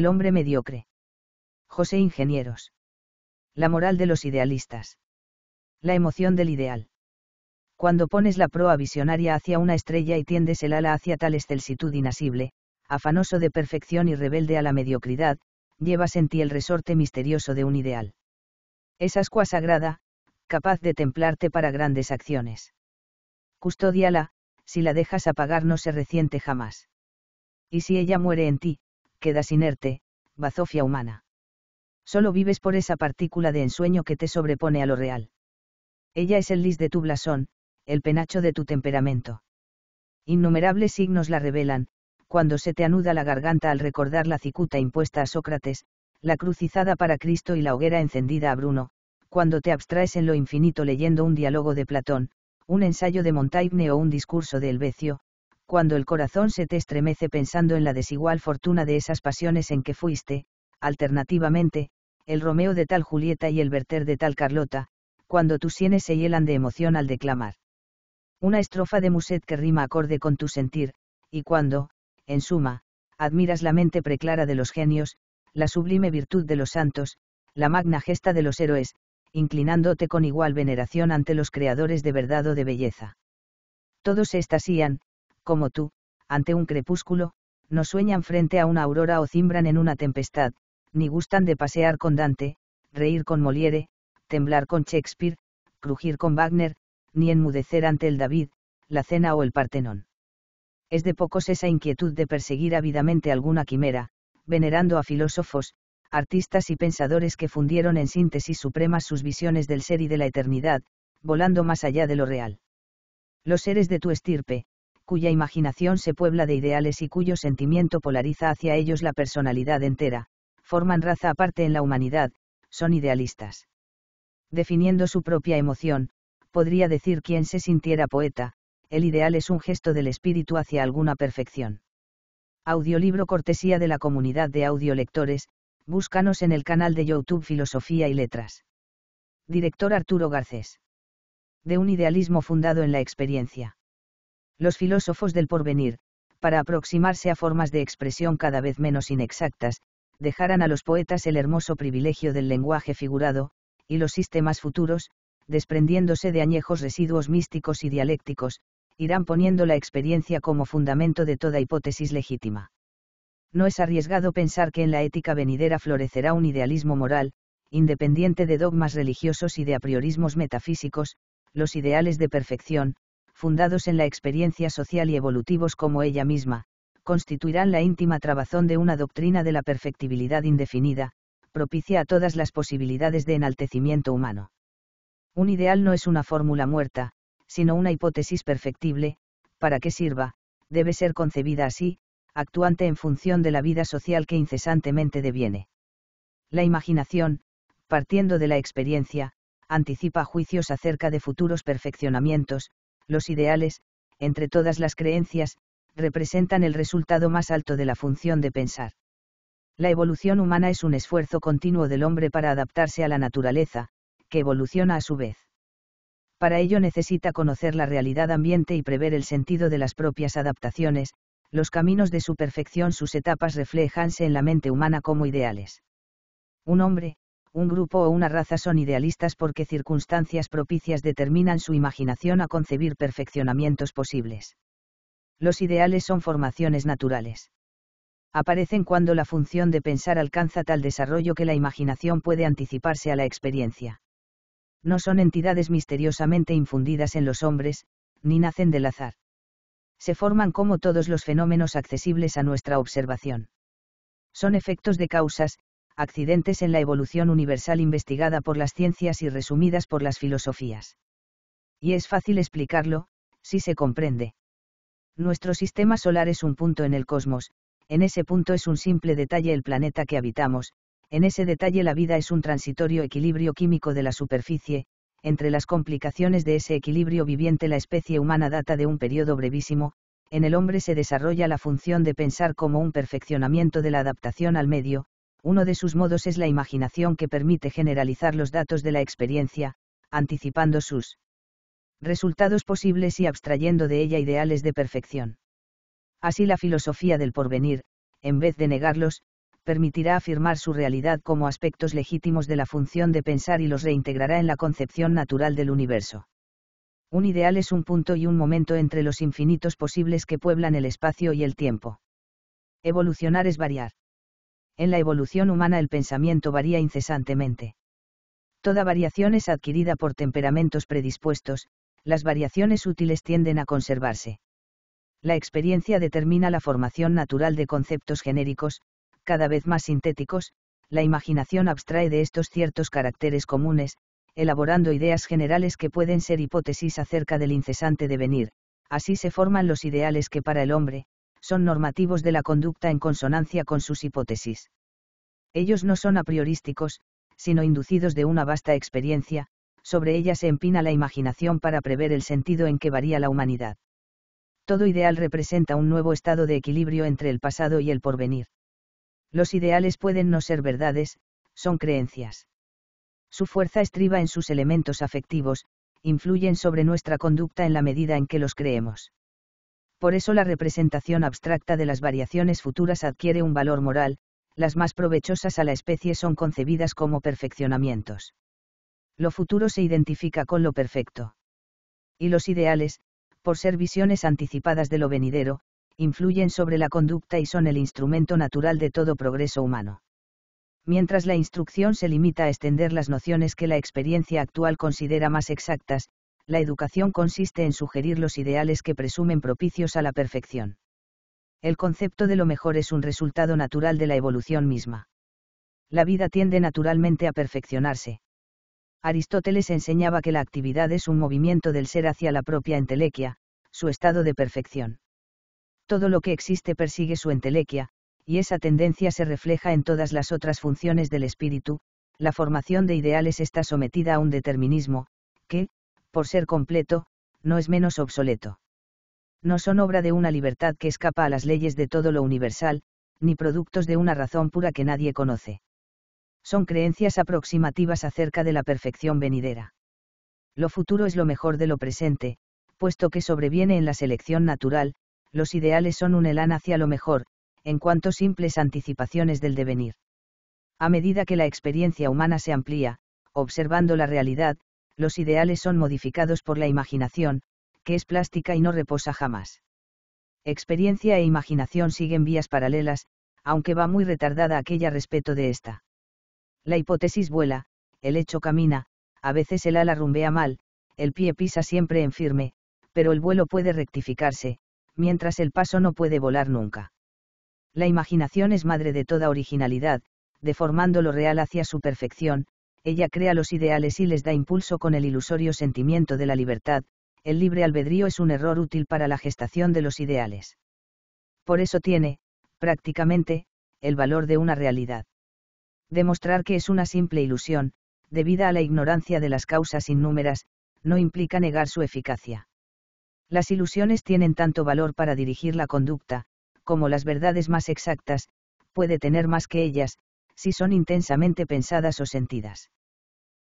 El hombre mediocre. José Ingenieros. La moral de los idealistas. La emoción del ideal. Cuando pones la proa visionaria hacia una estrella y tiendes el ala hacia tal excelsitud inasible, afanoso de perfección y rebelde a la mediocridad, llevas en ti el resorte misterioso de un ideal. Es ascua sagrada, capaz de templarte para grandes acciones. Custódiala, si la dejas apagar no se reciente jamás. Y si ella muere en ti, quedas inerte, bazofia humana. Solo vives por esa partícula de ensueño que te sobrepone a lo real. Ella es el lis de tu blasón, el penacho de tu temperamento. Innumerables signos la revelan, cuando se te anuda la garganta al recordar la cicuta impuesta a Sócrates, la crucizada para Cristo y la hoguera encendida a Bruno, cuando te abstraes en lo infinito leyendo un diálogo de Platón, un ensayo de Montaigne o un discurso de Helvecio, cuando el corazón se te estremece pensando en la desigual fortuna de esas pasiones en que fuiste, alternativamente, el Romeo de tal Julieta y el Verter de tal Carlota, cuando tus sienes se hielan de emoción al declamar. Una estrofa de Muset que rima acorde con tu sentir, y cuando, en suma, admiras la mente preclara de los genios, la sublime virtud de los santos, la magna gesta de los héroes, inclinándote con igual veneración ante los creadores de verdad o de belleza. Todos se como tú, ante un crepúsculo, no sueñan frente a una aurora o cimbran en una tempestad, ni gustan de pasear con Dante, reír con Moliere, temblar con Shakespeare, crujir con Wagner, ni enmudecer ante el David, la cena o el Partenón. Es de pocos esa inquietud de perseguir ávidamente alguna quimera, venerando a filósofos, artistas y pensadores que fundieron en síntesis suprema sus visiones del ser y de la eternidad, volando más allá de lo real. Los seres de tu estirpe, cuya imaginación se puebla de ideales y cuyo sentimiento polariza hacia ellos la personalidad entera, forman raza aparte en la humanidad, son idealistas. Definiendo su propia emoción, podría decir quien se sintiera poeta, el ideal es un gesto del espíritu hacia alguna perfección. Audiolibro cortesía de la comunidad de audiolectores, búscanos en el canal de YouTube Filosofía y Letras. Director Arturo Garcés. De un idealismo fundado en la experiencia. Los filósofos del porvenir, para aproximarse a formas de expresión cada vez menos inexactas, dejarán a los poetas el hermoso privilegio del lenguaje figurado, y los sistemas futuros, desprendiéndose de añejos residuos místicos y dialécticos, irán poniendo la experiencia como fundamento de toda hipótesis legítima. No es arriesgado pensar que en la ética venidera florecerá un idealismo moral, independiente de dogmas religiosos y de apriorismos metafísicos, los ideales de perfección, fundados en la experiencia social y evolutivos como ella misma, constituirán la íntima trabazón de una doctrina de la perfectibilidad indefinida, propicia a todas las posibilidades de enaltecimiento humano. Un ideal no es una fórmula muerta, sino una hipótesis perfectible, para que sirva, debe ser concebida así, actuante en función de la vida social que incesantemente deviene. La imaginación, partiendo de la experiencia, anticipa juicios acerca de futuros perfeccionamientos, los ideales, entre todas las creencias, representan el resultado más alto de la función de pensar. La evolución humana es un esfuerzo continuo del hombre para adaptarse a la naturaleza, que evoluciona a su vez. Para ello necesita conocer la realidad ambiente y prever el sentido de las propias adaptaciones, los caminos de su perfección, sus etapas reflejanse en la mente humana como ideales. Un hombre, un grupo o una raza son idealistas porque circunstancias propicias determinan su imaginación a concebir perfeccionamientos posibles. Los ideales son formaciones naturales. Aparecen cuando la función de pensar alcanza tal desarrollo que la imaginación puede anticiparse a la experiencia. No son entidades misteriosamente infundidas en los hombres, ni nacen del azar. Se forman como todos los fenómenos accesibles a nuestra observación. Son efectos de causas, accidentes en la evolución universal investigada por las ciencias y resumidas por las filosofías. Y es fácil explicarlo, si se comprende. Nuestro sistema solar es un punto en el cosmos, en ese punto es un simple detalle el planeta que habitamos, en ese detalle la vida es un transitorio equilibrio químico de la superficie, entre las complicaciones de ese equilibrio viviente la especie humana data de un periodo brevísimo, en el hombre se desarrolla la función de pensar como un perfeccionamiento de la adaptación al medio, uno de sus modos es la imaginación que permite generalizar los datos de la experiencia, anticipando sus resultados posibles y abstrayendo de ella ideales de perfección. Así la filosofía del porvenir, en vez de negarlos, permitirá afirmar su realidad como aspectos legítimos de la función de pensar y los reintegrará en la concepción natural del universo. Un ideal es un punto y un momento entre los infinitos posibles que pueblan el espacio y el tiempo. Evolucionar es variar en la evolución humana el pensamiento varía incesantemente. Toda variación es adquirida por temperamentos predispuestos, las variaciones útiles tienden a conservarse. La experiencia determina la formación natural de conceptos genéricos, cada vez más sintéticos, la imaginación abstrae de estos ciertos caracteres comunes, elaborando ideas generales que pueden ser hipótesis acerca del incesante devenir, así se forman los ideales que para el hombre, son normativos de la conducta en consonancia con sus hipótesis. Ellos no son apriorísticos, sino inducidos de una vasta experiencia, sobre ella se empina la imaginación para prever el sentido en que varía la humanidad. Todo ideal representa un nuevo estado de equilibrio entre el pasado y el porvenir. Los ideales pueden no ser verdades, son creencias. Su fuerza estriba en sus elementos afectivos, influyen sobre nuestra conducta en la medida en que los creemos por eso la representación abstracta de las variaciones futuras adquiere un valor moral, las más provechosas a la especie son concebidas como perfeccionamientos. Lo futuro se identifica con lo perfecto. Y los ideales, por ser visiones anticipadas de lo venidero, influyen sobre la conducta y son el instrumento natural de todo progreso humano. Mientras la instrucción se limita a extender las nociones que la experiencia actual considera más exactas, la educación consiste en sugerir los ideales que presumen propicios a la perfección. El concepto de lo mejor es un resultado natural de la evolución misma. La vida tiende naturalmente a perfeccionarse. Aristóteles enseñaba que la actividad es un movimiento del ser hacia la propia entelequia, su estado de perfección. Todo lo que existe persigue su entelequia, y esa tendencia se refleja en todas las otras funciones del espíritu, la formación de ideales está sometida a un determinismo, que, por ser completo, no es menos obsoleto. No son obra de una libertad que escapa a las leyes de todo lo universal, ni productos de una razón pura que nadie conoce. Son creencias aproximativas acerca de la perfección venidera. Lo futuro es lo mejor de lo presente, puesto que sobreviene en la selección natural, los ideales son un elán hacia lo mejor, en cuanto simples anticipaciones del devenir. A medida que la experiencia humana se amplía, observando la realidad, los ideales son modificados por la imaginación, que es plástica y no reposa jamás. Experiencia e imaginación siguen vías paralelas, aunque va muy retardada aquella respeto de esta. La hipótesis vuela, el hecho camina, a veces el ala rumbea mal, el pie pisa siempre en firme, pero el vuelo puede rectificarse, mientras el paso no puede volar nunca. La imaginación es madre de toda originalidad, deformando lo real hacia su perfección, ella crea los ideales y les da impulso con el ilusorio sentimiento de la libertad, el libre albedrío es un error útil para la gestación de los ideales. Por eso tiene, prácticamente, el valor de una realidad. Demostrar que es una simple ilusión, debida a la ignorancia de las causas innúmeras, no implica negar su eficacia. Las ilusiones tienen tanto valor para dirigir la conducta, como las verdades más exactas, puede tener más que ellas, si son intensamente pensadas o sentidas.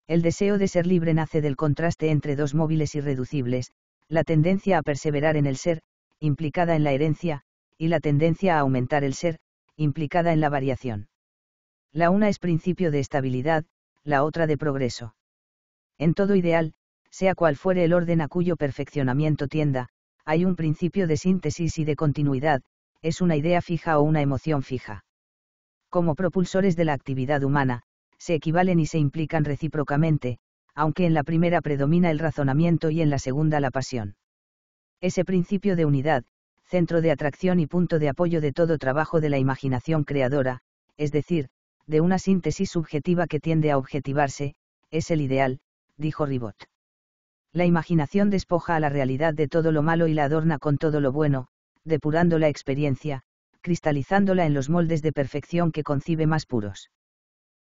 El deseo de ser libre nace del contraste entre dos móviles irreducibles, la tendencia a perseverar en el ser, implicada en la herencia, y la tendencia a aumentar el ser, implicada en la variación. La una es principio de estabilidad, la otra de progreso. En todo ideal, sea cual fuere el orden a cuyo perfeccionamiento tienda, hay un principio de síntesis y de continuidad, es una idea fija o una emoción fija. Como propulsores de la actividad humana, se equivalen y se implican recíprocamente, aunque en la primera predomina el razonamiento y en la segunda la pasión. Ese principio de unidad, centro de atracción y punto de apoyo de todo trabajo de la imaginación creadora, es decir, de una síntesis subjetiva que tiende a objetivarse, es el ideal, dijo Ribot. La imaginación despoja a la realidad de todo lo malo y la adorna con todo lo bueno, depurando la experiencia, cristalizándola en los moldes de perfección que concibe más puros.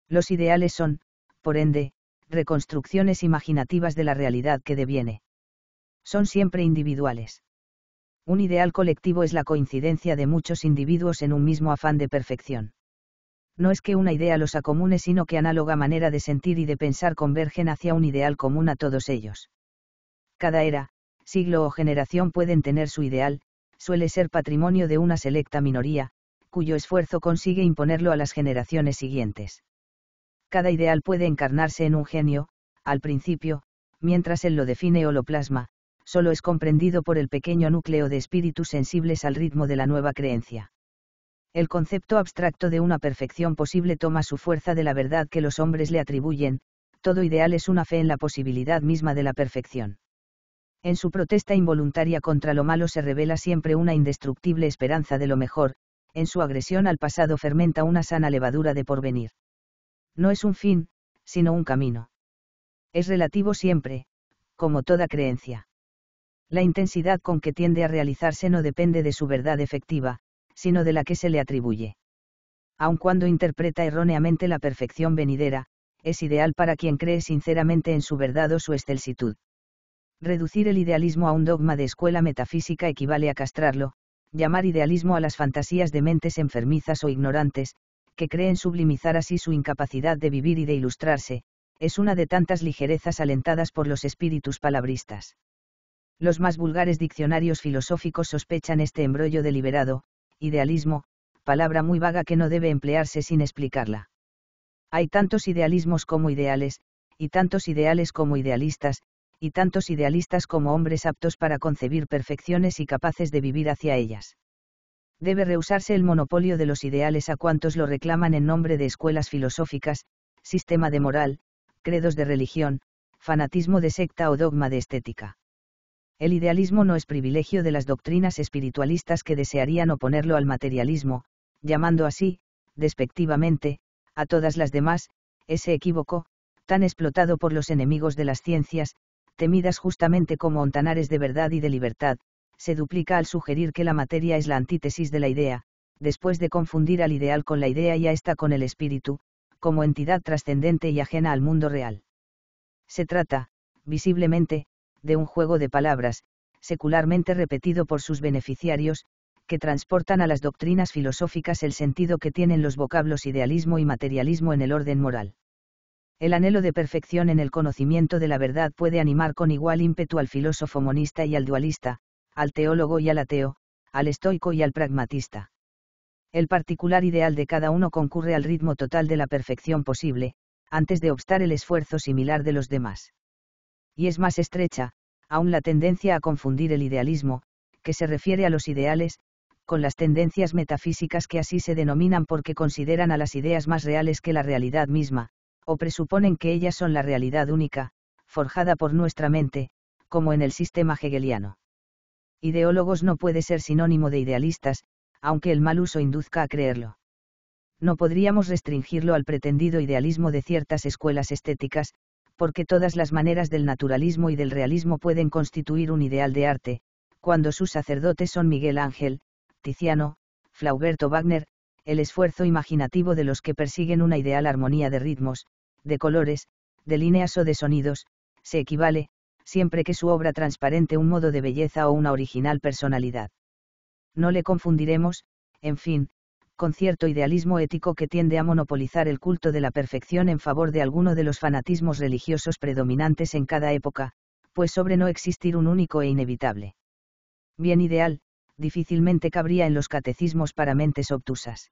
Los ideales son, por ende, reconstrucciones imaginativas de la realidad que deviene. Son siempre individuales. Un ideal colectivo es la coincidencia de muchos individuos en un mismo afán de perfección. No es que una idea los acomune, sino que análoga manera de sentir y de pensar convergen hacia un ideal común a todos ellos. Cada era, siglo o generación pueden tener su ideal, suele ser patrimonio de una selecta minoría, cuyo esfuerzo consigue imponerlo a las generaciones siguientes cada ideal puede encarnarse en un genio, al principio, mientras él lo define o lo plasma, solo es comprendido por el pequeño núcleo de espíritus sensibles al ritmo de la nueva creencia. El concepto abstracto de una perfección posible toma su fuerza de la verdad que los hombres le atribuyen, todo ideal es una fe en la posibilidad misma de la perfección. En su protesta involuntaria contra lo malo se revela siempre una indestructible esperanza de lo mejor, en su agresión al pasado fermenta una sana levadura de porvenir. No es un fin, sino un camino. Es relativo siempre, como toda creencia. La intensidad con que tiende a realizarse no depende de su verdad efectiva, sino de la que se le atribuye. Aun cuando interpreta erróneamente la perfección venidera, es ideal para quien cree sinceramente en su verdad o su excelsitud. Reducir el idealismo a un dogma de escuela metafísica equivale a castrarlo, llamar idealismo a las fantasías de mentes enfermizas o ignorantes, que creen sublimizar así su incapacidad de vivir y de ilustrarse, es una de tantas ligerezas alentadas por los espíritus palabristas. Los más vulgares diccionarios filosóficos sospechan este embrollo deliberado, idealismo, palabra muy vaga que no debe emplearse sin explicarla. Hay tantos idealismos como ideales, y tantos ideales como idealistas, y tantos idealistas como hombres aptos para concebir perfecciones y capaces de vivir hacia ellas. Debe rehusarse el monopolio de los ideales a cuantos lo reclaman en nombre de escuelas filosóficas, sistema de moral, credos de religión, fanatismo de secta o dogma de estética. El idealismo no es privilegio de las doctrinas espiritualistas que desearían oponerlo al materialismo, llamando así, despectivamente, a todas las demás, ese equívoco, tan explotado por los enemigos de las ciencias, temidas justamente como ontanares de verdad y de libertad, se duplica al sugerir que la materia es la antítesis de la idea, después de confundir al ideal con la idea y a esta con el espíritu, como entidad trascendente y ajena al mundo real. Se trata, visiblemente, de un juego de palabras, secularmente repetido por sus beneficiarios, que transportan a las doctrinas filosóficas el sentido que tienen los vocablos idealismo y materialismo en el orden moral. El anhelo de perfección en el conocimiento de la verdad puede animar con igual ímpetu al filósofo monista y al dualista, al teólogo y al ateo, al estoico y al pragmatista. El particular ideal de cada uno concurre al ritmo total de la perfección posible, antes de obstar el esfuerzo similar de los demás. Y es más estrecha, aún la tendencia a confundir el idealismo, que se refiere a los ideales, con las tendencias metafísicas que así se denominan porque consideran a las ideas más reales que la realidad misma, o presuponen que ellas son la realidad única, forjada por nuestra mente, como en el sistema hegeliano. Ideólogos no puede ser sinónimo de idealistas, aunque el mal uso induzca a creerlo. No podríamos restringirlo al pretendido idealismo de ciertas escuelas estéticas, porque todas las maneras del naturalismo y del realismo pueden constituir un ideal de arte, cuando sus sacerdotes son Miguel Ángel, Tiziano, Flauberto Wagner, el esfuerzo imaginativo de los que persiguen una ideal armonía de ritmos, de colores, de líneas o de sonidos, se equivale, siempre que su obra transparente un modo de belleza o una original personalidad. No le confundiremos, en fin, con cierto idealismo ético que tiende a monopolizar el culto de la perfección en favor de alguno de los fanatismos religiosos predominantes en cada época, pues sobre no existir un único e inevitable. Bien ideal, difícilmente cabría en los catecismos para mentes obtusas.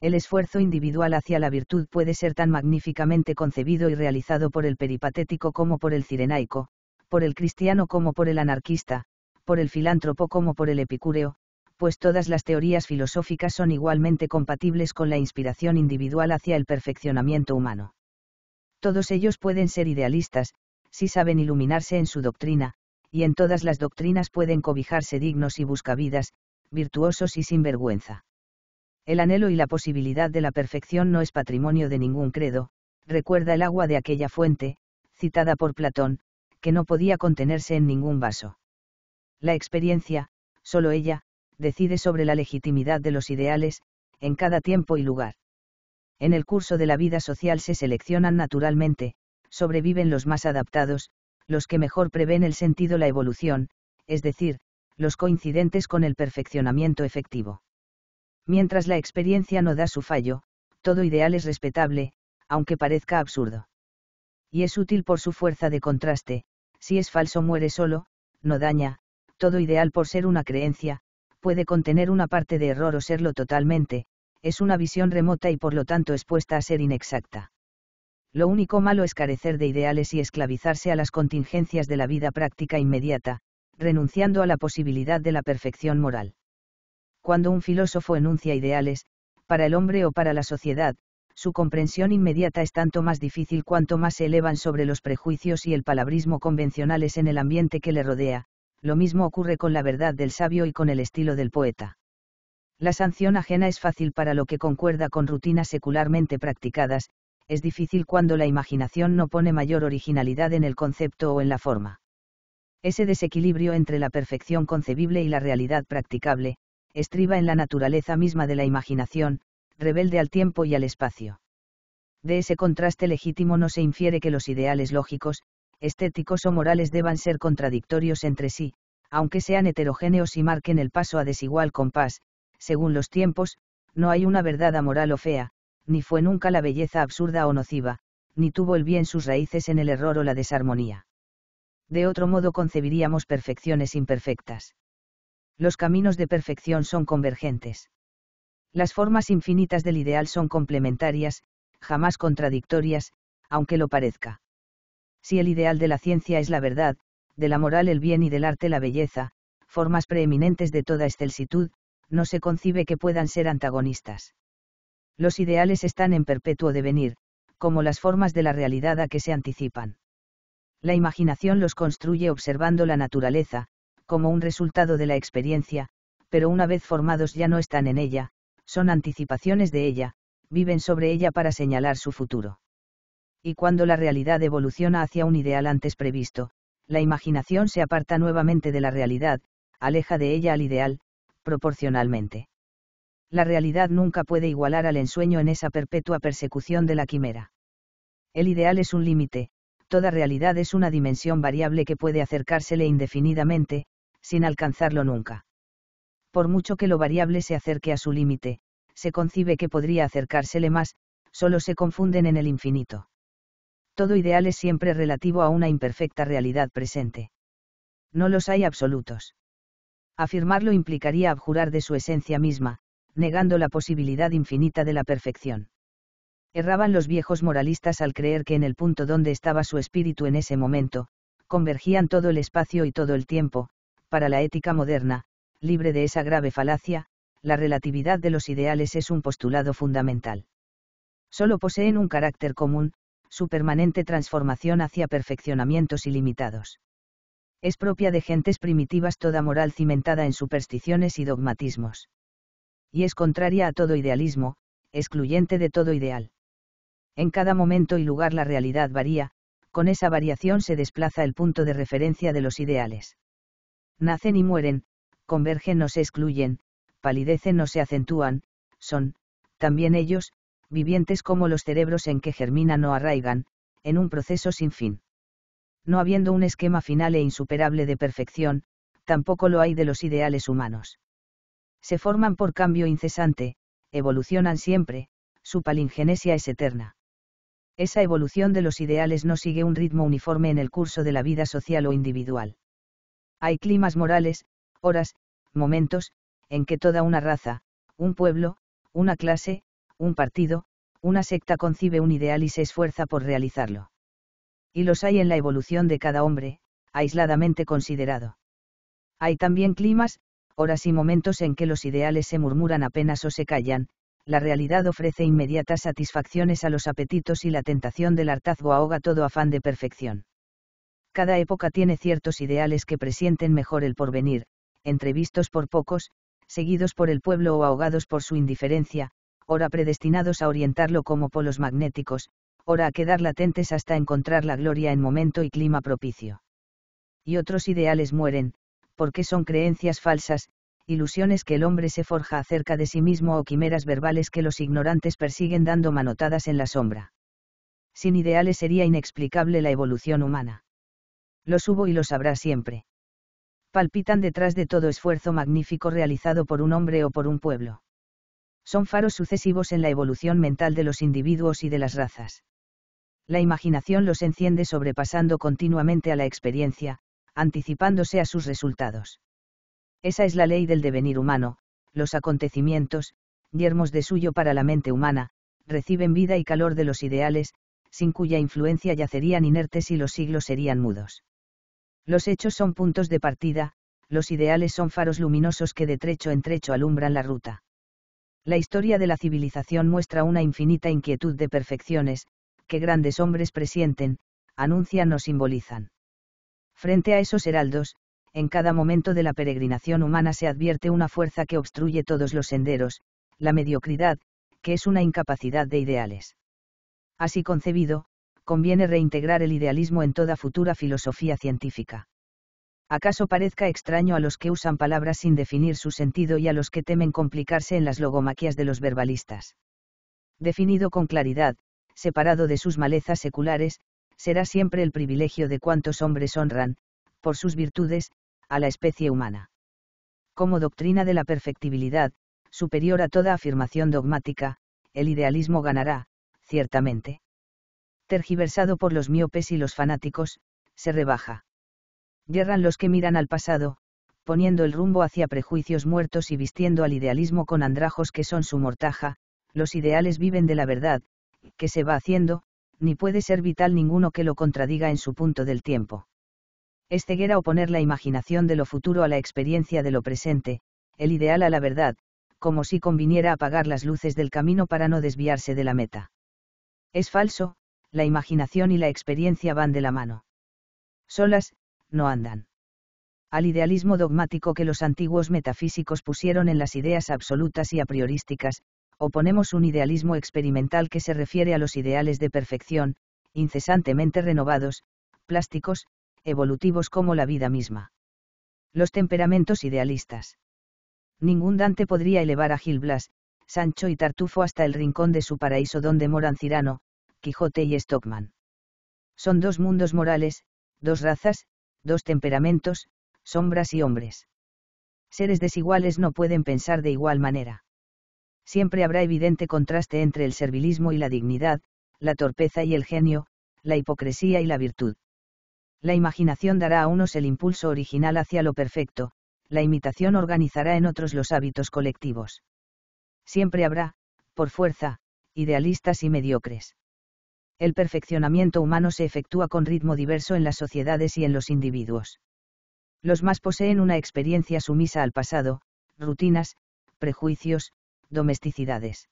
El esfuerzo individual hacia la virtud puede ser tan magníficamente concebido y realizado por el peripatético como por el cirenaico, por el cristiano como por el anarquista, por el filántropo como por el epicúreo, pues todas las teorías filosóficas son igualmente compatibles con la inspiración individual hacia el perfeccionamiento humano. Todos ellos pueden ser idealistas, si saben iluminarse en su doctrina, y en todas las doctrinas pueden cobijarse dignos y buscavidas, virtuosos y sin vergüenza. El anhelo y la posibilidad de la perfección no es patrimonio de ningún credo, recuerda el agua de aquella fuente, citada por Platón, que no podía contenerse en ningún vaso. La experiencia, solo ella, decide sobre la legitimidad de los ideales, en cada tiempo y lugar. En el curso de la vida social se seleccionan naturalmente, sobreviven los más adaptados, los que mejor prevén el sentido la evolución, es decir, los coincidentes con el perfeccionamiento efectivo. Mientras la experiencia no da su fallo, todo ideal es respetable, aunque parezca absurdo. Y es útil por su fuerza de contraste, si es falso muere solo, no daña, todo ideal por ser una creencia, puede contener una parte de error o serlo totalmente, es una visión remota y por lo tanto expuesta a ser inexacta. Lo único malo es carecer de ideales y esclavizarse a las contingencias de la vida práctica inmediata, renunciando a la posibilidad de la perfección moral. Cuando un filósofo enuncia ideales, para el hombre o para la sociedad, su comprensión inmediata es tanto más difícil cuanto más se elevan sobre los prejuicios y el palabrismo convencionales en el ambiente que le rodea, lo mismo ocurre con la verdad del sabio y con el estilo del poeta. La sanción ajena es fácil para lo que concuerda con rutinas secularmente practicadas, es difícil cuando la imaginación no pone mayor originalidad en el concepto o en la forma. Ese desequilibrio entre la perfección concebible y la realidad practicable, estriba en la naturaleza misma de la imaginación, rebelde al tiempo y al espacio. De ese contraste legítimo no se infiere que los ideales lógicos, estéticos o morales deban ser contradictorios entre sí, aunque sean heterogéneos y marquen el paso a desigual compás, según los tiempos, no hay una verdad amoral o fea, ni fue nunca la belleza absurda o nociva, ni tuvo el bien sus raíces en el error o la desarmonía. De otro modo concebiríamos perfecciones imperfectas. Los caminos de perfección son convergentes. Las formas infinitas del ideal son complementarias, jamás contradictorias, aunque lo parezca. Si el ideal de la ciencia es la verdad, de la moral el bien y del arte la belleza, formas preeminentes de toda excelsitud, no se concibe que puedan ser antagonistas. Los ideales están en perpetuo devenir, como las formas de la realidad a que se anticipan. La imaginación los construye observando la naturaleza, como un resultado de la experiencia, pero una vez formados ya no están en ella, son anticipaciones de ella, viven sobre ella para señalar su futuro. Y cuando la realidad evoluciona hacia un ideal antes previsto, la imaginación se aparta nuevamente de la realidad, aleja de ella al ideal, proporcionalmente. La realidad nunca puede igualar al ensueño en esa perpetua persecución de la quimera. El ideal es un límite, toda realidad es una dimensión variable que puede acercársele indefinidamente, sin alcanzarlo nunca por mucho que lo variable se acerque a su límite, se concibe que podría acercársele más, solo se confunden en el infinito. Todo ideal es siempre relativo a una imperfecta realidad presente. No los hay absolutos. Afirmarlo implicaría abjurar de su esencia misma, negando la posibilidad infinita de la perfección. Erraban los viejos moralistas al creer que en el punto donde estaba su espíritu en ese momento, convergían todo el espacio y todo el tiempo, para la ética moderna, libre de esa grave falacia, la relatividad de los ideales es un postulado fundamental. Solo poseen un carácter común, su permanente transformación hacia perfeccionamientos ilimitados. Es propia de gentes primitivas toda moral cimentada en supersticiones y dogmatismos. Y es contraria a todo idealismo, excluyente de todo ideal. En cada momento y lugar la realidad varía, con esa variación se desplaza el punto de referencia de los ideales. Nacen y mueren, convergen o se excluyen, palidecen o se acentúan, son, también ellos, vivientes como los cerebros en que germinan o arraigan, en un proceso sin fin. No habiendo un esquema final e insuperable de perfección, tampoco lo hay de los ideales humanos. Se forman por cambio incesante, evolucionan siempre, su palingenesia es eterna. Esa evolución de los ideales no sigue un ritmo uniforme en el curso de la vida social o individual. Hay climas morales, horas, momentos, en que toda una raza, un pueblo, una clase, un partido, una secta concibe un ideal y se esfuerza por realizarlo. Y los hay en la evolución de cada hombre, aisladamente considerado. Hay también climas, horas y momentos en que los ideales se murmuran apenas o se callan, la realidad ofrece inmediatas satisfacciones a los apetitos y la tentación del hartazgo ahoga todo afán de perfección. Cada época tiene ciertos ideales que presienten mejor el porvenir, entrevistos por pocos, seguidos por el pueblo o ahogados por su indiferencia, ora predestinados a orientarlo como polos magnéticos, ora a quedar latentes hasta encontrar la gloria en momento y clima propicio. Y otros ideales mueren, porque son creencias falsas, ilusiones que el hombre se forja acerca de sí mismo o quimeras verbales que los ignorantes persiguen dando manotadas en la sombra. Sin ideales sería inexplicable la evolución humana. Los hubo y los habrá siempre palpitan detrás de todo esfuerzo magnífico realizado por un hombre o por un pueblo. Son faros sucesivos en la evolución mental de los individuos y de las razas. La imaginación los enciende sobrepasando continuamente a la experiencia, anticipándose a sus resultados. Esa es la ley del devenir humano, los acontecimientos, yermos de suyo para la mente humana, reciben vida y calor de los ideales, sin cuya influencia yacerían inertes y los siglos serían mudos. Los hechos son puntos de partida, los ideales son faros luminosos que de trecho en trecho alumbran la ruta. La historia de la civilización muestra una infinita inquietud de perfecciones, que grandes hombres presienten, anuncian o simbolizan. Frente a esos heraldos, en cada momento de la peregrinación humana se advierte una fuerza que obstruye todos los senderos, la mediocridad, que es una incapacidad de ideales. Así concebido, conviene reintegrar el idealismo en toda futura filosofía científica. Acaso parezca extraño a los que usan palabras sin definir su sentido y a los que temen complicarse en las logomaquias de los verbalistas. Definido con claridad, separado de sus malezas seculares, será siempre el privilegio de cuantos hombres honran, por sus virtudes, a la especie humana. Como doctrina de la perfectibilidad, superior a toda afirmación dogmática, el idealismo ganará, ciertamente tergiversado por los miopes y los fanáticos, se rebaja. Yerran los que miran al pasado, poniendo el rumbo hacia prejuicios muertos y vistiendo al idealismo con andrajos que son su mortaja, los ideales viven de la verdad, que se va haciendo, ni puede ser vital ninguno que lo contradiga en su punto del tiempo. Es ceguera oponer la imaginación de lo futuro a la experiencia de lo presente, el ideal a la verdad, como si conviniera apagar las luces del camino para no desviarse de la meta. Es falso, la imaginación y la experiencia van de la mano. Solas, no andan. Al idealismo dogmático que los antiguos metafísicos pusieron en las ideas absolutas y a priorísticas, oponemos un idealismo experimental que se refiere a los ideales de perfección, incesantemente renovados, plásticos, evolutivos como la vida misma. Los temperamentos idealistas. Ningún Dante podría elevar a Gil Blas, Sancho y Tartufo hasta el rincón de su paraíso donde moran Cirano, Quijote y Stockman. Son dos mundos morales, dos razas, dos temperamentos, sombras y hombres. Seres desiguales no pueden pensar de igual manera. Siempre habrá evidente contraste entre el servilismo y la dignidad, la torpeza y el genio, la hipocresía y la virtud. La imaginación dará a unos el impulso original hacia lo perfecto, la imitación organizará en otros los hábitos colectivos. Siempre habrá, por fuerza, idealistas y mediocres el perfeccionamiento humano se efectúa con ritmo diverso en las sociedades y en los individuos. Los más poseen una experiencia sumisa al pasado, rutinas, prejuicios, domesticidades.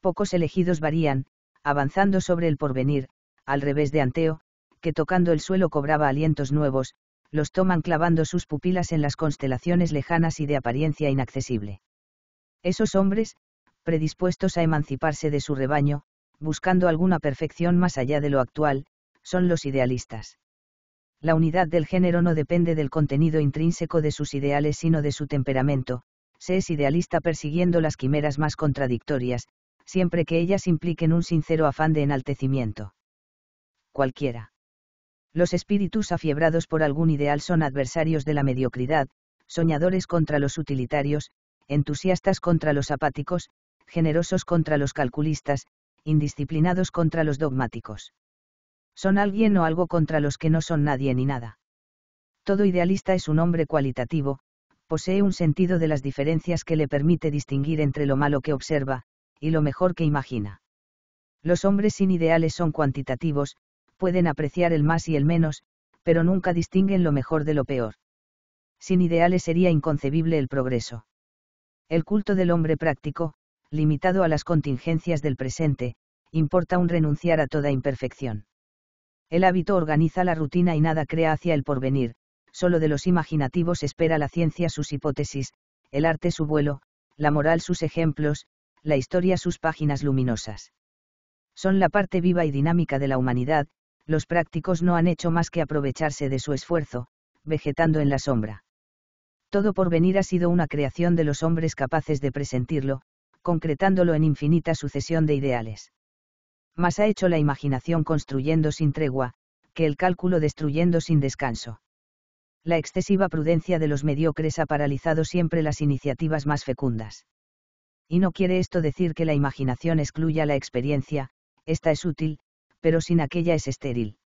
Pocos elegidos varían, avanzando sobre el porvenir, al revés de Anteo, que tocando el suelo cobraba alientos nuevos, los toman clavando sus pupilas en las constelaciones lejanas y de apariencia inaccesible. Esos hombres, predispuestos a emanciparse de su rebaño, buscando alguna perfección más allá de lo actual, son los idealistas. La unidad del género no depende del contenido intrínseco de sus ideales sino de su temperamento, se es idealista persiguiendo las quimeras más contradictorias, siempre que ellas impliquen un sincero afán de enaltecimiento. Cualquiera. Los espíritus afiebrados por algún ideal son adversarios de la mediocridad, soñadores contra los utilitarios, entusiastas contra los apáticos, generosos contra los calculistas, indisciplinados contra los dogmáticos. Son alguien o algo contra los que no son nadie ni nada. Todo idealista es un hombre cualitativo, posee un sentido de las diferencias que le permite distinguir entre lo malo que observa, y lo mejor que imagina. Los hombres sin ideales son cuantitativos, pueden apreciar el más y el menos, pero nunca distinguen lo mejor de lo peor. Sin ideales sería inconcebible el progreso. El culto del hombre práctico, limitado a las contingencias del presente, importa un renunciar a toda imperfección. El hábito organiza la rutina y nada crea hacia el porvenir, solo de los imaginativos espera la ciencia sus hipótesis, el arte su vuelo, la moral sus ejemplos, la historia sus páginas luminosas. Son la parte viva y dinámica de la humanidad, los prácticos no han hecho más que aprovecharse de su esfuerzo, vegetando en la sombra. Todo porvenir ha sido una creación de los hombres capaces de presentirlo, concretándolo en infinita sucesión de ideales. Más ha hecho la imaginación construyendo sin tregua, que el cálculo destruyendo sin descanso. La excesiva prudencia de los mediocres ha paralizado siempre las iniciativas más fecundas. Y no quiere esto decir que la imaginación excluya la experiencia, esta es útil, pero sin aquella es estéril.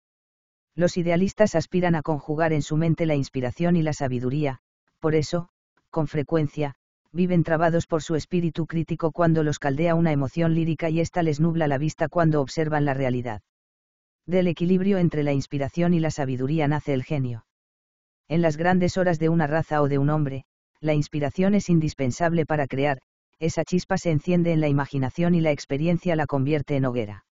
Los idealistas aspiran a conjugar en su mente la inspiración y la sabiduría, por eso, con frecuencia, viven trabados por su espíritu crítico cuando los caldea una emoción lírica y ésta les nubla la vista cuando observan la realidad. Del equilibrio entre la inspiración y la sabiduría nace el genio. En las grandes horas de una raza o de un hombre, la inspiración es indispensable para crear, esa chispa se enciende en la imaginación y la experiencia la convierte en hoguera.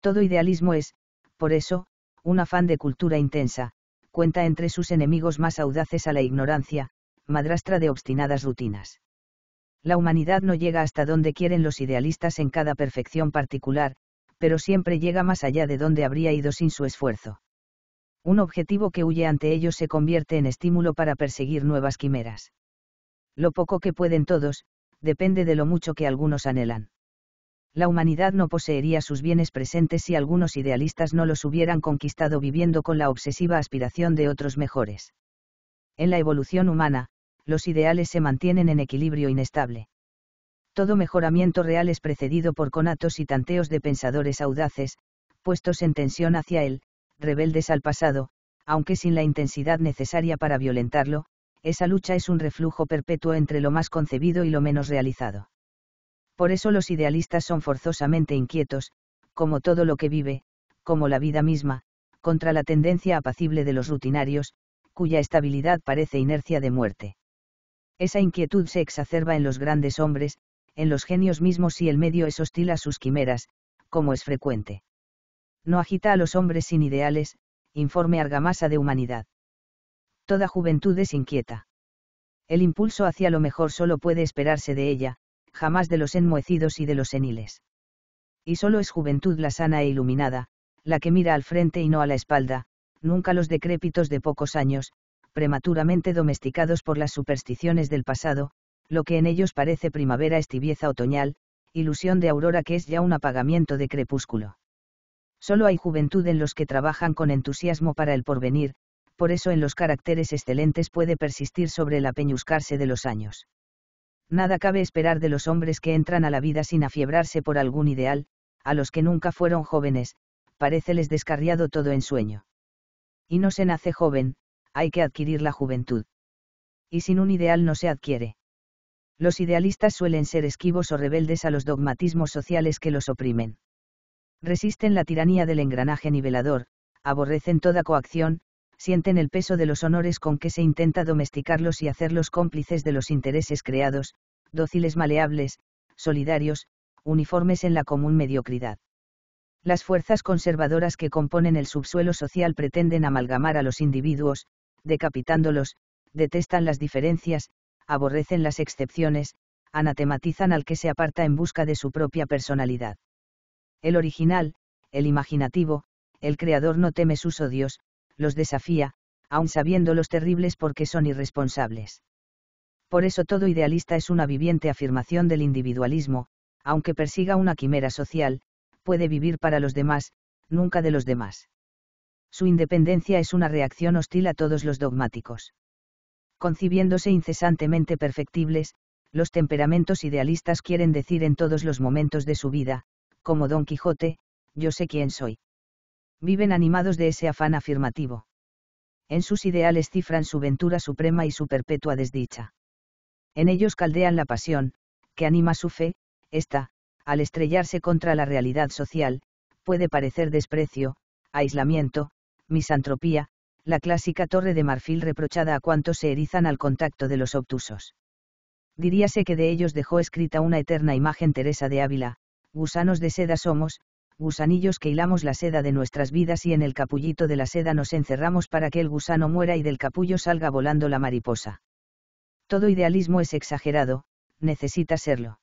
Todo idealismo es, por eso, un afán de cultura intensa, cuenta entre sus enemigos más audaces a la ignorancia, madrastra de obstinadas rutinas. La humanidad no llega hasta donde quieren los idealistas en cada perfección particular, pero siempre llega más allá de donde habría ido sin su esfuerzo. Un objetivo que huye ante ellos se convierte en estímulo para perseguir nuevas quimeras. Lo poco que pueden todos, depende de lo mucho que algunos anhelan. La humanidad no poseería sus bienes presentes si algunos idealistas no los hubieran conquistado viviendo con la obsesiva aspiración de otros mejores. En la evolución humana, los ideales se mantienen en equilibrio inestable. Todo mejoramiento real es precedido por conatos y tanteos de pensadores audaces, puestos en tensión hacia él, rebeldes al pasado, aunque sin la intensidad necesaria para violentarlo, esa lucha es un reflujo perpetuo entre lo más concebido y lo menos realizado. Por eso los idealistas son forzosamente inquietos, como todo lo que vive, como la vida misma, contra la tendencia apacible de los rutinarios, cuya estabilidad parece inercia de muerte. Esa inquietud se exacerba en los grandes hombres, en los genios mismos si el medio es hostil a sus quimeras, como es frecuente. No agita a los hombres sin ideales, informe argamasa de humanidad. Toda juventud es inquieta. El impulso hacia lo mejor solo puede esperarse de ella, jamás de los enmuecidos y de los seniles. Y solo es juventud la sana e iluminada, la que mira al frente y no a la espalda, nunca los decrépitos de pocos años, prematuramente domesticados por las supersticiones del pasado, lo que en ellos parece primavera es otoñal, ilusión de aurora que es ya un apagamiento de crepúsculo. Solo hay juventud en los que trabajan con entusiasmo para el porvenir, por eso en los caracteres excelentes puede persistir sobre el apeñuscarse de los años. Nada cabe esperar de los hombres que entran a la vida sin afiebrarse por algún ideal, a los que nunca fueron jóvenes, parece les descarriado todo sueño. Y no se nace joven, hay que adquirir la juventud. Y sin un ideal no se adquiere. Los idealistas suelen ser esquivos o rebeldes a los dogmatismos sociales que los oprimen. Resisten la tiranía del engranaje nivelador, aborrecen toda coacción, sienten el peso de los honores con que se intenta domesticarlos y hacerlos cómplices de los intereses creados, dóciles maleables, solidarios, uniformes en la común mediocridad las fuerzas conservadoras que componen el subsuelo social pretenden amalgamar a los individuos, decapitándolos, detestan las diferencias, aborrecen las excepciones, anatematizan al que se aparta en busca de su propia personalidad. El original, el imaginativo, el creador no teme sus odios, los desafía, aun sabiendo los terribles porque son irresponsables. Por eso todo idealista es una viviente afirmación del individualismo, aunque persiga una quimera social, puede vivir para los demás, nunca de los demás. Su independencia es una reacción hostil a todos los dogmáticos. Concibiéndose incesantemente perfectibles, los temperamentos idealistas quieren decir en todos los momentos de su vida, como Don Quijote, yo sé quién soy. Viven animados de ese afán afirmativo. En sus ideales cifran su ventura suprema y su perpetua desdicha. En ellos caldean la pasión, que anima su fe, esta, al estrellarse contra la realidad social, puede parecer desprecio, aislamiento, misantropía, la clásica torre de marfil reprochada a cuantos se erizan al contacto de los obtusos. Diríase que de ellos dejó escrita una eterna imagen Teresa de Ávila, gusanos de seda somos, gusanillos que hilamos la seda de nuestras vidas y en el capullito de la seda nos encerramos para que el gusano muera y del capullo salga volando la mariposa. Todo idealismo es exagerado, necesita serlo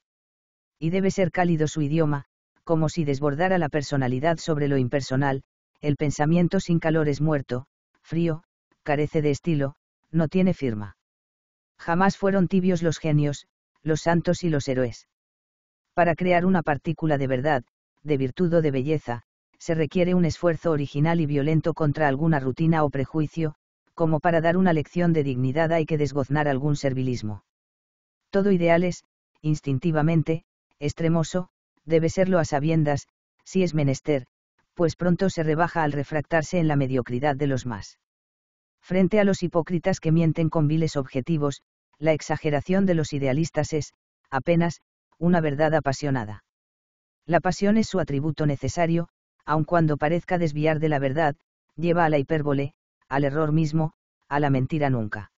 y debe ser cálido su idioma, como si desbordara la personalidad sobre lo impersonal, el pensamiento sin calor es muerto, frío, carece de estilo, no tiene firma. Jamás fueron tibios los genios, los santos y los héroes. Para crear una partícula de verdad, de virtud o de belleza, se requiere un esfuerzo original y violento contra alguna rutina o prejuicio, como para dar una lección de dignidad hay que desgoznar algún servilismo. Todo ideal es, instintivamente, extremoso, debe serlo a sabiendas, si es menester, pues pronto se rebaja al refractarse en la mediocridad de los más. Frente a los hipócritas que mienten con viles objetivos, la exageración de los idealistas es, apenas, una verdad apasionada. La pasión es su atributo necesario, aun cuando parezca desviar de la verdad, lleva a la hipérbole, al error mismo, a la mentira nunca.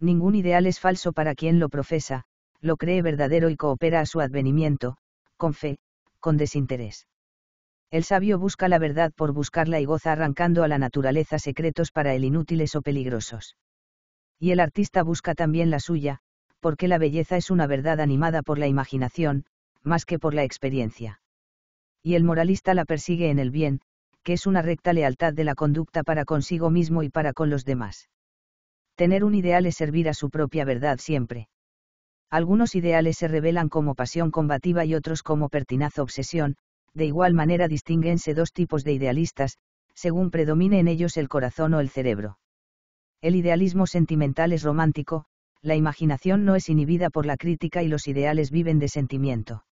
Ningún ideal es falso para quien lo profesa, lo cree verdadero y coopera a su advenimiento, con fe, con desinterés. El sabio busca la verdad por buscarla y goza arrancando a la naturaleza secretos para él inútiles o peligrosos. Y el artista busca también la suya, porque la belleza es una verdad animada por la imaginación, más que por la experiencia. Y el moralista la persigue en el bien, que es una recta lealtad de la conducta para consigo mismo y para con los demás. Tener un ideal es servir a su propia verdad siempre algunos ideales se revelan como pasión combativa y otros como pertinaz obsesión, de igual manera distinguense dos tipos de idealistas, según predomine en ellos el corazón o el cerebro. El idealismo sentimental es romántico, la imaginación no es inhibida por la crítica y los ideales viven de sentimiento.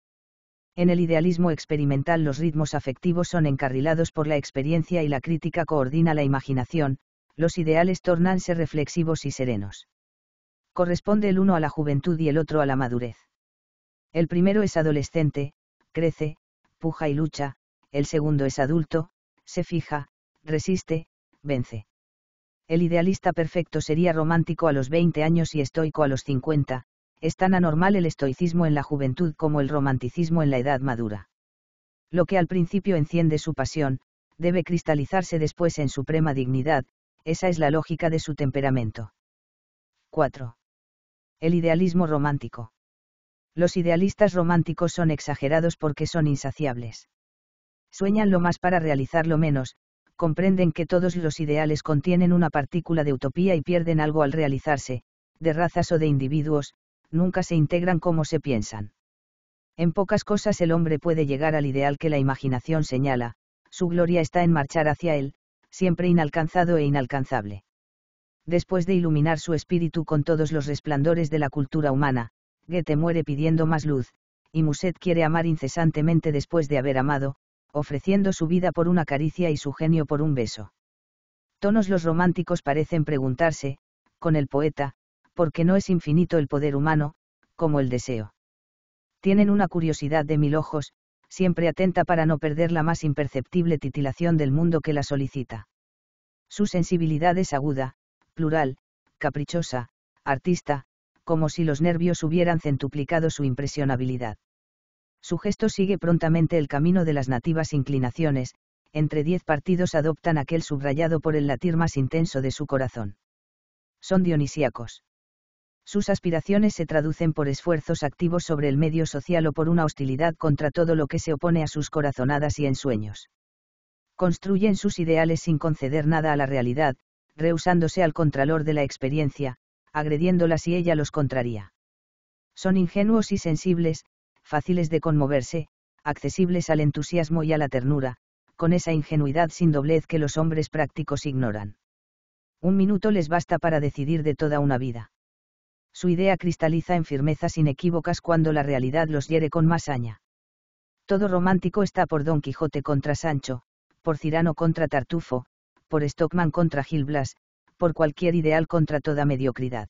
En el idealismo experimental los ritmos afectivos son encarrilados por la experiencia y la crítica coordina la imaginación, los ideales tornanse reflexivos y serenos corresponde el uno a la juventud y el otro a la madurez. El primero es adolescente, crece, puja y lucha, el segundo es adulto, se fija, resiste, vence. El idealista perfecto sería romántico a los 20 años y estoico a los 50, es tan anormal el estoicismo en la juventud como el romanticismo en la edad madura. Lo que al principio enciende su pasión, debe cristalizarse después en suprema dignidad, esa es la lógica de su temperamento. 4 el idealismo romántico. Los idealistas románticos son exagerados porque son insaciables. Sueñan lo más para realizar lo menos, comprenden que todos los ideales contienen una partícula de utopía y pierden algo al realizarse, de razas o de individuos, nunca se integran como se piensan. En pocas cosas el hombre puede llegar al ideal que la imaginación señala, su gloria está en marchar hacia él, siempre inalcanzado e inalcanzable después de iluminar su espíritu con todos los resplandores de la cultura humana, Goethe muere pidiendo más luz, y Muset quiere amar incesantemente después de haber amado, ofreciendo su vida por una caricia y su genio por un beso. Tonos los románticos parecen preguntarse, con el poeta, por qué no es infinito el poder humano, como el deseo. Tienen una curiosidad de mil ojos, siempre atenta para no perder la más imperceptible titilación del mundo que la solicita. Su sensibilidad es aguda, plural, caprichosa, artista, como si los nervios hubieran centuplicado su impresionabilidad. Su gesto sigue prontamente el camino de las nativas inclinaciones, entre diez partidos adoptan aquel subrayado por el latir más intenso de su corazón. Son dionisíacos. Sus aspiraciones se traducen por esfuerzos activos sobre el medio social o por una hostilidad contra todo lo que se opone a sus corazonadas y ensueños. Construyen sus ideales sin conceder nada a la realidad, rehusándose al contralor de la experiencia, agrediéndola si ella los contraría. Son ingenuos y sensibles, fáciles de conmoverse, accesibles al entusiasmo y a la ternura, con esa ingenuidad sin doblez que los hombres prácticos ignoran. Un minuto les basta para decidir de toda una vida. Su idea cristaliza en firmezas inequívocas cuando la realidad los hiere con más haña. Todo romántico está por Don Quijote contra Sancho, por Cirano contra Tartufo, por Stockman contra Gil Blas, por cualquier ideal contra toda mediocridad.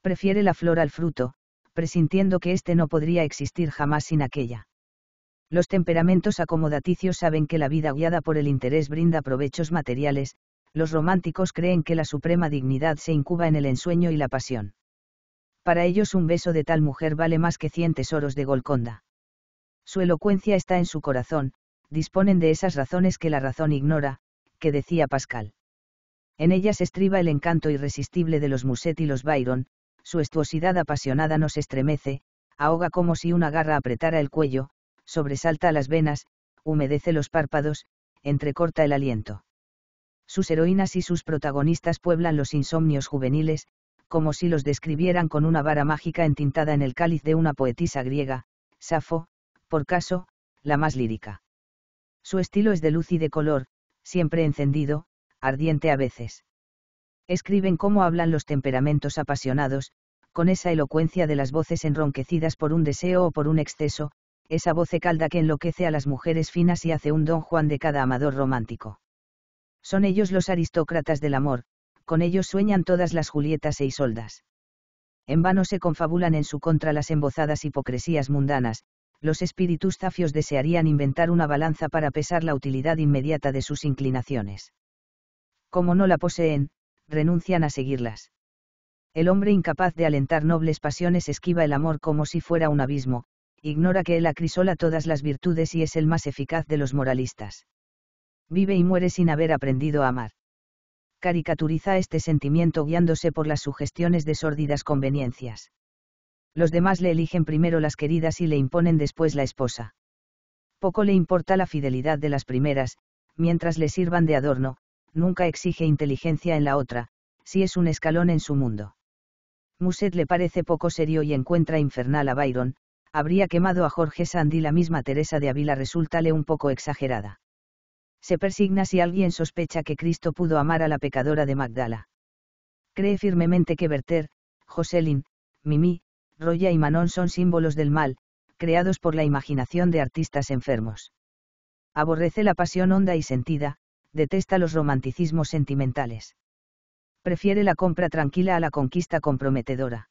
Prefiere la flor al fruto, presintiendo que éste no podría existir jamás sin aquella. Los temperamentos acomodaticios saben que la vida guiada por el interés brinda provechos materiales, los románticos creen que la suprema dignidad se incuba en el ensueño y la pasión. Para ellos un beso de tal mujer vale más que cien tesoros de Golconda. Su elocuencia está en su corazón, disponen de esas razones que la razón ignora, que decía Pascal. En ellas estriba el encanto irresistible de los Musset y los Byron, su estuosidad apasionada nos estremece, ahoga como si una garra apretara el cuello, sobresalta las venas, humedece los párpados, entrecorta el aliento. Sus heroínas y sus protagonistas pueblan los insomnios juveniles, como si los describieran con una vara mágica entintada en el cáliz de una poetisa griega, Safo, por caso, la más lírica. Su estilo es de luz y de color, siempre encendido, ardiente a veces. Escriben cómo hablan los temperamentos apasionados, con esa elocuencia de las voces enronquecidas por un deseo o por un exceso, esa voce calda que enloquece a las mujeres finas y hace un don Juan de cada amador romántico. Son ellos los aristócratas del amor, con ellos sueñan todas las Julietas e Isoldas. En vano se confabulan en su contra las embozadas hipocresías mundanas, los espíritus zafios desearían inventar una balanza para pesar la utilidad inmediata de sus inclinaciones. Como no la poseen, renuncian a seguirlas. El hombre incapaz de alentar nobles pasiones esquiva el amor como si fuera un abismo, ignora que él acrisola todas las virtudes y es el más eficaz de los moralistas. Vive y muere sin haber aprendido a amar. Caricaturiza este sentimiento guiándose por las sugestiones de sórdidas conveniencias los demás le eligen primero las queridas y le imponen después la esposa. Poco le importa la fidelidad de las primeras, mientras le sirvan de adorno, nunca exige inteligencia en la otra, si es un escalón en su mundo. Musset le parece poco serio y encuentra infernal a Byron, habría quemado a Jorge Sandy la misma Teresa de Ávila resultale un poco exagerada. Se persigna si alguien sospecha que Cristo pudo amar a la pecadora de Magdala. Cree firmemente que Werther, Joseline, Mimi, Roya y Manon son símbolos del mal, creados por la imaginación de artistas enfermos. Aborrece la pasión honda y sentida, detesta los romanticismos sentimentales. Prefiere la compra tranquila a la conquista comprometedora.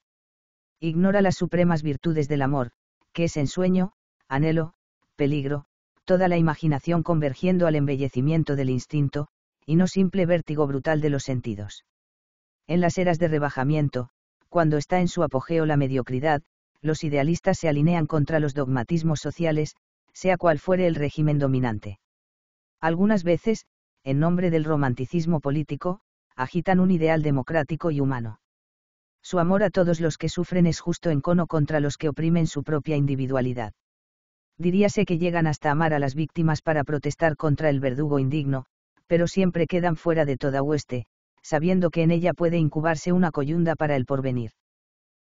Ignora las supremas virtudes del amor, que es ensueño, anhelo, peligro, toda la imaginación convergiendo al embellecimiento del instinto, y no simple vértigo brutal de los sentidos. En las eras de rebajamiento, cuando está en su apogeo la mediocridad, los idealistas se alinean contra los dogmatismos sociales, sea cual fuere el régimen dominante. Algunas veces, en nombre del romanticismo político, agitan un ideal democrático y humano. Su amor a todos los que sufren es justo encono contra los que oprimen su propia individualidad. Diríase que llegan hasta amar a las víctimas para protestar contra el verdugo indigno, pero siempre quedan fuera de toda hueste, sabiendo que en ella puede incubarse una coyunda para el porvenir.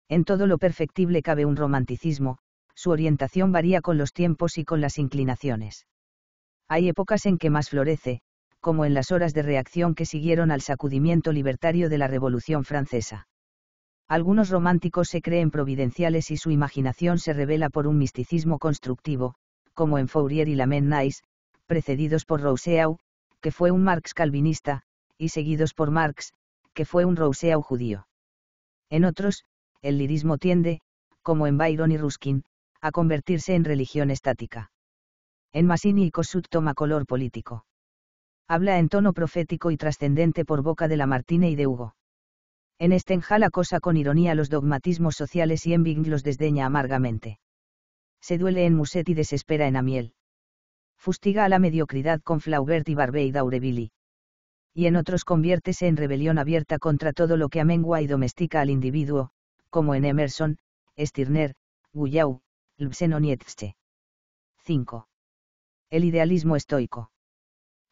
En todo lo perfectible cabe un romanticismo, su orientación varía con los tiempos y con las inclinaciones. Hay épocas en que más florece, como en las horas de reacción que siguieron al sacudimiento libertario de la Revolución Francesa. Algunos románticos se creen providenciales y su imaginación se revela por un misticismo constructivo, como en Fourier y Lamennais, precedidos por Rousseau, que fue un Marx calvinista, y seguidos por Marx, que fue un Rousseau judío. En otros, el lirismo tiende, como en Byron y Ruskin, a convertirse en religión estática. En Massini y Kossuth toma color político. Habla en tono profético y trascendente por boca de Lamartine y de Hugo. En Stenhal acosa con ironía los dogmatismos sociales y en Bing los desdeña amargamente. Se duele en Musset y desespera en Amiel. Fustiga a la mediocridad con Flaubert y Barbey d'Aurevilly y en otros conviértese en rebelión abierta contra todo lo que amengua y domestica al individuo, como en Emerson, Stirner, Guyau, o 5. El idealismo estoico.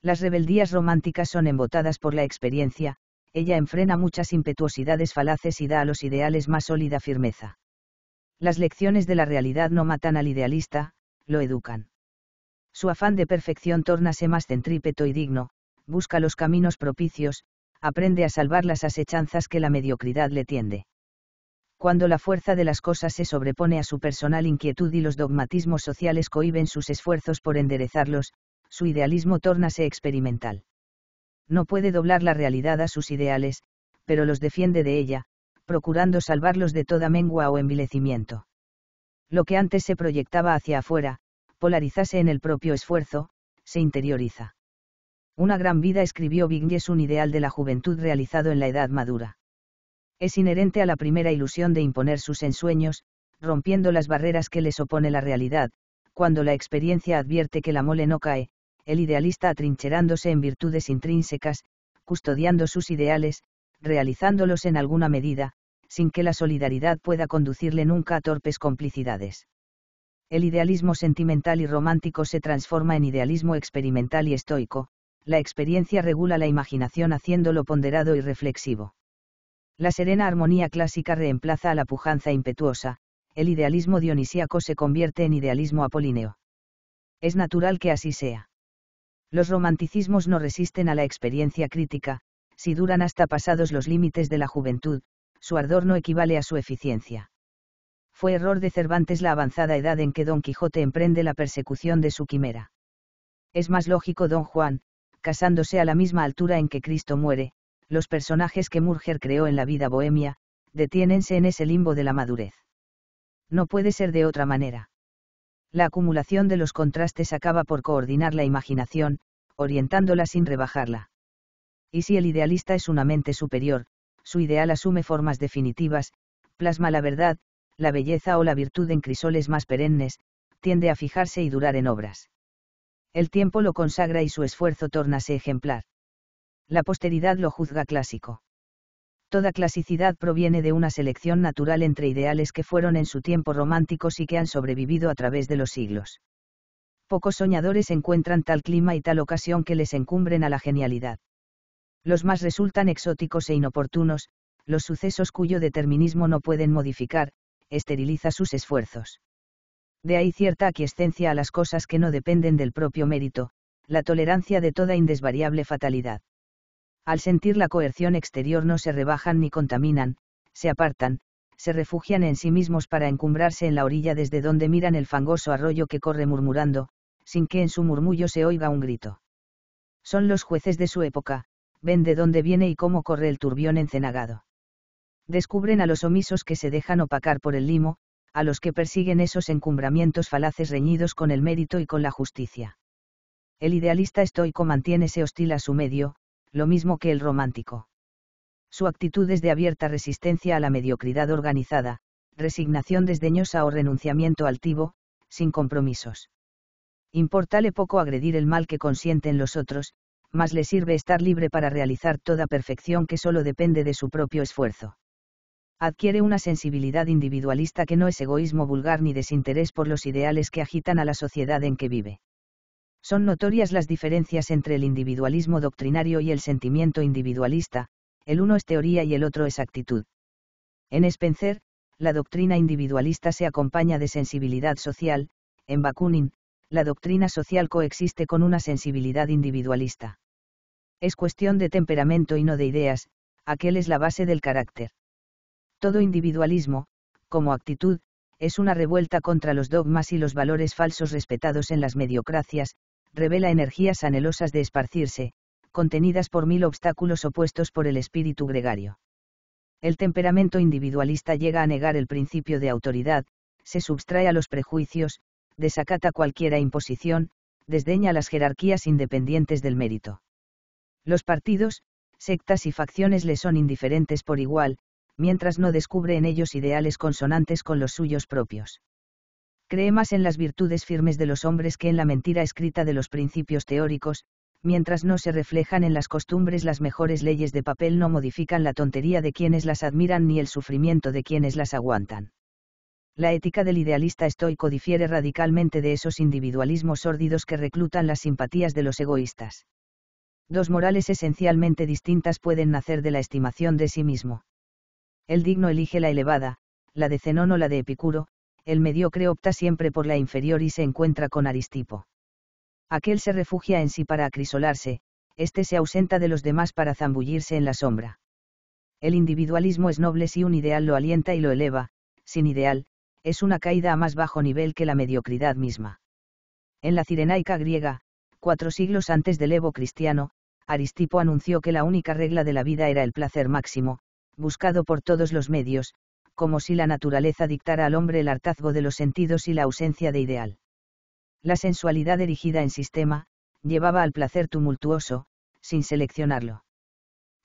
Las rebeldías románticas son embotadas por la experiencia, ella enfrena muchas impetuosidades falaces y da a los ideales más sólida firmeza. Las lecciones de la realidad no matan al idealista, lo educan. Su afán de perfección tórnase más centrípeto y digno, busca los caminos propicios, aprende a salvar las asechanzas que la mediocridad le tiende. Cuando la fuerza de las cosas se sobrepone a su personal inquietud y los dogmatismos sociales cohiben sus esfuerzos por enderezarlos, su idealismo tórnase experimental. No puede doblar la realidad a sus ideales, pero los defiende de ella, procurando salvarlos de toda mengua o envilecimiento. Lo que antes se proyectaba hacia afuera, polarizase en el propio esfuerzo, se interioriza. Una gran vida escribió Bing un ideal de la juventud realizado en la edad madura. Es inherente a la primera ilusión de imponer sus ensueños, rompiendo las barreras que les opone la realidad, cuando la experiencia advierte que la mole no cae, el idealista atrincherándose en virtudes intrínsecas, custodiando sus ideales, realizándolos en alguna medida, sin que la solidaridad pueda conducirle nunca a torpes complicidades. El idealismo sentimental y romántico se transforma en idealismo experimental y estoico, la experiencia regula la imaginación haciéndolo ponderado y reflexivo. La serena armonía clásica reemplaza a la pujanza impetuosa, el idealismo dionisíaco se convierte en idealismo apolíneo. Es natural que así sea. Los romanticismos no resisten a la experiencia crítica, si duran hasta pasados los límites de la juventud, su ardor no equivale a su eficiencia. Fue error de Cervantes la avanzada edad en que Don Quijote emprende la persecución de su quimera. Es más lógico Don Juan, casándose a la misma altura en que Cristo muere, los personajes que Murger creó en la vida bohemia, detiénense en ese limbo de la madurez. No puede ser de otra manera. La acumulación de los contrastes acaba por coordinar la imaginación, orientándola sin rebajarla. Y si el idealista es una mente superior, su ideal asume formas definitivas, plasma la verdad, la belleza o la virtud en crisoles más perennes, tiende a fijarse y durar en obras. El tiempo lo consagra y su esfuerzo tórnase ejemplar. La posteridad lo juzga clásico. Toda clasicidad proviene de una selección natural entre ideales que fueron en su tiempo románticos y que han sobrevivido a través de los siglos. Pocos soñadores encuentran tal clima y tal ocasión que les encumbren a la genialidad. Los más resultan exóticos e inoportunos, los sucesos cuyo determinismo no pueden modificar, esteriliza sus esfuerzos de ahí cierta aquiescencia a las cosas que no dependen del propio mérito, la tolerancia de toda indesvariable fatalidad. Al sentir la coerción exterior no se rebajan ni contaminan, se apartan, se refugian en sí mismos para encumbrarse en la orilla desde donde miran el fangoso arroyo que corre murmurando, sin que en su murmullo se oiga un grito. Son los jueces de su época, ven de dónde viene y cómo corre el turbión encenagado. Descubren a los omisos que se dejan opacar por el limo, a los que persiguen esos encumbramientos falaces reñidos con el mérito y con la justicia. El idealista estoico mantiénese hostil a su medio, lo mismo que el romántico. Su actitud es de abierta resistencia a la mediocridad organizada, resignación desdeñosa o renunciamiento altivo, sin compromisos. Importale poco agredir el mal que consienten los otros, más le sirve estar libre para realizar toda perfección que solo depende de su propio esfuerzo adquiere una sensibilidad individualista que no es egoísmo vulgar ni desinterés por los ideales que agitan a la sociedad en que vive. Son notorias las diferencias entre el individualismo doctrinario y el sentimiento individualista, el uno es teoría y el otro es actitud. En Spencer, la doctrina individualista se acompaña de sensibilidad social, en Bakunin, la doctrina social coexiste con una sensibilidad individualista. Es cuestión de temperamento y no de ideas, aquel es la base del carácter. Todo individualismo, como actitud, es una revuelta contra los dogmas y los valores falsos respetados en las mediocracias, revela energías anhelosas de esparcirse, contenidas por mil obstáculos opuestos por el espíritu gregario. El temperamento individualista llega a negar el principio de autoridad, se subtrae a los prejuicios, desacata cualquiera imposición, desdeña las jerarquías independientes del mérito. Los partidos, sectas y facciones le son indiferentes por igual, mientras no descubre en ellos ideales consonantes con los suyos propios. Cree más en las virtudes firmes de los hombres que en la mentira escrita de los principios teóricos, mientras no se reflejan en las costumbres las mejores leyes de papel no modifican la tontería de quienes las admiran ni el sufrimiento de quienes las aguantan. La ética del idealista estoico difiere radicalmente de esos individualismos sórdidos que reclutan las simpatías de los egoístas. Dos morales esencialmente distintas pueden nacer de la estimación de sí mismo el digno elige la elevada, la de Zenón o la de Epicuro, el mediocre opta siempre por la inferior y se encuentra con Aristipo. Aquel se refugia en sí para acrisolarse, éste se ausenta de los demás para zambullirse en la sombra. El individualismo es noble si un ideal lo alienta y lo eleva, sin ideal, es una caída a más bajo nivel que la mediocridad misma. En la Cirenaica griega, cuatro siglos antes del Evo cristiano, Aristipo anunció que la única regla de la vida era el placer máximo, buscado por todos los medios, como si la naturaleza dictara al hombre el hartazgo de los sentidos y la ausencia de ideal. La sensualidad erigida en sistema, llevaba al placer tumultuoso, sin seleccionarlo.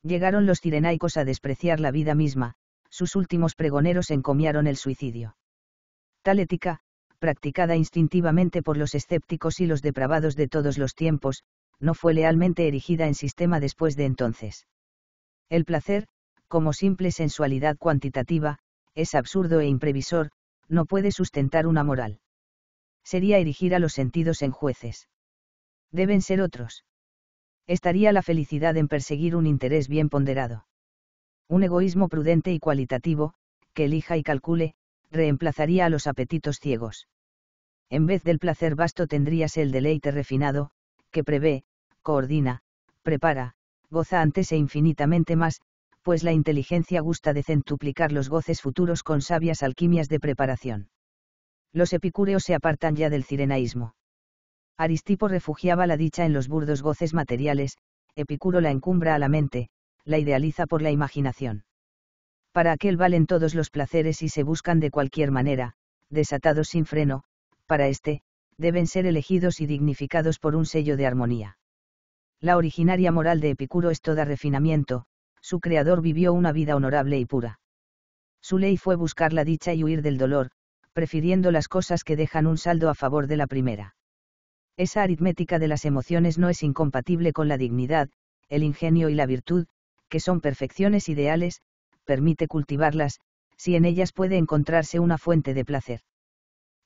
Llegaron los cirenaicos a despreciar la vida misma, sus últimos pregoneros encomiaron el suicidio. Tal ética, practicada instintivamente por los escépticos y los depravados de todos los tiempos, no fue lealmente erigida en sistema después de entonces. El placer, como simple sensualidad cuantitativa, es absurdo e imprevisor, no puede sustentar una moral. Sería erigir a los sentidos en jueces. Deben ser otros. Estaría la felicidad en perseguir un interés bien ponderado. Un egoísmo prudente y cualitativo, que elija y calcule, reemplazaría a los apetitos ciegos. En vez del placer vasto tendrías el deleite refinado, que prevé, coordina, prepara, goza antes e infinitamente más, pues la inteligencia gusta de centuplicar los goces futuros con sabias alquimias de preparación. Los epicúreos se apartan ya del cirenaísmo. Aristipo refugiaba la dicha en los burdos goces materiales, Epicuro la encumbra a la mente, la idealiza por la imaginación. Para aquel valen todos los placeres y se buscan de cualquier manera, desatados sin freno, para este deben ser elegidos y dignificados por un sello de armonía. La originaria moral de Epicuro es toda refinamiento, su creador vivió una vida honorable y pura. Su ley fue buscar la dicha y huir del dolor, prefiriendo las cosas que dejan un saldo a favor de la primera. Esa aritmética de las emociones no es incompatible con la dignidad, el ingenio y la virtud, que son perfecciones ideales, permite cultivarlas, si en ellas puede encontrarse una fuente de placer.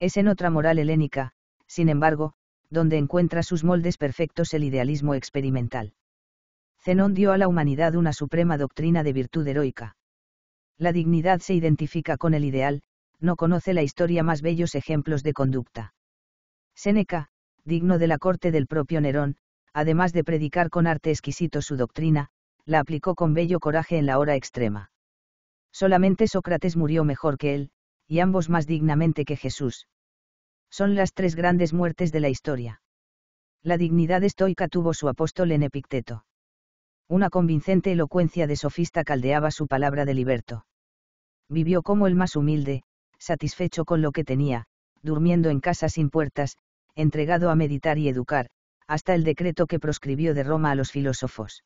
Es en otra moral helénica, sin embargo, donde encuentra sus moldes perfectos el idealismo experimental. Zenón dio a la humanidad una suprema doctrina de virtud heroica. La dignidad se identifica con el ideal, no conoce la historia más bellos ejemplos de conducta. Séneca, digno de la corte del propio Nerón, además de predicar con arte exquisito su doctrina, la aplicó con bello coraje en la hora extrema. Solamente Sócrates murió mejor que él, y ambos más dignamente que Jesús. Son las tres grandes muertes de la historia. La dignidad estoica tuvo su apóstol en Epicteto. Una convincente elocuencia de sofista caldeaba su palabra de liberto. Vivió como el más humilde, satisfecho con lo que tenía, durmiendo en casa sin puertas, entregado a meditar y educar, hasta el decreto que proscribió de Roma a los filósofos.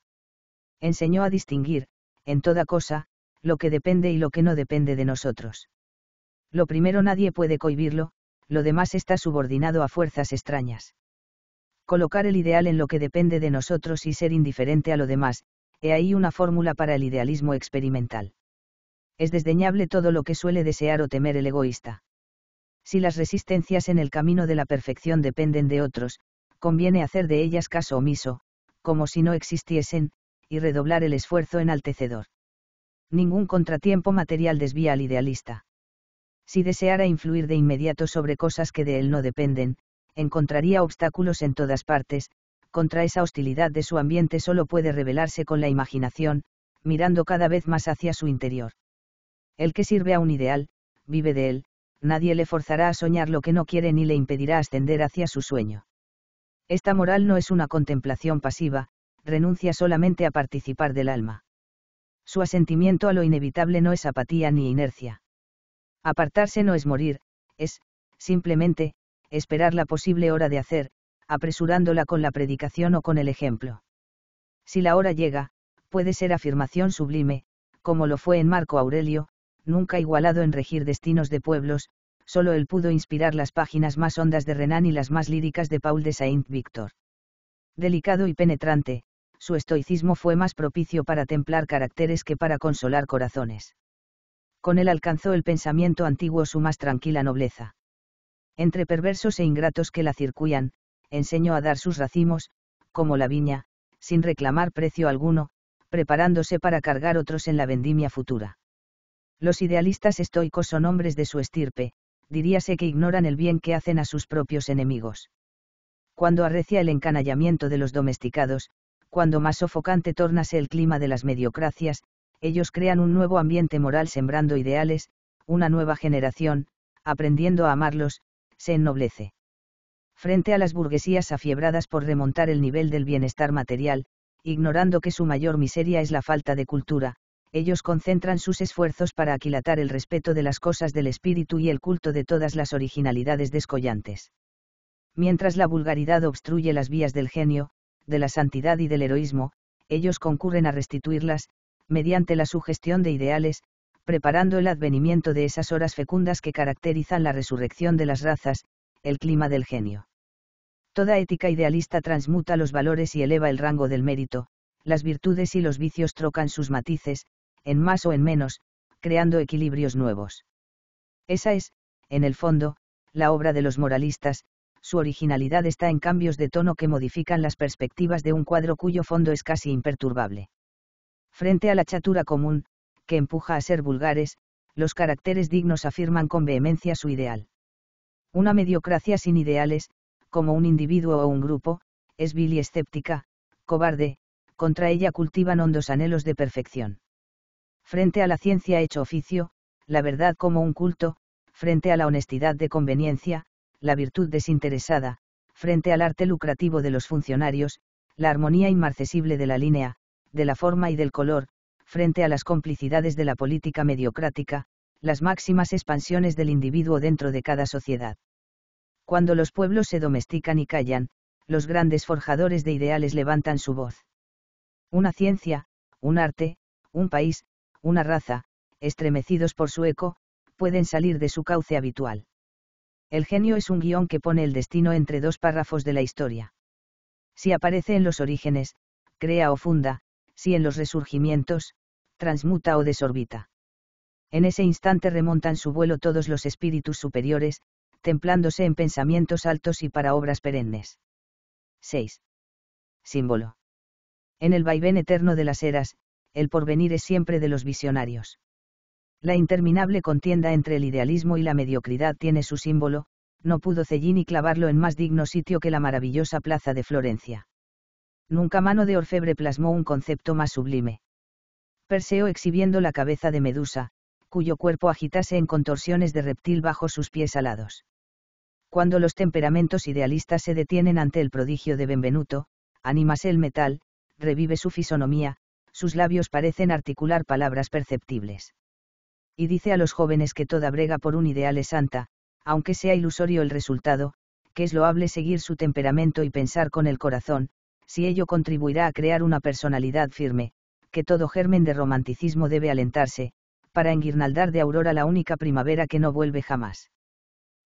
Enseñó a distinguir, en toda cosa, lo que depende y lo que no depende de nosotros. Lo primero nadie puede cohibirlo, lo demás está subordinado a fuerzas extrañas colocar el ideal en lo que depende de nosotros y ser indiferente a lo demás, he ahí una fórmula para el idealismo experimental. Es desdeñable todo lo que suele desear o temer el egoísta. Si las resistencias en el camino de la perfección dependen de otros, conviene hacer de ellas caso omiso, como si no existiesen, y redoblar el esfuerzo enaltecedor. Ningún contratiempo material desvía al idealista. Si deseara influir de inmediato sobre cosas que de él no dependen, encontraría obstáculos en todas partes, contra esa hostilidad de su ambiente solo puede revelarse con la imaginación, mirando cada vez más hacia su interior. El que sirve a un ideal, vive de él, nadie le forzará a soñar lo que no quiere ni le impedirá ascender hacia su sueño. Esta moral no es una contemplación pasiva, renuncia solamente a participar del alma. Su asentimiento a lo inevitable no es apatía ni inercia. Apartarse no es morir, es, simplemente, esperar la posible hora de hacer, apresurándola con la predicación o con el ejemplo. Si la hora llega, puede ser afirmación sublime, como lo fue en Marco Aurelio, nunca igualado en regir destinos de pueblos, solo él pudo inspirar las páginas más hondas de Renan y las más líricas de Paul de Saint-Victor. Delicado y penetrante, su estoicismo fue más propicio para templar caracteres que para consolar corazones. Con él alcanzó el pensamiento antiguo su más tranquila nobleza entre perversos e ingratos que la circuían, enseñó a dar sus racimos, como la viña, sin reclamar precio alguno, preparándose para cargar otros en la vendimia futura. Los idealistas estoicos son hombres de su estirpe, diríase que ignoran el bien que hacen a sus propios enemigos. Cuando arrecia el encanallamiento de los domesticados, cuando más sofocante tornase el clima de las mediocracias, ellos crean un nuevo ambiente moral sembrando ideales, una nueva generación, aprendiendo a amarlos, se ennoblece. Frente a las burguesías afiebradas por remontar el nivel del bienestar material, ignorando que su mayor miseria es la falta de cultura, ellos concentran sus esfuerzos para aquilatar el respeto de las cosas del espíritu y el culto de todas las originalidades descollantes. Mientras la vulgaridad obstruye las vías del genio, de la santidad y del heroísmo, ellos concurren a restituirlas, mediante la sugestión de ideales, preparando el advenimiento de esas horas fecundas que caracterizan la resurrección de las razas, el clima del genio. Toda ética idealista transmuta los valores y eleva el rango del mérito, las virtudes y los vicios trocan sus matices, en más o en menos, creando equilibrios nuevos. Esa es, en el fondo, la obra de los moralistas, su originalidad está en cambios de tono que modifican las perspectivas de un cuadro cuyo fondo es casi imperturbable. Frente a la chatura común, que empuja a ser vulgares, los caracteres dignos afirman con vehemencia su ideal. Una mediocracia sin ideales, como un individuo o un grupo, es vil y escéptica, cobarde, contra ella cultivan hondos anhelos de perfección. Frente a la ciencia hecho oficio, la verdad como un culto, frente a la honestidad de conveniencia, la virtud desinteresada, frente al arte lucrativo de los funcionarios, la armonía inmarcesible de la línea, de la forma y del color, frente a las complicidades de la política mediocrática, las máximas expansiones del individuo dentro de cada sociedad. Cuando los pueblos se domestican y callan, los grandes forjadores de ideales levantan su voz. Una ciencia, un arte, un país, una raza, estremecidos por su eco, pueden salir de su cauce habitual. El genio es un guión que pone el destino entre dos párrafos de la historia. Si aparece en los orígenes, crea o funda, si en los resurgimientos, transmuta o desorbita. En ese instante remontan su vuelo todos los espíritus superiores, templándose en pensamientos altos y para obras perennes. 6. Símbolo. En el vaivén eterno de las eras, el porvenir es siempre de los visionarios. La interminable contienda entre el idealismo y la mediocridad tiene su símbolo, no pudo Cellini clavarlo en más digno sitio que la maravillosa plaza de Florencia. Nunca mano de orfebre plasmó un concepto más sublime. Perseo exhibiendo la cabeza de Medusa, cuyo cuerpo agitase en contorsiones de reptil bajo sus pies alados. Cuando los temperamentos idealistas se detienen ante el prodigio de Benvenuto, anímase el metal, revive su fisonomía, sus labios parecen articular palabras perceptibles. Y dice a los jóvenes que toda brega por un ideal es santa, aunque sea ilusorio el resultado, que es loable seguir su temperamento y pensar con el corazón, si ello contribuirá a crear una personalidad firme, que todo germen de romanticismo debe alentarse, para enguirnaldar de aurora la única primavera que no vuelve jamás.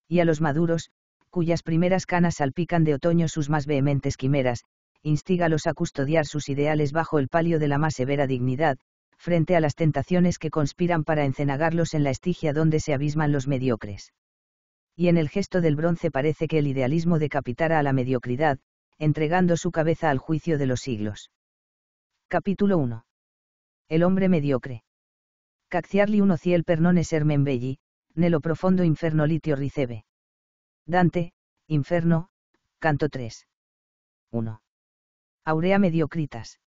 Y a los maduros, cuyas primeras canas salpican de otoño sus más vehementes quimeras, instígalos a custodiar sus ideales bajo el palio de la más severa dignidad, frente a las tentaciones que conspiran para encenagarlos en la estigia donde se abisman los mediocres. Y en el gesto del bronce parece que el idealismo decapitara a la mediocridad, entregando su cabeza al juicio de los siglos. Capítulo 1. El hombre mediocre. Cacciarli uno ciel per non esser ne nelo profundo inferno litio riceve. Dante, Inferno, canto 3. 1. Aurea mediocritas.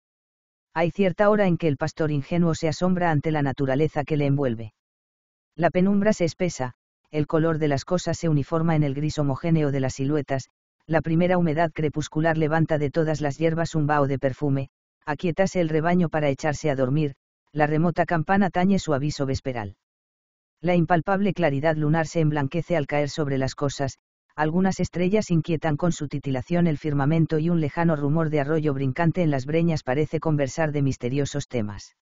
Hay cierta hora en que el pastor ingenuo se asombra ante la naturaleza que le envuelve. La penumbra se espesa, el color de las cosas se uniforma en el gris homogéneo de las siluetas, la primera humedad crepuscular levanta de todas las hierbas un vaho de perfume, aquietase el rebaño para echarse a dormir, la remota campana tañe su aviso vesperal. La impalpable claridad lunar se emblanquece al caer sobre las cosas, algunas estrellas inquietan con su titilación el firmamento y un lejano rumor de arroyo brincante en las breñas parece conversar de misteriosos temas.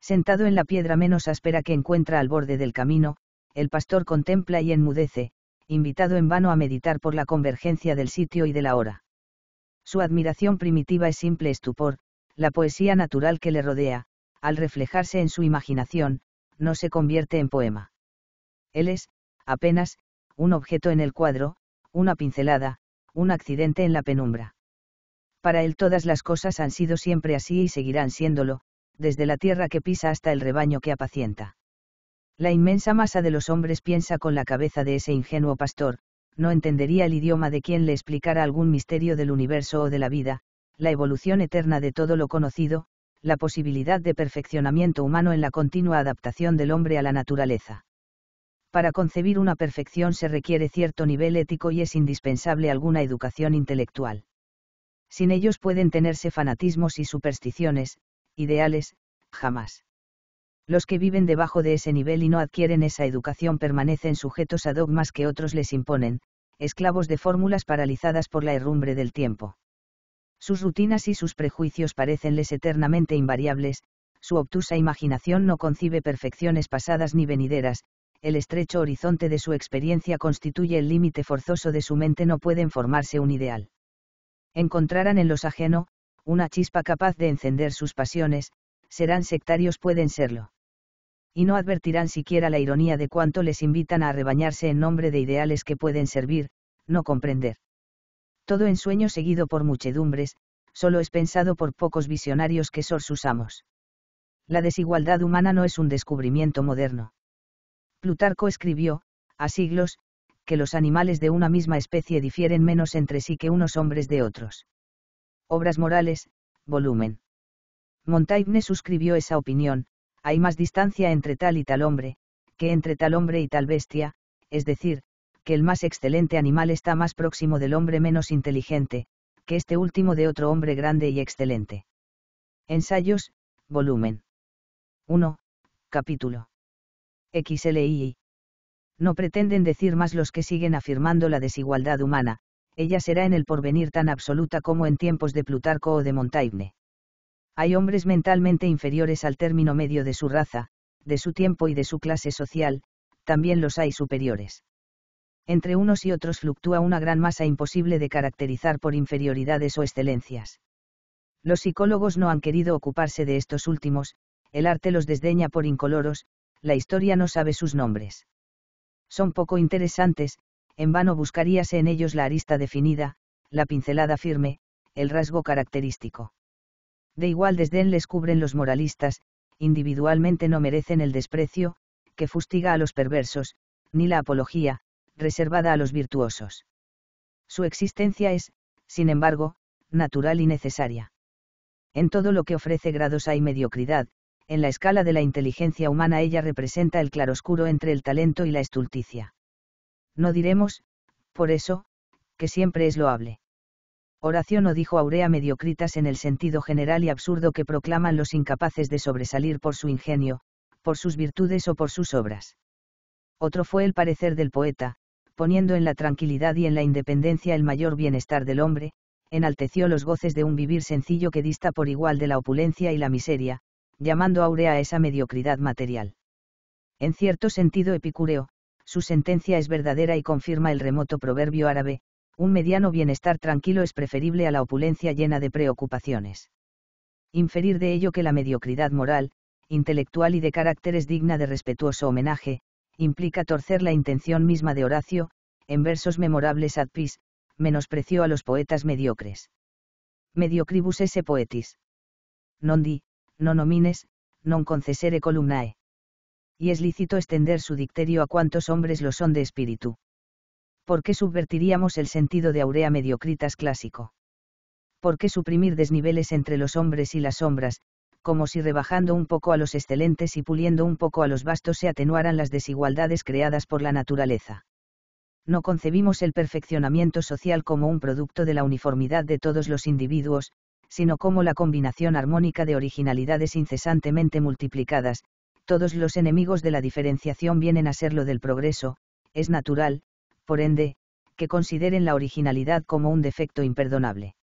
Sentado en la piedra menos áspera que encuentra al borde del camino, el pastor contempla y enmudece, invitado en vano a meditar por la convergencia del sitio y de la hora. Su admiración primitiva es simple estupor, la poesía natural que le rodea, al reflejarse en su imaginación, no se convierte en poema. Él es, apenas, un objeto en el cuadro, una pincelada, un accidente en la penumbra. Para él todas las cosas han sido siempre así y seguirán siéndolo, desde la tierra que pisa hasta el rebaño que apacienta. La inmensa masa de los hombres piensa con la cabeza de ese ingenuo pastor, no entendería el idioma de quien le explicara algún misterio del universo o de la vida, la evolución eterna de todo lo conocido, la posibilidad de perfeccionamiento humano en la continua adaptación del hombre a la naturaleza. Para concebir una perfección se requiere cierto nivel ético y es indispensable alguna educación intelectual. Sin ellos pueden tenerse fanatismos y supersticiones, ideales, jamás. Los que viven debajo de ese nivel y no adquieren esa educación permanecen sujetos a dogmas que otros les imponen, esclavos de fórmulas paralizadas por la herrumbre del tiempo. Sus rutinas y sus prejuicios parecenles eternamente invariables, su obtusa imaginación no concibe perfecciones pasadas ni venideras, el estrecho horizonte de su experiencia constituye el límite forzoso de su mente no pueden formarse un ideal. Encontrarán en los ajeno, una chispa capaz de encender sus pasiones, serán sectarios pueden serlo. Y no advertirán siquiera la ironía de cuánto les invitan a arrebañarse en nombre de ideales que pueden servir, no comprender todo en sueño seguido por muchedumbres, solo es pensado por pocos visionarios que son La desigualdad humana no es un descubrimiento moderno. Plutarco escribió, a siglos, que los animales de una misma especie difieren menos entre sí que unos hombres de otros. Obras Morales, volumen. Montaigne suscribió esa opinión, hay más distancia entre tal y tal hombre, que entre tal hombre y tal bestia, es decir, el más excelente animal está más próximo del hombre menos inteligente, que este último de otro hombre grande y excelente. Ensayos, volumen 1, capítulo XLI. No pretenden decir más los que siguen afirmando la desigualdad humana, ella será en el porvenir tan absoluta como en tiempos de Plutarco o de Montaigne. Hay hombres mentalmente inferiores al término medio de su raza, de su tiempo y de su clase social, también los hay superiores entre unos y otros fluctúa una gran masa imposible de caracterizar por inferioridades o excelencias. Los psicólogos no han querido ocuparse de estos últimos, el arte los desdeña por incoloros, la historia no sabe sus nombres. Son poco interesantes, en vano buscaríase en ellos la arista definida, la pincelada firme, el rasgo característico. De igual desdén les cubren los moralistas, individualmente no merecen el desprecio, que fustiga a los perversos, ni la apología, reservada a los virtuosos. Su existencia es, sin embargo, natural y necesaria. En todo lo que ofrece grados hay mediocridad, en la escala de la inteligencia humana ella representa el claroscuro entre el talento y la estulticia. No diremos, por eso, que siempre es loable. Oración no dijo aurea mediocritas en el sentido general y absurdo que proclaman los incapaces de sobresalir por su ingenio, por sus virtudes o por sus obras. Otro fue el parecer del poeta, poniendo en la tranquilidad y en la independencia el mayor bienestar del hombre, enalteció los goces de un vivir sencillo que dista por igual de la opulencia y la miseria, llamando aurea a esa mediocridad material. En cierto sentido epicúreo, su sentencia es verdadera y confirma el remoto proverbio árabe, un mediano bienestar tranquilo es preferible a la opulencia llena de preocupaciones. Inferir de ello que la mediocridad moral, intelectual y de carácter es digna de respetuoso homenaje, implica torcer la intención misma de Horacio, en versos memorables ad pis, menospreció a los poetas mediocres. Mediocribus esse poetis. Non di, non nomines, non concesere columnae. Y es lícito extender su dicterio a cuantos hombres lo son de espíritu. ¿Por qué subvertiríamos el sentido de aurea mediocritas clásico? ¿Por qué suprimir desniveles entre los hombres y las sombras, como si rebajando un poco a los excelentes y puliendo un poco a los vastos se atenuaran las desigualdades creadas por la naturaleza. No concebimos el perfeccionamiento social como un producto de la uniformidad de todos los individuos, sino como la combinación armónica de originalidades incesantemente multiplicadas, todos los enemigos de la diferenciación vienen a ser lo del progreso, es natural, por ende, que consideren la originalidad como un defecto imperdonable.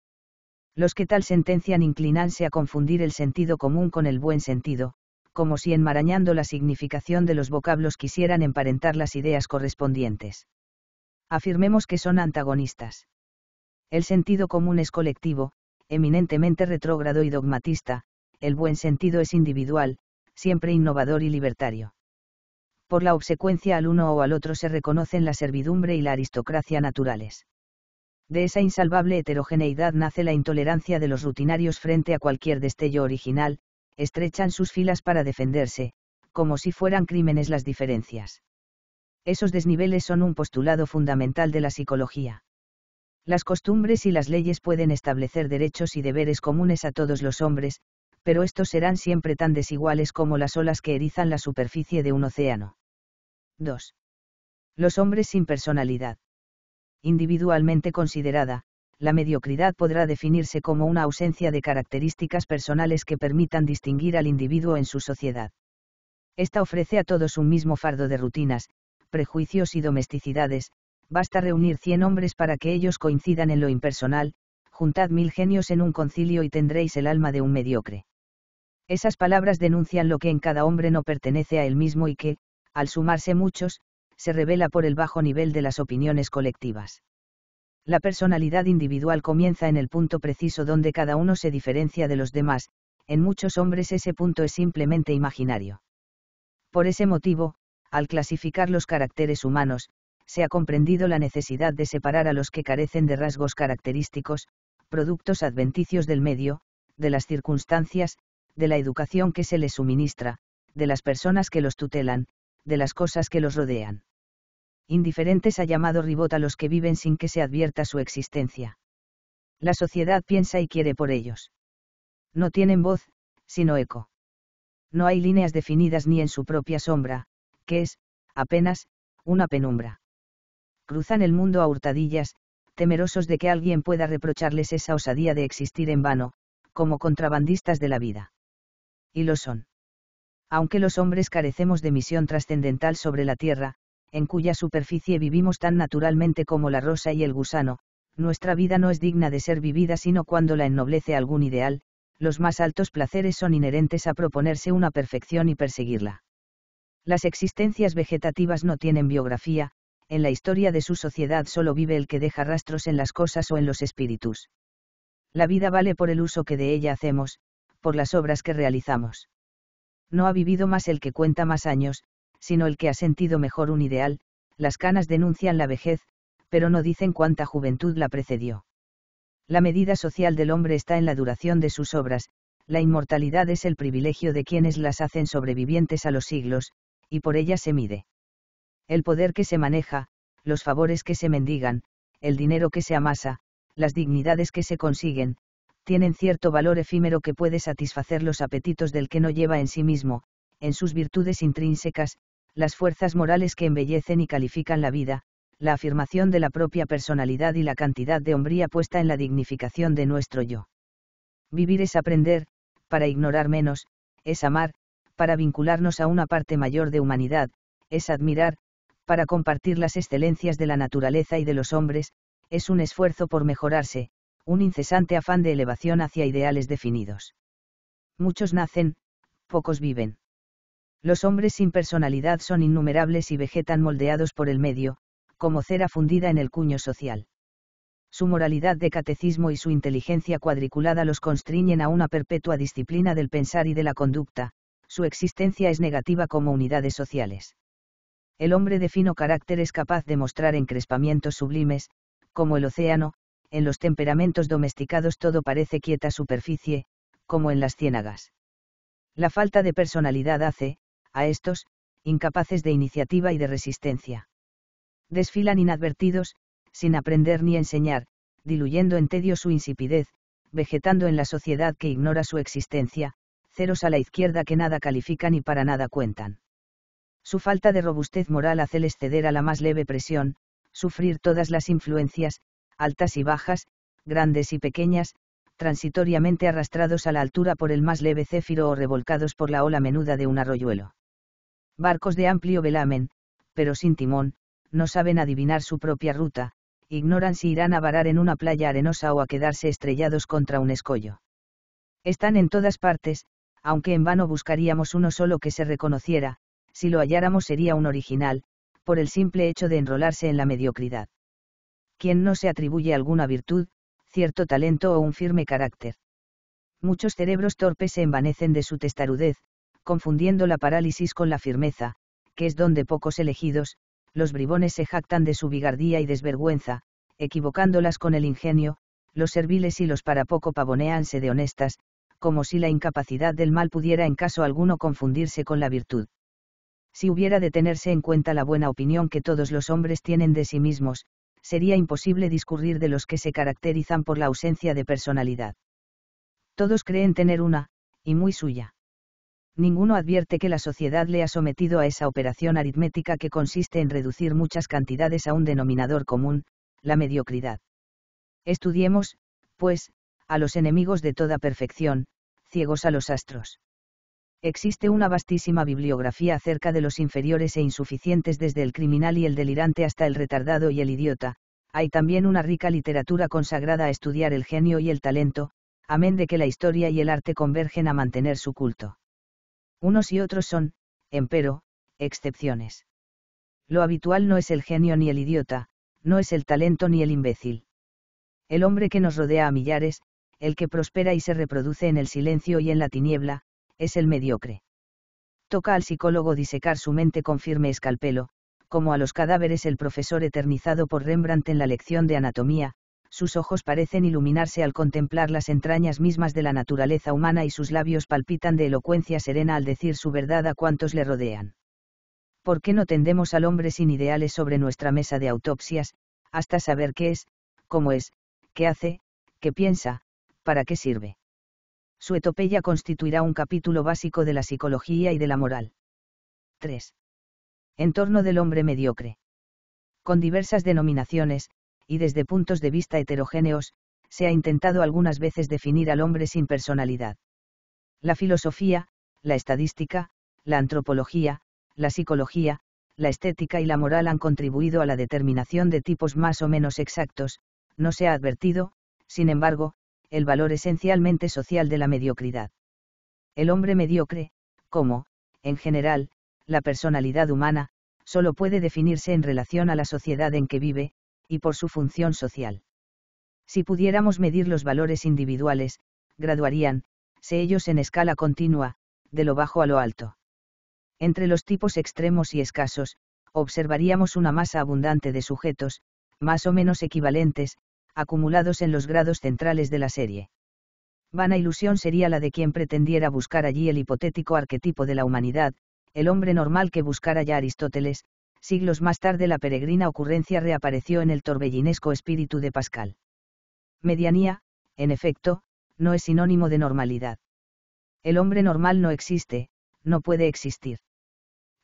Los que tal sentencian inclinanse a confundir el sentido común con el buen sentido, como si enmarañando la significación de los vocablos quisieran emparentar las ideas correspondientes. Afirmemos que son antagonistas. El sentido común es colectivo, eminentemente retrógrado y dogmatista, el buen sentido es individual, siempre innovador y libertario. Por la obsecuencia al uno o al otro se reconocen la servidumbre y la aristocracia naturales. De esa insalvable heterogeneidad nace la intolerancia de los rutinarios frente a cualquier destello original, estrechan sus filas para defenderse, como si fueran crímenes las diferencias. Esos desniveles son un postulado fundamental de la psicología. Las costumbres y las leyes pueden establecer derechos y deberes comunes a todos los hombres, pero estos serán siempre tan desiguales como las olas que erizan la superficie de un océano. 2. Los hombres sin personalidad individualmente considerada, la mediocridad podrá definirse como una ausencia de características personales que permitan distinguir al individuo en su sociedad. Esta ofrece a todos un mismo fardo de rutinas, prejuicios y domesticidades, basta reunir cien hombres para que ellos coincidan en lo impersonal, juntad mil genios en un concilio y tendréis el alma de un mediocre. Esas palabras denuncian lo que en cada hombre no pertenece a él mismo y que, al sumarse muchos, se revela por el bajo nivel de las opiniones colectivas. La personalidad individual comienza en el punto preciso donde cada uno se diferencia de los demás, en muchos hombres ese punto es simplemente imaginario. Por ese motivo, al clasificar los caracteres humanos, se ha comprendido la necesidad de separar a los que carecen de rasgos característicos, productos adventicios del medio, de las circunstancias, de la educación que se les suministra, de las personas que los tutelan, de las cosas que los rodean indiferentes ha llamado ribot a los que viven sin que se advierta su existencia. La sociedad piensa y quiere por ellos. No tienen voz, sino eco. No hay líneas definidas ni en su propia sombra, que es, apenas, una penumbra. Cruzan el mundo a hurtadillas, temerosos de que alguien pueda reprocharles esa osadía de existir en vano, como contrabandistas de la vida. Y lo son. Aunque los hombres carecemos de misión trascendental sobre la Tierra, en cuya superficie vivimos tan naturalmente como la rosa y el gusano, nuestra vida no es digna de ser vivida sino cuando la ennoblece algún ideal, los más altos placeres son inherentes a proponerse una perfección y perseguirla. Las existencias vegetativas no tienen biografía, en la historia de su sociedad solo vive el que deja rastros en las cosas o en los espíritus. La vida vale por el uso que de ella hacemos, por las obras que realizamos. No ha vivido más el que cuenta más años, sino el que ha sentido mejor un ideal, las canas denuncian la vejez, pero no dicen cuánta juventud la precedió. La medida social del hombre está en la duración de sus obras, la inmortalidad es el privilegio de quienes las hacen sobrevivientes a los siglos, y por ella se mide. El poder que se maneja, los favores que se mendigan, el dinero que se amasa, las dignidades que se consiguen, tienen cierto valor efímero que puede satisfacer los apetitos del que no lleva en sí mismo, en sus virtudes intrínsecas, las fuerzas morales que embellecen y califican la vida, la afirmación de la propia personalidad y la cantidad de hombría puesta en la dignificación de nuestro yo. Vivir es aprender, para ignorar menos, es amar, para vincularnos a una parte mayor de humanidad, es admirar, para compartir las excelencias de la naturaleza y de los hombres, es un esfuerzo por mejorarse, un incesante afán de elevación hacia ideales definidos. Muchos nacen, pocos viven. Los hombres sin personalidad son innumerables y vegetan moldeados por el medio, como cera fundida en el cuño social. Su moralidad de catecismo y su inteligencia cuadriculada los constriñen a una perpetua disciplina del pensar y de la conducta, su existencia es negativa como unidades sociales. El hombre de fino carácter es capaz de mostrar encrespamientos sublimes, como el océano, en los temperamentos domesticados todo parece quieta superficie, como en las ciénagas. La falta de personalidad hace, a estos, incapaces de iniciativa y de resistencia. Desfilan inadvertidos, sin aprender ni enseñar, diluyendo en tedio su insipidez, vegetando en la sociedad que ignora su existencia, ceros a la izquierda que nada califican y para nada cuentan. Su falta de robustez moral hace ceder a la más leve presión, sufrir todas las influencias, altas y bajas, grandes y pequeñas, transitoriamente arrastrados a la altura por el más leve céfiro o revolcados por la ola menuda de un arroyuelo. Barcos de amplio velamen, pero sin timón, no saben adivinar su propia ruta, ignoran si irán a varar en una playa arenosa o a quedarse estrellados contra un escollo. Están en todas partes, aunque en vano buscaríamos uno solo que se reconociera, si lo halláramos sería un original, por el simple hecho de enrolarse en la mediocridad. Quien no se atribuye alguna virtud, cierto talento o un firme carácter. Muchos cerebros torpes se envanecen de su testarudez, confundiendo la parálisis con la firmeza, que es donde pocos elegidos, los bribones se jactan de su bigardía y desvergüenza, equivocándolas con el ingenio, los serviles y los para poco pavoneanse de honestas, como si la incapacidad del mal pudiera en caso alguno confundirse con la virtud. Si hubiera de tenerse en cuenta la buena opinión que todos los hombres tienen de sí mismos, sería imposible discurrir de los que se caracterizan por la ausencia de personalidad. Todos creen tener una, y muy suya ninguno advierte que la sociedad le ha sometido a esa operación aritmética que consiste en reducir muchas cantidades a un denominador común, la mediocridad. Estudiemos, pues, a los enemigos de toda perfección, ciegos a los astros. Existe una vastísima bibliografía acerca de los inferiores e insuficientes desde el criminal y el delirante hasta el retardado y el idiota, hay también una rica literatura consagrada a estudiar el genio y el talento, amén de que la historia y el arte convergen a mantener su culto. Unos y otros son, empero, excepciones. Lo habitual no es el genio ni el idiota, no es el talento ni el imbécil. El hombre que nos rodea a millares, el que prospera y se reproduce en el silencio y en la tiniebla, es el mediocre. Toca al psicólogo disecar su mente con firme escalpelo, como a los cadáveres el profesor eternizado por Rembrandt en la lección de anatomía, sus ojos parecen iluminarse al contemplar las entrañas mismas de la naturaleza humana y sus labios palpitan de elocuencia serena al decir su verdad a cuantos le rodean. ¿Por qué no tendemos al hombre sin ideales sobre nuestra mesa de autopsias, hasta saber qué es, cómo es, qué hace, qué piensa, para qué sirve? Su etopeya constituirá un capítulo básico de la psicología y de la moral. 3. Entorno del hombre mediocre. Con diversas denominaciones, y desde puntos de vista heterogéneos, se ha intentado algunas veces definir al hombre sin personalidad. La filosofía, la estadística, la antropología, la psicología, la estética y la moral han contribuido a la determinación de tipos más o menos exactos, no se ha advertido, sin embargo, el valor esencialmente social de la mediocridad. El hombre mediocre, como, en general, la personalidad humana, solo puede definirse en relación a la sociedad en que vive, y por su función social. Si pudiéramos medir los valores individuales, graduarían, se ellos en escala continua, de lo bajo a lo alto. Entre los tipos extremos y escasos, observaríamos una masa abundante de sujetos, más o menos equivalentes, acumulados en los grados centrales de la serie. Vana ilusión sería la de quien pretendiera buscar allí el hipotético arquetipo de la humanidad, el hombre normal que buscara ya Aristóteles, Siglos más tarde la peregrina ocurrencia reapareció en el torbellinesco espíritu de Pascal. Medianía, en efecto, no es sinónimo de normalidad. El hombre normal no existe, no puede existir.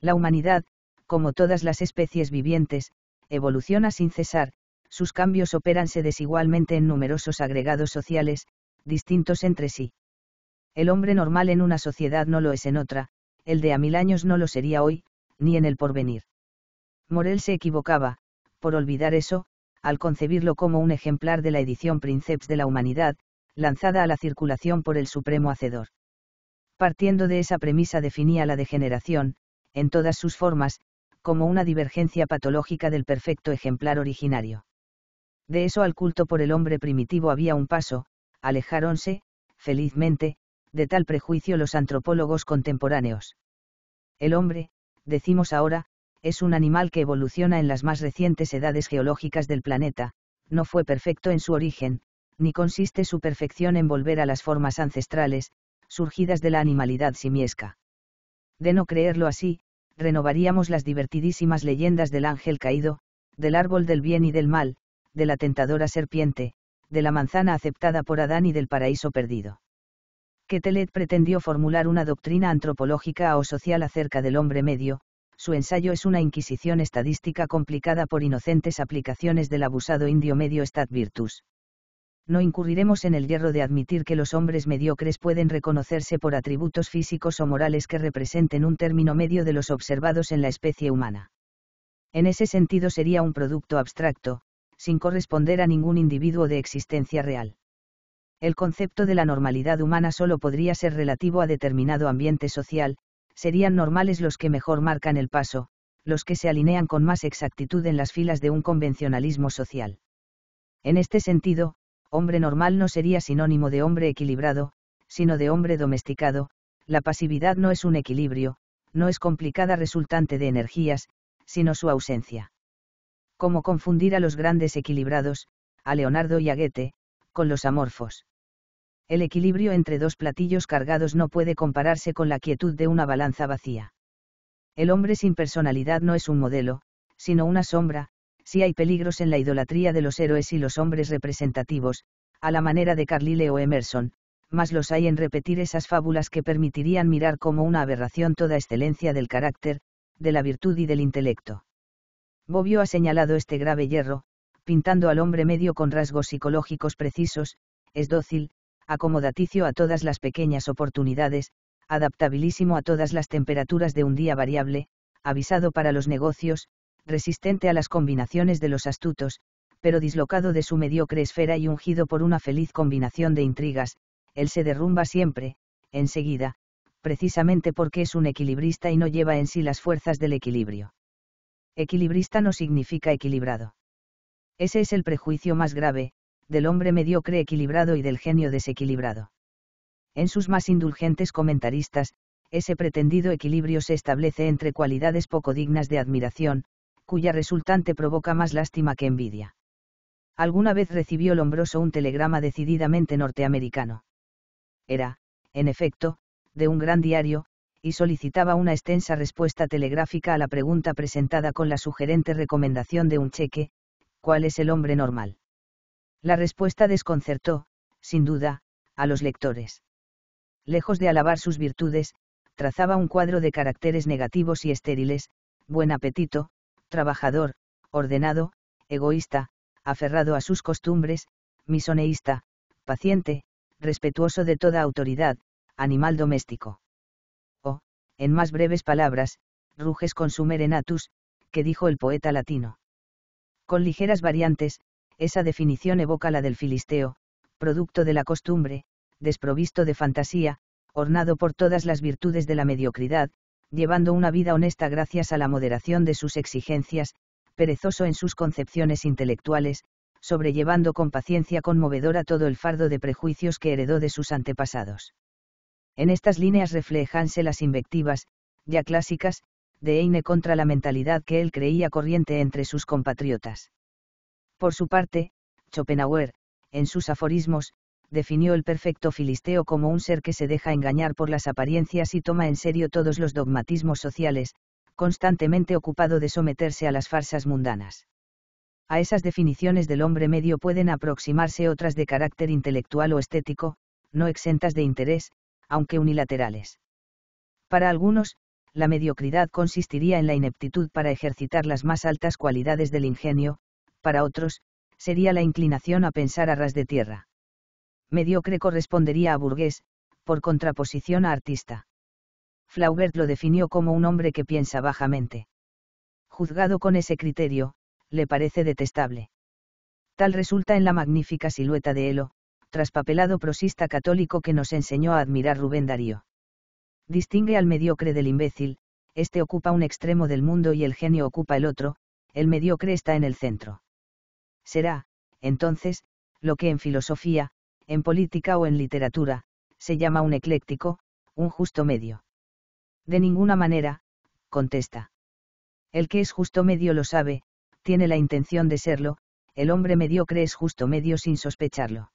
La humanidad, como todas las especies vivientes, evoluciona sin cesar, sus cambios opéranse desigualmente en numerosos agregados sociales, distintos entre sí. El hombre normal en una sociedad no lo es en otra, el de a mil años no lo sería hoy, ni en el porvenir. Morel se equivocaba, por olvidar eso, al concebirlo como un ejemplar de la edición Princeps de la humanidad, lanzada a la circulación por el Supremo Hacedor. Partiendo de esa premisa definía la degeneración, en todas sus formas, como una divergencia patológica del perfecto ejemplar originario. De eso al culto por el hombre primitivo había un paso, alejáronse, felizmente, de tal prejuicio los antropólogos contemporáneos. El hombre, decimos ahora, es un animal que evoluciona en las más recientes edades geológicas del planeta, no fue perfecto en su origen, ni consiste su perfección en volver a las formas ancestrales, surgidas de la animalidad simiesca. De no creerlo así, renovaríamos las divertidísimas leyendas del ángel caído, del árbol del bien y del mal, de la tentadora serpiente, de la manzana aceptada por Adán y del paraíso perdido. Quetelet pretendió formular una doctrina antropológica o social acerca del hombre medio, su ensayo es una inquisición estadística complicada por inocentes aplicaciones del abusado indio medio stat virtus. No incurriremos en el hierro de admitir que los hombres mediocres pueden reconocerse por atributos físicos o morales que representen un término medio de los observados en la especie humana. En ese sentido sería un producto abstracto, sin corresponder a ningún individuo de existencia real el concepto de la normalidad humana solo podría ser relativo a determinado ambiente social, serían normales los que mejor marcan el paso, los que se alinean con más exactitud en las filas de un convencionalismo social. En este sentido, hombre normal no sería sinónimo de hombre equilibrado, sino de hombre domesticado, la pasividad no es un equilibrio, no es complicada resultante de energías, sino su ausencia. ¿Cómo confundir a los grandes equilibrados, a Leonardo y a Goethe, con los amorfos el equilibrio entre dos platillos cargados no puede compararse con la quietud de una balanza vacía. El hombre sin personalidad no es un modelo, sino una sombra, si hay peligros en la idolatría de los héroes y los hombres representativos, a la manera de Carlyle o Emerson, más los hay en repetir esas fábulas que permitirían mirar como una aberración toda excelencia del carácter, de la virtud y del intelecto. Bobbio ha señalado este grave hierro, pintando al hombre medio con rasgos psicológicos precisos, es dócil, acomodaticio a todas las pequeñas oportunidades, adaptabilísimo a todas las temperaturas de un día variable, avisado para los negocios, resistente a las combinaciones de los astutos, pero dislocado de su mediocre esfera y ungido por una feliz combinación de intrigas, él se derrumba siempre, enseguida, precisamente porque es un equilibrista y no lleva en sí las fuerzas del equilibrio. Equilibrista no significa equilibrado. Ese es el prejuicio más grave, del hombre mediocre equilibrado y del genio desequilibrado. En sus más indulgentes comentaristas, ese pretendido equilibrio se establece entre cualidades poco dignas de admiración, cuya resultante provoca más lástima que envidia. Alguna vez recibió Lombroso un telegrama decididamente norteamericano. Era, en efecto, de un gran diario, y solicitaba una extensa respuesta telegráfica a la pregunta presentada con la sugerente recomendación de un cheque, ¿cuál es el hombre normal? La respuesta desconcertó, sin duda, a los lectores. Lejos de alabar sus virtudes, trazaba un cuadro de caracteres negativos y estériles, buen apetito, trabajador, ordenado, egoísta, aferrado a sus costumbres, misoneísta, paciente, respetuoso de toda autoridad, animal doméstico. O, en más breves palabras, ruges su merenatus, que dijo el poeta latino. Con ligeras variantes, esa definición evoca la del filisteo, producto de la costumbre, desprovisto de fantasía, ornado por todas las virtudes de la mediocridad, llevando una vida honesta gracias a la moderación de sus exigencias, perezoso en sus concepciones intelectuales, sobrellevando con paciencia conmovedora todo el fardo de prejuicios que heredó de sus antepasados. En estas líneas reflejanse las invectivas, ya clásicas, de Heine contra la mentalidad que él creía corriente entre sus compatriotas. Por su parte, Schopenhauer, en sus aforismos, definió el perfecto filisteo como un ser que se deja engañar por las apariencias y toma en serio todos los dogmatismos sociales, constantemente ocupado de someterse a las farsas mundanas. A esas definiciones del hombre medio pueden aproximarse otras de carácter intelectual o estético, no exentas de interés, aunque unilaterales. Para algunos, la mediocridad consistiría en la ineptitud para ejercitar las más altas cualidades del ingenio, para otros, sería la inclinación a pensar a ras de tierra. Mediocre correspondería a burgués, por contraposición a artista. Flaubert lo definió como un hombre que piensa bajamente. Juzgado con ese criterio, le parece detestable. Tal resulta en la magnífica silueta de Elo, traspapelado prosista católico que nos enseñó a admirar Rubén Darío. Distingue al mediocre del imbécil, este ocupa un extremo del mundo y el genio ocupa el otro, el mediocre está en el centro será, entonces, lo que en filosofía, en política o en literatura, se llama un ecléctico, un justo medio. De ninguna manera, contesta. El que es justo medio lo sabe, tiene la intención de serlo, el hombre mediocre es justo medio sin sospecharlo.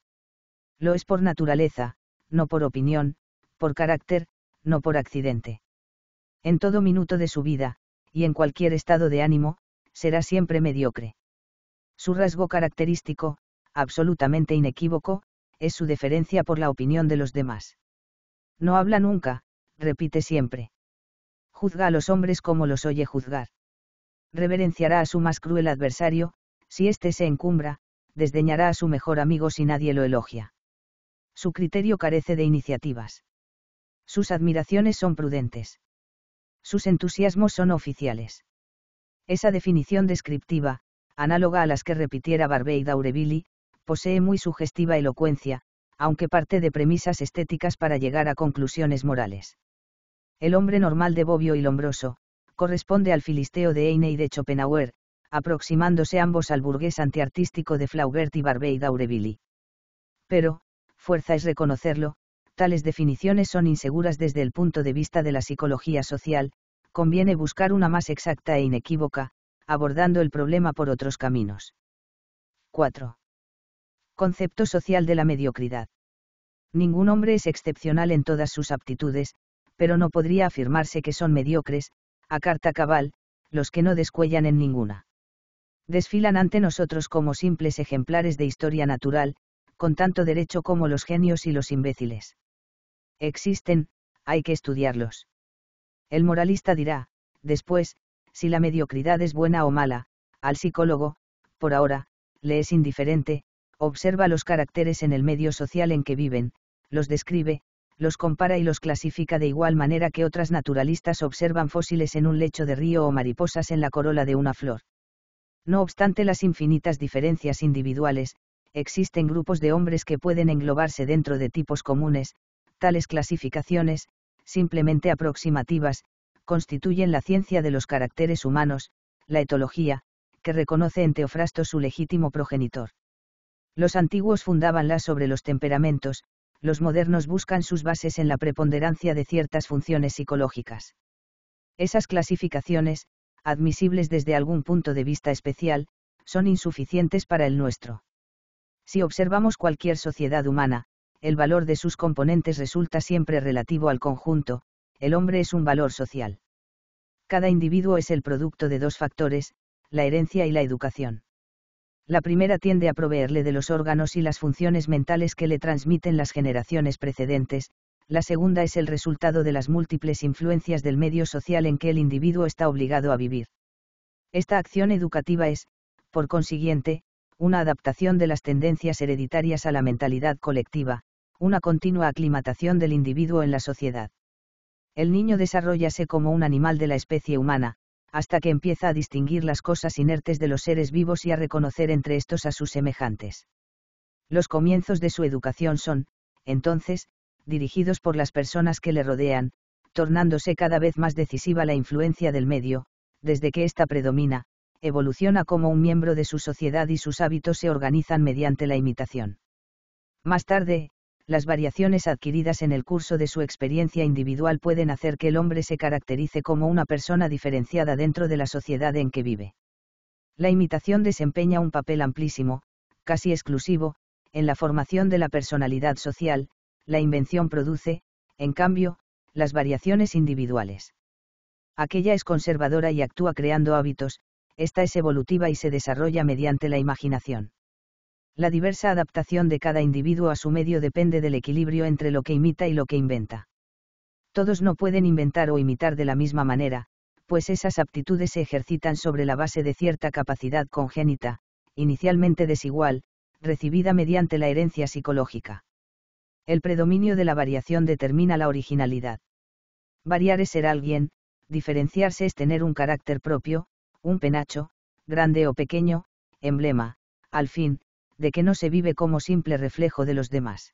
Lo es por naturaleza, no por opinión, por carácter, no por accidente. En todo minuto de su vida, y en cualquier estado de ánimo, será siempre mediocre. Su rasgo característico, absolutamente inequívoco, es su deferencia por la opinión de los demás. No habla nunca, repite siempre. Juzga a los hombres como los oye juzgar. Reverenciará a su más cruel adversario, si éste se encumbra, desdeñará a su mejor amigo si nadie lo elogia. Su criterio carece de iniciativas. Sus admiraciones son prudentes. Sus entusiasmos son oficiales. Esa definición descriptiva, análoga a las que repitiera Barbey Daurevilly, posee muy sugestiva elocuencia, aunque parte de premisas estéticas para llegar a conclusiones morales. El hombre normal de Bobbio y Lombroso, corresponde al filisteo de Heine y de Schopenhauer, aproximándose ambos al burgués antiartístico de Flaubert y Barbey Daurevilly. Pero, fuerza es reconocerlo, tales definiciones son inseguras desde el punto de vista de la psicología social, conviene buscar una más exacta e inequívoca, abordando el problema por otros caminos. 4. Concepto social de la mediocridad. Ningún hombre es excepcional en todas sus aptitudes, pero no podría afirmarse que son mediocres, a carta cabal, los que no descuellan en ninguna. Desfilan ante nosotros como simples ejemplares de historia natural, con tanto derecho como los genios y los imbéciles. Existen, hay que estudiarlos. El moralista dirá, después, si la mediocridad es buena o mala, al psicólogo, por ahora, le es indiferente, observa los caracteres en el medio social en que viven, los describe, los compara y los clasifica de igual manera que otras naturalistas observan fósiles en un lecho de río o mariposas en la corola de una flor. No obstante las infinitas diferencias individuales, existen grupos de hombres que pueden englobarse dentro de tipos comunes, tales clasificaciones, simplemente aproximativas, constituyen la ciencia de los caracteres humanos, la etología, que reconoce en Teofrasto su legítimo progenitor. Los antiguos fundábanlas sobre los temperamentos, los modernos buscan sus bases en la preponderancia de ciertas funciones psicológicas. Esas clasificaciones, admisibles desde algún punto de vista especial, son insuficientes para el nuestro. Si observamos cualquier sociedad humana, el valor de sus componentes resulta siempre relativo al conjunto, el hombre es un valor social. Cada individuo es el producto de dos factores, la herencia y la educación. La primera tiende a proveerle de los órganos y las funciones mentales que le transmiten las generaciones precedentes, la segunda es el resultado de las múltiples influencias del medio social en que el individuo está obligado a vivir. Esta acción educativa es, por consiguiente, una adaptación de las tendencias hereditarias a la mentalidad colectiva, una continua aclimatación del individuo en la sociedad el niño desarrollase como un animal de la especie humana, hasta que empieza a distinguir las cosas inertes de los seres vivos y a reconocer entre estos a sus semejantes. Los comienzos de su educación son, entonces, dirigidos por las personas que le rodean, tornándose cada vez más decisiva la influencia del medio, desde que ésta predomina, evoluciona como un miembro de su sociedad y sus hábitos se organizan mediante la imitación. Más tarde, las variaciones adquiridas en el curso de su experiencia individual pueden hacer que el hombre se caracterice como una persona diferenciada dentro de la sociedad en que vive. La imitación desempeña un papel amplísimo, casi exclusivo, en la formación de la personalidad social, la invención produce, en cambio, las variaciones individuales. Aquella es conservadora y actúa creando hábitos, esta es evolutiva y se desarrolla mediante la imaginación la diversa adaptación de cada individuo a su medio depende del equilibrio entre lo que imita y lo que inventa. Todos no pueden inventar o imitar de la misma manera, pues esas aptitudes se ejercitan sobre la base de cierta capacidad congénita, inicialmente desigual, recibida mediante la herencia psicológica. El predominio de la variación determina la originalidad. Variar es ser alguien, diferenciarse es tener un carácter propio, un penacho, grande o pequeño, emblema, al fin, de que no se vive como simple reflejo de los demás.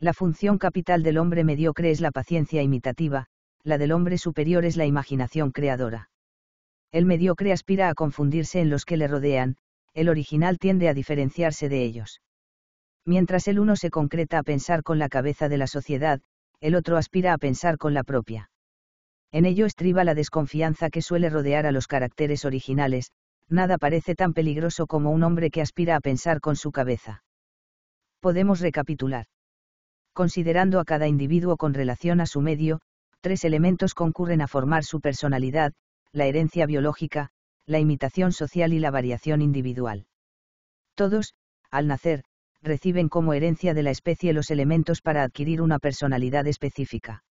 La función capital del hombre mediocre es la paciencia imitativa, la del hombre superior es la imaginación creadora. El mediocre aspira a confundirse en los que le rodean, el original tiende a diferenciarse de ellos. Mientras el uno se concreta a pensar con la cabeza de la sociedad, el otro aspira a pensar con la propia. En ello estriba la desconfianza que suele rodear a los caracteres originales, nada parece tan peligroso como un hombre que aspira a pensar con su cabeza. Podemos recapitular. Considerando a cada individuo con relación a su medio, tres elementos concurren a formar su personalidad, la herencia biológica, la imitación social y la variación individual. Todos, al nacer, reciben como herencia de la especie los elementos para adquirir una personalidad específica.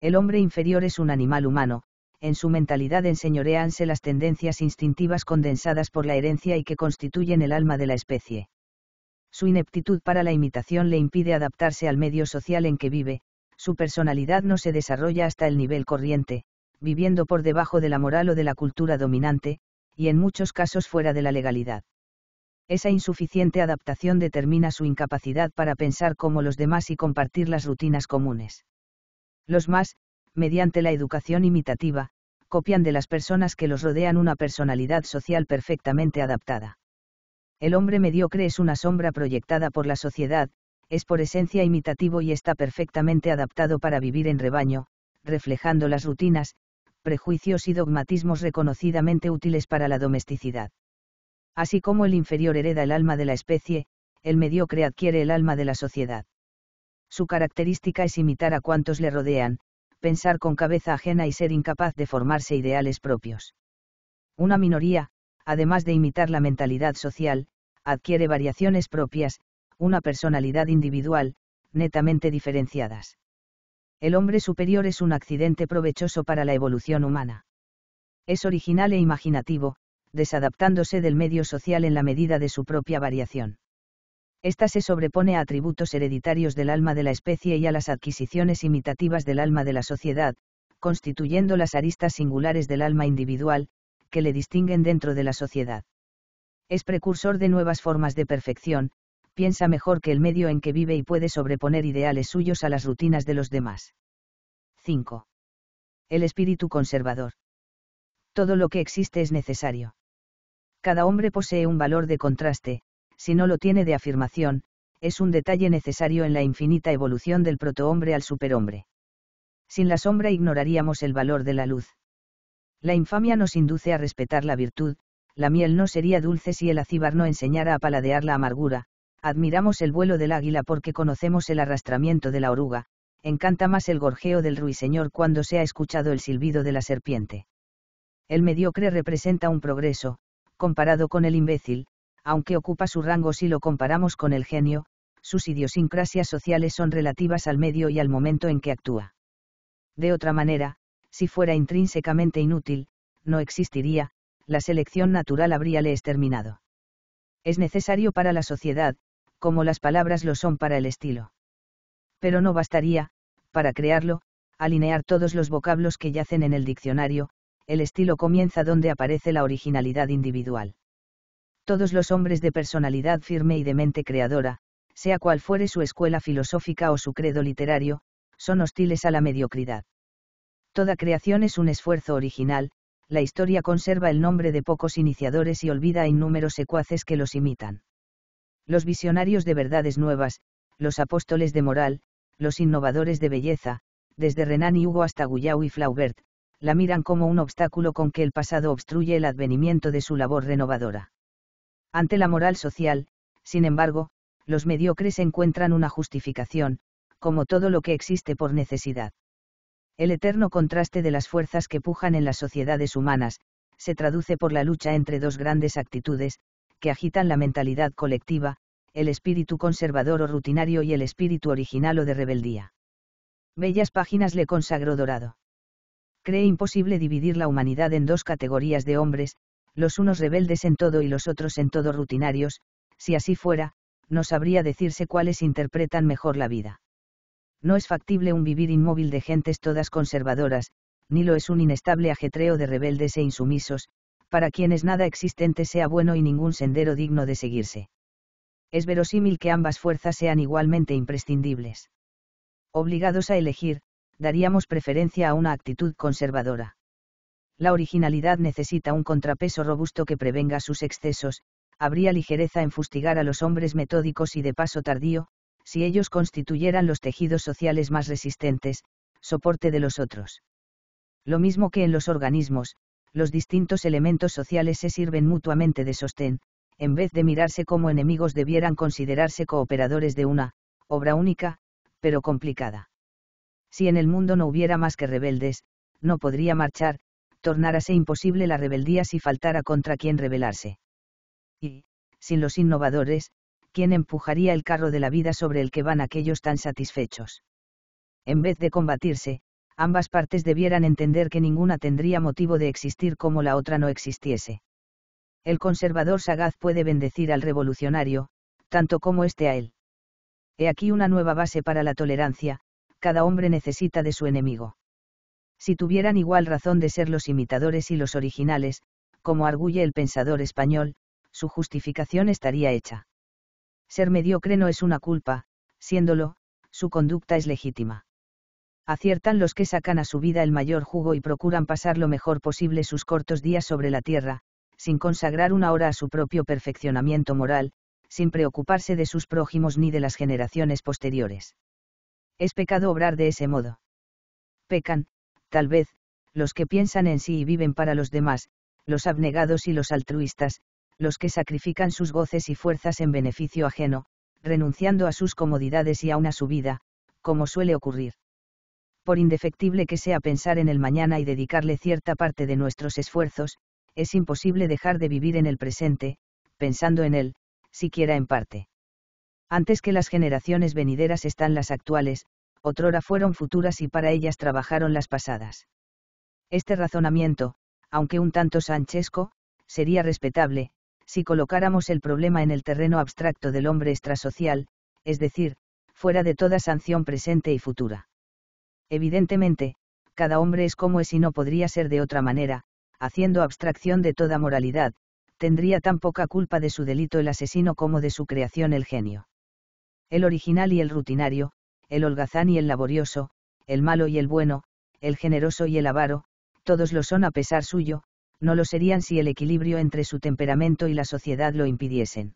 El hombre inferior es un animal humano, en su mentalidad enseñoreanse las tendencias instintivas condensadas por la herencia y que constituyen el alma de la especie. Su ineptitud para la imitación le impide adaptarse al medio social en que vive, su personalidad no se desarrolla hasta el nivel corriente, viviendo por debajo de la moral o de la cultura dominante, y en muchos casos fuera de la legalidad. Esa insuficiente adaptación determina su incapacidad para pensar como los demás y compartir las rutinas comunes. Los más, mediante la educación imitativa, copian de las personas que los rodean una personalidad social perfectamente adaptada. El hombre mediocre es una sombra proyectada por la sociedad, es por esencia imitativo y está perfectamente adaptado para vivir en rebaño, reflejando las rutinas, prejuicios y dogmatismos reconocidamente útiles para la domesticidad. Así como el inferior hereda el alma de la especie, el mediocre adquiere el alma de la sociedad. Su característica es imitar a cuantos le rodean, pensar con cabeza ajena y ser incapaz de formarse ideales propios. Una minoría, además de imitar la mentalidad social, adquiere variaciones propias, una personalidad individual, netamente diferenciadas. El hombre superior es un accidente provechoso para la evolución humana. Es original e imaginativo, desadaptándose del medio social en la medida de su propia variación. Esta se sobrepone a atributos hereditarios del alma de la especie y a las adquisiciones imitativas del alma de la sociedad, constituyendo las aristas singulares del alma individual, que le distinguen dentro de la sociedad. Es precursor de nuevas formas de perfección, piensa mejor que el medio en que vive y puede sobreponer ideales suyos a las rutinas de los demás. 5. El espíritu conservador. Todo lo que existe es necesario. Cada hombre posee un valor de contraste, si no lo tiene de afirmación, es un detalle necesario en la infinita evolución del protohombre al superhombre. Sin la sombra ignoraríamos el valor de la luz. La infamia nos induce a respetar la virtud, la miel no sería dulce si el acíbar no enseñara a paladear la amargura, admiramos el vuelo del águila porque conocemos el arrastramiento de la oruga, encanta más el gorjeo del ruiseñor cuando se ha escuchado el silbido de la serpiente. El mediocre representa un progreso, comparado con el imbécil, aunque ocupa su rango si lo comparamos con el genio, sus idiosincrasias sociales son relativas al medio y al momento en que actúa. De otra manera, si fuera intrínsecamente inútil, no existiría, la selección natural habríale exterminado. Es necesario para la sociedad, como las palabras lo son para el estilo. Pero no bastaría, para crearlo, alinear todos los vocablos que yacen en el diccionario, el estilo comienza donde aparece la originalidad individual todos los hombres de personalidad firme y de mente creadora, sea cual fuere su escuela filosófica o su credo literario, son hostiles a la mediocridad. Toda creación es un esfuerzo original, la historia conserva el nombre de pocos iniciadores y olvida innúmeros secuaces que los imitan. Los visionarios de verdades nuevas, los apóstoles de moral, los innovadores de belleza, desde Renan y Hugo hasta Guyau y Flaubert, la miran como un obstáculo con que el pasado obstruye el advenimiento de su labor renovadora. Ante la moral social, sin embargo, los mediocres encuentran una justificación, como todo lo que existe por necesidad. El eterno contraste de las fuerzas que pujan en las sociedades humanas, se traduce por la lucha entre dos grandes actitudes, que agitan la mentalidad colectiva, el espíritu conservador o rutinario y el espíritu original o de rebeldía. Bellas páginas le consagró Dorado. Cree imposible dividir la humanidad en dos categorías de hombres, los unos rebeldes en todo y los otros en todo rutinarios, si así fuera, no sabría decirse cuáles interpretan mejor la vida. No es factible un vivir inmóvil de gentes todas conservadoras, ni lo es un inestable ajetreo de rebeldes e insumisos, para quienes nada existente sea bueno y ningún sendero digno de seguirse. Es verosímil que ambas fuerzas sean igualmente imprescindibles. Obligados a elegir, daríamos preferencia a una actitud conservadora. La originalidad necesita un contrapeso robusto que prevenga sus excesos, habría ligereza en fustigar a los hombres metódicos y de paso tardío, si ellos constituyeran los tejidos sociales más resistentes, soporte de los otros. Lo mismo que en los organismos, los distintos elementos sociales se sirven mutuamente de sostén, en vez de mirarse como enemigos debieran considerarse cooperadores de una, obra única, pero complicada. Si en el mundo no hubiera más que rebeldes, no podría marchar, tornárase imposible la rebeldía si faltara contra quien rebelarse. Y, sin los innovadores, ¿quién empujaría el carro de la vida sobre el que van aquellos tan satisfechos? En vez de combatirse, ambas partes debieran entender que ninguna tendría motivo de existir como la otra no existiese. El conservador sagaz puede bendecir al revolucionario, tanto como este a él. He aquí una nueva base para la tolerancia, cada hombre necesita de su enemigo si tuvieran igual razón de ser los imitadores y los originales, como arguye el pensador español, su justificación estaría hecha. Ser mediocre no es una culpa, siéndolo, su conducta es legítima. Aciertan los que sacan a su vida el mayor jugo y procuran pasar lo mejor posible sus cortos días sobre la tierra, sin consagrar una hora a su propio perfeccionamiento moral, sin preocuparse de sus prójimos ni de las generaciones posteriores. Es pecado obrar de ese modo. Pecan, tal vez, los que piensan en sí y viven para los demás, los abnegados y los altruistas, los que sacrifican sus goces y fuerzas en beneficio ajeno, renunciando a sus comodidades y aún a su vida, como suele ocurrir. Por indefectible que sea pensar en el mañana y dedicarle cierta parte de nuestros esfuerzos, es imposible dejar de vivir en el presente, pensando en él, siquiera en parte. Antes que las generaciones venideras están las actuales, otrora fueron futuras y para ellas trabajaron las pasadas. Este razonamiento, aunque un tanto sanchesco, sería respetable, si colocáramos el problema en el terreno abstracto del hombre extrasocial, es decir, fuera de toda sanción presente y futura. Evidentemente, cada hombre es como es y no podría ser de otra manera, haciendo abstracción de toda moralidad, tendría tan poca culpa de su delito el asesino como de su creación el genio. El original y el rutinario, el holgazán y el laborioso, el malo y el bueno, el generoso y el avaro, todos lo son a pesar suyo, no lo serían si el equilibrio entre su temperamento y la sociedad lo impidiesen.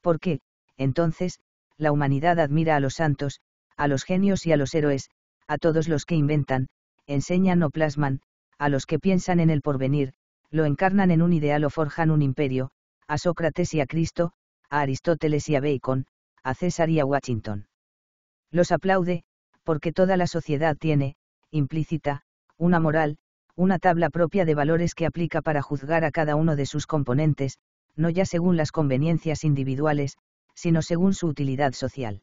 ¿Por qué, entonces, la humanidad admira a los santos, a los genios y a los héroes, a todos los que inventan, enseñan o plasman, a los que piensan en el porvenir, lo encarnan en un ideal o forjan un imperio, a Sócrates y a Cristo, a Aristóteles y a Bacon, a César y a Washington. Los aplaude, porque toda la sociedad tiene, implícita, una moral, una tabla propia de valores que aplica para juzgar a cada uno de sus componentes, no ya según las conveniencias individuales, sino según su utilidad social.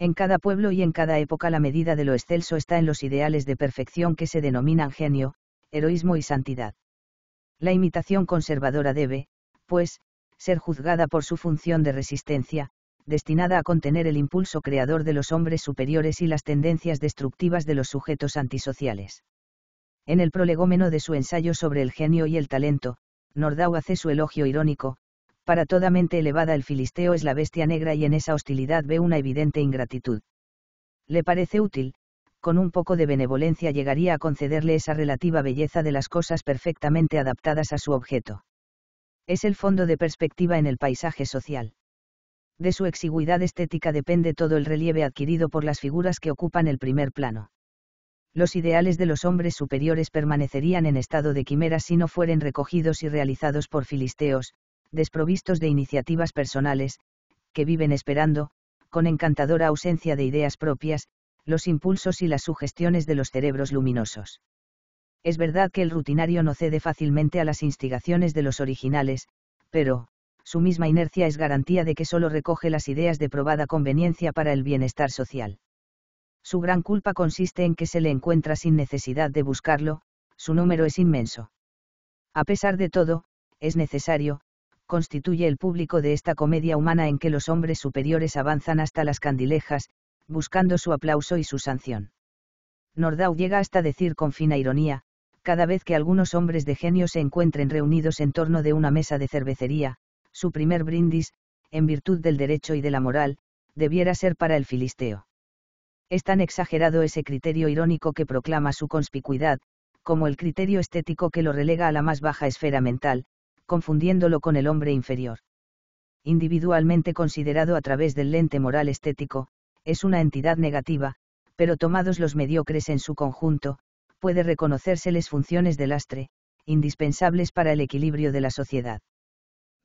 En cada pueblo y en cada época la medida de lo excelso está en los ideales de perfección que se denominan genio, heroísmo y santidad. La imitación conservadora debe, pues, ser juzgada por su función de resistencia, destinada a contener el impulso creador de los hombres superiores y las tendencias destructivas de los sujetos antisociales. En el prolegómeno de su ensayo sobre el genio y el talento, Nordau hace su elogio irónico, para toda mente elevada el filisteo es la bestia negra y en esa hostilidad ve una evidente ingratitud. Le parece útil, con un poco de benevolencia llegaría a concederle esa relativa belleza de las cosas perfectamente adaptadas a su objeto. Es el fondo de perspectiva en el paisaje social de su exigüidad estética depende todo el relieve adquirido por las figuras que ocupan el primer plano. Los ideales de los hombres superiores permanecerían en estado de quimera si no fueren recogidos y realizados por filisteos, desprovistos de iniciativas personales, que viven esperando, con encantadora ausencia de ideas propias, los impulsos y las sugestiones de los cerebros luminosos. Es verdad que el rutinario no cede fácilmente a las instigaciones de los originales, pero, su misma inercia es garantía de que solo recoge las ideas de probada conveniencia para el bienestar social. Su gran culpa consiste en que se le encuentra sin necesidad de buscarlo, su número es inmenso. A pesar de todo, es necesario, constituye el público de esta comedia humana en que los hombres superiores avanzan hasta las candilejas, buscando su aplauso y su sanción. Nordau llega hasta decir con fina ironía, cada vez que algunos hombres de genio se encuentren reunidos en torno de una mesa de cervecería, su primer brindis, en virtud del derecho y de la moral, debiera ser para el filisteo. Es tan exagerado ese criterio irónico que proclama su conspicuidad, como el criterio estético que lo relega a la más baja esfera mental, confundiéndolo con el hombre inferior. Individualmente considerado a través del lente moral estético, es una entidad negativa, pero tomados los mediocres en su conjunto, puede reconocérseles funciones de lastre, indispensables para el equilibrio de la sociedad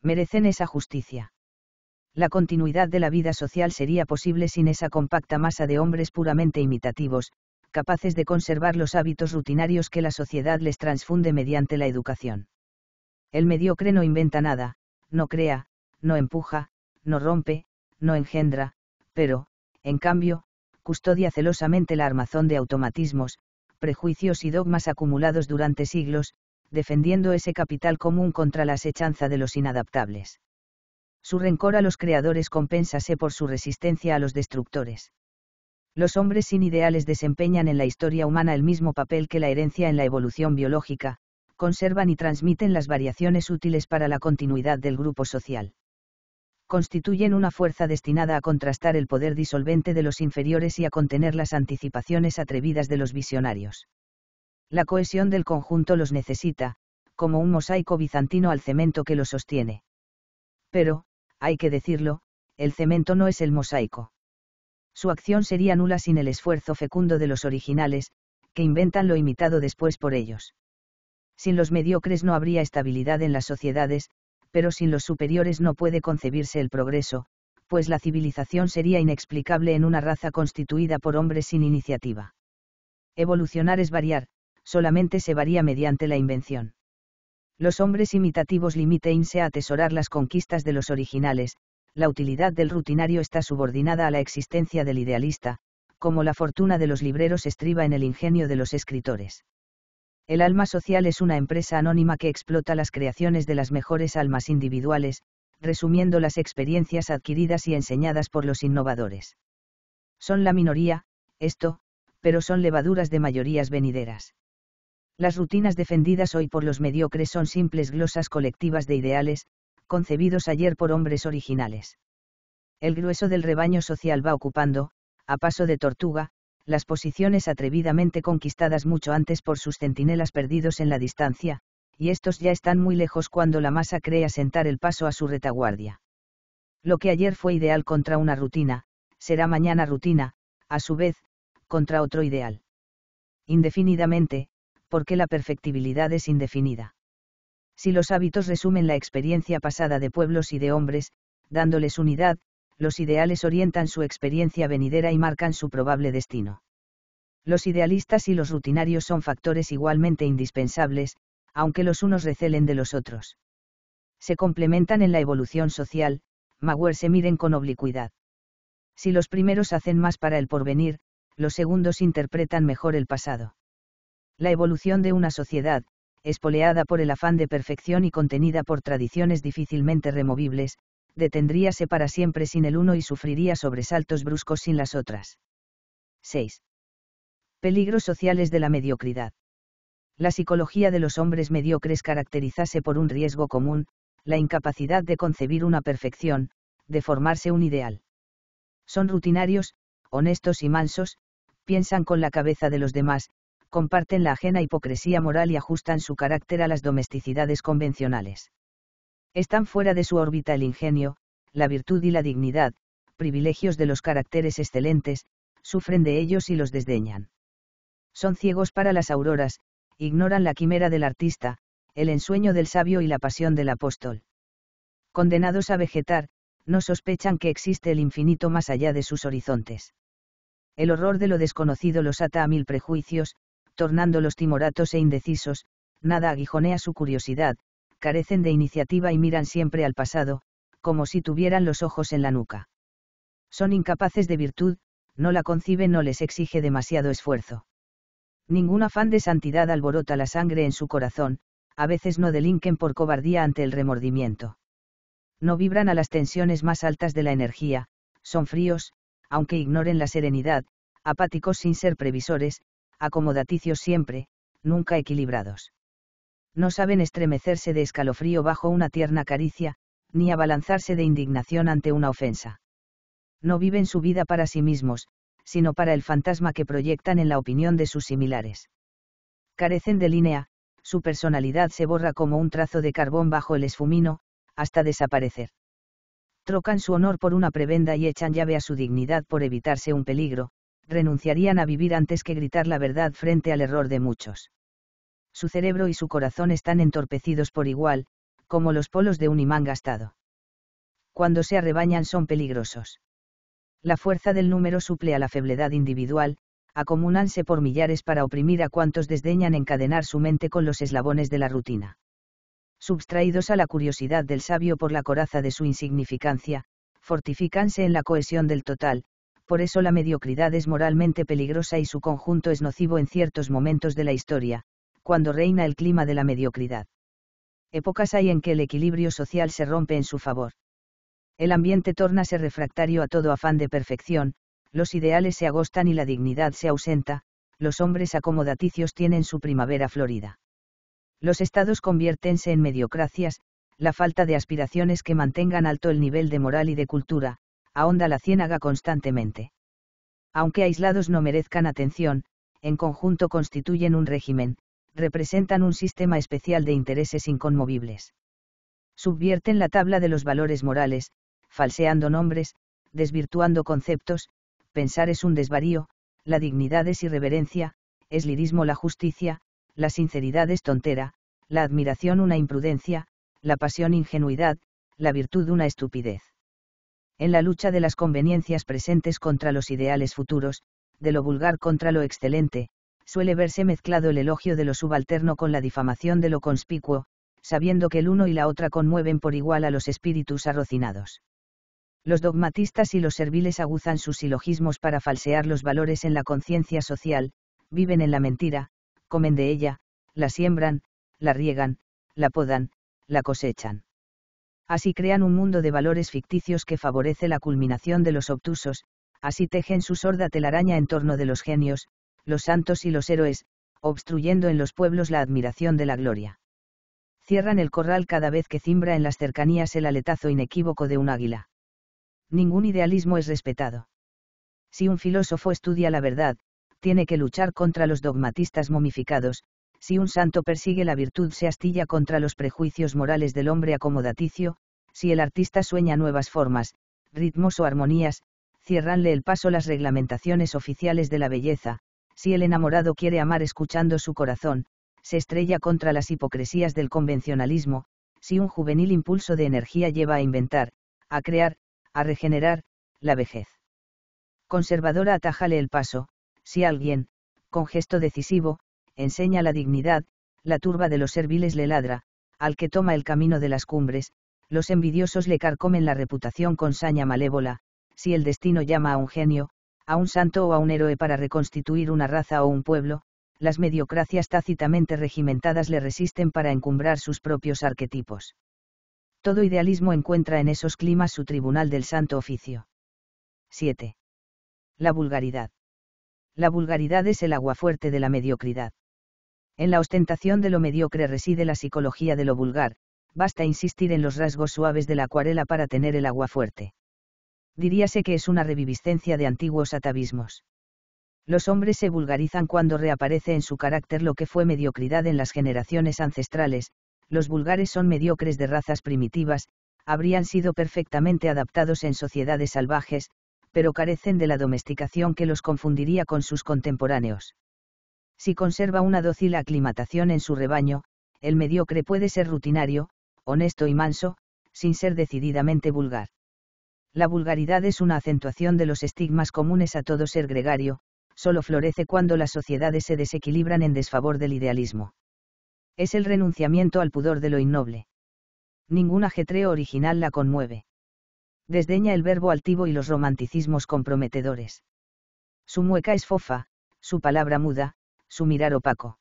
merecen esa justicia. La continuidad de la vida social sería posible sin esa compacta masa de hombres puramente imitativos, capaces de conservar los hábitos rutinarios que la sociedad les transfunde mediante la educación. El mediocre no inventa nada, no crea, no empuja, no rompe, no engendra, pero, en cambio, custodia celosamente la armazón de automatismos, prejuicios y dogmas acumulados durante siglos, defendiendo ese capital común contra la asechanza de los inadaptables. Su rencor a los creadores compénsase por su resistencia a los destructores. Los hombres sin ideales desempeñan en la historia humana el mismo papel que la herencia en la evolución biológica, conservan y transmiten las variaciones útiles para la continuidad del grupo social. Constituyen una fuerza destinada a contrastar el poder disolvente de los inferiores y a contener las anticipaciones atrevidas de los visionarios la cohesión del conjunto los necesita, como un mosaico bizantino al cemento que lo sostiene. Pero, hay que decirlo, el cemento no es el mosaico. Su acción sería nula sin el esfuerzo fecundo de los originales, que inventan lo imitado después por ellos. Sin los mediocres no habría estabilidad en las sociedades, pero sin los superiores no puede concebirse el progreso, pues la civilización sería inexplicable en una raza constituida por hombres sin iniciativa. Evolucionar es variar, solamente se varía mediante la invención. Los hombres imitativos limitense a atesorar las conquistas de los originales, la utilidad del rutinario está subordinada a la existencia del idealista, como la fortuna de los libreros estriba en el ingenio de los escritores. El alma social es una empresa anónima que explota las creaciones de las mejores almas individuales, resumiendo las experiencias adquiridas y enseñadas por los innovadores. Son la minoría, esto, pero son levaduras de mayorías venideras. Las rutinas defendidas hoy por los mediocres son simples glosas colectivas de ideales, concebidos ayer por hombres originales. El grueso del rebaño social va ocupando, a paso de tortuga, las posiciones atrevidamente conquistadas mucho antes por sus centinelas perdidos en la distancia, y estos ya están muy lejos cuando la masa cree asentar el paso a su retaguardia. Lo que ayer fue ideal contra una rutina, será mañana rutina, a su vez, contra otro ideal. Indefinidamente, porque la perfectibilidad es indefinida. Si los hábitos resumen la experiencia pasada de pueblos y de hombres, dándoles unidad, los ideales orientan su experiencia venidera y marcan su probable destino. Los idealistas y los rutinarios son factores igualmente indispensables, aunque los unos recelen de los otros. Se complementan en la evolución social, Maguer se miren con oblicuidad. Si los primeros hacen más para el porvenir, los segundos interpretan mejor el pasado. La evolución de una sociedad, espoleada por el afán de perfección y contenida por tradiciones difícilmente removibles, detendríase para siempre sin el uno y sufriría sobresaltos bruscos sin las otras. 6. Peligros sociales de la mediocridad. La psicología de los hombres mediocres caracterizase por un riesgo común, la incapacidad de concebir una perfección, de formarse un ideal. Son rutinarios, honestos y mansos, piensan con la cabeza de los demás, comparten la ajena hipocresía moral y ajustan su carácter a las domesticidades convencionales. Están fuera de su órbita el ingenio, la virtud y la dignidad, privilegios de los caracteres excelentes, sufren de ellos y los desdeñan. Son ciegos para las auroras, ignoran la quimera del artista, el ensueño del sabio y la pasión del apóstol. Condenados a vegetar, no sospechan que existe el infinito más allá de sus horizontes. El horror de lo desconocido los ata a mil prejuicios, tornándolos timoratos e indecisos, nada aguijonea su curiosidad, carecen de iniciativa y miran siempre al pasado, como si tuvieran los ojos en la nuca. Son incapaces de virtud, no la conciben no les exige demasiado esfuerzo. Ningún afán de santidad alborota la sangre en su corazón, a veces no delinquen por cobardía ante el remordimiento. No vibran a las tensiones más altas de la energía, son fríos, aunque ignoren la serenidad, apáticos sin ser previsores, acomodaticios siempre, nunca equilibrados. No saben estremecerse de escalofrío bajo una tierna caricia, ni abalanzarse de indignación ante una ofensa. No viven su vida para sí mismos, sino para el fantasma que proyectan en la opinión de sus similares. Carecen de línea, su personalidad se borra como un trazo de carbón bajo el esfumino, hasta desaparecer. Trocan su honor por una prebenda y echan llave a su dignidad por evitarse un peligro, renunciarían a vivir antes que gritar la verdad frente al error de muchos. Su cerebro y su corazón están entorpecidos por igual, como los polos de un imán gastado. Cuando se arrebañan son peligrosos. La fuerza del número suple a la febledad individual, acomúnanse por millares para oprimir a cuantos desdeñan encadenar su mente con los eslabones de la rutina. Substraídos a la curiosidad del sabio por la coraza de su insignificancia, fortificanse en la cohesión del total, por eso la mediocridad es moralmente peligrosa y su conjunto es nocivo en ciertos momentos de la historia, cuando reina el clima de la mediocridad. Épocas hay en que el equilibrio social se rompe en su favor. El ambiente tornase refractario a todo afán de perfección, los ideales se agostan y la dignidad se ausenta, los hombres acomodaticios tienen su primavera florida. Los estados conviértense en mediocracias, la falta de aspiraciones que mantengan alto el nivel de moral y de cultura, ahonda la ciénaga constantemente. Aunque aislados no merezcan atención, en conjunto constituyen un régimen, representan un sistema especial de intereses inconmovibles. Subvierten la tabla de los valores morales, falseando nombres, desvirtuando conceptos, pensar es un desvarío, la dignidad es irreverencia, es lirismo la justicia, la sinceridad es tontera, la admiración una imprudencia, la pasión ingenuidad, la virtud una estupidez en la lucha de las conveniencias presentes contra los ideales futuros, de lo vulgar contra lo excelente, suele verse mezclado el elogio de lo subalterno con la difamación de lo conspicuo, sabiendo que el uno y la otra conmueven por igual a los espíritus arrocinados. Los dogmatistas y los serviles aguzan sus silogismos para falsear los valores en la conciencia social, viven en la mentira, comen de ella, la siembran, la riegan, la podan, la cosechan. Así crean un mundo de valores ficticios que favorece la culminación de los obtusos, así tejen su sorda telaraña en torno de los genios, los santos y los héroes, obstruyendo en los pueblos la admiración de la gloria. Cierran el corral cada vez que cimbra en las cercanías el aletazo inequívoco de un águila. Ningún idealismo es respetado. Si un filósofo estudia la verdad, tiene que luchar contra los dogmatistas momificados, si un santo persigue la virtud se astilla contra los prejuicios morales del hombre acomodaticio, si el artista sueña nuevas formas, ritmos o armonías, cierranle el paso las reglamentaciones oficiales de la belleza, si el enamorado quiere amar escuchando su corazón, se estrella contra las hipocresías del convencionalismo, si un juvenil impulso de energía lleva a inventar, a crear, a regenerar, la vejez. Conservadora atájale el paso, si alguien, con gesto decisivo, enseña la dignidad, la turba de los serviles le ladra, al que toma el camino de las cumbres, los envidiosos le carcomen la reputación con saña malévola, si el destino llama a un genio, a un santo o a un héroe para reconstituir una raza o un pueblo, las mediocracias tácitamente regimentadas le resisten para encumbrar sus propios arquetipos. Todo idealismo encuentra en esos climas su tribunal del santo oficio. 7. La vulgaridad. La vulgaridad es el aguafuerte de la mediocridad. En la ostentación de lo mediocre reside la psicología de lo vulgar, basta insistir en los rasgos suaves de la acuarela para tener el agua fuerte. Diríase que es una reviviscencia de antiguos atavismos. Los hombres se vulgarizan cuando reaparece en su carácter lo que fue mediocridad en las generaciones ancestrales, los vulgares son mediocres de razas primitivas, habrían sido perfectamente adaptados en sociedades salvajes, pero carecen de la domesticación que los confundiría con sus contemporáneos. Si conserva una dócil aclimatación en su rebaño, el mediocre puede ser rutinario, honesto y manso, sin ser decididamente vulgar. La vulgaridad es una acentuación de los estigmas comunes a todo ser gregario, solo florece cuando las sociedades se desequilibran en desfavor del idealismo. Es el renunciamiento al pudor de lo innoble. Ningún ajetreo original la conmueve. Desdeña el verbo altivo y los romanticismos comprometedores. Su mueca es fofa, su palabra muda, su mirar opaco.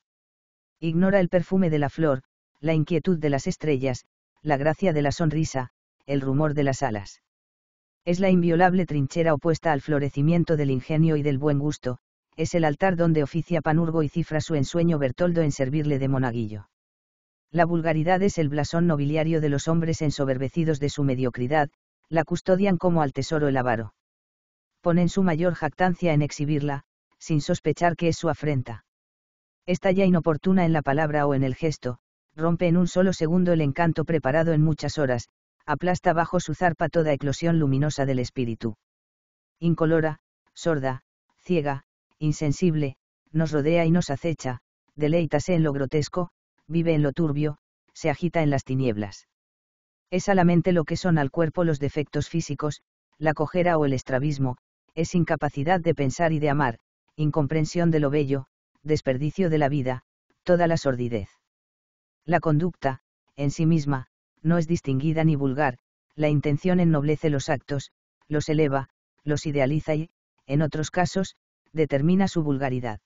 Ignora el perfume de la flor, la inquietud de las estrellas, la gracia de la sonrisa, el rumor de las alas. Es la inviolable trinchera opuesta al florecimiento del ingenio y del buen gusto, es el altar donde oficia Panurgo y cifra su ensueño Bertoldo en servirle de monaguillo. La vulgaridad es el blasón nobiliario de los hombres ensoberbecidos de su mediocridad, la custodian como al tesoro el avaro. Ponen su mayor jactancia en exhibirla, sin sospechar que es su afrenta. Está ya inoportuna en la palabra o en el gesto, rompe en un solo segundo el encanto preparado en muchas horas, aplasta bajo su zarpa toda eclosión luminosa del espíritu. Incolora, sorda, ciega, insensible, nos rodea y nos acecha, deleítase en lo grotesco, vive en lo turbio, se agita en las tinieblas. Es a la mente lo que son al cuerpo los defectos físicos, la cojera o el estrabismo, es incapacidad de pensar y de amar, incomprensión de lo bello, desperdicio de la vida, toda la sordidez. La conducta, en sí misma, no es distinguida ni vulgar, la intención ennoblece los actos, los eleva, los idealiza y, en otros casos, determina su vulgaridad.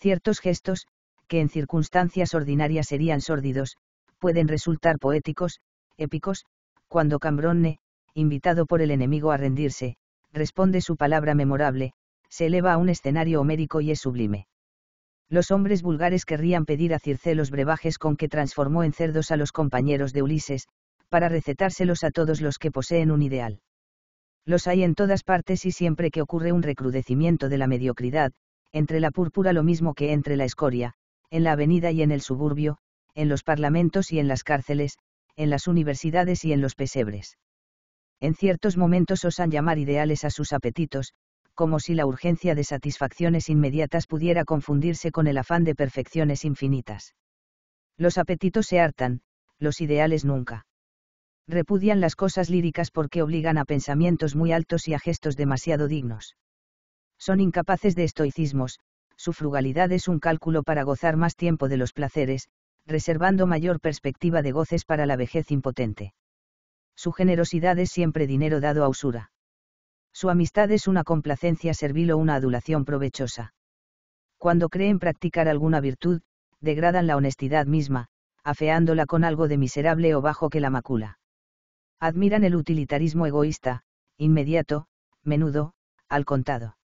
Ciertos gestos, que en circunstancias ordinarias serían sórdidos, pueden resultar poéticos, épicos, cuando Cambronne, invitado por el enemigo a rendirse, responde su palabra memorable, se eleva a un escenario homérico y es sublime los hombres vulgares querrían pedir a Circe los brebajes con que transformó en cerdos a los compañeros de Ulises, para recetárselos a todos los que poseen un ideal. Los hay en todas partes y siempre que ocurre un recrudecimiento de la mediocridad, entre la púrpura lo mismo que entre la escoria, en la avenida y en el suburbio, en los parlamentos y en las cárceles, en las universidades y en los pesebres. En ciertos momentos osan llamar ideales a sus apetitos, como si la urgencia de satisfacciones inmediatas pudiera confundirse con el afán de perfecciones infinitas. Los apetitos se hartan, los ideales nunca. Repudian las cosas líricas porque obligan a pensamientos muy altos y a gestos demasiado dignos. Son incapaces de estoicismos, su frugalidad es un cálculo para gozar más tiempo de los placeres, reservando mayor perspectiva de goces para la vejez impotente. Su generosidad es siempre dinero dado a usura. Su amistad es una complacencia servil o una adulación provechosa. Cuando creen practicar alguna virtud, degradan la honestidad misma, afeándola con algo de miserable o bajo que la macula. Admiran el utilitarismo egoísta, inmediato, menudo, al contado.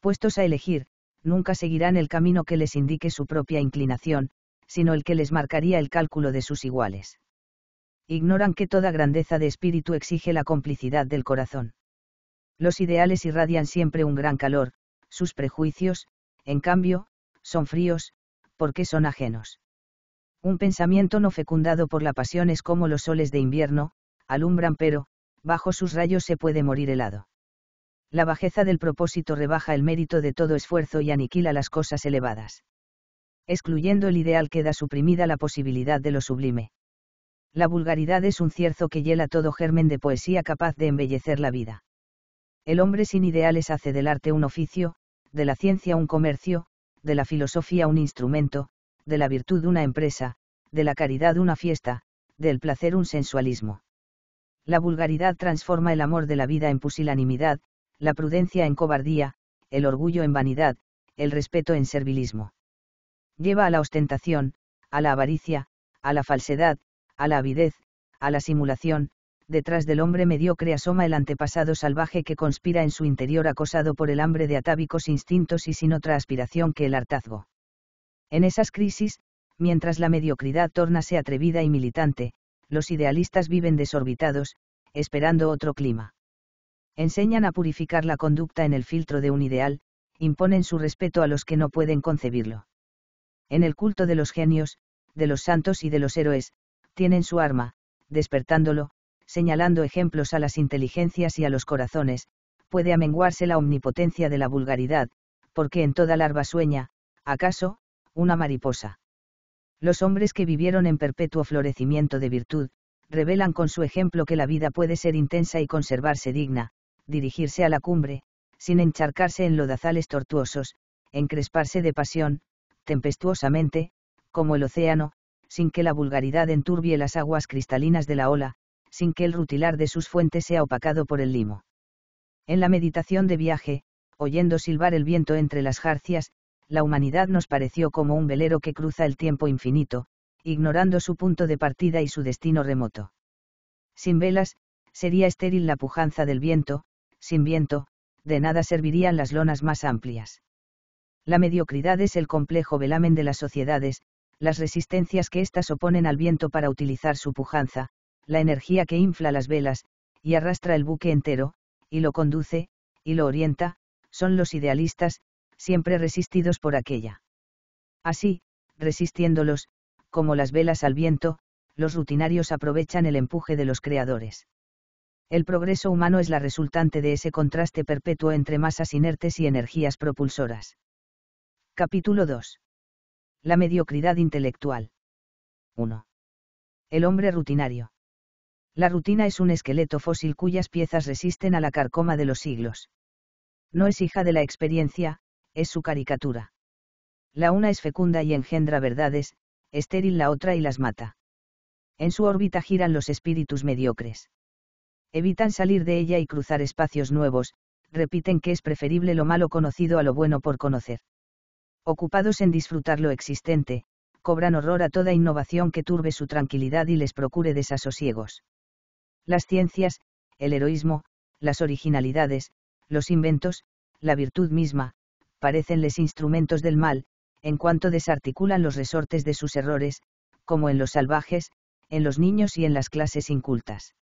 Puestos a elegir, nunca seguirán el camino que les indique su propia inclinación, sino el que les marcaría el cálculo de sus iguales. Ignoran que toda grandeza de espíritu exige la complicidad del corazón. Los ideales irradian siempre un gran calor, sus prejuicios, en cambio, son fríos, porque son ajenos. Un pensamiento no fecundado por la pasión es como los soles de invierno, alumbran pero, bajo sus rayos se puede morir helado. La bajeza del propósito rebaja el mérito de todo esfuerzo y aniquila las cosas elevadas. Excluyendo el ideal queda suprimida la posibilidad de lo sublime. La vulgaridad es un cierzo que hiela todo germen de poesía capaz de embellecer la vida. El hombre sin ideales hace del arte un oficio, de la ciencia un comercio, de la filosofía un instrumento, de la virtud una empresa, de la caridad una fiesta, del placer un sensualismo. La vulgaridad transforma el amor de la vida en pusilanimidad, la prudencia en cobardía, el orgullo en vanidad, el respeto en servilismo. Lleva a la ostentación, a la avaricia, a la falsedad, a la avidez, a la simulación, detrás del hombre mediocre asoma el antepasado salvaje que conspira en su interior acosado por el hambre de atávicos instintos y sin otra aspiración que el hartazgo. En esas crisis, mientras la mediocridad tórnase atrevida y militante, los idealistas viven desorbitados, esperando otro clima. Enseñan a purificar la conducta en el filtro de un ideal, imponen su respeto a los que no pueden concebirlo. En el culto de los genios, de los santos y de los héroes, tienen su arma, despertándolo, señalando ejemplos a las inteligencias y a los corazones, puede amenguarse la omnipotencia de la vulgaridad, porque en toda larva sueña, acaso, una mariposa. Los hombres que vivieron en perpetuo florecimiento de virtud, revelan con su ejemplo que la vida puede ser intensa y conservarse digna, dirigirse a la cumbre, sin encharcarse en lodazales tortuosos, encresparse de pasión, tempestuosamente, como el océano, sin que la vulgaridad enturbie las aguas cristalinas de la ola, sin que el rutilar de sus fuentes sea opacado por el limo. En la meditación de viaje, oyendo silbar el viento entre las jarcias, la humanidad nos pareció como un velero que cruza el tiempo infinito, ignorando su punto de partida y su destino remoto. Sin velas, sería estéril la pujanza del viento, sin viento, de nada servirían las lonas más amplias. La mediocridad es el complejo velamen de las sociedades, las resistencias que éstas oponen al viento para utilizar su pujanza, la energía que infla las velas, y arrastra el buque entero, y lo conduce, y lo orienta, son los idealistas, siempre resistidos por aquella. Así, resistiéndolos, como las velas al viento, los rutinarios aprovechan el empuje de los creadores. El progreso humano es la resultante de ese contraste perpetuo entre masas inertes y energías propulsoras. Capítulo 2. La mediocridad intelectual. 1. El hombre rutinario. La rutina es un esqueleto fósil cuyas piezas resisten a la carcoma de los siglos. No es hija de la experiencia, es su caricatura. La una es fecunda y engendra verdades, estéril la otra y las mata. En su órbita giran los espíritus mediocres. Evitan salir de ella y cruzar espacios nuevos, repiten que es preferible lo malo conocido a lo bueno por conocer. Ocupados en disfrutar lo existente, cobran horror a toda innovación que turbe su tranquilidad y les procure desasosiegos las ciencias, el heroísmo, las originalidades, los inventos, la virtud misma, parecenles instrumentos del mal, en cuanto desarticulan los resortes de sus errores, como en los salvajes, en los niños y en las clases incultas.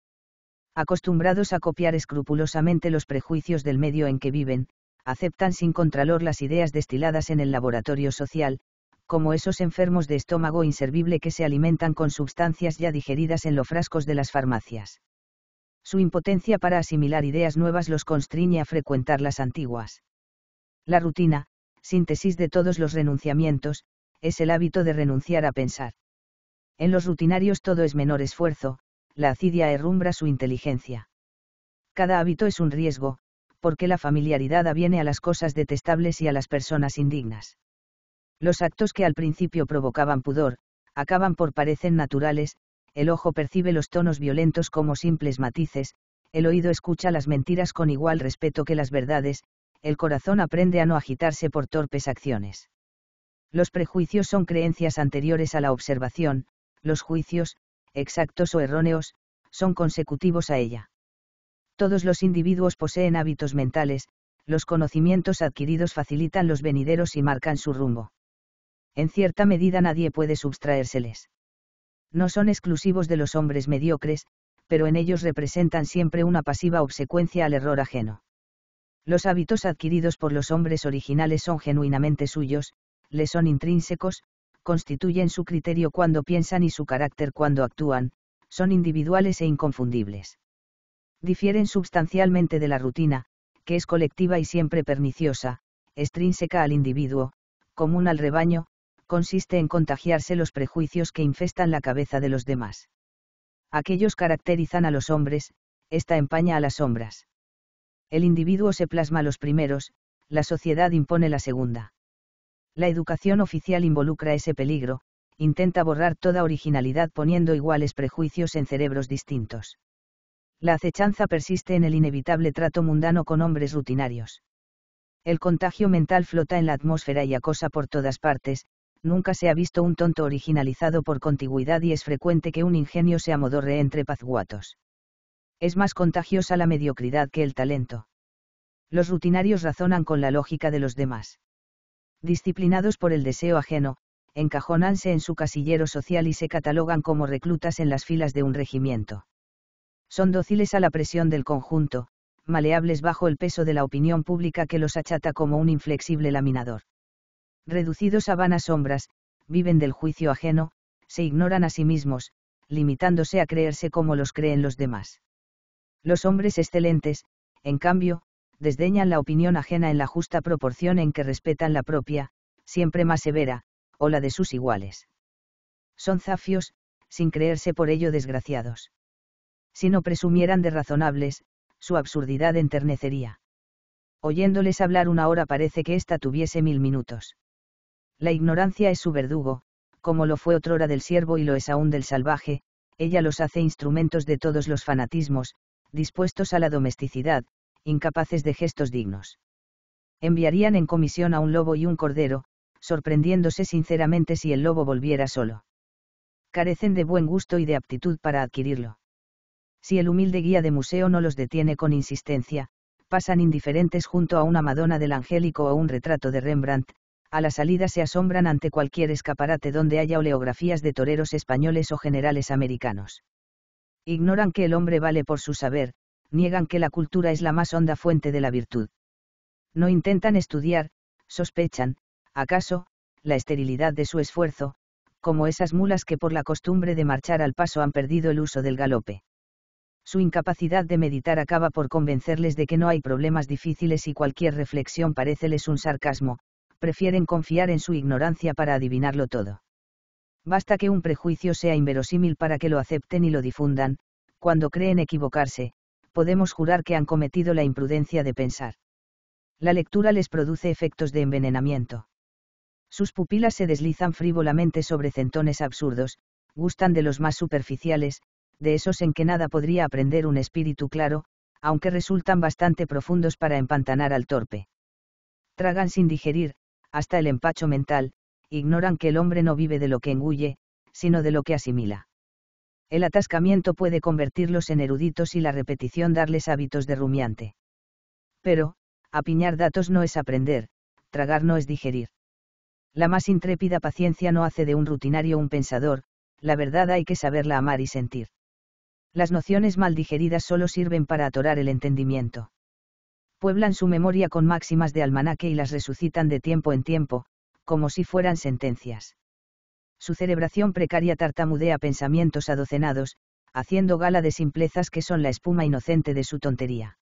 Acostumbrados a copiar escrupulosamente los prejuicios del medio en que viven, aceptan sin contralor las ideas destiladas en el laboratorio social, como esos enfermos de estómago inservible que se alimentan con sustancias ya digeridas en los frascos de las farmacias. Su impotencia para asimilar ideas nuevas los constriñe a frecuentar las antiguas. La rutina, síntesis de todos los renunciamientos, es el hábito de renunciar a pensar. En los rutinarios todo es menor esfuerzo, la acidia herrumbra su inteligencia. Cada hábito es un riesgo, porque la familiaridad aviene a las cosas detestables y a las personas indignas. Los actos que al principio provocaban pudor, acaban por parecen naturales, el ojo percibe los tonos violentos como simples matices, el oído escucha las mentiras con igual respeto que las verdades, el corazón aprende a no agitarse por torpes acciones. Los prejuicios son creencias anteriores a la observación, los juicios, exactos o erróneos, son consecutivos a ella. Todos los individuos poseen hábitos mentales, los conocimientos adquiridos facilitan los venideros y marcan su rumbo. En cierta medida nadie puede subtraérseles no son exclusivos de los hombres mediocres, pero en ellos representan siempre una pasiva obsecuencia al error ajeno. Los hábitos adquiridos por los hombres originales son genuinamente suyos, les son intrínsecos, constituyen su criterio cuando piensan y su carácter cuando actúan, son individuales e inconfundibles. Difieren sustancialmente de la rutina, que es colectiva y siempre perniciosa, extrínseca al individuo, común al rebaño, consiste en contagiarse los prejuicios que infestan la cabeza de los demás. Aquellos caracterizan a los hombres, esta empaña a las sombras. El individuo se plasma los primeros, la sociedad impone la segunda. La educación oficial involucra ese peligro, intenta borrar toda originalidad poniendo iguales prejuicios en cerebros distintos. La acechanza persiste en el inevitable trato mundano con hombres rutinarios. El contagio mental flota en la atmósfera y acosa por todas partes, nunca se ha visto un tonto originalizado por contigüidad y es frecuente que un ingenio se amodorre entre pazguatos. Es más contagiosa la mediocridad que el talento. Los rutinarios razonan con la lógica de los demás. Disciplinados por el deseo ajeno, encajonanse en su casillero social y se catalogan como reclutas en las filas de un regimiento. Son dóciles a la presión del conjunto, maleables bajo el peso de la opinión pública que los achata como un inflexible laminador reducidos a vanas sombras, viven del juicio ajeno, se ignoran a sí mismos, limitándose a creerse como los creen los demás. Los hombres excelentes, en cambio, desdeñan la opinión ajena en la justa proporción en que respetan la propia, siempre más severa, o la de sus iguales. Son zafios, sin creerse por ello desgraciados. Si no presumieran de razonables, su absurdidad enternecería. Oyéndoles hablar una hora parece que ésta tuviese mil minutos. La ignorancia es su verdugo, como lo fue otrora del siervo y lo es aún del salvaje, ella los hace instrumentos de todos los fanatismos, dispuestos a la domesticidad, incapaces de gestos dignos. Enviarían en comisión a un lobo y un cordero, sorprendiéndose sinceramente si el lobo volviera solo. Carecen de buen gusto y de aptitud para adquirirlo. Si el humilde guía de museo no los detiene con insistencia, pasan indiferentes junto a una Madonna del Angélico o un retrato de Rembrandt, a la salida se asombran ante cualquier escaparate donde haya oleografías de toreros españoles o generales americanos. Ignoran que el hombre vale por su saber, niegan que la cultura es la más honda fuente de la virtud. No intentan estudiar, sospechan, acaso, la esterilidad de su esfuerzo, como esas mulas que por la costumbre de marchar al paso han perdido el uso del galope. Su incapacidad de meditar acaba por convencerles de que no hay problemas difíciles y cualquier reflexión paréceles un sarcasmo, prefieren confiar en su ignorancia para adivinarlo todo. Basta que un prejuicio sea inverosímil para que lo acepten y lo difundan, cuando creen equivocarse, podemos jurar que han cometido la imprudencia de pensar. La lectura les produce efectos de envenenamiento. Sus pupilas se deslizan frívolamente sobre centones absurdos, gustan de los más superficiales, de esos en que nada podría aprender un espíritu claro, aunque resultan bastante profundos para empantanar al torpe. Tragan sin digerir, hasta el empacho mental, ignoran que el hombre no vive de lo que engulle, sino de lo que asimila. El atascamiento puede convertirlos en eruditos y la repetición darles hábitos de rumiante. Pero, apiñar datos no es aprender, tragar no es digerir. La más intrépida paciencia no hace de un rutinario un pensador, la verdad hay que saberla amar y sentir. Las nociones mal digeridas solo sirven para atorar el entendimiento pueblan su memoria con máximas de almanaque y las resucitan de tiempo en tiempo, como si fueran sentencias. Su celebración precaria tartamudea pensamientos adocenados, haciendo gala de simplezas que son la espuma inocente de su tontería.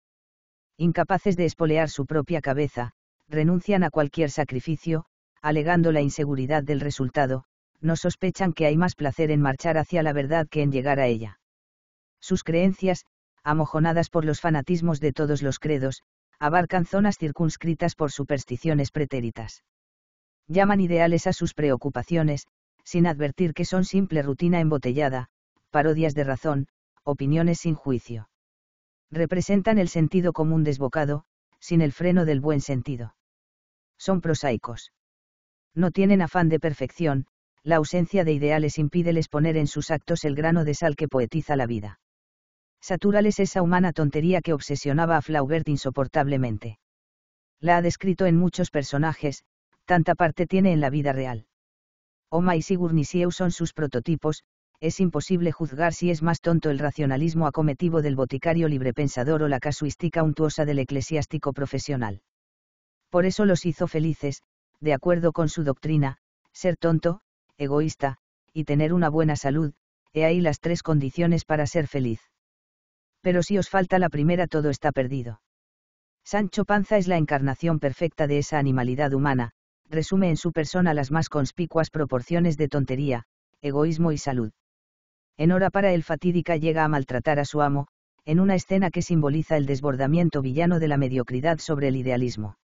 Incapaces de espolear su propia cabeza, renuncian a cualquier sacrificio, alegando la inseguridad del resultado, no sospechan que hay más placer en marchar hacia la verdad que en llegar a ella. Sus creencias, amojonadas por los fanatismos de todos los credos, abarcan zonas circunscritas por supersticiones pretéritas. Llaman ideales a sus preocupaciones, sin advertir que son simple rutina embotellada, parodias de razón, opiniones sin juicio. Representan el sentido común desbocado, sin el freno del buen sentido. Son prosaicos. No tienen afán de perfección, la ausencia de ideales les poner en sus actos el grano de sal que poetiza la vida es esa humana tontería que obsesionaba a Flaubert insoportablemente. La ha descrito en muchos personajes, tanta parte tiene en la vida real. Oma y Sigourney son sus prototipos, es imposible juzgar si es más tonto el racionalismo acometivo del boticario librepensador o la casuística untuosa del eclesiástico profesional. Por eso los hizo felices, de acuerdo con su doctrina, ser tonto, egoísta, y tener una buena salud, he ahí las tres condiciones para ser feliz pero si os falta la primera todo está perdido. Sancho Panza es la encarnación perfecta de esa animalidad humana, resume en su persona las más conspicuas proporciones de tontería, egoísmo y salud. En hora para el fatídica llega a maltratar a su amo, en una escena que simboliza el desbordamiento villano de la mediocridad sobre el idealismo.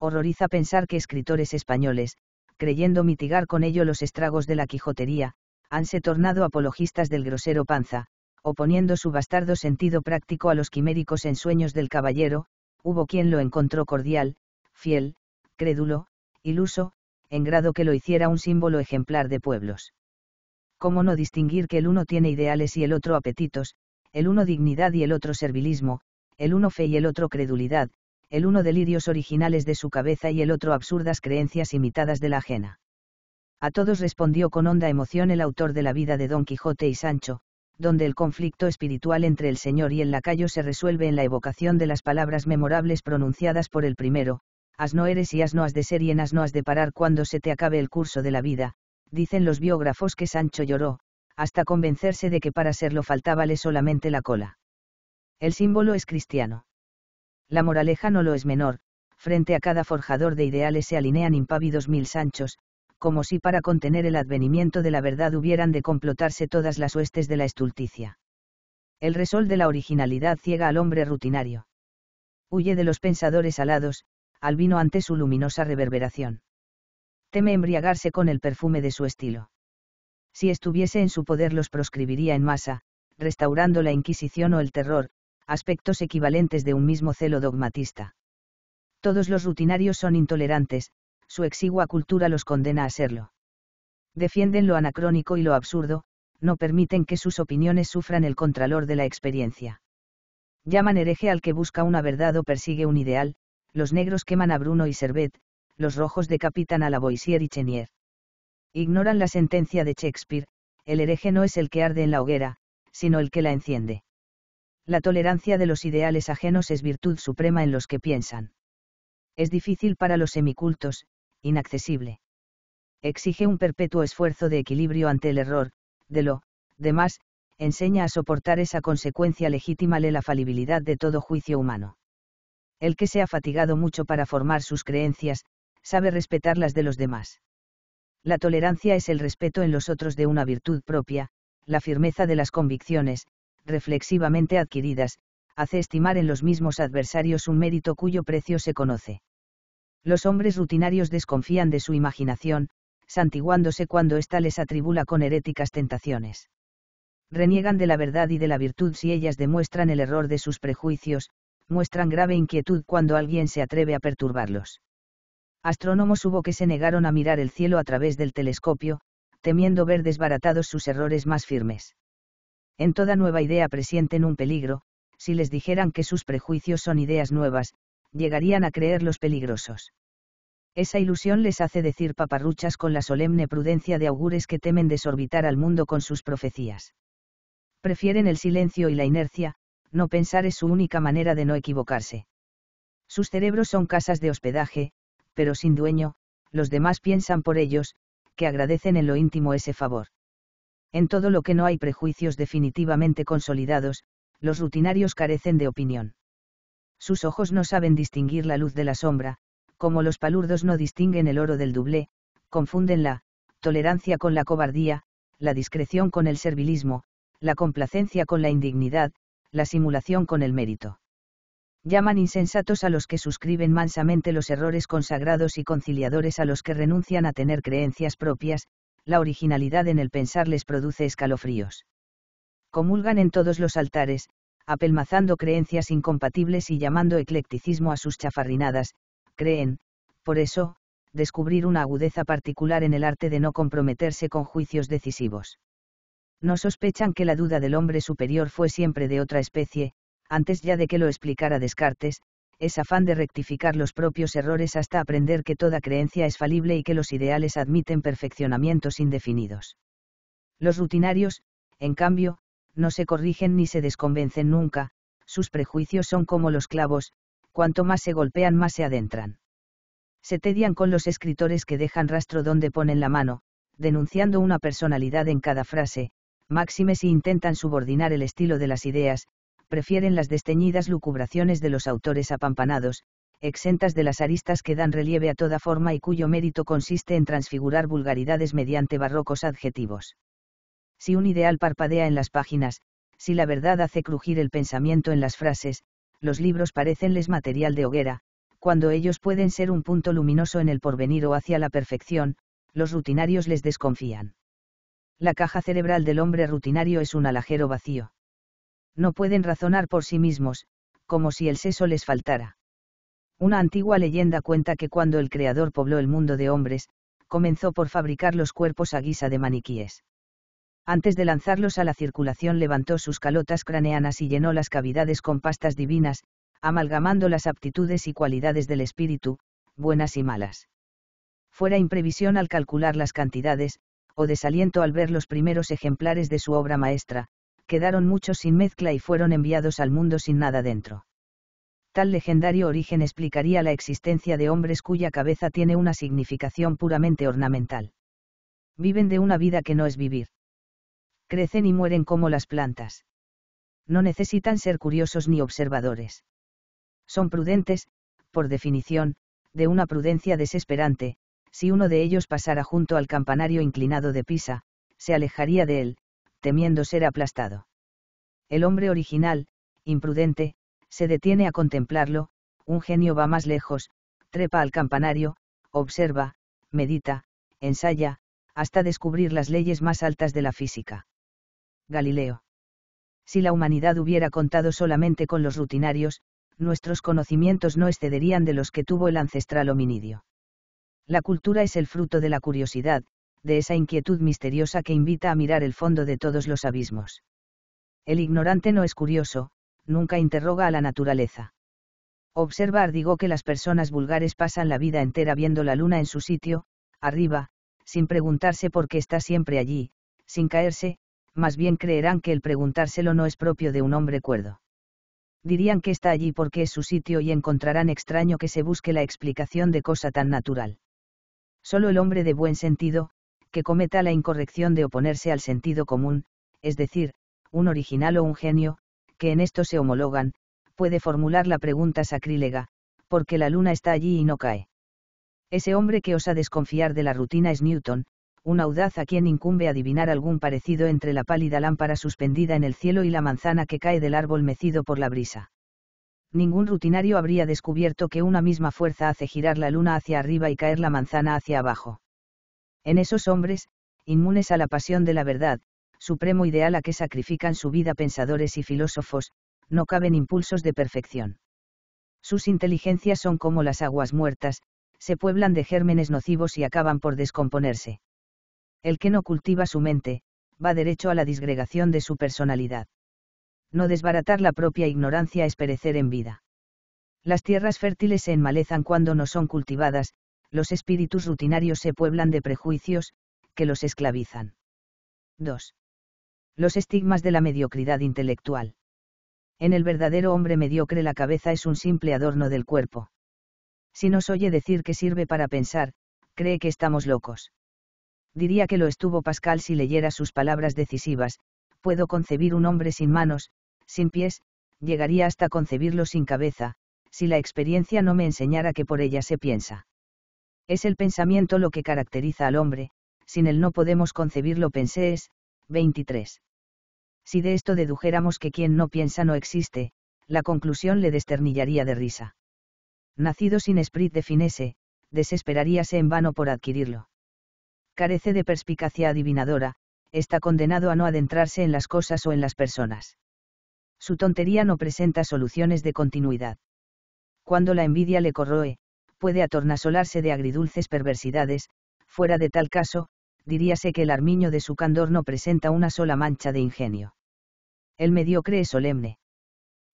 Horroriza pensar que escritores españoles, creyendo mitigar con ello los estragos de la Quijotería, hanse tornado apologistas del grosero panza, oponiendo su bastardo sentido práctico a los quiméricos ensueños del caballero, hubo quien lo encontró cordial, fiel, crédulo, iluso, en grado que lo hiciera un símbolo ejemplar de pueblos. ¿Cómo no distinguir que el uno tiene ideales y el otro apetitos, el uno dignidad y el otro servilismo, el uno fe y el otro credulidad, el uno delirios originales de su cabeza y el otro absurdas creencias imitadas de la ajena? A todos respondió con honda emoción el autor de la vida de Don Quijote y Sancho, donde el conflicto espiritual entre el Señor y el lacayo se resuelve en la evocación de las palabras memorables pronunciadas por el primero, as no eres y as no has de ser y en as no has de parar cuando se te acabe el curso de la vida, dicen los biógrafos que Sancho lloró, hasta convencerse de que para serlo faltábale solamente la cola. El símbolo es cristiano. La moraleja no lo es menor, frente a cada forjador de ideales se alinean impávidos mil Sanchos, como si para contener el advenimiento de la verdad hubieran de complotarse todas las huestes de la estulticia. El resol de la originalidad ciega al hombre rutinario. Huye de los pensadores alados, al vino ante su luminosa reverberación. Teme embriagarse con el perfume de su estilo. Si estuviese en su poder los proscribiría en masa, restaurando la Inquisición o el terror, aspectos equivalentes de un mismo celo dogmatista. Todos los rutinarios son intolerantes, su exigua cultura los condena a serlo. Defienden lo anacrónico y lo absurdo, no permiten que sus opiniones sufran el contralor de la experiencia. Llaman hereje al que busca una verdad o persigue un ideal, los negros queman a Bruno y Servet, los rojos decapitan a La Lavoisier y Chenier. Ignoran la sentencia de Shakespeare, el hereje no es el que arde en la hoguera, sino el que la enciende. La tolerancia de los ideales ajenos es virtud suprema en los que piensan. Es difícil para los semicultos, inaccesible. Exige un perpetuo esfuerzo de equilibrio ante el error, de lo, demás, enseña a soportar esa consecuencia legítima la falibilidad de todo juicio humano. El que se ha fatigado mucho para formar sus creencias, sabe respetar las de los demás. La tolerancia es el respeto en los otros de una virtud propia, la firmeza de las convicciones, reflexivamente adquiridas, hace estimar en los mismos adversarios un mérito cuyo precio se conoce. Los hombres rutinarios desconfían de su imaginación, santiguándose cuando ésta les atribula con heréticas tentaciones. Reniegan de la verdad y de la virtud si ellas demuestran el error de sus prejuicios, muestran grave inquietud cuando alguien se atreve a perturbarlos. Astrónomos hubo que se negaron a mirar el cielo a través del telescopio, temiendo ver desbaratados sus errores más firmes. En toda nueva idea presienten un peligro, si les dijeran que sus prejuicios son ideas nuevas, llegarían a creerlos peligrosos. Esa ilusión les hace decir paparruchas con la solemne prudencia de augures que temen desorbitar al mundo con sus profecías. Prefieren el silencio y la inercia, no pensar es su única manera de no equivocarse. Sus cerebros son casas de hospedaje, pero sin dueño, los demás piensan por ellos, que agradecen en lo íntimo ese favor. En todo lo que no hay prejuicios definitivamente consolidados, los rutinarios carecen de opinión sus ojos no saben distinguir la luz de la sombra, como los palurdos no distinguen el oro del dublé, confunden la tolerancia con la cobardía, la discreción con el servilismo, la complacencia con la indignidad, la simulación con el mérito. Llaman insensatos a los que suscriben mansamente los errores consagrados y conciliadores a los que renuncian a tener creencias propias, la originalidad en el pensar les produce escalofríos. Comulgan en todos los altares, apelmazando creencias incompatibles y llamando eclecticismo a sus chafarrinadas, creen, por eso, descubrir una agudeza particular en el arte de no comprometerse con juicios decisivos. No sospechan que la duda del hombre superior fue siempre de otra especie, antes ya de que lo explicara Descartes, es afán de rectificar los propios errores hasta aprender que toda creencia es falible y que los ideales admiten perfeccionamientos indefinidos. Los rutinarios, en cambio, no se corrigen ni se desconvencen nunca, sus prejuicios son como los clavos, cuanto más se golpean más se adentran. Se tedian con los escritores que dejan rastro donde ponen la mano, denunciando una personalidad en cada frase, máxime si intentan subordinar el estilo de las ideas, prefieren las desteñidas lucubraciones de los autores apampanados, exentas de las aristas que dan relieve a toda forma y cuyo mérito consiste en transfigurar vulgaridades mediante barrocos adjetivos si un ideal parpadea en las páginas, si la verdad hace crujir el pensamiento en las frases, los libros parecenles material de hoguera, cuando ellos pueden ser un punto luminoso en el porvenir o hacia la perfección, los rutinarios les desconfían. La caja cerebral del hombre rutinario es un alajero vacío. No pueden razonar por sí mismos, como si el seso les faltara. Una antigua leyenda cuenta que cuando el Creador pobló el mundo de hombres, comenzó por fabricar los cuerpos a guisa de maniquíes. Antes de lanzarlos a la circulación levantó sus calotas craneanas y llenó las cavidades con pastas divinas, amalgamando las aptitudes y cualidades del espíritu, buenas y malas. Fuera imprevisión al calcular las cantidades, o desaliento al ver los primeros ejemplares de su obra maestra, quedaron muchos sin mezcla y fueron enviados al mundo sin nada dentro. Tal legendario origen explicaría la existencia de hombres cuya cabeza tiene una significación puramente ornamental. Viven de una vida que no es vivir crecen y mueren como las plantas. No necesitan ser curiosos ni observadores. Son prudentes, por definición, de una prudencia desesperante, si uno de ellos pasara junto al campanario inclinado de Pisa, se alejaría de él, temiendo ser aplastado. El hombre original, imprudente, se detiene a contemplarlo, un genio va más lejos, trepa al campanario, observa, medita, ensaya, hasta descubrir las leyes más altas de la física. Galileo. Si la humanidad hubiera contado solamente con los rutinarios, nuestros conocimientos no excederían de los que tuvo el ancestral hominidio. La cultura es el fruto de la curiosidad, de esa inquietud misteriosa que invita a mirar el fondo de todos los abismos. El ignorante no es curioso, nunca interroga a la naturaleza. Observa Ardigo que las personas vulgares pasan la vida entera viendo la luna en su sitio, arriba, sin preguntarse por qué está siempre allí, sin caerse, más bien creerán que el preguntárselo no es propio de un hombre cuerdo. Dirían que está allí porque es su sitio y encontrarán extraño que se busque la explicación de cosa tan natural. Solo el hombre de buen sentido, que cometa la incorrección de oponerse al sentido común, es decir, un original o un genio, que en esto se homologan, puede formular la pregunta sacrílega, porque la luna está allí y no cae. Ese hombre que osa desconfiar de la rutina es Newton, un audaz a quien incumbe adivinar algún parecido entre la pálida lámpara suspendida en el cielo y la manzana que cae del árbol mecido por la brisa. Ningún rutinario habría descubierto que una misma fuerza hace girar la luna hacia arriba y caer la manzana hacia abajo. En esos hombres, inmunes a la pasión de la verdad, supremo ideal a que sacrifican su vida pensadores y filósofos, no caben impulsos de perfección. Sus inteligencias son como las aguas muertas, se pueblan de gérmenes nocivos y acaban por descomponerse. El que no cultiva su mente, va derecho a la disgregación de su personalidad. No desbaratar la propia ignorancia es perecer en vida. Las tierras fértiles se enmalezan cuando no son cultivadas, los espíritus rutinarios se pueblan de prejuicios, que los esclavizan. 2. Los estigmas de la mediocridad intelectual. En el verdadero hombre mediocre la cabeza es un simple adorno del cuerpo. Si nos oye decir que sirve para pensar, cree que estamos locos diría que lo estuvo Pascal si leyera sus palabras decisivas, puedo concebir un hombre sin manos, sin pies, llegaría hasta concebirlo sin cabeza, si la experiencia no me enseñara que por ella se piensa. Es el pensamiento lo que caracteriza al hombre, sin él no podemos concebirlo pensé es, 23. Si de esto dedujéramos que quien no piensa no existe, la conclusión le desternillaría de risa. Nacido sin esprit de finesse, desesperaríase en vano por adquirirlo carece de perspicacia adivinadora, está condenado a no adentrarse en las cosas o en las personas. Su tontería no presenta soluciones de continuidad. Cuando la envidia le corroe, puede atornasolarse de agridulces perversidades, fuera de tal caso, diríase que el armiño de su candor no presenta una sola mancha de ingenio. El mediocre es solemne.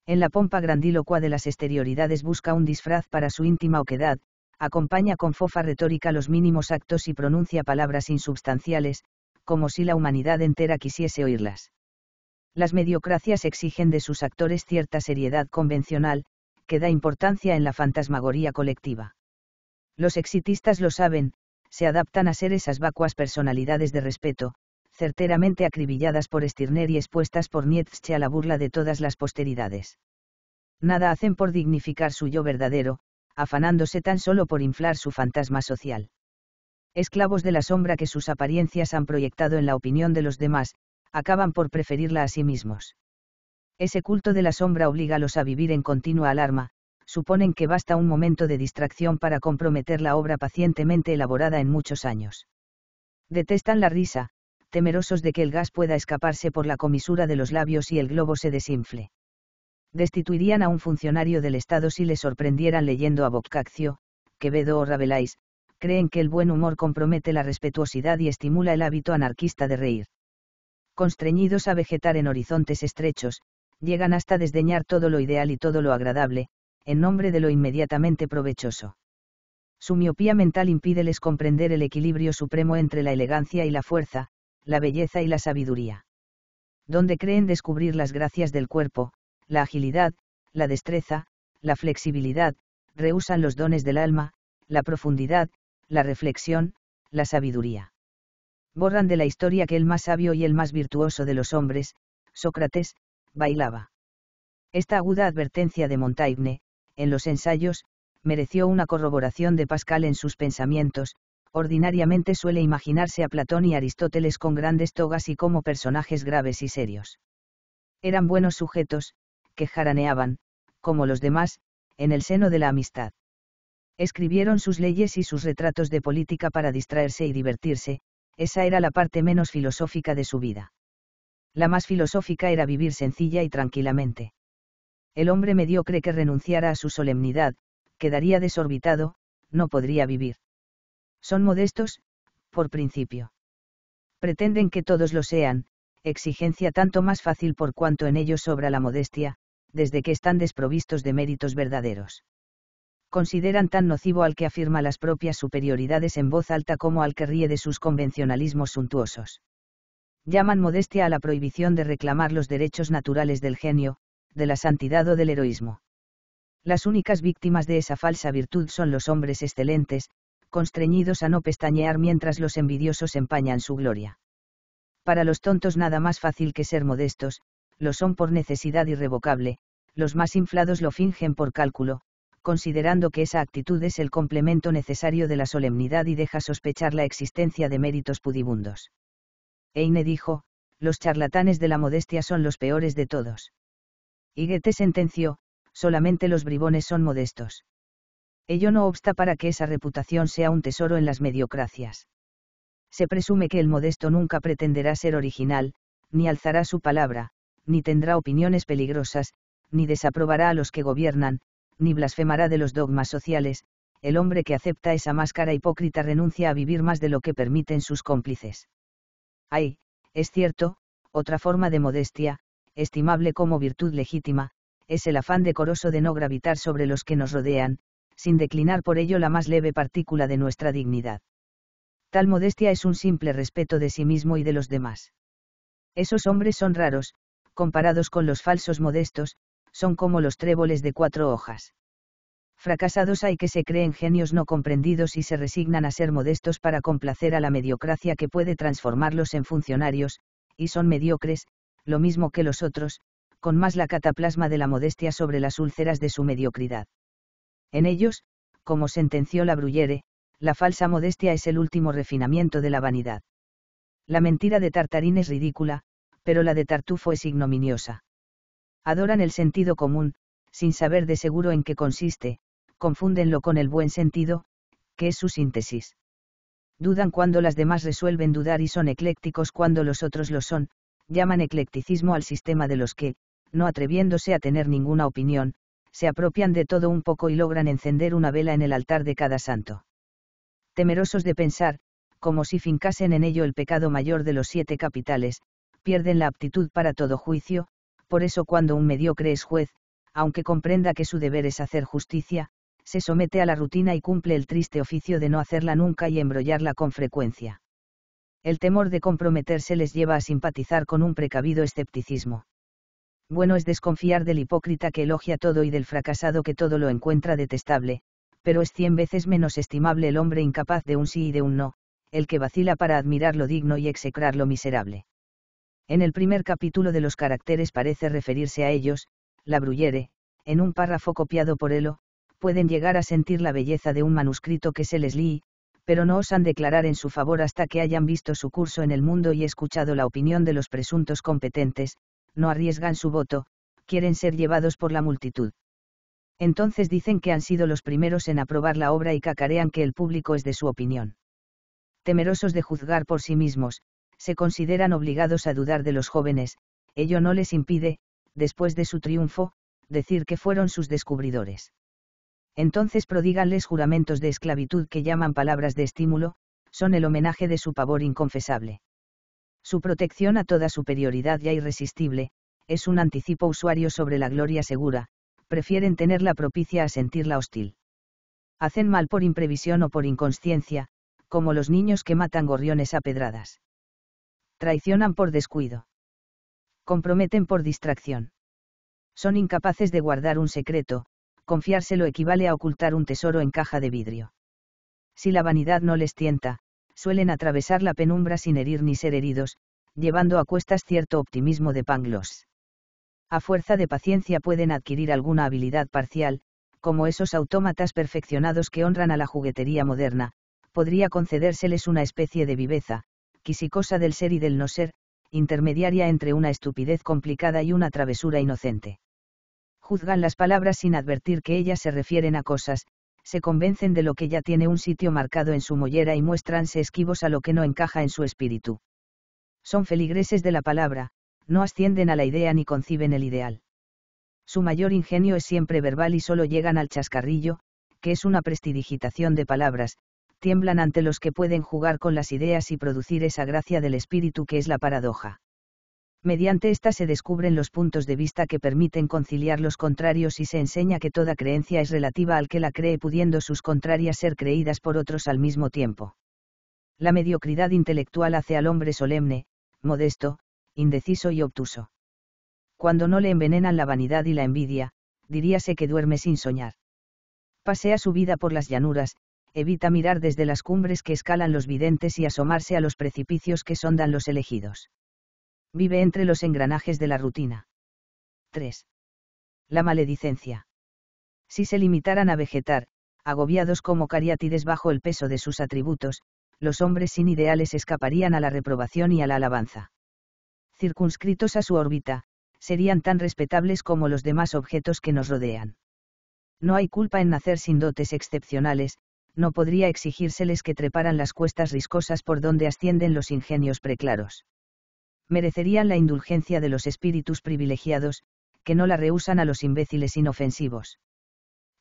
En la pompa grandílocua de las exterioridades busca un disfraz para su íntima oquedad, acompaña con fofa retórica los mínimos actos y pronuncia palabras insubstanciales, como si la humanidad entera quisiese oírlas. Las mediocracias exigen de sus actores cierta seriedad convencional, que da importancia en la fantasmagoría colectiva. Los exitistas lo saben, se adaptan a ser esas vacuas personalidades de respeto, certeramente acribilladas por Stirner y expuestas por Nietzsche a la burla de todas las posteridades. Nada hacen por dignificar su yo verdadero, afanándose tan solo por inflar su fantasma social. Esclavos de la sombra que sus apariencias han proyectado en la opinión de los demás, acaban por preferirla a sí mismos. Ese culto de la sombra obliga a los a vivir en continua alarma, suponen que basta un momento de distracción para comprometer la obra pacientemente elaborada en muchos años. Detestan la risa, temerosos de que el gas pueda escaparse por la comisura de los labios y el globo se desinfle destituirían a un funcionario del Estado si le sorprendieran leyendo a Boccaccio, Quevedo o Rabelais, creen que el buen humor compromete la respetuosidad y estimula el hábito anarquista de reír. Constreñidos a vegetar en horizontes estrechos, llegan hasta desdeñar todo lo ideal y todo lo agradable, en nombre de lo inmediatamente provechoso. Su miopía mental impídeles comprender el equilibrio supremo entre la elegancia y la fuerza, la belleza y la sabiduría. Donde creen descubrir las gracias del cuerpo, la agilidad, la destreza, la flexibilidad, rehusan los dones del alma, la profundidad, la reflexión, la sabiduría. Borran de la historia que el más sabio y el más virtuoso de los hombres, Sócrates, bailaba. Esta aguda advertencia de Montaigne, en los ensayos, mereció una corroboración de Pascal en sus pensamientos, ordinariamente suele imaginarse a Platón y Aristóteles con grandes togas y como personajes graves y serios. Eran buenos sujetos, que jaraneaban, como los demás, en el seno de la amistad. Escribieron sus leyes y sus retratos de política para distraerse y divertirse, esa era la parte menos filosófica de su vida. La más filosófica era vivir sencilla y tranquilamente. El hombre mediocre que renunciara a su solemnidad, quedaría desorbitado, no podría vivir. Son modestos, por principio. Pretenden que todos lo sean, exigencia tanto más fácil por cuanto en ellos sobra la modestia, desde que están desprovistos de méritos verdaderos. Consideran tan nocivo al que afirma las propias superioridades en voz alta como al que ríe de sus convencionalismos suntuosos. Llaman modestia a la prohibición de reclamar los derechos naturales del genio, de la santidad o del heroísmo. Las únicas víctimas de esa falsa virtud son los hombres excelentes, constreñidos a no pestañear mientras los envidiosos empañan su gloria. Para los tontos nada más fácil que ser modestos, lo son por necesidad irrevocable, los más inflados lo fingen por cálculo, considerando que esa actitud es el complemento necesario de la solemnidad y deja sospechar la existencia de méritos pudibundos. Eine dijo, los charlatanes de la modestia son los peores de todos. Y Goethe sentenció, solamente los bribones son modestos. Ello no obsta para que esa reputación sea un tesoro en las mediocracias. Se presume que el modesto nunca pretenderá ser original, ni alzará su palabra, ni tendrá opiniones peligrosas, ni desaprobará a los que gobiernan, ni blasfemará de los dogmas sociales, el hombre que acepta esa máscara hipócrita renuncia a vivir más de lo que permiten sus cómplices. Hay, es cierto, otra forma de modestia, estimable como virtud legítima, es el afán decoroso de no gravitar sobre los que nos rodean, sin declinar por ello la más leve partícula de nuestra dignidad. Tal modestia es un simple respeto de sí mismo y de los demás. Esos hombres son raros, comparados con los falsos modestos, son como los tréboles de cuatro hojas. Fracasados hay que se creen genios no comprendidos y se resignan a ser modestos para complacer a la mediocracia que puede transformarlos en funcionarios, y son mediocres, lo mismo que los otros, con más la cataplasma de la modestia sobre las úlceras de su mediocridad. En ellos, como sentenció la Bruyere, la falsa modestia es el último refinamiento de la vanidad. La mentira de Tartarín es ridícula, pero la de Tartufo es ignominiosa. Adoran el sentido común, sin saber de seguro en qué consiste, confúndenlo con el buen sentido, que es su síntesis. Dudan cuando las demás resuelven dudar y son eclécticos cuando los otros lo son, llaman eclecticismo al sistema de los que, no atreviéndose a tener ninguna opinión, se apropian de todo un poco y logran encender una vela en el altar de cada santo. Temerosos de pensar, como si fincasen en ello el pecado mayor de los siete capitales, pierden la aptitud para todo juicio, por eso cuando un mediocre es juez, aunque comprenda que su deber es hacer justicia, se somete a la rutina y cumple el triste oficio de no hacerla nunca y embrollarla con frecuencia. El temor de comprometerse les lleva a simpatizar con un precavido escepticismo. Bueno es desconfiar del hipócrita que elogia todo y del fracasado que todo lo encuentra detestable, pero es cien veces menos estimable el hombre incapaz de un sí y de un no, el que vacila para admirar lo digno y execrar lo miserable. En el primer capítulo de los caracteres parece referirse a ellos, la Bruyere, en un párrafo copiado por Elo, pueden llegar a sentir la belleza de un manuscrito que se les lee, pero no osan declarar en su favor hasta que hayan visto su curso en el mundo y escuchado la opinión de los presuntos competentes, no arriesgan su voto, quieren ser llevados por la multitud. Entonces dicen que han sido los primeros en aprobar la obra y cacarean que el público es de su opinión. Temerosos de juzgar por sí mismos, se consideran obligados a dudar de los jóvenes, ello no les impide, después de su triunfo, decir que fueron sus descubridores. Entonces prodíganles juramentos de esclavitud que llaman palabras de estímulo, son el homenaje de su pavor inconfesable. Su protección a toda superioridad ya irresistible, es un anticipo usuario sobre la gloria segura, prefieren tenerla propicia a sentirla hostil. Hacen mal por imprevisión o por inconsciencia, como los niños que matan gorriones a pedradas. Traicionan por descuido. Comprometen por distracción. Son incapaces de guardar un secreto, confiárselo equivale a ocultar un tesoro en caja de vidrio. Si la vanidad no les tienta, suelen atravesar la penumbra sin herir ni ser heridos, llevando a cuestas cierto optimismo de Pangloss. A fuerza de paciencia pueden adquirir alguna habilidad parcial, como esos autómatas perfeccionados que honran a la juguetería moderna, podría concedérseles una especie de viveza, quisicosa del ser y del no ser, intermediaria entre una estupidez complicada y una travesura inocente. Juzgan las palabras sin advertir que ellas se refieren a cosas, se convencen de lo que ya tiene un sitio marcado en su mollera y muéstranse esquivos a lo que no encaja en su espíritu. Son feligreses de la palabra, no ascienden a la idea ni conciben el ideal. Su mayor ingenio es siempre verbal y solo llegan al chascarrillo, que es una prestidigitación de palabras, tiemblan ante los que pueden jugar con las ideas y producir esa gracia del espíritu que es la paradoja. Mediante ésta se descubren los puntos de vista que permiten conciliar los contrarios y se enseña que toda creencia es relativa al que la cree pudiendo sus contrarias ser creídas por otros al mismo tiempo. La mediocridad intelectual hace al hombre solemne, modesto, indeciso y obtuso. Cuando no le envenenan la vanidad y la envidia, diríase que duerme sin soñar. Pasea su vida por las llanuras, evita mirar desde las cumbres que escalan los videntes y asomarse a los precipicios que sondan los elegidos. Vive entre los engranajes de la rutina. 3. La maledicencia. Si se limitaran a vegetar, agobiados como cariátides bajo el peso de sus atributos, los hombres sin ideales escaparían a la reprobación y a la alabanza. Circunscritos a su órbita, serían tan respetables como los demás objetos que nos rodean. No hay culpa en nacer sin dotes excepcionales, no podría exigírseles que treparan las cuestas riscosas por donde ascienden los ingenios preclaros. Merecerían la indulgencia de los espíritus privilegiados, que no la rehusan a los imbéciles inofensivos.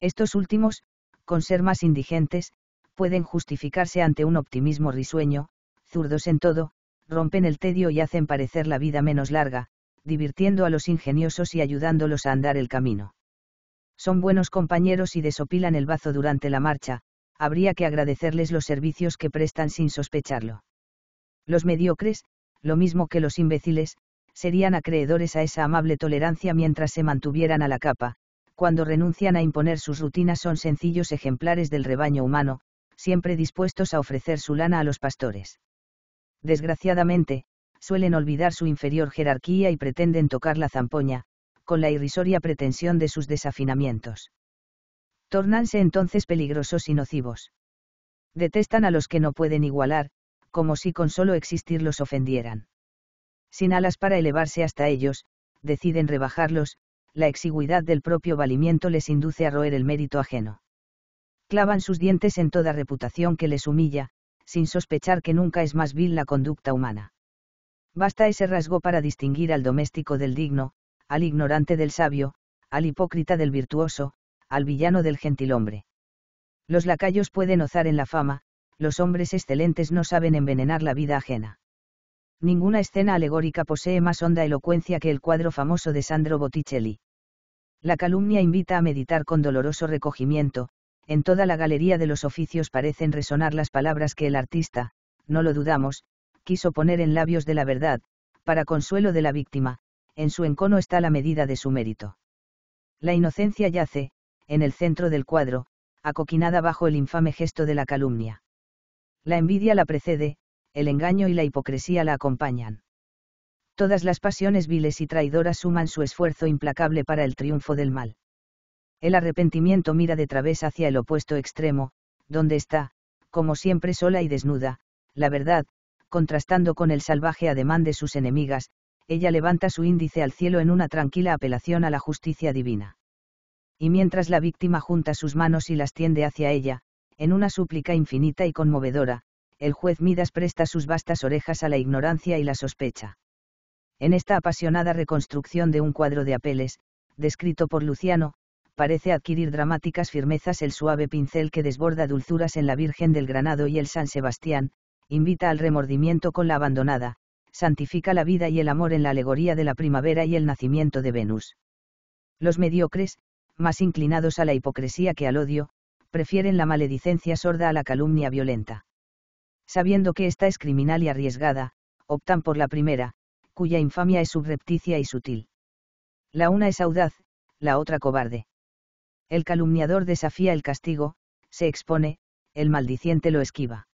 Estos últimos, con ser más indigentes, pueden justificarse ante un optimismo risueño, zurdos en todo, rompen el tedio y hacen parecer la vida menos larga, divirtiendo a los ingeniosos y ayudándolos a andar el camino. Son buenos compañeros y desopilan el bazo durante la marcha, habría que agradecerles los servicios que prestan sin sospecharlo. Los mediocres, lo mismo que los imbéciles, serían acreedores a esa amable tolerancia mientras se mantuvieran a la capa, cuando renuncian a imponer sus rutinas son sencillos ejemplares del rebaño humano, siempre dispuestos a ofrecer su lana a los pastores. Desgraciadamente, suelen olvidar su inferior jerarquía y pretenden tocar la zampoña, con la irrisoria pretensión de sus desafinamientos tornanse entonces peligrosos y nocivos. Detestan a los que no pueden igualar, como si con solo existir los ofendieran. Sin alas para elevarse hasta ellos, deciden rebajarlos, la exigüidad del propio valimiento les induce a roer el mérito ajeno. Clavan sus dientes en toda reputación que les humilla, sin sospechar que nunca es más vil la conducta humana. Basta ese rasgo para distinguir al doméstico del digno, al ignorante del sabio, al hipócrita del virtuoso, al villano del gentilhombre. Los lacayos pueden ozar en la fama, los hombres excelentes no saben envenenar la vida ajena. Ninguna escena alegórica posee más honda elocuencia que el cuadro famoso de Sandro Botticelli. La calumnia invita a meditar con doloroso recogimiento, en toda la galería de los oficios parecen resonar las palabras que el artista, no lo dudamos, quiso poner en labios de la verdad, para consuelo de la víctima, en su encono está la medida de su mérito. La inocencia yace, en el centro del cuadro, acoquinada bajo el infame gesto de la calumnia. La envidia la precede, el engaño y la hipocresía la acompañan. Todas las pasiones viles y traidoras suman su esfuerzo implacable para el triunfo del mal. El arrepentimiento mira de través hacia el opuesto extremo, donde está, como siempre sola y desnuda, la verdad, contrastando con el salvaje ademán de sus enemigas, ella levanta su índice al cielo en una tranquila apelación a la justicia divina y mientras la víctima junta sus manos y las tiende hacia ella, en una súplica infinita y conmovedora, el juez Midas presta sus vastas orejas a la ignorancia y la sospecha. En esta apasionada reconstrucción de un cuadro de Apeles, descrito por Luciano, parece adquirir dramáticas firmezas el suave pincel que desborda dulzuras en la Virgen del Granado y el San Sebastián, invita al remordimiento con la abandonada, santifica la vida y el amor en la alegoría de la primavera y el nacimiento de Venus. Los mediocres, más inclinados a la hipocresía que al odio, prefieren la maledicencia sorda a la calumnia violenta. Sabiendo que esta es criminal y arriesgada, optan por la primera, cuya infamia es subrepticia y sutil. La una es audaz, la otra cobarde. El calumniador desafía el castigo, se expone, el maldiciente lo esquiva.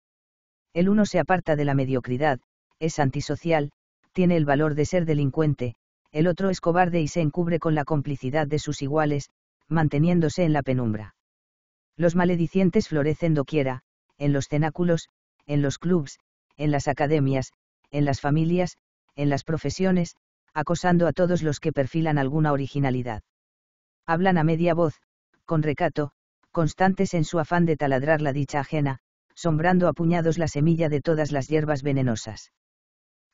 El uno se aparta de la mediocridad, es antisocial, tiene el valor de ser delincuente, el otro es cobarde y se encubre con la complicidad de sus iguales, manteniéndose en la penumbra. Los maledicientes florecen doquiera, en los cenáculos, en los clubs, en las academias, en las familias, en las profesiones, acosando a todos los que perfilan alguna originalidad. Hablan a media voz, con recato, constantes en su afán de taladrar la dicha ajena, sombrando a puñados la semilla de todas las hierbas venenosas.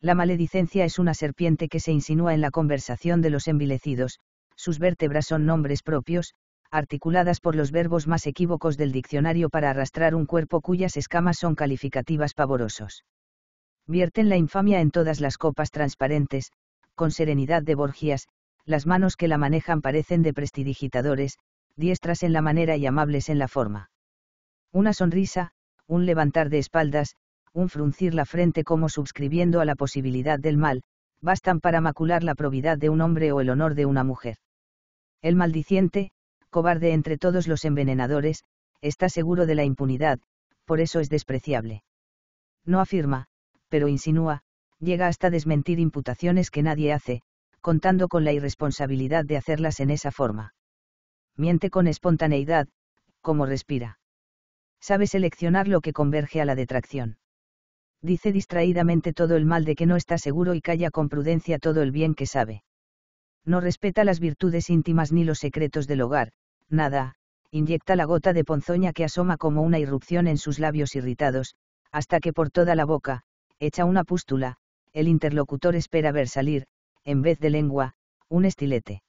La maledicencia es una serpiente que se insinúa en la conversación de los envilecidos, sus vértebras son nombres propios, articuladas por los verbos más equívocos del diccionario para arrastrar un cuerpo cuyas escamas son calificativas pavorosos. Vierten la infamia en todas las copas transparentes, con serenidad de Borgias, las manos que la manejan parecen de prestidigitadores, diestras en la manera y amables en la forma. Una sonrisa, un levantar de espaldas, un fruncir la frente como subscribiendo a la posibilidad del mal, bastan para macular la probidad de un hombre o el honor de una mujer. El maldiciente, cobarde entre todos los envenenadores, está seguro de la impunidad, por eso es despreciable. No afirma, pero insinúa, llega hasta desmentir imputaciones que nadie hace, contando con la irresponsabilidad de hacerlas en esa forma. Miente con espontaneidad, como respira. Sabe seleccionar lo que converge a la detracción. Dice distraídamente todo el mal de que no está seguro y calla con prudencia todo el bien que sabe no respeta las virtudes íntimas ni los secretos del hogar, nada, inyecta la gota de ponzoña que asoma como una irrupción en sus labios irritados, hasta que por toda la boca, echa una pústula, el interlocutor espera ver salir, en vez de lengua, un estilete.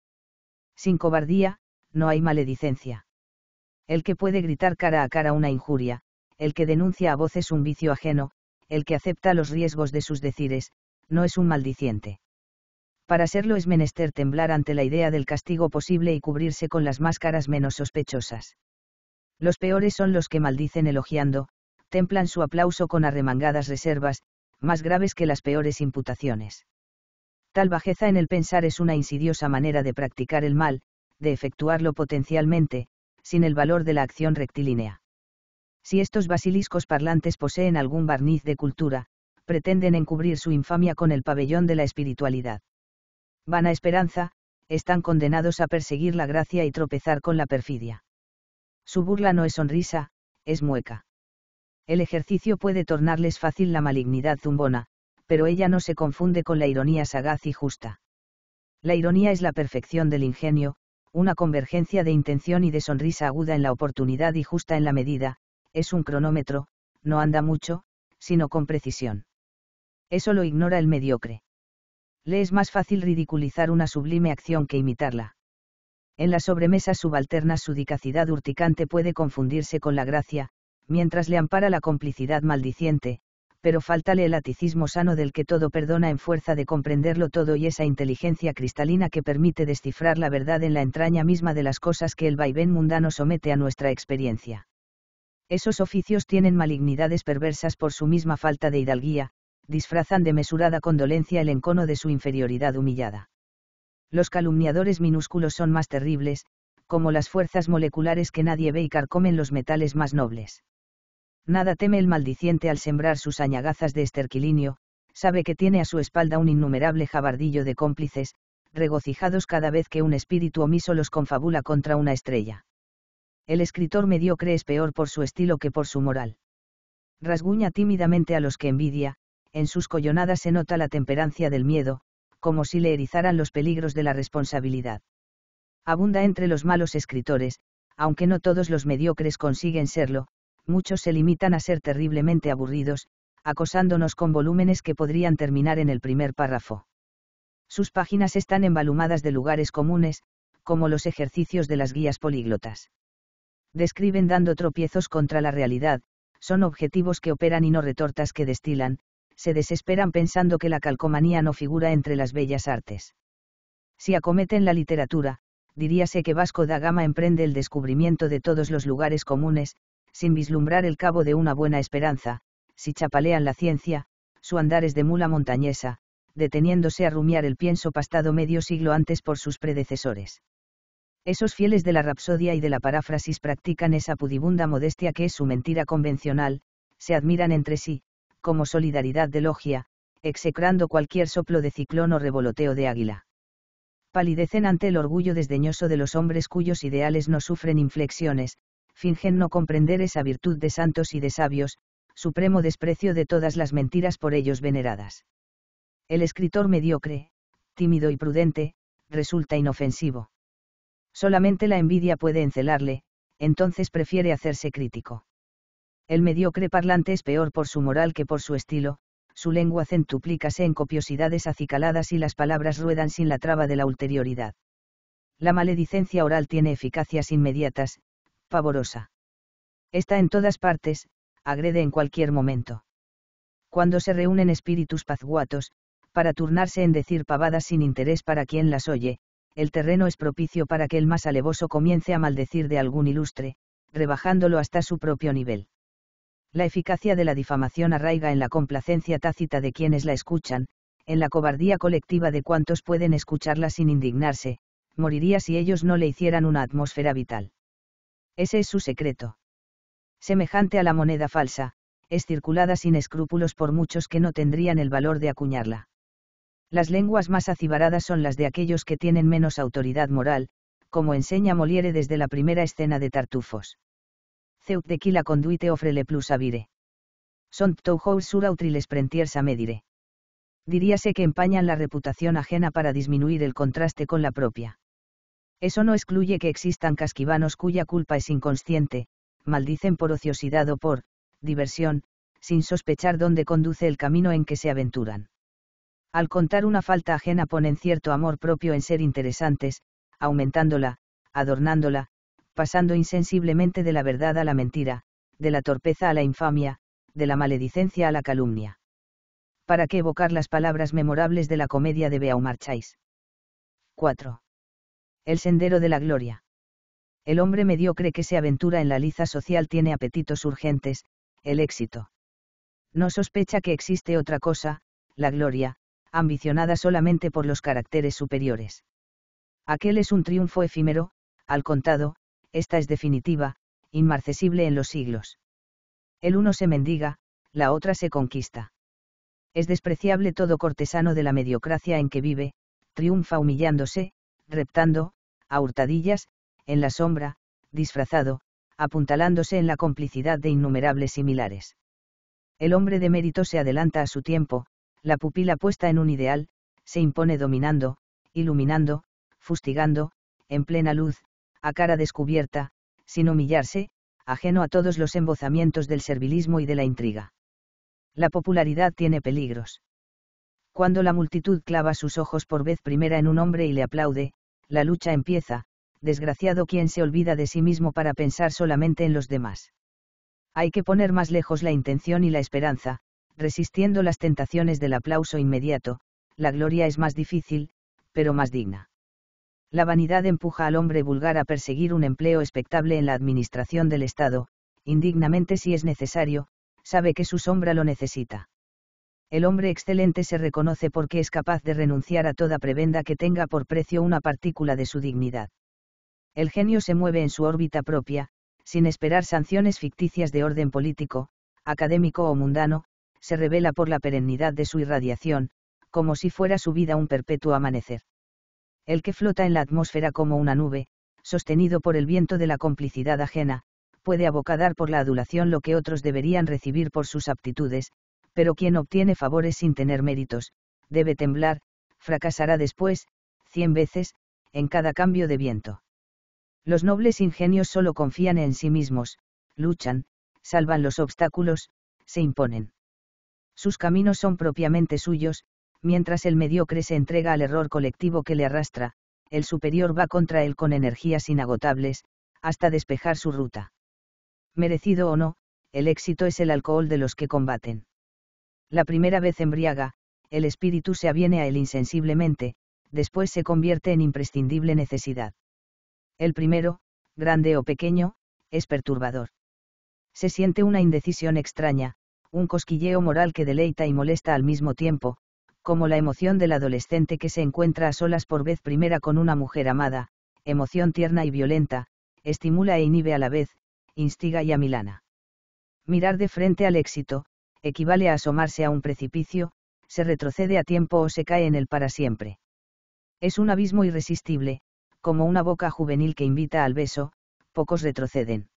Sin cobardía, no hay maledicencia. El que puede gritar cara a cara una injuria, el que denuncia a voces un vicio ajeno, el que acepta los riesgos de sus decires, no es un maldiciente para serlo es menester temblar ante la idea del castigo posible y cubrirse con las máscaras menos sospechosas. Los peores son los que maldicen elogiando, templan su aplauso con arremangadas reservas, más graves que las peores imputaciones. Tal bajeza en el pensar es una insidiosa manera de practicar el mal, de efectuarlo potencialmente, sin el valor de la acción rectilínea. Si estos basiliscos parlantes poseen algún barniz de cultura, pretenden encubrir su infamia con el pabellón de la espiritualidad vana esperanza, están condenados a perseguir la gracia y tropezar con la perfidia. Su burla no es sonrisa, es mueca. El ejercicio puede tornarles fácil la malignidad zumbona, pero ella no se confunde con la ironía sagaz y justa. La ironía es la perfección del ingenio, una convergencia de intención y de sonrisa aguda en la oportunidad y justa en la medida, es un cronómetro, no anda mucho, sino con precisión. Eso lo ignora el mediocre le es más fácil ridiculizar una sublime acción que imitarla. En la sobremesa subalterna su dicacidad urticante puede confundirse con la gracia, mientras le ampara la complicidad maldiciente, pero faltale el aticismo sano del que todo perdona en fuerza de comprenderlo todo y esa inteligencia cristalina que permite descifrar la verdad en la entraña misma de las cosas que el vaivén mundano somete a nuestra experiencia. Esos oficios tienen malignidades perversas por su misma falta de hidalguía, disfrazan de mesurada condolencia el encono de su inferioridad humillada. Los calumniadores minúsculos son más terribles, como las fuerzas moleculares que nadie ve y carcomen los metales más nobles. Nada teme el maldiciente al sembrar sus añagazas de esterquilinio, sabe que tiene a su espalda un innumerable jabardillo de cómplices, regocijados cada vez que un espíritu omiso los confabula contra una estrella. El escritor mediocre es peor por su estilo que por su moral. Rasguña tímidamente a los que envidia, en sus collonadas se nota la temperancia del miedo, como si le erizaran los peligros de la responsabilidad. Abunda entre los malos escritores, aunque no todos los mediocres consiguen serlo, muchos se limitan a ser terriblemente aburridos, acosándonos con volúmenes que podrían terminar en el primer párrafo. Sus páginas están embalumadas de lugares comunes, como los ejercicios de las guías políglotas. Describen dando tropiezos contra la realidad, son objetivos que operan y no retortas que destilan, se desesperan pensando que la calcomanía no figura entre las bellas artes. Si acometen la literatura, diríase que Vasco da Gama emprende el descubrimiento de todos los lugares comunes, sin vislumbrar el cabo de una buena esperanza, si chapalean la ciencia, su andar es de mula montañesa, deteniéndose a rumiar el pienso pastado medio siglo antes por sus predecesores. Esos fieles de la rapsodia y de la paráfrasis practican esa pudibunda modestia que es su mentira convencional, se admiran entre sí, como solidaridad de logia, execrando cualquier soplo de ciclón o revoloteo de águila. Palidecen ante el orgullo desdeñoso de los hombres cuyos ideales no sufren inflexiones, fingen no comprender esa virtud de santos y de sabios, supremo desprecio de todas las mentiras por ellos veneradas. El escritor mediocre, tímido y prudente, resulta inofensivo. Solamente la envidia puede encelarle, entonces prefiere hacerse crítico. El mediocre parlante es peor por su moral que por su estilo, su lengua centuplícase en copiosidades acicaladas y las palabras ruedan sin la traba de la ulterioridad. La maledicencia oral tiene eficacias inmediatas, pavorosa. Está en todas partes, agrede en cualquier momento. Cuando se reúnen espíritus pazguatos, para turnarse en decir pavadas sin interés para quien las oye, el terreno es propicio para que el más alevoso comience a maldecir de algún ilustre, rebajándolo hasta su propio nivel. La eficacia de la difamación arraiga en la complacencia tácita de quienes la escuchan, en la cobardía colectiva de cuantos pueden escucharla sin indignarse, moriría si ellos no le hicieran una atmósfera vital. Ese es su secreto. Semejante a la moneda falsa, es circulada sin escrúpulos por muchos que no tendrían el valor de acuñarla. Las lenguas más acibaradas son las de aquellos que tienen menos autoridad moral, como enseña Moliere desde la primera escena de Tartufos de qui la conduite ofrele le plus avire. Sont toujours sur outriles les prentiers a medire. Diríase que empañan la reputación ajena para disminuir el contraste con la propia. Eso no excluye que existan casquivanos cuya culpa es inconsciente, maldicen por ociosidad o por diversión, sin sospechar dónde conduce el camino en que se aventuran. Al contar una falta ajena ponen cierto amor propio en ser interesantes, aumentándola, adornándola, pasando insensiblemente de la verdad a la mentira, de la torpeza a la infamia, de la maledicencia a la calumnia. ¿Para qué evocar las palabras memorables de la comedia de Beaumarchais? 4. El sendero de la gloria. El hombre mediocre que se aventura en la liza social tiene apetitos urgentes, el éxito. No sospecha que existe otra cosa, la gloria, ambicionada solamente por los caracteres superiores. Aquel es un triunfo efímero, al contado, esta es definitiva, inmarcesible en los siglos. El uno se mendiga, la otra se conquista. Es despreciable todo cortesano de la mediocracia en que vive, triunfa humillándose, reptando, a hurtadillas, en la sombra, disfrazado, apuntalándose en la complicidad de innumerables similares. El hombre de mérito se adelanta a su tiempo, la pupila puesta en un ideal, se impone dominando, iluminando, fustigando, en plena luz, a cara descubierta, sin humillarse, ajeno a todos los embozamientos del servilismo y de la intriga. La popularidad tiene peligros. Cuando la multitud clava sus ojos por vez primera en un hombre y le aplaude, la lucha empieza, desgraciado quien se olvida de sí mismo para pensar solamente en los demás. Hay que poner más lejos la intención y la esperanza, resistiendo las tentaciones del aplauso inmediato, la gloria es más difícil, pero más digna. La vanidad empuja al hombre vulgar a perseguir un empleo espectable en la administración del Estado, indignamente si es necesario, sabe que su sombra lo necesita. El hombre excelente se reconoce porque es capaz de renunciar a toda prebenda que tenga por precio una partícula de su dignidad. El genio se mueve en su órbita propia, sin esperar sanciones ficticias de orden político, académico o mundano, se revela por la perennidad de su irradiación, como si fuera su vida un perpetuo amanecer el que flota en la atmósfera como una nube, sostenido por el viento de la complicidad ajena, puede abocadar por la adulación lo que otros deberían recibir por sus aptitudes, pero quien obtiene favores sin tener méritos, debe temblar, fracasará después, cien veces, en cada cambio de viento. Los nobles ingenios solo confían en sí mismos, luchan, salvan los obstáculos, se imponen. Sus caminos son propiamente suyos, mientras el mediocre se entrega al error colectivo que le arrastra, el superior va contra él con energías inagotables, hasta despejar su ruta. Merecido o no, el éxito es el alcohol de los que combaten. La primera vez embriaga, el espíritu se aviene a él insensiblemente, después se convierte en imprescindible necesidad. El primero, grande o pequeño, es perturbador. Se siente una indecisión extraña, un cosquilleo moral que deleita y molesta al mismo tiempo, como la emoción del adolescente que se encuentra a solas por vez primera con una mujer amada, emoción tierna y violenta, estimula e inhibe a la vez, instiga y amilana. Mirar de frente al éxito, equivale a asomarse a un precipicio, se retrocede a tiempo o se cae en el para siempre. Es un abismo irresistible, como una boca juvenil que invita al beso, pocos retroceden.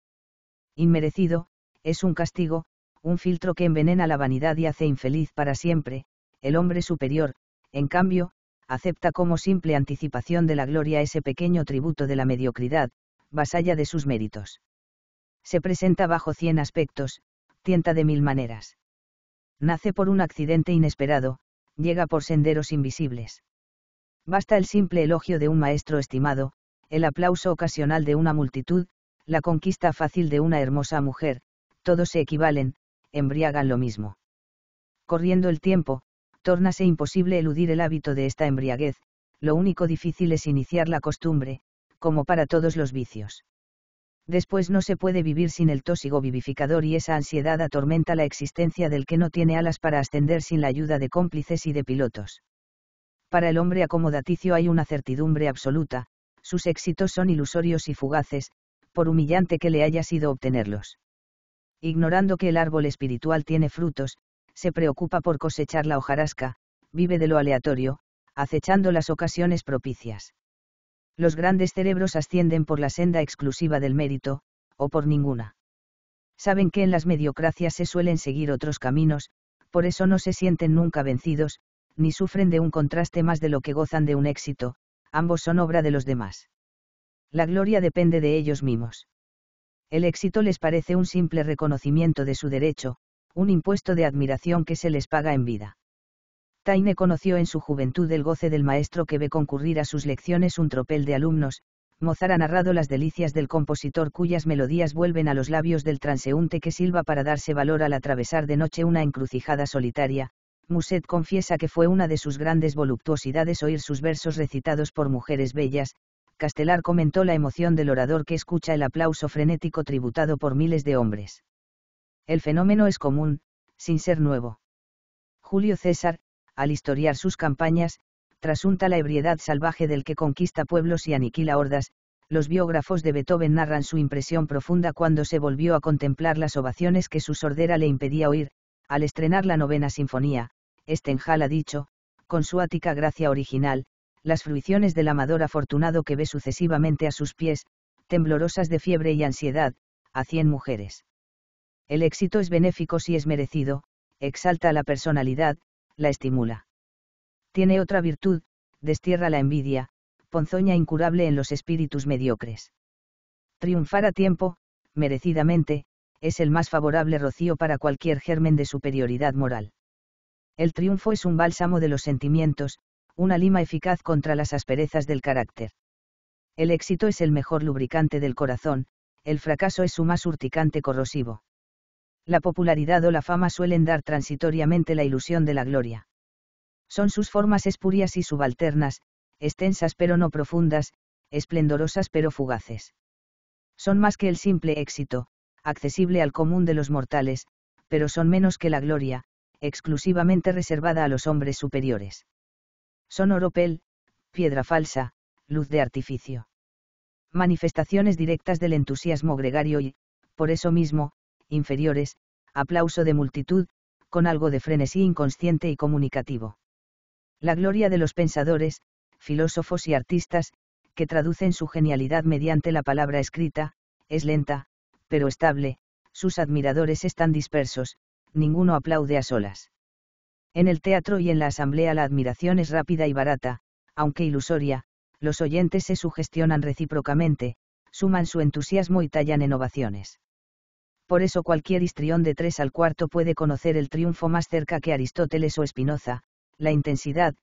Inmerecido, es un castigo, un filtro que envenena la vanidad y hace infeliz para siempre, el hombre superior, en cambio, acepta como simple anticipación de la gloria ese pequeño tributo de la mediocridad, vasalla de sus méritos. Se presenta bajo cien aspectos, tienta de mil maneras. Nace por un accidente inesperado, llega por senderos invisibles. Basta el simple elogio de un maestro estimado, el aplauso ocasional de una multitud, la conquista fácil de una hermosa mujer, todos se equivalen, embriagan lo mismo. Corriendo el tiempo, tórnase imposible eludir el hábito de esta embriaguez, lo único difícil es iniciar la costumbre, como para todos los vicios. Después no se puede vivir sin el tóxico vivificador y esa ansiedad atormenta la existencia del que no tiene alas para ascender sin la ayuda de cómplices y de pilotos. Para el hombre acomodaticio hay una certidumbre absoluta, sus éxitos son ilusorios y fugaces, por humillante que le haya sido obtenerlos. Ignorando que el árbol espiritual tiene frutos, se preocupa por cosechar la hojarasca, vive de lo aleatorio, acechando las ocasiones propicias. Los grandes cerebros ascienden por la senda exclusiva del mérito, o por ninguna. Saben que en las mediocracias se suelen seguir otros caminos, por eso no se sienten nunca vencidos, ni sufren de un contraste más de lo que gozan de un éxito, ambos son obra de los demás. La gloria depende de ellos mismos. El éxito les parece un simple reconocimiento de su derecho, un impuesto de admiración que se les paga en vida. Taine conoció en su juventud el goce del maestro que ve concurrir a sus lecciones un tropel de alumnos, Mozart ha narrado las delicias del compositor cuyas melodías vuelven a los labios del transeúnte que silba para darse valor al atravesar de noche una encrucijada solitaria, Muset confiesa que fue una de sus grandes voluptuosidades oír sus versos recitados por mujeres bellas, Castelar comentó la emoción del orador que escucha el aplauso frenético tributado por miles de hombres. El fenómeno es común, sin ser nuevo. Julio César, al historiar sus campañas, trasunta la ebriedad salvaje del que conquista pueblos y aniquila hordas, los biógrafos de Beethoven narran su impresión profunda cuando se volvió a contemplar las ovaciones que su sordera le impedía oír, al estrenar la novena sinfonía, Stenhal ha dicho, con su ática gracia original, las fruiciones del amador afortunado que ve sucesivamente a sus pies, temblorosas de fiebre y ansiedad, a cien mujeres. El éxito es benéfico si es merecido, exalta la personalidad, la estimula. Tiene otra virtud, destierra la envidia, ponzoña incurable en los espíritus mediocres. Triunfar a tiempo, merecidamente, es el más favorable rocío para cualquier germen de superioridad moral. El triunfo es un bálsamo de los sentimientos, una lima eficaz contra las asperezas del carácter. El éxito es el mejor lubricante del corazón, el fracaso es su más urticante corrosivo. La popularidad o la fama suelen dar transitoriamente la ilusión de la gloria. Son sus formas espurias y subalternas, extensas pero no profundas, esplendorosas pero fugaces. Son más que el simple éxito, accesible al común de los mortales, pero son menos que la gloria, exclusivamente reservada a los hombres superiores. Son oropel, piedra falsa, luz de artificio. Manifestaciones directas del entusiasmo gregario y, por eso mismo, inferiores, aplauso de multitud, con algo de frenesí inconsciente y comunicativo. La gloria de los pensadores, filósofos y artistas, que traducen su genialidad mediante la palabra escrita, es lenta, pero estable, sus admiradores están dispersos, ninguno aplaude a solas. En el teatro y en la asamblea la admiración es rápida y barata, aunque ilusoria, los oyentes se sugestionan recíprocamente, suman su entusiasmo y tallan innovaciones por eso cualquier histrión de tres al cuarto puede conocer el triunfo más cerca que Aristóteles o Espinoza. la intensidad,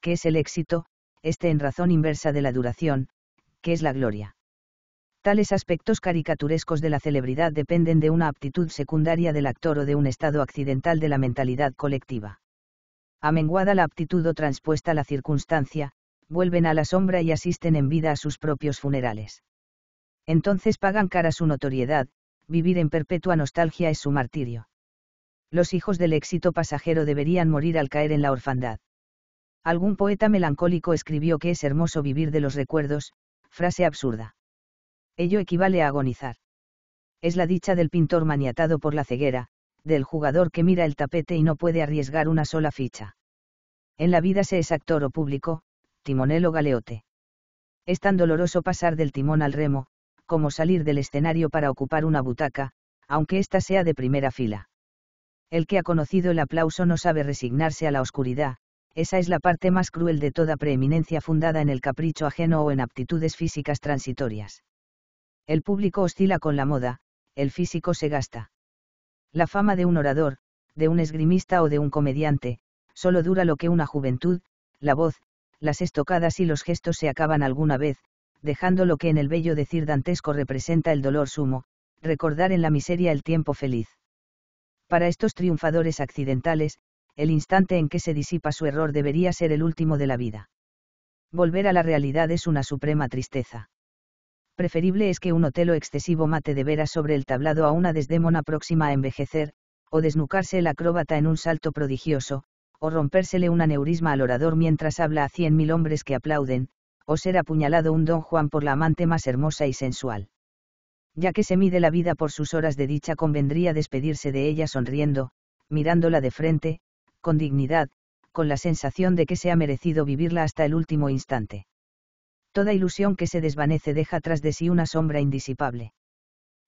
que es el éxito, este en razón inversa de la duración, que es la gloria. Tales aspectos caricaturescos de la celebridad dependen de una aptitud secundaria del actor o de un estado accidental de la mentalidad colectiva. Amenguada la aptitud o transpuesta la circunstancia, vuelven a la sombra y asisten en vida a sus propios funerales. Entonces pagan cara su notoriedad, vivir en perpetua nostalgia es su martirio. Los hijos del éxito pasajero deberían morir al caer en la orfandad. Algún poeta melancólico escribió que es hermoso vivir de los recuerdos, frase absurda. Ello equivale a agonizar. Es la dicha del pintor maniatado por la ceguera, del jugador que mira el tapete y no puede arriesgar una sola ficha. En la vida se es actor o público, timonel o galeote. Es tan doloroso pasar del timón al remo, como salir del escenario para ocupar una butaca, aunque ésta sea de primera fila. El que ha conocido el aplauso no sabe resignarse a la oscuridad, esa es la parte más cruel de toda preeminencia fundada en el capricho ajeno o en aptitudes físicas transitorias. El público oscila con la moda, el físico se gasta. La fama de un orador, de un esgrimista o de un comediante, solo dura lo que una juventud, la voz, las estocadas y los gestos se acaban alguna vez, dejando lo que en el bello decir dantesco representa el dolor sumo, recordar en la miseria el tiempo feliz. Para estos triunfadores accidentales, el instante en que se disipa su error debería ser el último de la vida. Volver a la realidad es una suprema tristeza. Preferible es que un otelo excesivo mate de veras sobre el tablado a una desdémona próxima a envejecer, o desnucarse el acróbata en un salto prodigioso, o rompérsele un aneurisma al orador mientras habla a cien mil hombres que aplauden, o ser apuñalado un don Juan por la amante más hermosa y sensual. Ya que se mide la vida por sus horas de dicha, convendría despedirse de ella sonriendo, mirándola de frente, con dignidad, con la sensación de que se ha merecido vivirla hasta el último instante. Toda ilusión que se desvanece deja tras de sí una sombra indisipable.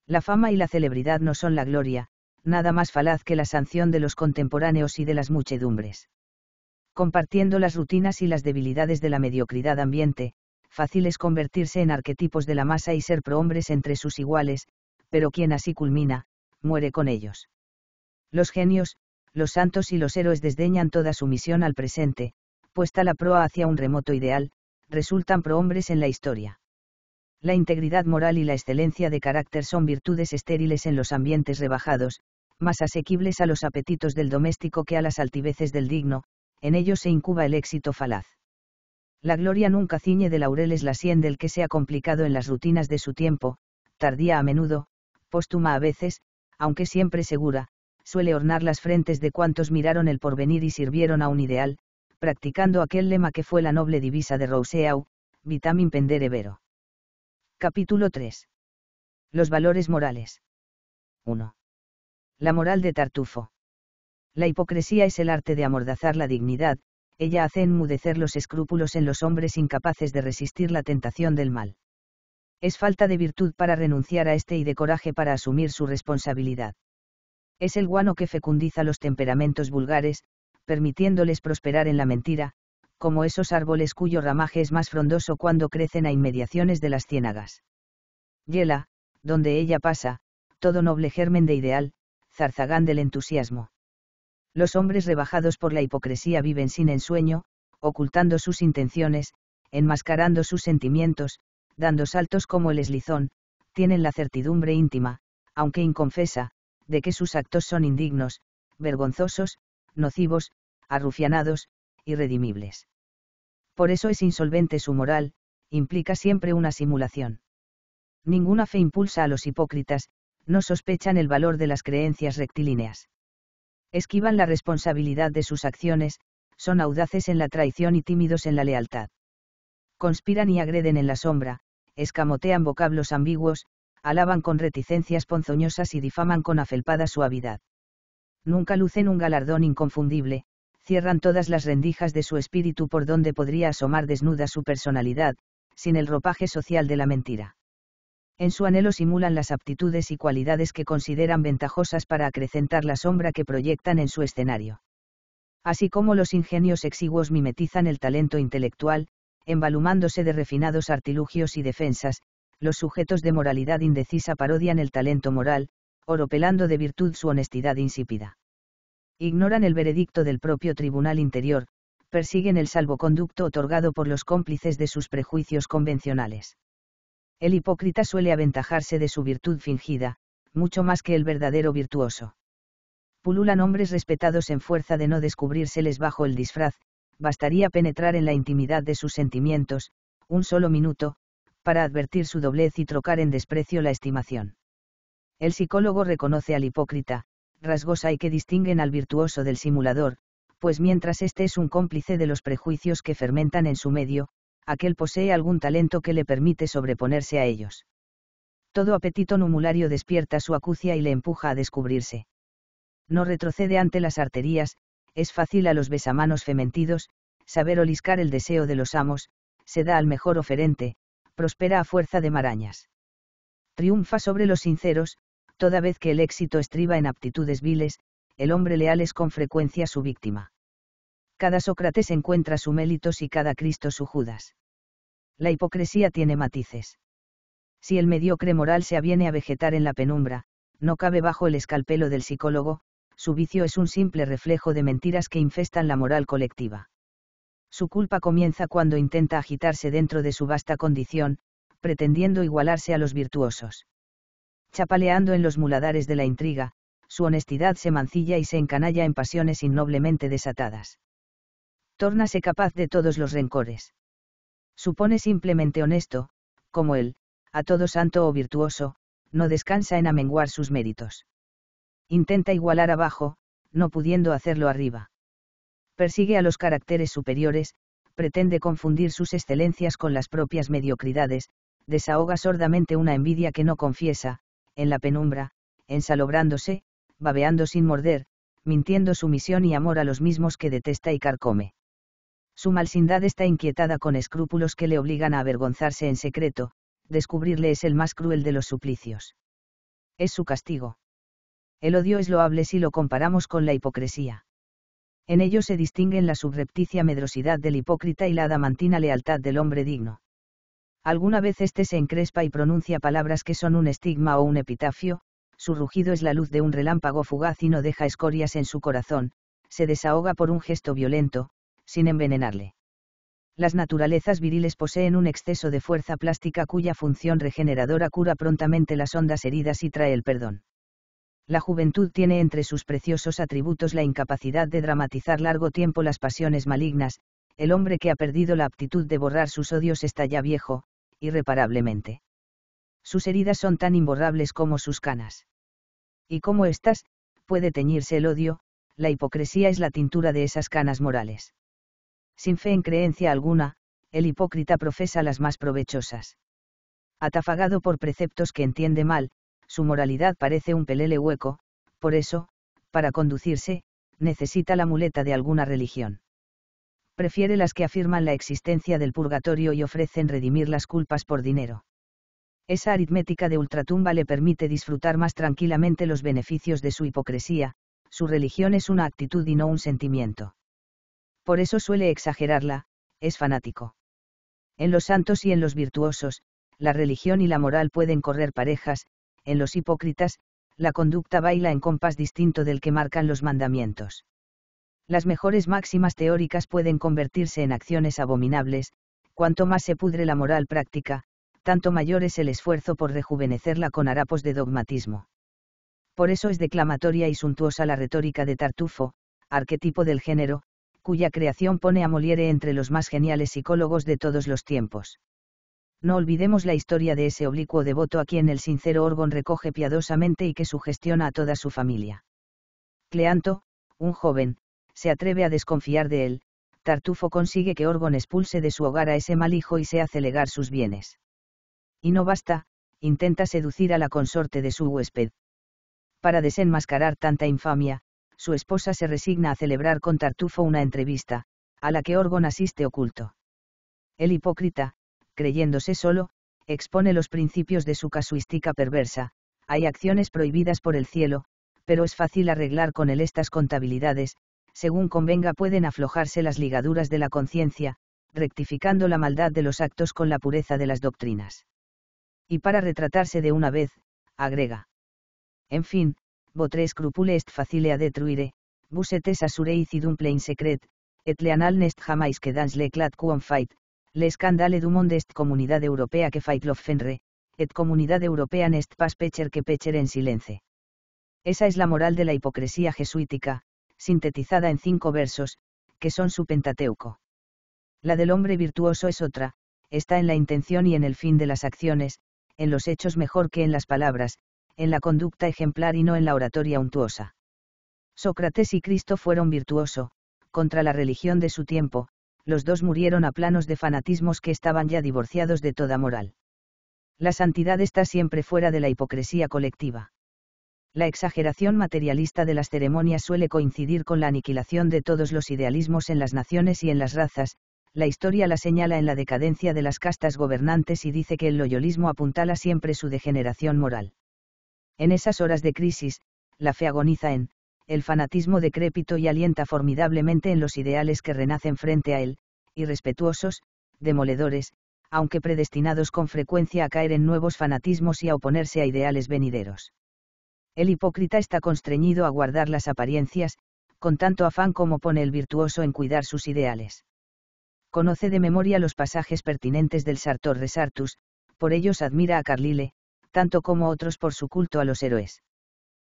La fama y la celebridad no son la gloria, nada más falaz que la sanción de los contemporáneos y de las muchedumbres compartiendo las rutinas y las debilidades de la mediocridad ambiente, fácil es convertirse en arquetipos de la masa y ser prohombres entre sus iguales, pero quien así culmina, muere con ellos. Los genios, los santos y los héroes desdeñan toda sumisión al presente, puesta la proa hacia un remoto ideal, resultan prohombres en la historia. La integridad moral y la excelencia de carácter son virtudes estériles en los ambientes rebajados, más asequibles a los apetitos del doméstico que a las altiveces del digno, en ellos se incuba el éxito falaz. La gloria nunca ciñe de laureles la sien del que se ha complicado en las rutinas de su tiempo, tardía a menudo, póstuma a veces, aunque siempre segura, suele hornar las frentes de cuantos miraron el porvenir y sirvieron a un ideal, practicando aquel lema que fue la noble divisa de Rousseau, Vitamin Pendere Vero. Capítulo 3. Los valores morales. 1. La moral de Tartufo. La hipocresía es el arte de amordazar la dignidad, ella hace enmudecer los escrúpulos en los hombres incapaces de resistir la tentación del mal. Es falta de virtud para renunciar a este y de coraje para asumir su responsabilidad. Es el guano que fecundiza los temperamentos vulgares, permitiéndoles prosperar en la mentira, como esos árboles cuyo ramaje es más frondoso cuando crecen a inmediaciones de las ciénagas. Yela, donde ella pasa, todo noble germen de ideal, zarzagán del entusiasmo los hombres rebajados por la hipocresía viven sin ensueño, ocultando sus intenciones, enmascarando sus sentimientos, dando saltos como el eslizón, tienen la certidumbre íntima, aunque inconfesa, de que sus actos son indignos, vergonzosos, nocivos, arrufianados, irredimibles. Por eso es insolvente su moral, implica siempre una simulación. Ninguna fe impulsa a los hipócritas, no sospechan el valor de las creencias rectilíneas esquivan la responsabilidad de sus acciones, son audaces en la traición y tímidos en la lealtad. Conspiran y agreden en la sombra, escamotean vocablos ambiguos, alaban con reticencias ponzoñosas y difaman con afelpada suavidad. Nunca lucen un galardón inconfundible, cierran todas las rendijas de su espíritu por donde podría asomar desnuda su personalidad, sin el ropaje social de la mentira. En su anhelo simulan las aptitudes y cualidades que consideran ventajosas para acrecentar la sombra que proyectan en su escenario. Así como los ingenios exiguos mimetizan el talento intelectual, embalumándose de refinados artilugios y defensas, los sujetos de moralidad indecisa parodian el talento moral, oropelando de virtud su honestidad insípida. Ignoran el veredicto del propio tribunal interior, persiguen el salvoconducto otorgado por los cómplices de sus prejuicios convencionales. El hipócrita suele aventajarse de su virtud fingida, mucho más que el verdadero virtuoso. Pululan hombres respetados en fuerza de no descubrírseles bajo el disfraz, bastaría penetrar en la intimidad de sus sentimientos, un solo minuto, para advertir su doblez y trocar en desprecio la estimación. El psicólogo reconoce al hipócrita, rasgos hay que distinguen al virtuoso del simulador, pues mientras éste es un cómplice de los prejuicios que fermentan en su medio, aquel posee algún talento que le permite sobreponerse a ellos. Todo apetito numulario despierta su acucia y le empuja a descubrirse. No retrocede ante las arterías, es fácil a los besamanos fementidos, saber oliscar el deseo de los amos, se da al mejor oferente, prospera a fuerza de marañas. Triunfa sobre los sinceros, toda vez que el éxito estriba en aptitudes viles, el hombre leal es con frecuencia su víctima cada Sócrates encuentra su Mélitos y cada Cristo su Judas. La hipocresía tiene matices. Si el mediocre moral se aviene a vegetar en la penumbra, no cabe bajo el escalpelo del psicólogo, su vicio es un simple reflejo de mentiras que infestan la moral colectiva. Su culpa comienza cuando intenta agitarse dentro de su vasta condición, pretendiendo igualarse a los virtuosos. Chapaleando en los muladares de la intriga, su honestidad se mancilla y se encanalla en pasiones innoblemente desatadas tórnase capaz de todos los rencores. Supone simplemente honesto, como él, a todo santo o virtuoso, no descansa en amenguar sus méritos. Intenta igualar abajo, no pudiendo hacerlo arriba. Persigue a los caracteres superiores, pretende confundir sus excelencias con las propias mediocridades, desahoga sordamente una envidia que no confiesa, en la penumbra, ensalobrándose, babeando sin morder, mintiendo su misión y amor a los mismos que detesta y carcome. Su malsindad está inquietada con escrúpulos que le obligan a avergonzarse en secreto, descubrirle es el más cruel de los suplicios. Es su castigo. El odio es loable si lo comparamos con la hipocresía. En ello se distinguen la subrepticia medrosidad del hipócrita y la adamantina lealtad del hombre digno. Alguna vez éste se encrespa y pronuncia palabras que son un estigma o un epitafio, su rugido es la luz de un relámpago fugaz y no deja escorias en su corazón, se desahoga por un gesto violento, sin envenenarle. Las naturalezas viriles poseen un exceso de fuerza plástica cuya función regeneradora cura prontamente las ondas heridas y trae el perdón. La juventud tiene entre sus preciosos atributos la incapacidad de dramatizar largo tiempo las pasiones malignas, el hombre que ha perdido la aptitud de borrar sus odios está ya viejo, irreparablemente. Sus heridas son tan imborrables como sus canas. Y como estas, puede teñirse el odio, la hipocresía es la tintura de esas canas morales sin fe en creencia alguna, el hipócrita profesa las más provechosas. Atafagado por preceptos que entiende mal, su moralidad parece un pelele hueco, por eso, para conducirse, necesita la muleta de alguna religión. Prefiere las que afirman la existencia del purgatorio y ofrecen redimir las culpas por dinero. Esa aritmética de ultratumba le permite disfrutar más tranquilamente los beneficios de su hipocresía, su religión es una actitud y no un sentimiento por eso suele exagerarla, es fanático. En los santos y en los virtuosos, la religión y la moral pueden correr parejas, en los hipócritas, la conducta baila en compás distinto del que marcan los mandamientos. Las mejores máximas teóricas pueden convertirse en acciones abominables, cuanto más se pudre la moral práctica, tanto mayor es el esfuerzo por rejuvenecerla con harapos de dogmatismo. Por eso es declamatoria y suntuosa la retórica de Tartufo, arquetipo del género, cuya creación pone a Moliere entre los más geniales psicólogos de todos los tiempos. No olvidemos la historia de ese oblicuo devoto a quien el sincero Orgon recoge piadosamente y que sugestiona a toda su familia. Cleanto, un joven, se atreve a desconfiar de él, Tartufo consigue que Orgon expulse de su hogar a ese mal hijo y se hace legar sus bienes. Y no basta, intenta seducir a la consorte de su huésped. Para desenmascarar tanta infamia, su esposa se resigna a celebrar con Tartufo una entrevista, a la que Orgon asiste oculto. El hipócrita, creyéndose solo, expone los principios de su casuística perversa, hay acciones prohibidas por el cielo, pero es fácil arreglar con él estas contabilidades, según convenga pueden aflojarse las ligaduras de la conciencia, rectificando la maldad de los actos con la pureza de las doctrinas. Y para retratarse de una vez, agrega. En fin, votre scrupule est facile a détruire, vous êtes assureis y plein secret, et leanal nest jamais que dans le clat quon fait, le scandale du monde est comunidad europea que fait fenre, et comunidad europea nest pas pecher que pecher en silence. Esa es la moral de la hipocresía jesuítica, sintetizada en cinco versos, que son su Pentateuco. La del hombre virtuoso es otra, está en la intención y en el fin de las acciones, en los hechos mejor que en las palabras, en la conducta ejemplar y no en la oratoria untuosa. Sócrates y Cristo fueron virtuoso, contra la religión de su tiempo, los dos murieron a planos de fanatismos que estaban ya divorciados de toda moral. La santidad está siempre fuera de la hipocresía colectiva. La exageración materialista de las ceremonias suele coincidir con la aniquilación de todos los idealismos en las naciones y en las razas, la historia la señala en la decadencia de las castas gobernantes y dice que el loyolismo apuntala siempre su degeneración moral. En esas horas de crisis, la fe agoniza en, el fanatismo decrépito y alienta formidablemente en los ideales que renacen frente a él, irrespetuosos, demoledores, aunque predestinados con frecuencia a caer en nuevos fanatismos y a oponerse a ideales venideros. El hipócrita está constreñido a guardar las apariencias, con tanto afán como pone el virtuoso en cuidar sus ideales. Conoce de memoria los pasajes pertinentes del Sartor de Sartus, por ellos admira a Carlile, tanto como otros por su culto a los héroes.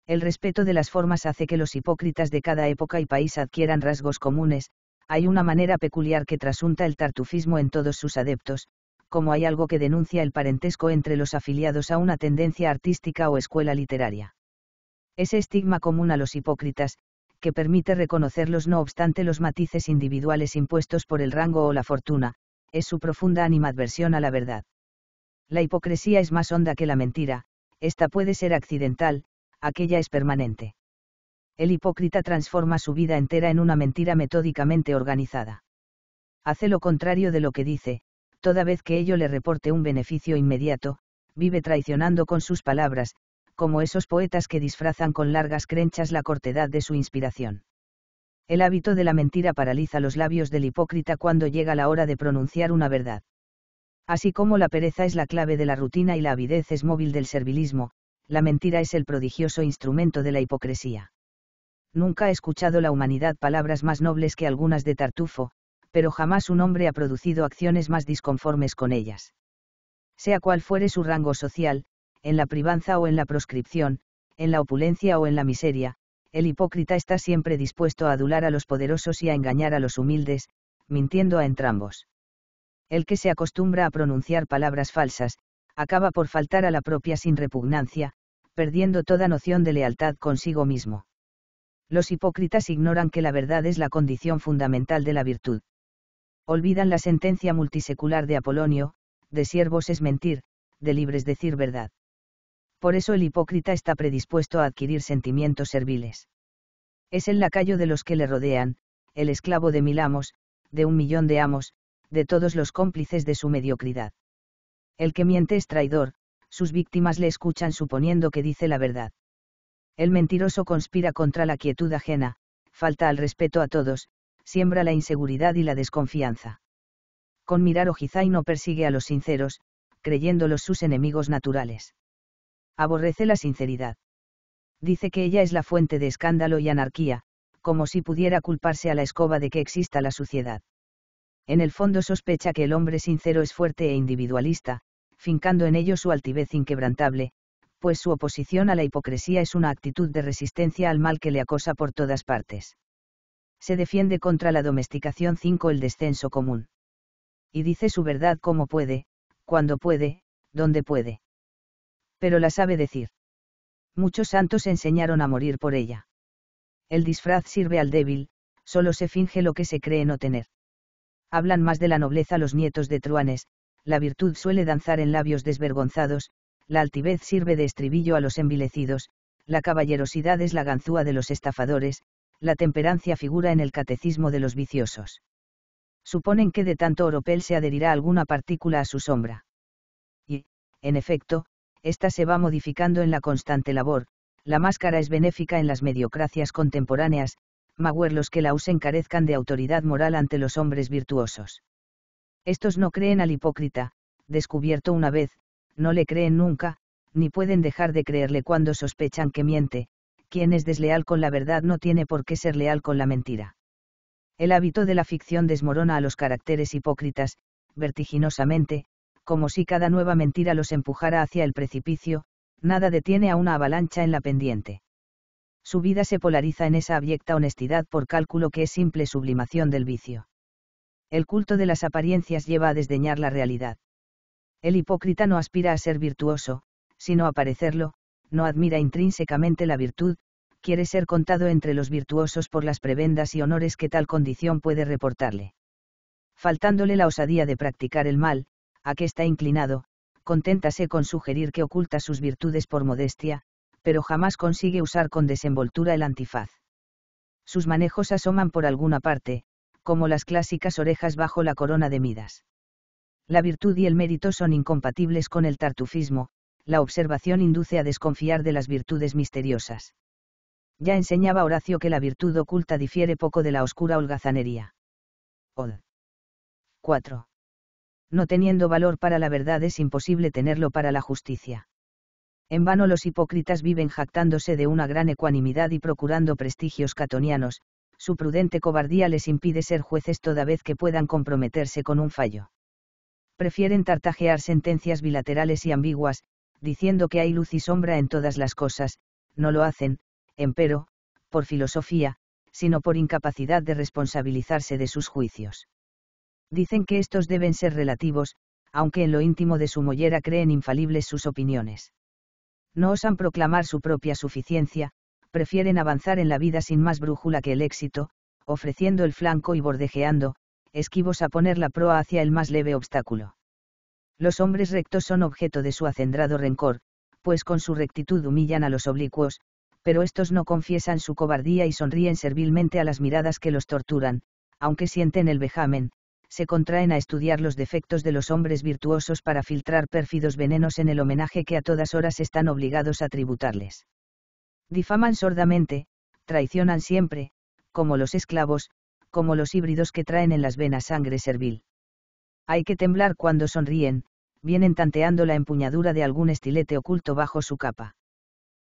El respeto de las formas hace que los hipócritas de cada época y país adquieran rasgos comunes, hay una manera peculiar que trasunta el tartufismo en todos sus adeptos, como hay algo que denuncia el parentesco entre los afiliados a una tendencia artística o escuela literaria. Ese estigma común a los hipócritas, que permite reconocerlos no obstante los matices individuales impuestos por el rango o la fortuna, es su profunda animadversión a la verdad. La hipocresía es más honda que la mentira, esta puede ser accidental, aquella es permanente. El hipócrita transforma su vida entera en una mentira metódicamente organizada. Hace lo contrario de lo que dice, toda vez que ello le reporte un beneficio inmediato, vive traicionando con sus palabras, como esos poetas que disfrazan con largas crenchas la cortedad de su inspiración. El hábito de la mentira paraliza los labios del hipócrita cuando llega la hora de pronunciar una verdad. Así como la pereza es la clave de la rutina y la avidez es móvil del servilismo, la mentira es el prodigioso instrumento de la hipocresía. Nunca ha escuchado la humanidad palabras más nobles que algunas de Tartufo, pero jamás un hombre ha producido acciones más disconformes con ellas. Sea cual fuere su rango social, en la privanza o en la proscripción, en la opulencia o en la miseria, el hipócrita está siempre dispuesto a adular a los poderosos y a engañar a los humildes, mintiendo a entrambos el que se acostumbra a pronunciar palabras falsas, acaba por faltar a la propia sin repugnancia, perdiendo toda noción de lealtad consigo mismo. Los hipócritas ignoran que la verdad es la condición fundamental de la virtud. Olvidan la sentencia multisecular de Apolonio, de siervos es mentir, de libres decir verdad. Por eso el hipócrita está predispuesto a adquirir sentimientos serviles. Es el lacayo de los que le rodean, el esclavo de mil amos, de un millón de amos, de todos los cómplices de su mediocridad. El que miente es traidor, sus víctimas le escuchan suponiendo que dice la verdad. El mentiroso conspira contra la quietud ajena, falta al respeto a todos, siembra la inseguridad y la desconfianza. Con mirar no persigue a los sinceros, creyéndolos sus enemigos naturales. Aborrece la sinceridad. Dice que ella es la fuente de escándalo y anarquía, como si pudiera culparse a la escoba de que exista la suciedad en el fondo sospecha que el hombre sincero es fuerte e individualista, fincando en ello su altivez inquebrantable, pues su oposición a la hipocresía es una actitud de resistencia al mal que le acosa por todas partes. Se defiende contra la domesticación 5 el descenso común. Y dice su verdad como puede, cuando puede, donde puede. Pero la sabe decir. Muchos santos enseñaron a morir por ella. El disfraz sirve al débil, solo se finge lo que se cree no tener. Hablan más de la nobleza los nietos de truanes, la virtud suele danzar en labios desvergonzados, la altivez sirve de estribillo a los envilecidos, la caballerosidad es la ganzúa de los estafadores, la temperancia figura en el catecismo de los viciosos. Suponen que de tanto oropel se adherirá alguna partícula a su sombra. Y, en efecto, ésta se va modificando en la constante labor, la máscara es benéfica en las mediocracias contemporáneas, Maguerlos que la usen carezcan de autoridad moral ante los hombres virtuosos. Estos no creen al hipócrita, descubierto una vez, no le creen nunca, ni pueden dejar de creerle cuando sospechan que miente, quien es desleal con la verdad no tiene por qué ser leal con la mentira. El hábito de la ficción desmorona a los caracteres hipócritas, vertiginosamente, como si cada nueva mentira los empujara hacia el precipicio, nada detiene a una avalancha en la pendiente su vida se polariza en esa abyecta honestidad por cálculo que es simple sublimación del vicio. El culto de las apariencias lleva a desdeñar la realidad. El hipócrita no aspira a ser virtuoso, sino a parecerlo, no admira intrínsecamente la virtud, quiere ser contado entre los virtuosos por las prebendas y honores que tal condición puede reportarle. Faltándole la osadía de practicar el mal, a que está inclinado, conténtase con sugerir que oculta sus virtudes por modestia, pero jamás consigue usar con desenvoltura el antifaz. Sus manejos asoman por alguna parte, como las clásicas orejas bajo la corona de Midas. La virtud y el mérito son incompatibles con el tartufismo, la observación induce a desconfiar de las virtudes misteriosas. Ya enseñaba Horacio que la virtud oculta difiere poco de la oscura holgazanería. Od. 4. No teniendo valor para la verdad es imposible tenerlo para la justicia. En vano los hipócritas viven jactándose de una gran ecuanimidad y procurando prestigios catonianos, su prudente cobardía les impide ser jueces toda vez que puedan comprometerse con un fallo. Prefieren tartajear sentencias bilaterales y ambiguas, diciendo que hay luz y sombra en todas las cosas, no lo hacen, empero, por filosofía, sino por incapacidad de responsabilizarse de sus juicios. Dicen que estos deben ser relativos, aunque en lo íntimo de su mollera creen infalibles sus opiniones no osan proclamar su propia suficiencia, prefieren avanzar en la vida sin más brújula que el éxito, ofreciendo el flanco y bordejeando, esquivos a poner la proa hacia el más leve obstáculo. Los hombres rectos son objeto de su acendrado rencor, pues con su rectitud humillan a los oblicuos, pero estos no confiesan su cobardía y sonríen servilmente a las miradas que los torturan, aunque sienten el vejamen, se contraen a estudiar los defectos de los hombres virtuosos para filtrar pérfidos venenos en el homenaje que a todas horas están obligados a tributarles. Difaman sordamente, traicionan siempre, como los esclavos, como los híbridos que traen en las venas sangre servil. Hay que temblar cuando sonríen, vienen tanteando la empuñadura de algún estilete oculto bajo su capa.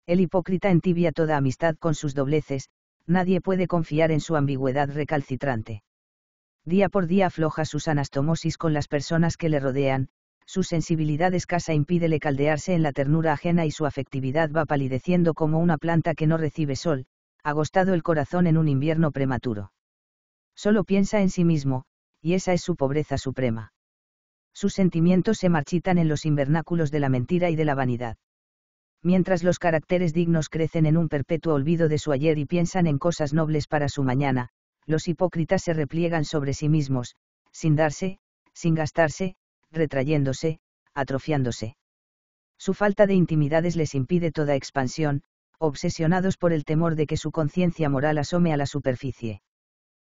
El hipócrita entibia toda amistad con sus dobleces, nadie puede confiar en su ambigüedad recalcitrante día por día afloja sus anastomosis con las personas que le rodean, su sensibilidad escasa impídele caldearse en la ternura ajena y su afectividad va palideciendo como una planta que no recibe sol, agostado el corazón en un invierno prematuro. Solo piensa en sí mismo, y esa es su pobreza suprema. Sus sentimientos se marchitan en los invernáculos de la mentira y de la vanidad. Mientras los caracteres dignos crecen en un perpetuo olvido de su ayer y piensan en cosas nobles para su mañana, los hipócritas se repliegan sobre sí mismos, sin darse, sin gastarse, retrayéndose, atrofiándose. Su falta de intimidades les impide toda expansión, obsesionados por el temor de que su conciencia moral asome a la superficie.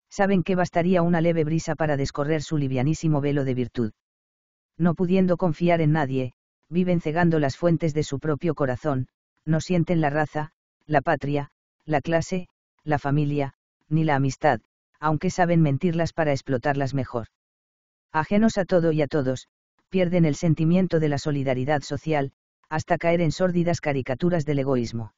Saben que bastaría una leve brisa para descorrer su livianísimo velo de virtud. No pudiendo confiar en nadie, viven cegando las fuentes de su propio corazón, no sienten la raza, la patria, la clase, la familia, ni la amistad, aunque saben mentirlas para explotarlas mejor. Ajenos a todo y a todos, pierden el sentimiento de la solidaridad social, hasta caer en sórdidas caricaturas del egoísmo.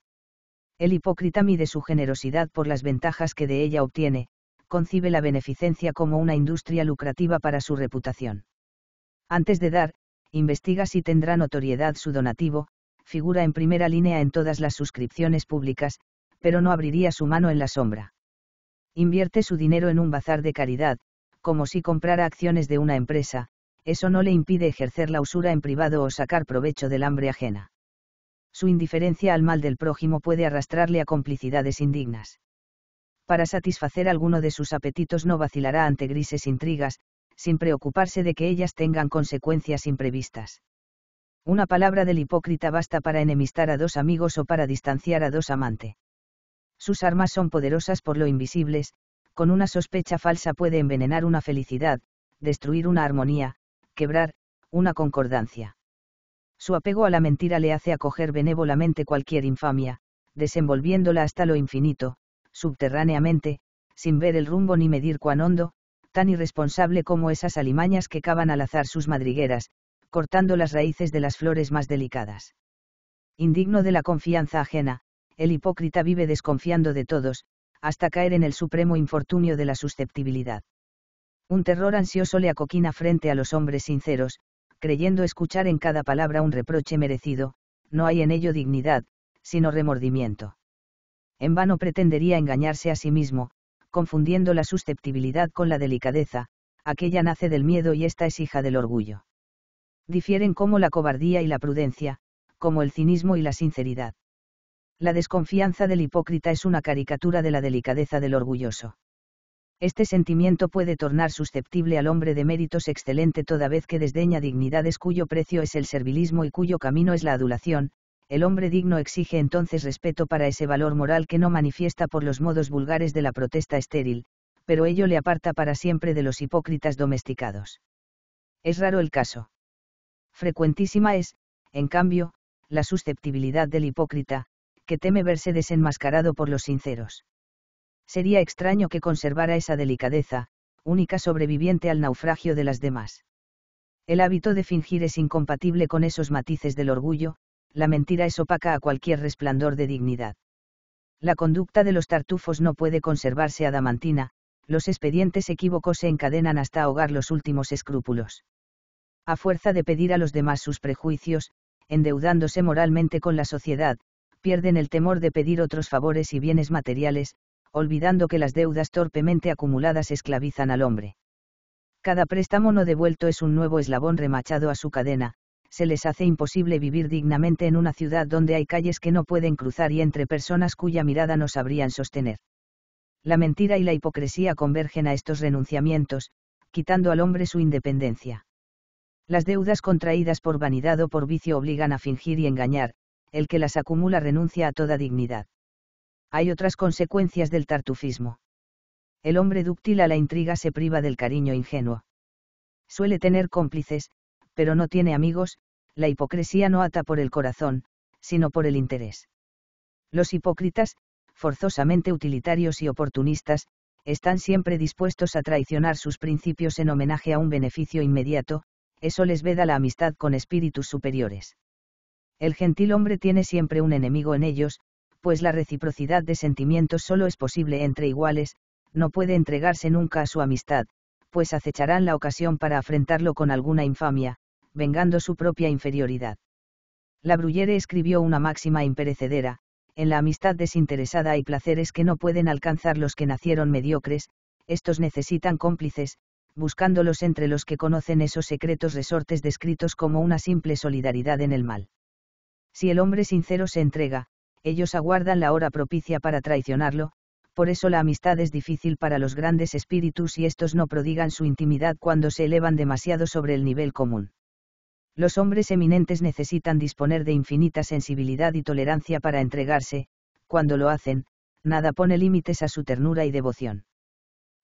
El hipócrita mide su generosidad por las ventajas que de ella obtiene, concibe la beneficencia como una industria lucrativa para su reputación. Antes de dar, investiga si tendrá notoriedad su donativo, figura en primera línea en todas las suscripciones públicas, pero no abriría su mano en la sombra invierte su dinero en un bazar de caridad, como si comprara acciones de una empresa, eso no le impide ejercer la usura en privado o sacar provecho del hambre ajena. Su indiferencia al mal del prójimo puede arrastrarle a complicidades indignas. Para satisfacer alguno de sus apetitos no vacilará ante grises intrigas, sin preocuparse de que ellas tengan consecuencias imprevistas. Una palabra del hipócrita basta para enemistar a dos amigos o para distanciar a dos amantes. Sus armas son poderosas por lo invisibles, con una sospecha falsa puede envenenar una felicidad, destruir una armonía, quebrar, una concordancia. Su apego a la mentira le hace acoger benévolamente cualquier infamia, desenvolviéndola hasta lo infinito, subterráneamente, sin ver el rumbo ni medir cuán hondo, tan irresponsable como esas alimañas que cavan al azar sus madrigueras, cortando las raíces de las flores más delicadas. Indigno de la confianza ajena, el hipócrita vive desconfiando de todos, hasta caer en el supremo infortunio de la susceptibilidad. Un terror ansioso le acoquina frente a los hombres sinceros, creyendo escuchar en cada palabra un reproche merecido, no hay en ello dignidad, sino remordimiento. En vano pretendería engañarse a sí mismo, confundiendo la susceptibilidad con la delicadeza, aquella nace del miedo y esta es hija del orgullo. Difieren como la cobardía y la prudencia, como el cinismo y la sinceridad. La desconfianza del hipócrita es una caricatura de la delicadeza del orgulloso. Este sentimiento puede tornar susceptible al hombre de méritos excelente toda vez que desdeña dignidades cuyo precio es el servilismo y cuyo camino es la adulación, el hombre digno exige entonces respeto para ese valor moral que no manifiesta por los modos vulgares de la protesta estéril, pero ello le aparta para siempre de los hipócritas domesticados. Es raro el caso. Frecuentísima es, en cambio, la susceptibilidad del hipócrita, que teme verse desenmascarado por los sinceros. Sería extraño que conservara esa delicadeza, única sobreviviente al naufragio de las demás. El hábito de fingir es incompatible con esos matices del orgullo, la mentira es opaca a cualquier resplandor de dignidad. La conducta de los tartufos no puede conservarse adamantina, los expedientes equívocos se encadenan hasta ahogar los últimos escrúpulos. A fuerza de pedir a los demás sus prejuicios, endeudándose moralmente con la sociedad, pierden el temor de pedir otros favores y bienes materiales, olvidando que las deudas torpemente acumuladas esclavizan al hombre. Cada préstamo no devuelto es un nuevo eslabón remachado a su cadena, se les hace imposible vivir dignamente en una ciudad donde hay calles que no pueden cruzar y entre personas cuya mirada no sabrían sostener. La mentira y la hipocresía convergen a estos renunciamientos, quitando al hombre su independencia. Las deudas contraídas por vanidad o por vicio obligan a fingir y engañar, el que las acumula renuncia a toda dignidad. Hay otras consecuencias del tartufismo. El hombre dúctil a la intriga se priva del cariño ingenuo. Suele tener cómplices, pero no tiene amigos, la hipocresía no ata por el corazón, sino por el interés. Los hipócritas, forzosamente utilitarios y oportunistas, están siempre dispuestos a traicionar sus principios en homenaje a un beneficio inmediato, eso les veda la amistad con espíritus superiores. El gentil hombre tiene siempre un enemigo en ellos, pues la reciprocidad de sentimientos solo es posible entre iguales, no puede entregarse nunca a su amistad, pues acecharán la ocasión para afrentarlo con alguna infamia, vengando su propia inferioridad. La Bruyere escribió una máxima imperecedera, en la amistad desinteresada hay placeres que no pueden alcanzar los que nacieron mediocres, estos necesitan cómplices, buscándolos entre los que conocen esos secretos resortes descritos como una simple solidaridad en el mal. Si el hombre sincero se entrega, ellos aguardan la hora propicia para traicionarlo, por eso la amistad es difícil para los grandes espíritus y estos no prodigan su intimidad cuando se elevan demasiado sobre el nivel común. Los hombres eminentes necesitan disponer de infinita sensibilidad y tolerancia para entregarse, cuando lo hacen, nada pone límites a su ternura y devoción.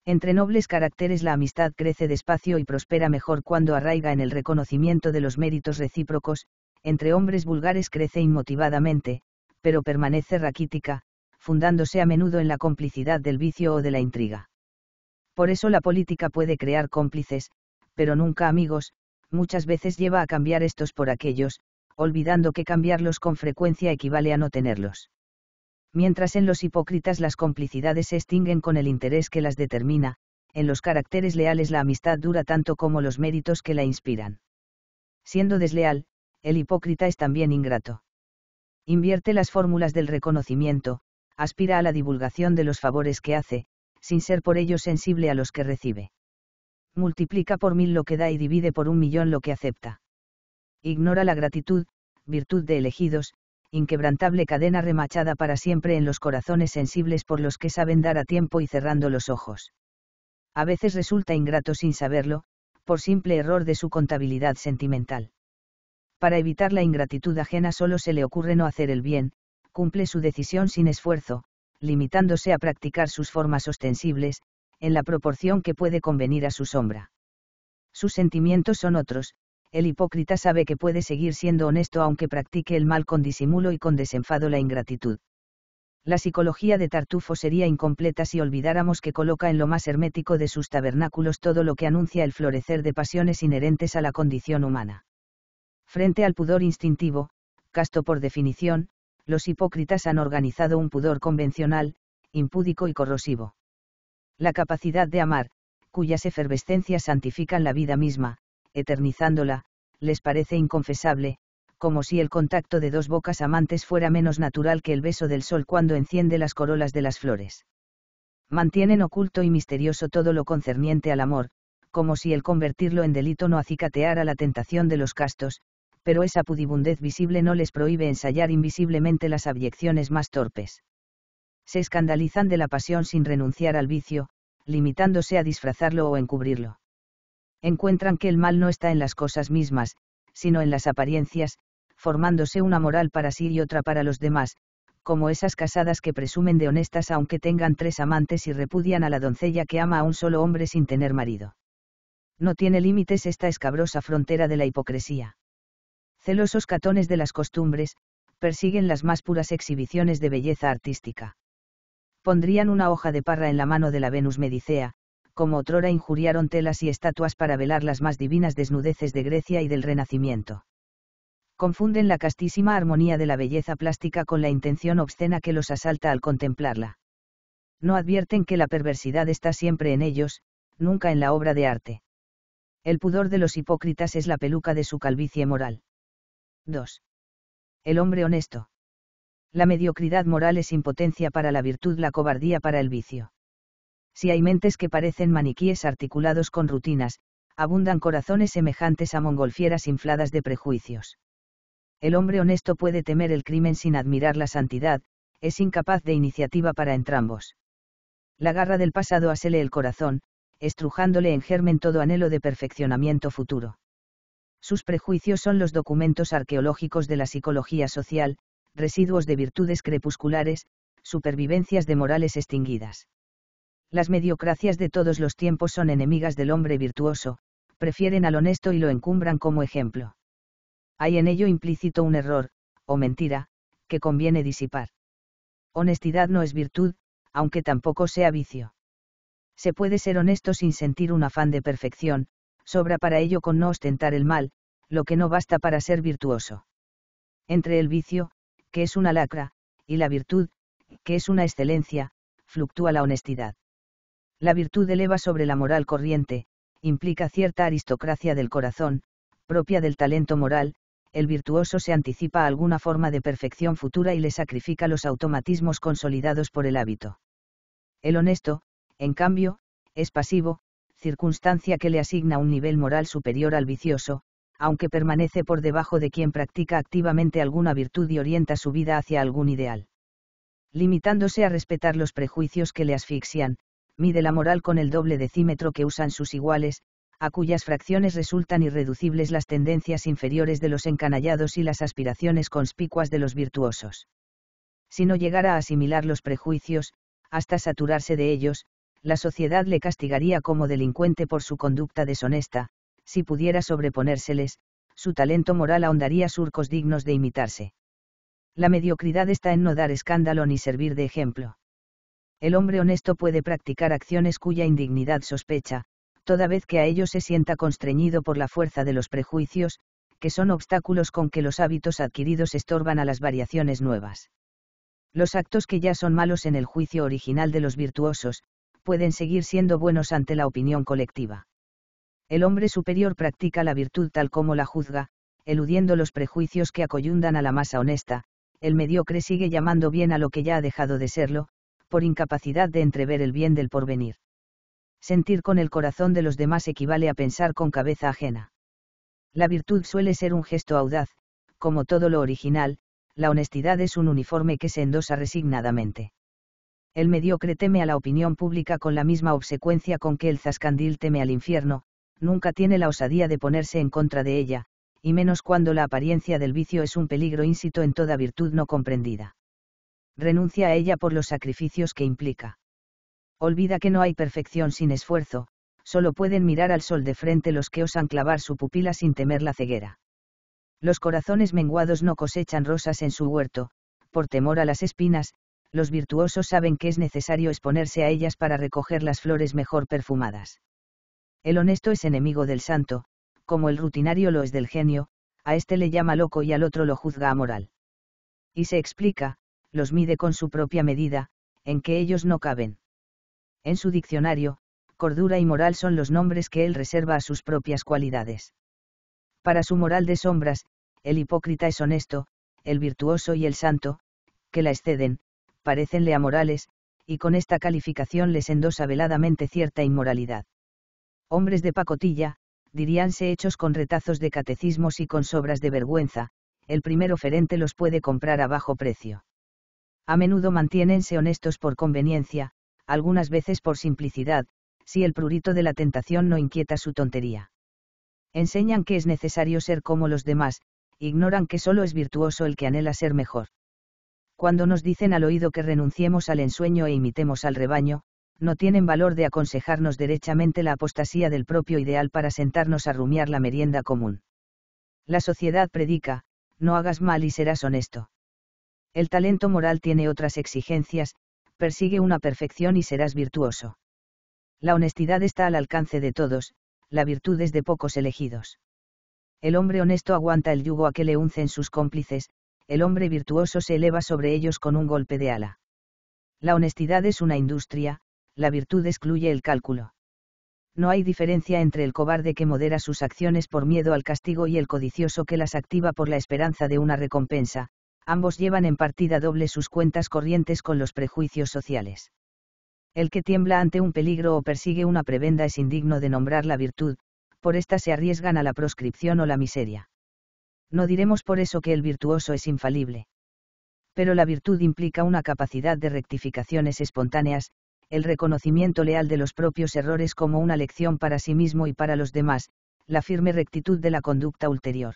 Entre nobles caracteres la amistad crece despacio y prospera mejor cuando arraiga en el reconocimiento de los méritos recíprocos, entre hombres vulgares crece inmotivadamente, pero permanece raquítica, fundándose a menudo en la complicidad del vicio o de la intriga. Por eso la política puede crear cómplices, pero nunca amigos, muchas veces lleva a cambiar estos por aquellos, olvidando que cambiarlos con frecuencia equivale a no tenerlos. Mientras en los hipócritas las complicidades se extinguen con el interés que las determina, en los caracteres leales la amistad dura tanto como los méritos que la inspiran. Siendo desleal, el hipócrita es también ingrato. Invierte las fórmulas del reconocimiento, aspira a la divulgación de los favores que hace, sin ser por ello sensible a los que recibe. Multiplica por mil lo que da y divide por un millón lo que acepta. Ignora la gratitud, virtud de elegidos, inquebrantable cadena remachada para siempre en los corazones sensibles por los que saben dar a tiempo y cerrando los ojos. A veces resulta ingrato sin saberlo, por simple error de su contabilidad sentimental para evitar la ingratitud ajena solo se le ocurre no hacer el bien, cumple su decisión sin esfuerzo, limitándose a practicar sus formas ostensibles, en la proporción que puede convenir a su sombra. Sus sentimientos son otros, el hipócrita sabe que puede seguir siendo honesto aunque practique el mal con disimulo y con desenfado la ingratitud. La psicología de Tartufo sería incompleta si olvidáramos que coloca en lo más hermético de sus tabernáculos todo lo que anuncia el florecer de pasiones inherentes a la condición humana. Frente al pudor instintivo, casto por definición, los hipócritas han organizado un pudor convencional, impúdico y corrosivo. La capacidad de amar, cuyas efervescencias santifican la vida misma, eternizándola, les parece inconfesable, como si el contacto de dos bocas amantes fuera menos natural que el beso del sol cuando enciende las corolas de las flores. Mantienen oculto y misterioso todo lo concerniente al amor, como si el convertirlo en delito no acicateara la tentación de los castos, pero esa pudibundez visible no les prohíbe ensayar invisiblemente las abyecciones más torpes. Se escandalizan de la pasión sin renunciar al vicio, limitándose a disfrazarlo o encubrirlo. Encuentran que el mal no está en las cosas mismas, sino en las apariencias, formándose una moral para sí y otra para los demás, como esas casadas que presumen de honestas aunque tengan tres amantes y repudian a la doncella que ama a un solo hombre sin tener marido. No tiene límites esta escabrosa frontera de la hipocresía celosos catones de las costumbres, persiguen las más puras exhibiciones de belleza artística. Pondrían una hoja de parra en la mano de la Venus Medicea, como otrora injuriaron telas y estatuas para velar las más divinas desnudeces de Grecia y del Renacimiento. Confunden la castísima armonía de la belleza plástica con la intención obscena que los asalta al contemplarla. No advierten que la perversidad está siempre en ellos, nunca en la obra de arte. El pudor de los hipócritas es la peluca de su calvicie moral. 2. El hombre honesto. La mediocridad moral es impotencia para la virtud, la cobardía para el vicio. Si hay mentes que parecen maniquíes articulados con rutinas, abundan corazones semejantes a mongolfieras infladas de prejuicios. El hombre honesto puede temer el crimen sin admirar la santidad, es incapaz de iniciativa para entrambos. La garra del pasado asele el corazón, estrujándole en germen todo anhelo de perfeccionamiento futuro. Sus prejuicios son los documentos arqueológicos de la psicología social, residuos de virtudes crepusculares, supervivencias de morales extinguidas. Las mediocracias de todos los tiempos son enemigas del hombre virtuoso, prefieren al honesto y lo encumbran como ejemplo. Hay en ello implícito un error, o mentira, que conviene disipar. Honestidad no es virtud, aunque tampoco sea vicio. Se puede ser honesto sin sentir un afán de perfección, sobra para ello con no ostentar el mal, lo que no basta para ser virtuoso. Entre el vicio, que es una lacra, y la virtud, que es una excelencia, fluctúa la honestidad. La virtud eleva sobre la moral corriente, implica cierta aristocracia del corazón, propia del talento moral, el virtuoso se anticipa a alguna forma de perfección futura y le sacrifica los automatismos consolidados por el hábito. El honesto, en cambio, es pasivo, circunstancia que le asigna un nivel moral superior al vicioso, aunque permanece por debajo de quien practica activamente alguna virtud y orienta su vida hacia algún ideal. Limitándose a respetar los prejuicios que le asfixian, mide la moral con el doble decímetro que usan sus iguales, a cuyas fracciones resultan irreducibles las tendencias inferiores de los encanallados y las aspiraciones conspicuas de los virtuosos. Si no llegara a asimilar los prejuicios, hasta saturarse de ellos, la sociedad le castigaría como delincuente por su conducta deshonesta, si pudiera sobreponérseles, su talento moral ahondaría surcos dignos de imitarse. La mediocridad está en no dar escándalo ni servir de ejemplo. El hombre honesto puede practicar acciones cuya indignidad sospecha, toda vez que a ello se sienta constreñido por la fuerza de los prejuicios, que son obstáculos con que los hábitos adquiridos estorban a las variaciones nuevas. Los actos que ya son malos en el juicio original de los virtuosos, pueden seguir siendo buenos ante la opinión colectiva. El hombre superior practica la virtud tal como la juzga, eludiendo los prejuicios que acoyundan a la masa honesta, el mediocre sigue llamando bien a lo que ya ha dejado de serlo, por incapacidad de entrever el bien del porvenir. Sentir con el corazón de los demás equivale a pensar con cabeza ajena. La virtud suele ser un gesto audaz, como todo lo original, la honestidad es un uniforme que se endosa resignadamente el mediocre teme a la opinión pública con la misma obsecuencia con que el zascandil teme al infierno, nunca tiene la osadía de ponerse en contra de ella, y menos cuando la apariencia del vicio es un peligro ínsito en toda virtud no comprendida. Renuncia a ella por los sacrificios que implica. Olvida que no hay perfección sin esfuerzo, solo pueden mirar al sol de frente los que osan clavar su pupila sin temer la ceguera. Los corazones menguados no cosechan rosas en su huerto, por temor a las espinas, los virtuosos saben que es necesario exponerse a ellas para recoger las flores mejor perfumadas. El honesto es enemigo del santo, como el rutinario lo es del genio, a este le llama loco y al otro lo juzga moral. Y se explica, los mide con su propia medida, en que ellos no caben. En su diccionario, cordura y moral son los nombres que él reserva a sus propias cualidades. Para su moral de sombras, el hipócrita es honesto, el virtuoso y el santo, que la exceden, parecenle amorales, y con esta calificación les endosa veladamente cierta inmoralidad. Hombres de pacotilla, diríanse hechos con retazos de catecismos y con sobras de vergüenza, el primer oferente los puede comprar a bajo precio. A menudo mantiénense honestos por conveniencia, algunas veces por simplicidad, si el prurito de la tentación no inquieta su tontería. Enseñan que es necesario ser como los demás, ignoran que solo es virtuoso el que anhela ser mejor cuando nos dicen al oído que renunciemos al ensueño e imitemos al rebaño, no tienen valor de aconsejarnos derechamente la apostasía del propio ideal para sentarnos a rumiar la merienda común. La sociedad predica, no hagas mal y serás honesto. El talento moral tiene otras exigencias, persigue una perfección y serás virtuoso. La honestidad está al alcance de todos, la virtud es de pocos elegidos. El hombre honesto aguanta el yugo a que le uncen sus cómplices, el hombre virtuoso se eleva sobre ellos con un golpe de ala. La honestidad es una industria, la virtud excluye el cálculo. No hay diferencia entre el cobarde que modera sus acciones por miedo al castigo y el codicioso que las activa por la esperanza de una recompensa, ambos llevan en partida doble sus cuentas corrientes con los prejuicios sociales. El que tiembla ante un peligro o persigue una prebenda es indigno de nombrar la virtud, por esta se arriesgan a la proscripción o la miseria. No diremos por eso que el virtuoso es infalible. Pero la virtud implica una capacidad de rectificaciones espontáneas, el reconocimiento leal de los propios errores como una lección para sí mismo y para los demás, la firme rectitud de la conducta ulterior.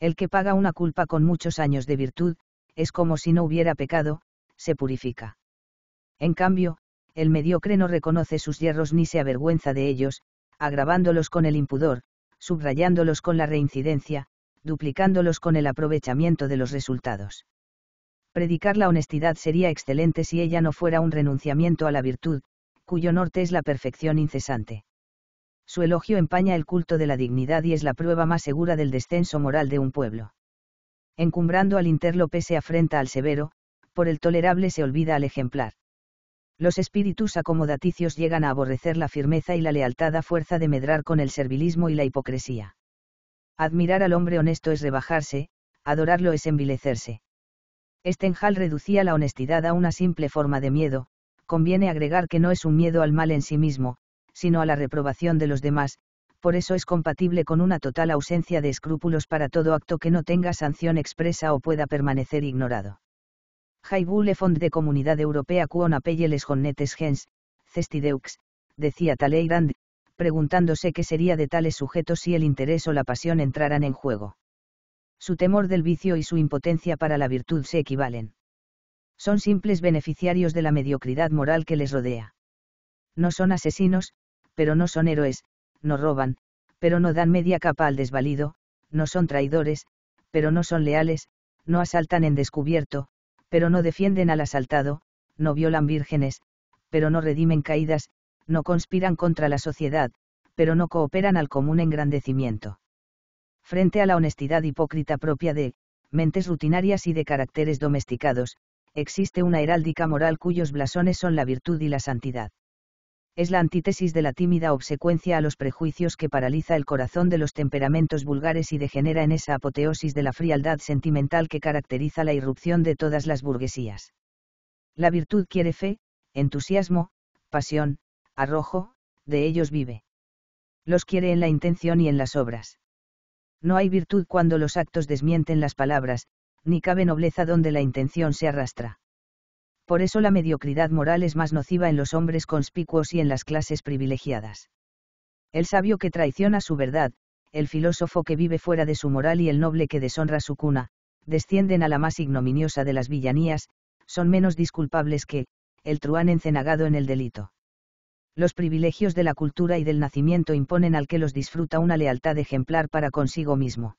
El que paga una culpa con muchos años de virtud, es como si no hubiera pecado, se purifica. En cambio, el mediocre no reconoce sus hierros ni se avergüenza de ellos, agravándolos con el impudor, subrayándolos con la reincidencia, duplicándolos con el aprovechamiento de los resultados. Predicar la honestidad sería excelente si ella no fuera un renunciamiento a la virtud, cuyo norte es la perfección incesante. Su elogio empaña el culto de la dignidad y es la prueba más segura del descenso moral de un pueblo. Encumbrando al interlope se afrenta al severo, por el tolerable se olvida al ejemplar. Los espíritus acomodaticios llegan a aborrecer la firmeza y la lealtad a fuerza de medrar con el servilismo y la hipocresía. Admirar al hombre honesto es rebajarse, adorarlo es envilecerse. Stenhal reducía la honestidad a una simple forma de miedo, conviene agregar que no es un miedo al mal en sí mismo, sino a la reprobación de los demás, por eso es compatible con una total ausencia de escrúpulos para todo acto que no tenga sanción expresa o pueda permanecer ignorado. le Fond de Comunidad Europea Quon les Jonnetes Gens, Cestideux, decía Taleirand preguntándose qué sería de tales sujetos si el interés o la pasión entraran en juego. Su temor del vicio y su impotencia para la virtud se equivalen. Son simples beneficiarios de la mediocridad moral que les rodea. No son asesinos, pero no son héroes, no roban, pero no dan media capa al desvalido, no son traidores, pero no son leales, no asaltan en descubierto, pero no defienden al asaltado, no violan vírgenes, pero no redimen caídas, no conspiran contra la sociedad, pero no cooperan al común engrandecimiento. Frente a la honestidad hipócrita propia de mentes rutinarias y de caracteres domesticados, existe una heráldica moral cuyos blasones son la virtud y la santidad. Es la antítesis de la tímida obsecuencia a los prejuicios que paraliza el corazón de los temperamentos vulgares y degenera en esa apoteosis de la frialdad sentimental que caracteriza la irrupción de todas las burguesías. La virtud quiere fe, entusiasmo, pasión, arrojo, de ellos vive. Los quiere en la intención y en las obras. No hay virtud cuando los actos desmienten las palabras, ni cabe nobleza donde la intención se arrastra. Por eso la mediocridad moral es más nociva en los hombres conspicuos y en las clases privilegiadas. El sabio que traiciona su verdad, el filósofo que vive fuera de su moral y el noble que deshonra su cuna, descienden a la más ignominiosa de las villanías, son menos disculpables que, el truán encenagado en el delito. Los privilegios de la cultura y del nacimiento imponen al que los disfruta una lealtad ejemplar para consigo mismo.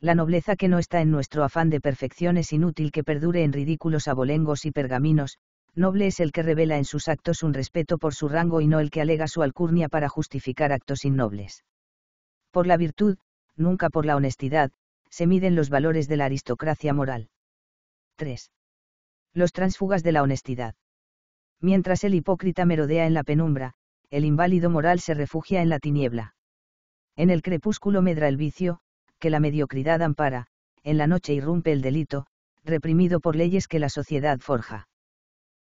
La nobleza que no está en nuestro afán de perfección es inútil que perdure en ridículos abolengos y pergaminos, noble es el que revela en sus actos un respeto por su rango y no el que alega su alcurnia para justificar actos innobles. Por la virtud, nunca por la honestidad, se miden los valores de la aristocracia moral. 3. Los tránsfugas de la honestidad mientras el hipócrita merodea en la penumbra, el inválido moral se refugia en la tiniebla. En el crepúsculo medra el vicio, que la mediocridad ampara, en la noche irrumpe el delito, reprimido por leyes que la sociedad forja.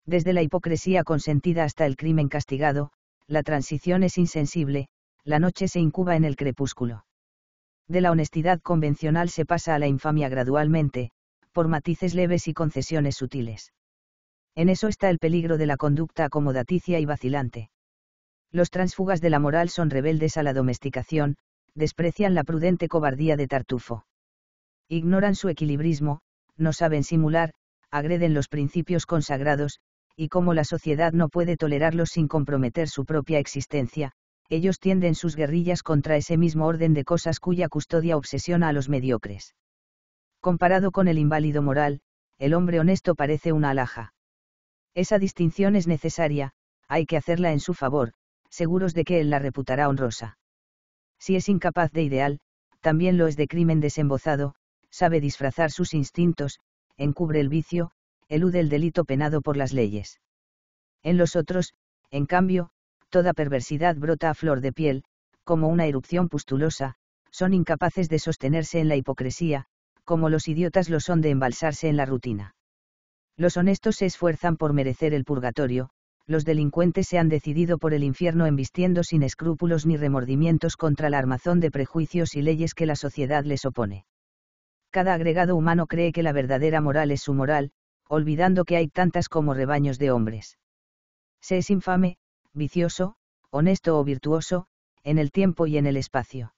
Desde la hipocresía consentida hasta el crimen castigado, la transición es insensible, la noche se incuba en el crepúsculo. De la honestidad convencional se pasa a la infamia gradualmente, por matices leves y concesiones sutiles. En eso está el peligro de la conducta acomodaticia y vacilante. Los transfugas de la moral son rebeldes a la domesticación, desprecian la prudente cobardía de Tartufo. Ignoran su equilibrismo, no saben simular, agreden los principios consagrados, y como la sociedad no puede tolerarlos sin comprometer su propia existencia, ellos tienden sus guerrillas contra ese mismo orden de cosas cuya custodia obsesiona a los mediocres. Comparado con el inválido moral, el hombre honesto parece una alhaja. Esa distinción es necesaria, hay que hacerla en su favor, seguros de que él la reputará honrosa. Si es incapaz de ideal, también lo es de crimen desembozado, sabe disfrazar sus instintos, encubre el vicio, elude el delito penado por las leyes. En los otros, en cambio, toda perversidad brota a flor de piel, como una erupción pustulosa, son incapaces de sostenerse en la hipocresía, como los idiotas lo son de embalsarse en la rutina. Los honestos se esfuerzan por merecer el purgatorio, los delincuentes se han decidido por el infierno embistiendo sin escrúpulos ni remordimientos contra la armazón de prejuicios y leyes que la sociedad les opone. Cada agregado humano cree que la verdadera moral es su moral, olvidando que hay tantas como rebaños de hombres. Se es infame, vicioso, honesto o virtuoso, en el tiempo y en el espacio.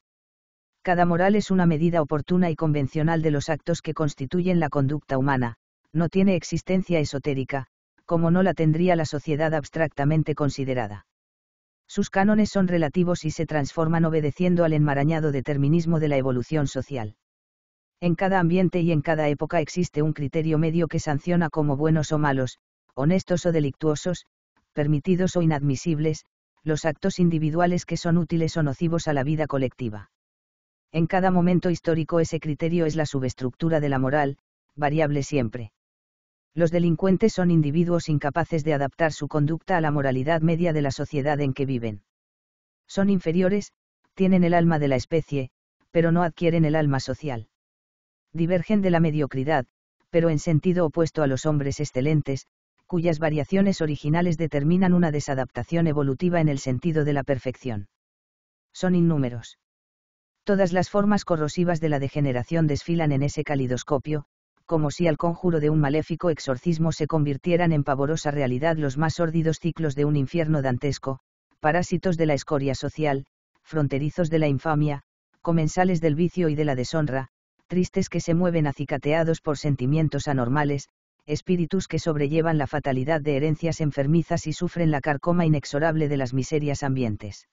Cada moral es una medida oportuna y convencional de los actos que constituyen la conducta humana, no tiene existencia esotérica, como no la tendría la sociedad abstractamente considerada. Sus cánones son relativos y se transforman obedeciendo al enmarañado determinismo de la evolución social. En cada ambiente y en cada época existe un criterio medio que sanciona como buenos o malos, honestos o delictuosos, permitidos o inadmisibles, los actos individuales que son útiles o nocivos a la vida colectiva. En cada momento histórico ese criterio es la subestructura de la moral, variable siempre. Los delincuentes son individuos incapaces de adaptar su conducta a la moralidad media de la sociedad en que viven. Son inferiores, tienen el alma de la especie, pero no adquieren el alma social. Divergen de la mediocridad, pero en sentido opuesto a los hombres excelentes, cuyas variaciones originales determinan una desadaptación evolutiva en el sentido de la perfección. Son innúmeros. Todas las formas corrosivas de la degeneración desfilan en ese calidoscopio, como si al conjuro de un maléfico exorcismo se convirtieran en pavorosa realidad los más sórdidos ciclos de un infierno dantesco, parásitos de la escoria social, fronterizos de la infamia, comensales del vicio y de la deshonra, tristes que se mueven acicateados por sentimientos anormales, espíritus que sobrellevan la fatalidad de herencias enfermizas y sufren la carcoma inexorable de las miserias ambientes.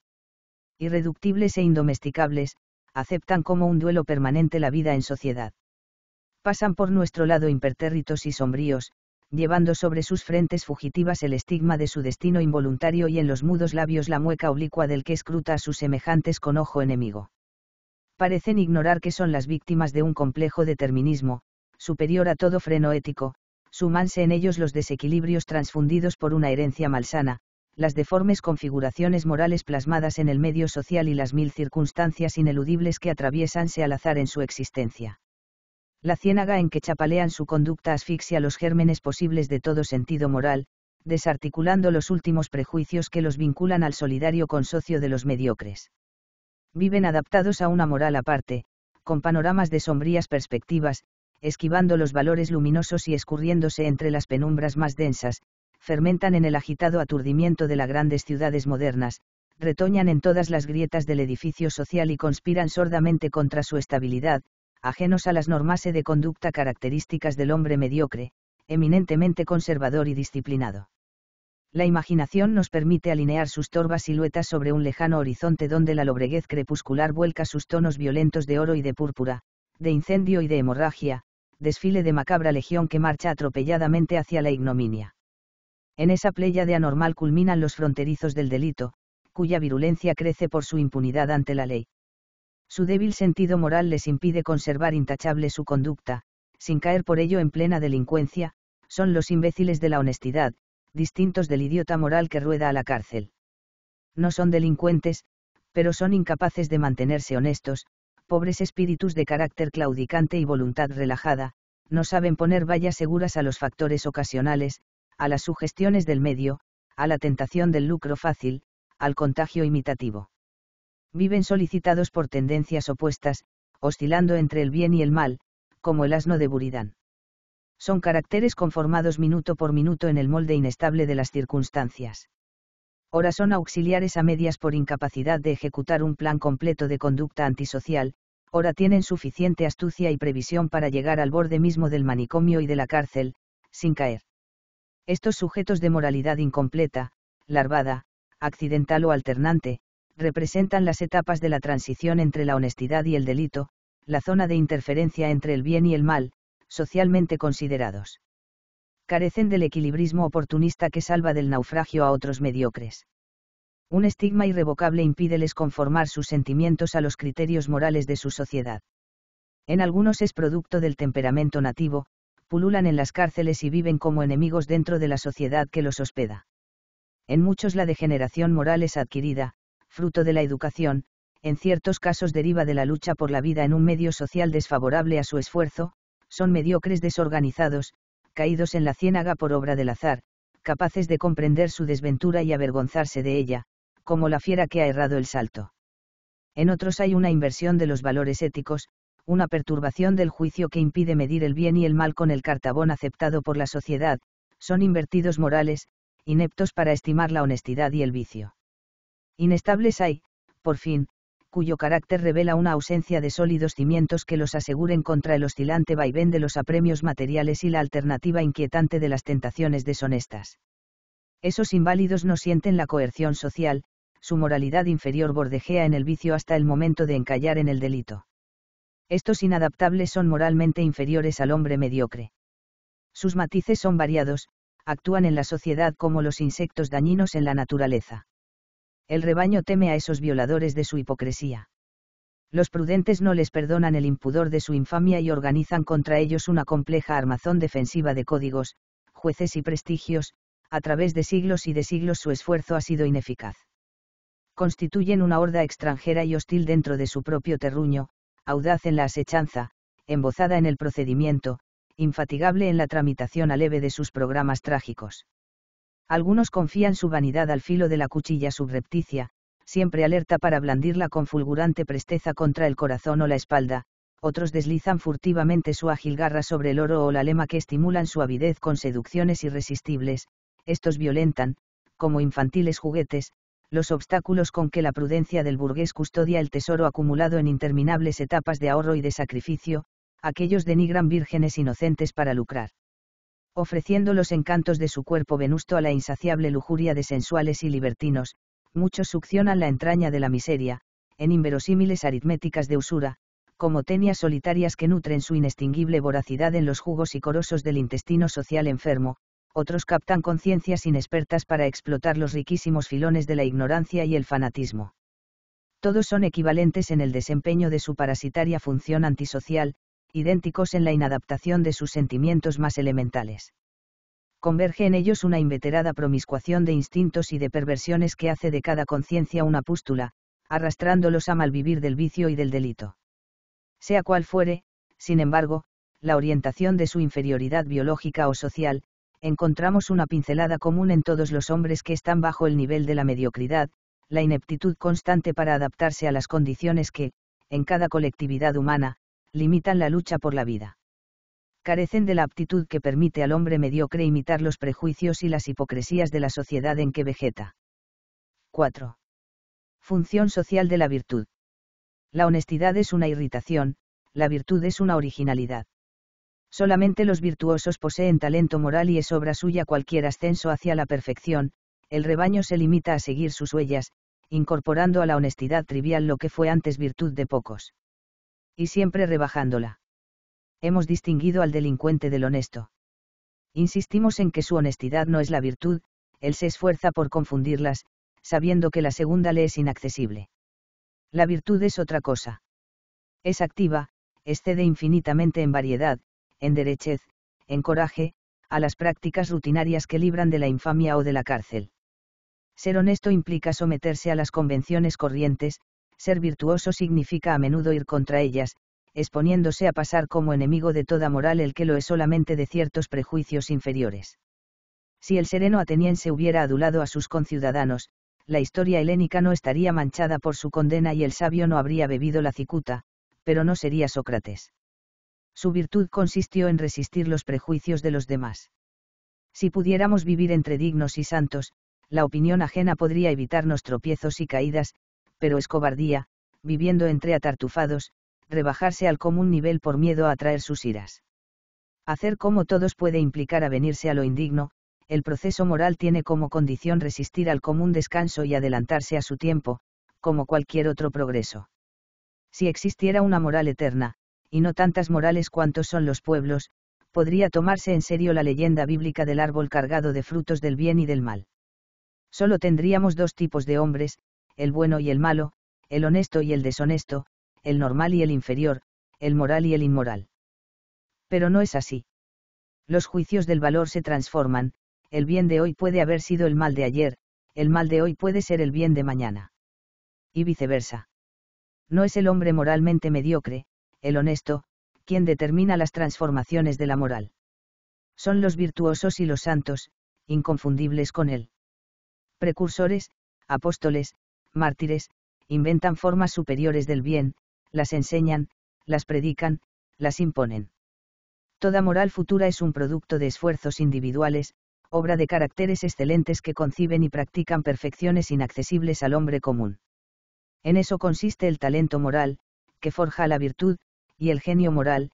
Irreductibles e indomesticables, aceptan como un duelo permanente la vida en sociedad pasan por nuestro lado impertérritos y sombríos, llevando sobre sus frentes fugitivas el estigma de su destino involuntario y en los mudos labios la mueca oblicua del que escruta a sus semejantes con ojo enemigo. Parecen ignorar que son las víctimas de un complejo determinismo, superior a todo freno ético, sumanse en ellos los desequilibrios transfundidos por una herencia malsana, las deformes configuraciones morales plasmadas en el medio social y las mil circunstancias ineludibles que atraviesanse al azar en su existencia. La ciénaga en que chapalean su conducta asfixia los gérmenes posibles de todo sentido moral, desarticulando los últimos prejuicios que los vinculan al solidario consocio de los mediocres. Viven adaptados a una moral aparte, con panoramas de sombrías perspectivas, esquivando los valores luminosos y escurriéndose entre las penumbras más densas, fermentan en el agitado aturdimiento de las grandes ciudades modernas, retoñan en todas las grietas del edificio social y conspiran sordamente contra su estabilidad, ajenos a las normas de conducta características del hombre mediocre, eminentemente conservador y disciplinado. La imaginación nos permite alinear sus torvas siluetas sobre un lejano horizonte donde la lobreguez crepuscular vuelca sus tonos violentos de oro y de púrpura, de incendio y de hemorragia, desfile de macabra legión que marcha atropelladamente hacia la ignominia. En esa playa de anormal culminan los fronterizos del delito, cuya virulencia crece por su impunidad ante la ley. Su débil sentido moral les impide conservar intachable su conducta, sin caer por ello en plena delincuencia, son los imbéciles de la honestidad, distintos del idiota moral que rueda a la cárcel. No son delincuentes, pero son incapaces de mantenerse honestos, pobres espíritus de carácter claudicante y voluntad relajada, no saben poner vallas seguras a los factores ocasionales, a las sugestiones del medio, a la tentación del lucro fácil, al contagio imitativo viven solicitados por tendencias opuestas, oscilando entre el bien y el mal, como el asno de Buridán. Son caracteres conformados minuto por minuto en el molde inestable de las circunstancias. Ora son auxiliares a medias por incapacidad de ejecutar un plan completo de conducta antisocial, ora tienen suficiente astucia y previsión para llegar al borde mismo del manicomio y de la cárcel, sin caer. Estos sujetos de moralidad incompleta, larvada, accidental o alternante, representan las etapas de la transición entre la honestidad y el delito, la zona de interferencia entre el bien y el mal, socialmente considerados. Carecen del equilibrismo oportunista que salva del naufragio a otros mediocres. Un estigma irrevocable les conformar sus sentimientos a los criterios morales de su sociedad. En algunos es producto del temperamento nativo, pululan en las cárceles y viven como enemigos dentro de la sociedad que los hospeda. En muchos la degeneración moral es adquirida, fruto de la educación, en ciertos casos deriva de la lucha por la vida en un medio social desfavorable a su esfuerzo, son mediocres desorganizados, caídos en la ciénaga por obra del azar, capaces de comprender su desventura y avergonzarse de ella, como la fiera que ha errado el salto. En otros hay una inversión de los valores éticos, una perturbación del juicio que impide medir el bien y el mal con el cartabón aceptado por la sociedad, son invertidos morales, ineptos para estimar la honestidad y el vicio. Inestables hay, por fin, cuyo carácter revela una ausencia de sólidos cimientos que los aseguren contra el oscilante vaivén de los apremios materiales y la alternativa inquietante de las tentaciones deshonestas. Esos inválidos no sienten la coerción social, su moralidad inferior bordejea en el vicio hasta el momento de encallar en el delito. Estos inadaptables son moralmente inferiores al hombre mediocre. Sus matices son variados, actúan en la sociedad como los insectos dañinos en la naturaleza el rebaño teme a esos violadores de su hipocresía. Los prudentes no les perdonan el impudor de su infamia y organizan contra ellos una compleja armazón defensiva de códigos, jueces y prestigios, a través de siglos y de siglos su esfuerzo ha sido ineficaz. Constituyen una horda extranjera y hostil dentro de su propio terruño, audaz en la asechanza, embozada en el procedimiento, infatigable en la tramitación aleve de sus programas trágicos. Algunos confían su vanidad al filo de la cuchilla subrepticia, siempre alerta para blandirla con fulgurante presteza contra el corazón o la espalda, otros deslizan furtivamente su ágil garra sobre el oro o la lema que estimulan su avidez con seducciones irresistibles, estos violentan, como infantiles juguetes, los obstáculos con que la prudencia del burgués custodia el tesoro acumulado en interminables etapas de ahorro y de sacrificio, aquellos denigran vírgenes inocentes para lucrar ofreciendo los encantos de su cuerpo venusto a la insaciable lujuria de sensuales y libertinos, muchos succionan la entraña de la miseria, en inverosímiles aritméticas de usura, como tenias solitarias que nutren su inextinguible voracidad en los jugos y corosos del intestino social enfermo, otros captan conciencias inexpertas para explotar los riquísimos filones de la ignorancia y el fanatismo. Todos son equivalentes en el desempeño de su parasitaria función antisocial, idénticos en la inadaptación de sus sentimientos más elementales. Converge en ellos una inveterada promiscuación de instintos y de perversiones que hace de cada conciencia una pústula, arrastrándolos a malvivir del vicio y del delito. Sea cual fuere, sin embargo, la orientación de su inferioridad biológica o social, encontramos una pincelada común en todos los hombres que están bajo el nivel de la mediocridad, la ineptitud constante para adaptarse a las condiciones que, en cada colectividad humana, limitan la lucha por la vida. Carecen de la aptitud que permite al hombre mediocre imitar los prejuicios y las hipocresías de la sociedad en que vegeta. 4. Función social de la virtud. La honestidad es una irritación, la virtud es una originalidad. Solamente los virtuosos poseen talento moral y es obra suya cualquier ascenso hacia la perfección, el rebaño se limita a seguir sus huellas, incorporando a la honestidad trivial lo que fue antes virtud de pocos y siempre rebajándola. Hemos distinguido al delincuente del honesto. Insistimos en que su honestidad no es la virtud, él se esfuerza por confundirlas, sabiendo que la segunda le es inaccesible. La virtud es otra cosa. Es activa, excede infinitamente en variedad, en derechez, en coraje, a las prácticas rutinarias que libran de la infamia o de la cárcel. Ser honesto implica someterse a las convenciones corrientes, ser virtuoso significa a menudo ir contra ellas, exponiéndose a pasar como enemigo de toda moral el que lo es solamente de ciertos prejuicios inferiores. Si el sereno ateniense hubiera adulado a sus conciudadanos, la historia helénica no estaría manchada por su condena y el sabio no habría bebido la cicuta, pero no sería Sócrates. Su virtud consistió en resistir los prejuicios de los demás. Si pudiéramos vivir entre dignos y santos, la opinión ajena podría evitarnos tropiezos y caídas, pero es cobardía, viviendo entre atartufados, rebajarse al común nivel por miedo a atraer sus iras. Hacer como todos puede implicar avenirse a lo indigno, el proceso moral tiene como condición resistir al común descanso y adelantarse a su tiempo, como cualquier otro progreso. Si existiera una moral eterna, y no tantas morales cuantos son los pueblos, podría tomarse en serio la leyenda bíblica del árbol cargado de frutos del bien y del mal. Solo tendríamos dos tipos de hombres, el bueno y el malo, el honesto y el deshonesto, el normal y el inferior, el moral y el inmoral. Pero no es así. Los juicios del valor se transforman, el bien de hoy puede haber sido el mal de ayer, el mal de hoy puede ser el bien de mañana. Y viceversa. No es el hombre moralmente mediocre, el honesto, quien determina las transformaciones de la moral. Son los virtuosos y los santos, inconfundibles con él. Precursores, apóstoles, mártires, inventan formas superiores del bien, las enseñan, las predican, las imponen. Toda moral futura es un producto de esfuerzos individuales, obra de caracteres excelentes que conciben y practican perfecciones inaccesibles al hombre común. En eso consiste el talento moral, que forja la virtud, y el genio moral,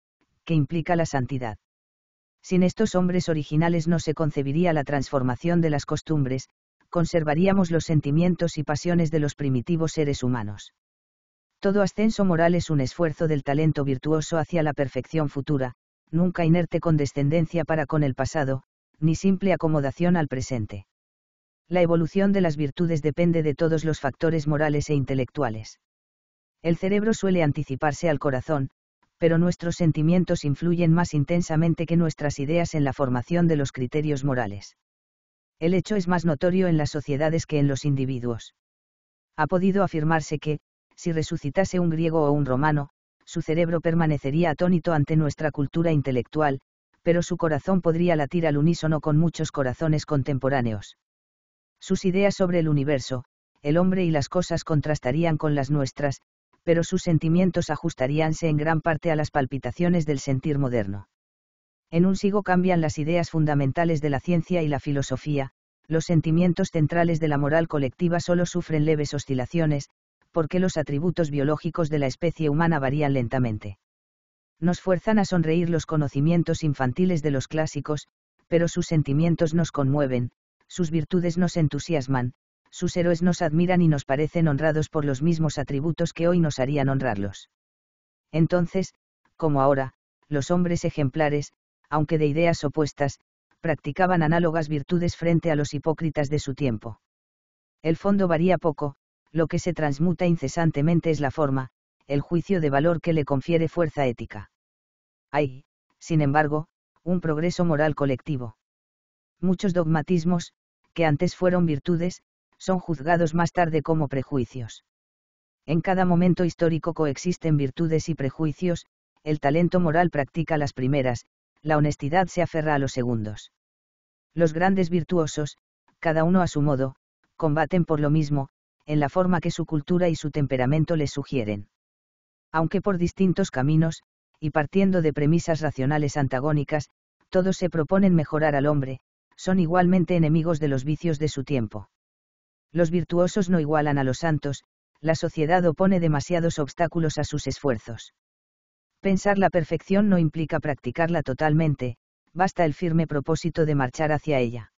que implica la santidad. Sin estos hombres originales no se concebiría la transformación de las costumbres, conservaríamos los sentimientos y pasiones de los primitivos seres humanos. Todo ascenso moral es un esfuerzo del talento virtuoso hacia la perfección futura, nunca inerte con descendencia para con el pasado, ni simple acomodación al presente. La evolución de las virtudes depende de todos los factores morales e intelectuales. El cerebro suele anticiparse al corazón, pero nuestros sentimientos influyen más intensamente que nuestras ideas en la formación de los criterios morales. El hecho es más notorio en las sociedades que en los individuos. Ha podido afirmarse que, si resucitase un griego o un romano, su cerebro permanecería atónito ante nuestra cultura intelectual, pero su corazón podría latir al unísono con muchos corazones contemporáneos. Sus ideas sobre el universo, el hombre y las cosas contrastarían con las nuestras, pero sus sentimientos ajustaríanse en gran parte a las palpitaciones del sentir moderno. En un sigo cambian las ideas fundamentales de la ciencia y la filosofía, los sentimientos centrales de la moral colectiva solo sufren leves oscilaciones, porque los atributos biológicos de la especie humana varían lentamente. Nos fuerzan a sonreír los conocimientos infantiles de los clásicos, pero sus sentimientos nos conmueven, sus virtudes nos entusiasman, sus héroes nos admiran y nos parecen honrados por los mismos atributos que hoy nos harían honrarlos. Entonces, como ahora, los hombres ejemplares, aunque de ideas opuestas, practicaban análogas virtudes frente a los hipócritas de su tiempo. El fondo varía poco, lo que se transmuta incesantemente es la forma, el juicio de valor que le confiere fuerza ética. Hay, sin embargo, un progreso moral colectivo. Muchos dogmatismos, que antes fueron virtudes, son juzgados más tarde como prejuicios. En cada momento histórico coexisten virtudes y prejuicios, el talento moral practica las primeras, la honestidad se aferra a los segundos. Los grandes virtuosos, cada uno a su modo, combaten por lo mismo, en la forma que su cultura y su temperamento les sugieren. Aunque por distintos caminos, y partiendo de premisas racionales antagónicas, todos se proponen mejorar al hombre, son igualmente enemigos de los vicios de su tiempo. Los virtuosos no igualan a los santos, la sociedad opone demasiados obstáculos a sus esfuerzos. Pensar la perfección no implica practicarla totalmente, basta el firme propósito de marchar hacia ella.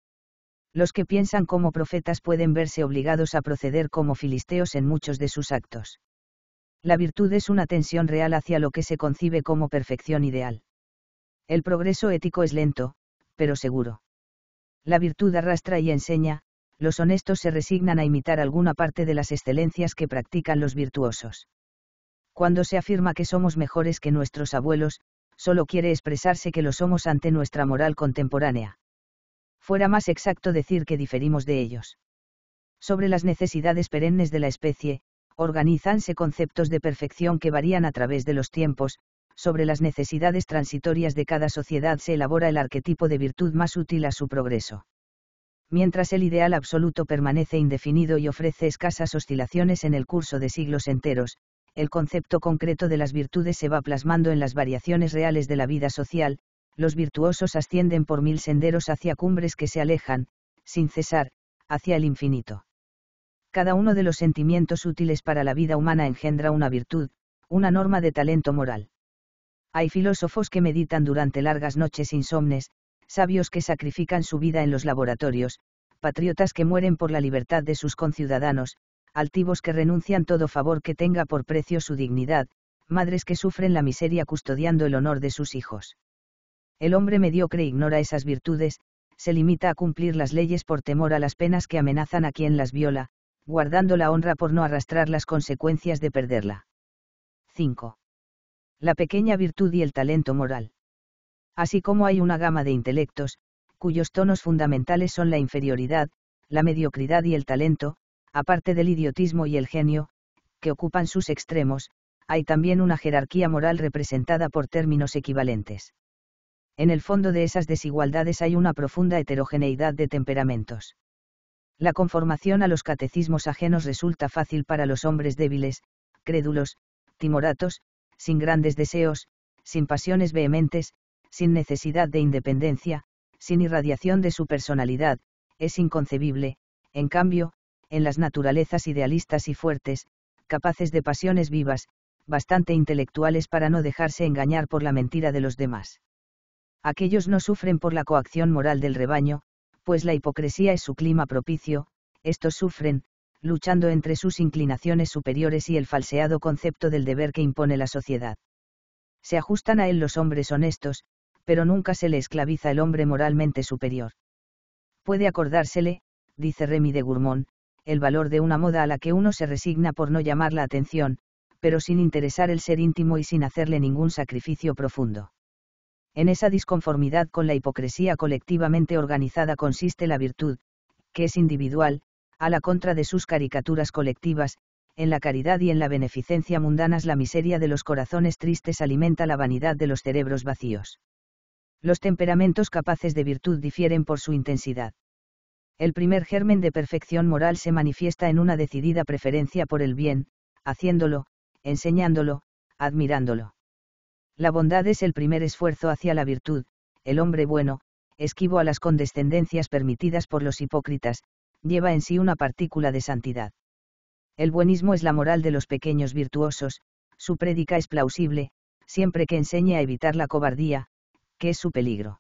Los que piensan como profetas pueden verse obligados a proceder como filisteos en muchos de sus actos. La virtud es una tensión real hacia lo que se concibe como perfección ideal. El progreso ético es lento, pero seguro. La virtud arrastra y enseña, los honestos se resignan a imitar alguna parte de las excelencias que practican los virtuosos. Cuando se afirma que somos mejores que nuestros abuelos, solo quiere expresarse que lo somos ante nuestra moral contemporánea. Fuera más exacto decir que diferimos de ellos. Sobre las necesidades perennes de la especie, organizanse conceptos de perfección que varían a través de los tiempos, sobre las necesidades transitorias de cada sociedad se elabora el arquetipo de virtud más útil a su progreso. Mientras el ideal absoluto permanece indefinido y ofrece escasas oscilaciones en el curso de siglos enteros, el concepto concreto de las virtudes se va plasmando en las variaciones reales de la vida social, los virtuosos ascienden por mil senderos hacia cumbres que se alejan, sin cesar, hacia el infinito. Cada uno de los sentimientos útiles para la vida humana engendra una virtud, una norma de talento moral. Hay filósofos que meditan durante largas noches insomnes, sabios que sacrifican su vida en los laboratorios, patriotas que mueren por la libertad de sus conciudadanos, altivos que renuncian todo favor que tenga por precio su dignidad, madres que sufren la miseria custodiando el honor de sus hijos. El hombre mediocre ignora esas virtudes, se limita a cumplir las leyes por temor a las penas que amenazan a quien las viola, guardando la honra por no arrastrar las consecuencias de perderla. 5. La pequeña virtud y el talento moral. Así como hay una gama de intelectos, cuyos tonos fundamentales son la inferioridad, la mediocridad y el talento, aparte del idiotismo y el genio, que ocupan sus extremos, hay también una jerarquía moral representada por términos equivalentes. En el fondo de esas desigualdades hay una profunda heterogeneidad de temperamentos. La conformación a los catecismos ajenos resulta fácil para los hombres débiles, crédulos, timoratos, sin grandes deseos, sin pasiones vehementes, sin necesidad de independencia, sin irradiación de su personalidad, es inconcebible, en cambio, en las naturalezas idealistas y fuertes, capaces de pasiones vivas, bastante intelectuales para no dejarse engañar por la mentira de los demás. Aquellos no sufren por la coacción moral del rebaño, pues la hipocresía es su clima propicio, estos sufren, luchando entre sus inclinaciones superiores y el falseado concepto del deber que impone la sociedad. Se ajustan a él los hombres honestos, pero nunca se le esclaviza el hombre moralmente superior. Puede acordársele, dice Remy de Gourmont, el valor de una moda a la que uno se resigna por no llamar la atención, pero sin interesar el ser íntimo y sin hacerle ningún sacrificio profundo. En esa disconformidad con la hipocresía colectivamente organizada consiste la virtud, que es individual, a la contra de sus caricaturas colectivas, en la caridad y en la beneficencia mundanas la miseria de los corazones tristes alimenta la vanidad de los cerebros vacíos. Los temperamentos capaces de virtud difieren por su intensidad. El primer germen de perfección moral se manifiesta en una decidida preferencia por el bien, haciéndolo, enseñándolo, admirándolo. La bondad es el primer esfuerzo hacia la virtud, el hombre bueno, esquivo a las condescendencias permitidas por los hipócritas, lleva en sí una partícula de santidad. El buenismo es la moral de los pequeños virtuosos, su prédica es plausible, siempre que enseñe a evitar la cobardía, que es su peligro.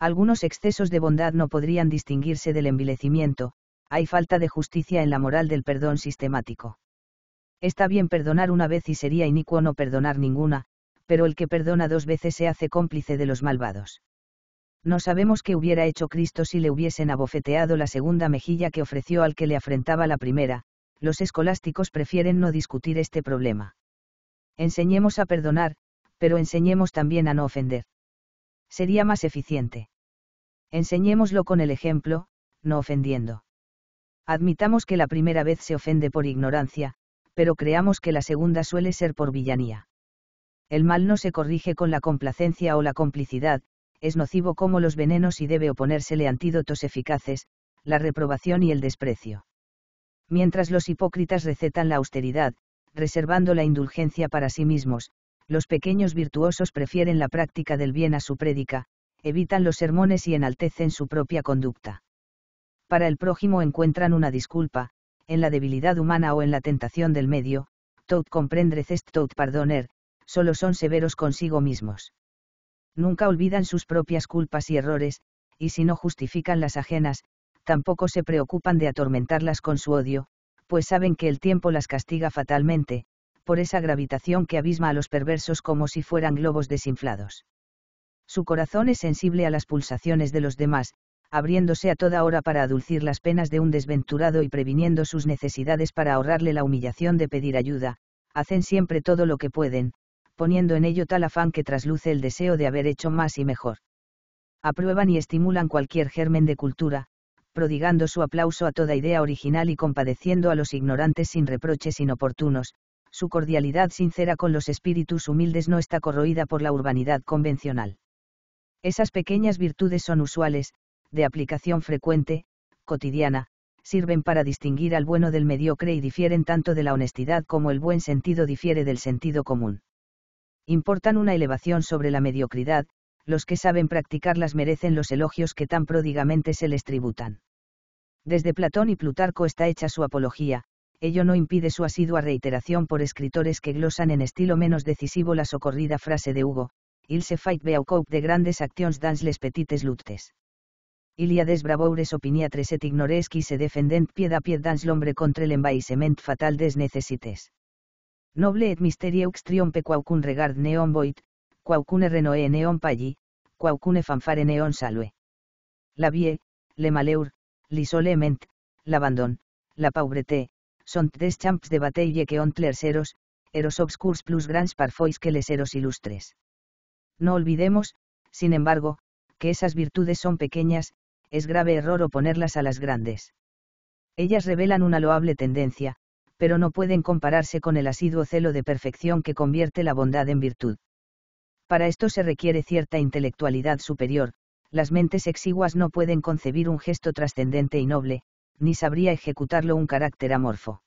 Algunos excesos de bondad no podrían distinguirse del envilecimiento, hay falta de justicia en la moral del perdón sistemático. Está bien perdonar una vez y sería inicuo no perdonar ninguna, pero el que perdona dos veces se hace cómplice de los malvados. No sabemos qué hubiera hecho Cristo si le hubiesen abofeteado la segunda mejilla que ofreció al que le afrentaba la primera, los escolásticos prefieren no discutir este problema. Enseñemos a perdonar, pero enseñemos también a no ofender sería más eficiente. Enseñémoslo con el ejemplo, no ofendiendo. Admitamos que la primera vez se ofende por ignorancia, pero creamos que la segunda suele ser por villanía. El mal no se corrige con la complacencia o la complicidad, es nocivo como los venenos y debe oponérsele antídotos eficaces, la reprobación y el desprecio. Mientras los hipócritas recetan la austeridad, reservando la indulgencia para sí mismos, los pequeños virtuosos prefieren la práctica del bien a su prédica, evitan los sermones y enaltecen su propia conducta. Para el prójimo encuentran una disculpa, en la debilidad humana o en la tentación del medio, tout comprendre c'est tout pardoner, solo son severos consigo mismos. Nunca olvidan sus propias culpas y errores, y si no justifican las ajenas, tampoco se preocupan de atormentarlas con su odio, pues saben que el tiempo las castiga fatalmente, por esa gravitación que abisma a los perversos como si fueran globos desinflados. Su corazón es sensible a las pulsaciones de los demás, abriéndose a toda hora para adulcir las penas de un desventurado y previniendo sus necesidades para ahorrarle la humillación de pedir ayuda, hacen siempre todo lo que pueden, poniendo en ello tal afán que trasluce el deseo de haber hecho más y mejor. Aprueban y estimulan cualquier germen de cultura, prodigando su aplauso a toda idea original y compadeciendo a los ignorantes sin reproches inoportunos, su cordialidad sincera con los espíritus humildes no está corroída por la urbanidad convencional. Esas pequeñas virtudes son usuales, de aplicación frecuente, cotidiana, sirven para distinguir al bueno del mediocre y difieren tanto de la honestidad como el buen sentido difiere del sentido común. Importan una elevación sobre la mediocridad, los que saben practicarlas merecen los elogios que tan pródigamente se les tributan. Desde Platón y Plutarco está hecha su apología, ello no impide su asidua reiteración por escritores que glosan en estilo menos decisivo la socorrida frase de Hugo, il se fait beaucoup de grandes actions dans les petites luttes. Il y a des bravoures opiniatres et ignores qui se defendent pied à pied dans l'ombre contre l'envahissement fatal des necessites. Noble et mystérieux triomphe quaucun regard neon void, quaucune renoe neon payi, quaucune fanfare neon salue. La vie, le malheur, l'isolement, l'abandon, la pauvreté, son tres champs de batalla que ont les eros obscurs plus grands parfois que les eros ilustres. No olvidemos, sin embargo, que esas virtudes son pequeñas, es grave error oponerlas a las grandes. Ellas revelan una loable tendencia, pero no pueden compararse con el asiduo celo de perfección que convierte la bondad en virtud. Para esto se requiere cierta intelectualidad superior, las mentes exiguas no pueden concebir un gesto trascendente y noble, ni sabría ejecutarlo un carácter amorfo.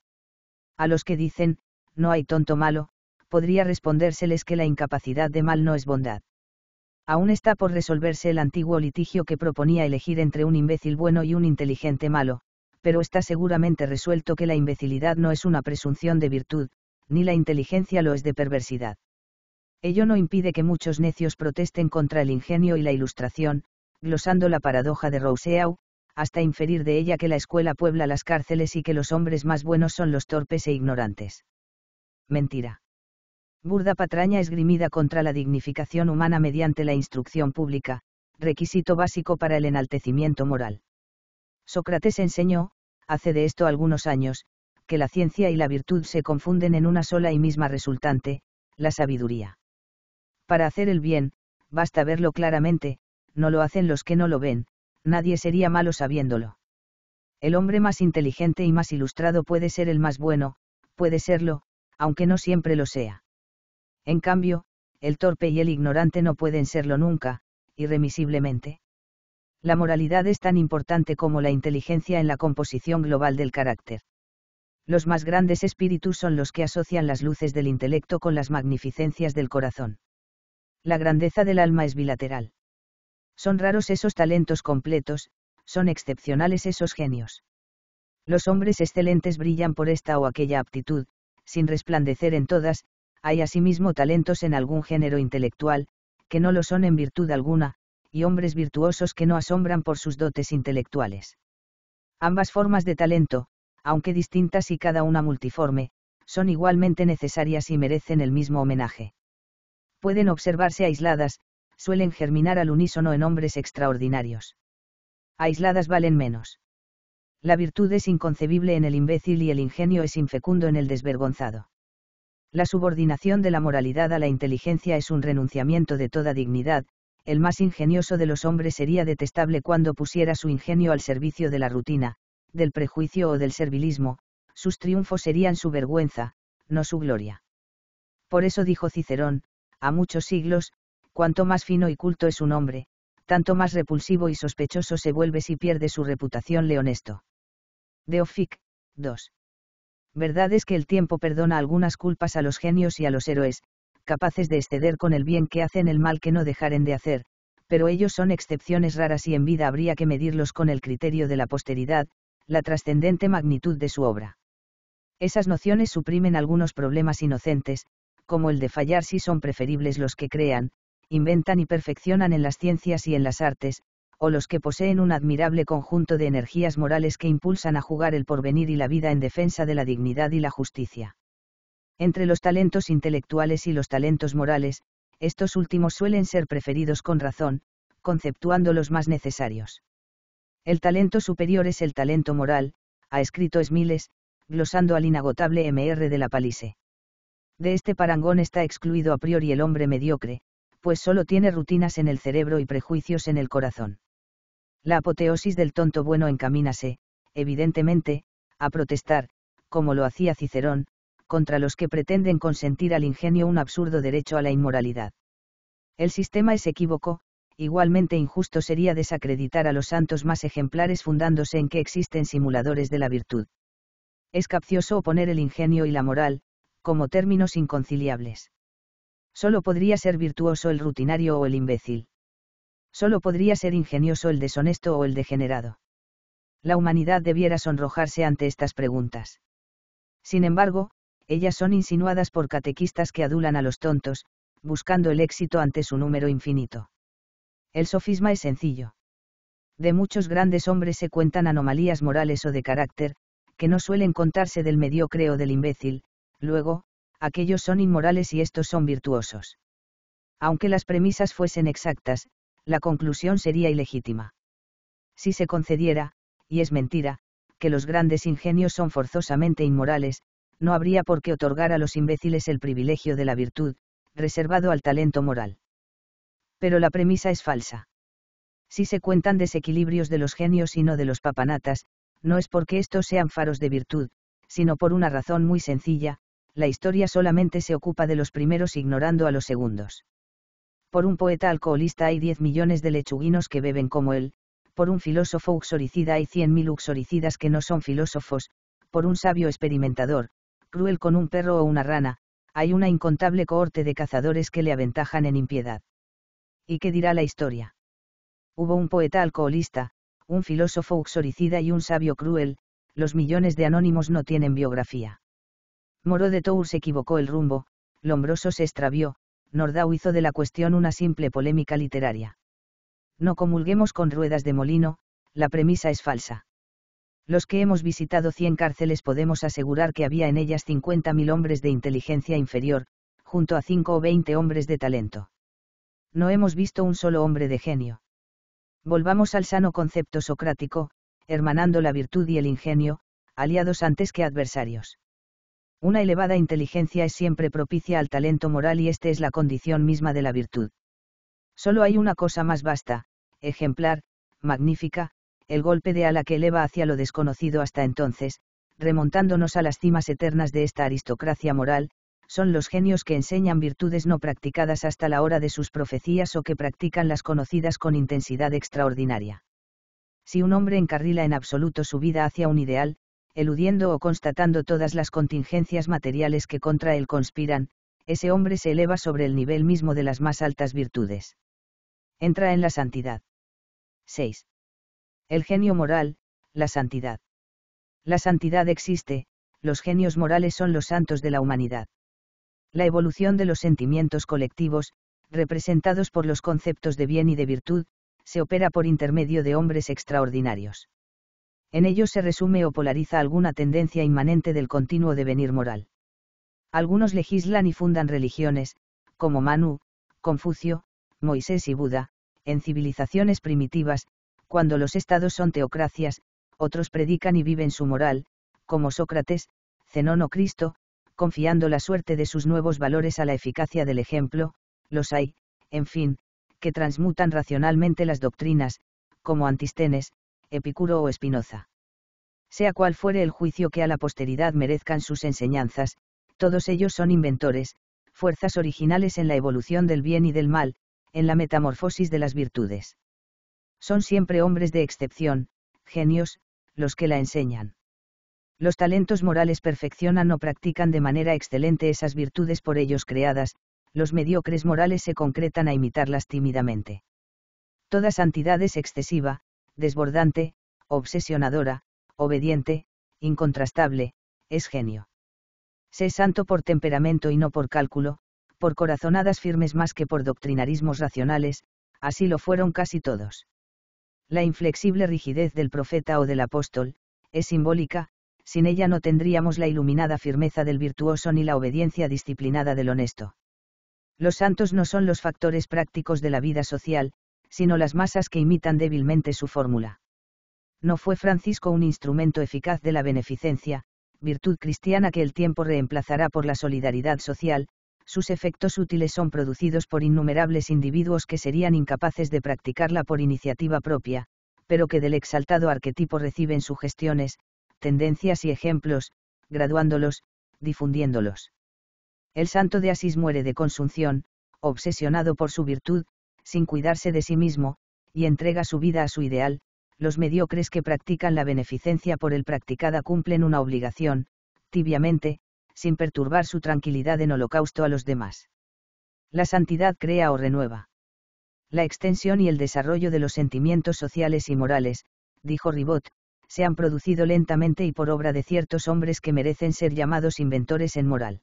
A los que dicen, no hay tonto malo, podría respondérseles que la incapacidad de mal no es bondad. Aún está por resolverse el antiguo litigio que proponía elegir entre un imbécil bueno y un inteligente malo, pero está seguramente resuelto que la imbecilidad no es una presunción de virtud, ni la inteligencia lo es de perversidad. Ello no impide que muchos necios protesten contra el ingenio y la ilustración, glosando la paradoja de Rousseau, hasta inferir de ella que la escuela puebla las cárceles y que los hombres más buenos son los torpes e ignorantes. Mentira. Burda patraña esgrimida contra la dignificación humana mediante la instrucción pública, requisito básico para el enaltecimiento moral. Sócrates enseñó, hace de esto algunos años, que la ciencia y la virtud se confunden en una sola y misma resultante, la sabiduría. Para hacer el bien, basta verlo claramente, no lo hacen los que no lo ven, nadie sería malo sabiéndolo. El hombre más inteligente y más ilustrado puede ser el más bueno, puede serlo, aunque no siempre lo sea. En cambio, el torpe y el ignorante no pueden serlo nunca, irremisiblemente. La moralidad es tan importante como la inteligencia en la composición global del carácter. Los más grandes espíritus son los que asocian las luces del intelecto con las magnificencias del corazón. La grandeza del alma es bilateral. Son raros esos talentos completos, son excepcionales esos genios. Los hombres excelentes brillan por esta o aquella aptitud, sin resplandecer en todas, hay asimismo talentos en algún género intelectual, que no lo son en virtud alguna, y hombres virtuosos que no asombran por sus dotes intelectuales. Ambas formas de talento, aunque distintas y cada una multiforme, son igualmente necesarias y merecen el mismo homenaje. Pueden observarse aisladas, suelen germinar al unísono en hombres extraordinarios. Aisladas valen menos. La virtud es inconcebible en el imbécil y el ingenio es infecundo en el desvergonzado. La subordinación de la moralidad a la inteligencia es un renunciamiento de toda dignidad, el más ingenioso de los hombres sería detestable cuando pusiera su ingenio al servicio de la rutina, del prejuicio o del servilismo, sus triunfos serían su vergüenza, no su gloria. Por eso dijo Cicerón, a muchos siglos, cuanto más fino y culto es un hombre, tanto más repulsivo y sospechoso se vuelve si pierde su reputación leonesto. De 2. Verdad es que el tiempo perdona algunas culpas a los genios y a los héroes, capaces de exceder con el bien que hacen el mal que no dejaren de hacer, pero ellos son excepciones raras y en vida habría que medirlos con el criterio de la posteridad, la trascendente magnitud de su obra. Esas nociones suprimen algunos problemas inocentes, como el de fallar si son preferibles los que crean, inventan y perfeccionan en las ciencias y en las artes, o los que poseen un admirable conjunto de energías morales que impulsan a jugar el porvenir y la vida en defensa de la dignidad y la justicia. Entre los talentos intelectuales y los talentos morales, estos últimos suelen ser preferidos con razón, conceptuando los más necesarios. El talento superior es el talento moral, ha escrito Smiles, glosando al inagotable MR de la palice. De este parangón está excluido a priori el hombre mediocre, pues solo tiene rutinas en el cerebro y prejuicios en el corazón. La apoteosis del tonto bueno encamínase, evidentemente, a protestar, como lo hacía Cicerón, contra los que pretenden consentir al ingenio un absurdo derecho a la inmoralidad. El sistema es equívoco, igualmente injusto sería desacreditar a los santos más ejemplares fundándose en que existen simuladores de la virtud. Es capcioso oponer el ingenio y la moral, como términos inconciliables. Solo podría ser virtuoso el rutinario o el imbécil. Solo podría ser ingenioso el deshonesto o el degenerado. La humanidad debiera sonrojarse ante estas preguntas. Sin embargo, ellas son insinuadas por catequistas que adulan a los tontos, buscando el éxito ante su número infinito. El sofisma es sencillo. De muchos grandes hombres se cuentan anomalías morales o de carácter, que no suelen contarse del mediocre o del imbécil, luego, aquellos son inmorales y estos son virtuosos. Aunque las premisas fuesen exactas, la conclusión sería ilegítima. Si se concediera, y es mentira, que los grandes ingenios son forzosamente inmorales, no habría por qué otorgar a los imbéciles el privilegio de la virtud, reservado al talento moral. Pero la premisa es falsa. Si se cuentan desequilibrios de los genios y no de los papanatas, no es porque estos sean faros de virtud, sino por una razón muy sencilla, la historia solamente se ocupa de los primeros ignorando a los segundos. Por un poeta alcoholista hay 10 millones de lechuguinos que beben como él, por un filósofo uxoricida hay 100.000 uxoricidas que no son filósofos, por un sabio experimentador, cruel con un perro o una rana, hay una incontable cohorte de cazadores que le aventajan en impiedad. ¿Y qué dirá la historia? Hubo un poeta alcoholista, un filósofo uxoricida y un sabio cruel, los millones de anónimos no tienen biografía. Moro de Tours equivocó el rumbo, Lombroso se extravió, Nordau hizo de la cuestión una simple polémica literaria. No comulguemos con ruedas de molino, la premisa es falsa. Los que hemos visitado 100 cárceles podemos asegurar que había en ellas 50.000 hombres de inteligencia inferior, junto a 5 o 20 hombres de talento. No hemos visto un solo hombre de genio. Volvamos al sano concepto socrático, hermanando la virtud y el ingenio, aliados antes que adversarios. Una elevada inteligencia es siempre propicia al talento moral y esta es la condición misma de la virtud. Solo hay una cosa más vasta, ejemplar, magnífica, el golpe de ala que eleva hacia lo desconocido hasta entonces, remontándonos a las cimas eternas de esta aristocracia moral, son los genios que enseñan virtudes no practicadas hasta la hora de sus profecías o que practican las conocidas con intensidad extraordinaria. Si un hombre encarrila en absoluto su vida hacia un ideal, eludiendo o constatando todas las contingencias materiales que contra él conspiran, ese hombre se eleva sobre el nivel mismo de las más altas virtudes. Entra en la santidad. 6. El genio moral, la santidad. La santidad existe, los genios morales son los santos de la humanidad. La evolución de los sentimientos colectivos, representados por los conceptos de bien y de virtud, se opera por intermedio de hombres extraordinarios. En ello se resume o polariza alguna tendencia inmanente del continuo devenir moral. Algunos legislan y fundan religiones, como Manu, Confucio, Moisés y Buda, en civilizaciones primitivas, cuando los estados son teocracias, otros predican y viven su moral, como Sócrates, Zenón o Cristo, confiando la suerte de sus nuevos valores a la eficacia del ejemplo, los hay, en fin, que transmutan racionalmente las doctrinas, como antistenes, Epicuro o Espinoza. Sea cual fuere el juicio que a la posteridad merezcan sus enseñanzas, todos ellos son inventores, fuerzas originales en la evolución del bien y del mal, en la metamorfosis de las virtudes. Son siempre hombres de excepción, genios, los que la enseñan. Los talentos morales perfeccionan o practican de manera excelente esas virtudes por ellos creadas, los mediocres morales se concretan a imitarlas tímidamente. Toda santidad es excesiva, desbordante, obsesionadora, obediente, incontrastable, es genio. Sé santo por temperamento y no por cálculo, por corazonadas firmes más que por doctrinarismos racionales, así lo fueron casi todos. La inflexible rigidez del profeta o del apóstol, es simbólica, sin ella no tendríamos la iluminada firmeza del virtuoso ni la obediencia disciplinada del honesto. Los santos no son los factores prácticos de la vida social, sino las masas que imitan débilmente su fórmula. No fue Francisco un instrumento eficaz de la beneficencia, virtud cristiana que el tiempo reemplazará por la solidaridad social, sus efectos útiles son producidos por innumerables individuos que serían incapaces de practicarla por iniciativa propia, pero que del exaltado arquetipo reciben sugestiones, tendencias y ejemplos, graduándolos, difundiéndolos. El santo de Asís muere de consunción, obsesionado por su virtud, sin cuidarse de sí mismo, y entrega su vida a su ideal, los mediocres que practican la beneficencia por el practicada cumplen una obligación, tibiamente, sin perturbar su tranquilidad en holocausto a los demás. La santidad crea o renueva. La extensión y el desarrollo de los sentimientos sociales y morales, dijo Ribot, se han producido lentamente y por obra de ciertos hombres que merecen ser llamados inventores en moral.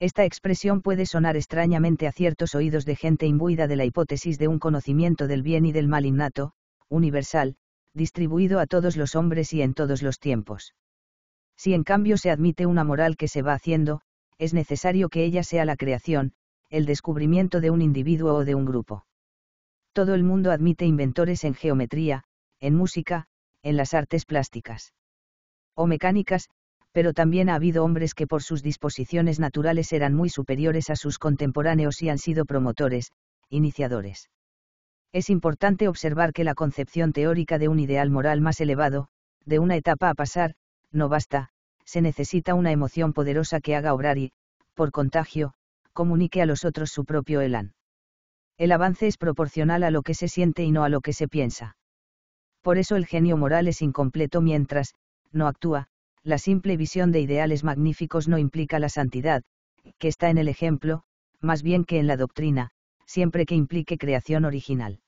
Esta expresión puede sonar extrañamente a ciertos oídos de gente imbuida de la hipótesis de un conocimiento del bien y del mal innato, universal, distribuido a todos los hombres y en todos los tiempos. Si en cambio se admite una moral que se va haciendo, es necesario que ella sea la creación, el descubrimiento de un individuo o de un grupo. Todo el mundo admite inventores en geometría, en música, en las artes plásticas. O mecánicas, pero también ha habido hombres que por sus disposiciones naturales eran muy superiores a sus contemporáneos y han sido promotores, iniciadores. Es importante observar que la concepción teórica de un ideal moral más elevado, de una etapa a pasar, no basta, se necesita una emoción poderosa que haga obrar y, por contagio, comunique a los otros su propio elán. El avance es proporcional a lo que se siente y no a lo que se piensa. Por eso el genio moral es incompleto mientras, no actúa, la simple visión de ideales magníficos no implica la santidad, que está en el ejemplo, más bien que en la doctrina, siempre que implique creación original.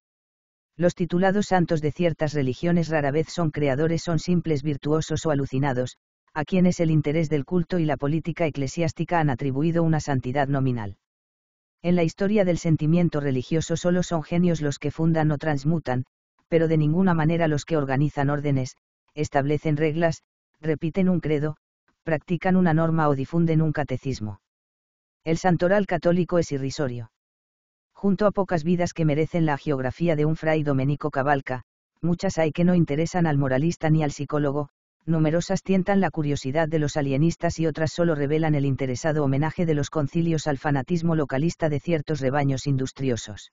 Los titulados santos de ciertas religiones rara vez son creadores, son simples virtuosos o alucinados, a quienes el interés del culto y la política eclesiástica han atribuido una santidad nominal. En la historia del sentimiento religioso solo son genios los que fundan o transmutan, pero de ninguna manera los que organizan órdenes, establecen reglas, repiten un credo, practican una norma o difunden un catecismo. El santoral católico es irrisorio. Junto a pocas vidas que merecen la geografía de un fray Domenico cabalca, muchas hay que no interesan al moralista ni al psicólogo, numerosas tientan la curiosidad de los alienistas y otras solo revelan el interesado homenaje de los concilios al fanatismo localista de ciertos rebaños industriosos.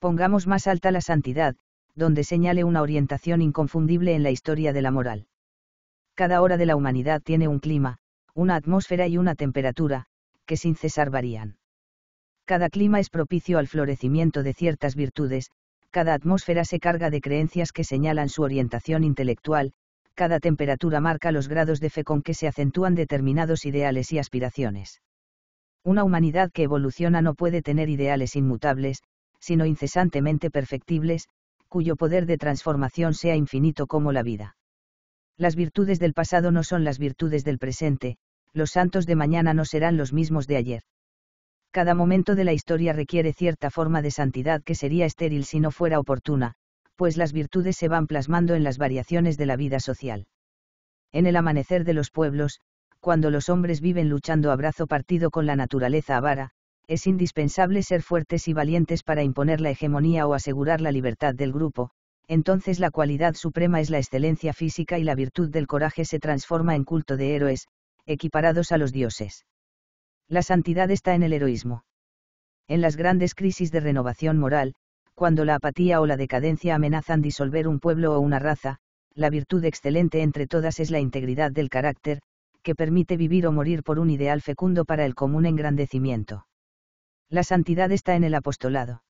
Pongamos más alta la santidad, donde señale una orientación inconfundible en la historia de la moral. Cada hora de la humanidad tiene un clima, una atmósfera y una temperatura, que sin cesar varían. Cada clima es propicio al florecimiento de ciertas virtudes, cada atmósfera se carga de creencias que señalan su orientación intelectual, cada temperatura marca los grados de fe con que se acentúan determinados ideales y aspiraciones. Una humanidad que evoluciona no puede tener ideales inmutables, sino incesantemente perfectibles, cuyo poder de transformación sea infinito como la vida. Las virtudes del pasado no son las virtudes del presente, los santos de mañana no serán los mismos de ayer. Cada momento de la historia requiere cierta forma de santidad que sería estéril si no fuera oportuna, pues las virtudes se van plasmando en las variaciones de la vida social. En el amanecer de los pueblos, cuando los hombres viven luchando a brazo partido con la naturaleza avara, es indispensable ser fuertes y valientes para imponer la hegemonía o asegurar la libertad del grupo, entonces la cualidad suprema es la excelencia física y la virtud del coraje se transforma en culto de héroes, equiparados a los dioses. La santidad está en el heroísmo. En las grandes crisis de renovación moral, cuando la apatía o la decadencia amenazan disolver un pueblo o una raza, la virtud excelente entre todas es la integridad del carácter, que permite vivir o morir por un ideal fecundo para el común engrandecimiento. La santidad está en el apostolado.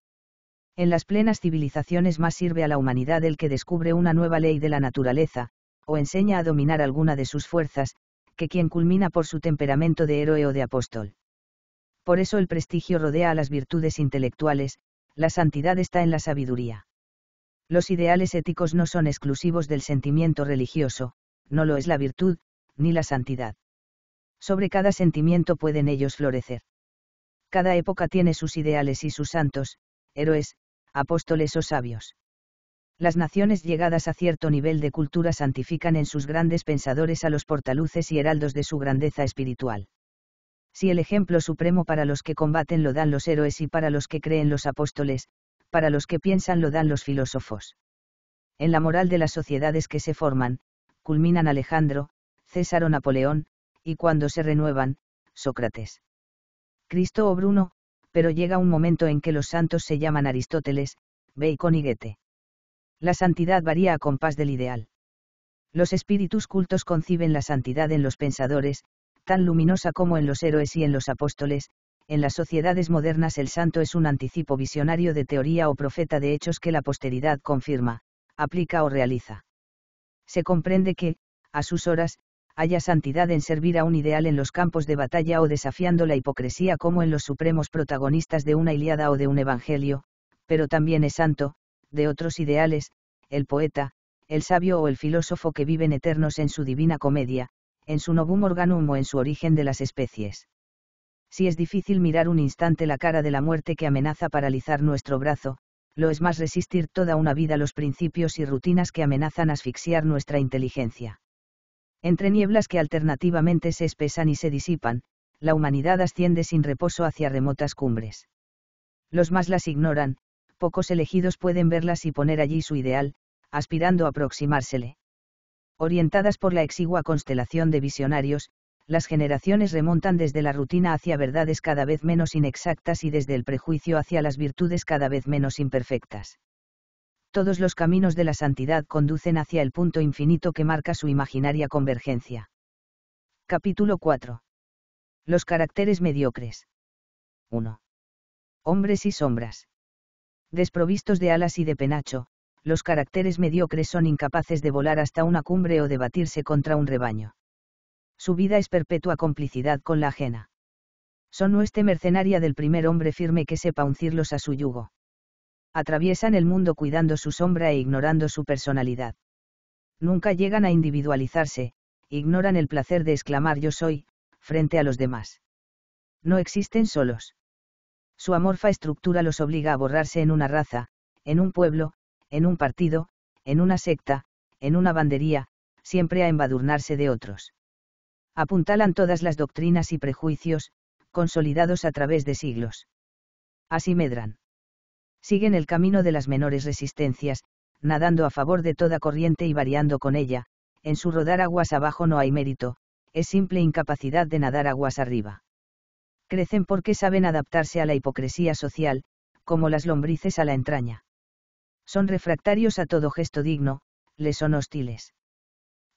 En las plenas civilizaciones más sirve a la humanidad el que descubre una nueva ley de la naturaleza, o enseña a dominar alguna de sus fuerzas, que quien culmina por su temperamento de héroe o de apóstol. Por eso el prestigio rodea a las virtudes intelectuales, la santidad está en la sabiduría. Los ideales éticos no son exclusivos del sentimiento religioso, no lo es la virtud, ni la santidad. Sobre cada sentimiento pueden ellos florecer. Cada época tiene sus ideales y sus santos, héroes, apóstoles o sabios. Las naciones llegadas a cierto nivel de cultura santifican en sus grandes pensadores a los portaluces y heraldos de su grandeza espiritual. Si el ejemplo supremo para los que combaten lo dan los héroes y para los que creen los apóstoles, para los que piensan lo dan los filósofos. En la moral de las sociedades que se forman, culminan Alejandro, César o Napoleón, y cuando se renuevan, Sócrates. Cristo o Bruno, pero llega un momento en que los santos se llaman Aristóteles, Bacon y Goethe. La santidad varía a compás del ideal. Los espíritus cultos conciben la santidad en los pensadores, tan luminosa como en los héroes y en los apóstoles, en las sociedades modernas el santo es un anticipo visionario de teoría o profeta de hechos que la posteridad confirma, aplica o realiza. Se comprende que, a sus horas, haya santidad en servir a un ideal en los campos de batalla o desafiando la hipocresía como en los supremos protagonistas de una Iliada o de un Evangelio, pero también es santo, de otros ideales, el poeta, el sabio o el filósofo que viven eternos en su divina comedia, en su novum organum o en su origen de las especies. Si es difícil mirar un instante la cara de la muerte que amenaza paralizar nuestro brazo, lo es más resistir toda una vida los principios y rutinas que amenazan asfixiar nuestra inteligencia. Entre nieblas que alternativamente se espesan y se disipan, la humanidad asciende sin reposo hacia remotas cumbres. Los más las ignoran, pocos elegidos pueden verlas y poner allí su ideal, aspirando a aproximársele. Orientadas por la exigua constelación de visionarios, las generaciones remontan desde la rutina hacia verdades cada vez menos inexactas y desde el prejuicio hacia las virtudes cada vez menos imperfectas todos los caminos de la santidad conducen hacia el punto infinito que marca su imaginaria convergencia. Capítulo 4. Los caracteres mediocres. 1. Hombres y sombras. Desprovistos de alas y de penacho, los caracteres mediocres son incapaces de volar hasta una cumbre o de batirse contra un rebaño. Su vida es perpetua complicidad con la ajena. Son nuestra mercenaria del primer hombre firme que sepa uncirlos a su yugo atraviesan el mundo cuidando su sombra e ignorando su personalidad. Nunca llegan a individualizarse, ignoran el placer de exclamar yo soy, frente a los demás. No existen solos. Su amorfa estructura los obliga a borrarse en una raza, en un pueblo, en un partido, en una secta, en una bandería, siempre a embadurnarse de otros. Apuntalan todas las doctrinas y prejuicios, consolidados a través de siglos. Así medran siguen el camino de las menores resistencias, nadando a favor de toda corriente y variando con ella, en su rodar aguas abajo no hay mérito, es simple incapacidad de nadar aguas arriba. Crecen porque saben adaptarse a la hipocresía social, como las lombrices a la entraña. Son refractarios a todo gesto digno, les son hostiles.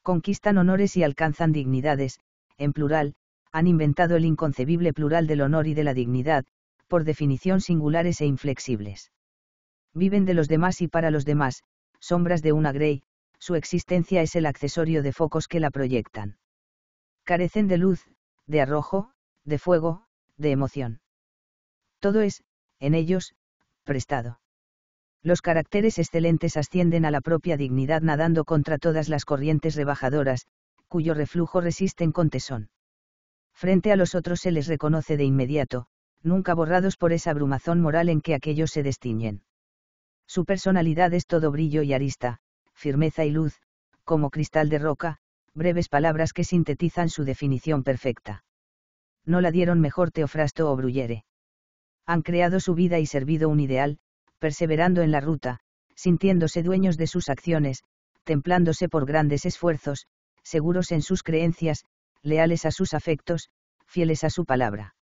Conquistan honores y alcanzan dignidades, en plural, han inventado el inconcebible plural del honor y de la dignidad, por definición singulares e inflexibles. Viven de los demás y para los demás, sombras de una Grey, su existencia es el accesorio de focos que la proyectan. Carecen de luz, de arrojo, de fuego, de emoción. Todo es, en ellos, prestado. Los caracteres excelentes ascienden a la propia dignidad nadando contra todas las corrientes rebajadoras, cuyo reflujo resisten con tesón. Frente a los otros se les reconoce de inmediato, nunca borrados por esa brumazón moral en que aquellos se destiñen. Su personalidad es todo brillo y arista, firmeza y luz, como cristal de roca, breves palabras que sintetizan su definición perfecta. No la dieron mejor Teofrasto o Bruyere. Han creado su vida y servido un ideal, perseverando en la ruta, sintiéndose dueños de sus acciones, templándose por grandes esfuerzos, seguros en sus creencias, leales a sus afectos, fieles a su palabra.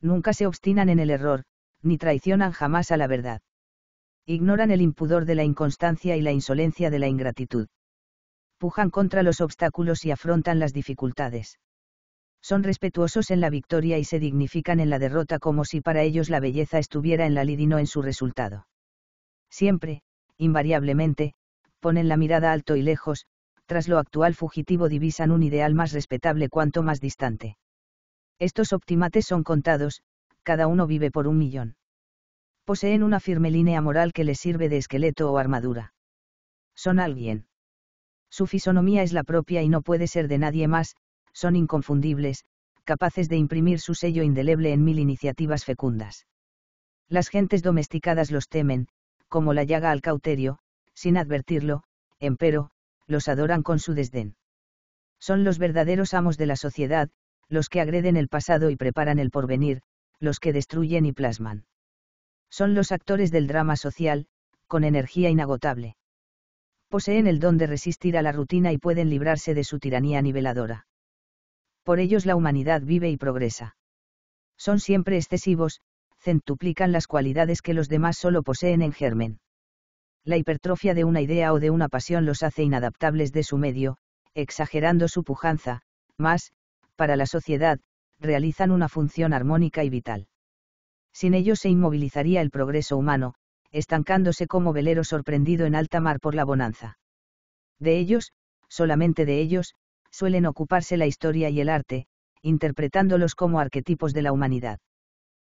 Nunca se obstinan en el error, ni traicionan jamás a la verdad ignoran el impudor de la inconstancia y la insolencia de la ingratitud. Pujan contra los obstáculos y afrontan las dificultades. Son respetuosos en la victoria y se dignifican en la derrota como si para ellos la belleza estuviera en la lid y no en su resultado. Siempre, invariablemente, ponen la mirada alto y lejos, tras lo actual fugitivo divisan un ideal más respetable cuanto más distante. Estos optimates son contados, cada uno vive por un millón poseen una firme línea moral que les sirve de esqueleto o armadura. Son alguien. Su fisonomía es la propia y no puede ser de nadie más, son inconfundibles, capaces de imprimir su sello indeleble en mil iniciativas fecundas. Las gentes domesticadas los temen, como la llaga al cauterio, sin advertirlo, empero, los adoran con su desdén. Son los verdaderos amos de la sociedad, los que agreden el pasado y preparan el porvenir, los que destruyen y plasman. Son los actores del drama social, con energía inagotable. Poseen el don de resistir a la rutina y pueden librarse de su tiranía niveladora. Por ellos la humanidad vive y progresa. Son siempre excesivos, centuplican las cualidades que los demás solo poseen en germen. La hipertrofia de una idea o de una pasión los hace inadaptables de su medio, exagerando su pujanza, más, para la sociedad, realizan una función armónica y vital. Sin ellos se inmovilizaría el progreso humano, estancándose como velero sorprendido en alta mar por la bonanza. De ellos, solamente de ellos, suelen ocuparse la historia y el arte, interpretándolos como arquetipos de la humanidad.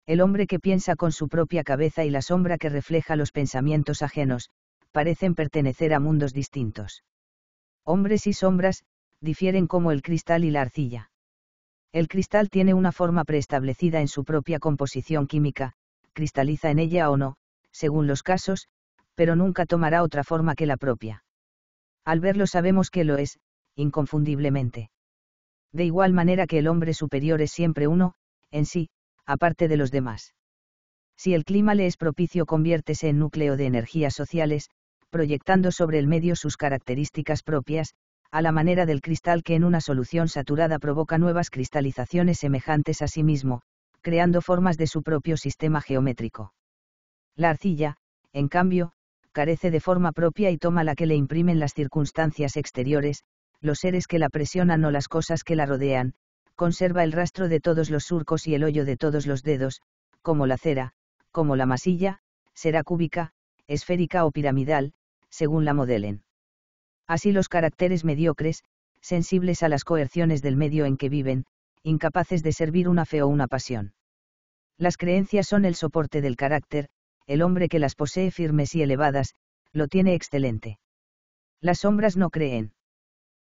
El hombre que piensa con su propia cabeza y la sombra que refleja los pensamientos ajenos, parecen pertenecer a mundos distintos. Hombres y sombras, difieren como el cristal y la arcilla. El cristal tiene una forma preestablecida en su propia composición química, cristaliza en ella o no, según los casos, pero nunca tomará otra forma que la propia. Al verlo sabemos que lo es, inconfundiblemente. De igual manera que el hombre superior es siempre uno, en sí, aparte de los demás. Si el clima le es propicio conviértese en núcleo de energías sociales, proyectando sobre el medio sus características propias, a la manera del cristal que en una solución saturada provoca nuevas cristalizaciones semejantes a sí mismo, creando formas de su propio sistema geométrico. La arcilla, en cambio, carece de forma propia y toma la que le imprimen las circunstancias exteriores, los seres que la presionan o las cosas que la rodean, conserva el rastro de todos los surcos y el hoyo de todos los dedos, como la cera, como la masilla, será cúbica, esférica o piramidal, según la modelen. Así los caracteres mediocres, sensibles a las coerciones del medio en que viven, incapaces de servir una fe o una pasión. Las creencias son el soporte del carácter, el hombre que las posee firmes y elevadas, lo tiene excelente. Las sombras no creen.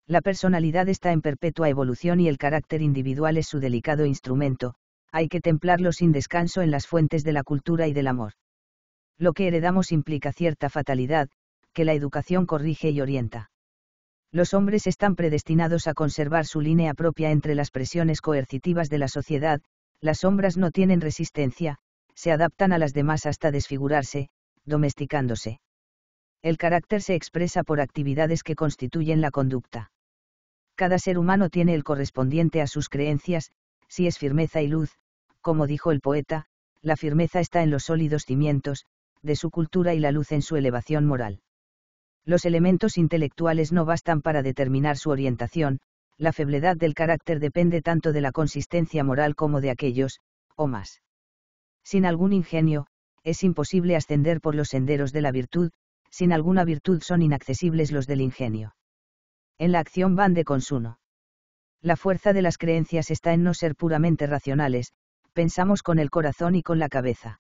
La personalidad está en perpetua evolución y el carácter individual es su delicado instrumento, hay que templarlo sin descanso en las fuentes de la cultura y del amor. Lo que heredamos implica cierta fatalidad, que la educación corrige y orienta. Los hombres están predestinados a conservar su línea propia entre las presiones coercitivas de la sociedad, las sombras no tienen resistencia, se adaptan a las demás hasta desfigurarse, domesticándose. El carácter se expresa por actividades que constituyen la conducta. Cada ser humano tiene el correspondiente a sus creencias, si es firmeza y luz, como dijo el poeta, la firmeza está en los sólidos cimientos, de su cultura y la luz en su elevación moral. Los elementos intelectuales no bastan para determinar su orientación, la febledad del carácter depende tanto de la consistencia moral como de aquellos, o más. Sin algún ingenio, es imposible ascender por los senderos de la virtud, sin alguna virtud son inaccesibles los del ingenio. En la acción van de consuno. La fuerza de las creencias está en no ser puramente racionales, pensamos con el corazón y con la cabeza.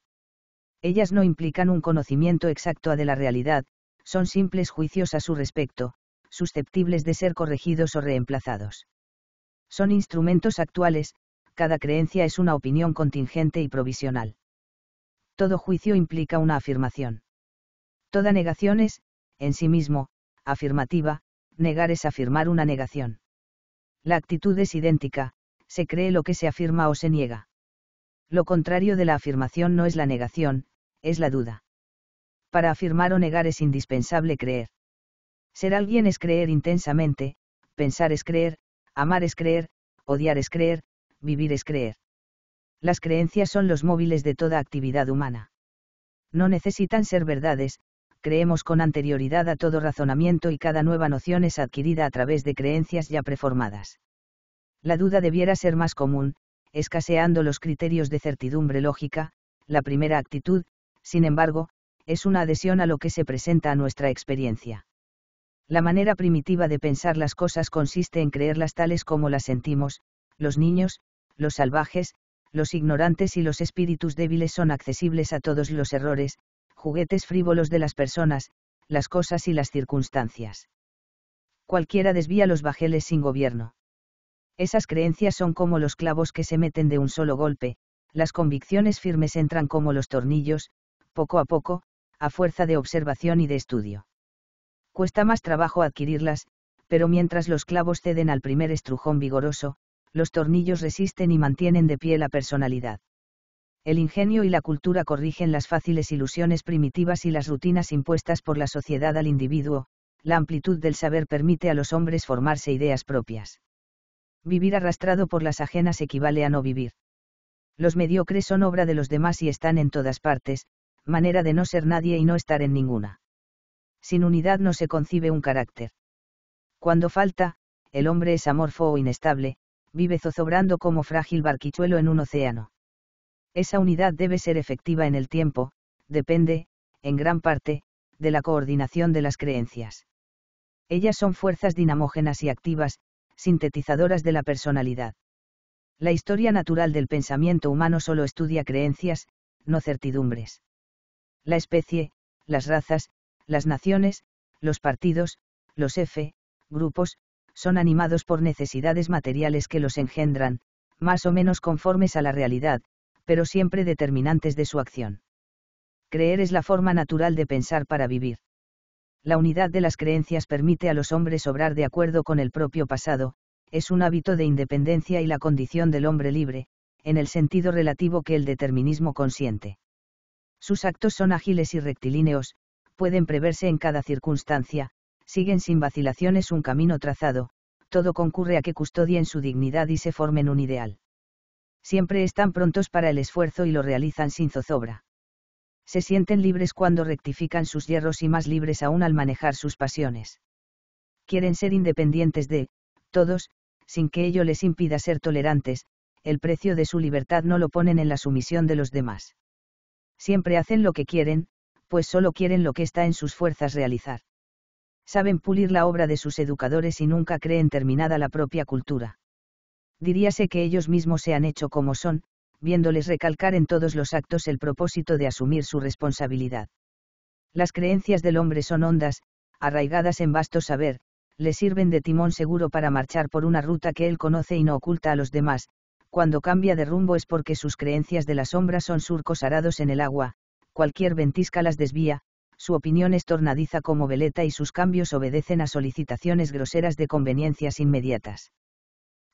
Ellas no implican un conocimiento exacto de la realidad, son simples juicios a su respecto, susceptibles de ser corregidos o reemplazados. Son instrumentos actuales, cada creencia es una opinión contingente y provisional. Todo juicio implica una afirmación. Toda negación es, en sí mismo, afirmativa, negar es afirmar una negación. La actitud es idéntica, se cree lo que se afirma o se niega. Lo contrario de la afirmación no es la negación, es la duda para afirmar o negar es indispensable creer. Ser alguien es creer intensamente, pensar es creer, amar es creer, odiar es creer, vivir es creer. Las creencias son los móviles de toda actividad humana. No necesitan ser verdades, creemos con anterioridad a todo razonamiento y cada nueva noción es adquirida a través de creencias ya preformadas. La duda debiera ser más común, escaseando los criterios de certidumbre lógica, la primera actitud, sin embargo, es una adhesión a lo que se presenta a nuestra experiencia. La manera primitiva de pensar las cosas consiste en creerlas tales como las sentimos, los niños, los salvajes, los ignorantes y los espíritus débiles son accesibles a todos los errores, juguetes frívolos de las personas, las cosas y las circunstancias. Cualquiera desvía los bajeles sin gobierno. Esas creencias son como los clavos que se meten de un solo golpe, las convicciones firmes entran como los tornillos, poco a poco, a fuerza de observación y de estudio. Cuesta más trabajo adquirirlas, pero mientras los clavos ceden al primer estrujón vigoroso, los tornillos resisten y mantienen de pie la personalidad. El ingenio y la cultura corrigen las fáciles ilusiones primitivas y las rutinas impuestas por la sociedad al individuo, la amplitud del saber permite a los hombres formarse ideas propias. Vivir arrastrado por las ajenas equivale a no vivir. Los mediocres son obra de los demás y están en todas partes, manera de no ser nadie y no estar en ninguna. Sin unidad no se concibe un carácter. Cuando falta, el hombre es amorfo o inestable, vive zozobrando como frágil barquichuelo en un océano. Esa unidad debe ser efectiva en el tiempo, depende, en gran parte, de la coordinación de las creencias. Ellas son fuerzas dinamógenas y activas, sintetizadoras de la personalidad. La historia natural del pensamiento humano solo estudia creencias, no certidumbres la especie, las razas, las naciones, los partidos, los F, grupos, son animados por necesidades materiales que los engendran, más o menos conformes a la realidad, pero siempre determinantes de su acción. Creer es la forma natural de pensar para vivir. La unidad de las creencias permite a los hombres obrar de acuerdo con el propio pasado, es un hábito de independencia y la condición del hombre libre, en el sentido relativo que el determinismo consiente. Sus actos son ágiles y rectilíneos, pueden preverse en cada circunstancia, siguen sin vacilaciones un camino trazado, todo concurre a que custodien su dignidad y se formen un ideal. Siempre están prontos para el esfuerzo y lo realizan sin zozobra. Se sienten libres cuando rectifican sus hierros y más libres aún al manejar sus pasiones. Quieren ser independientes de, todos, sin que ello les impida ser tolerantes, el precio de su libertad no lo ponen en la sumisión de los demás siempre hacen lo que quieren, pues solo quieren lo que está en sus fuerzas realizar. Saben pulir la obra de sus educadores y nunca creen terminada la propia cultura. Diríase que ellos mismos se han hecho como son, viéndoles recalcar en todos los actos el propósito de asumir su responsabilidad. Las creencias del hombre son hondas, arraigadas en vasto saber, le sirven de timón seguro para marchar por una ruta que él conoce y no oculta a los demás, cuando cambia de rumbo es porque sus creencias de las sombras son surcos arados en el agua, cualquier ventisca las desvía, su opinión es tornadiza como veleta y sus cambios obedecen a solicitaciones groseras de conveniencias inmediatas.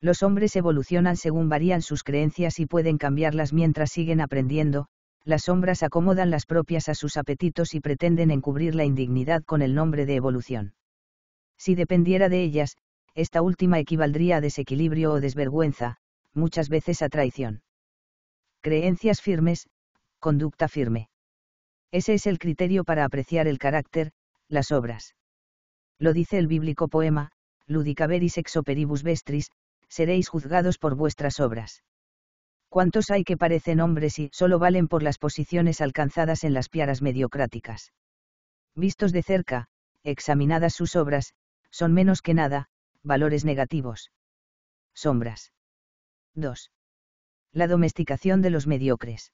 Los hombres evolucionan según varían sus creencias y pueden cambiarlas mientras siguen aprendiendo, las sombras acomodan las propias a sus apetitos y pretenden encubrir la indignidad con el nombre de evolución. Si dependiera de ellas, esta última equivaldría a desequilibrio o desvergüenza, muchas veces a traición. Creencias firmes, conducta firme. Ese es el criterio para apreciar el carácter, las obras. Lo dice el bíblico poema, Ludicaveris ex operibus vestris, seréis juzgados por vuestras obras. ¿Cuántos hay que parecen hombres y solo valen por las posiciones alcanzadas en las piaras mediocráticas? Vistos de cerca, examinadas sus obras, son menos que nada, valores negativos. Sombras. 2. La domesticación de los mediocres.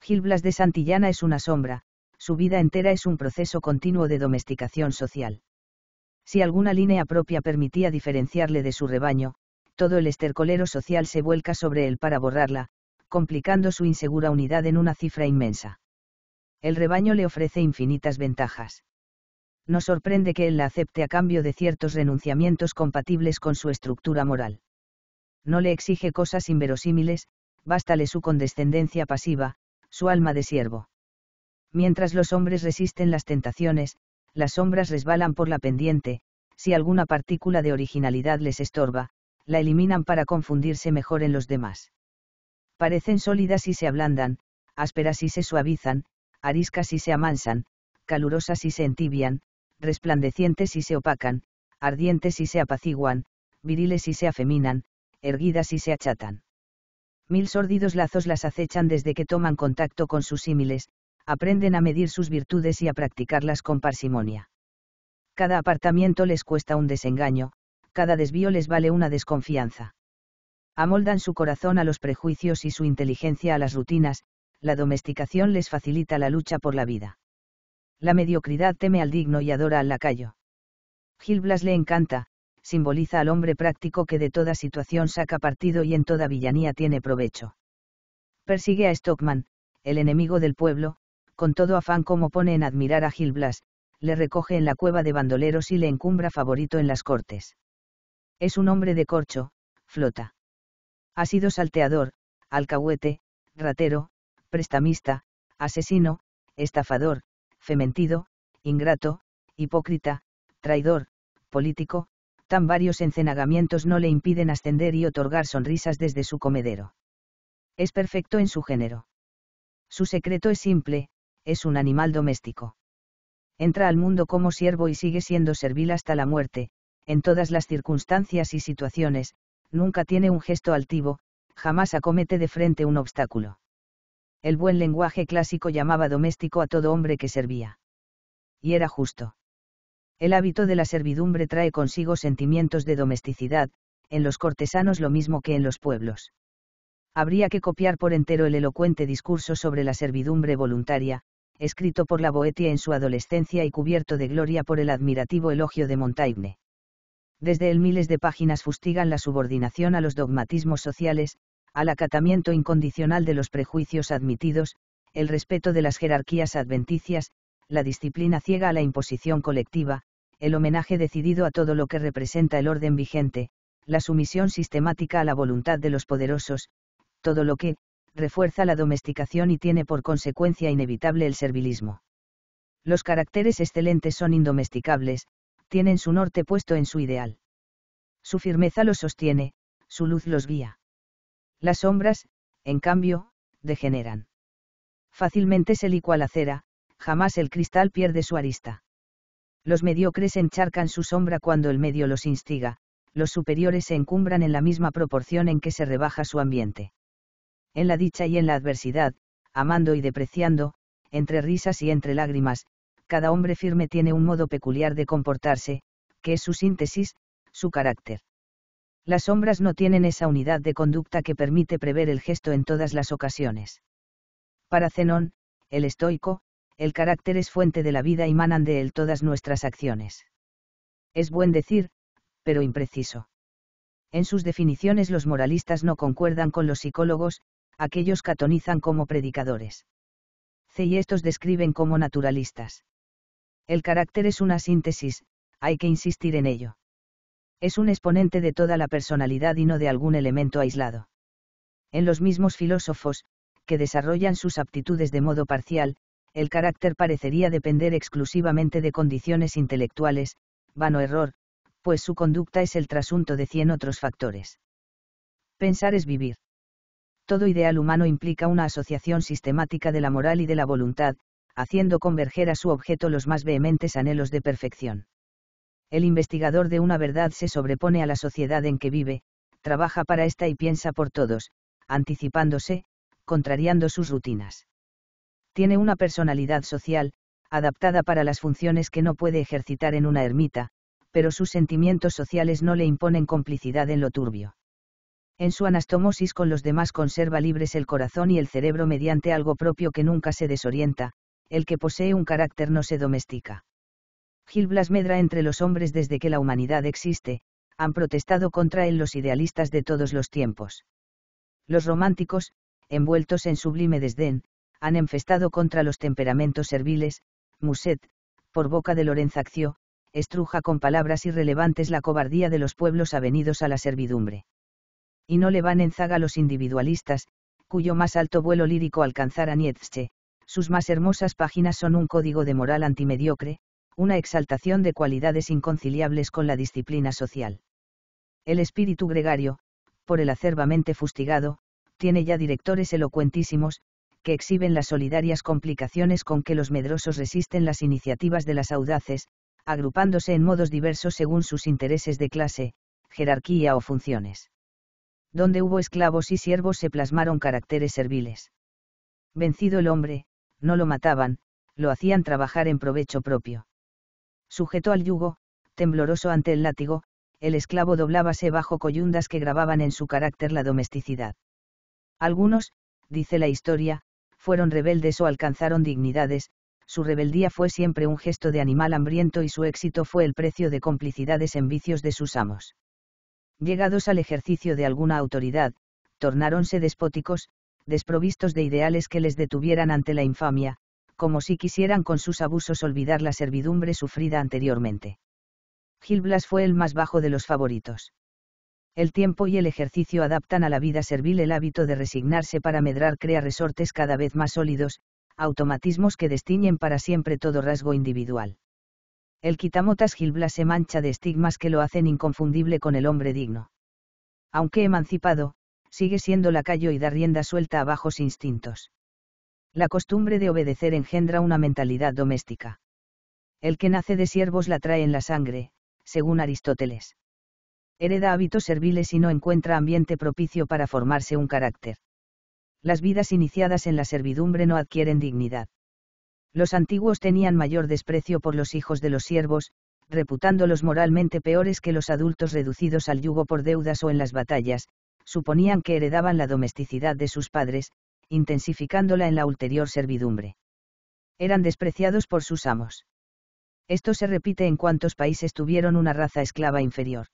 Gil Blas de Santillana es una sombra, su vida entera es un proceso continuo de domesticación social. Si alguna línea propia permitía diferenciarle de su rebaño, todo el estercolero social se vuelca sobre él para borrarla, complicando su insegura unidad en una cifra inmensa. El rebaño le ofrece infinitas ventajas. No sorprende que él la acepte a cambio de ciertos renunciamientos compatibles con su estructura moral no le exige cosas inverosímiles, bástale su condescendencia pasiva, su alma de siervo. Mientras los hombres resisten las tentaciones, las sombras resbalan por la pendiente, si alguna partícula de originalidad les estorba, la eliminan para confundirse mejor en los demás. Parecen sólidas y se ablandan, ásperas y se suavizan, ariscas y se amansan, calurosas y se entibian, resplandecientes y se opacan, ardientes y se apaciguan, viriles y se afeminan, erguidas y se achatan. Mil sordidos lazos las acechan desde que toman contacto con sus símiles, aprenden a medir sus virtudes y a practicarlas con parsimonia. Cada apartamiento les cuesta un desengaño, cada desvío les vale una desconfianza. Amoldan su corazón a los prejuicios y su inteligencia a las rutinas, la domesticación les facilita la lucha por la vida. La mediocridad teme al digno y adora al lacayo. Gil Blas le encanta, simboliza al hombre práctico que de toda situación saca partido y en toda villanía tiene provecho. Persigue a Stockman, el enemigo del pueblo, con todo afán como pone en admirar a Gil Blas, le recoge en la cueva de bandoleros y le encumbra favorito en las cortes. Es un hombre de corcho, flota. Ha sido salteador, alcahuete, ratero, prestamista, asesino, estafador, fementido, ingrato, hipócrita, traidor, político, tan varios encenagamientos no le impiden ascender y otorgar sonrisas desde su comedero. Es perfecto en su género. Su secreto es simple, es un animal doméstico. Entra al mundo como siervo y sigue siendo servil hasta la muerte, en todas las circunstancias y situaciones, nunca tiene un gesto altivo, jamás acomete de frente un obstáculo. El buen lenguaje clásico llamaba doméstico a todo hombre que servía. Y era justo. El hábito de la servidumbre trae consigo sentimientos de domesticidad, en los cortesanos lo mismo que en los pueblos. Habría que copiar por entero el elocuente discurso sobre la servidumbre voluntaria, escrito por la Boetia en su adolescencia y cubierto de gloria por el admirativo elogio de Montaigne. Desde el miles de páginas fustigan la subordinación a los dogmatismos sociales, al acatamiento incondicional de los prejuicios admitidos, el respeto de las jerarquías adventicias, la disciplina ciega a la imposición colectiva, el homenaje decidido a todo lo que representa el orden vigente, la sumisión sistemática a la voluntad de los poderosos, todo lo que, refuerza la domesticación y tiene por consecuencia inevitable el servilismo. Los caracteres excelentes son indomesticables, tienen su norte puesto en su ideal. Su firmeza los sostiene, su luz los guía. Las sombras, en cambio, degeneran. Fácilmente se licua la cera, jamás el cristal pierde su arista. Los mediocres encharcan su sombra cuando el medio los instiga, los superiores se encumbran en la misma proporción en que se rebaja su ambiente. En la dicha y en la adversidad, amando y depreciando, entre risas y entre lágrimas, cada hombre firme tiene un modo peculiar de comportarse, que es su síntesis, su carácter. Las sombras no tienen esa unidad de conducta que permite prever el gesto en todas las ocasiones. Para Zenón, el estoico, el carácter es fuente de la vida y manan de él todas nuestras acciones. Es buen decir, pero impreciso. En sus definiciones los moralistas no concuerdan con los psicólogos, aquellos catonizan como predicadores. C y estos describen como naturalistas. El carácter es una síntesis, hay que insistir en ello. Es un exponente de toda la personalidad y no de algún elemento aislado. En los mismos filósofos, que desarrollan sus aptitudes de modo parcial, el carácter parecería depender exclusivamente de condiciones intelectuales, vano error, pues su conducta es el trasunto de cien otros factores. Pensar es vivir. Todo ideal humano implica una asociación sistemática de la moral y de la voluntad, haciendo converger a su objeto los más vehementes anhelos de perfección. El investigador de una verdad se sobrepone a la sociedad en que vive, trabaja para ésta y piensa por todos, anticipándose, contrariando sus rutinas tiene una personalidad social, adaptada para las funciones que no puede ejercitar en una ermita, pero sus sentimientos sociales no le imponen complicidad en lo turbio. En su anastomosis con los demás conserva libres el corazón y el cerebro mediante algo propio que nunca se desorienta, el que posee un carácter no se domestica. Gil Blas medra entre los hombres desde que la humanidad existe, han protestado contra él los idealistas de todos los tiempos. Los románticos, envueltos en sublime desdén, han enfestado contra los temperamentos serviles, Muset, por boca de Lorenzaccio, estruja con palabras irrelevantes la cobardía de los pueblos avenidos a la servidumbre. Y no le van en zaga los individualistas, cuyo más alto vuelo lírico alcanzará Nietzsche, sus más hermosas páginas son un código de moral antimediocre, una exaltación de cualidades inconciliables con la disciplina social. El espíritu gregario, por el acerbamente fustigado, tiene ya directores elocuentísimos, que exhiben las solidarias complicaciones con que los medrosos resisten las iniciativas de las audaces, agrupándose en modos diversos según sus intereses de clase, jerarquía o funciones. Donde hubo esclavos y siervos se plasmaron caracteres serviles. Vencido el hombre, no lo mataban, lo hacían trabajar en provecho propio. Sujeto al yugo, tembloroso ante el látigo, el esclavo doblábase bajo coyundas que grababan en su carácter la domesticidad. Algunos, dice la historia, fueron rebeldes o alcanzaron dignidades, su rebeldía fue siempre un gesto de animal hambriento y su éxito fue el precio de complicidades en vicios de sus amos. Llegados al ejercicio de alguna autoridad, tornáronse despóticos, desprovistos de ideales que les detuvieran ante la infamia, como si quisieran con sus abusos olvidar la servidumbre sufrida anteriormente. Gil Blas fue el más bajo de los favoritos. El tiempo y el ejercicio adaptan a la vida servil el hábito de resignarse para medrar crea resortes cada vez más sólidos, automatismos que destiñen para siempre todo rasgo individual. El quitamotas Gilbla se mancha de estigmas que lo hacen inconfundible con el hombre digno. Aunque emancipado, sigue siendo lacayo y da rienda suelta a bajos instintos. La costumbre de obedecer engendra una mentalidad doméstica. El que nace de siervos la trae en la sangre, según Aristóteles hereda hábitos serviles y no encuentra ambiente propicio para formarse un carácter. Las vidas iniciadas en la servidumbre no adquieren dignidad. Los antiguos tenían mayor desprecio por los hijos de los siervos, reputándolos moralmente peores que los adultos reducidos al yugo por deudas o en las batallas, suponían que heredaban la domesticidad de sus padres, intensificándola en la ulterior servidumbre. Eran despreciados por sus amos. Esto se repite en cuantos países tuvieron una raza esclava inferior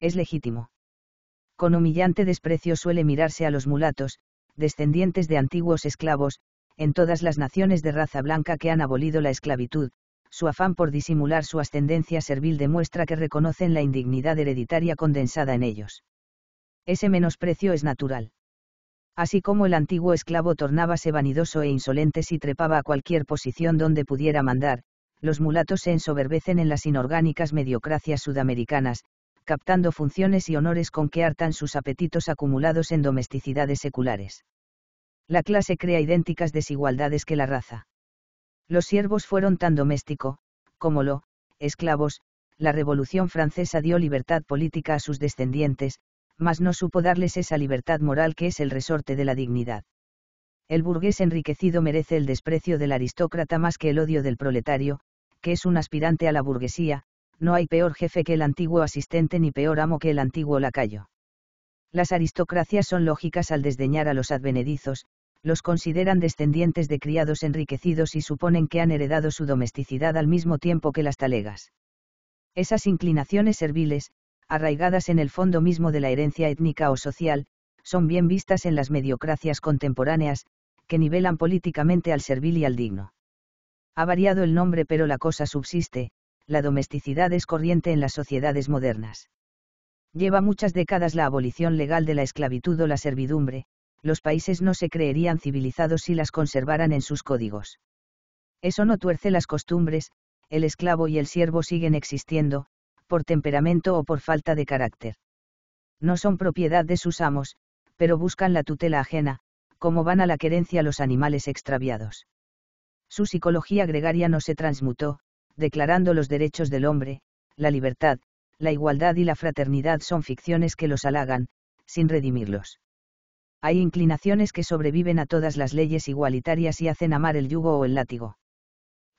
es legítimo. Con humillante desprecio suele mirarse a los mulatos, descendientes de antiguos esclavos, en todas las naciones de raza blanca que han abolido la esclavitud, su afán por disimular su ascendencia servil demuestra que reconocen la indignidad hereditaria condensada en ellos. Ese menosprecio es natural. Así como el antiguo esclavo tornábase vanidoso e insolente si trepaba a cualquier posición donde pudiera mandar, los mulatos se ensoberbecen en las inorgánicas mediocracias sudamericanas, captando funciones y honores con que hartan sus apetitos acumulados en domesticidades seculares. La clase crea idénticas desigualdades que la raza. Los siervos fueron tan doméstico, como lo, esclavos, la Revolución Francesa dio libertad política a sus descendientes, mas no supo darles esa libertad moral que es el resorte de la dignidad. El burgués enriquecido merece el desprecio del aristócrata más que el odio del proletario, que es un aspirante a la burguesía, no hay peor jefe que el antiguo asistente ni peor amo que el antiguo lacayo. Las aristocracias son lógicas al desdeñar a los advenedizos, los consideran descendientes de criados enriquecidos y suponen que han heredado su domesticidad al mismo tiempo que las talegas. Esas inclinaciones serviles, arraigadas en el fondo mismo de la herencia étnica o social, son bien vistas en las mediocracias contemporáneas, que nivelan políticamente al servil y al digno. Ha variado el nombre pero la cosa subsiste, la domesticidad es corriente en las sociedades modernas. Lleva muchas décadas la abolición legal de la esclavitud o la servidumbre, los países no se creerían civilizados si las conservaran en sus códigos. Eso no tuerce las costumbres, el esclavo y el siervo siguen existiendo, por temperamento o por falta de carácter. No son propiedad de sus amos, pero buscan la tutela ajena, como van a la querencia los animales extraviados. Su psicología gregaria no se transmutó, declarando los derechos del hombre, la libertad, la igualdad y la fraternidad son ficciones que los halagan, sin redimirlos. Hay inclinaciones que sobreviven a todas las leyes igualitarias y hacen amar el yugo o el látigo.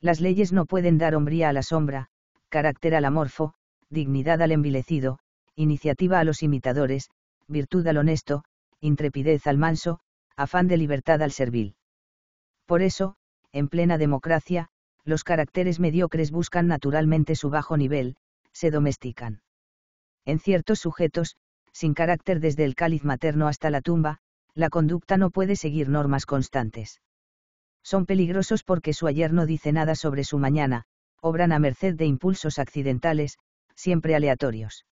Las leyes no pueden dar hombría a la sombra, carácter al amorfo, dignidad al envilecido, iniciativa a los imitadores, virtud al honesto, intrepidez al manso, afán de libertad al servil. Por eso, en plena democracia, los caracteres mediocres buscan naturalmente su bajo nivel, se domestican. En ciertos sujetos, sin carácter desde el cáliz materno hasta la tumba, la conducta no puede seguir normas constantes. Son peligrosos porque su ayer no dice nada sobre su mañana, obran a merced de impulsos accidentales, siempre aleatorios.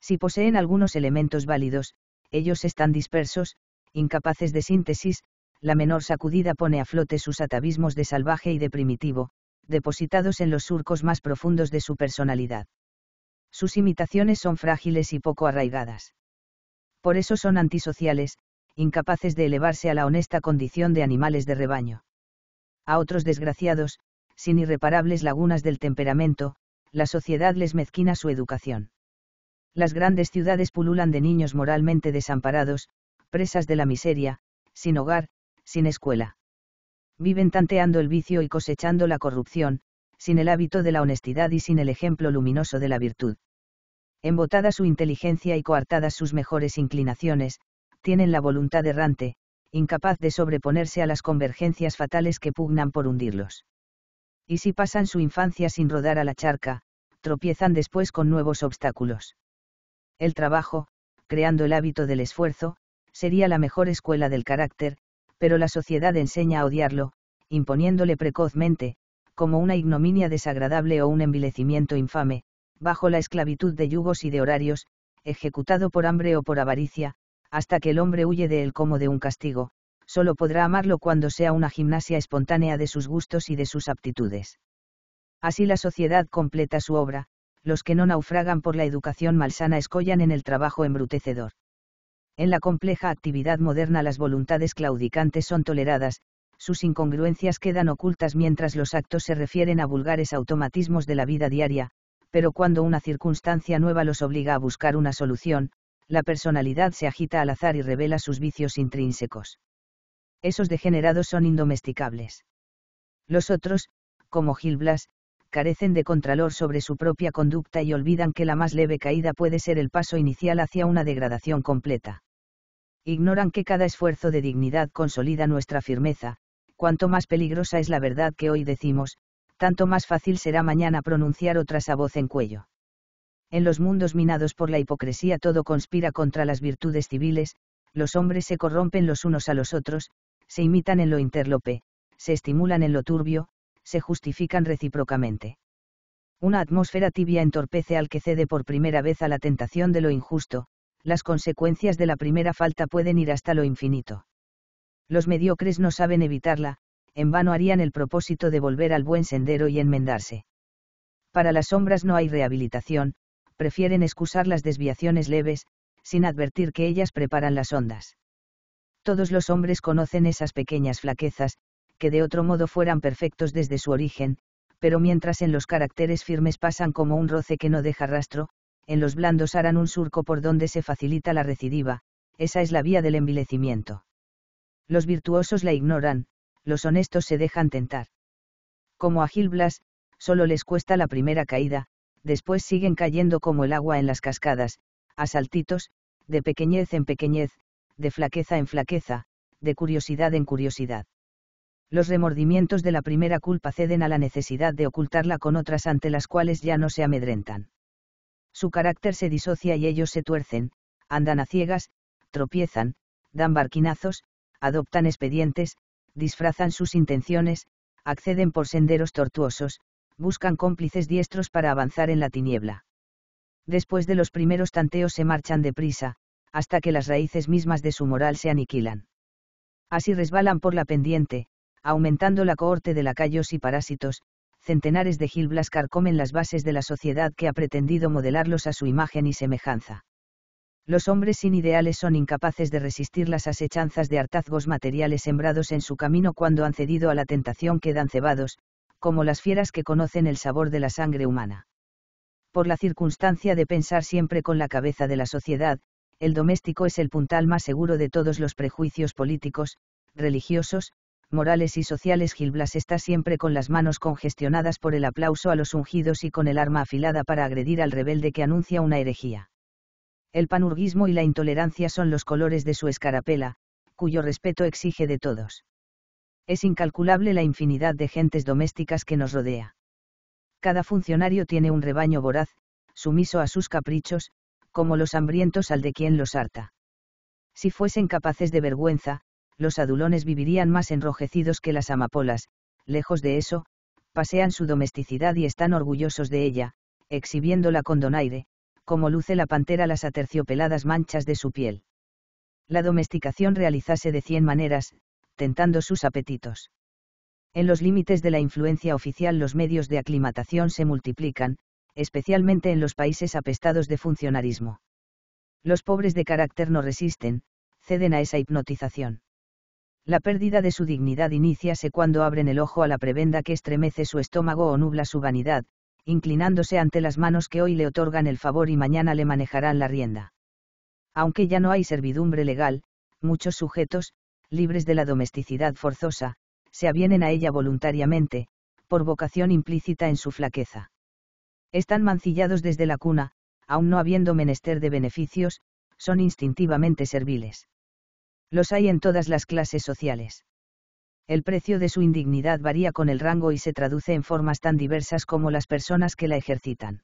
Si poseen algunos elementos válidos, ellos están dispersos, incapaces de síntesis, la menor sacudida pone a flote sus atavismos de salvaje y de primitivo, depositados en los surcos más profundos de su personalidad. Sus imitaciones son frágiles y poco arraigadas. Por eso son antisociales, incapaces de elevarse a la honesta condición de animales de rebaño. A otros desgraciados, sin irreparables lagunas del temperamento, la sociedad les mezquina su educación. Las grandes ciudades pululan de niños moralmente desamparados, presas de la miseria, sin hogar, sin escuela. Viven tanteando el vicio y cosechando la corrupción, sin el hábito de la honestidad y sin el ejemplo luminoso de la virtud. Embotada su inteligencia y coartadas sus mejores inclinaciones, tienen la voluntad errante, incapaz de sobreponerse a las convergencias fatales que pugnan por hundirlos. Y si pasan su infancia sin rodar a la charca, tropiezan después con nuevos obstáculos. El trabajo, creando el hábito del esfuerzo, sería la mejor escuela del carácter, pero la sociedad enseña a odiarlo, imponiéndole precozmente, como una ignominia desagradable o un envilecimiento infame, bajo la esclavitud de yugos y de horarios, ejecutado por hambre o por avaricia, hasta que el hombre huye de él como de un castigo, solo podrá amarlo cuando sea una gimnasia espontánea de sus gustos y de sus aptitudes. Así la sociedad completa su obra, los que no naufragan por la educación malsana escollan en el trabajo embrutecedor. En la compleja actividad moderna las voluntades claudicantes son toleradas, sus incongruencias quedan ocultas mientras los actos se refieren a vulgares automatismos de la vida diaria, pero cuando una circunstancia nueva los obliga a buscar una solución, la personalidad se agita al azar y revela sus vicios intrínsecos. Esos degenerados son indomesticables. Los otros, como Gil Blas, carecen de contralor sobre su propia conducta y olvidan que la más leve caída puede ser el paso inicial hacia una degradación completa. Ignoran que cada esfuerzo de dignidad consolida nuestra firmeza, cuanto más peligrosa es la verdad que hoy decimos, tanto más fácil será mañana pronunciar otras a voz en cuello. En los mundos minados por la hipocresía todo conspira contra las virtudes civiles, los hombres se corrompen los unos a los otros, se imitan en lo interlope, se estimulan en lo turbio, se justifican recíprocamente. Una atmósfera tibia entorpece al que cede por primera vez a la tentación de lo injusto, las consecuencias de la primera falta pueden ir hasta lo infinito. Los mediocres no saben evitarla, en vano harían el propósito de volver al buen sendero y enmendarse. Para las sombras no hay rehabilitación, prefieren excusar las desviaciones leves, sin advertir que ellas preparan las ondas. Todos los hombres conocen esas pequeñas flaquezas, que de otro modo fueran perfectos desde su origen, pero mientras en los caracteres firmes pasan como un roce que no deja rastro, en los blandos harán un surco por donde se facilita la recidiva, esa es la vía del envilecimiento. Los virtuosos la ignoran, los honestos se dejan tentar. Como a Gil Blas, solo les cuesta la primera caída, después siguen cayendo como el agua en las cascadas, a saltitos, de pequeñez en pequeñez, de flaqueza en flaqueza, de curiosidad en curiosidad los remordimientos de la primera culpa ceden a la necesidad de ocultarla con otras ante las cuales ya no se amedrentan. Su carácter se disocia y ellos se tuercen, andan a ciegas, tropiezan, dan barquinazos, adoptan expedientes, disfrazan sus intenciones, acceden por senderos tortuosos, buscan cómplices diestros para avanzar en la tiniebla. Después de los primeros tanteos se marchan deprisa, hasta que las raíces mismas de su moral se aniquilan. Así resbalan por la pendiente, aumentando la cohorte de lacayos y parásitos, centenares de Gil carcomen las bases de la sociedad que ha pretendido modelarlos a su imagen y semejanza. Los hombres sin ideales son incapaces de resistir las asechanzas de hartazgos materiales sembrados en su camino cuando han cedido a la tentación quedan cebados, como las fieras que conocen el sabor de la sangre humana. Por la circunstancia de pensar siempre con la cabeza de la sociedad, el doméstico es el puntal más seguro de todos los prejuicios políticos, religiosos, morales y sociales Gilblas está siempre con las manos congestionadas por el aplauso a los ungidos y con el arma afilada para agredir al rebelde que anuncia una herejía. El panurguismo y la intolerancia son los colores de su escarapela, cuyo respeto exige de todos. Es incalculable la infinidad de gentes domésticas que nos rodea. Cada funcionario tiene un rebaño voraz, sumiso a sus caprichos, como los hambrientos al de quien los harta. Si fuesen capaces de vergüenza, los adulones vivirían más enrojecidos que las amapolas, lejos de eso, pasean su domesticidad y están orgullosos de ella, exhibiéndola con donaire, como luce la pantera las aterciopeladas manchas de su piel. La domesticación realizase de cien maneras, tentando sus apetitos. En los límites de la influencia oficial los medios de aclimatación se multiplican, especialmente en los países apestados de funcionarismo. Los pobres de carácter no resisten, ceden a esa hipnotización. La pérdida de su dignidad iniciase cuando abren el ojo a la prebenda que estremece su estómago o nubla su vanidad, inclinándose ante las manos que hoy le otorgan el favor y mañana le manejarán la rienda. Aunque ya no hay servidumbre legal, muchos sujetos, libres de la domesticidad forzosa, se avienen a ella voluntariamente, por vocación implícita en su flaqueza. Están mancillados desde la cuna, aun no habiendo menester de beneficios, son instintivamente serviles. Los hay en todas las clases sociales. El precio de su indignidad varía con el rango y se traduce en formas tan diversas como las personas que la ejercitan.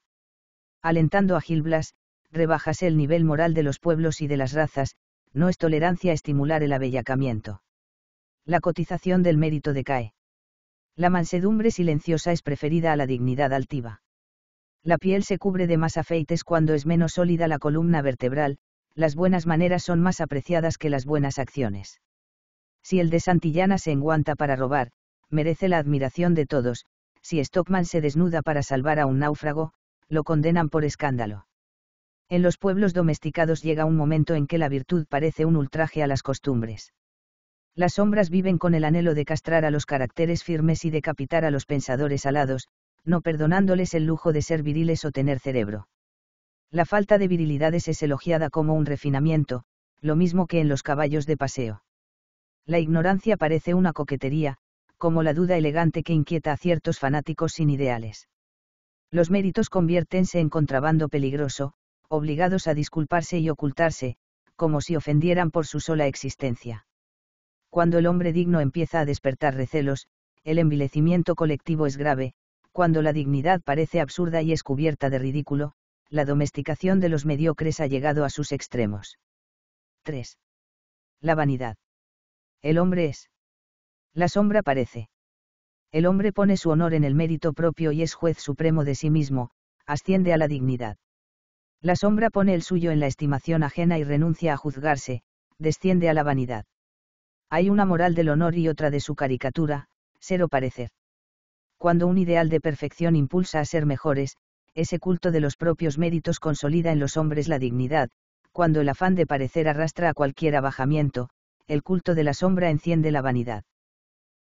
Alentando a Gil Blas, rebajase el nivel moral de los pueblos y de las razas, no es tolerancia estimular el abellacamiento. La cotización del mérito decae. La mansedumbre silenciosa es preferida a la dignidad altiva. La piel se cubre de más afeites cuando es menos sólida la columna vertebral, las buenas maneras son más apreciadas que las buenas acciones. Si el de Santillana se enguanta para robar, merece la admiración de todos, si Stockman se desnuda para salvar a un náufrago, lo condenan por escándalo. En los pueblos domesticados llega un momento en que la virtud parece un ultraje a las costumbres. Las sombras viven con el anhelo de castrar a los caracteres firmes y decapitar a los pensadores alados, no perdonándoles el lujo de ser viriles o tener cerebro. La falta de virilidades es elogiada como un refinamiento, lo mismo que en los caballos de paseo. La ignorancia parece una coquetería, como la duda elegante que inquieta a ciertos fanáticos sin ideales. Los méritos conviértense en contrabando peligroso, obligados a disculparse y ocultarse, como si ofendieran por su sola existencia. Cuando el hombre digno empieza a despertar recelos, el envilecimiento colectivo es grave, cuando la dignidad parece absurda y es cubierta de ridículo, la domesticación de los mediocres ha llegado a sus extremos. 3. La vanidad. El hombre es. La sombra parece. El hombre pone su honor en el mérito propio y es juez supremo de sí mismo, asciende a la dignidad. La sombra pone el suyo en la estimación ajena y renuncia a juzgarse, desciende a la vanidad. Hay una moral del honor y otra de su caricatura, ser o parecer. Cuando un ideal de perfección impulsa a ser mejores, ese culto de los propios méritos consolida en los hombres la dignidad, cuando el afán de parecer arrastra a cualquier abajamiento, el culto de la sombra enciende la vanidad.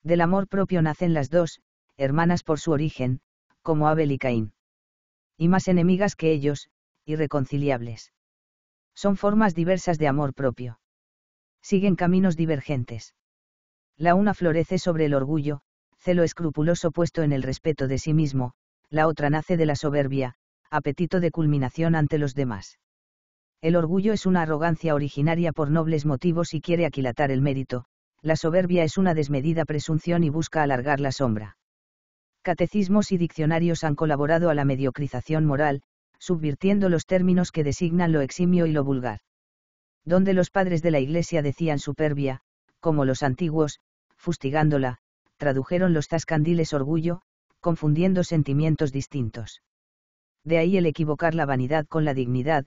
Del amor propio nacen las dos, hermanas por su origen, como Abel y Caín. Y más enemigas que ellos, irreconciliables. Son formas diversas de amor propio. Siguen caminos divergentes. La una florece sobre el orgullo, celo escrupuloso puesto en el respeto de sí mismo, la otra nace de la soberbia, apetito de culminación ante los demás. El orgullo es una arrogancia originaria por nobles motivos y quiere aquilatar el mérito, la soberbia es una desmedida presunción y busca alargar la sombra. Catecismos y diccionarios han colaborado a la mediocrización moral, subvirtiendo los términos que designan lo eximio y lo vulgar. Donde los padres de la Iglesia decían superbia, como los antiguos, fustigándola, tradujeron los zascandiles orgullo, confundiendo sentimientos distintos. De ahí el equivocar la vanidad con la dignidad,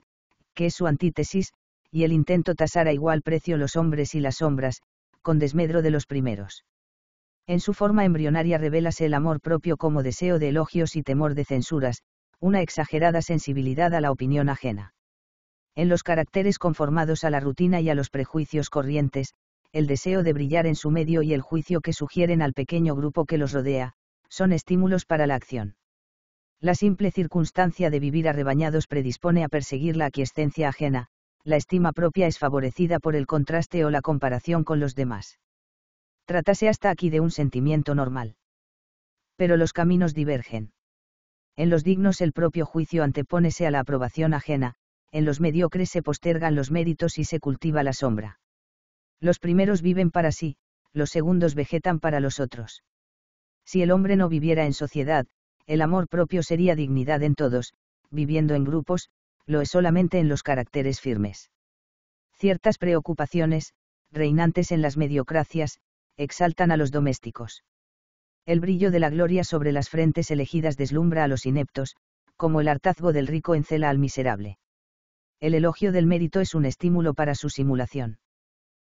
que es su antítesis, y el intento tasar a igual precio los hombres y las sombras, con desmedro de los primeros. En su forma embrionaria revelase el amor propio como deseo de elogios y temor de censuras, una exagerada sensibilidad a la opinión ajena. En los caracteres conformados a la rutina y a los prejuicios corrientes, el deseo de brillar en su medio y el juicio que sugieren al pequeño grupo que los rodea, son estímulos para la acción. La simple circunstancia de vivir arrebañados predispone a perseguir la aquiescencia ajena, la estima propia es favorecida por el contraste o la comparación con los demás. Tratase hasta aquí de un sentimiento normal. Pero los caminos divergen. En los dignos el propio juicio antepónese a la aprobación ajena, en los mediocres se postergan los méritos y se cultiva la sombra. Los primeros viven para sí, los segundos vegetan para los otros. Si el hombre no viviera en sociedad, el amor propio sería dignidad en todos, viviendo en grupos, lo es solamente en los caracteres firmes. Ciertas preocupaciones, reinantes en las mediocracias, exaltan a los domésticos. El brillo de la gloria sobre las frentes elegidas deslumbra a los ineptos, como el hartazgo del rico encela al miserable. El elogio del mérito es un estímulo para su simulación.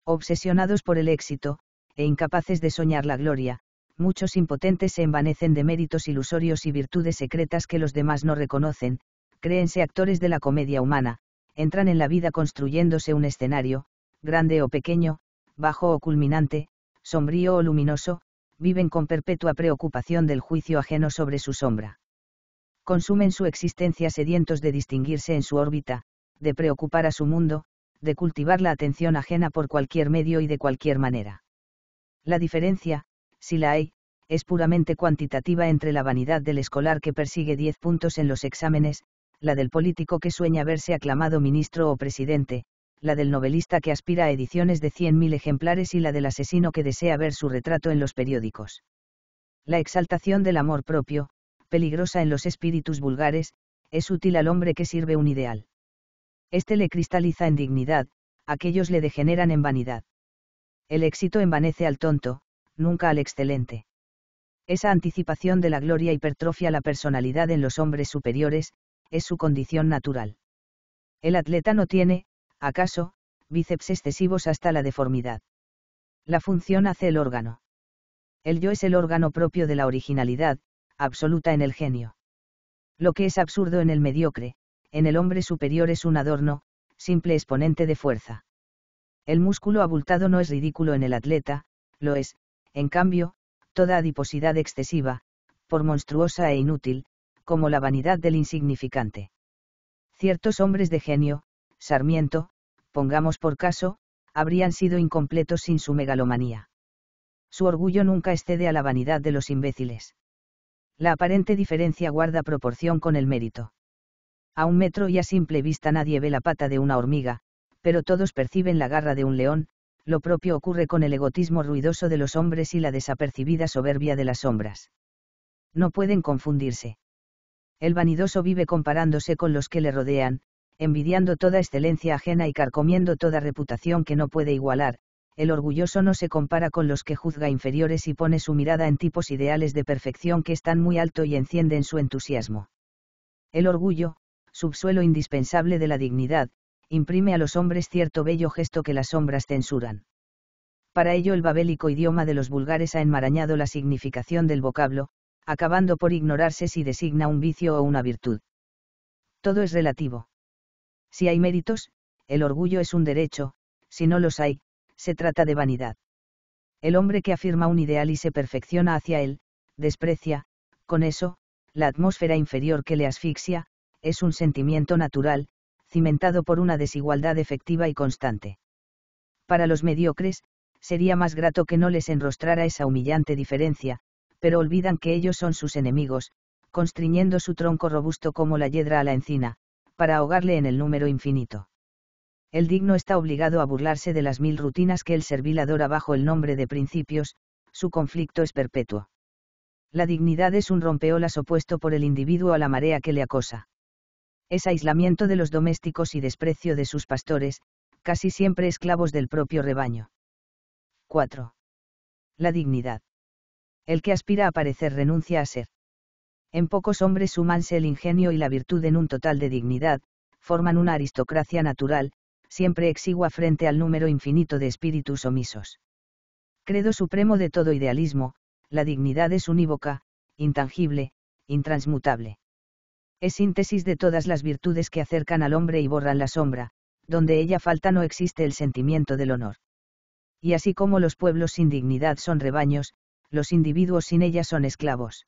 Obsesionados por el éxito, e incapaces de soñar la gloria, muchos impotentes se envanecen de méritos ilusorios y virtudes secretas que los demás no reconocen, créense actores de la comedia humana, entran en la vida construyéndose un escenario, grande o pequeño, bajo o culminante, sombrío o luminoso, viven con perpetua preocupación del juicio ajeno sobre su sombra. Consumen su existencia sedientos de distinguirse en su órbita, de preocupar a su mundo, de cultivar la atención ajena por cualquier medio y de cualquier manera. La diferencia, si la hay, es puramente cuantitativa entre la vanidad del escolar que persigue 10 puntos en los exámenes, la del político que sueña verse aclamado ministro o presidente, la del novelista que aspira a ediciones de 100.000 ejemplares y la del asesino que desea ver su retrato en los periódicos. La exaltación del amor propio, peligrosa en los espíritus vulgares, es útil al hombre que sirve un ideal. Este le cristaliza en dignidad, aquellos le degeneran en vanidad. El éxito envanece al tonto, nunca al excelente. Esa anticipación de la gloria hipertrofia la personalidad en los hombres superiores, es su condición natural. El atleta no tiene, acaso, bíceps excesivos hasta la deformidad. La función hace el órgano. El yo es el órgano propio de la originalidad, absoluta en el genio. Lo que es absurdo en el mediocre, en el hombre superior es un adorno, simple exponente de fuerza. El músculo abultado no es ridículo en el atleta, lo es, en cambio, toda adiposidad excesiva, por monstruosa e inútil, como la vanidad del insignificante. Ciertos hombres de genio, Sarmiento, pongamos por caso, habrían sido incompletos sin su megalomanía. Su orgullo nunca excede a la vanidad de los imbéciles. La aparente diferencia guarda proporción con el mérito. A un metro y a simple vista nadie ve la pata de una hormiga, pero todos perciben la garra de un león, lo propio ocurre con el egotismo ruidoso de los hombres y la desapercibida soberbia de las sombras. No pueden confundirse. El vanidoso vive comparándose con los que le rodean, envidiando toda excelencia ajena y carcomiendo toda reputación que no puede igualar, el orgulloso no se compara con los que juzga inferiores y pone su mirada en tipos ideales de perfección que están muy alto y encienden su entusiasmo. El orgullo, subsuelo indispensable de la dignidad, imprime a los hombres cierto bello gesto que las sombras censuran. Para ello el babélico idioma de los vulgares ha enmarañado la significación del vocablo, acabando por ignorarse si designa un vicio o una virtud. Todo es relativo. Si hay méritos, el orgullo es un derecho, si no los hay, se trata de vanidad. El hombre que afirma un ideal y se perfecciona hacia él, desprecia, con eso, la atmósfera inferior que le asfixia, es un sentimiento natural, cimentado por una desigualdad efectiva y constante. Para los mediocres, sería más grato que no les enrostrara esa humillante diferencia, pero olvidan que ellos son sus enemigos, constriñendo su tronco robusto como la yedra a la encina, para ahogarle en el número infinito. El digno está obligado a burlarse de las mil rutinas que el servil adora bajo el nombre de principios, su conflicto es perpetuo. La dignidad es un rompeolas opuesto por el individuo a la marea que le acosa es aislamiento de los domésticos y desprecio de sus pastores, casi siempre esclavos del propio rebaño. 4. La dignidad. El que aspira a parecer renuncia a ser. En pocos hombres sumanse el ingenio y la virtud en un total de dignidad, forman una aristocracia natural, siempre exigua frente al número infinito de espíritus omisos. Credo supremo de todo idealismo, la dignidad es unívoca, intangible, intransmutable. Es síntesis de todas las virtudes que acercan al hombre y borran la sombra, donde ella falta no existe el sentimiento del honor. Y así como los pueblos sin dignidad son rebaños, los individuos sin ella son esclavos.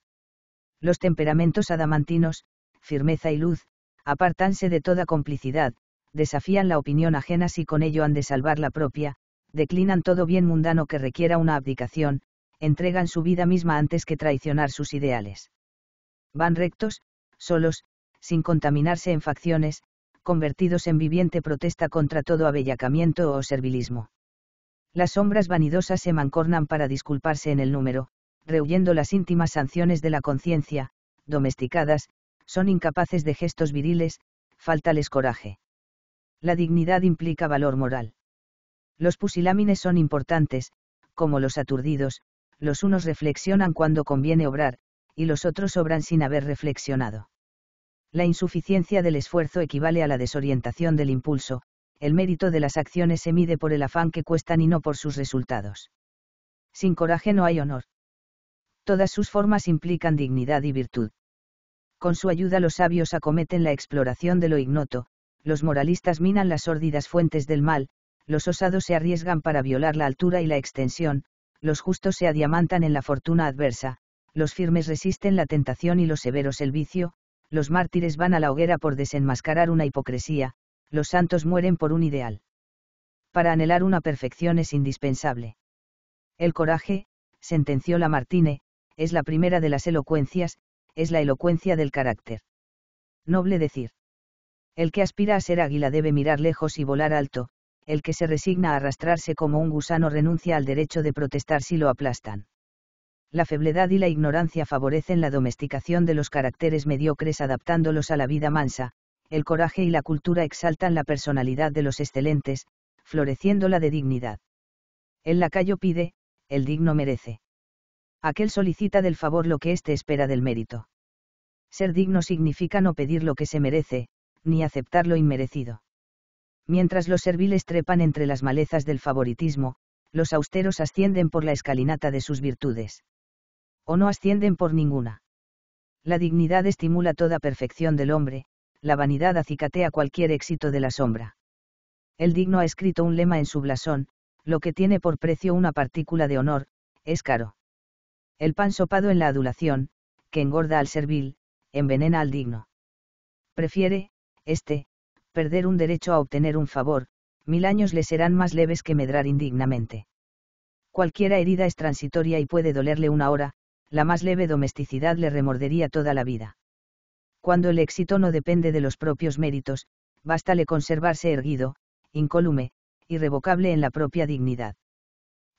Los temperamentos adamantinos, firmeza y luz, apartanse de toda complicidad, desafían la opinión ajena si con ello han de salvar la propia, declinan todo bien mundano que requiera una abdicación, entregan su vida misma antes que traicionar sus ideales. Van rectos, solos, sin contaminarse en facciones, convertidos en viviente protesta contra todo abellacamiento o servilismo. Las sombras vanidosas se mancornan para disculparse en el número, rehuyendo las íntimas sanciones de la conciencia, domesticadas, son incapaces de gestos viriles, faltales coraje. La dignidad implica valor moral. Los pusilámines son importantes, como los aturdidos, los unos reflexionan cuando conviene obrar, y los otros obran sin haber reflexionado. La insuficiencia del esfuerzo equivale a la desorientación del impulso, el mérito de las acciones se mide por el afán que cuestan y no por sus resultados. Sin coraje no hay honor. Todas sus formas implican dignidad y virtud. Con su ayuda los sabios acometen la exploración de lo ignoto, los moralistas minan las sórdidas fuentes del mal, los osados se arriesgan para violar la altura y la extensión, los justos se adiamantan en la fortuna adversa, los firmes resisten la tentación y los severos el vicio, los mártires van a la hoguera por desenmascarar una hipocresía, los santos mueren por un ideal. Para anhelar una perfección es indispensable. El coraje, sentenció Lamartine, es la primera de las elocuencias, es la elocuencia del carácter. Noble decir. El que aspira a ser águila debe mirar lejos y volar alto, el que se resigna a arrastrarse como un gusano renuncia al derecho de protestar si lo aplastan la febledad y la ignorancia favorecen la domesticación de los caracteres mediocres adaptándolos a la vida mansa, el coraje y la cultura exaltan la personalidad de los excelentes, floreciéndola de dignidad. El lacayo pide, el digno merece. Aquel solicita del favor lo que éste espera del mérito. Ser digno significa no pedir lo que se merece, ni aceptar lo inmerecido. Mientras los serviles trepan entre las malezas del favoritismo, los austeros ascienden por la escalinata de sus virtudes o no ascienden por ninguna. La dignidad estimula toda perfección del hombre, la vanidad acicatea cualquier éxito de la sombra. El digno ha escrito un lema en su blasón, lo que tiene por precio una partícula de honor, es caro. El pan sopado en la adulación, que engorda al servil, envenena al digno. Prefiere, este, perder un derecho a obtener un favor, mil años le serán más leves que medrar indignamente. Cualquiera herida es transitoria y puede dolerle una hora, la más leve domesticidad le remordería toda la vida. Cuando el éxito no depende de los propios méritos, bástale conservarse erguido, incólume, irrevocable en la propia dignidad.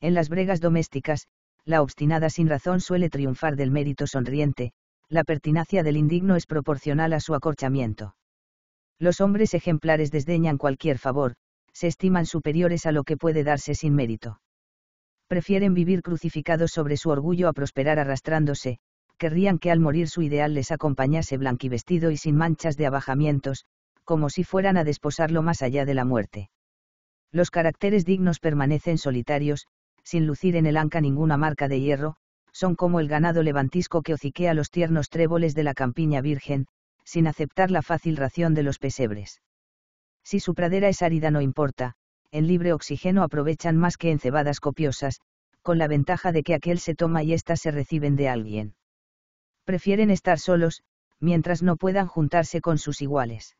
En las bregas domésticas, la obstinada sin razón suele triunfar del mérito sonriente, la pertinacia del indigno es proporcional a su acorchamiento. Los hombres ejemplares desdeñan cualquier favor, se estiman superiores a lo que puede darse sin mérito prefieren vivir crucificados sobre su orgullo a prosperar arrastrándose, querrían que al morir su ideal les acompañase blanquivestido y sin manchas de abajamientos, como si fueran a desposarlo más allá de la muerte. Los caracteres dignos permanecen solitarios, sin lucir en el anca ninguna marca de hierro, son como el ganado levantisco que hociquea los tiernos tréboles de la campiña virgen, sin aceptar la fácil ración de los pesebres. Si su pradera es árida no importa, en libre oxígeno aprovechan más que en cebadas copiosas, con la ventaja de que aquel se toma y éstas se reciben de alguien. Prefieren estar solos, mientras no puedan juntarse con sus iguales.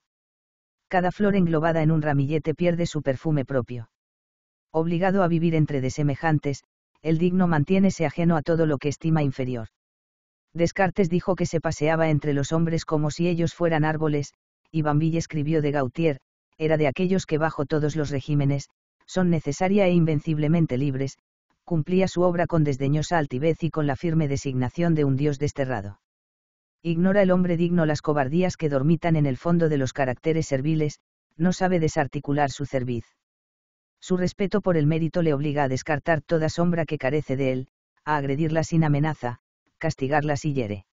Cada flor englobada en un ramillete pierde su perfume propio. Obligado a vivir entre desemejantes, semejantes, el digno mantiénese ajeno a todo lo que estima inferior. Descartes dijo que se paseaba entre los hombres como si ellos fueran árboles, y Bambille escribió de Gautier, era de aquellos que bajo todos los regímenes, son necesaria e invenciblemente libres, cumplía su obra con desdeñosa altivez y con la firme designación de un dios desterrado. Ignora el hombre digno las cobardías que dormitan en el fondo de los caracteres serviles, no sabe desarticular su cerviz. Su respeto por el mérito le obliga a descartar toda sombra que carece de él, a agredirla sin amenaza, castigarla si hiere.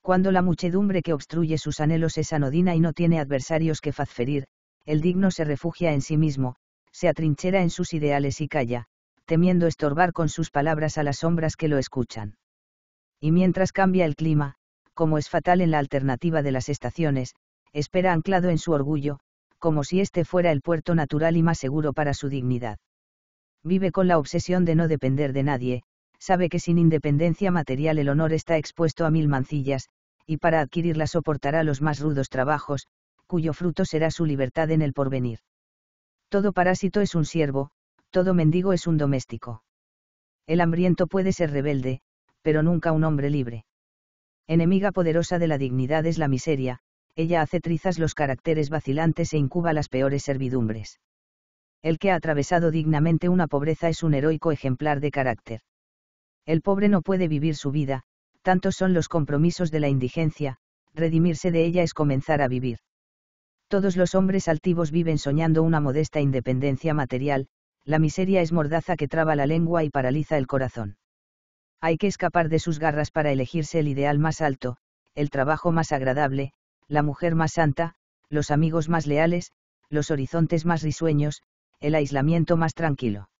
Cuando la muchedumbre que obstruye sus anhelos es anodina y no tiene adversarios que fazferir, el digno se refugia en sí mismo, se atrinchera en sus ideales y calla, temiendo estorbar con sus palabras a las sombras que lo escuchan. Y mientras cambia el clima, como es fatal en la alternativa de las estaciones, espera anclado en su orgullo, como si este fuera el puerto natural y más seguro para su dignidad. Vive con la obsesión de no depender de nadie, sabe que sin independencia material el honor está expuesto a mil mancillas, y para adquirirla soportará los más rudos trabajos, cuyo fruto será su libertad en el porvenir. Todo parásito es un siervo, todo mendigo es un doméstico. El hambriento puede ser rebelde, pero nunca un hombre libre. Enemiga poderosa de la dignidad es la miseria, ella hace trizas los caracteres vacilantes e incuba las peores servidumbres. El que ha atravesado dignamente una pobreza es un heroico ejemplar de carácter. El pobre no puede vivir su vida, tantos son los compromisos de la indigencia, redimirse de ella es comenzar a vivir. Todos los hombres altivos viven soñando una modesta independencia material, la miseria es mordaza que traba la lengua y paraliza el corazón. Hay que escapar de sus garras para elegirse el ideal más alto, el trabajo más agradable, la mujer más santa, los amigos más leales, los horizontes más risueños, el aislamiento más tranquilo.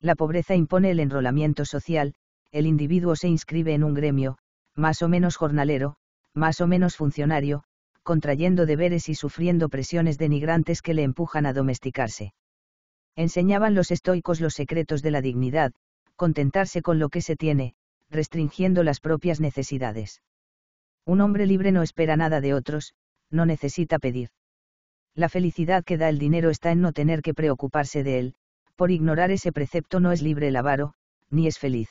La pobreza impone el enrolamiento social, el individuo se inscribe en un gremio, más o menos jornalero, más o menos funcionario, contrayendo deberes y sufriendo presiones denigrantes que le empujan a domesticarse. Enseñaban los estoicos los secretos de la dignidad, contentarse con lo que se tiene, restringiendo las propias necesidades. Un hombre libre no espera nada de otros, no necesita pedir. La felicidad que da el dinero está en no tener que preocuparse de él, por ignorar ese precepto no es libre el avaro, ni es feliz.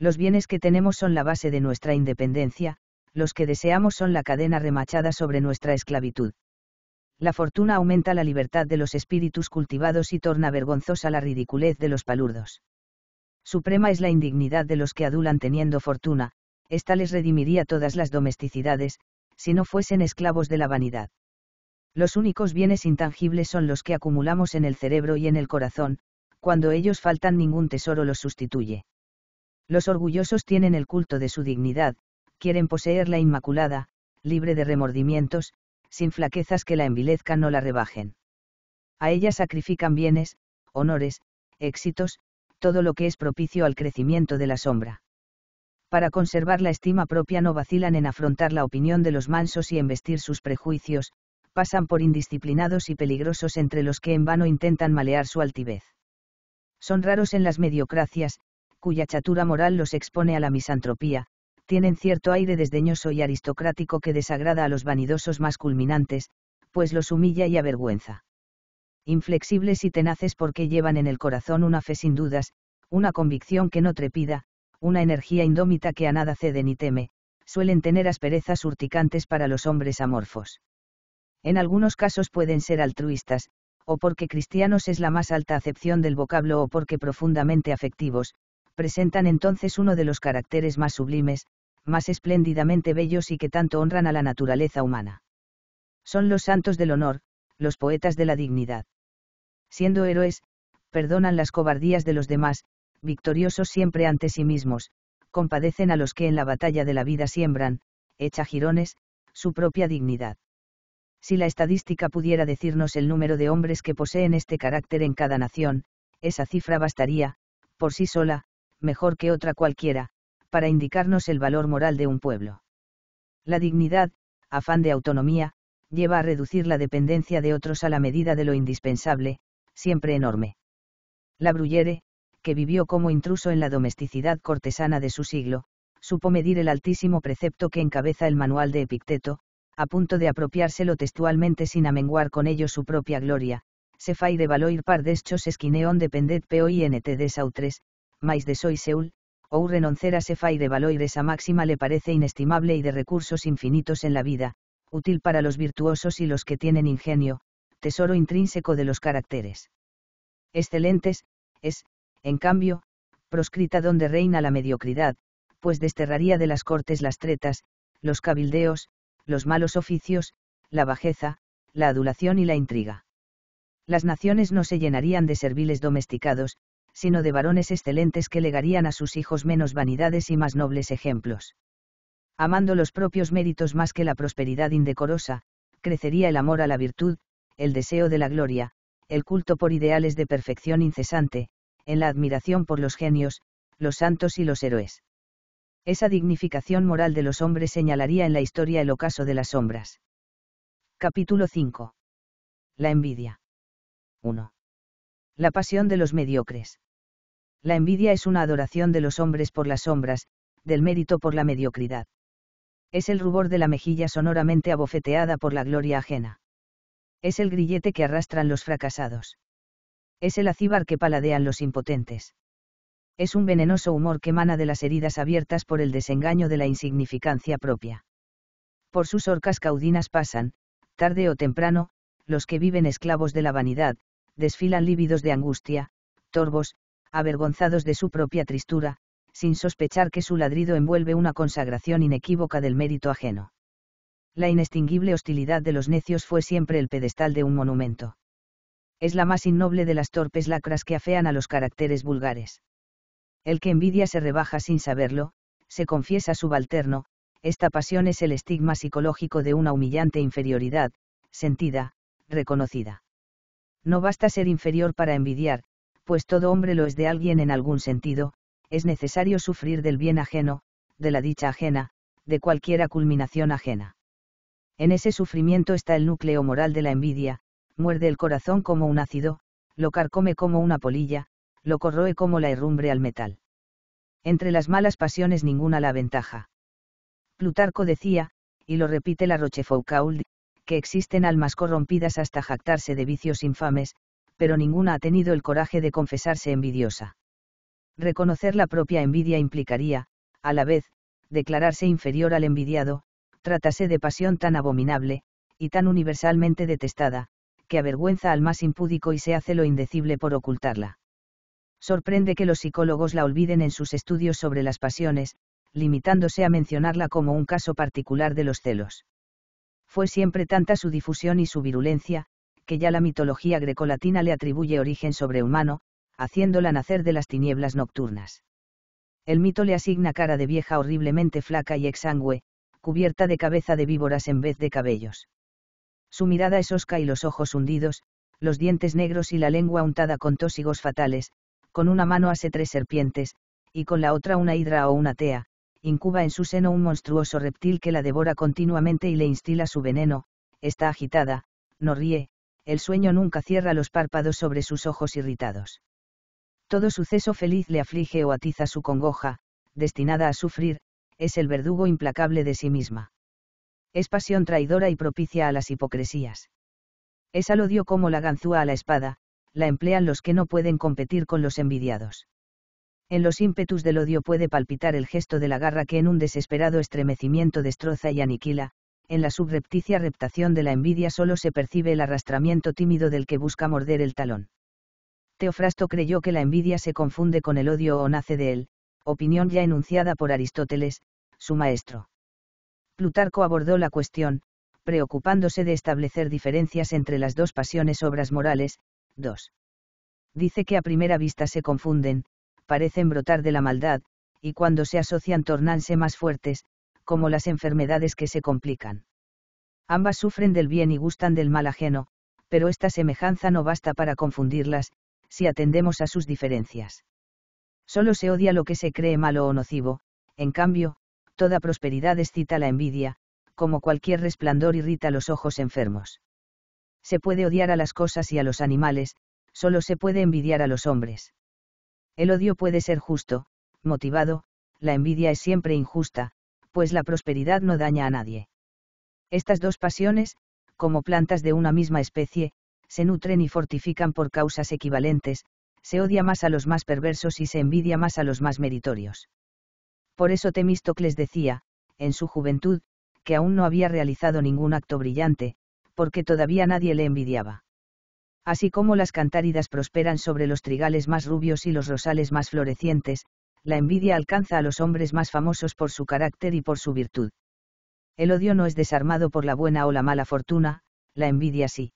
Los bienes que tenemos son la base de nuestra independencia, los que deseamos son la cadena remachada sobre nuestra esclavitud. La fortuna aumenta la libertad de los espíritus cultivados y torna vergonzosa la ridiculez de los palurdos. Suprema es la indignidad de los que adulan teniendo fortuna, ésta les redimiría todas las domesticidades, si no fuesen esclavos de la vanidad. Los únicos bienes intangibles son los que acumulamos en el cerebro y en el corazón, cuando ellos faltan ningún tesoro los sustituye. Los orgullosos tienen el culto de su dignidad, quieren poseer la Inmaculada, libre de remordimientos, sin flaquezas que la envilezcan o la rebajen. A ella sacrifican bienes, honores, éxitos, todo lo que es propicio al crecimiento de la sombra. Para conservar la estima propia no vacilan en afrontar la opinión de los mansos y en vestir sus prejuicios, pasan por indisciplinados y peligrosos entre los que en vano intentan malear su altivez. Son raros en las mediocracias, cuya chatura moral los expone a la misantropía, tienen cierto aire desdeñoso y aristocrático que desagrada a los vanidosos más culminantes, pues los humilla y avergüenza. Inflexibles y tenaces porque llevan en el corazón una fe sin dudas, una convicción que no trepida, una energía indómita que a nada cede ni teme, suelen tener asperezas urticantes para los hombres amorfos. En algunos casos pueden ser altruistas, o porque cristianos es la más alta acepción del vocablo o porque profundamente afectivos, presentan entonces uno de los caracteres más sublimes, más espléndidamente bellos y que tanto honran a la naturaleza humana. Son los santos del honor, los poetas de la dignidad. Siendo héroes, perdonan las cobardías de los demás, victoriosos siempre ante sí mismos, compadecen a los que en la batalla de la vida siembran, hecha girones, su propia dignidad. Si la estadística pudiera decirnos el número de hombres que poseen este carácter en cada nación, esa cifra bastaría, por sí sola, mejor que otra cualquiera, para indicarnos el valor moral de un pueblo. La dignidad, afán de autonomía, lleva a reducir la dependencia de otros a la medida de lo indispensable, siempre enorme. La Bruyere, que vivió como intruso en la domesticidad cortesana de su siglo, supo medir el altísimo precepto que encabeza el manual de Epicteto, a punto de apropiárselo textualmente sin amenguar con ello su propia gloria, se fai de valoir par deschos esquineon dependet poi nt de sautres, mais de soy seul, ou renoncer a se y de valoir máxima le parece inestimable y de recursos infinitos en la vida, útil para los virtuosos y los que tienen ingenio, tesoro intrínseco de los caracteres. Excelentes, es, en cambio, proscrita donde reina la mediocridad, pues desterraría de las cortes las tretas, los cabildeos, los malos oficios, la bajeza, la adulación y la intriga. Las naciones no se llenarían de serviles domesticados, sino de varones excelentes que legarían a sus hijos menos vanidades y más nobles ejemplos. Amando los propios méritos más que la prosperidad indecorosa, crecería el amor a la virtud, el deseo de la gloria, el culto por ideales de perfección incesante, en la admiración por los genios, los santos y los héroes. Esa dignificación moral de los hombres señalaría en la historia el ocaso de las sombras. Capítulo 5. La envidia. 1 la pasión de los mediocres. La envidia es una adoración de los hombres por las sombras, del mérito por la mediocridad. Es el rubor de la mejilla sonoramente abofeteada por la gloria ajena. Es el grillete que arrastran los fracasados. Es el acíbar que paladean los impotentes. Es un venenoso humor que emana de las heridas abiertas por el desengaño de la insignificancia propia. Por sus orcas caudinas pasan, tarde o temprano, los que viven esclavos de la vanidad, desfilan lívidos de angustia, torbos, avergonzados de su propia tristura, sin sospechar que su ladrido envuelve una consagración inequívoca del mérito ajeno. La inextinguible hostilidad de los necios fue siempre el pedestal de un monumento. Es la más innoble de las torpes lacras que afean a los caracteres vulgares. El que envidia se rebaja sin saberlo, se confiesa subalterno, esta pasión es el estigma psicológico de una humillante inferioridad, sentida, reconocida. No basta ser inferior para envidiar, pues todo hombre lo es de alguien en algún sentido, es necesario sufrir del bien ajeno, de la dicha ajena, de cualquiera culminación ajena. En ese sufrimiento está el núcleo moral de la envidia, muerde el corazón como un ácido, lo carcome como una polilla, lo corroe como la herrumbre al metal. Entre las malas pasiones ninguna la ventaja. Plutarco decía, y lo repite la Rochefoucauld, que existen almas corrompidas hasta jactarse de vicios infames, pero ninguna ha tenido el coraje de confesarse envidiosa. Reconocer la propia envidia implicaría, a la vez, declararse inferior al envidiado, trátase de pasión tan abominable, y tan universalmente detestada, que avergüenza al más impúdico y se hace lo indecible por ocultarla. Sorprende que los psicólogos la olviden en sus estudios sobre las pasiones, limitándose a mencionarla como un caso particular de los celos fue siempre tanta su difusión y su virulencia, que ya la mitología grecolatina le atribuye origen sobrehumano, haciéndola nacer de las tinieblas nocturnas. El mito le asigna cara de vieja horriblemente flaca y exangüe, cubierta de cabeza de víboras en vez de cabellos. Su mirada es osca y los ojos hundidos, los dientes negros y la lengua untada con tósigos fatales, con una mano hace tres serpientes, y con la otra una hidra o una tea, incuba en su seno un monstruoso reptil que la devora continuamente y le instila su veneno, está agitada, no ríe, el sueño nunca cierra los párpados sobre sus ojos irritados. Todo suceso feliz le aflige o atiza su congoja, destinada a sufrir, es el verdugo implacable de sí misma. Es pasión traidora y propicia a las hipocresías. Es al odio como la ganzúa a la espada, la emplean los que no pueden competir con los envidiados en los ímpetus del odio puede palpitar el gesto de la garra que en un desesperado estremecimiento destroza y aniquila, en la subrepticia reptación de la envidia solo se percibe el arrastramiento tímido del que busca morder el talón. Teofrasto creyó que la envidia se confunde con el odio o nace de él, opinión ya enunciada por Aristóteles, su maestro. Plutarco abordó la cuestión, preocupándose de establecer diferencias entre las dos pasiones obras morales, 2. Dice que a primera vista se confunden, parecen brotar de la maldad, y cuando se asocian tornanse más fuertes, como las enfermedades que se complican. Ambas sufren del bien y gustan del mal ajeno, pero esta semejanza no basta para confundirlas, si atendemos a sus diferencias. Solo se odia lo que se cree malo o nocivo, en cambio, toda prosperidad excita la envidia, como cualquier resplandor irrita los ojos enfermos. Se puede odiar a las cosas y a los animales, solo se puede envidiar a los hombres. El odio puede ser justo, motivado, la envidia es siempre injusta, pues la prosperidad no daña a nadie. Estas dos pasiones, como plantas de una misma especie, se nutren y fortifican por causas equivalentes, se odia más a los más perversos y se envidia más a los más meritorios. Por eso Temístocles decía, en su juventud, que aún no había realizado ningún acto brillante, porque todavía nadie le envidiaba. Así como las cantáridas prosperan sobre los trigales más rubios y los rosales más florecientes, la envidia alcanza a los hombres más famosos por su carácter y por su virtud. El odio no es desarmado por la buena o la mala fortuna, la envidia sí.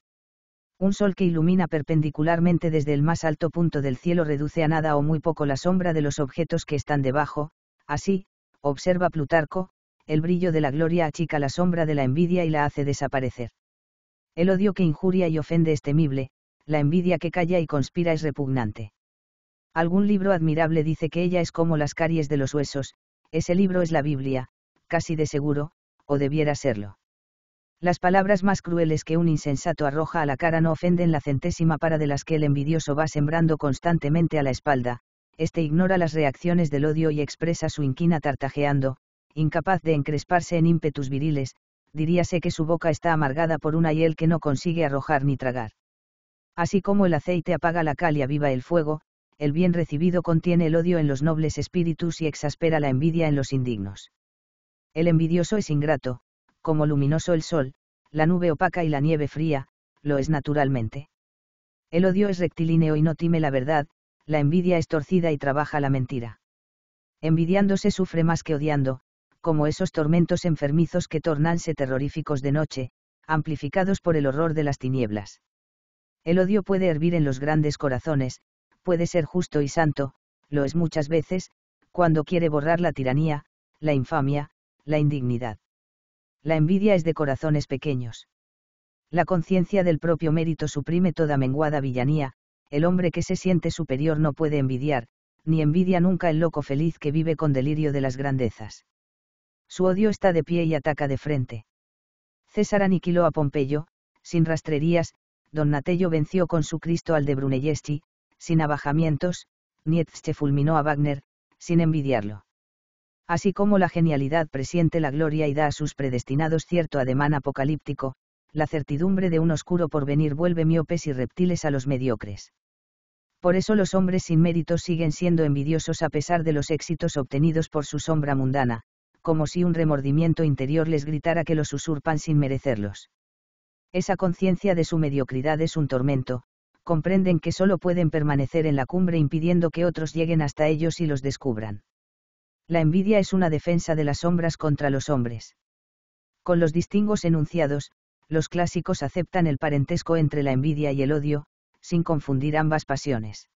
Un sol que ilumina perpendicularmente desde el más alto punto del cielo reduce a nada o muy poco la sombra de los objetos que están debajo, así, observa Plutarco, el brillo de la gloria achica la sombra de la envidia y la hace desaparecer. El odio que injuria y ofende es temible, la envidia que calla y conspira es repugnante. Algún libro admirable dice que ella es como las caries de los huesos, ese libro es la Biblia, casi de seguro, o debiera serlo. Las palabras más crueles que un insensato arroja a la cara no ofenden la centésima para de las que el envidioso va sembrando constantemente a la espalda, este ignora las reacciones del odio y expresa su inquina tartajeando, incapaz de encresparse en ímpetus viriles, diríase que su boca está amargada por una hiel que no consigue arrojar ni tragar. Así como el aceite apaga la cal y aviva el fuego, el bien recibido contiene el odio en los nobles espíritus y exaspera la envidia en los indignos. El envidioso es ingrato, como luminoso el sol, la nube opaca y la nieve fría, lo es naturalmente. El odio es rectilíneo y no time la verdad, la envidia es torcida y trabaja la mentira. Envidiándose sufre más que odiando, como esos tormentos enfermizos que tornanse terroríficos de noche, amplificados por el horror de las tinieblas. El odio puede hervir en los grandes corazones, puede ser justo y santo, lo es muchas veces, cuando quiere borrar la tiranía, la infamia, la indignidad. La envidia es de corazones pequeños. La conciencia del propio mérito suprime toda menguada villanía, el hombre que se siente superior no puede envidiar, ni envidia nunca el loco feliz que vive con delirio de las grandezas. Su odio está de pie y ataca de frente. César aniquiló a Pompeyo, sin rastrerías, Donatello venció con su Cristo al de Brunelleschi, sin abajamientos, Nietzsche fulminó a Wagner, sin envidiarlo. Así como la genialidad presiente la gloria y da a sus predestinados cierto ademán apocalíptico, la certidumbre de un oscuro porvenir vuelve miopes y reptiles a los mediocres. Por eso los hombres sin méritos siguen siendo envidiosos a pesar de los éxitos obtenidos por su sombra mundana, como si un remordimiento interior les gritara que los usurpan sin merecerlos. Esa conciencia de su mediocridad es un tormento, comprenden que solo pueden permanecer en la cumbre impidiendo que otros lleguen hasta ellos y los descubran. La envidia es una defensa de las sombras contra los hombres. Con los distingos enunciados, los clásicos aceptan el parentesco entre la envidia y el odio, sin confundir ambas pasiones.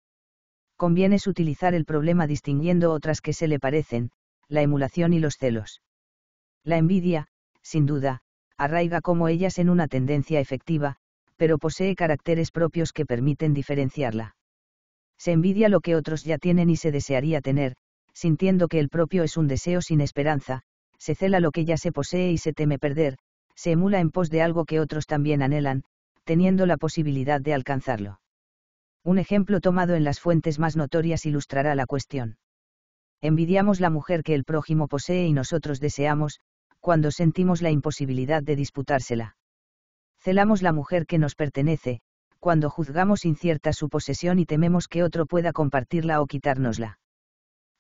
Conviene utilizar el problema distinguiendo otras que se le parecen, la emulación y los celos. La envidia, sin duda, arraiga como ellas en una tendencia efectiva, pero posee caracteres propios que permiten diferenciarla. Se envidia lo que otros ya tienen y se desearía tener, sintiendo que el propio es un deseo sin esperanza, se cela lo que ya se posee y se teme perder, se emula en pos de algo que otros también anhelan, teniendo la posibilidad de alcanzarlo. Un ejemplo tomado en las fuentes más notorias ilustrará la cuestión. Envidiamos la mujer que el prójimo posee y nosotros deseamos, cuando sentimos la imposibilidad de disputársela. Celamos la mujer que nos pertenece, cuando juzgamos incierta su posesión y tememos que otro pueda compartirla o quitárnosla.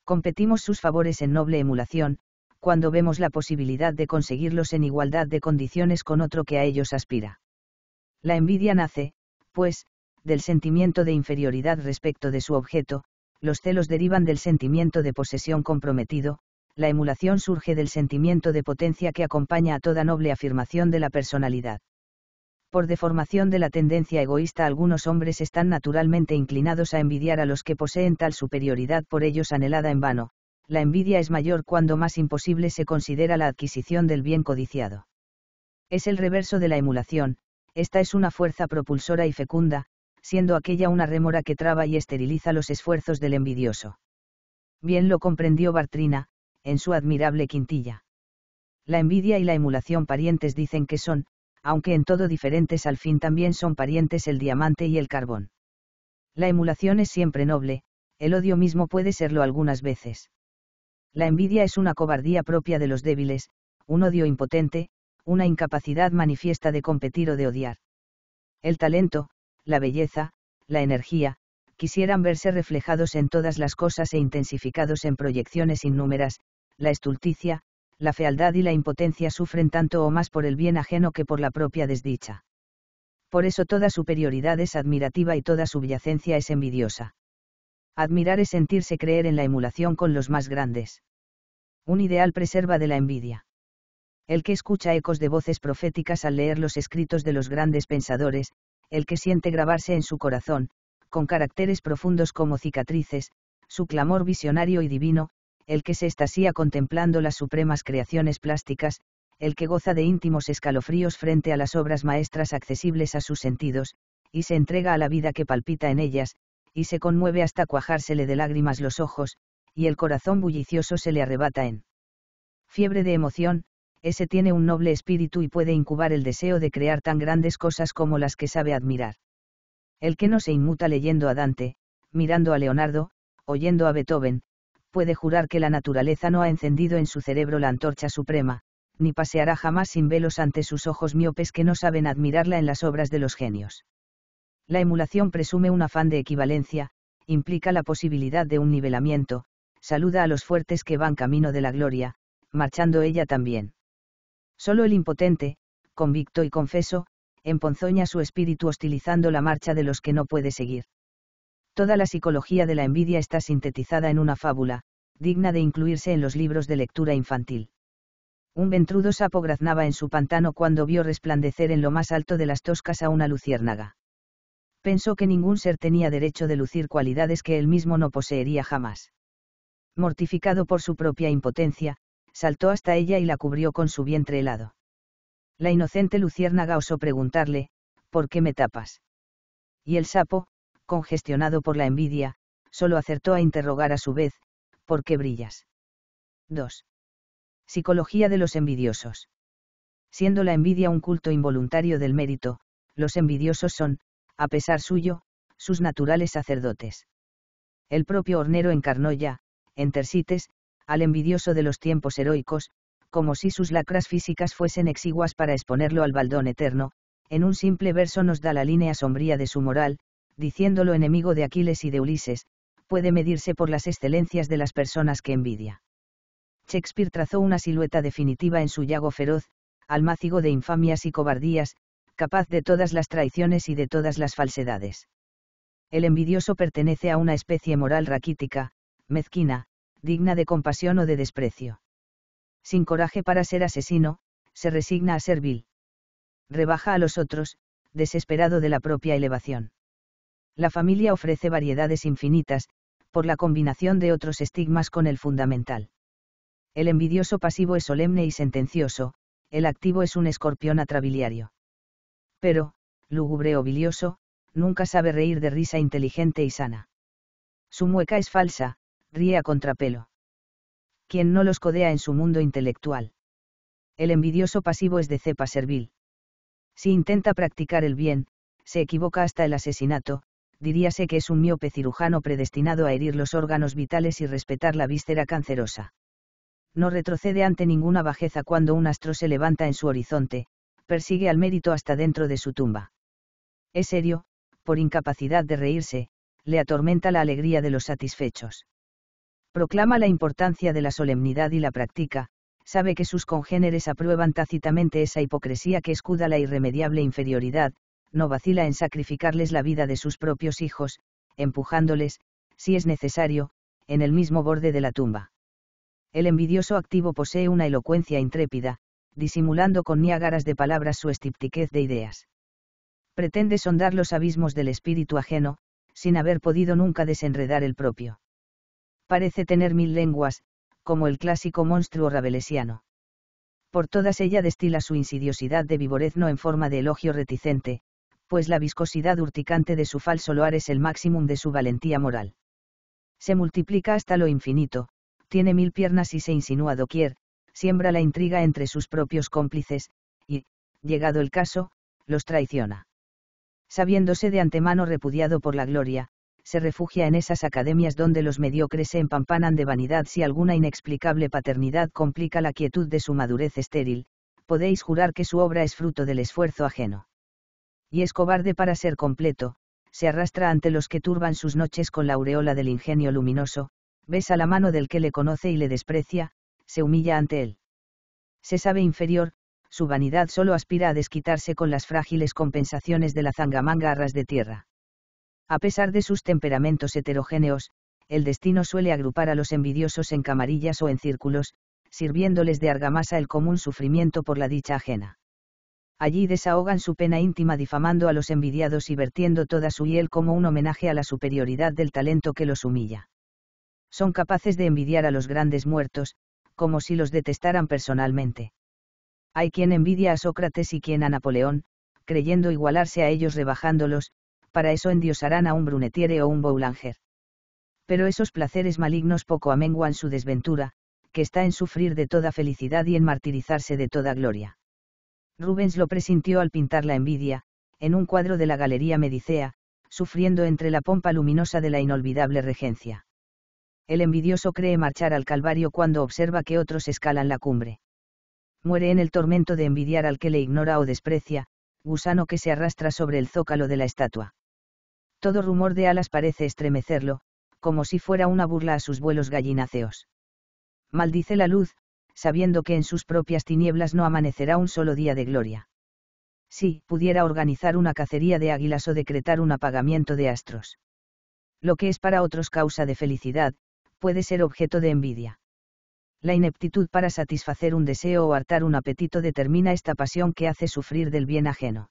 Competimos sus favores en noble emulación, cuando vemos la posibilidad de conseguirlos en igualdad de condiciones con otro que a ellos aspira. La envidia nace, pues, del sentimiento de inferioridad respecto de su objeto, los celos derivan del sentimiento de posesión comprometido, la emulación surge del sentimiento de potencia que acompaña a toda noble afirmación de la personalidad. Por deformación de la tendencia egoísta algunos hombres están naturalmente inclinados a envidiar a los que poseen tal superioridad por ellos anhelada en vano, la envidia es mayor cuando más imposible se considera la adquisición del bien codiciado. Es el reverso de la emulación, esta es una fuerza propulsora y fecunda, siendo aquella una rémora que traba y esteriliza los esfuerzos del envidioso. Bien lo comprendió Bartrina, en su admirable quintilla. La envidia y la emulación parientes dicen que son, aunque en todo diferentes al fin también son parientes el diamante y el carbón. La emulación es siempre noble, el odio mismo puede serlo algunas veces. La envidia es una cobardía propia de los débiles, un odio impotente, una incapacidad manifiesta de competir o de odiar. El talento, la belleza, la energía, quisieran verse reflejados en todas las cosas e intensificados en proyecciones innúmeras, la estulticia, la fealdad y la impotencia sufren tanto o más por el bien ajeno que por la propia desdicha. Por eso toda superioridad es admirativa y toda subyacencia es envidiosa. Admirar es sentirse creer en la emulación con los más grandes. Un ideal preserva de la envidia. El que escucha ecos de voces proféticas al leer los escritos de los grandes pensadores, el que siente grabarse en su corazón, con caracteres profundos como cicatrices, su clamor visionario y divino, el que se estasía contemplando las supremas creaciones plásticas, el que goza de íntimos escalofríos frente a las obras maestras accesibles a sus sentidos, y se entrega a la vida que palpita en ellas, y se conmueve hasta cuajársele de lágrimas los ojos, y el corazón bullicioso se le arrebata en fiebre de emoción, ese tiene un noble espíritu y puede incubar el deseo de crear tan grandes cosas como las que sabe admirar. El que no se inmuta leyendo a Dante, mirando a Leonardo, oyendo a Beethoven, puede jurar que la naturaleza no ha encendido en su cerebro la antorcha suprema, ni paseará jamás sin velos ante sus ojos miopes que no saben admirarla en las obras de los genios. La emulación presume un afán de equivalencia, implica la posibilidad de un nivelamiento, saluda a los fuertes que van camino de la gloria, marchando ella también. Solo el impotente, convicto y confeso, emponzoña su espíritu hostilizando la marcha de los que no puede seguir. Toda la psicología de la envidia está sintetizada en una fábula, digna de incluirse en los libros de lectura infantil. Un ventrudo sapo graznaba en su pantano cuando vio resplandecer en lo más alto de las toscas a una luciérnaga. Pensó que ningún ser tenía derecho de lucir cualidades que él mismo no poseería jamás. Mortificado por su propia impotencia, saltó hasta ella y la cubrió con su vientre helado. La inocente luciérnaga osó preguntarle, ¿por qué me tapas? Y el sapo, congestionado por la envidia, solo acertó a interrogar a su vez, ¿por qué brillas? 2. Psicología de los envidiosos. Siendo la envidia un culto involuntario del mérito, los envidiosos son, a pesar suyo, sus naturales sacerdotes. El propio Hornero encarnó ya, en Tersites, al envidioso de los tiempos heroicos, como si sus lacras físicas fuesen exiguas para exponerlo al baldón eterno, en un simple verso nos da la línea sombría de su moral, diciéndolo enemigo de Aquiles y de Ulises, puede medirse por las excelencias de las personas que envidia. Shakespeare trazó una silueta definitiva en su llago feroz, almácigo de infamias y cobardías, capaz de todas las traiciones y de todas las falsedades. El envidioso pertenece a una especie moral raquítica, mezquina, digna de compasión o de desprecio. Sin coraje para ser asesino, se resigna a ser vil. Rebaja a los otros, desesperado de la propia elevación la familia ofrece variedades infinitas, por la combinación de otros estigmas con el fundamental. El envidioso pasivo es solemne y sentencioso, el activo es un escorpión atrabiliario. Pero, lúgubre o bilioso, nunca sabe reír de risa inteligente y sana. Su mueca es falsa, ríe a contrapelo. Quien no los codea en su mundo intelectual. El envidioso pasivo es de cepa servil. Si intenta practicar el bien, se equivoca hasta el asesinato, diríase que es un miope cirujano predestinado a herir los órganos vitales y respetar la víscera cancerosa. No retrocede ante ninguna bajeza cuando un astro se levanta en su horizonte, persigue al mérito hasta dentro de su tumba. Es serio, por incapacidad de reírse, le atormenta la alegría de los satisfechos. Proclama la importancia de la solemnidad y la practica, sabe que sus congéneres aprueban tácitamente esa hipocresía que escuda la irremediable inferioridad, no vacila en sacrificarles la vida de sus propios hijos, empujándoles, si es necesario, en el mismo borde de la tumba. El envidioso activo posee una elocuencia intrépida, disimulando con niágaras de palabras su estiptiquez de ideas. Pretende sondar los abismos del espíritu ajeno, sin haber podido nunca desenredar el propio. Parece tener mil lenguas, como el clásico monstruo rabelesiano. Por todas ella destila su insidiosidad de vivorezno en forma de elogio reticente, pues la viscosidad urticante de su falso loar es el máximo de su valentía moral. Se multiplica hasta lo infinito, tiene mil piernas y se insinúa doquier, siembra la intriga entre sus propios cómplices, y, llegado el caso, los traiciona. Sabiéndose de antemano repudiado por la gloria, se refugia en esas academias donde los mediocres se empampanan de vanidad si alguna inexplicable paternidad complica la quietud de su madurez estéril, podéis jurar que su obra es fruto del esfuerzo ajeno y es cobarde para ser completo, se arrastra ante los que turban sus noches con la aureola del ingenio luminoso, besa la mano del que le conoce y le desprecia, se humilla ante él. Se sabe inferior, su vanidad solo aspira a desquitarse con las frágiles compensaciones de la zangamanga arras de tierra. A pesar de sus temperamentos heterogéneos, el destino suele agrupar a los envidiosos en camarillas o en círculos, sirviéndoles de argamasa el común sufrimiento por la dicha ajena allí desahogan su pena íntima difamando a los envidiados y vertiendo toda su hiel como un homenaje a la superioridad del talento que los humilla. Son capaces de envidiar a los grandes muertos, como si los detestaran personalmente. Hay quien envidia a Sócrates y quien a Napoleón, creyendo igualarse a ellos rebajándolos, para eso endiosarán a un Brunetiere o un Boulanger. Pero esos placeres malignos poco amenguan su desventura, que está en sufrir de toda felicidad y en martirizarse de toda gloria Rubens lo presintió al pintar la envidia, en un cuadro de la Galería Medicea, sufriendo entre la pompa luminosa de la inolvidable regencia. El envidioso cree marchar al Calvario cuando observa que otros escalan la cumbre. Muere en el tormento de envidiar al que le ignora o desprecia, gusano que se arrastra sobre el zócalo de la estatua. Todo rumor de alas parece estremecerlo, como si fuera una burla a sus vuelos gallináceos. Maldice la luz, sabiendo que en sus propias tinieblas no amanecerá un solo día de gloria. Si pudiera organizar una cacería de águilas o decretar un apagamiento de astros. Lo que es para otros causa de felicidad, puede ser objeto de envidia. La ineptitud para satisfacer un deseo o hartar un apetito determina esta pasión que hace sufrir del bien ajeno.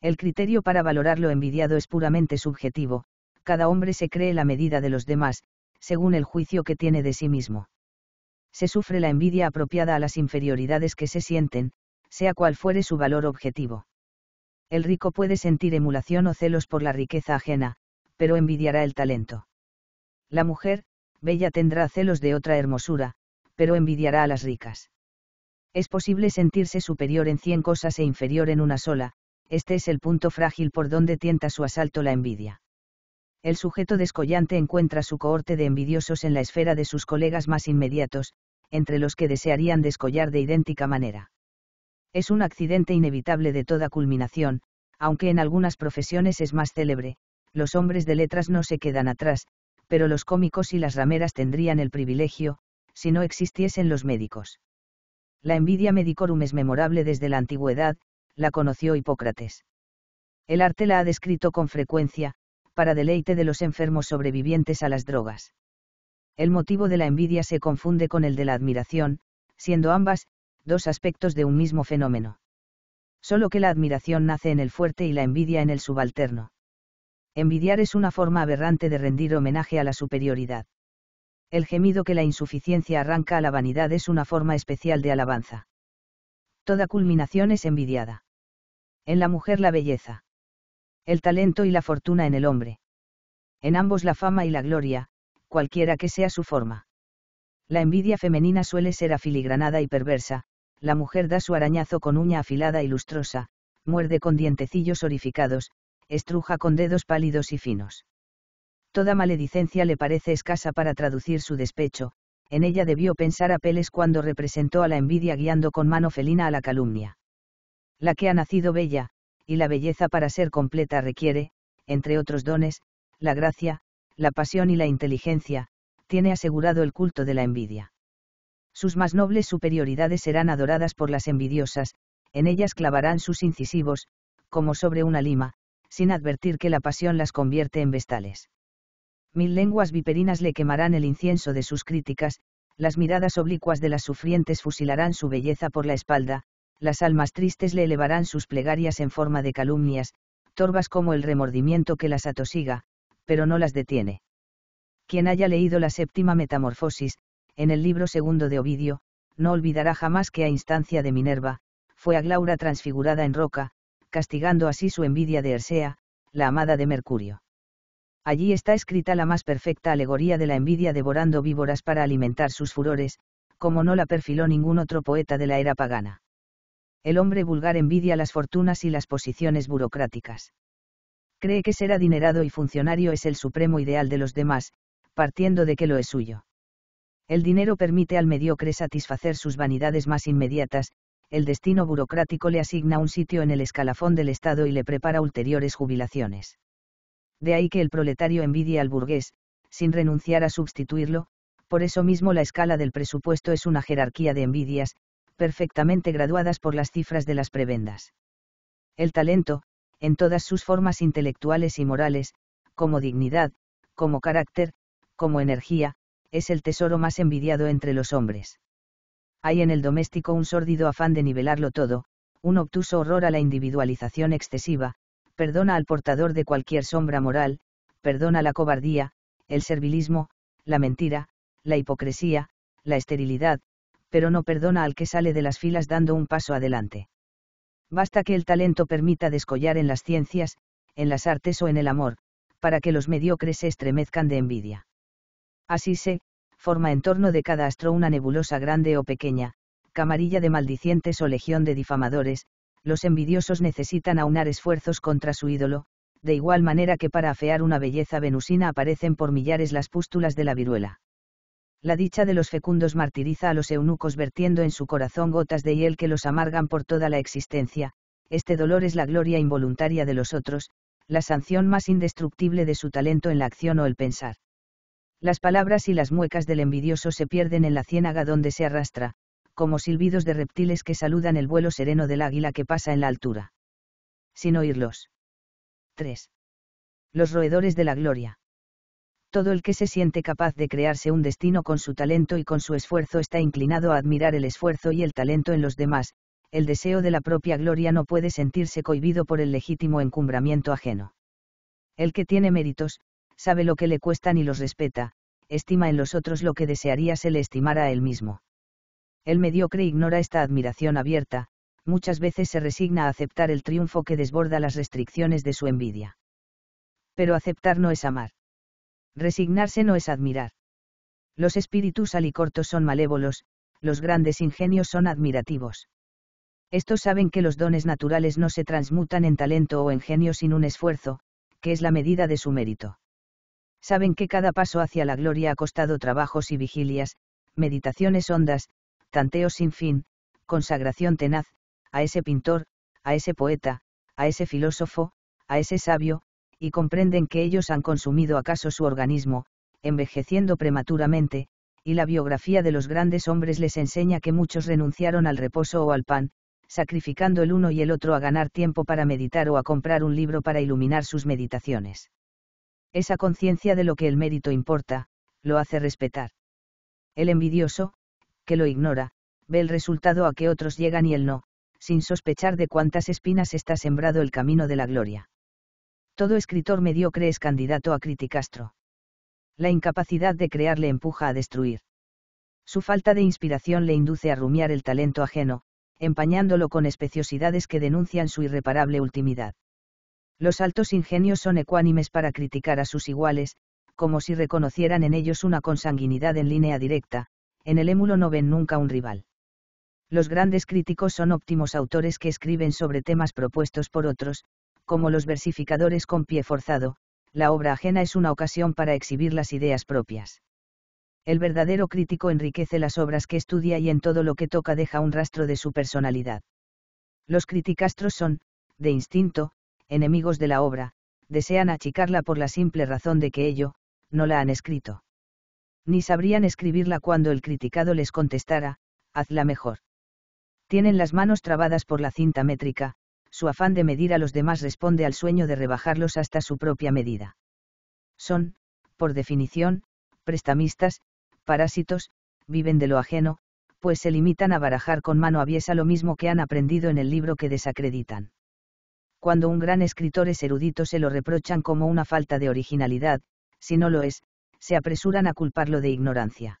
El criterio para valorar lo envidiado es puramente subjetivo, cada hombre se cree la medida de los demás, según el juicio que tiene de sí mismo se sufre la envidia apropiada a las inferioridades que se sienten, sea cual fuere su valor objetivo. El rico puede sentir emulación o celos por la riqueza ajena, pero envidiará el talento. La mujer, bella tendrá celos de otra hermosura, pero envidiará a las ricas. Es posible sentirse superior en cien cosas e inferior en una sola, este es el punto frágil por donde tienta su asalto la envidia. El sujeto descollante encuentra su cohorte de envidiosos en la esfera de sus colegas más inmediatos, entre los que desearían descollar de idéntica manera. Es un accidente inevitable de toda culminación, aunque en algunas profesiones es más célebre, los hombres de letras no se quedan atrás, pero los cómicos y las rameras tendrían el privilegio, si no existiesen los médicos. La envidia medicorum es memorable desde la antigüedad, la conoció Hipócrates. El arte la ha descrito con frecuencia, para deleite de los enfermos sobrevivientes a las drogas el motivo de la envidia se confunde con el de la admiración, siendo ambas, dos aspectos de un mismo fenómeno. Solo que la admiración nace en el fuerte y la envidia en el subalterno. Envidiar es una forma aberrante de rendir homenaje a la superioridad. El gemido que la insuficiencia arranca a la vanidad es una forma especial de alabanza. Toda culminación es envidiada. En la mujer la belleza. El talento y la fortuna en el hombre. En ambos la fama y la gloria, cualquiera que sea su forma. La envidia femenina suele ser afiligranada y perversa, la mujer da su arañazo con uña afilada y lustrosa, muerde con dientecillos orificados, estruja con dedos pálidos y finos. Toda maledicencia le parece escasa para traducir su despecho, en ella debió pensar Apeles cuando representó a la envidia guiando con mano felina a la calumnia. La que ha nacido bella, y la belleza para ser completa requiere, entre otros dones, la gracia, la pasión y la inteligencia, tiene asegurado el culto de la envidia. Sus más nobles superioridades serán adoradas por las envidiosas, en ellas clavarán sus incisivos, como sobre una lima, sin advertir que la pasión las convierte en vestales. Mil lenguas viperinas le quemarán el incienso de sus críticas, las miradas oblicuas de las sufrientes fusilarán su belleza por la espalda, las almas tristes le elevarán sus plegarias en forma de calumnias, torvas como el remordimiento que las atosiga, pero no las detiene. Quien haya leído la séptima Metamorfosis, en el libro segundo de Ovidio, no olvidará jamás que a instancia de Minerva, fue a Glaura transfigurada en roca, castigando así su envidia de Ersea, la amada de Mercurio. Allí está escrita la más perfecta alegoría de la envidia devorando víboras para alimentar sus furores, como no la perfiló ningún otro poeta de la era pagana. El hombre vulgar envidia las fortunas y las posiciones burocráticas. Cree que ser adinerado y funcionario es el supremo ideal de los demás, partiendo de que lo es suyo. El dinero permite al mediocre satisfacer sus vanidades más inmediatas, el destino burocrático le asigna un sitio en el escalafón del Estado y le prepara ulteriores jubilaciones. De ahí que el proletario envidie al burgués, sin renunciar a sustituirlo, por eso mismo la escala del presupuesto es una jerarquía de envidias, perfectamente graduadas por las cifras de las prebendas. El talento, en todas sus formas intelectuales y morales, como dignidad, como carácter, como energía, es el tesoro más envidiado entre los hombres. Hay en el doméstico un sórdido afán de nivelarlo todo, un obtuso horror a la individualización excesiva, perdona al portador de cualquier sombra moral, perdona la cobardía, el servilismo, la mentira, la hipocresía, la esterilidad, pero no perdona al que sale de las filas dando un paso adelante. Basta que el talento permita descollar en las ciencias, en las artes o en el amor, para que los mediocres se estremezcan de envidia. Así se, forma en torno de cada astro una nebulosa grande o pequeña, camarilla de maldicientes o legión de difamadores, los envidiosos necesitan aunar esfuerzos contra su ídolo, de igual manera que para afear una belleza venusina aparecen por millares las pústulas de la viruela la dicha de los fecundos martiriza a los eunucos vertiendo en su corazón gotas de hiel que los amargan por toda la existencia, este dolor es la gloria involuntaria de los otros, la sanción más indestructible de su talento en la acción o el pensar. Las palabras y las muecas del envidioso se pierden en la ciénaga donde se arrastra, como silbidos de reptiles que saludan el vuelo sereno del águila que pasa en la altura. Sin oírlos. 3. Los roedores de la gloria todo el que se siente capaz de crearse un destino con su talento y con su esfuerzo está inclinado a admirar el esfuerzo y el talento en los demás, el deseo de la propia gloria no puede sentirse cohibido por el legítimo encumbramiento ajeno. El que tiene méritos, sabe lo que le cuestan y los respeta, estima en los otros lo que desearía se le estimara a él mismo. El mediocre ignora esta admiración abierta, muchas veces se resigna a aceptar el triunfo que desborda las restricciones de su envidia. Pero aceptar no es amar. Resignarse no es admirar. Los espíritus alicortos son malévolos, los grandes ingenios son admirativos. Estos saben que los dones naturales no se transmutan en talento o en genio sin un esfuerzo, que es la medida de su mérito. Saben que cada paso hacia la gloria ha costado trabajos y vigilias, meditaciones hondas, tanteos sin fin, consagración tenaz, a ese pintor, a ese poeta, a ese filósofo, a ese sabio, y comprenden que ellos han consumido acaso su organismo, envejeciendo prematuramente, y la biografía de los grandes hombres les enseña que muchos renunciaron al reposo o al pan, sacrificando el uno y el otro a ganar tiempo para meditar o a comprar un libro para iluminar sus meditaciones. Esa conciencia de lo que el mérito importa, lo hace respetar. El envidioso, que lo ignora, ve el resultado a que otros llegan y el no, sin sospechar de cuántas espinas está sembrado el camino de la gloria todo escritor mediocre es candidato a criticastro. La incapacidad de crear le empuja a destruir. Su falta de inspiración le induce a rumiar el talento ajeno, empañándolo con especiosidades que denuncian su irreparable ultimidad. Los altos ingenios son ecuánimes para criticar a sus iguales, como si reconocieran en ellos una consanguinidad en línea directa, en el émulo no ven nunca un rival. Los grandes críticos son óptimos autores que escriben sobre temas propuestos por otros, como los versificadores con pie forzado, la obra ajena es una ocasión para exhibir las ideas propias. El verdadero crítico enriquece las obras que estudia y en todo lo que toca deja un rastro de su personalidad. Los criticastros son, de instinto, enemigos de la obra, desean achicarla por la simple razón de que ello, no la han escrito. Ni sabrían escribirla cuando el criticado les contestara, hazla mejor. Tienen las manos trabadas por la cinta métrica, su afán de medir a los demás responde al sueño de rebajarlos hasta su propia medida. Son, por definición, prestamistas, parásitos, viven de lo ajeno, pues se limitan a barajar con mano aviesa lo mismo que han aprendido en el libro que desacreditan. Cuando un gran escritor es erudito se lo reprochan como una falta de originalidad, si no lo es, se apresuran a culparlo de ignorancia.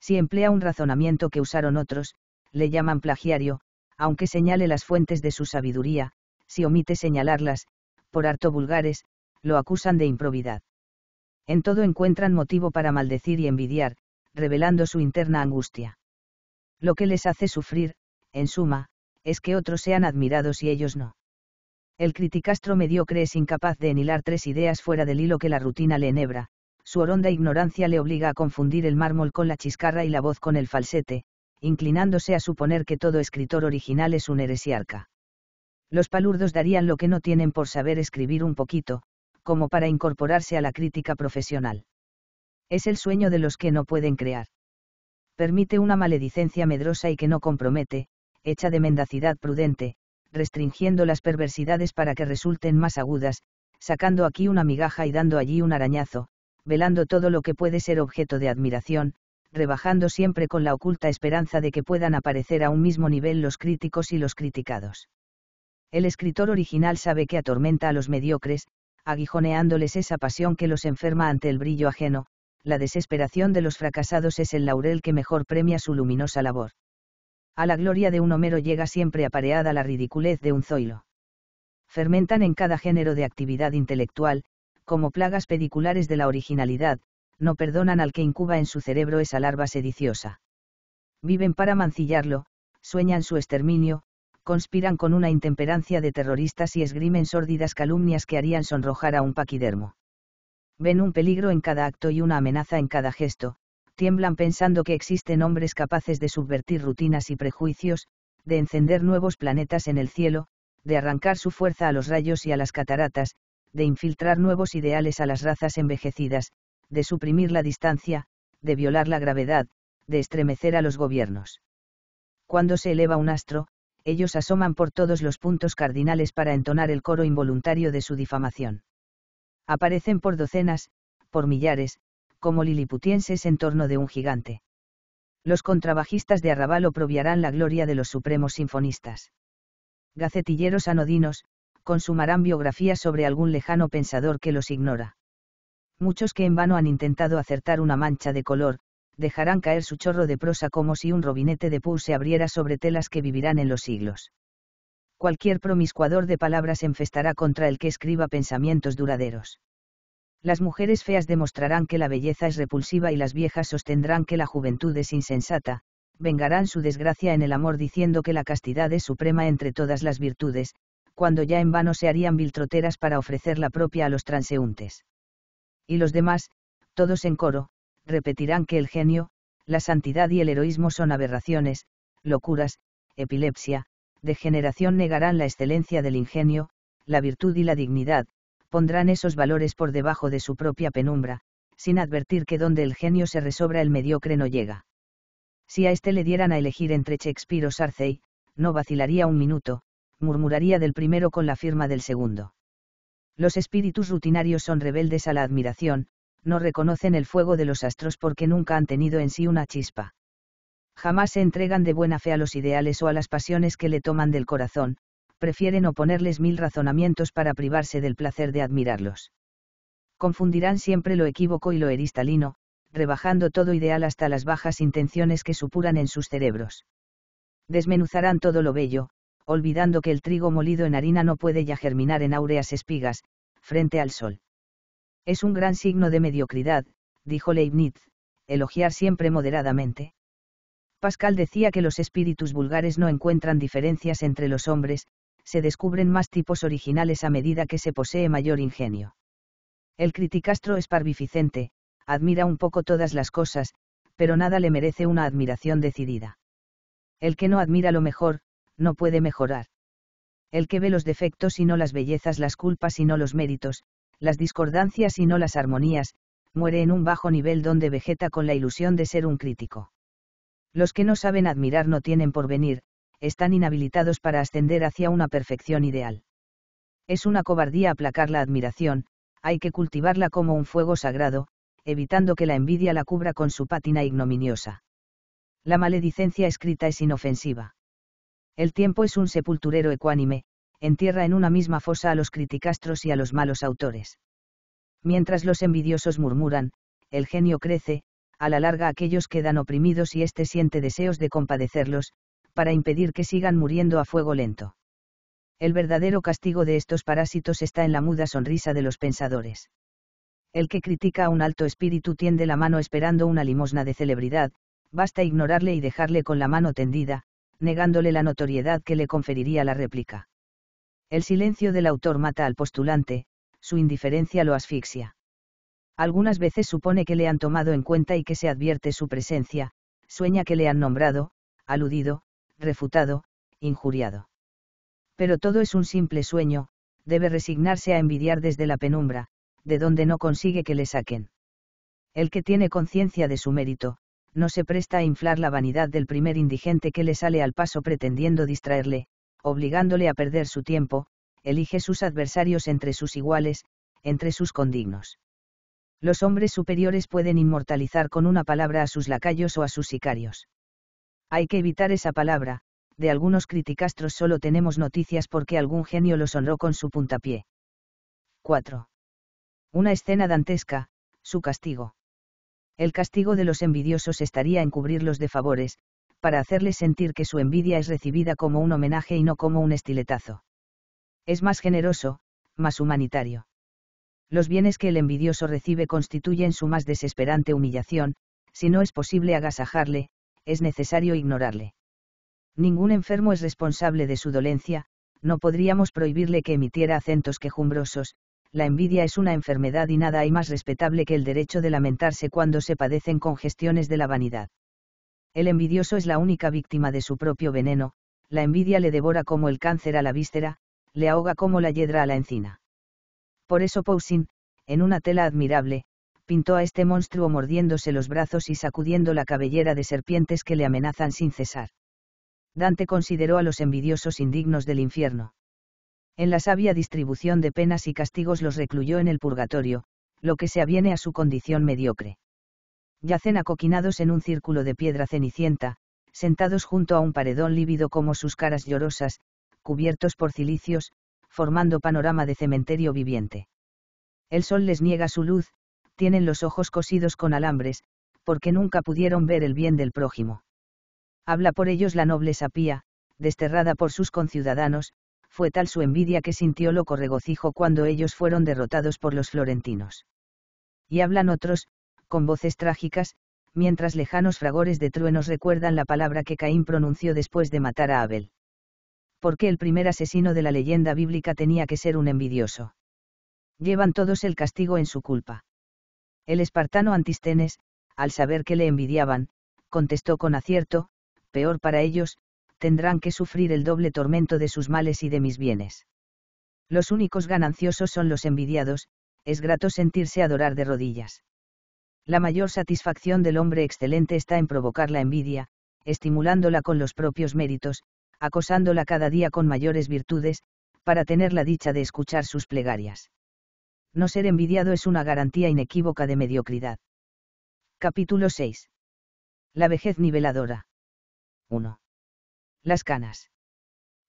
Si emplea un razonamiento que usaron otros, le llaman plagiario, aunque señale las fuentes de su sabiduría, si omite señalarlas, por harto vulgares, lo acusan de improvidad. En todo encuentran motivo para maldecir y envidiar, revelando su interna angustia. Lo que les hace sufrir, en suma, es que otros sean admirados y ellos no. El criticastro mediocre es incapaz de enhilar tres ideas fuera del hilo que la rutina le enhebra, su oronda ignorancia le obliga a confundir el mármol con la chiscarra y la voz con el falsete, inclinándose a suponer que todo escritor original es un heresiarca. Los palurdos darían lo que no tienen por saber escribir un poquito, como para incorporarse a la crítica profesional. Es el sueño de los que no pueden crear. Permite una maledicencia medrosa y que no compromete, hecha de mendacidad prudente, restringiendo las perversidades para que resulten más agudas, sacando aquí una migaja y dando allí un arañazo, velando todo lo que puede ser objeto de admiración, rebajando siempre con la oculta esperanza de que puedan aparecer a un mismo nivel los críticos y los criticados. El escritor original sabe que atormenta a los mediocres, aguijoneándoles esa pasión que los enferma ante el brillo ajeno, la desesperación de los fracasados es el laurel que mejor premia su luminosa labor. A la gloria de un Homero llega siempre apareada la ridiculez de un Zoilo. Fermentan en cada género de actividad intelectual, como plagas pediculares de la originalidad, no perdonan al que incuba en su cerebro esa larva sediciosa. Viven para mancillarlo, sueñan su exterminio, conspiran con una intemperancia de terroristas y esgrimen sórdidas calumnias que harían sonrojar a un paquidermo. Ven un peligro en cada acto y una amenaza en cada gesto, tiemblan pensando que existen hombres capaces de subvertir rutinas y prejuicios, de encender nuevos planetas en el cielo, de arrancar su fuerza a los rayos y a las cataratas, de infiltrar nuevos ideales a las razas envejecidas, de suprimir la distancia, de violar la gravedad, de estremecer a los gobiernos. Cuando se eleva un astro, ellos asoman por todos los puntos cardinales para entonar el coro involuntario de su difamación. Aparecen por docenas, por millares, como liliputienses en torno de un gigante. Los contrabajistas de Arrabal oproviarán la gloria de los supremos sinfonistas. Gacetilleros anodinos, consumarán biografías sobre algún lejano pensador que los ignora muchos que en vano han intentado acertar una mancha de color, dejarán caer su chorro de prosa como si un robinete de pus se abriera sobre telas que vivirán en los siglos. Cualquier promiscuador de palabras enfestará contra el que escriba pensamientos duraderos. Las mujeres feas demostrarán que la belleza es repulsiva y las viejas sostendrán que la juventud es insensata, vengarán su desgracia en el amor diciendo que la castidad es suprema entre todas las virtudes, cuando ya en vano se harían viltroteras para ofrecer la propia a los transeúntes y los demás, todos en coro, repetirán que el genio, la santidad y el heroísmo son aberraciones, locuras, epilepsia, degeneración negarán la excelencia del ingenio, la virtud y la dignidad, pondrán esos valores por debajo de su propia penumbra, sin advertir que donde el genio se resobra el mediocre no llega. Si a este le dieran a elegir entre Shakespeare o Sarcey, no vacilaría un minuto, murmuraría del primero con la firma del segundo. Los espíritus rutinarios son rebeldes a la admiración, no reconocen el fuego de los astros porque nunca han tenido en sí una chispa. Jamás se entregan de buena fe a los ideales o a las pasiones que le toman del corazón, prefieren oponerles mil razonamientos para privarse del placer de admirarlos. Confundirán siempre lo equívoco y lo eristalino, rebajando todo ideal hasta las bajas intenciones que supuran en sus cerebros. Desmenuzarán todo lo bello, olvidando que el trigo molido en harina no puede ya germinar en áureas espigas, frente al sol. Es un gran signo de mediocridad, dijo Leibniz, elogiar siempre moderadamente. Pascal decía que los espíritus vulgares no encuentran diferencias entre los hombres, se descubren más tipos originales a medida que se posee mayor ingenio. El criticastro es parvificente, admira un poco todas las cosas, pero nada le merece una admiración decidida. El que no admira lo mejor, no puede mejorar. El que ve los defectos y no las bellezas, las culpas y no los méritos, las discordancias y no las armonías, muere en un bajo nivel donde vegeta con la ilusión de ser un crítico. Los que no saben admirar no tienen porvenir, están inhabilitados para ascender hacia una perfección ideal. Es una cobardía aplacar la admiración, hay que cultivarla como un fuego sagrado, evitando que la envidia la cubra con su pátina ignominiosa. La maledicencia escrita es inofensiva. El tiempo es un sepulturero ecuánime, entierra en una misma fosa a los criticastros y a los malos autores. Mientras los envidiosos murmuran, el genio crece, a la larga aquellos quedan oprimidos y este siente deseos de compadecerlos, para impedir que sigan muriendo a fuego lento. El verdadero castigo de estos parásitos está en la muda sonrisa de los pensadores. El que critica a un alto espíritu tiende la mano esperando una limosna de celebridad, basta ignorarle y dejarle con la mano tendida, negándole la notoriedad que le conferiría la réplica. El silencio del autor mata al postulante, su indiferencia lo asfixia. Algunas veces supone que le han tomado en cuenta y que se advierte su presencia, sueña que le han nombrado, aludido, refutado, injuriado. Pero todo es un simple sueño, debe resignarse a envidiar desde la penumbra, de donde no consigue que le saquen. El que tiene conciencia de su mérito, no se presta a inflar la vanidad del primer indigente que le sale al paso pretendiendo distraerle, obligándole a perder su tiempo, elige sus adversarios entre sus iguales, entre sus condignos. Los hombres superiores pueden inmortalizar con una palabra a sus lacayos o a sus sicarios. Hay que evitar esa palabra, de algunos criticastros solo tenemos noticias porque algún genio los honró con su puntapié. 4. Una escena dantesca, su castigo. El castigo de los envidiosos estaría en cubrirlos de favores, para hacerles sentir que su envidia es recibida como un homenaje y no como un estiletazo. Es más generoso, más humanitario. Los bienes que el envidioso recibe constituyen su más desesperante humillación, si no es posible agasajarle, es necesario ignorarle. Ningún enfermo es responsable de su dolencia, no podríamos prohibirle que emitiera acentos quejumbrosos, la envidia es una enfermedad y nada hay más respetable que el derecho de lamentarse cuando se padecen congestiones de la vanidad. El envidioso es la única víctima de su propio veneno, la envidia le devora como el cáncer a la víscera, le ahoga como la hiedra a la encina. Por eso Poussin, en una tela admirable, pintó a este monstruo mordiéndose los brazos y sacudiendo la cabellera de serpientes que le amenazan sin cesar. Dante consideró a los envidiosos indignos del infierno en la sabia distribución de penas y castigos los recluyó en el purgatorio, lo que se aviene a su condición mediocre. Yacen acoquinados en un círculo de piedra cenicienta, sentados junto a un paredón lívido como sus caras llorosas, cubiertos por cilicios, formando panorama de cementerio viviente. El sol les niega su luz, tienen los ojos cosidos con alambres, porque nunca pudieron ver el bien del prójimo. Habla por ellos la noble sapía, desterrada por sus conciudadanos, fue tal su envidia que sintió loco regocijo cuando ellos fueron derrotados por los florentinos. Y hablan otros, con voces trágicas, mientras lejanos fragores de truenos recuerdan la palabra que Caín pronunció después de matar a Abel. ¿Por qué el primer asesino de la leyenda bíblica tenía que ser un envidioso? Llevan todos el castigo en su culpa. El espartano Antistenes, al saber que le envidiaban, contestó con acierto, peor para ellos, tendrán que sufrir el doble tormento de sus males y de mis bienes. Los únicos gananciosos son los envidiados, es grato sentirse adorar de rodillas. La mayor satisfacción del hombre excelente está en provocar la envidia, estimulándola con los propios méritos, acosándola cada día con mayores virtudes, para tener la dicha de escuchar sus plegarias. No ser envidiado es una garantía inequívoca de mediocridad. Capítulo 6. La vejez niveladora. 1. Las canas.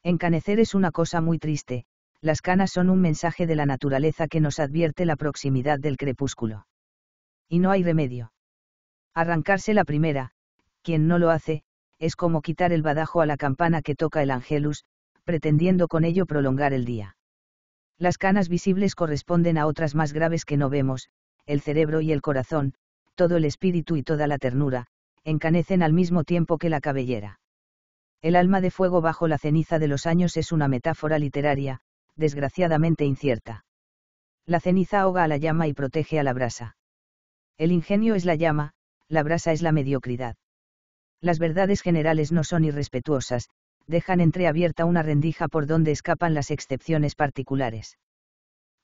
Encanecer es una cosa muy triste, las canas son un mensaje de la naturaleza que nos advierte la proximidad del crepúsculo. Y no hay remedio. Arrancarse la primera, quien no lo hace, es como quitar el badajo a la campana que toca el angelus, pretendiendo con ello prolongar el día. Las canas visibles corresponden a otras más graves que no vemos, el cerebro y el corazón, todo el espíritu y toda la ternura, encanecen al mismo tiempo que la cabellera. El alma de fuego bajo la ceniza de los años es una metáfora literaria, desgraciadamente incierta. La ceniza ahoga a la llama y protege a la brasa. El ingenio es la llama, la brasa es la mediocridad. Las verdades generales no son irrespetuosas, dejan entreabierta una rendija por donde escapan las excepciones particulares.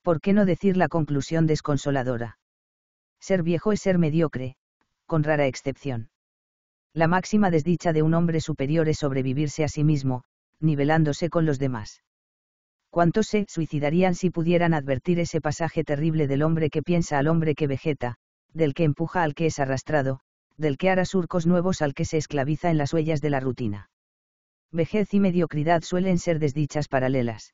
¿Por qué no decir la conclusión desconsoladora? Ser viejo es ser mediocre, con rara excepción. La máxima desdicha de un hombre superior es sobrevivirse a sí mismo, nivelándose con los demás. ¿Cuántos se suicidarían si pudieran advertir ese pasaje terrible del hombre que piensa al hombre que vegeta, del que empuja al que es arrastrado, del que hará surcos nuevos al que se esclaviza en las huellas de la rutina? Vejez y mediocridad suelen ser desdichas paralelas.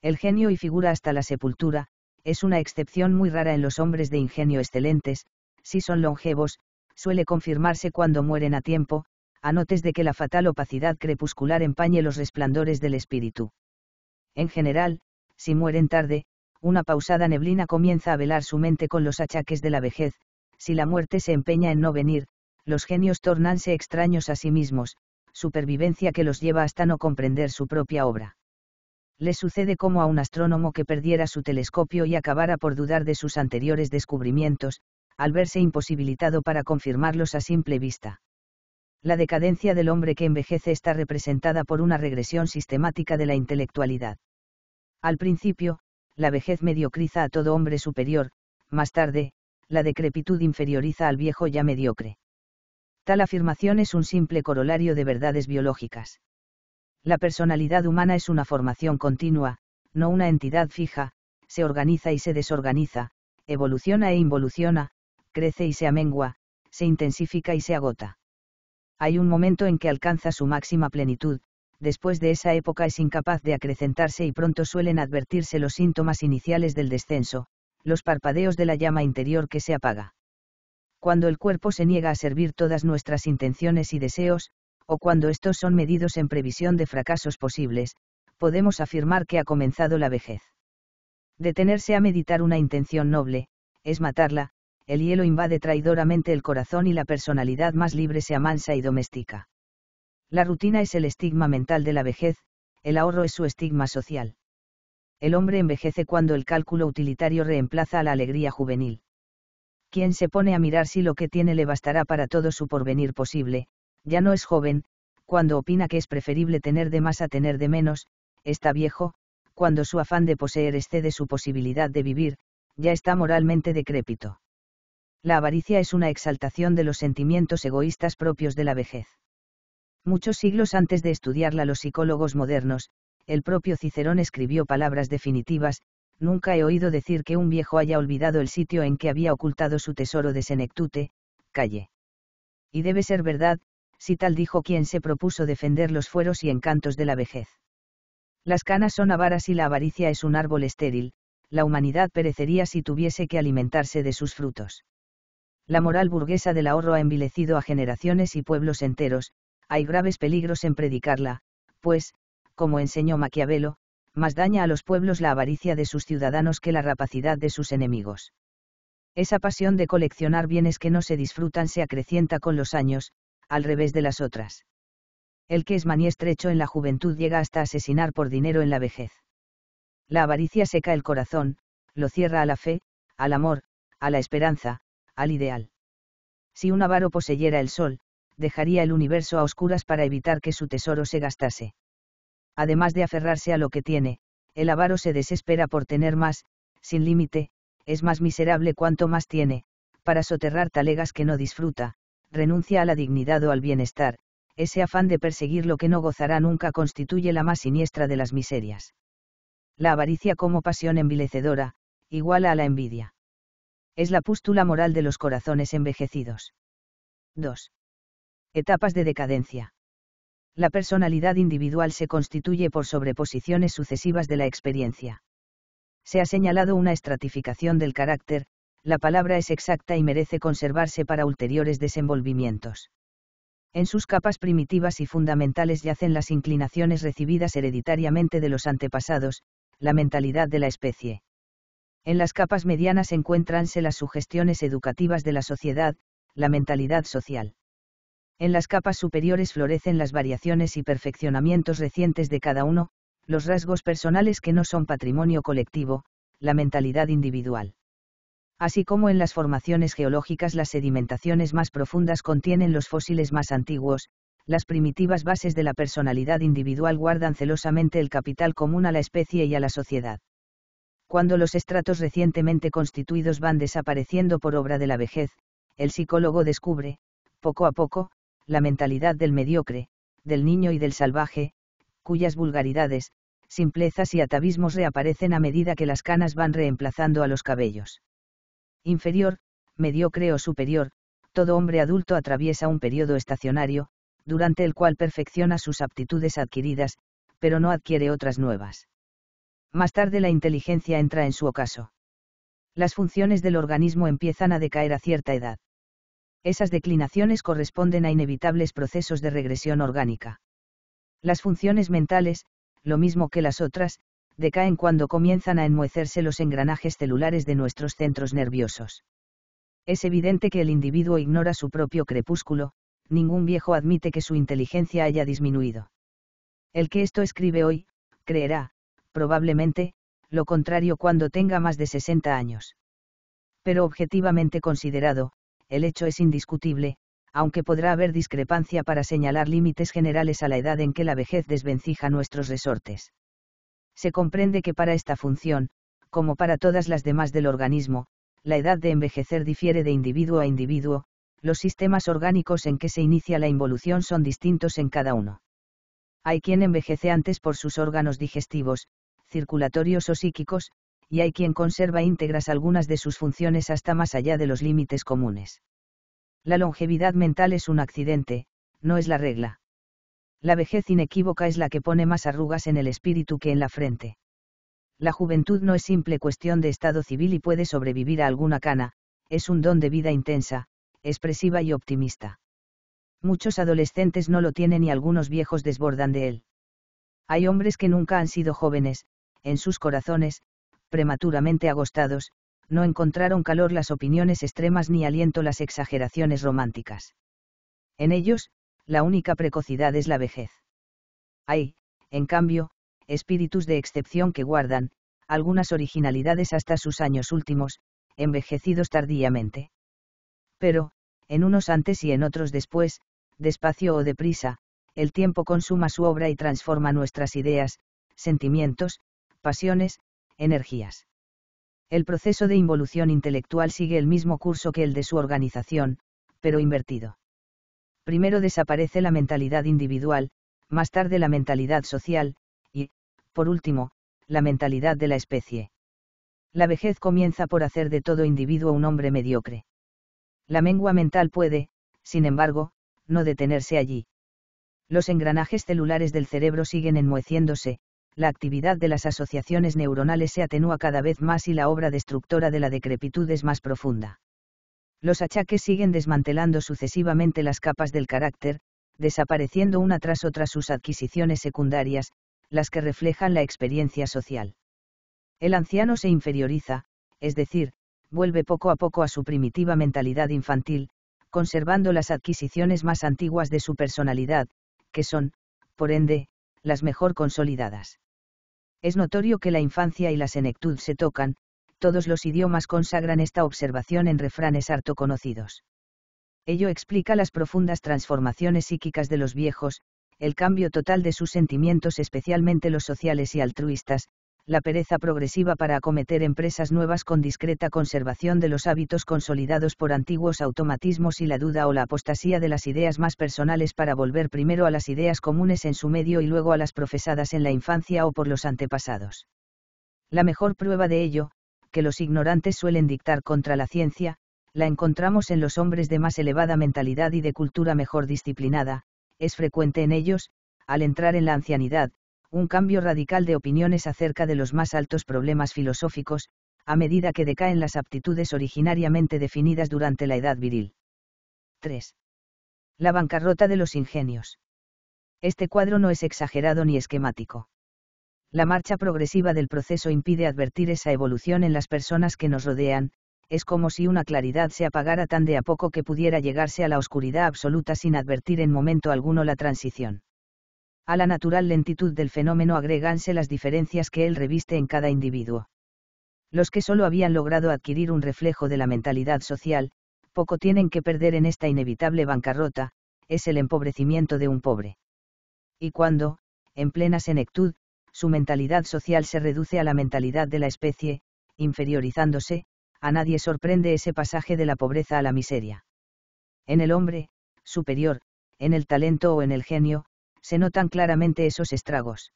El genio y figura hasta la sepultura, es una excepción muy rara en los hombres de ingenio excelentes, si son longevos, suele confirmarse cuando mueren a tiempo, anotes de que la fatal opacidad crepuscular empañe los resplandores del espíritu. En general, si mueren tarde, una pausada neblina comienza a velar su mente con los achaques de la vejez, si la muerte se empeña en no venir, los genios tornanse extraños a sí mismos, supervivencia que los lleva hasta no comprender su propia obra. Le sucede como a un astrónomo que perdiera su telescopio y acabara por dudar de sus anteriores descubrimientos, al verse imposibilitado para confirmarlos a simple vista. La decadencia del hombre que envejece está representada por una regresión sistemática de la intelectualidad. Al principio, la vejez mediocriza a todo hombre superior, más tarde, la decrepitud inferioriza al viejo ya mediocre. Tal afirmación es un simple corolario de verdades biológicas. La personalidad humana es una formación continua, no una entidad fija, se organiza y se desorganiza, evoluciona e involuciona, crece y se amengua, se intensifica y se agota. Hay un momento en que alcanza su máxima plenitud, después de esa época es incapaz de acrecentarse y pronto suelen advertirse los síntomas iniciales del descenso, los parpadeos de la llama interior que se apaga. Cuando el cuerpo se niega a servir todas nuestras intenciones y deseos, o cuando estos son medidos en previsión de fracasos posibles, podemos afirmar que ha comenzado la vejez. Detenerse a meditar una intención noble, es matarla, el hielo invade traidoramente el corazón y la personalidad más libre se amansa y domestica. La rutina es el estigma mental de la vejez, el ahorro es su estigma social. El hombre envejece cuando el cálculo utilitario reemplaza a la alegría juvenil. Quien se pone a mirar si lo que tiene le bastará para todo su porvenir posible, ya no es joven, cuando opina que es preferible tener de más a tener de menos, está viejo, cuando su afán de poseer excede su posibilidad de vivir, ya está moralmente decrépito la avaricia es una exaltación de los sentimientos egoístas propios de la vejez. Muchos siglos antes de estudiarla los psicólogos modernos, el propio Cicerón escribió palabras definitivas, nunca he oído decir que un viejo haya olvidado el sitio en que había ocultado su tesoro de Senectute, calle. Y debe ser verdad, si tal dijo quien se propuso defender los fueros y encantos de la vejez. Las canas son avaras y la avaricia es un árbol estéril, la humanidad perecería si tuviese que alimentarse de sus frutos. La moral burguesa del ahorro ha envilecido a generaciones y pueblos enteros, hay graves peligros en predicarla, pues, como enseñó Maquiavelo, más daña a los pueblos la avaricia de sus ciudadanos que la rapacidad de sus enemigos. Esa pasión de coleccionar bienes que no se disfrutan se acrecienta con los años, al revés de las otras. El que es maniestrecho en la juventud llega hasta asesinar por dinero en la vejez. La avaricia seca el corazón, lo cierra a la fe, al amor, a la esperanza, al ideal. Si un avaro poseyera el sol, dejaría el universo a oscuras para evitar que su tesoro se gastase. Además de aferrarse a lo que tiene, el avaro se desespera por tener más, sin límite, es más miserable cuanto más tiene, para soterrar talegas que no disfruta, renuncia a la dignidad o al bienestar, ese afán de perseguir lo que no gozará nunca constituye la más siniestra de las miserias. La avaricia como pasión envilecedora, iguala a la envidia es la pústula moral de los corazones envejecidos. 2. Etapas de decadencia. La personalidad individual se constituye por sobreposiciones sucesivas de la experiencia. Se ha señalado una estratificación del carácter, la palabra es exacta y merece conservarse para ulteriores desenvolvimientos. En sus capas primitivas y fundamentales yacen las inclinaciones recibidas hereditariamente de los antepasados, la mentalidad de la especie. En las capas medianas encuentranse las sugestiones educativas de la sociedad, la mentalidad social. En las capas superiores florecen las variaciones y perfeccionamientos recientes de cada uno, los rasgos personales que no son patrimonio colectivo, la mentalidad individual. Así como en las formaciones geológicas las sedimentaciones más profundas contienen los fósiles más antiguos, las primitivas bases de la personalidad individual guardan celosamente el capital común a la especie y a la sociedad. Cuando los estratos recientemente constituidos van desapareciendo por obra de la vejez, el psicólogo descubre, poco a poco, la mentalidad del mediocre, del niño y del salvaje, cuyas vulgaridades, simplezas y atavismos reaparecen a medida que las canas van reemplazando a los cabellos. Inferior, mediocre o superior, todo hombre adulto atraviesa un periodo estacionario, durante el cual perfecciona sus aptitudes adquiridas, pero no adquiere otras nuevas más tarde la inteligencia entra en su ocaso. Las funciones del organismo empiezan a decaer a cierta edad. Esas declinaciones corresponden a inevitables procesos de regresión orgánica. Las funciones mentales, lo mismo que las otras, decaen cuando comienzan a enmuecerse los engranajes celulares de nuestros centros nerviosos. Es evidente que el individuo ignora su propio crepúsculo, ningún viejo admite que su inteligencia haya disminuido. El que esto escribe hoy, creerá, probablemente, lo contrario cuando tenga más de 60 años. Pero objetivamente considerado, el hecho es indiscutible, aunque podrá haber discrepancia para señalar límites generales a la edad en que la vejez desvencija nuestros resortes. Se comprende que para esta función, como para todas las demás del organismo, la edad de envejecer difiere de individuo a individuo, los sistemas orgánicos en que se inicia la involución son distintos en cada uno. Hay quien envejece antes por sus órganos digestivos, circulatorios o psíquicos, y hay quien conserva íntegras algunas de sus funciones hasta más allá de los límites comunes. La longevidad mental es un accidente, no es la regla. La vejez inequívoca es la que pone más arrugas en el espíritu que en la frente. La juventud no es simple cuestión de estado civil y puede sobrevivir a alguna cana, es un don de vida intensa, expresiva y optimista. Muchos adolescentes no lo tienen y algunos viejos desbordan de él. Hay hombres que nunca han sido jóvenes, en sus corazones, prematuramente agostados, no encontraron calor las opiniones extremas ni aliento las exageraciones románticas. En ellos, la única precocidad es la vejez. Hay, en cambio, espíritus de excepción que guardan, algunas originalidades hasta sus años últimos, envejecidos tardíamente. Pero, en unos antes y en otros después, despacio o deprisa, el tiempo consuma su obra y transforma nuestras ideas, sentimientos, pasiones, energías. El proceso de involución intelectual sigue el mismo curso que el de su organización, pero invertido. Primero desaparece la mentalidad individual, más tarde la mentalidad social, y, por último, la mentalidad de la especie. La vejez comienza por hacer de todo individuo un hombre mediocre. La mengua mental puede, sin embargo, no detenerse allí. Los engranajes celulares del cerebro siguen enmueciéndose la actividad de las asociaciones neuronales se atenúa cada vez más y la obra destructora de la decrepitud es más profunda. Los achaques siguen desmantelando sucesivamente las capas del carácter, desapareciendo una tras otra sus adquisiciones secundarias, las que reflejan la experiencia social. El anciano se inferioriza, es decir, vuelve poco a poco a su primitiva mentalidad infantil, conservando las adquisiciones más antiguas de su personalidad, que son, por ende, las mejor consolidadas. Es notorio que la infancia y la senectud se tocan, todos los idiomas consagran esta observación en refranes harto conocidos. Ello explica las profundas transformaciones psíquicas de los viejos, el cambio total de sus sentimientos especialmente los sociales y altruistas, la pereza progresiva para acometer empresas nuevas con discreta conservación de los hábitos consolidados por antiguos automatismos y la duda o la apostasía de las ideas más personales para volver primero a las ideas comunes en su medio y luego a las profesadas en la infancia o por los antepasados. La mejor prueba de ello, que los ignorantes suelen dictar contra la ciencia, la encontramos en los hombres de más elevada mentalidad y de cultura mejor disciplinada, es frecuente en ellos, al entrar en la ancianidad, un cambio radical de opiniones acerca de los más altos problemas filosóficos, a medida que decaen las aptitudes originariamente definidas durante la edad viril. 3. La bancarrota de los ingenios. Este cuadro no es exagerado ni esquemático. La marcha progresiva del proceso impide advertir esa evolución en las personas que nos rodean, es como si una claridad se apagara tan de a poco que pudiera llegarse a la oscuridad absoluta sin advertir en momento alguno la transición. A la natural lentitud del fenómeno agreganse las diferencias que él reviste en cada individuo. Los que solo habían logrado adquirir un reflejo de la mentalidad social, poco tienen que perder en esta inevitable bancarrota, es el empobrecimiento de un pobre. Y cuando, en plena senectud, su mentalidad social se reduce a la mentalidad de la especie, inferiorizándose, a nadie sorprende ese pasaje de la pobreza a la miseria. En el hombre, superior, en el talento o en el genio, se notan claramente esos estragos.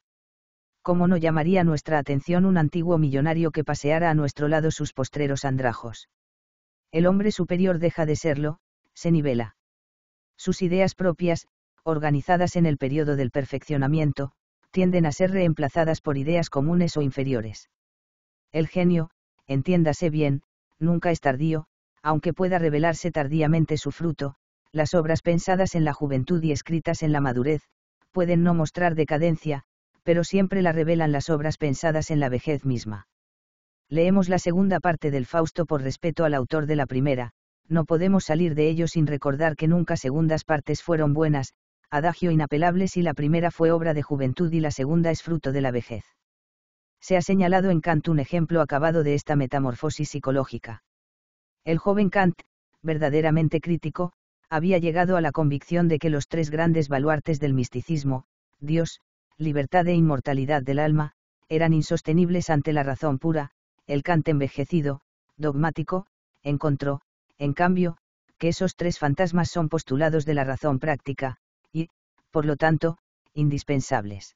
¿Cómo no llamaría nuestra atención un antiguo millonario que paseara a nuestro lado sus postreros andrajos? El hombre superior deja de serlo, se nivela. Sus ideas propias, organizadas en el periodo del perfeccionamiento, tienden a ser reemplazadas por ideas comunes o inferiores. El genio, entiéndase bien, nunca es tardío, aunque pueda revelarse tardíamente su fruto, las obras pensadas en la juventud y escritas en la madurez, pueden no mostrar decadencia, pero siempre la revelan las obras pensadas en la vejez misma. Leemos la segunda parte del Fausto por respeto al autor de la primera, no podemos salir de ello sin recordar que nunca segundas partes fueron buenas, adagio inapelables y la primera fue obra de juventud y la segunda es fruto de la vejez. Se ha señalado en Kant un ejemplo acabado de esta metamorfosis psicológica. El joven Kant, verdaderamente crítico, había llegado a la convicción de que los tres grandes baluartes del misticismo, Dios, libertad e inmortalidad del alma, eran insostenibles ante la razón pura, el Kant envejecido, dogmático, encontró, en cambio, que esos tres fantasmas son postulados de la razón práctica, y, por lo tanto, indispensables.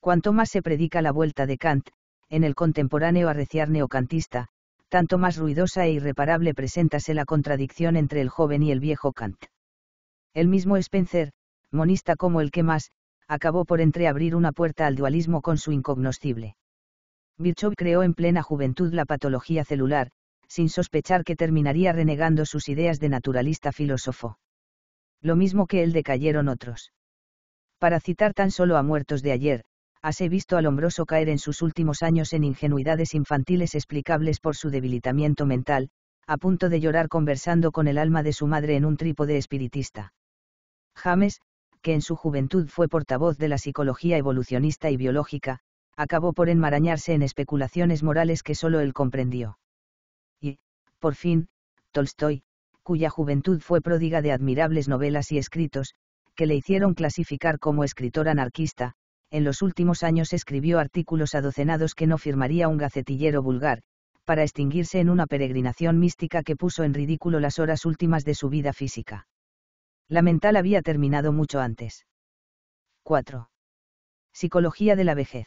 Cuanto más se predica la vuelta de Kant, en el contemporáneo arreciar neocantista, tanto más ruidosa e irreparable preséntase la contradicción entre el joven y el viejo Kant. El mismo Spencer, monista como el que más, acabó por entreabrir una puerta al dualismo con su incognoscible. Virchow creó en plena juventud la patología celular, sin sospechar que terminaría renegando sus ideas de naturalista filósofo. Lo mismo que él decayeron otros. Para citar tan solo a muertos de ayer, hase visto al hombroso caer en sus últimos años en ingenuidades infantiles explicables por su debilitamiento mental, a punto de llorar conversando con el alma de su madre en un trípode espiritista. James, que en su juventud fue portavoz de la psicología evolucionista y biológica, acabó por enmarañarse en especulaciones morales que solo él comprendió. Y, por fin, Tolstoy, cuya juventud fue pródiga de admirables novelas y escritos, que le hicieron clasificar como escritor anarquista, en los últimos años escribió artículos adocenados que no firmaría un gacetillero vulgar, para extinguirse en una peregrinación mística que puso en ridículo las horas últimas de su vida física. La mental había terminado mucho antes. 4. Psicología de la vejez.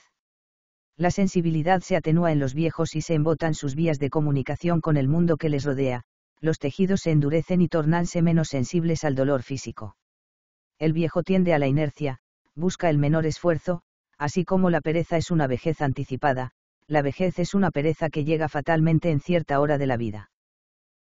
La sensibilidad se atenúa en los viejos y se embotan sus vías de comunicación con el mundo que les rodea, los tejidos se endurecen y tornanse menos sensibles al dolor físico. El viejo tiende a la inercia, busca el menor esfuerzo, así como la pereza es una vejez anticipada, la vejez es una pereza que llega fatalmente en cierta hora de la vida.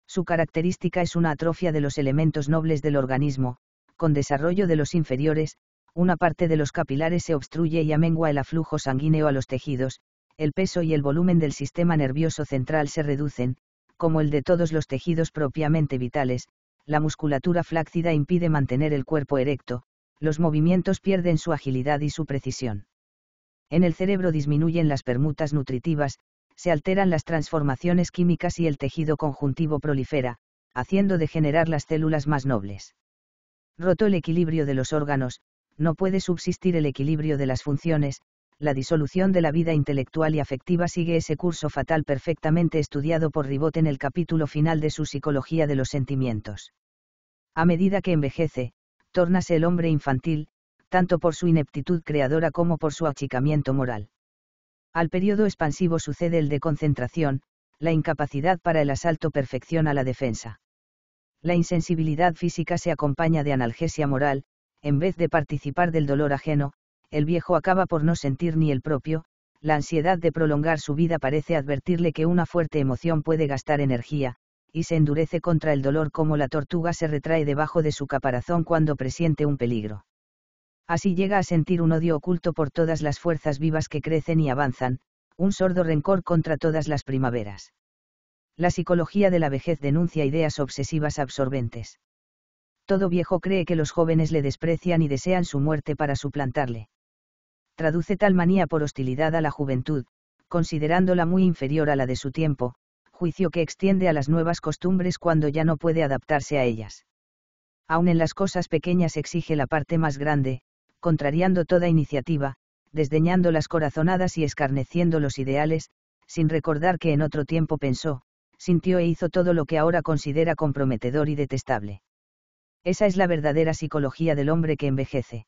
Su característica es una atrofia de los elementos nobles del organismo, con desarrollo de los inferiores, una parte de los capilares se obstruye y amengua el aflujo sanguíneo a los tejidos, el peso y el volumen del sistema nervioso central se reducen, como el de todos los tejidos propiamente vitales, la musculatura flácida impide mantener el cuerpo erecto, los movimientos pierden su agilidad y su precisión. En el cerebro disminuyen las permutas nutritivas, se alteran las transformaciones químicas y el tejido conjuntivo prolifera, haciendo degenerar las células más nobles. Roto el equilibrio de los órganos, no puede subsistir el equilibrio de las funciones, la disolución de la vida intelectual y afectiva sigue ese curso fatal perfectamente estudiado por Ribot en el capítulo final de su Psicología de los Sentimientos. A medida que envejece, tornase el hombre infantil, tanto por su ineptitud creadora como por su achicamiento moral. Al periodo expansivo sucede el de concentración, la incapacidad para el asalto perfecciona la defensa. La insensibilidad física se acompaña de analgesia moral, en vez de participar del dolor ajeno, el viejo acaba por no sentir ni el propio, la ansiedad de prolongar su vida parece advertirle que una fuerte emoción puede gastar energía, y se endurece contra el dolor como la tortuga se retrae debajo de su caparazón cuando presiente un peligro. Así llega a sentir un odio oculto por todas las fuerzas vivas que crecen y avanzan, un sordo rencor contra todas las primaveras. La psicología de la vejez denuncia ideas obsesivas absorbentes. Todo viejo cree que los jóvenes le desprecian y desean su muerte para suplantarle. Traduce tal manía por hostilidad a la juventud, considerándola muy inferior a la de su tiempo, juicio que extiende a las nuevas costumbres cuando ya no puede adaptarse a ellas. Aun en las cosas pequeñas exige la parte más grande, contrariando toda iniciativa, desdeñando las corazonadas y escarneciendo los ideales, sin recordar que en otro tiempo pensó, sintió e hizo todo lo que ahora considera comprometedor y detestable. Esa es la verdadera psicología del hombre que envejece.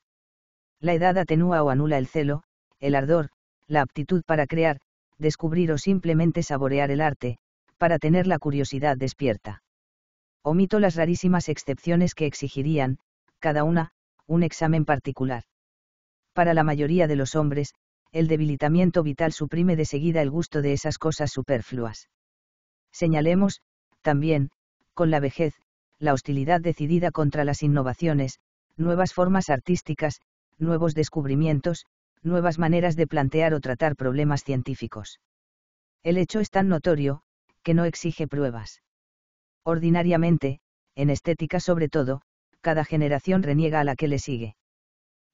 La edad atenúa o anula el celo, el ardor, la aptitud para crear, descubrir o simplemente saborear el arte, para tener la curiosidad despierta. Omito las rarísimas excepciones que exigirían, cada una, un examen particular. Para la mayoría de los hombres, el debilitamiento vital suprime de seguida el gusto de esas cosas superfluas. Señalemos, también, con la vejez, la hostilidad decidida contra las innovaciones, nuevas formas artísticas, nuevos descubrimientos, nuevas maneras de plantear o tratar problemas científicos. El hecho es tan notorio, que no exige pruebas. Ordinariamente, en estética sobre todo, cada generación reniega a la que le sigue.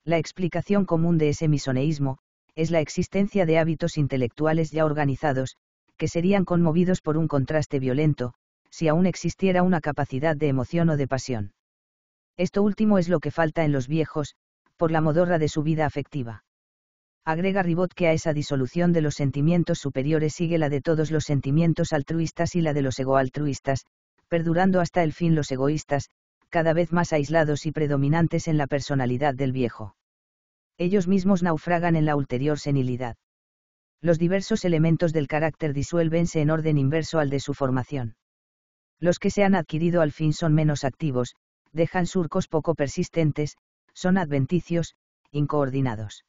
La explicación común de ese misoneísmo, es la existencia de hábitos intelectuales ya organizados, que serían conmovidos por un contraste violento, si aún existiera una capacidad de emoción o de pasión. Esto último es lo que falta en los viejos, por la modorra de su vida afectiva agrega Ribot que a esa disolución de los sentimientos superiores sigue la de todos los sentimientos altruistas y la de los egoaltruistas, perdurando hasta el fin los egoístas, cada vez más aislados y predominantes en la personalidad del viejo. Ellos mismos naufragan en la ulterior senilidad. Los diversos elementos del carácter disuélvense en orden inverso al de su formación. Los que se han adquirido al fin son menos activos, dejan surcos poco persistentes, son adventicios, incoordinados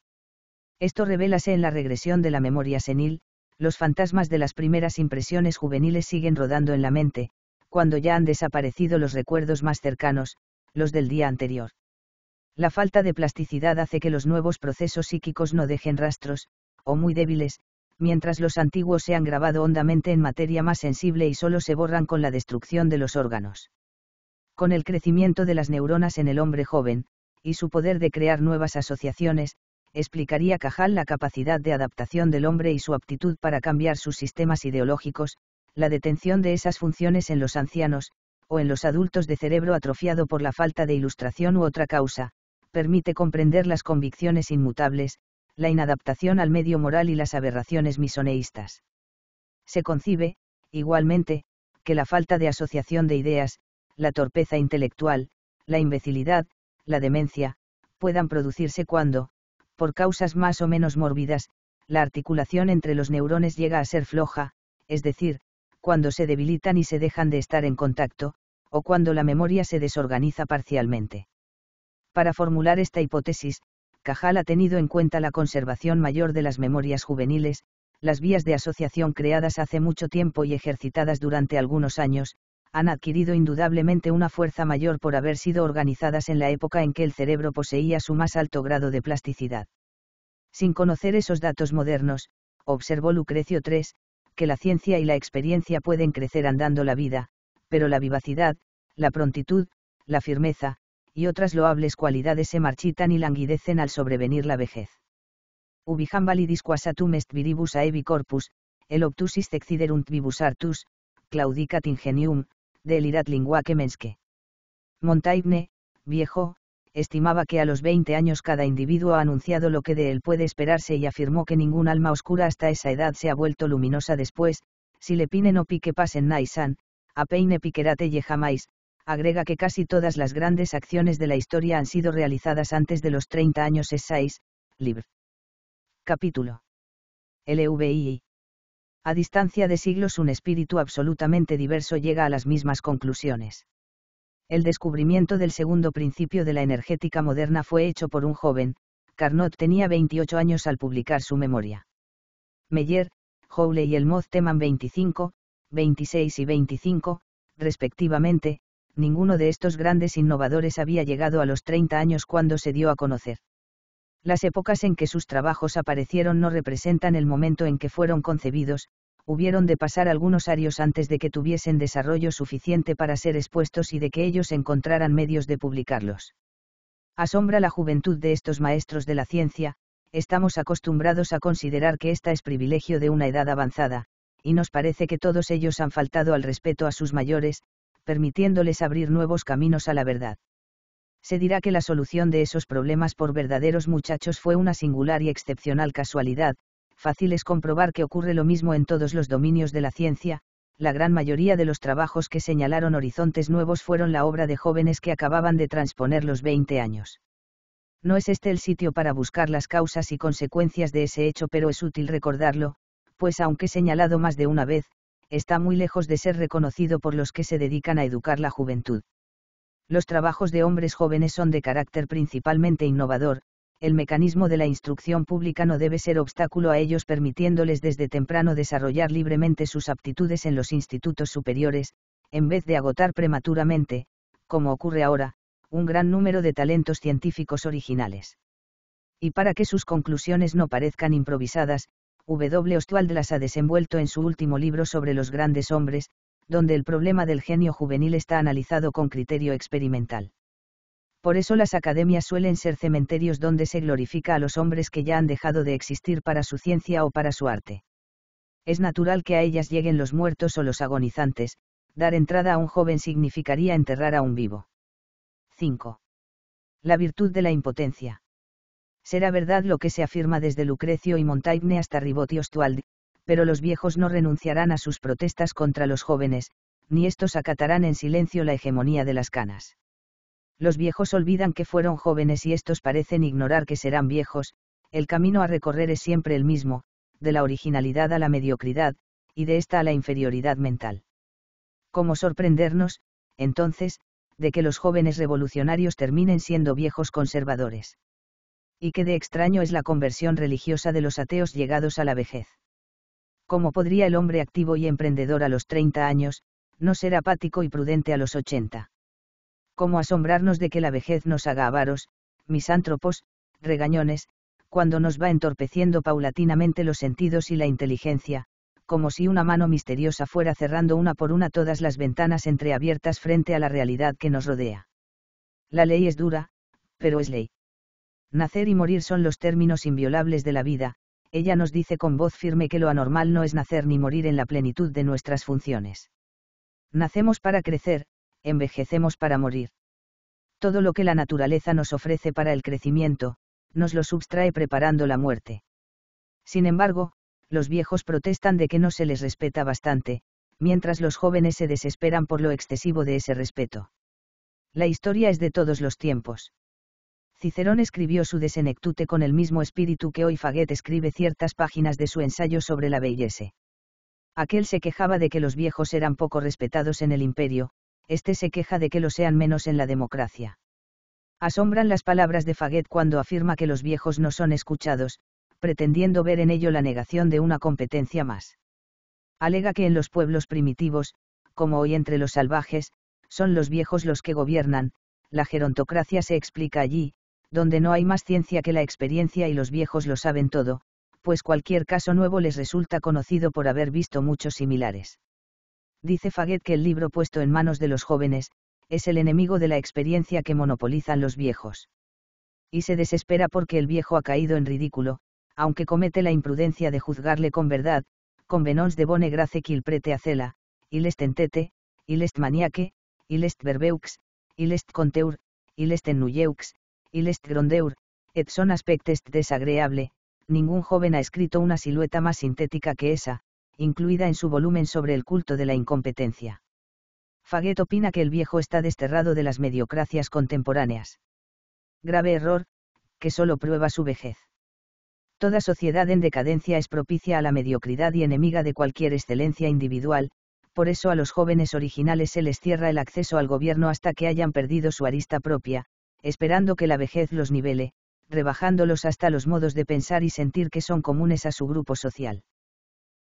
esto revélase en la regresión de la memoria senil, los fantasmas de las primeras impresiones juveniles siguen rodando en la mente, cuando ya han desaparecido los recuerdos más cercanos, los del día anterior. La falta de plasticidad hace que los nuevos procesos psíquicos no dejen rastros, o muy débiles, mientras los antiguos se han grabado hondamente en materia más sensible y solo se borran con la destrucción de los órganos. Con el crecimiento de las neuronas en el hombre joven, y su poder de crear nuevas asociaciones, explicaría Cajal la capacidad de adaptación del hombre y su aptitud para cambiar sus sistemas ideológicos, la detención de esas funciones en los ancianos, o en los adultos de cerebro atrofiado por la falta de ilustración u otra causa, permite comprender las convicciones inmutables, la inadaptación al medio moral y las aberraciones misoneístas. Se concibe, igualmente, que la falta de asociación de ideas, la torpeza intelectual, la imbecilidad, la demencia, puedan producirse cuando, por causas más o menos mórbidas, la articulación entre los neurones llega a ser floja, es decir, cuando se debilitan y se dejan de estar en contacto, o cuando la memoria se desorganiza parcialmente. Para formular esta hipótesis, Cajal ha tenido en cuenta la conservación mayor de las memorias juveniles, las vías de asociación creadas hace mucho tiempo y ejercitadas durante algunos años, han adquirido indudablemente una fuerza mayor por haber sido organizadas en la época en que el cerebro poseía su más alto grado de plasticidad. Sin conocer esos datos modernos, observó Lucrecio III, que la ciencia y la experiencia pueden crecer andando la vida, pero la vivacidad, la prontitud, la firmeza, y otras loables cualidades se marchitan y languidecen al sobrevenir la vejez. Ubi est viribus aevi corpus, el obtusis teciderunt vivus artus, claudicat ingenium, del Elirat Kemenske. Montaigne, viejo, estimaba que a los 20 años cada individuo ha anunciado lo que de él puede esperarse y afirmó que ningún alma oscura hasta esa edad se ha vuelto luminosa después, si le pine o pique pasen naisan, a peine piquerate ye jamás, agrega que casi todas las grandes acciones de la historia han sido realizadas antes de los 30 años es 6, libre. Capítulo. LVI a distancia de siglos un espíritu absolutamente diverso llega a las mismas conclusiones. El descubrimiento del segundo principio de la energética moderna fue hecho por un joven, Carnot tenía 28 años al publicar su memoria. Meyer, Howley y Elmoz teman 25, 26 y 25, respectivamente, ninguno de estos grandes innovadores había llegado a los 30 años cuando se dio a conocer. Las épocas en que sus trabajos aparecieron no representan el momento en que fueron concebidos, hubieron de pasar algunos años antes de que tuviesen desarrollo suficiente para ser expuestos y de que ellos encontraran medios de publicarlos. Asombra la juventud de estos maestros de la ciencia, estamos acostumbrados a considerar que esta es privilegio de una edad avanzada, y nos parece que todos ellos han faltado al respeto a sus mayores, permitiéndoles abrir nuevos caminos a la verdad se dirá que la solución de esos problemas por verdaderos muchachos fue una singular y excepcional casualidad, fácil es comprobar que ocurre lo mismo en todos los dominios de la ciencia, la gran mayoría de los trabajos que señalaron horizontes nuevos fueron la obra de jóvenes que acababan de transponer los 20 años. No es este el sitio para buscar las causas y consecuencias de ese hecho, pero es útil recordarlo, pues aunque señalado más de una vez, está muy lejos de ser reconocido por los que se dedican a educar la juventud. Los trabajos de hombres jóvenes son de carácter principalmente innovador, el mecanismo de la instrucción pública no debe ser obstáculo a ellos permitiéndoles desde temprano desarrollar libremente sus aptitudes en los institutos superiores, en vez de agotar prematuramente, como ocurre ahora, un gran número de talentos científicos originales. Y para que sus conclusiones no parezcan improvisadas, W. Ostwald las ha desenvuelto en su último libro sobre los grandes hombres, donde el problema del genio juvenil está analizado con criterio experimental. Por eso las academias suelen ser cementerios donde se glorifica a los hombres que ya han dejado de existir para su ciencia o para su arte. Es natural que a ellas lleguen los muertos o los agonizantes, dar entrada a un joven significaría enterrar a un vivo. 5. La virtud de la impotencia. Será verdad lo que se afirma desde Lucrecio y Montaigne hasta y Ostwald? pero los viejos no renunciarán a sus protestas contra los jóvenes, ni estos acatarán en silencio la hegemonía de las canas. Los viejos olvidan que fueron jóvenes y estos parecen ignorar que serán viejos, el camino a recorrer es siempre el mismo, de la originalidad a la mediocridad, y de esta a la inferioridad mental. ¿Cómo sorprendernos, entonces, de que los jóvenes revolucionarios terminen siendo viejos conservadores? Y qué de extraño es la conversión religiosa de los ateos llegados a la vejez. ¿Cómo podría el hombre activo y emprendedor a los 30 años, no ser apático y prudente a los 80? ¿Cómo asombrarnos de que la vejez nos haga avaros, misántropos, regañones, cuando nos va entorpeciendo paulatinamente los sentidos y la inteligencia, como si una mano misteriosa fuera cerrando una por una todas las ventanas entreabiertas frente a la realidad que nos rodea. La ley es dura, pero es ley. Nacer y morir son los términos inviolables de la vida, ella nos dice con voz firme que lo anormal no es nacer ni morir en la plenitud de nuestras funciones. Nacemos para crecer, envejecemos para morir. Todo lo que la naturaleza nos ofrece para el crecimiento, nos lo sustrae preparando la muerte. Sin embargo, los viejos protestan de que no se les respeta bastante, mientras los jóvenes se desesperan por lo excesivo de ese respeto. La historia es de todos los tiempos. Cicerón escribió su Desenectute con el mismo espíritu que hoy Faguet escribe ciertas páginas de su ensayo sobre la belleza. Aquel se quejaba de que los viejos eran poco respetados en el imperio, este se queja de que lo sean menos en la democracia. Asombran las palabras de Faguet cuando afirma que los viejos no son escuchados, pretendiendo ver en ello la negación de una competencia más. Alega que en los pueblos primitivos, como hoy entre los salvajes, son los viejos los que gobiernan, la gerontocracia se explica allí, donde no hay más ciencia que la experiencia y los viejos lo saben todo, pues cualquier caso nuevo les resulta conocido por haber visto muchos similares. Dice Faguet que el libro puesto en manos de los jóvenes, es el enemigo de la experiencia que monopolizan los viejos. Y se desespera porque el viejo ha caído en ridículo, aunque comete la imprudencia de juzgarle con verdad, con venons de Bonegrace grace qu'il prete a cela, il est entete, il est maniaque, il est verbeux, il est conteur, il est y Lest et son est desagreable, ningún joven ha escrito una silueta más sintética que esa, incluida en su volumen sobre el culto de la incompetencia. Faguet opina que el viejo está desterrado de las mediocracias contemporáneas. Grave error, que solo prueba su vejez. Toda sociedad en decadencia es propicia a la mediocridad y enemiga de cualquier excelencia individual, por eso a los jóvenes originales se les cierra el acceso al gobierno hasta que hayan perdido su arista propia, esperando que la vejez los nivele, rebajándolos hasta los modos de pensar y sentir que son comunes a su grupo social.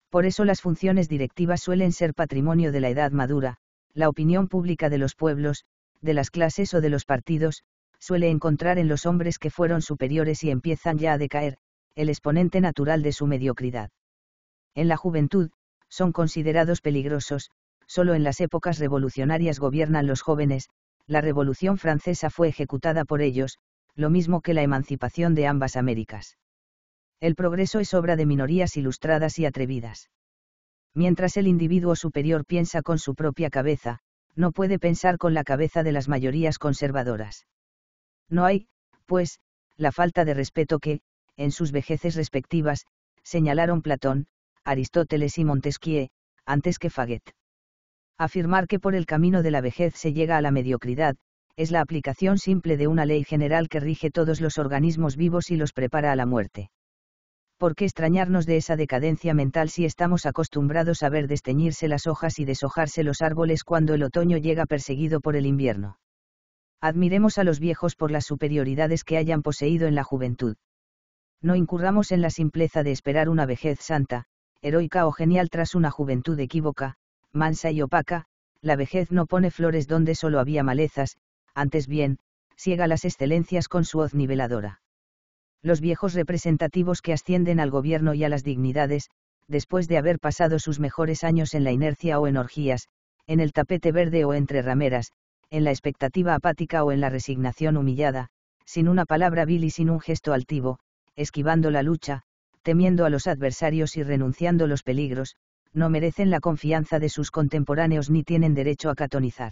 Por eso las funciones directivas suelen ser patrimonio de la edad madura, la opinión pública de los pueblos, de las clases o de los partidos, suele encontrar en los hombres que fueron superiores y empiezan ya a decaer, el exponente natural de su mediocridad. En la juventud, son considerados peligrosos, solo en las épocas revolucionarias gobiernan los jóvenes, la Revolución Francesa fue ejecutada por ellos, lo mismo que la emancipación de ambas Américas. El progreso es obra de minorías ilustradas y atrevidas. Mientras el individuo superior piensa con su propia cabeza, no puede pensar con la cabeza de las mayorías conservadoras. No hay, pues, la falta de respeto que, en sus vejeces respectivas, señalaron Platón, Aristóteles y Montesquieu, antes que Faguet afirmar que por el camino de la vejez se llega a la mediocridad, es la aplicación simple de una ley general que rige todos los organismos vivos y los prepara a la muerte. ¿Por qué extrañarnos de esa decadencia mental si estamos acostumbrados a ver desteñirse las hojas y deshojarse los árboles cuando el otoño llega perseguido por el invierno? Admiremos a los viejos por las superioridades que hayan poseído en la juventud. No incurramos en la simpleza de esperar una vejez santa, heroica o genial tras una juventud equívoca, mansa y opaca, la vejez no pone flores donde solo había malezas, antes bien, ciega las excelencias con su hoz niveladora. Los viejos representativos que ascienden al gobierno y a las dignidades, después de haber pasado sus mejores años en la inercia o en orgías, en el tapete verde o entre rameras, en la expectativa apática o en la resignación humillada, sin una palabra vil y sin un gesto altivo, esquivando la lucha, temiendo a los adversarios y renunciando los peligros, no merecen la confianza de sus contemporáneos ni tienen derecho a catonizar.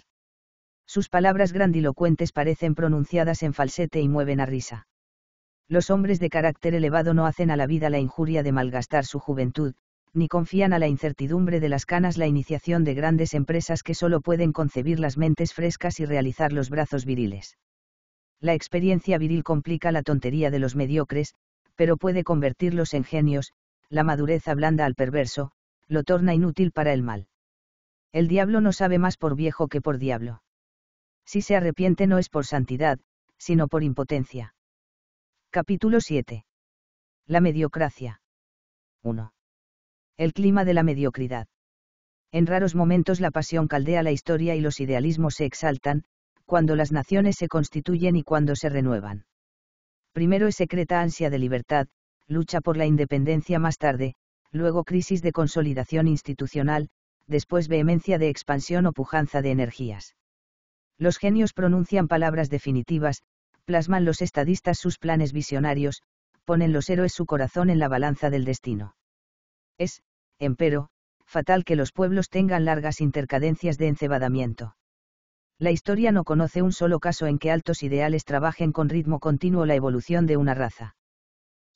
Sus palabras grandilocuentes parecen pronunciadas en falsete y mueven a risa. Los hombres de carácter elevado no hacen a la vida la injuria de malgastar su juventud, ni confían a la incertidumbre de las canas la iniciación de grandes empresas que solo pueden concebir las mentes frescas y realizar los brazos viriles. La experiencia viril complica la tontería de los mediocres, pero puede convertirlos en genios, la madurez ablanda al perverso, lo torna inútil para el mal. El diablo no sabe más por viejo que por diablo. Si se arrepiente no es por santidad, sino por impotencia. Capítulo 7. La mediocracia. 1. El clima de la mediocridad. En raros momentos la pasión caldea la historia y los idealismos se exaltan, cuando las naciones se constituyen y cuando se renuevan. Primero es secreta ansia de libertad, lucha por la independencia más tarde, luego crisis de consolidación institucional, después vehemencia de expansión o pujanza de energías. Los genios pronuncian palabras definitivas, plasman los estadistas sus planes visionarios, ponen los héroes su corazón en la balanza del destino. Es, empero, fatal que los pueblos tengan largas intercadencias de encebadamiento. La historia no conoce un solo caso en que altos ideales trabajen con ritmo continuo la evolución de una raza.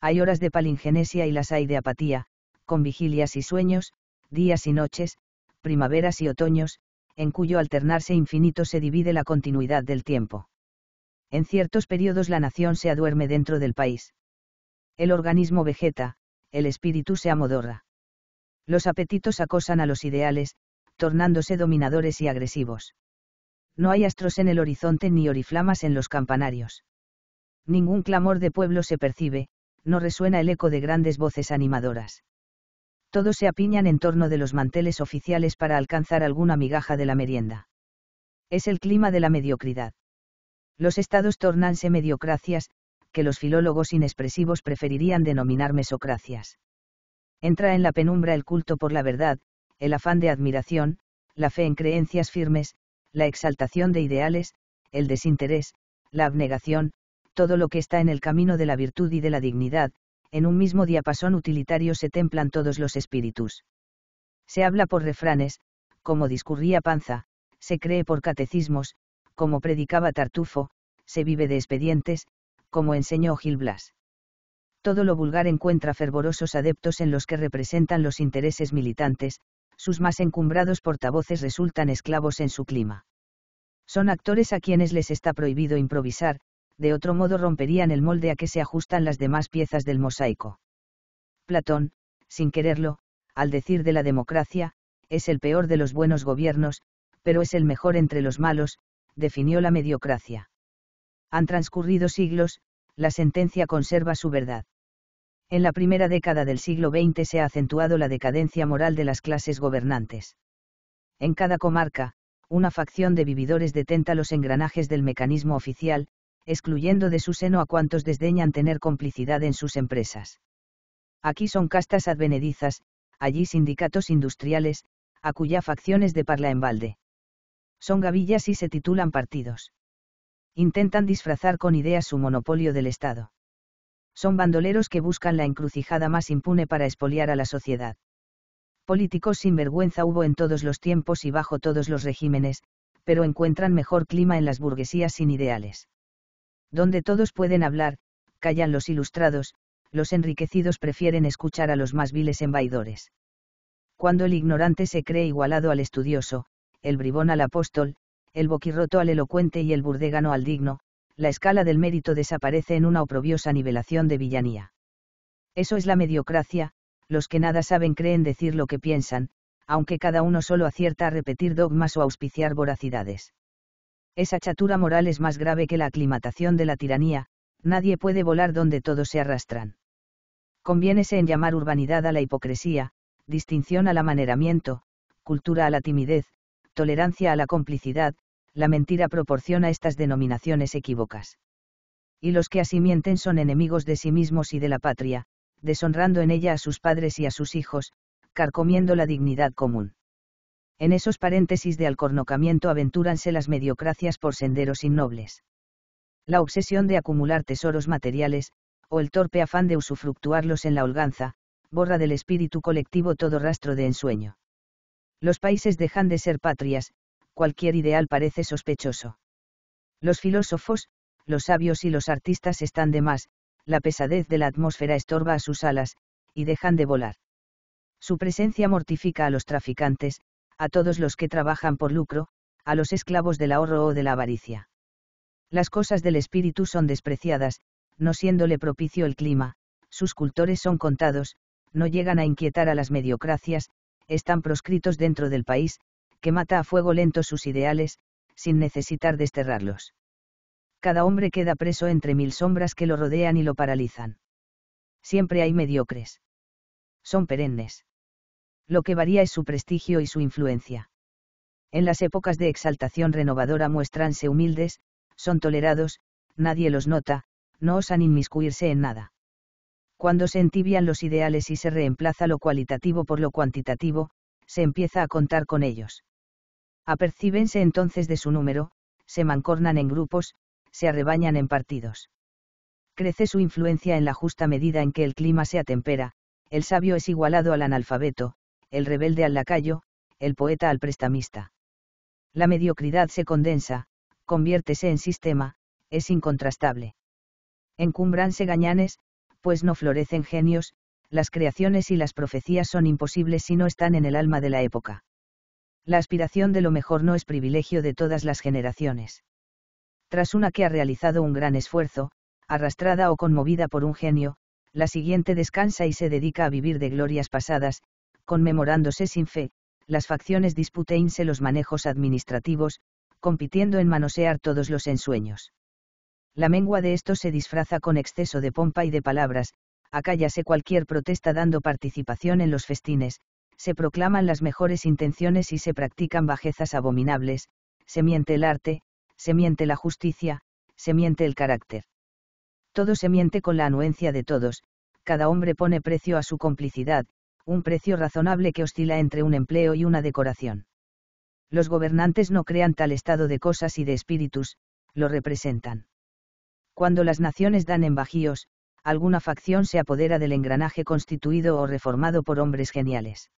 Hay horas de palingenesia y las hay de apatía, con vigilias y sueños, días y noches, primaveras y otoños, en cuyo alternarse infinito se divide la continuidad del tiempo. En ciertos periodos la nación se aduerme dentro del país. El organismo vegeta, el espíritu se amodorra. Los apetitos acosan a los ideales, tornándose dominadores y agresivos. No hay astros en el horizonte ni oriflamas en los campanarios. Ningún clamor de pueblo se percibe, no resuena el eco de grandes voces animadoras todos se apiñan en torno de los manteles oficiales para alcanzar alguna migaja de la merienda. Es el clima de la mediocridad. Los estados tornanse mediocracias, que los filólogos inexpresivos preferirían denominar mesocracias. Entra en la penumbra el culto por la verdad, el afán de admiración, la fe en creencias firmes, la exaltación de ideales, el desinterés, la abnegación, todo lo que está en el camino de la virtud y de la dignidad, en un mismo diapasón utilitario se templan todos los espíritus. Se habla por refranes, como discurría Panza, se cree por catecismos, como predicaba Tartufo, se vive de expedientes, como enseñó Gil Blas. Todo lo vulgar encuentra fervorosos adeptos en los que representan los intereses militantes, sus más encumbrados portavoces resultan esclavos en su clima. Son actores a quienes les está prohibido improvisar, de otro modo romperían el molde a que se ajustan las demás piezas del mosaico. Platón, sin quererlo, al decir de la democracia, es el peor de los buenos gobiernos, pero es el mejor entre los malos, definió la mediocracia. Han transcurrido siglos, la sentencia conserva su verdad. En la primera década del siglo XX se ha acentuado la decadencia moral de las clases gobernantes. En cada comarca, una facción de vividores detenta los engranajes del mecanismo oficial, excluyendo de su seno a cuantos desdeñan tener complicidad en sus empresas. Aquí son castas advenedizas, allí sindicatos industriales, a cuya facción es de parla en balde. Son gavillas y se titulan partidos. Intentan disfrazar con ideas su monopolio del Estado. Son bandoleros que buscan la encrucijada más impune para expoliar a la sociedad. Políticos sin vergüenza hubo en todos los tiempos y bajo todos los regímenes, pero encuentran mejor clima en las burguesías sin ideales. Donde todos pueden hablar, callan los ilustrados, los enriquecidos prefieren escuchar a los más viles embaidores. Cuando el ignorante se cree igualado al estudioso, el bribón al apóstol, el boquirroto al elocuente y el burdegano al digno, la escala del mérito desaparece en una oprobiosa nivelación de villanía. Eso es la mediocracia, los que nada saben creen decir lo que piensan, aunque cada uno solo acierta a repetir dogmas o auspiciar voracidades. Esa chatura moral es más grave que la aclimatación de la tiranía, nadie puede volar donde todos se arrastran. Conviénese en llamar urbanidad a la hipocresía, distinción al amaneramiento, cultura a la timidez, tolerancia a la complicidad, la mentira proporciona estas denominaciones equívocas. Y los que así mienten son enemigos de sí mismos y de la patria, deshonrando en ella a sus padres y a sus hijos, carcomiendo la dignidad común en esos paréntesis de alcornocamiento aventúranse las mediocracias por senderos innobles. La obsesión de acumular tesoros materiales, o el torpe afán de usufructuarlos en la holganza, borra del espíritu colectivo todo rastro de ensueño. Los países dejan de ser patrias, cualquier ideal parece sospechoso. Los filósofos, los sabios y los artistas están de más, la pesadez de la atmósfera estorba a sus alas, y dejan de volar. Su presencia mortifica a los traficantes, a todos los que trabajan por lucro, a los esclavos del ahorro o de la avaricia. Las cosas del espíritu son despreciadas, no siéndole propicio el clima, sus cultores son contados, no llegan a inquietar a las mediocracias, están proscritos dentro del país, que mata a fuego lento sus ideales, sin necesitar desterrarlos. Cada hombre queda preso entre mil sombras que lo rodean y lo paralizan. Siempre hay mediocres. Son perennes lo que varía es su prestigio y su influencia. En las épocas de exaltación renovadora muéstranse humildes, son tolerados, nadie los nota, no osan inmiscuirse en nada. Cuando se entibian los ideales y se reemplaza lo cualitativo por lo cuantitativo, se empieza a contar con ellos. Apercíbense entonces de su número, se mancornan en grupos, se arrebañan en partidos. Crece su influencia en la justa medida en que el clima se atempera, el sabio es igualado al analfabeto, el rebelde al lacayo, el poeta al prestamista. La mediocridad se condensa, conviértese en sistema, es incontrastable. Encumbranse gañanes, pues no florecen genios, las creaciones y las profecías son imposibles si no están en el alma de la época. La aspiración de lo mejor no es privilegio de todas las generaciones. Tras una que ha realizado un gran esfuerzo, arrastrada o conmovida por un genio, la siguiente descansa y se dedica a vivir de glorias pasadas, conmemorándose sin fe, las facciones disputéinse los manejos administrativos, compitiendo en manosear todos los ensueños. La mengua de estos se disfraza con exceso de pompa y de palabras, acállase cualquier protesta dando participación en los festines, se proclaman las mejores intenciones y se practican bajezas abominables, se miente el arte, se miente la justicia, se miente el carácter. Todo se miente con la anuencia de todos, cada hombre pone precio a su complicidad, un precio razonable que oscila entre un empleo y una decoración. Los gobernantes no crean tal estado de cosas y de espíritus, lo representan. Cuando las naciones dan en bajíos, alguna facción se apodera del engranaje constituido o reformado por hombres geniales.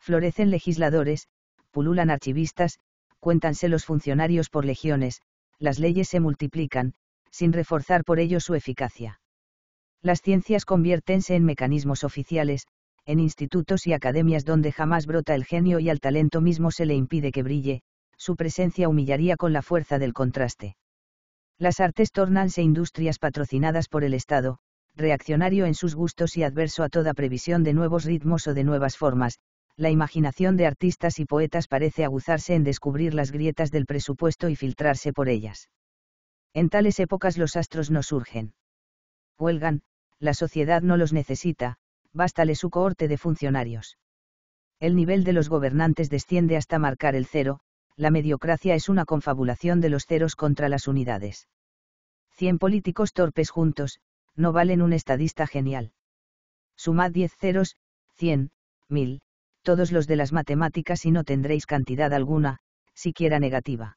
Florecen legisladores, pululan archivistas, cuéntanse los funcionarios por legiones, las leyes se multiplican, sin reforzar por ello su eficacia. Las ciencias conviértense en mecanismos oficiales, en institutos y academias donde jamás brota el genio y al talento mismo se le impide que brille, su presencia humillaría con la fuerza del contraste. Las artes tornanse industrias patrocinadas por el Estado, reaccionario en sus gustos y adverso a toda previsión de nuevos ritmos o de nuevas formas, la imaginación de artistas y poetas parece aguzarse en descubrir las grietas del presupuesto y filtrarse por ellas. En tales épocas los astros no surgen. Huelgan, la sociedad no los necesita, bástale su cohorte de funcionarios. El nivel de los gobernantes desciende hasta marcar el cero, la mediocracia es una confabulación de los ceros contra las unidades. Cien políticos torpes juntos, no valen un estadista genial. Sumad diez ceros, cien, mil, todos los de las matemáticas y no tendréis cantidad alguna, siquiera negativa.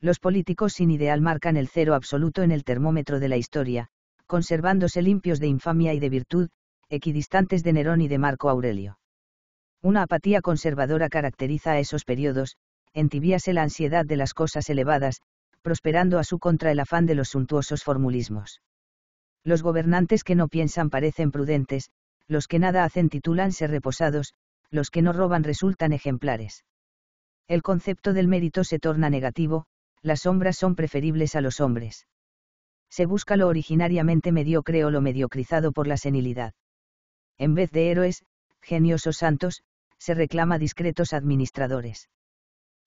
Los políticos sin ideal marcan el cero absoluto en el termómetro de la historia, conservándose limpios de infamia y de virtud, equidistantes de Nerón y de Marco Aurelio. Una apatía conservadora caracteriza a esos periodos, entibiase la ansiedad de las cosas elevadas, prosperando a su contra el afán de los suntuosos formulismos. Los gobernantes que no piensan parecen prudentes, los que nada hacen titulanse reposados, los que no roban resultan ejemplares. El concepto del mérito se torna negativo, las sombras son preferibles a los hombres. Se busca lo originariamente mediocre o lo mediocrizado por la senilidad. En vez de héroes, genios o santos, se reclama discretos administradores.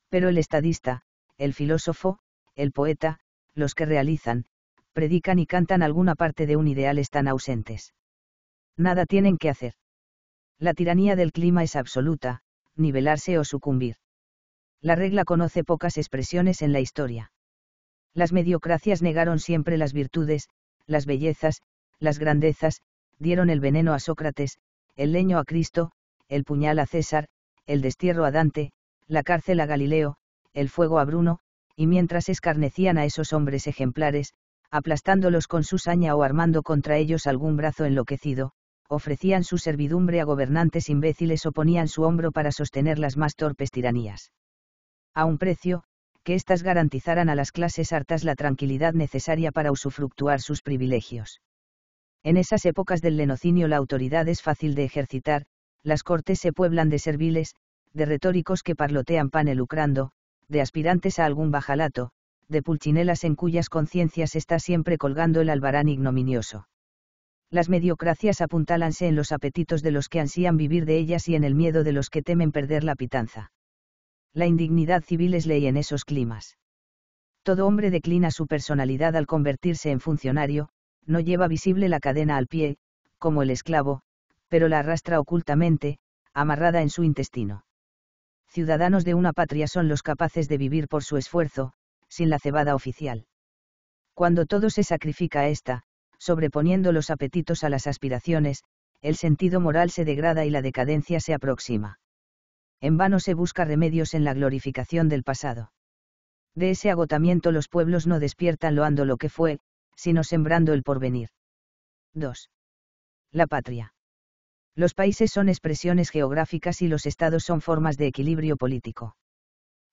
Pero el estadista, el filósofo, el poeta, los que realizan, predican y cantan alguna parte de un ideal están ausentes. Nada tienen que hacer. La tiranía del clima es absoluta, nivelarse o sucumbir. La regla conoce pocas expresiones en la historia. Las mediocracias negaron siempre las virtudes, las bellezas, las grandezas, dieron el veneno a Sócrates, el leño a Cristo, el puñal a César, el destierro a Dante, la cárcel a Galileo, el fuego a Bruno, y mientras escarnecían a esos hombres ejemplares, aplastándolos con su saña o armando contra ellos algún brazo enloquecido, ofrecían su servidumbre a gobernantes imbéciles o ponían su hombro para sostener las más torpes tiranías. A un precio, que éstas garantizaran a las clases hartas la tranquilidad necesaria para usufructuar sus privilegios. En esas épocas del lenocinio la autoridad es fácil de ejercitar, las cortes se pueblan de serviles, de retóricos que parlotean lucrando, de aspirantes a algún bajalato, de pulchinelas en cuyas conciencias está siempre colgando el albarán ignominioso. Las mediocracias apuntálanse en los apetitos de los que ansían vivir de ellas y en el miedo de los que temen perder la pitanza. La indignidad civil es ley en esos climas. Todo hombre declina su personalidad al convertirse en funcionario, no lleva visible la cadena al pie, como el esclavo, pero la arrastra ocultamente, amarrada en su intestino. Ciudadanos de una patria son los capaces de vivir por su esfuerzo, sin la cebada oficial. Cuando todo se sacrifica a esta, sobreponiendo los apetitos a las aspiraciones, el sentido moral se degrada y la decadencia se aproxima. En vano se busca remedios en la glorificación del pasado. De ese agotamiento los pueblos no despiertan loando lo que fue, sino sembrando el porvenir. 2. La patria. Los países son expresiones geográficas y los estados son formas de equilibrio político.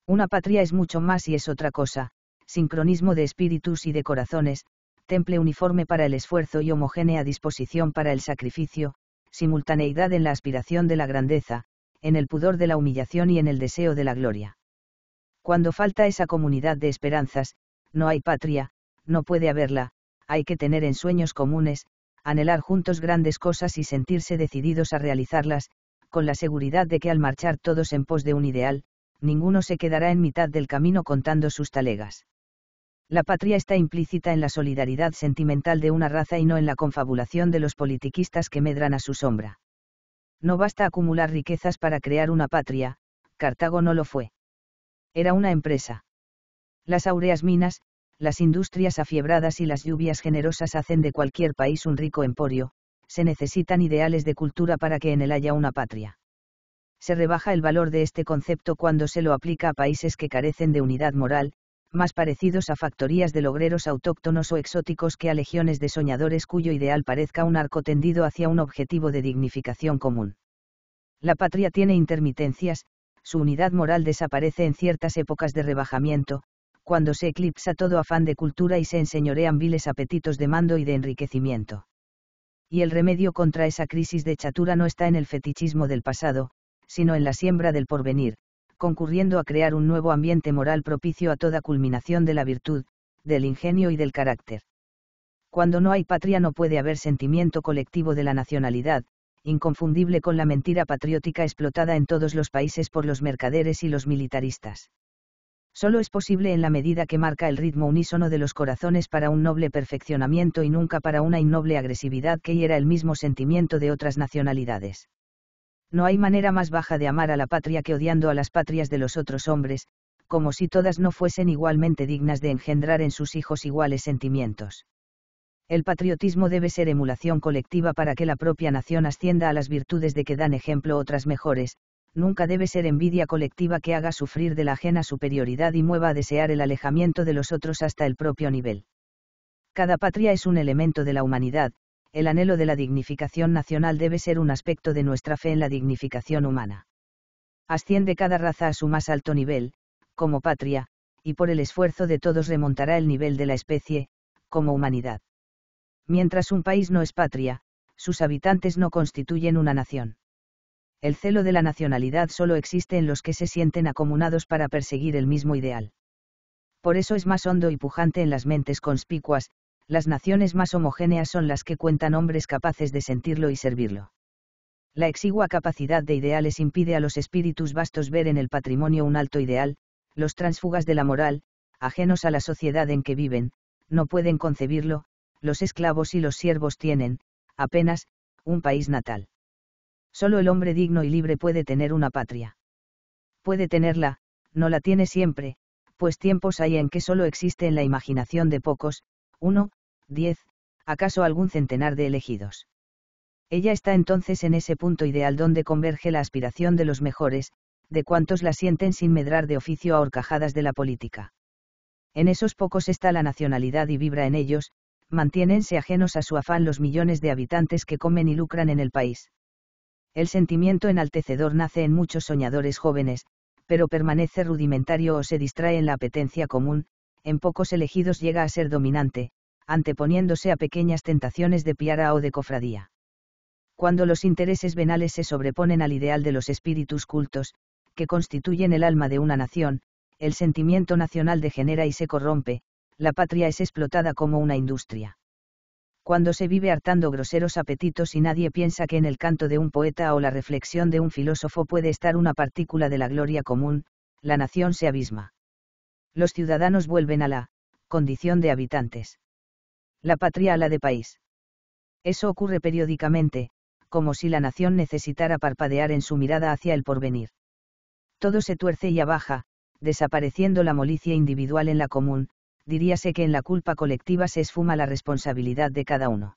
Una patria es mucho más y es otra cosa, sincronismo de espíritus y de corazones, temple uniforme para el esfuerzo y homogénea disposición para el sacrificio, simultaneidad en la aspiración de la grandeza, en el pudor de la humillación y en el deseo de la gloria. Cuando falta esa comunidad de esperanzas, no hay patria, no puede haberla, hay que tener ensueños comunes, anhelar juntos grandes cosas y sentirse decididos a realizarlas, con la seguridad de que al marchar todos en pos de un ideal, ninguno se quedará en mitad del camino contando sus talegas. La patria está implícita en la solidaridad sentimental de una raza y no en la confabulación de los politiquistas que medran a su sombra. No basta acumular riquezas para crear una patria, Cartago no lo fue. Era una empresa. Las aureas minas, las industrias afiebradas y las lluvias generosas hacen de cualquier país un rico emporio, se necesitan ideales de cultura para que en él haya una patria. Se rebaja el valor de este concepto cuando se lo aplica a países que carecen de unidad moral, más parecidos a factorías de logreros autóctonos o exóticos que a legiones de soñadores cuyo ideal parezca un arco tendido hacia un objetivo de dignificación común. La patria tiene intermitencias, su unidad moral desaparece en ciertas épocas de rebajamiento, cuando se eclipsa todo afán de cultura y se enseñorean viles apetitos de mando y de enriquecimiento. Y el remedio contra esa crisis de chatura no está en el fetichismo del pasado, sino en la siembra del porvenir, concurriendo a crear un nuevo ambiente moral propicio a toda culminación de la virtud, del ingenio y del carácter. Cuando no hay patria no puede haber sentimiento colectivo de la nacionalidad, inconfundible con la mentira patriótica explotada en todos los países por los mercaderes y los militaristas solo es posible en la medida que marca el ritmo unísono de los corazones para un noble perfeccionamiento y nunca para una innoble agresividad que hiera el mismo sentimiento de otras nacionalidades. No hay manera más baja de amar a la patria que odiando a las patrias de los otros hombres, como si todas no fuesen igualmente dignas de engendrar en sus hijos iguales sentimientos. El patriotismo debe ser emulación colectiva para que la propia nación ascienda a las virtudes de que dan ejemplo otras mejores, nunca debe ser envidia colectiva que haga sufrir de la ajena superioridad y mueva a desear el alejamiento de los otros hasta el propio nivel. Cada patria es un elemento de la humanidad, el anhelo de la dignificación nacional debe ser un aspecto de nuestra fe en la dignificación humana. Asciende cada raza a su más alto nivel, como patria, y por el esfuerzo de todos remontará el nivel de la especie, como humanidad. Mientras un país no es patria, sus habitantes no constituyen una nación el celo de la nacionalidad solo existe en los que se sienten acomunados para perseguir el mismo ideal. Por eso es más hondo y pujante en las mentes conspicuas, las naciones más homogéneas son las que cuentan hombres capaces de sentirlo y servirlo. La exigua capacidad de ideales impide a los espíritus vastos ver en el patrimonio un alto ideal, los transfugas de la moral, ajenos a la sociedad en que viven, no pueden concebirlo, los esclavos y los siervos tienen, apenas, un país natal. Solo el hombre digno y libre puede tener una patria. Puede tenerla, no la tiene siempre, pues tiempos hay en que solo existe en la imaginación de pocos, uno, diez, acaso algún centenar de elegidos. Ella está entonces en ese punto ideal donde converge la aspiración de los mejores, de cuantos la sienten sin medrar de oficio a horcajadas de la política. En esos pocos está la nacionalidad y vibra en ellos, mantiénense ajenos a su afán los millones de habitantes que comen y lucran en el país. El sentimiento enaltecedor nace en muchos soñadores jóvenes, pero permanece rudimentario o se distrae en la apetencia común, en pocos elegidos llega a ser dominante, anteponiéndose a pequeñas tentaciones de piara o de cofradía. Cuando los intereses venales se sobreponen al ideal de los espíritus cultos, que constituyen el alma de una nación, el sentimiento nacional degenera y se corrompe, la patria es explotada como una industria cuando se vive hartando groseros apetitos y nadie piensa que en el canto de un poeta o la reflexión de un filósofo puede estar una partícula de la gloria común, la nación se abisma. Los ciudadanos vuelven a la condición de habitantes. La patria a la de país. Eso ocurre periódicamente, como si la nación necesitara parpadear en su mirada hacia el porvenir. Todo se tuerce y abaja, desapareciendo la molicia individual en la común, diríase que en la culpa colectiva se esfuma la responsabilidad de cada uno.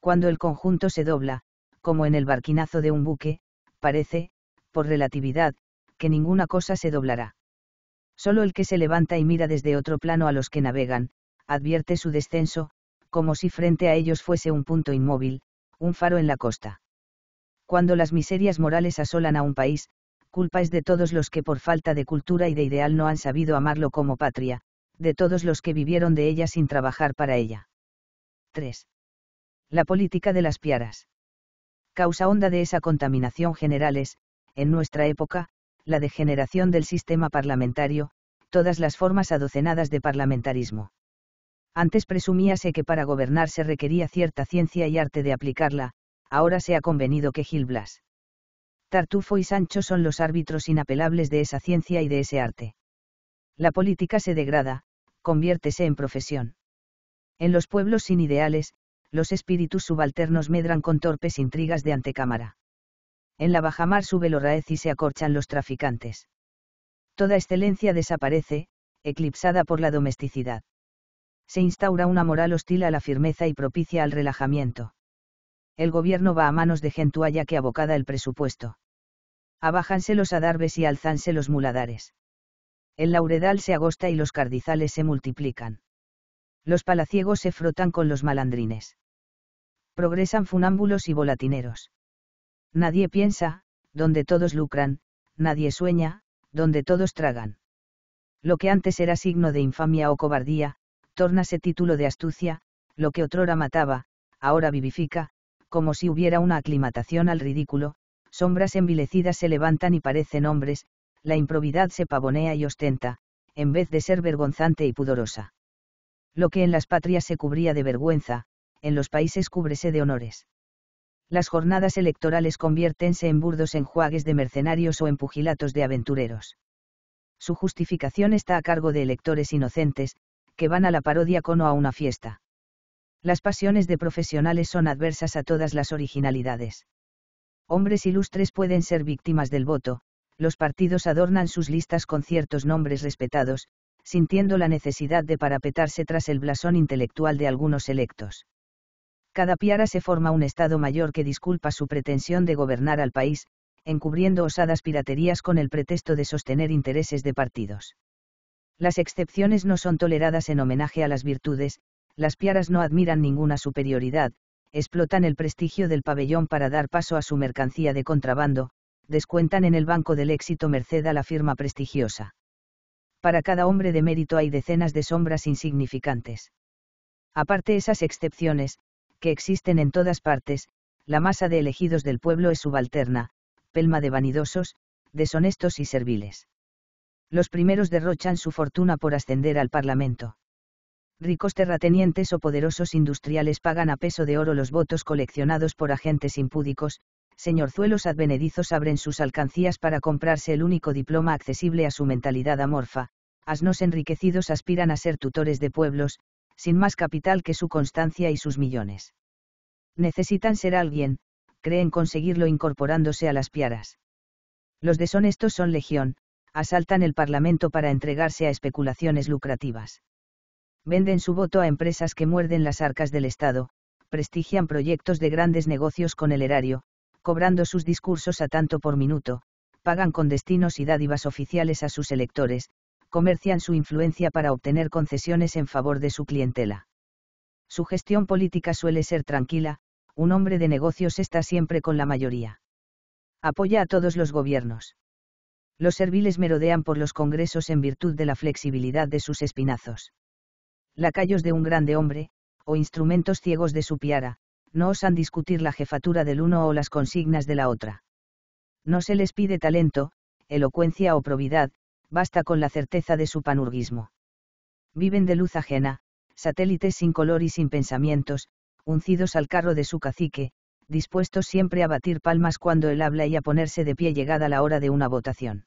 Cuando el conjunto se dobla, como en el barquinazo de un buque, parece, por relatividad, que ninguna cosa se doblará. Solo el que se levanta y mira desde otro plano a los que navegan, advierte su descenso, como si frente a ellos fuese un punto inmóvil, un faro en la costa. Cuando las miserias morales asolan a un país, culpa es de todos los que por falta de cultura y de ideal no han sabido amarlo como patria, de todos los que vivieron de ella sin trabajar para ella. 3. La política de las piaras. Causa honda de esa contaminación general es, en nuestra época, la degeneración del sistema parlamentario, todas las formas adocenadas de parlamentarismo. Antes presumíase que para gobernar se requería cierta ciencia y arte de aplicarla, ahora se ha convenido que Gil Blas. Tartufo y Sancho son los árbitros inapelables de esa ciencia y de ese arte. La política se degrada, conviértese en profesión. En los pueblos sin ideales, los espíritus subalternos medran con torpes intrigas de antecámara. En la bajamar sube lo raez y se acorchan los traficantes. Toda excelencia desaparece, eclipsada por la domesticidad. Se instaura una moral hostil a la firmeza y propicia al relajamiento. El gobierno va a manos de gentualla que abocada el presupuesto. Abájanse los adarbes y alzanse los muladares el lauredal se agosta y los cardizales se multiplican. Los palaciegos se frotan con los malandrines. Progresan funámbulos y volatineros. Nadie piensa, donde todos lucran, nadie sueña, donde todos tragan. Lo que antes era signo de infamia o cobardía, tórnase título de astucia, lo que otrora mataba, ahora vivifica, como si hubiera una aclimatación al ridículo, sombras envilecidas se levantan y parecen hombres, la improvidad se pavonea y ostenta, en vez de ser vergonzante y pudorosa. Lo que en las patrias se cubría de vergüenza, en los países cúbrese de honores. Las jornadas electorales conviértense en burdos enjuagues de mercenarios o en pugilatos de aventureros. Su justificación está a cargo de electores inocentes, que van a la parodia con o a una fiesta. Las pasiones de profesionales son adversas a todas las originalidades. Hombres ilustres pueden ser víctimas del voto, los partidos adornan sus listas con ciertos nombres respetados, sintiendo la necesidad de parapetarse tras el blasón intelectual de algunos electos. Cada piara se forma un Estado mayor que disculpa su pretensión de gobernar al país, encubriendo osadas piraterías con el pretexto de sostener intereses de partidos. Las excepciones no son toleradas en homenaje a las virtudes, las piaras no admiran ninguna superioridad, explotan el prestigio del pabellón para dar paso a su mercancía de contrabando, descuentan en el Banco del Éxito merced a la firma prestigiosa. Para cada hombre de mérito hay decenas de sombras insignificantes. Aparte esas excepciones, que existen en todas partes, la masa de elegidos del pueblo es subalterna, pelma de vanidosos, deshonestos y serviles. Los primeros derrochan su fortuna por ascender al Parlamento. Ricos terratenientes o poderosos industriales pagan a peso de oro los votos coleccionados por agentes impúdicos, señorzuelos advenedizos abren sus alcancías para comprarse el único diploma accesible a su mentalidad amorfa, asnos enriquecidos aspiran a ser tutores de pueblos, sin más capital que su constancia y sus millones. Necesitan ser alguien, creen conseguirlo incorporándose a las piaras. Los deshonestos son legión, asaltan el Parlamento para entregarse a especulaciones lucrativas. Venden su voto a empresas que muerden las arcas del Estado, prestigian proyectos de grandes negocios con el erario, cobrando sus discursos a tanto por minuto, pagan con destinos y dádivas oficiales a sus electores, comercian su influencia para obtener concesiones en favor de su clientela. Su gestión política suele ser tranquila, un hombre de negocios está siempre con la mayoría. Apoya a todos los gobiernos. Los serviles merodean por los congresos en virtud de la flexibilidad de sus espinazos. Lacayos de un grande hombre, o instrumentos ciegos de su piara, no osan discutir la jefatura del uno o las consignas de la otra. No se les pide talento, elocuencia o probidad, basta con la certeza de su panurguismo. Viven de luz ajena, satélites sin color y sin pensamientos, uncidos al carro de su cacique, dispuestos siempre a batir palmas cuando él habla y a ponerse de pie llegada la hora de una votación.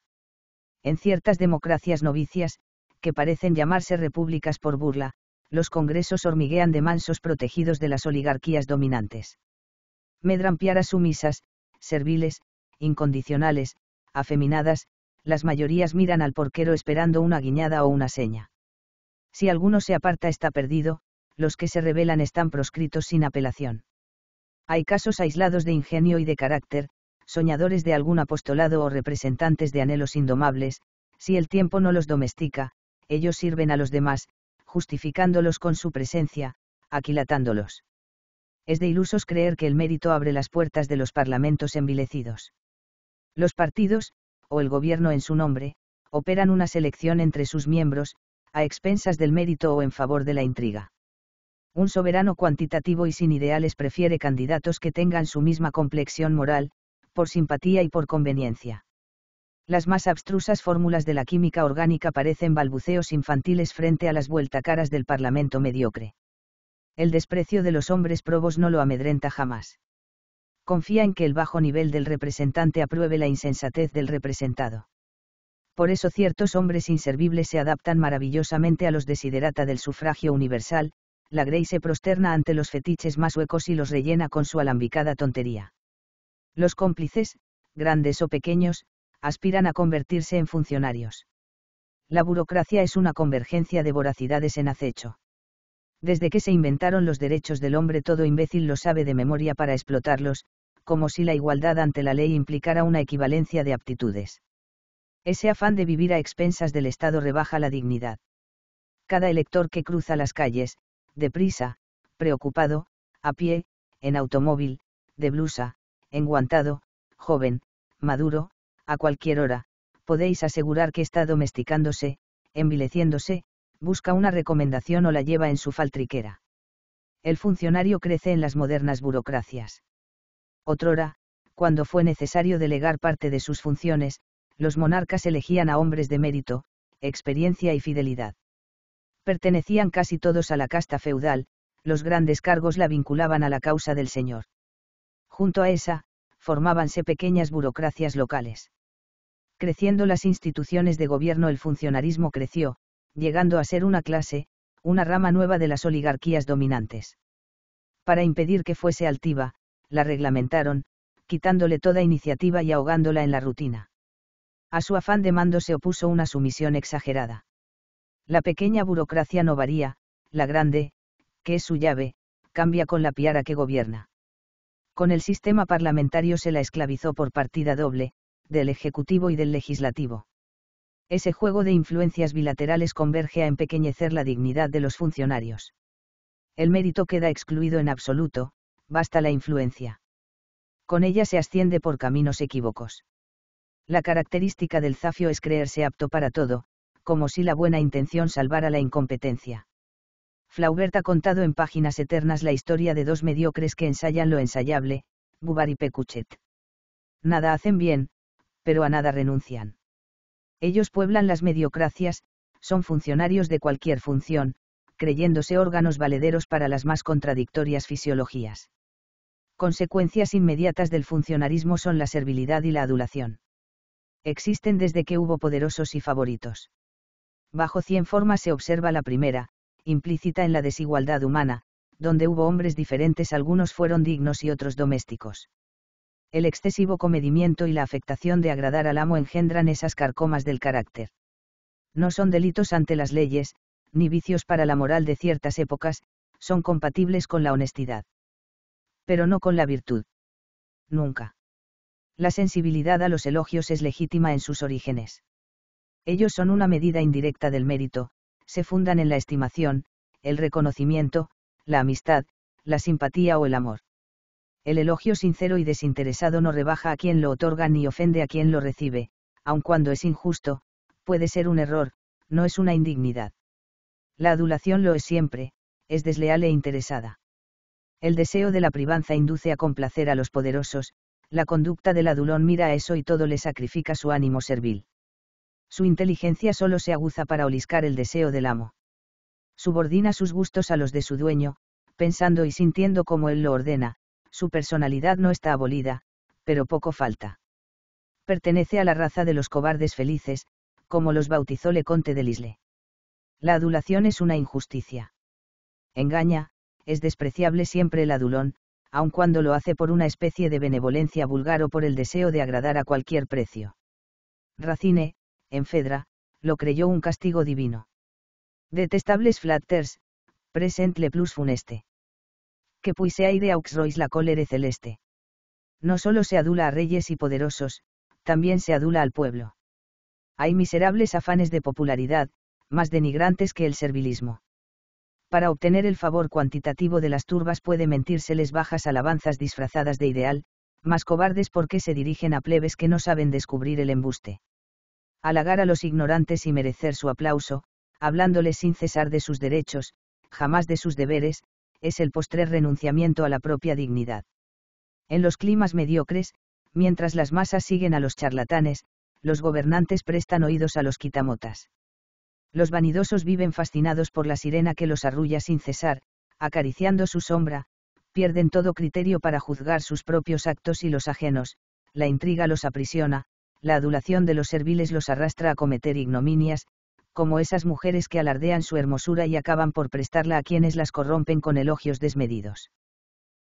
En ciertas democracias novicias, que parecen llamarse repúblicas por burla, los congresos hormiguean de mansos protegidos de las oligarquías dominantes. Medran piaras sumisas, serviles, incondicionales, afeminadas, las mayorías miran al porquero esperando una guiñada o una seña. Si alguno se aparta está perdido, los que se rebelan están proscritos sin apelación. Hay casos aislados de ingenio y de carácter, soñadores de algún apostolado o representantes de anhelos indomables, si el tiempo no los domestica, ellos sirven a los demás, justificándolos con su presencia, aquilatándolos. Es de ilusos creer que el mérito abre las puertas de los parlamentos envilecidos. Los partidos, o el gobierno en su nombre, operan una selección entre sus miembros, a expensas del mérito o en favor de la intriga. Un soberano cuantitativo y sin ideales prefiere candidatos que tengan su misma complexión moral, por simpatía y por conveniencia. Las más abstrusas fórmulas de la química orgánica parecen balbuceos infantiles frente a las vueltacaras del Parlamento mediocre. El desprecio de los hombres probos no lo amedrenta jamás. Confía en que el bajo nivel del representante apruebe la insensatez del representado. Por eso ciertos hombres inservibles se adaptan maravillosamente a los desiderata del sufragio universal, la Grey se prosterna ante los fetiches más huecos y los rellena con su alambicada tontería. Los cómplices, grandes o pequeños, aspiran a convertirse en funcionarios. La burocracia es una convergencia de voracidades en acecho. Desde que se inventaron los derechos del hombre todo imbécil lo sabe de memoria para explotarlos, como si la igualdad ante la ley implicara una equivalencia de aptitudes. Ese afán de vivir a expensas del Estado rebaja la dignidad. Cada elector que cruza las calles, deprisa, preocupado, a pie, en automóvil, de blusa, enguantado, joven, maduro, a cualquier hora, podéis asegurar que está domesticándose, envileciéndose, busca una recomendación o la lleva en su faltriquera. El funcionario crece en las modernas burocracias. Otrora, cuando fue necesario delegar parte de sus funciones, los monarcas elegían a hombres de mérito, experiencia y fidelidad. Pertenecían casi todos a la casta feudal, los grandes cargos la vinculaban a la causa del señor. Junto a esa, formábanse pequeñas burocracias locales creciendo las instituciones de gobierno el funcionarismo creció, llegando a ser una clase, una rama nueva de las oligarquías dominantes. Para impedir que fuese altiva, la reglamentaron, quitándole toda iniciativa y ahogándola en la rutina. A su afán de mando se opuso una sumisión exagerada. La pequeña burocracia no varía, la grande, que es su llave, cambia con la piara que gobierna. Con el sistema parlamentario se la esclavizó por partida doble, del Ejecutivo y del Legislativo. Ese juego de influencias bilaterales converge a empequeñecer la dignidad de los funcionarios. El mérito queda excluido en absoluto, basta la influencia. Con ella se asciende por caminos equívocos. La característica del zafio es creerse apto para todo, como si la buena intención salvara la incompetencia. Flaubert ha contado en páginas eternas la historia de dos mediocres que ensayan lo ensayable, Bubar y Pecuchet. Nada hacen bien, pero a nada renuncian. Ellos pueblan las mediocracias, son funcionarios de cualquier función, creyéndose órganos valederos para las más contradictorias fisiologías. Consecuencias inmediatas del funcionarismo son la servilidad y la adulación. Existen desde que hubo poderosos y favoritos. Bajo cien formas se observa la primera, implícita en la desigualdad humana, donde hubo hombres diferentes algunos fueron dignos y otros domésticos el excesivo comedimiento y la afectación de agradar al amo engendran esas carcomas del carácter. No son delitos ante las leyes, ni vicios para la moral de ciertas épocas, son compatibles con la honestidad. Pero no con la virtud. Nunca. La sensibilidad a los elogios es legítima en sus orígenes. Ellos son una medida indirecta del mérito, se fundan en la estimación, el reconocimiento, la amistad, la simpatía o el amor. El elogio sincero y desinteresado no rebaja a quien lo otorga ni ofende a quien lo recibe, aun cuando es injusto, puede ser un error, no es una indignidad. La adulación lo es siempre, es desleal e interesada. El deseo de la privanza induce a complacer a los poderosos, la conducta del adulón mira a eso y todo le sacrifica su ánimo servil. Su inteligencia solo se aguza para oliscar el deseo del amo. Subordina sus gustos a los de su dueño, pensando y sintiendo como él lo ordena, su personalidad no está abolida, pero poco falta. Pertenece a la raza de los cobardes felices, como los bautizó Le Conte de Lisle. La adulación es una injusticia. Engaña, es despreciable siempre el adulón, aun cuando lo hace por una especie de benevolencia vulgar o por el deseo de agradar a cualquier precio. Racine, en Fedra, lo creyó un castigo divino. Detestables flatters, present le plus funeste que aux auxrois la cólera celeste. No solo se adula a reyes y poderosos, también se adula al pueblo. Hay miserables afanes de popularidad, más denigrantes que el servilismo. Para obtener el favor cuantitativo de las turbas puede mentírseles bajas alabanzas disfrazadas de ideal, más cobardes porque se dirigen a plebes que no saben descubrir el embuste. Halagar a los ignorantes y merecer su aplauso, hablándoles sin cesar de sus derechos, jamás de sus deberes, es el postrer renunciamiento a la propia dignidad. En los climas mediocres, mientras las masas siguen a los charlatanes, los gobernantes prestan oídos a los quitamotas. Los vanidosos viven fascinados por la sirena que los arrulla sin cesar, acariciando su sombra, pierden todo criterio para juzgar sus propios actos y los ajenos, la intriga los aprisiona, la adulación de los serviles los arrastra a cometer ignominias, como esas mujeres que alardean su hermosura y acaban por prestarla a quienes las corrompen con elogios desmedidos.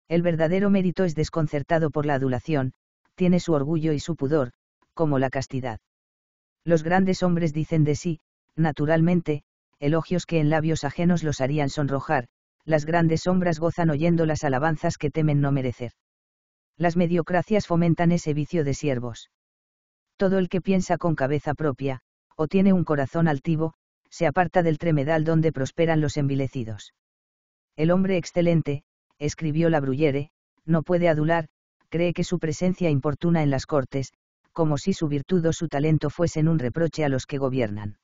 El verdadero mérito es desconcertado por la adulación, tiene su orgullo y su pudor, como la castidad. Los grandes hombres dicen de sí, naturalmente, elogios que en labios ajenos los harían sonrojar, las grandes sombras gozan oyendo las alabanzas que temen no merecer. Las mediocracias fomentan ese vicio de siervos. Todo el que piensa con cabeza propia, o tiene un corazón altivo, se aparta del tremedal donde prosperan los envilecidos. El hombre excelente, escribió la Bruyere, no puede adular, cree que su presencia importuna en las cortes, como si su virtud o su talento fuesen un reproche a los que gobiernan.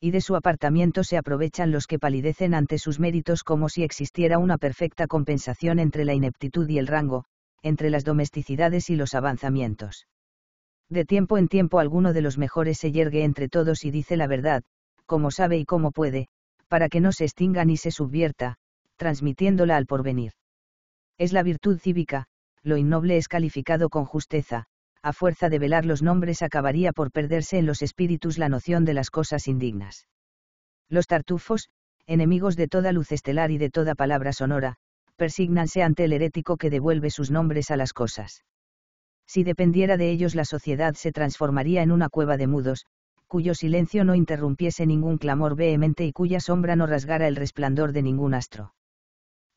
Y de su apartamiento se aprovechan los que palidecen ante sus méritos como si existiera una perfecta compensación entre la ineptitud y el rango, entre las domesticidades y los avanzamientos de tiempo en tiempo alguno de los mejores se yergue entre todos y dice la verdad, como sabe y como puede, para que no se extinga ni se subvierta, transmitiéndola al porvenir. Es la virtud cívica, lo innoble es calificado con justeza, a fuerza de velar los nombres acabaría por perderse en los espíritus la noción de las cosas indignas. Los tartufos, enemigos de toda luz estelar y de toda palabra sonora, persígnanse ante el herético que devuelve sus nombres a las cosas. Si dependiera de ellos la sociedad se transformaría en una cueva de mudos, cuyo silencio no interrumpiese ningún clamor vehemente y cuya sombra no rasgara el resplandor de ningún astro.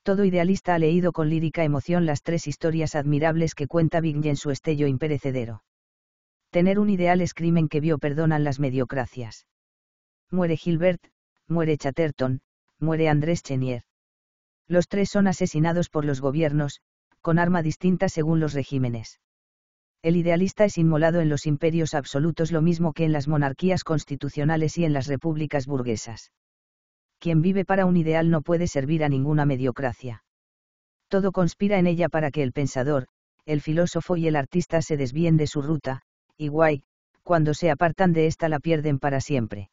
Todo idealista ha leído con lírica emoción las tres historias admirables que cuenta Vigne en su estello imperecedero. Tener un ideal es crimen que vio perdonan las mediocracias. Muere Gilbert, muere Chatterton, muere Andrés Chenier. Los tres son asesinados por los gobiernos, con arma distinta según los regímenes el idealista es inmolado en los imperios absolutos lo mismo que en las monarquías constitucionales y en las repúblicas burguesas. Quien vive para un ideal no puede servir a ninguna mediocracia. Todo conspira en ella para que el pensador, el filósofo y el artista se desvíen de su ruta, y guay, cuando se apartan de ésta la pierden para siempre.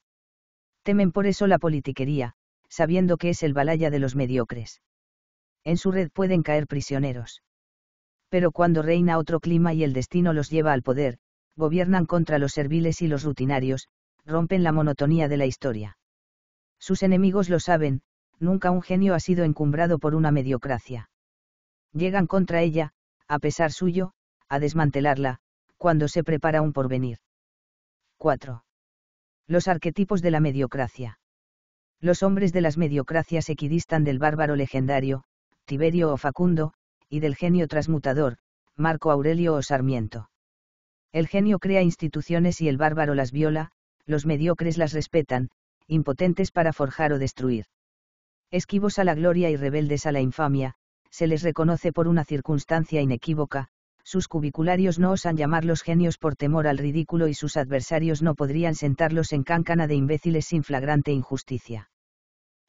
Temen por eso la politiquería, sabiendo que es el balaya de los mediocres. En su red pueden caer prisioneros pero cuando reina otro clima y el destino los lleva al poder, gobiernan contra los serviles y los rutinarios, rompen la monotonía de la historia. Sus enemigos lo saben, nunca un genio ha sido encumbrado por una mediocracia. Llegan contra ella, a pesar suyo, a desmantelarla, cuando se prepara un porvenir. 4. Los arquetipos de la mediocracia. Los hombres de las mediocracias equidistan del bárbaro legendario, Tiberio o Facundo, y del genio transmutador, Marco Aurelio o Sarmiento. El genio crea instituciones y el bárbaro las viola, los mediocres las respetan, impotentes para forjar o destruir. Esquivos a la gloria y rebeldes a la infamia, se les reconoce por una circunstancia inequívoca, sus cubicularios no osan llamarlos genios por temor al ridículo y sus adversarios no podrían sentarlos en cáncana de imbéciles sin flagrante injusticia.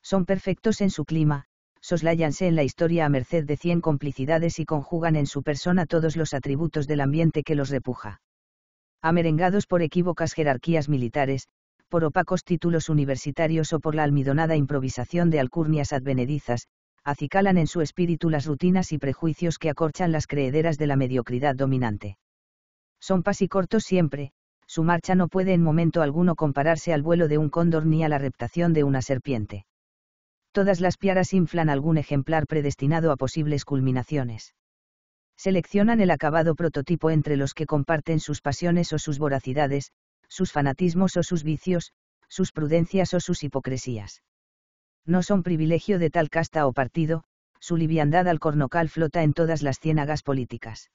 Son perfectos en su clima, sosláyanse en la historia a merced de cien complicidades y conjugan en su persona todos los atributos del ambiente que los repuja. Amerengados por equívocas jerarquías militares, por opacos títulos universitarios o por la almidonada improvisación de alcurnias advenedizas, acicalan en su espíritu las rutinas y prejuicios que acorchan las creederas de la mediocridad dominante. Son pasicortos siempre, su marcha no puede en momento alguno compararse al vuelo de un cóndor ni a la reptación de una serpiente. Todas las piaras inflan algún ejemplar predestinado a posibles culminaciones. Seleccionan el acabado prototipo entre los que comparten sus pasiones o sus voracidades, sus fanatismos o sus vicios, sus prudencias o sus hipocresías. No son privilegio de tal casta o partido, su liviandad al cornocal flota en todas las ciénagas políticas.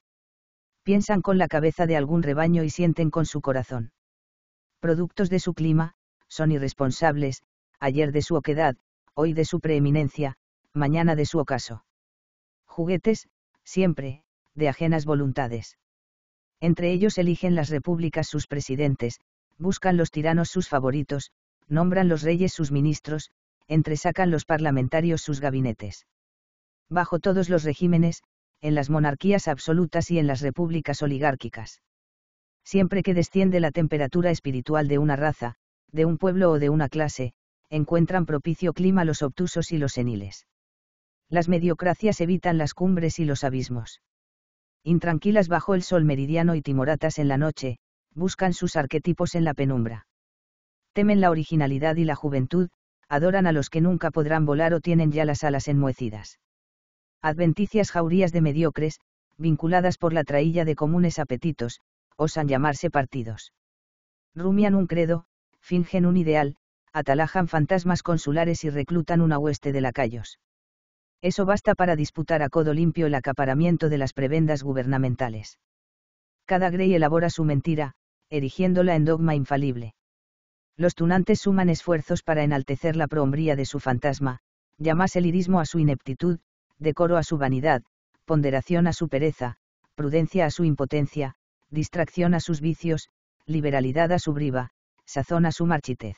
Piensan con la cabeza de algún rebaño y sienten con su corazón. Productos de su clima, son irresponsables, ayer de su oquedad, hoy de su preeminencia, mañana de su ocaso. Juguetes, siempre, de ajenas voluntades. Entre ellos eligen las repúblicas sus presidentes, buscan los tiranos sus favoritos, nombran los reyes sus ministros, entresacan los parlamentarios sus gabinetes. Bajo todos los regímenes, en las monarquías absolutas y en las repúblicas oligárquicas. Siempre que desciende la temperatura espiritual de una raza, de un pueblo o de una clase, encuentran propicio clima los obtusos y los seniles. Las mediocracias evitan las cumbres y los abismos. Intranquilas bajo el sol meridiano y timoratas en la noche, buscan sus arquetipos en la penumbra. Temen la originalidad y la juventud, adoran a los que nunca podrán volar o tienen ya las alas enmuecidas. Adventicias jaurías de mediocres, vinculadas por la trailla de comunes apetitos, osan llamarse partidos. Rumian un credo, fingen un ideal, atalajan fantasmas consulares y reclutan una hueste de lacayos. Eso basta para disputar a codo limpio el acaparamiento de las prebendas gubernamentales. Cada Grey elabora su mentira, erigiéndola en dogma infalible. Los tunantes suman esfuerzos para enaltecer la prohombría de su fantasma, llamas el irismo a su ineptitud, decoro a su vanidad, ponderación a su pereza, prudencia a su impotencia, distracción a sus vicios, liberalidad a su briva, sazón a su marchitez.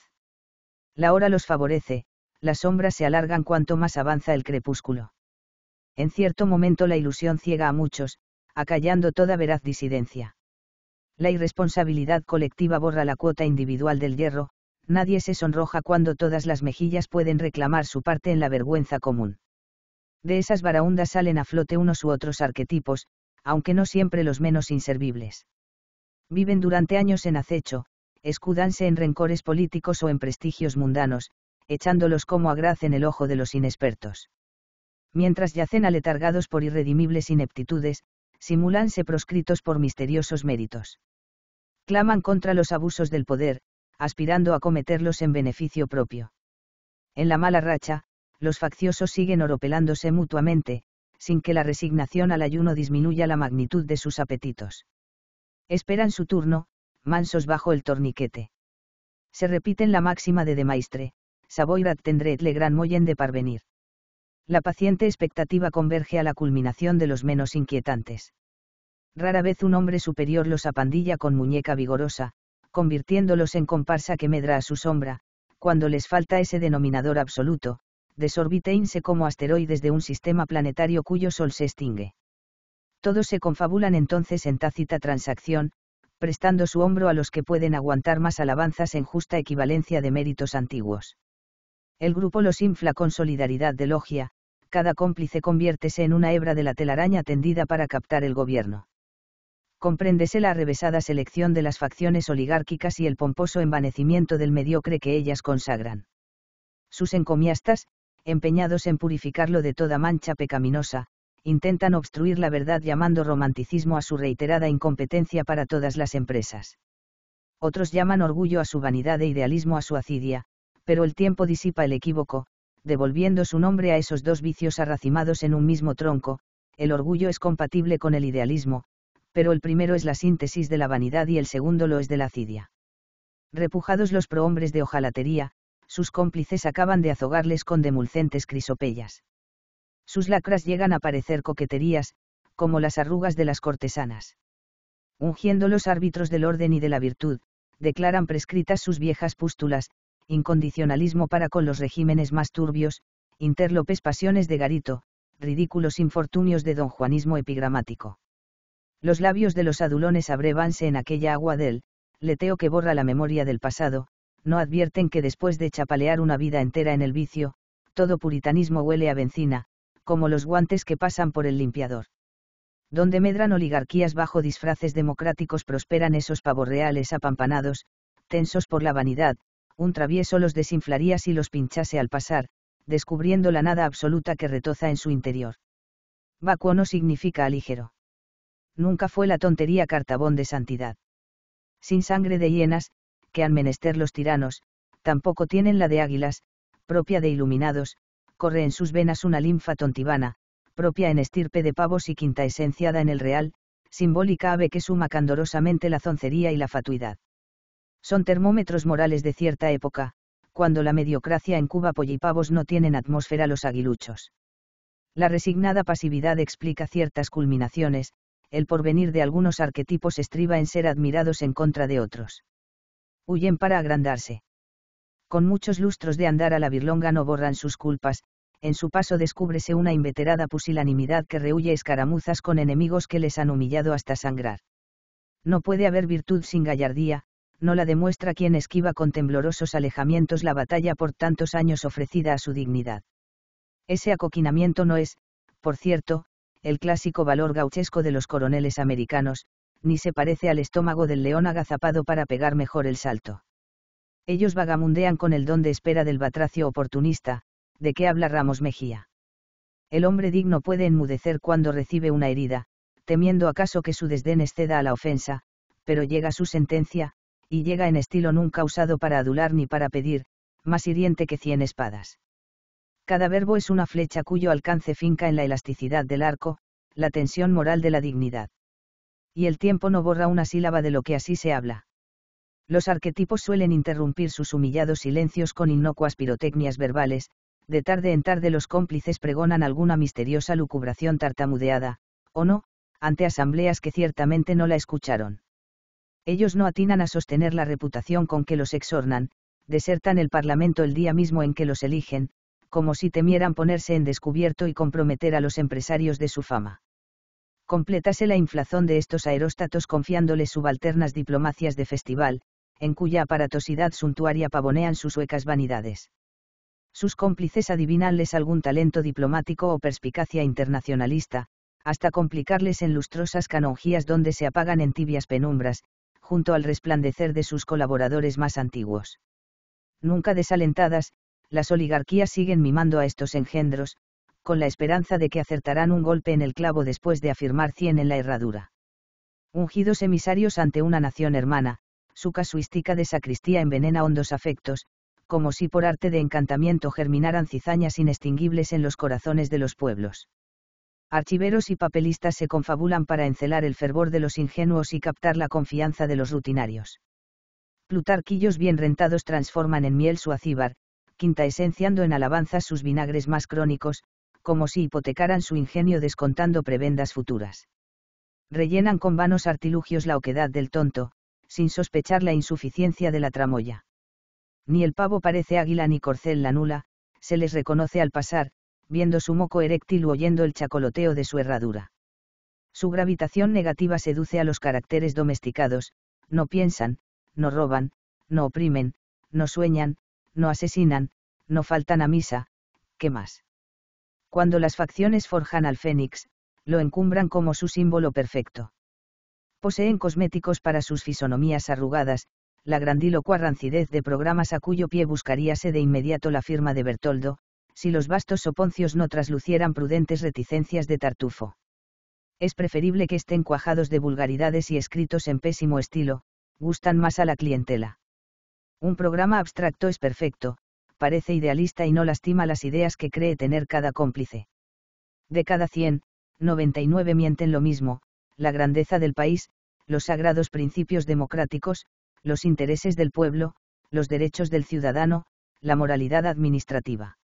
La hora los favorece, las sombras se alargan cuanto más avanza el crepúsculo. En cierto momento la ilusión ciega a muchos, acallando toda veraz disidencia. La irresponsabilidad colectiva borra la cuota individual del hierro, nadie se sonroja cuando todas las mejillas pueden reclamar su parte en la vergüenza común. De esas varaundas salen a flote unos u otros arquetipos, aunque no siempre los menos inservibles. Viven durante años en acecho, escúdanse en rencores políticos o en prestigios mundanos, echándolos como agraz en el ojo de los inexpertos. Mientras yacen aletargados por irredimibles ineptitudes, simulanse proscritos por misteriosos méritos. Claman contra los abusos del poder, aspirando a cometerlos en beneficio propio. En la mala racha, los facciosos siguen oropelándose mutuamente, sin que la resignación al ayuno disminuya la magnitud de sus apetitos. Esperan su turno, mansos bajo el torniquete. Se repiten la máxima de De Maistre, Savoirat tendret le gran moyen de parvenir. La paciente expectativa converge a la culminación de los menos inquietantes. Rara vez un hombre superior los apandilla con muñeca vigorosa, convirtiéndolos en comparsa que medra a su sombra, cuando les falta ese denominador absoluto, desorbitense como asteroides de un sistema planetario cuyo sol se extingue. Todos se confabulan entonces en tácita transacción, prestando su hombro a los que pueden aguantar más alabanzas en justa equivalencia de méritos antiguos. El grupo los infla con solidaridad de logia, cada cómplice conviértese en una hebra de la telaraña tendida para captar el gobierno. Compréndese la arrevesada selección de las facciones oligárquicas y el pomposo envanecimiento del mediocre que ellas consagran. Sus encomiastas, empeñados en purificarlo de toda mancha pecaminosa, intentan obstruir la verdad llamando romanticismo a su reiterada incompetencia para todas las empresas. Otros llaman orgullo a su vanidad e idealismo a su acidia, pero el tiempo disipa el equívoco, devolviendo su nombre a esos dos vicios arracimados en un mismo tronco, el orgullo es compatible con el idealismo, pero el primero es la síntesis de la vanidad y el segundo lo es de la acidia. Repujados los prohombres de ojalatería, sus cómplices acaban de azogarles con demulcentes crisopellas. Sus lacras llegan a parecer coqueterías, como las arrugas de las cortesanas. Ungiendo los árbitros del orden y de la virtud, declaran prescritas sus viejas pústulas, incondicionalismo para con los regímenes más turbios, interlopes pasiones de Garito, ridículos infortunios de don Juanismo epigramático. Los labios de los adulones abrevanse en aquella agua del, leteo que borra la memoria del pasado, no advierten que después de chapalear una vida entera en el vicio, todo puritanismo huele a benzina, como los guantes que pasan por el limpiador. Donde medran oligarquías bajo disfraces democráticos prosperan esos pavorreales apampanados, tensos por la vanidad, un travieso los desinflaría si los pinchase al pasar, descubriendo la nada absoluta que retoza en su interior. Vacuo no significa aligero. Nunca fue la tontería cartabón de santidad. Sin sangre de hienas, que han menester los tiranos, tampoco tienen la de águilas, propia de iluminados, corre en sus venas una linfa tontibana, propia en estirpe de pavos y quinta esenciada en el real, simbólica ave que suma candorosamente la zoncería y la fatuidad. Son termómetros morales de cierta época, cuando la mediocracia en Cuba pollipavos no tienen atmósfera los aguiluchos. La resignada pasividad explica ciertas culminaciones, el porvenir de algunos arquetipos estriba en ser admirados en contra de otros. Huyen para agrandarse. Con muchos lustros de andar a la virlonga no borran sus culpas, en su paso descúbrese una inveterada pusilanimidad que rehuye escaramuzas con enemigos que les han humillado hasta sangrar. No puede haber virtud sin gallardía, no la demuestra quien esquiva con temblorosos alejamientos la batalla por tantos años ofrecida a su dignidad. Ese acoquinamiento no es, por cierto, el clásico valor gauchesco de los coroneles americanos, ni se parece al estómago del león agazapado para pegar mejor el salto. Ellos vagamundean con el don de espera del batracio oportunista, ¿de qué habla Ramos Mejía? El hombre digno puede enmudecer cuando recibe una herida, temiendo acaso que su desdén exceda a la ofensa, pero llega su sentencia, y llega en estilo nunca usado para adular ni para pedir, más hiriente que cien espadas. Cada verbo es una flecha cuyo alcance finca en la elasticidad del arco, la tensión moral de la dignidad. Y el tiempo no borra una sílaba de lo que así se habla. Los arquetipos suelen interrumpir sus humillados silencios con inocuas pirotecnias verbales, de tarde en tarde los cómplices pregonan alguna misteriosa lucubración tartamudeada, o no, ante asambleas que ciertamente no la escucharon. Ellos no atinan a sostener la reputación con que los exornan, desertan el Parlamento el día mismo en que los eligen, como si temieran ponerse en descubierto y comprometer a los empresarios de su fama. Completase la inflación de estos aeróstatos confiándoles subalternas diplomacias de festival, en cuya aparatosidad suntuaria pavonean sus huecas vanidades. Sus cómplices adivinanles algún talento diplomático o perspicacia internacionalista, hasta complicarles en lustrosas canonjías donde se apagan en tibias penumbras, junto al resplandecer de sus colaboradores más antiguos. Nunca desalentadas, las oligarquías siguen mimando a estos engendros, con la esperanza de que acertarán un golpe en el clavo después de afirmar cien en la herradura. Ungidos emisarios ante una nación hermana, su casuística de sacristía envenena hondos afectos, como si por arte de encantamiento germinaran cizañas inextinguibles en los corazones de los pueblos. Archiveros y papelistas se confabulan para encelar el fervor de los ingenuos y captar la confianza de los rutinarios. Plutarquillos bien rentados transforman en miel su acíbar, quinta esenciando en alabanzas sus vinagres más crónicos, como si hipotecaran su ingenio descontando prebendas futuras. Rellenan con vanos artilugios la oquedad del tonto, sin sospechar la insuficiencia de la tramoya. Ni el pavo parece águila ni corcel la nula, se les reconoce al pasar, viendo su moco eréctil o oyendo el chacoloteo de su herradura. Su gravitación negativa seduce a los caracteres domesticados, no piensan, no roban, no oprimen, no sueñan, no asesinan, no faltan a misa, ¿qué más? Cuando las facciones forjan al fénix, lo encumbran como su símbolo perfecto. Poseen cosméticos para sus fisonomías arrugadas, la grandilocua rancidez de programas a cuyo pie buscaríase de inmediato la firma de Bertoldo, si los vastos soponcios no traslucieran prudentes reticencias de Tartufo. Es preferible que estén cuajados de vulgaridades y escritos en pésimo estilo, gustan más a la clientela. Un programa abstracto es perfecto, parece idealista y no lastima las ideas que cree tener cada cómplice. De cada 100, 99 mienten lo mismo, la grandeza del país, los sagrados principios democráticos, los intereses del pueblo, los derechos del ciudadano, la moralidad administrativa.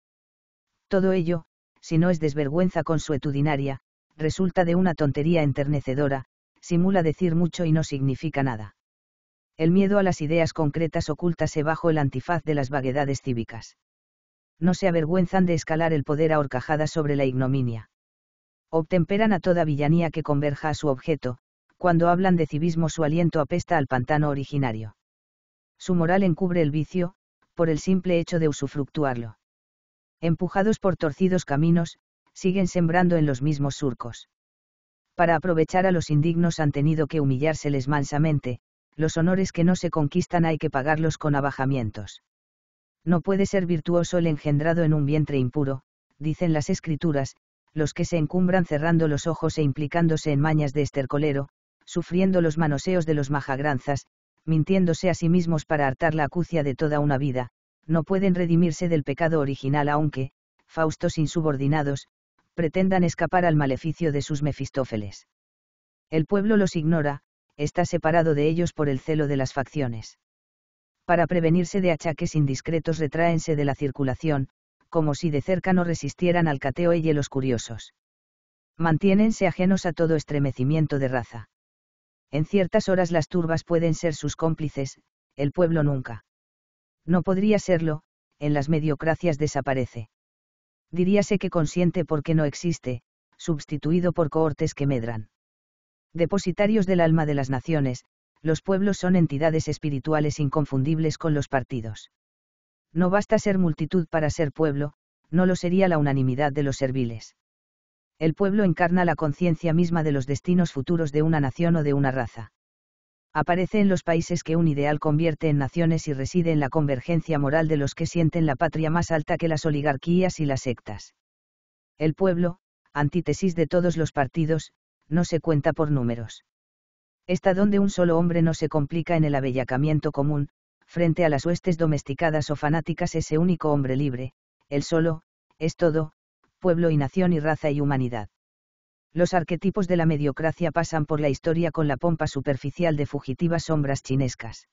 Todo ello, si no es desvergüenza consuetudinaria, resulta de una tontería enternecedora, simula decir mucho y no significa nada. El miedo a las ideas concretas ocultase bajo el antifaz de las vaguedades cívicas. No se avergüenzan de escalar el poder a horcajadas sobre la ignominia. Obtemperan a toda villanía que converja a su objeto, cuando hablan de civismo su aliento apesta al pantano originario. Su moral encubre el vicio, por el simple hecho de usufructuarlo. Empujados por torcidos caminos, siguen sembrando en los mismos surcos. Para aprovechar a los indignos han tenido que humillárseles mansamente, los honores que no se conquistan hay que pagarlos con abajamientos. No puede ser virtuoso el engendrado en un vientre impuro, dicen las escrituras, los que se encumbran cerrando los ojos e implicándose en mañas de estercolero, sufriendo los manoseos de los majagranzas, mintiéndose a sí mismos para hartar la acucia de toda una vida, no pueden redimirse del pecado original aunque, Faustos insubordinados, pretendan escapar al maleficio de sus Mefistófeles. El pueblo los ignora, está separado de ellos por el celo de las facciones. Para prevenirse de achaques indiscretos retráense de la circulación, como si de cerca no resistieran al cateo y los curiosos. Mantiénense ajenos a todo estremecimiento de raza. En ciertas horas las turbas pueden ser sus cómplices, el pueblo nunca. No podría serlo, en las mediocracias desaparece. Diríase que consiente porque no existe, sustituido por cohortes que medran. Depositarios del alma de las naciones, los pueblos son entidades espirituales inconfundibles con los partidos. No basta ser multitud para ser pueblo, no lo sería la unanimidad de los serviles el pueblo encarna la conciencia misma de los destinos futuros de una nación o de una raza. Aparece en los países que un ideal convierte en naciones y reside en la convergencia moral de los que sienten la patria más alta que las oligarquías y las sectas. El pueblo, antítesis de todos los partidos, no se cuenta por números. Está donde un solo hombre no se complica en el abellacamiento común, frente a las huestes domesticadas o fanáticas ese único hombre libre, el solo, es todo, pueblo y nación y raza y humanidad. Los arquetipos de la mediocracia pasan por la historia con la pompa superficial de fugitivas sombras chinescas.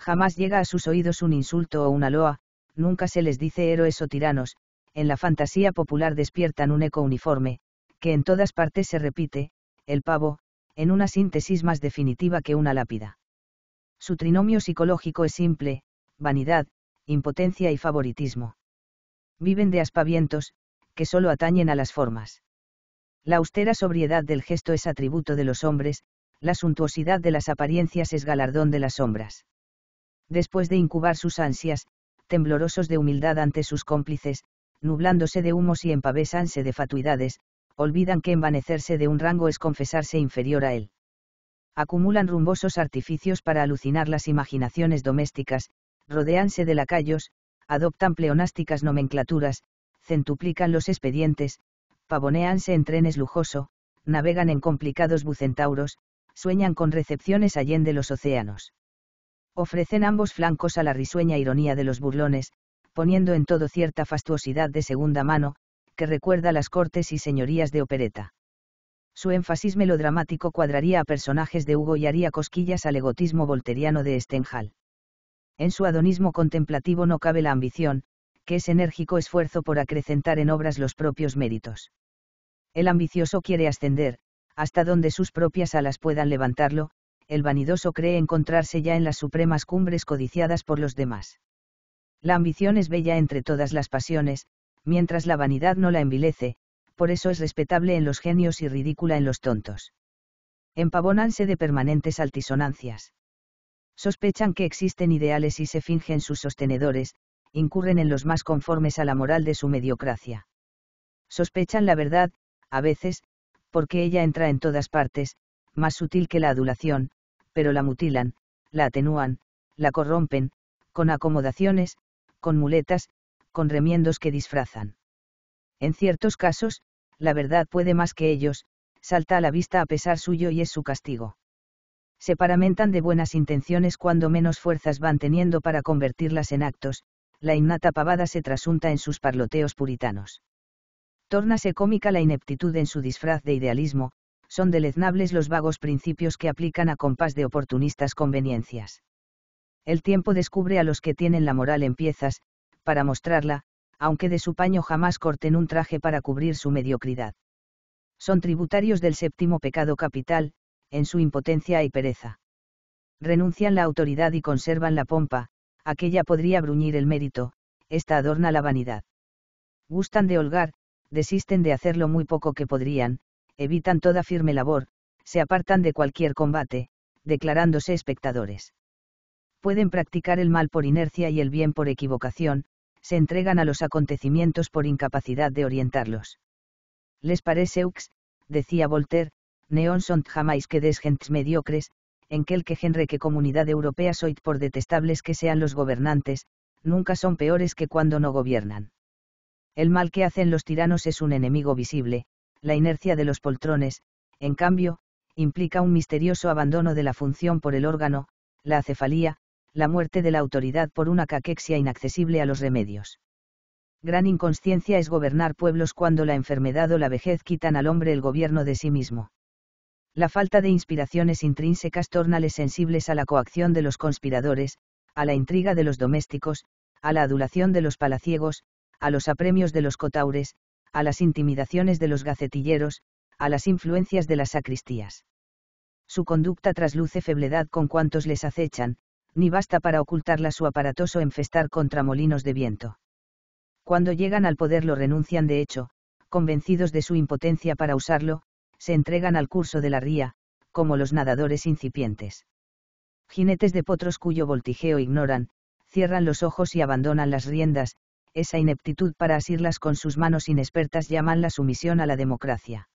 Jamás llega a sus oídos un insulto o una loa, nunca se les dice héroes o tiranos, en la fantasía popular despiertan un eco uniforme, que en todas partes se repite, el pavo, en una síntesis más definitiva que una lápida. Su trinomio psicológico es simple, vanidad, impotencia y favoritismo. Viven de aspavientos, que solo atañen a las formas. La austera sobriedad del gesto es atributo de los hombres, la suntuosidad de las apariencias es galardón de las sombras. Después de incubar sus ansias, temblorosos de humildad ante sus cómplices, nublándose de humos y empavesanse de fatuidades, olvidan que envanecerse de un rango es confesarse inferior a él. Acumulan rumbosos artificios para alucinar las imaginaciones domésticas, rodeanse de lacayos, adoptan pleonásticas nomenclaturas, centuplican los expedientes, pavoneanse en trenes lujoso, navegan en complicados bucentauros, sueñan con recepciones allende los océanos. Ofrecen ambos flancos a la risueña ironía de los burlones, poniendo en todo cierta fastuosidad de segunda mano, que recuerda las cortes y señorías de opereta. Su énfasis melodramático cuadraría a personajes de Hugo y haría cosquillas al egotismo volteriano de Stenhall. En su adonismo contemplativo no cabe la ambición, que es enérgico esfuerzo por acrecentar en obras los propios méritos. El ambicioso quiere ascender, hasta donde sus propias alas puedan levantarlo, el vanidoso cree encontrarse ya en las supremas cumbres codiciadas por los demás. La ambición es bella entre todas las pasiones, mientras la vanidad no la envilece, por eso es respetable en los genios y ridícula en los tontos. Empavónanse de permanentes altisonancias. Sospechan que existen ideales y se fingen sus sostenedores, incurren en los más conformes a la moral de su mediocracia. Sospechan la verdad, a veces, porque ella entra en todas partes, más sutil que la adulación, pero la mutilan, la atenúan, la corrompen, con acomodaciones, con muletas, con remiendos que disfrazan. En ciertos casos, la verdad puede más que ellos, salta a la vista a pesar suyo y es su castigo. Se paramentan de buenas intenciones cuando menos fuerzas van teniendo para convertirlas en actos, la innata pavada se trasunta en sus parloteos puritanos. Tórnase cómica la ineptitud en su disfraz de idealismo, son deleznables los vagos principios que aplican a compás de oportunistas conveniencias. El tiempo descubre a los que tienen la moral en piezas, para mostrarla, aunque de su paño jamás corten un traje para cubrir su mediocridad. Son tributarios del séptimo pecado capital, en su impotencia y pereza. Renuncian la autoridad y conservan la pompa, aquella podría bruñir el mérito, esta adorna la vanidad. Gustan de holgar, desisten de hacer lo muy poco que podrían, evitan toda firme labor, se apartan de cualquier combate, declarándose espectadores. Pueden practicar el mal por inercia y el bien por equivocación, se entregan a los acontecimientos por incapacidad de orientarlos. Les parece decía Voltaire, neon sont jamais que des gentes mediocres, en que que genre que comunidad europea soit por detestables que sean los gobernantes, nunca son peores que cuando no gobiernan. El mal que hacen los tiranos es un enemigo visible, la inercia de los poltrones, en cambio, implica un misterioso abandono de la función por el órgano, la acefalía, la muerte de la autoridad por una caquexia inaccesible a los remedios. Gran inconsciencia es gobernar pueblos cuando la enfermedad o la vejez quitan al hombre el gobierno de sí mismo la falta de inspiraciones intrínsecas les sensibles a la coacción de los conspiradores, a la intriga de los domésticos, a la adulación de los palaciegos, a los apremios de los cotaures, a las intimidaciones de los gacetilleros, a las influencias de las sacristías. Su conducta trasluce febledad con cuantos les acechan, ni basta para ocultarla su aparatoso enfestar contra molinos de viento. Cuando llegan al poder lo renuncian de hecho, convencidos de su impotencia para usarlo, se entregan al curso de la ría, como los nadadores incipientes. Jinetes de potros cuyo voltigeo ignoran, cierran los ojos y abandonan las riendas, esa ineptitud para asirlas con sus manos inexpertas llaman la sumisión a la democracia.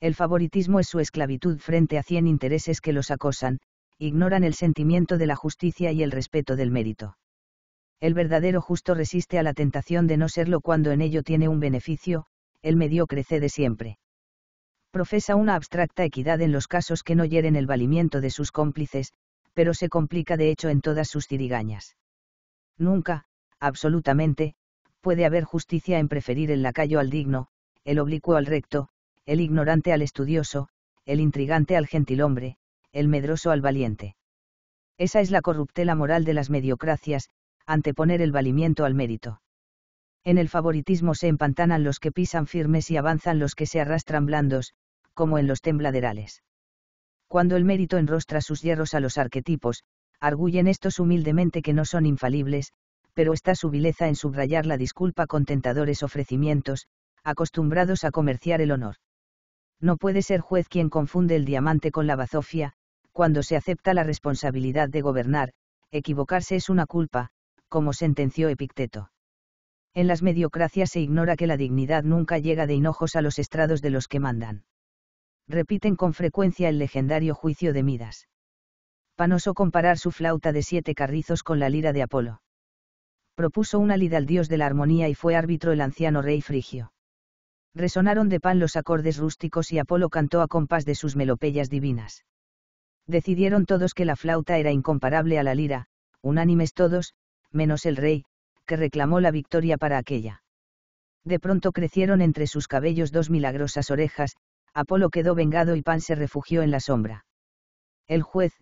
El favoritismo es su esclavitud frente a cien intereses que los acosan, ignoran el sentimiento de la justicia y el respeto del mérito. El verdadero justo resiste a la tentación de no serlo cuando en ello tiene un beneficio, el crece de siempre profesa una abstracta equidad en los casos que no hieren el valimiento de sus cómplices, pero se complica de hecho en todas sus tirigañas. Nunca, absolutamente, puede haber justicia en preferir el lacayo al digno, el oblicuo al recto, el ignorante al estudioso, el intrigante al gentilhombre, el medroso al valiente. Esa es la corruptela moral de las mediocracias, anteponer el valimiento al mérito. En el favoritismo se empantanan los que pisan firmes y avanzan los que se arrastran blandos, como en los tembladerales. Cuando el mérito enrostra sus hierros a los arquetipos, arguyen estos humildemente que no son infalibles, pero está su vileza en subrayar la disculpa con tentadores ofrecimientos, acostumbrados a comerciar el honor. No puede ser juez quien confunde el diamante con la bazofia, cuando se acepta la responsabilidad de gobernar, equivocarse es una culpa, como sentenció Epicteto. En las mediocracias se ignora que la dignidad nunca llega de hinojos a los estrados de los que mandan repiten con frecuencia el legendario juicio de Midas. Panoso comparar su flauta de siete carrizos con la lira de Apolo. Propuso una lid al dios de la armonía y fue árbitro el anciano rey frigio. Resonaron de pan los acordes rústicos y Apolo cantó a compás de sus melopeyas divinas. Decidieron todos que la flauta era incomparable a la lira, unánimes todos, menos el rey, que reclamó la victoria para aquella. De pronto crecieron entre sus cabellos dos milagrosas orejas, Apolo quedó vengado y Pan se refugió en la sombra. El juez,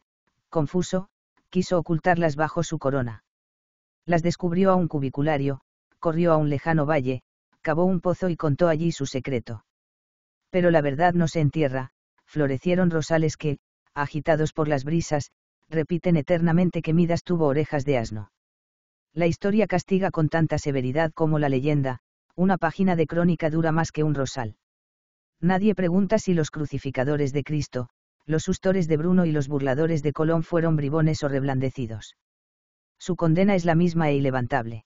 confuso, quiso ocultarlas bajo su corona. Las descubrió a un cubiculario, corrió a un lejano valle, cavó un pozo y contó allí su secreto. Pero la verdad no se entierra, florecieron rosales que, agitados por las brisas, repiten eternamente que Midas tuvo orejas de asno. La historia castiga con tanta severidad como la leyenda, una página de crónica dura más que un rosal. Nadie pregunta si los crucificadores de Cristo, los sustores de Bruno y los burladores de Colón fueron bribones o reblandecidos. Su condena es la misma e ilevantable.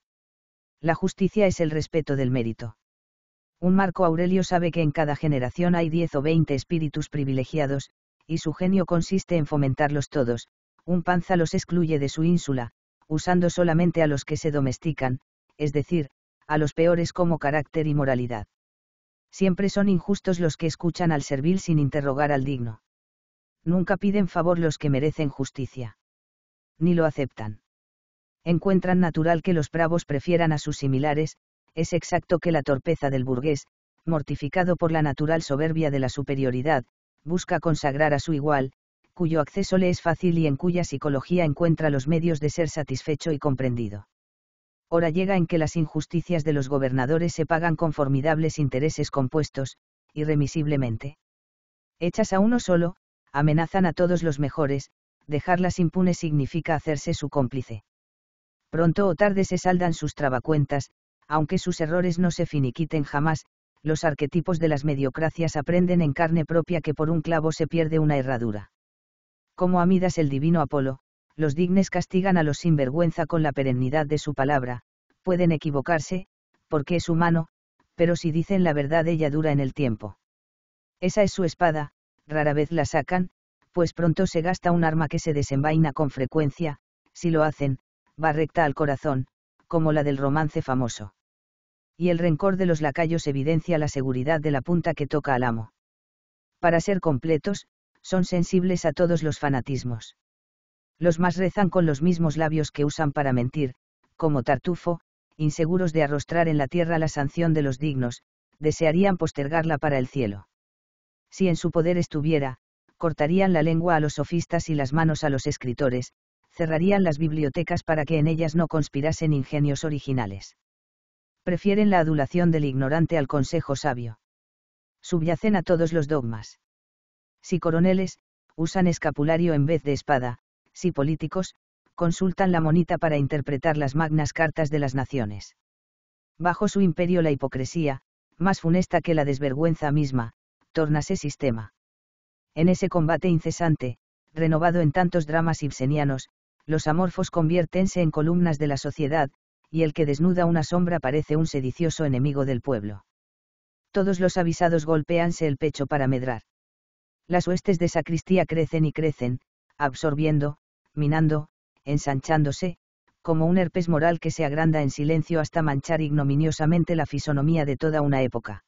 La justicia es el respeto del mérito. Un Marco Aurelio sabe que en cada generación hay diez o veinte espíritus privilegiados, y su genio consiste en fomentarlos todos, un panza los excluye de su ínsula, usando solamente a los que se domestican, es decir, a los peores como carácter y moralidad. Siempre son injustos los que escuchan al servil sin interrogar al digno. Nunca piden favor los que merecen justicia. Ni lo aceptan. Encuentran natural que los bravos prefieran a sus similares, es exacto que la torpeza del burgués, mortificado por la natural soberbia de la superioridad, busca consagrar a su igual, cuyo acceso le es fácil y en cuya psicología encuentra los medios de ser satisfecho y comprendido hora llega en que las injusticias de los gobernadores se pagan con formidables intereses compuestos, irremisiblemente. Hechas a uno solo, amenazan a todos los mejores, dejarlas impunes significa hacerse su cómplice. Pronto o tarde se saldan sus trabacuentas, aunque sus errores no se finiquiten jamás, los arquetipos de las mediocracias aprenden en carne propia que por un clavo se pierde una herradura. Como Amidas el divino Apolo, los dignes castigan a los sinvergüenza con la perennidad de su palabra, pueden equivocarse, porque es humano, pero si dicen la verdad ella dura en el tiempo. Esa es su espada, rara vez la sacan, pues pronto se gasta un arma que se desenvaina con frecuencia, si lo hacen, va recta al corazón, como la del romance famoso. Y el rencor de los lacayos evidencia la seguridad de la punta que toca al amo. Para ser completos, son sensibles a todos los fanatismos. Los más rezan con los mismos labios que usan para mentir, como Tartufo, inseguros de arrostrar en la tierra la sanción de los dignos, desearían postergarla para el cielo. Si en su poder estuviera, cortarían la lengua a los sofistas y las manos a los escritores, cerrarían las bibliotecas para que en ellas no conspirasen ingenios originales. Prefieren la adulación del ignorante al consejo sabio. Subyacen a todos los dogmas. Si coroneles, usan escapulario en vez de espada, si políticos, consultan la monita para interpretar las magnas cartas de las naciones. Bajo su imperio la hipocresía, más funesta que la desvergüenza misma, tornase sistema. En ese combate incesante, renovado en tantos dramas ibsenianos, los amorfos conviértense en columnas de la sociedad, y el que desnuda una sombra parece un sedicioso enemigo del pueblo. Todos los avisados golpeanse el pecho para medrar. Las huestes de sacristía crecen y crecen, absorbiendo, minando, ensanchándose, como un herpes moral que se agranda en silencio hasta manchar ignominiosamente la fisonomía de toda una época.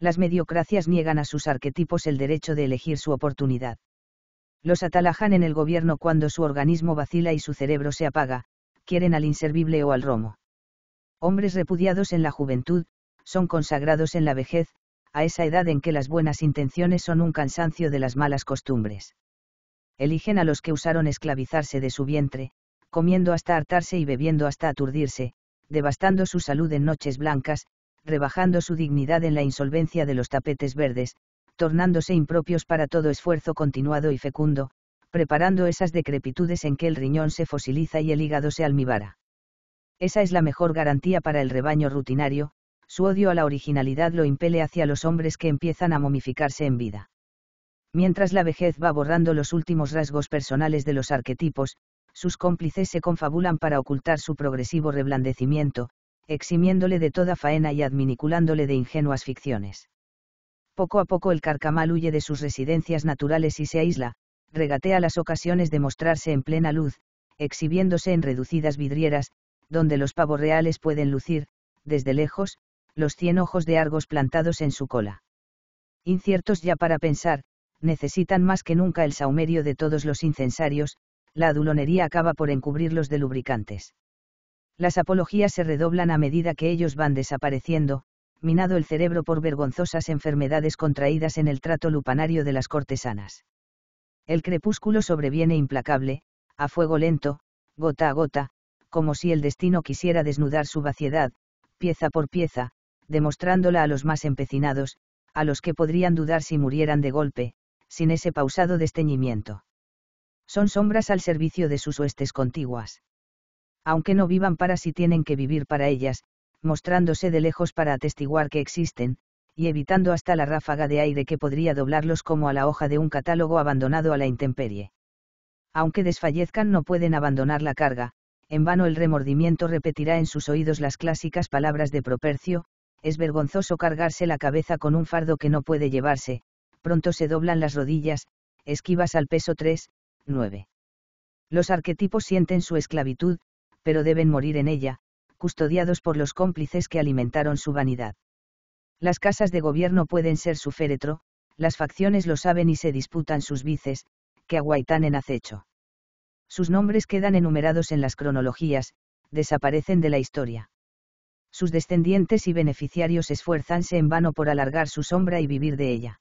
Las mediocracias niegan a sus arquetipos el derecho de elegir su oportunidad. Los atalajan en el gobierno cuando su organismo vacila y su cerebro se apaga, quieren al inservible o al romo. Hombres repudiados en la juventud, son consagrados en la vejez, a esa edad en que las buenas intenciones son un cansancio de las malas costumbres eligen a los que usaron esclavizarse de su vientre, comiendo hasta hartarse y bebiendo hasta aturdirse, devastando su salud en noches blancas, rebajando su dignidad en la insolvencia de los tapetes verdes, tornándose impropios para todo esfuerzo continuado y fecundo, preparando esas decrepitudes en que el riñón se fosiliza y el hígado se almibara. Esa es la mejor garantía para el rebaño rutinario, su odio a la originalidad lo impele hacia los hombres que empiezan a momificarse en vida. Mientras la vejez va borrando los últimos rasgos personales de los arquetipos, sus cómplices se confabulan para ocultar su progresivo reblandecimiento, eximiéndole de toda faena y adminiculándole de ingenuas ficciones. Poco a poco el carcamal huye de sus residencias naturales y se aísla, regatea las ocasiones de mostrarse en plena luz, exhibiéndose en reducidas vidrieras, donde los pavos reales pueden lucir, desde lejos, los cien ojos de Argos plantados en su cola. Inciertos ya para pensar, necesitan más que nunca el saumerio de todos los incensarios, la adulonería acaba por encubrirlos de lubricantes. Las apologías se redoblan a medida que ellos van desapareciendo, minado el cerebro por vergonzosas enfermedades contraídas en el trato lupanario de las cortesanas. El crepúsculo sobreviene implacable, a fuego lento, gota a gota, como si el destino quisiera desnudar su vaciedad, pieza por pieza, demostrándola a los más empecinados, a los que podrían dudar si murieran de golpe, sin ese pausado desteñimiento. Son sombras al servicio de sus huestes contiguas. Aunque no vivan para sí tienen que vivir para ellas, mostrándose de lejos para atestiguar que existen, y evitando hasta la ráfaga de aire que podría doblarlos como a la hoja de un catálogo abandonado a la intemperie. Aunque desfallezcan no pueden abandonar la carga, en vano el remordimiento repetirá en sus oídos las clásicas palabras de Propercio, es vergonzoso cargarse la cabeza con un fardo que no puede llevarse, pronto se doblan las rodillas, esquivas al peso 3, 9. Los arquetipos sienten su esclavitud, pero deben morir en ella, custodiados por los cómplices que alimentaron su vanidad. Las casas de gobierno pueden ser su féretro, las facciones lo saben y se disputan sus vices, que aguaitan en acecho. Sus nombres quedan enumerados en las cronologías, desaparecen de la historia. Sus descendientes y beneficiarios esfuerzanse en vano por alargar su sombra y vivir de ella.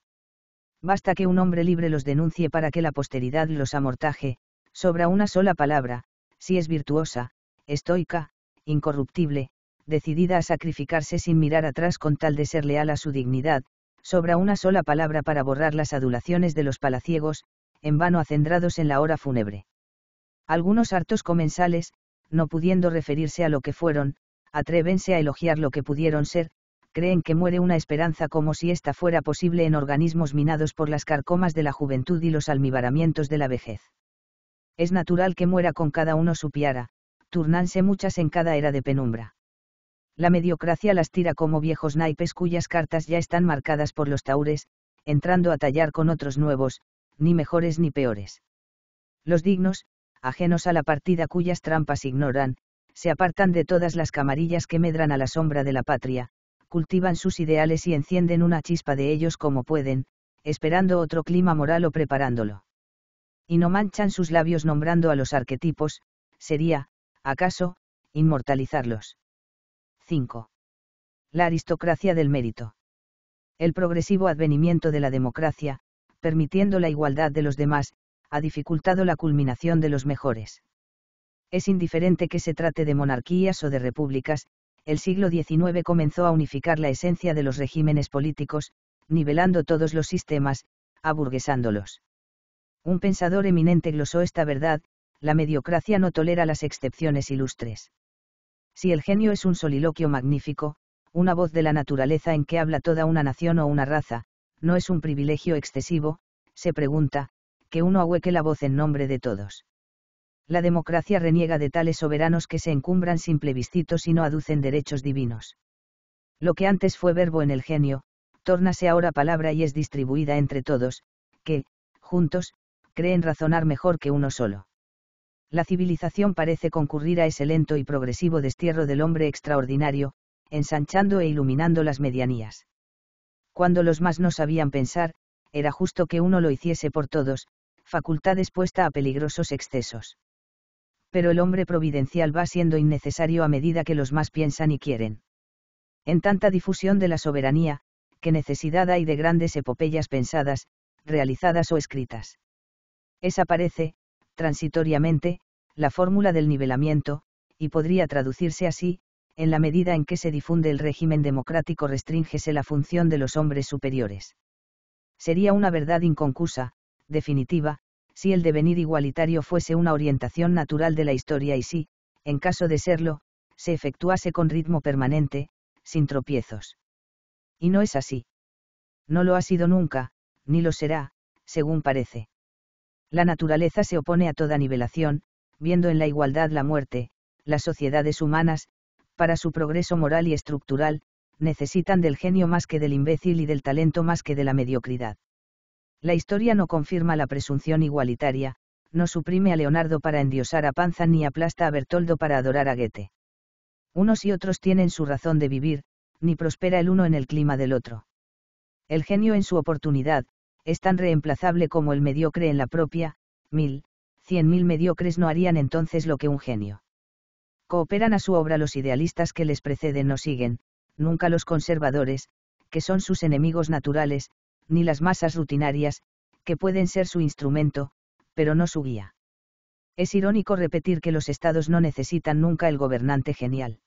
Basta que un hombre libre los denuncie para que la posteridad los amortaje, sobra una sola palabra, si es virtuosa, estoica, incorruptible, decidida a sacrificarse sin mirar atrás con tal de ser leal a su dignidad, sobra una sola palabra para borrar las adulaciones de los palaciegos, en vano acendrados en la hora fúnebre. Algunos hartos comensales, no pudiendo referirse a lo que fueron, atrévense a elogiar lo que pudieron ser, creen que muere una esperanza como si esta fuera posible en organismos minados por las carcomas de la juventud y los almibaramientos de la vejez. Es natural que muera con cada uno su piara, turnanse muchas en cada era de penumbra. La mediocracia las tira como viejos naipes cuyas cartas ya están marcadas por los taures, entrando a tallar con otros nuevos, ni mejores ni peores. Los dignos, ajenos a la partida cuyas trampas ignoran, se apartan de todas las camarillas que medran a la sombra de la patria, cultivan sus ideales y encienden una chispa de ellos como pueden, esperando otro clima moral o preparándolo. Y no manchan sus labios nombrando a los arquetipos, sería, acaso, inmortalizarlos. 5. La aristocracia del mérito. El progresivo advenimiento de la democracia, permitiendo la igualdad de los demás, ha dificultado la culminación de los mejores. Es indiferente que se trate de monarquías o de repúblicas, el siglo XIX comenzó a unificar la esencia de los regímenes políticos, nivelando todos los sistemas, aburguesándolos. Un pensador eminente glosó esta verdad, la mediocracia no tolera las excepciones ilustres. Si el genio es un soliloquio magnífico, una voz de la naturaleza en que habla toda una nación o una raza, no es un privilegio excesivo, se pregunta, que uno ahueque la voz en nombre de todos la democracia reniega de tales soberanos que se encumbran sin plebiscitos y no aducen derechos divinos. Lo que antes fue verbo en el genio, tórnase ahora palabra y es distribuida entre todos, que, juntos, creen razonar mejor que uno solo. La civilización parece concurrir a ese lento y progresivo destierro del hombre extraordinario, ensanchando e iluminando las medianías. Cuando los más no sabían pensar, era justo que uno lo hiciese por todos, facultad expuesta a peligrosos excesos pero el hombre providencial va siendo innecesario a medida que los más piensan y quieren. En tanta difusión de la soberanía, ¿qué necesidad hay de grandes epopeyas pensadas, realizadas o escritas. Esa parece, transitoriamente, la fórmula del nivelamiento, y podría traducirse así, en la medida en que se difunde el régimen democrático restríngese la función de los hombres superiores. Sería una verdad inconcusa, definitiva, si el devenir igualitario fuese una orientación natural de la historia y si, en caso de serlo, se efectuase con ritmo permanente, sin tropiezos. Y no es así. No lo ha sido nunca, ni lo será, según parece. La naturaleza se opone a toda nivelación, viendo en la igualdad la muerte, las sociedades humanas, para su progreso moral y estructural, necesitan del genio más que del imbécil y del talento más que de la mediocridad. La historia no confirma la presunción igualitaria, no suprime a Leonardo para endiosar a Panza ni aplasta a Bertoldo para adorar a Goethe. Unos y otros tienen su razón de vivir, ni prospera el uno en el clima del otro. El genio en su oportunidad, es tan reemplazable como el mediocre en la propia, mil, cien mil mediocres no harían entonces lo que un genio. Cooperan a su obra los idealistas que les preceden o siguen, nunca los conservadores, que son sus enemigos naturales, ni las masas rutinarias, que pueden ser su instrumento, pero no su guía. Es irónico repetir que los estados no necesitan nunca el gobernante genial.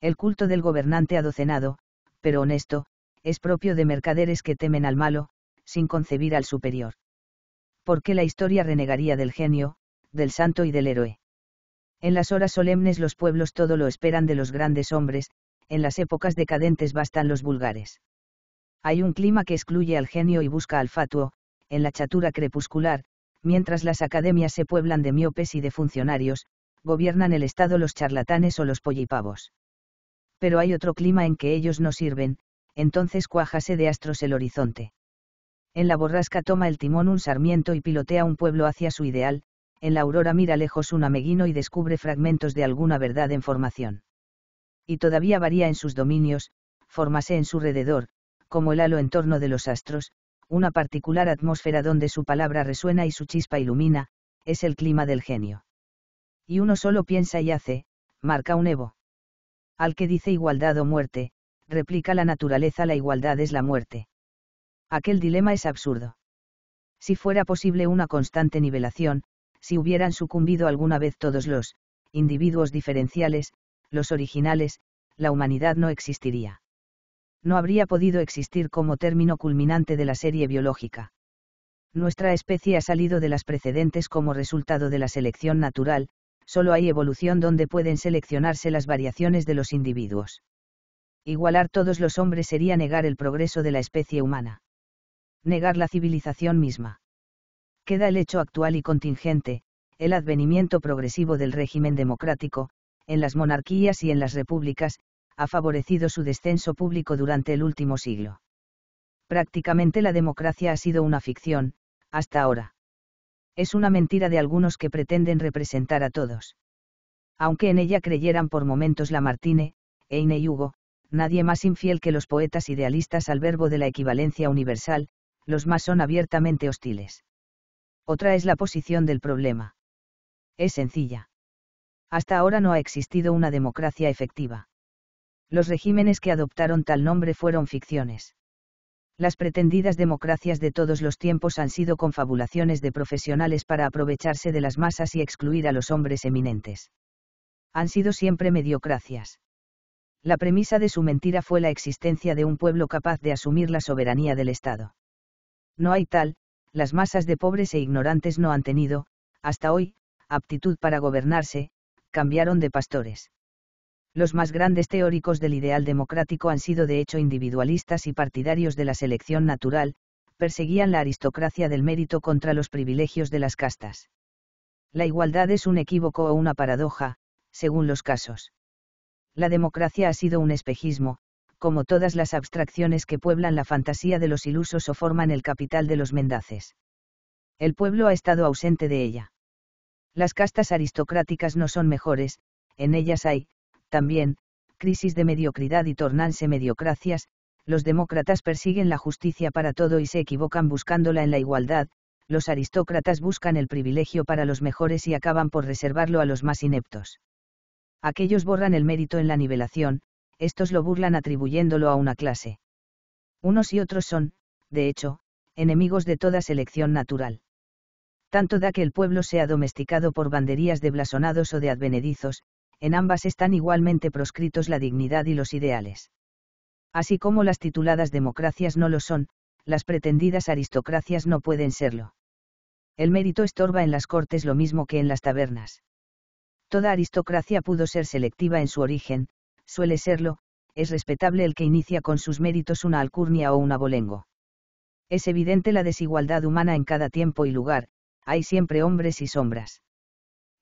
El culto del gobernante adocenado, pero honesto, es propio de mercaderes que temen al malo, sin concebir al superior. ¿Por qué la historia renegaría del genio, del santo y del héroe? En las horas solemnes los pueblos todo lo esperan de los grandes hombres, en las épocas decadentes bastan los vulgares. Hay un clima que excluye al genio y busca al fatuo, en la chatura crepuscular, mientras las academias se pueblan de miopes y de funcionarios, gobiernan el Estado los charlatanes o los pollipavos. Pero hay otro clima en que ellos no sirven, entonces cuájase de astros el horizonte. En la borrasca toma el timón un sarmiento y pilotea un pueblo hacia su ideal, en la aurora mira lejos un ameguino y descubre fragmentos de alguna verdad en formación. Y todavía varía en sus dominios, fórmase en su rededor, como el halo en torno de los astros, una particular atmósfera donde su palabra resuena y su chispa ilumina, es el clima del genio. Y uno solo piensa y hace, marca un evo. Al que dice igualdad o muerte, replica la naturaleza la igualdad es la muerte. Aquel dilema es absurdo. Si fuera posible una constante nivelación, si hubieran sucumbido alguna vez todos los individuos diferenciales, los originales, la humanidad no existiría no habría podido existir como término culminante de la serie biológica. Nuestra especie ha salido de las precedentes como resultado de la selección natural, solo hay evolución donde pueden seleccionarse las variaciones de los individuos. Igualar todos los hombres sería negar el progreso de la especie humana. Negar la civilización misma. Queda el hecho actual y contingente, el advenimiento progresivo del régimen democrático, en las monarquías y en las repúblicas, ha favorecido su descenso público durante el último siglo. Prácticamente la democracia ha sido una ficción, hasta ahora. Es una mentira de algunos que pretenden representar a todos. Aunque en ella creyeran por momentos Lamartine, Eine y Hugo, nadie más infiel que los poetas idealistas al verbo de la equivalencia universal, los más son abiertamente hostiles. Otra es la posición del problema. Es sencilla. Hasta ahora no ha existido una democracia efectiva los regímenes que adoptaron tal nombre fueron ficciones. Las pretendidas democracias de todos los tiempos han sido confabulaciones de profesionales para aprovecharse de las masas y excluir a los hombres eminentes. Han sido siempre mediocracias. La premisa de su mentira fue la existencia de un pueblo capaz de asumir la soberanía del Estado. No hay tal, las masas de pobres e ignorantes no han tenido, hasta hoy, aptitud para gobernarse, cambiaron de pastores. Los más grandes teóricos del ideal democrático han sido de hecho individualistas y partidarios de la selección natural, perseguían la aristocracia del mérito contra los privilegios de las castas. La igualdad es un equívoco o una paradoja, según los casos. La democracia ha sido un espejismo, como todas las abstracciones que pueblan la fantasía de los ilusos o forman el capital de los mendaces. El pueblo ha estado ausente de ella. Las castas aristocráticas no son mejores, en ellas hay, también, crisis de mediocridad y tornanse mediocracias, los demócratas persiguen la justicia para todo y se equivocan buscándola en la igualdad, los aristócratas buscan el privilegio para los mejores y acaban por reservarlo a los más ineptos. Aquellos borran el mérito en la nivelación, estos lo burlan atribuyéndolo a una clase. Unos y otros son, de hecho, enemigos de toda selección natural. Tanto da que el pueblo sea domesticado por banderías de blasonados o de advenedizos, en ambas están igualmente proscritos la dignidad y los ideales. Así como las tituladas democracias no lo son, las pretendidas aristocracias no pueden serlo. El mérito estorba en las cortes lo mismo que en las tabernas. Toda aristocracia pudo ser selectiva en su origen, suele serlo, es respetable el que inicia con sus méritos una alcurnia o un abolengo. Es evidente la desigualdad humana en cada tiempo y lugar, hay siempre hombres y sombras.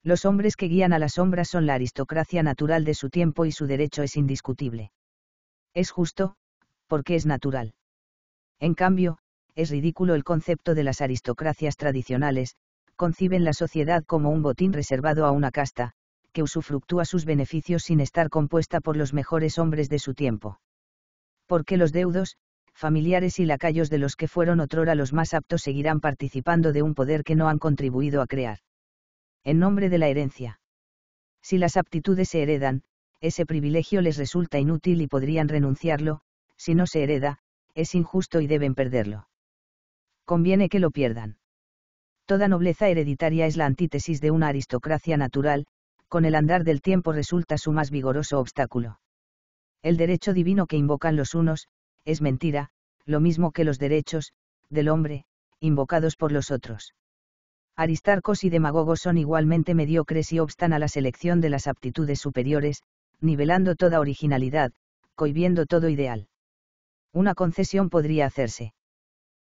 Los hombres que guían a las sombras son la aristocracia natural de su tiempo y su derecho es indiscutible. Es justo, porque es natural. En cambio, es ridículo el concepto de las aristocracias tradicionales, conciben la sociedad como un botín reservado a una casta, que usufructúa sus beneficios sin estar compuesta por los mejores hombres de su tiempo. Porque los deudos, familiares y lacayos de los que fueron otrora los más aptos seguirán participando de un poder que no han contribuido a crear en nombre de la herencia. Si las aptitudes se heredan, ese privilegio les resulta inútil y podrían renunciarlo, si no se hereda, es injusto y deben perderlo. Conviene que lo pierdan. Toda nobleza hereditaria es la antítesis de una aristocracia natural, con el andar del tiempo resulta su más vigoroso obstáculo. El derecho divino que invocan los unos, es mentira, lo mismo que los derechos, del hombre, invocados por los otros aristarcos y demagogos son igualmente mediocres y obstan a la selección de las aptitudes superiores, nivelando toda originalidad, cohibiendo todo ideal. Una concesión podría hacerse.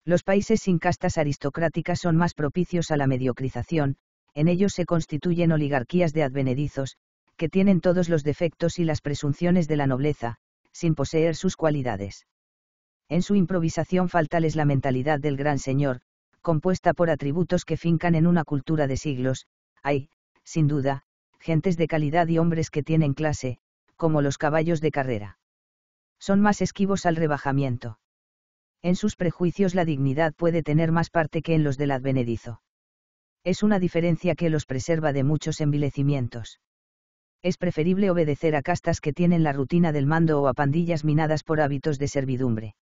Los países sin castas aristocráticas son más propicios a la mediocrización, en ellos se constituyen oligarquías de advenedizos, que tienen todos los defectos y las presunciones de la nobleza, sin poseer sus cualidades. En su improvisación faltales la mentalidad del gran señor, compuesta por atributos que fincan en una cultura de siglos, hay, sin duda, gentes de calidad y hombres que tienen clase, como los caballos de carrera. Son más esquivos al rebajamiento. En sus prejuicios la dignidad puede tener más parte que en los del advenedizo. Es una diferencia que los preserva de muchos envilecimientos. Es preferible obedecer a castas que tienen la rutina del mando o a pandillas minadas por hábitos de servidumbre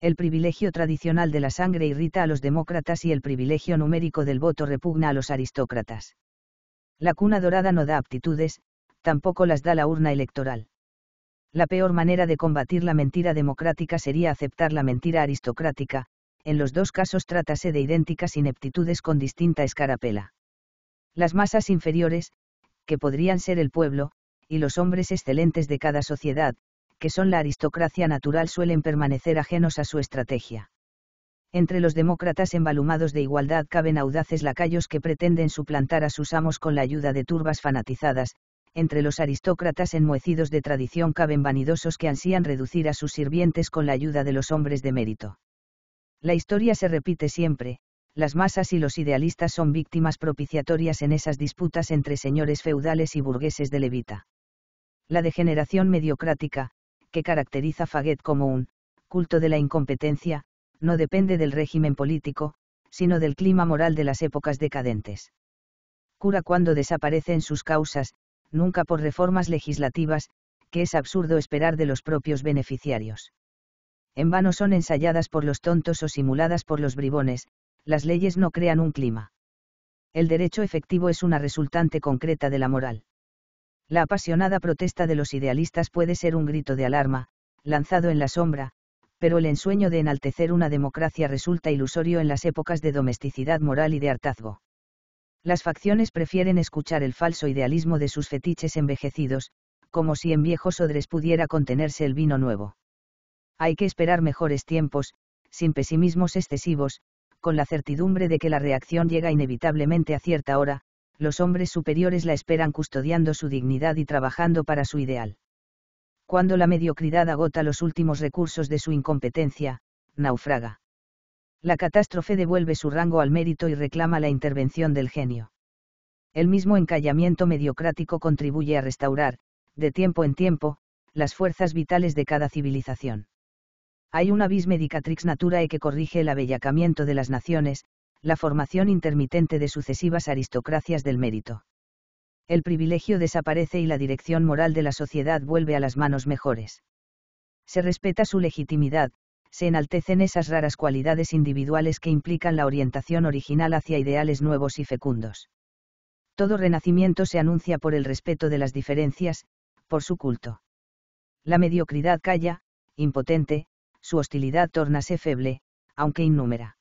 el privilegio tradicional de la sangre irrita a los demócratas y el privilegio numérico del voto repugna a los aristócratas. La cuna dorada no da aptitudes, tampoco las da la urna electoral. La peor manera de combatir la mentira democrática sería aceptar la mentira aristocrática, en los dos casos trátase de idénticas ineptitudes con distinta escarapela. Las masas inferiores, que podrían ser el pueblo, y los hombres excelentes de cada sociedad, que son la aristocracia natural suelen permanecer ajenos a su estrategia. Entre los demócratas embalumados de igualdad caben audaces lacayos que pretenden suplantar a sus amos con la ayuda de turbas fanatizadas, entre los aristócratas enmuecidos de tradición caben vanidosos que ansían reducir a sus sirvientes con la ayuda de los hombres de mérito. La historia se repite siempre, las masas y los idealistas son víctimas propiciatorias en esas disputas entre señores feudales y burgueses de levita. La degeneración mediocrática, que caracteriza Faguet como un culto de la incompetencia, no depende del régimen político, sino del clima moral de las épocas decadentes. Cura cuando desaparecen sus causas, nunca por reformas legislativas, que es absurdo esperar de los propios beneficiarios. En vano son ensayadas por los tontos o simuladas por los bribones, las leyes no crean un clima. El derecho efectivo es una resultante concreta de la moral la apasionada protesta de los idealistas puede ser un grito de alarma, lanzado en la sombra, pero el ensueño de enaltecer una democracia resulta ilusorio en las épocas de domesticidad moral y de hartazgo. Las facciones prefieren escuchar el falso idealismo de sus fetiches envejecidos, como si en viejos odres pudiera contenerse el vino nuevo. Hay que esperar mejores tiempos, sin pesimismos excesivos, con la certidumbre de que la reacción llega inevitablemente a cierta hora, los hombres superiores la esperan custodiando su dignidad y trabajando para su ideal. Cuando la mediocridad agota los últimos recursos de su incompetencia, naufraga. La catástrofe devuelve su rango al mérito y reclama la intervención del genio. El mismo encallamiento mediocrático contribuye a restaurar, de tiempo en tiempo, las fuerzas vitales de cada civilización. Hay una vis medicatrix naturae que corrige el abellacamiento de las naciones, la formación intermitente de sucesivas aristocracias del mérito. El privilegio desaparece y la dirección moral de la sociedad vuelve a las manos mejores. Se respeta su legitimidad, se enaltecen esas raras cualidades individuales que implican la orientación original hacia ideales nuevos y fecundos. Todo renacimiento se anuncia por el respeto de las diferencias, por su culto. La mediocridad calla, impotente, su hostilidad tornase feble, aunque innúmera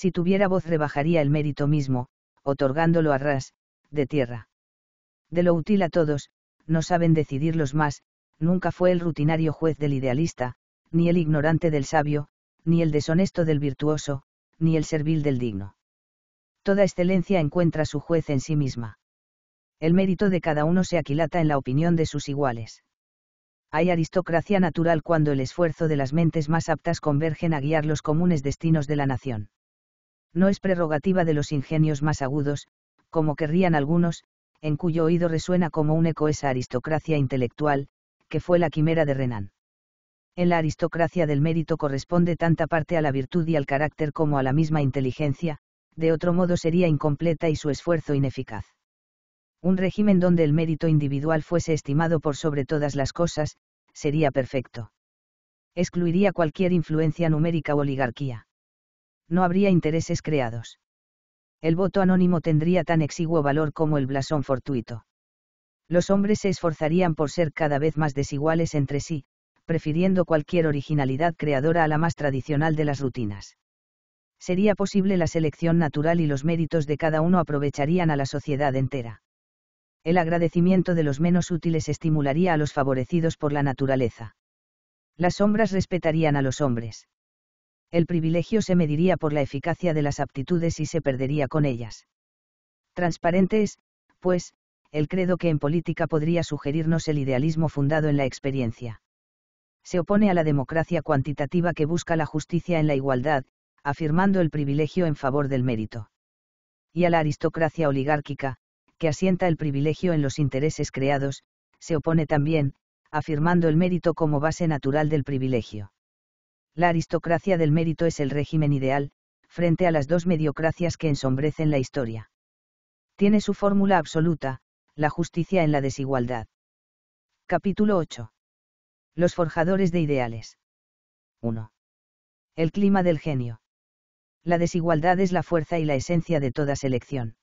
si tuviera voz rebajaría el mérito mismo, otorgándolo a ras, de tierra. De lo útil a todos, no saben decidir los más, nunca fue el rutinario juez del idealista, ni el ignorante del sabio, ni el deshonesto del virtuoso, ni el servil del digno. Toda excelencia encuentra su juez en sí misma. El mérito de cada uno se aquilata en la opinión de sus iguales. Hay aristocracia natural cuando el esfuerzo de las mentes más aptas convergen a guiar los comunes destinos de la nación. No es prerrogativa de los ingenios más agudos, como querrían algunos, en cuyo oído resuena como un eco esa aristocracia intelectual, que fue la quimera de Renan. En la aristocracia del mérito corresponde tanta parte a la virtud y al carácter como a la misma inteligencia, de otro modo sería incompleta y su esfuerzo ineficaz. Un régimen donde el mérito individual fuese estimado por sobre todas las cosas, sería perfecto. Excluiría cualquier influencia numérica o oligarquía no habría intereses creados. El voto anónimo tendría tan exiguo valor como el blasón fortuito. Los hombres se esforzarían por ser cada vez más desiguales entre sí, prefiriendo cualquier originalidad creadora a la más tradicional de las rutinas. Sería posible la selección natural y los méritos de cada uno aprovecharían a la sociedad entera. El agradecimiento de los menos útiles estimularía a los favorecidos por la naturaleza. Las sombras respetarían a los hombres el privilegio se mediría por la eficacia de las aptitudes y se perdería con ellas. Transparente es, pues, el credo que en política podría sugerirnos el idealismo fundado en la experiencia. Se opone a la democracia cuantitativa que busca la justicia en la igualdad, afirmando el privilegio en favor del mérito. Y a la aristocracia oligárquica, que asienta el privilegio en los intereses creados, se opone también, afirmando el mérito como base natural del privilegio. La aristocracia del mérito es el régimen ideal, frente a las dos mediocracias que ensombrecen la historia. Tiene su fórmula absoluta, la justicia en la desigualdad. Capítulo 8. Los forjadores de ideales. 1. El clima del genio. La desigualdad es la fuerza y la esencia de toda selección.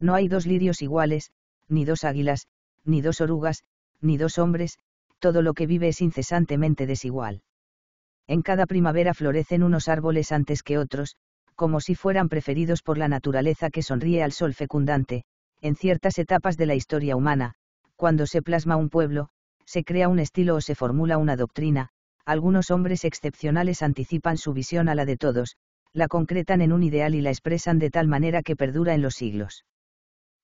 No hay dos lirios iguales, ni dos águilas, ni dos orugas, ni dos hombres, todo lo que vive es incesantemente desigual en cada primavera florecen unos árboles antes que otros, como si fueran preferidos por la naturaleza que sonríe al sol fecundante, en ciertas etapas de la historia humana, cuando se plasma un pueblo, se crea un estilo o se formula una doctrina, algunos hombres excepcionales anticipan su visión a la de todos, la concretan en un ideal y la expresan de tal manera que perdura en los siglos.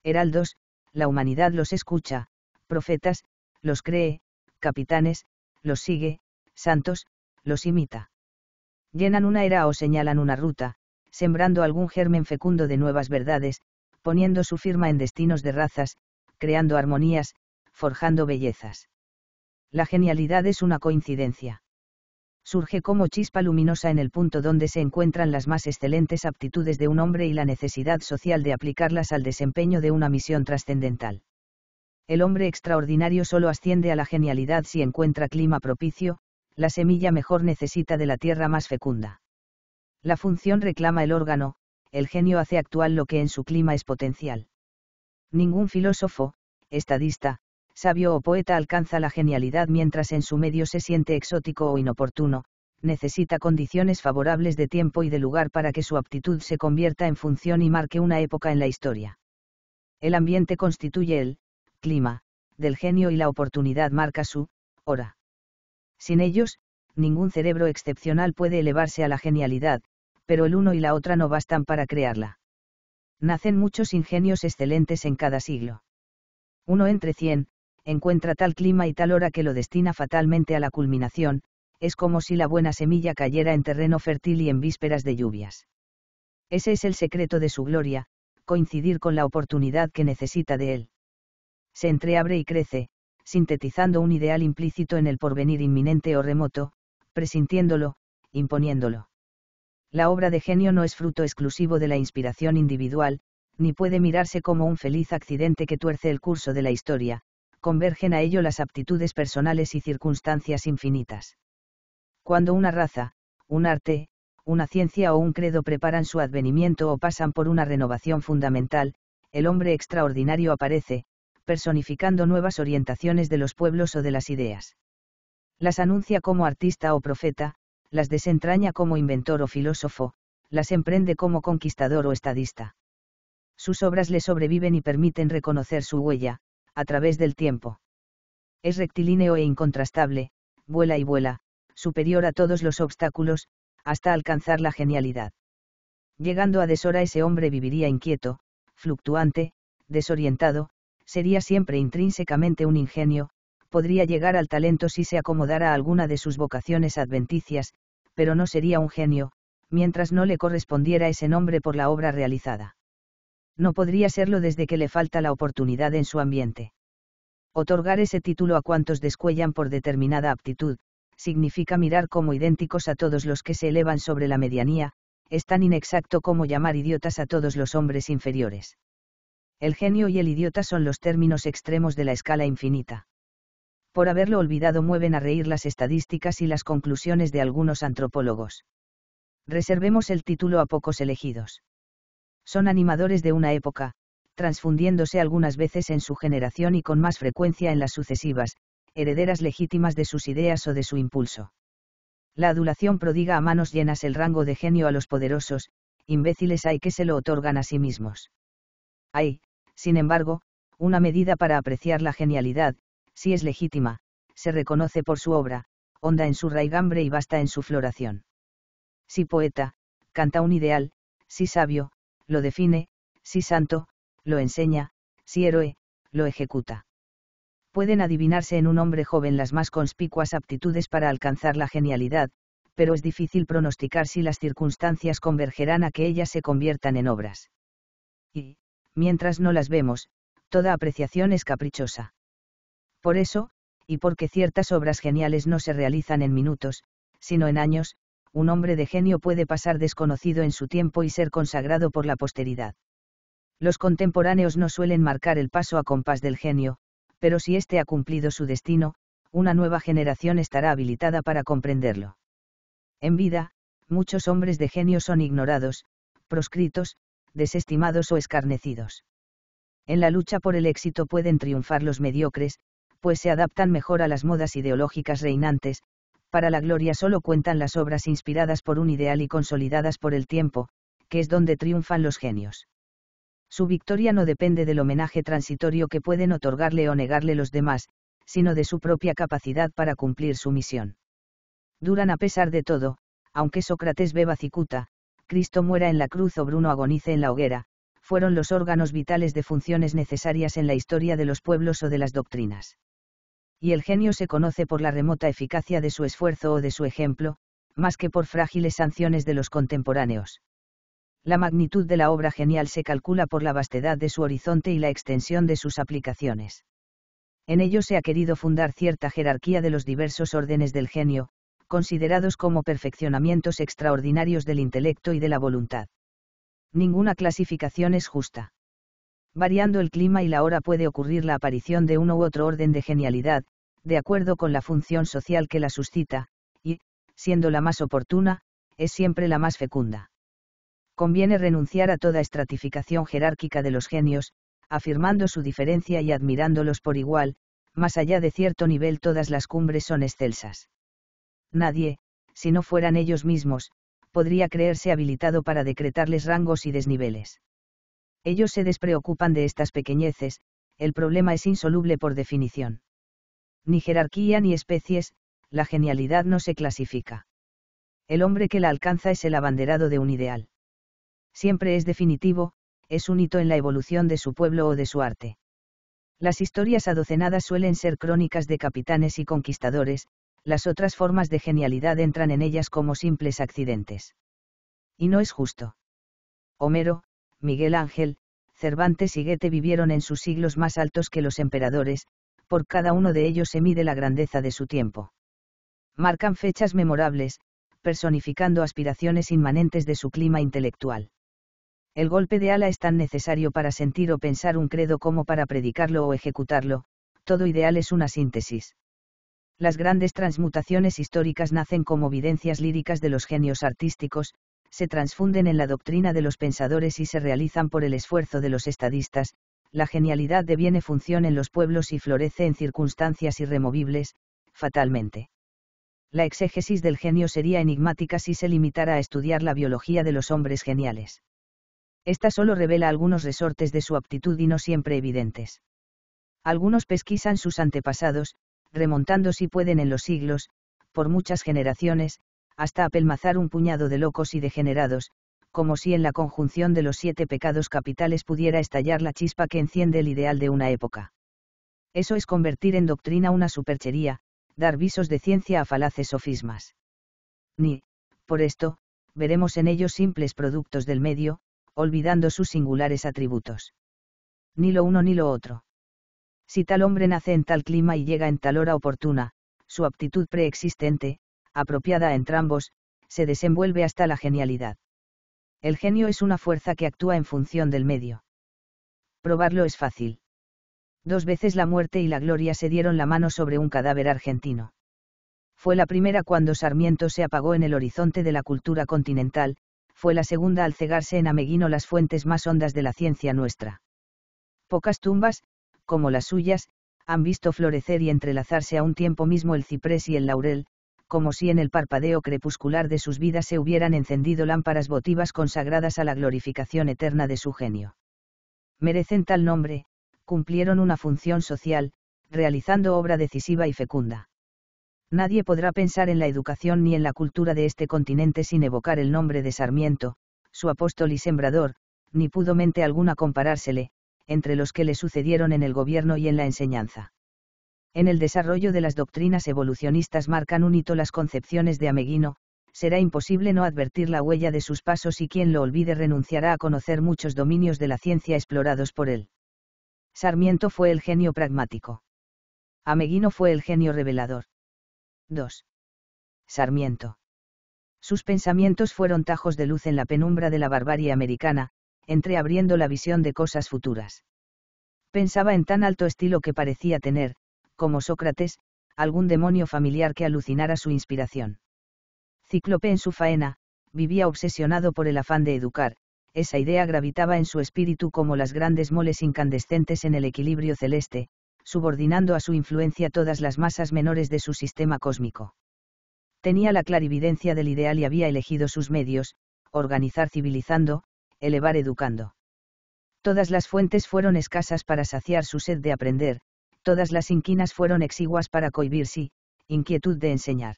Heraldos, la humanidad los escucha, profetas, los cree, capitanes, los sigue, santos, los imita. Llenan una era o señalan una ruta, sembrando algún germen fecundo de nuevas verdades, poniendo su firma en destinos de razas, creando armonías, forjando bellezas. La genialidad es una coincidencia. Surge como chispa luminosa en el punto donde se encuentran las más excelentes aptitudes de un hombre y la necesidad social de aplicarlas al desempeño de una misión trascendental. El hombre extraordinario solo asciende a la genialidad si encuentra clima propicio, la semilla mejor necesita de la tierra más fecunda. La función reclama el órgano, el genio hace actual lo que en su clima es potencial. Ningún filósofo, estadista, sabio o poeta alcanza la genialidad mientras en su medio se siente exótico o inoportuno, necesita condiciones favorables de tiempo y de lugar para que su aptitud se convierta en función y marque una época en la historia. El ambiente constituye el clima del genio y la oportunidad marca su hora. Sin ellos, ningún cerebro excepcional puede elevarse a la genialidad, pero el uno y la otra no bastan para crearla. Nacen muchos ingenios excelentes en cada siglo. Uno entre cien, encuentra tal clima y tal hora que lo destina fatalmente a la culminación, es como si la buena semilla cayera en terreno fértil y en vísperas de lluvias. Ese es el secreto de su gloria, coincidir con la oportunidad que necesita de él. Se entreabre y crece, sintetizando un ideal implícito en el porvenir inminente o remoto, presintiéndolo, imponiéndolo. La obra de genio no es fruto exclusivo de la inspiración individual, ni puede mirarse como un feliz accidente que tuerce el curso de la historia, convergen a ello las aptitudes personales y circunstancias infinitas. Cuando una raza, un arte, una ciencia o un credo preparan su advenimiento o pasan por una renovación fundamental, el hombre extraordinario aparece, personificando nuevas orientaciones de los pueblos o de las ideas. Las anuncia como artista o profeta, las desentraña como inventor o filósofo, las emprende como conquistador o estadista. Sus obras le sobreviven y permiten reconocer su huella, a través del tiempo. Es rectilíneo e incontrastable, vuela y vuela, superior a todos los obstáculos, hasta alcanzar la genialidad. Llegando a deshora ese hombre viviría inquieto, fluctuante, desorientado, sería siempre intrínsecamente un ingenio, podría llegar al talento si se acomodara a alguna de sus vocaciones adventicias, pero no sería un genio, mientras no le correspondiera ese nombre por la obra realizada. No podría serlo desde que le falta la oportunidad en su ambiente. Otorgar ese título a cuantos descuellan por determinada aptitud, significa mirar como idénticos a todos los que se elevan sobre la medianía, es tan inexacto como llamar idiotas a todos los hombres inferiores. El genio y el idiota son los términos extremos de la escala infinita. Por haberlo olvidado mueven a reír las estadísticas y las conclusiones de algunos antropólogos. Reservemos el título a pocos elegidos. Son animadores de una época, transfundiéndose algunas veces en su generación y con más frecuencia en las sucesivas, herederas legítimas de sus ideas o de su impulso. La adulación prodiga a manos llenas el rango de genio a los poderosos, imbéciles hay que se lo otorgan a sí mismos. Hay, sin embargo, una medida para apreciar la genialidad, si es legítima, se reconoce por su obra, honda en su raigambre y basta en su floración. Si poeta, canta un ideal, si sabio, lo define, si santo, lo enseña, si héroe, lo ejecuta. Pueden adivinarse en un hombre joven las más conspicuas aptitudes para alcanzar la genialidad, pero es difícil pronosticar si las circunstancias convergerán a que ellas se conviertan en obras mientras no las vemos, toda apreciación es caprichosa. Por eso, y porque ciertas obras geniales no se realizan en minutos, sino en años, un hombre de genio puede pasar desconocido en su tiempo y ser consagrado por la posteridad. Los contemporáneos no suelen marcar el paso a compás del genio, pero si éste ha cumplido su destino, una nueva generación estará habilitada para comprenderlo. En vida, muchos hombres de genio son ignorados, proscritos, desestimados o escarnecidos. En la lucha por el éxito pueden triunfar los mediocres, pues se adaptan mejor a las modas ideológicas reinantes, para la gloria solo cuentan las obras inspiradas por un ideal y consolidadas por el tiempo, que es donde triunfan los genios. Su victoria no depende del homenaje transitorio que pueden otorgarle o negarle los demás, sino de su propia capacidad para cumplir su misión. Duran a pesar de todo, aunque Sócrates beba cicuta, Cristo muera en la cruz o Bruno agonice en la hoguera, fueron los órganos vitales de funciones necesarias en la historia de los pueblos o de las doctrinas. Y el genio se conoce por la remota eficacia de su esfuerzo o de su ejemplo, más que por frágiles sanciones de los contemporáneos. La magnitud de la obra genial se calcula por la vastedad de su horizonte y la extensión de sus aplicaciones. En ello se ha querido fundar cierta jerarquía de los diversos órdenes del genio, considerados como perfeccionamientos extraordinarios del intelecto y de la voluntad. Ninguna clasificación es justa. Variando el clima y la hora puede ocurrir la aparición de uno u otro orden de genialidad, de acuerdo con la función social que la suscita, y, siendo la más oportuna, es siempre la más fecunda. Conviene renunciar a toda estratificación jerárquica de los genios, afirmando su diferencia y admirándolos por igual, más allá de cierto nivel todas las cumbres son excelsas nadie, si no fueran ellos mismos, podría creerse habilitado para decretarles rangos y desniveles. Ellos se despreocupan de estas pequeñeces, el problema es insoluble por definición. Ni jerarquía ni especies, la genialidad no se clasifica. El hombre que la alcanza es el abanderado de un ideal. Siempre es definitivo, es un hito en la evolución de su pueblo o de su arte. Las historias adocenadas suelen ser crónicas de capitanes y conquistadores, las otras formas de genialidad entran en ellas como simples accidentes. Y no es justo. Homero, Miguel Ángel, Cervantes y Goethe vivieron en sus siglos más altos que los emperadores, por cada uno de ellos se mide la grandeza de su tiempo. Marcan fechas memorables, personificando aspiraciones inmanentes de su clima intelectual. El golpe de ala es tan necesario para sentir o pensar un credo como para predicarlo o ejecutarlo, todo ideal es una síntesis. Las grandes transmutaciones históricas nacen como evidencias líricas de los genios artísticos, se transfunden en la doctrina de los pensadores y se realizan por el esfuerzo de los estadistas, la genialidad deviene función en los pueblos y florece en circunstancias irremovibles, fatalmente. La exégesis del genio sería enigmática si se limitara a estudiar la biología de los hombres geniales. Esta solo revela algunos resortes de su aptitud y no siempre evidentes. Algunos pesquisan sus antepasados, remontando si pueden en los siglos, por muchas generaciones, hasta apelmazar un puñado de locos y degenerados, como si en la conjunción de los siete pecados capitales pudiera estallar la chispa que enciende el ideal de una época. Eso es convertir en doctrina una superchería, dar visos de ciencia a falaces sofismas. Ni, por esto, veremos en ellos simples productos del medio, olvidando sus singulares atributos. Ni lo uno ni lo otro. Si tal hombre nace en tal clima y llega en tal hora oportuna, su aptitud preexistente, apropiada a entrambos, se desenvuelve hasta la genialidad. El genio es una fuerza que actúa en función del medio. Probarlo es fácil. Dos veces la muerte y la gloria se dieron la mano sobre un cadáver argentino. Fue la primera cuando Sarmiento se apagó en el horizonte de la cultura continental, fue la segunda al cegarse en Ameguino las fuentes más hondas de la ciencia nuestra. Pocas tumbas, como las suyas, han visto florecer y entrelazarse a un tiempo mismo el ciprés y el laurel, como si en el parpadeo crepuscular de sus vidas se hubieran encendido lámparas votivas consagradas a la glorificación eterna de su genio. Merecen tal nombre, cumplieron una función social, realizando obra decisiva y fecunda. Nadie podrá pensar en la educación ni en la cultura de este continente sin evocar el nombre de Sarmiento, su apóstol y sembrador, ni pudo mente alguna comparársele, entre los que le sucedieron en el gobierno y en la enseñanza. En el desarrollo de las doctrinas evolucionistas marcan un hito las concepciones de Ameguino, será imposible no advertir la huella de sus pasos y quien lo olvide renunciará a conocer muchos dominios de la ciencia explorados por él. Sarmiento fue el genio pragmático. Ameguino fue el genio revelador. 2. Sarmiento. Sus pensamientos fueron tajos de luz en la penumbra de la barbarie americana, entreabriendo la visión de cosas futuras. Pensaba en tan alto estilo que parecía tener, como Sócrates, algún demonio familiar que alucinara su inspiración. Cíclope en su faena, vivía obsesionado por el afán de educar, esa idea gravitaba en su espíritu como las grandes moles incandescentes en el equilibrio celeste, subordinando a su influencia todas las masas menores de su sistema cósmico. Tenía la clarividencia del ideal y había elegido sus medios, organizar civilizando, elevar educando. Todas las fuentes fueron escasas para saciar su sed de aprender, todas las inquinas fueron exiguas para cohibir inquietud de enseñar.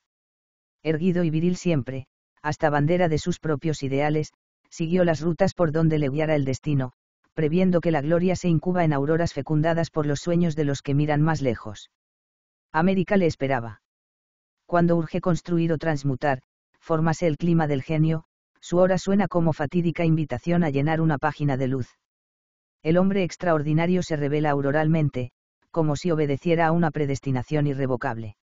Erguido y viril siempre, hasta bandera de sus propios ideales, siguió las rutas por donde le guiara el destino, previendo que la gloria se incuba en auroras fecundadas por los sueños de los que miran más lejos. América le esperaba. Cuando urge construir o transmutar, fórmase el clima del genio, su hora suena como fatídica invitación a llenar una página de luz. El hombre extraordinario se revela auroralmente, como si obedeciera a una predestinación irrevocable.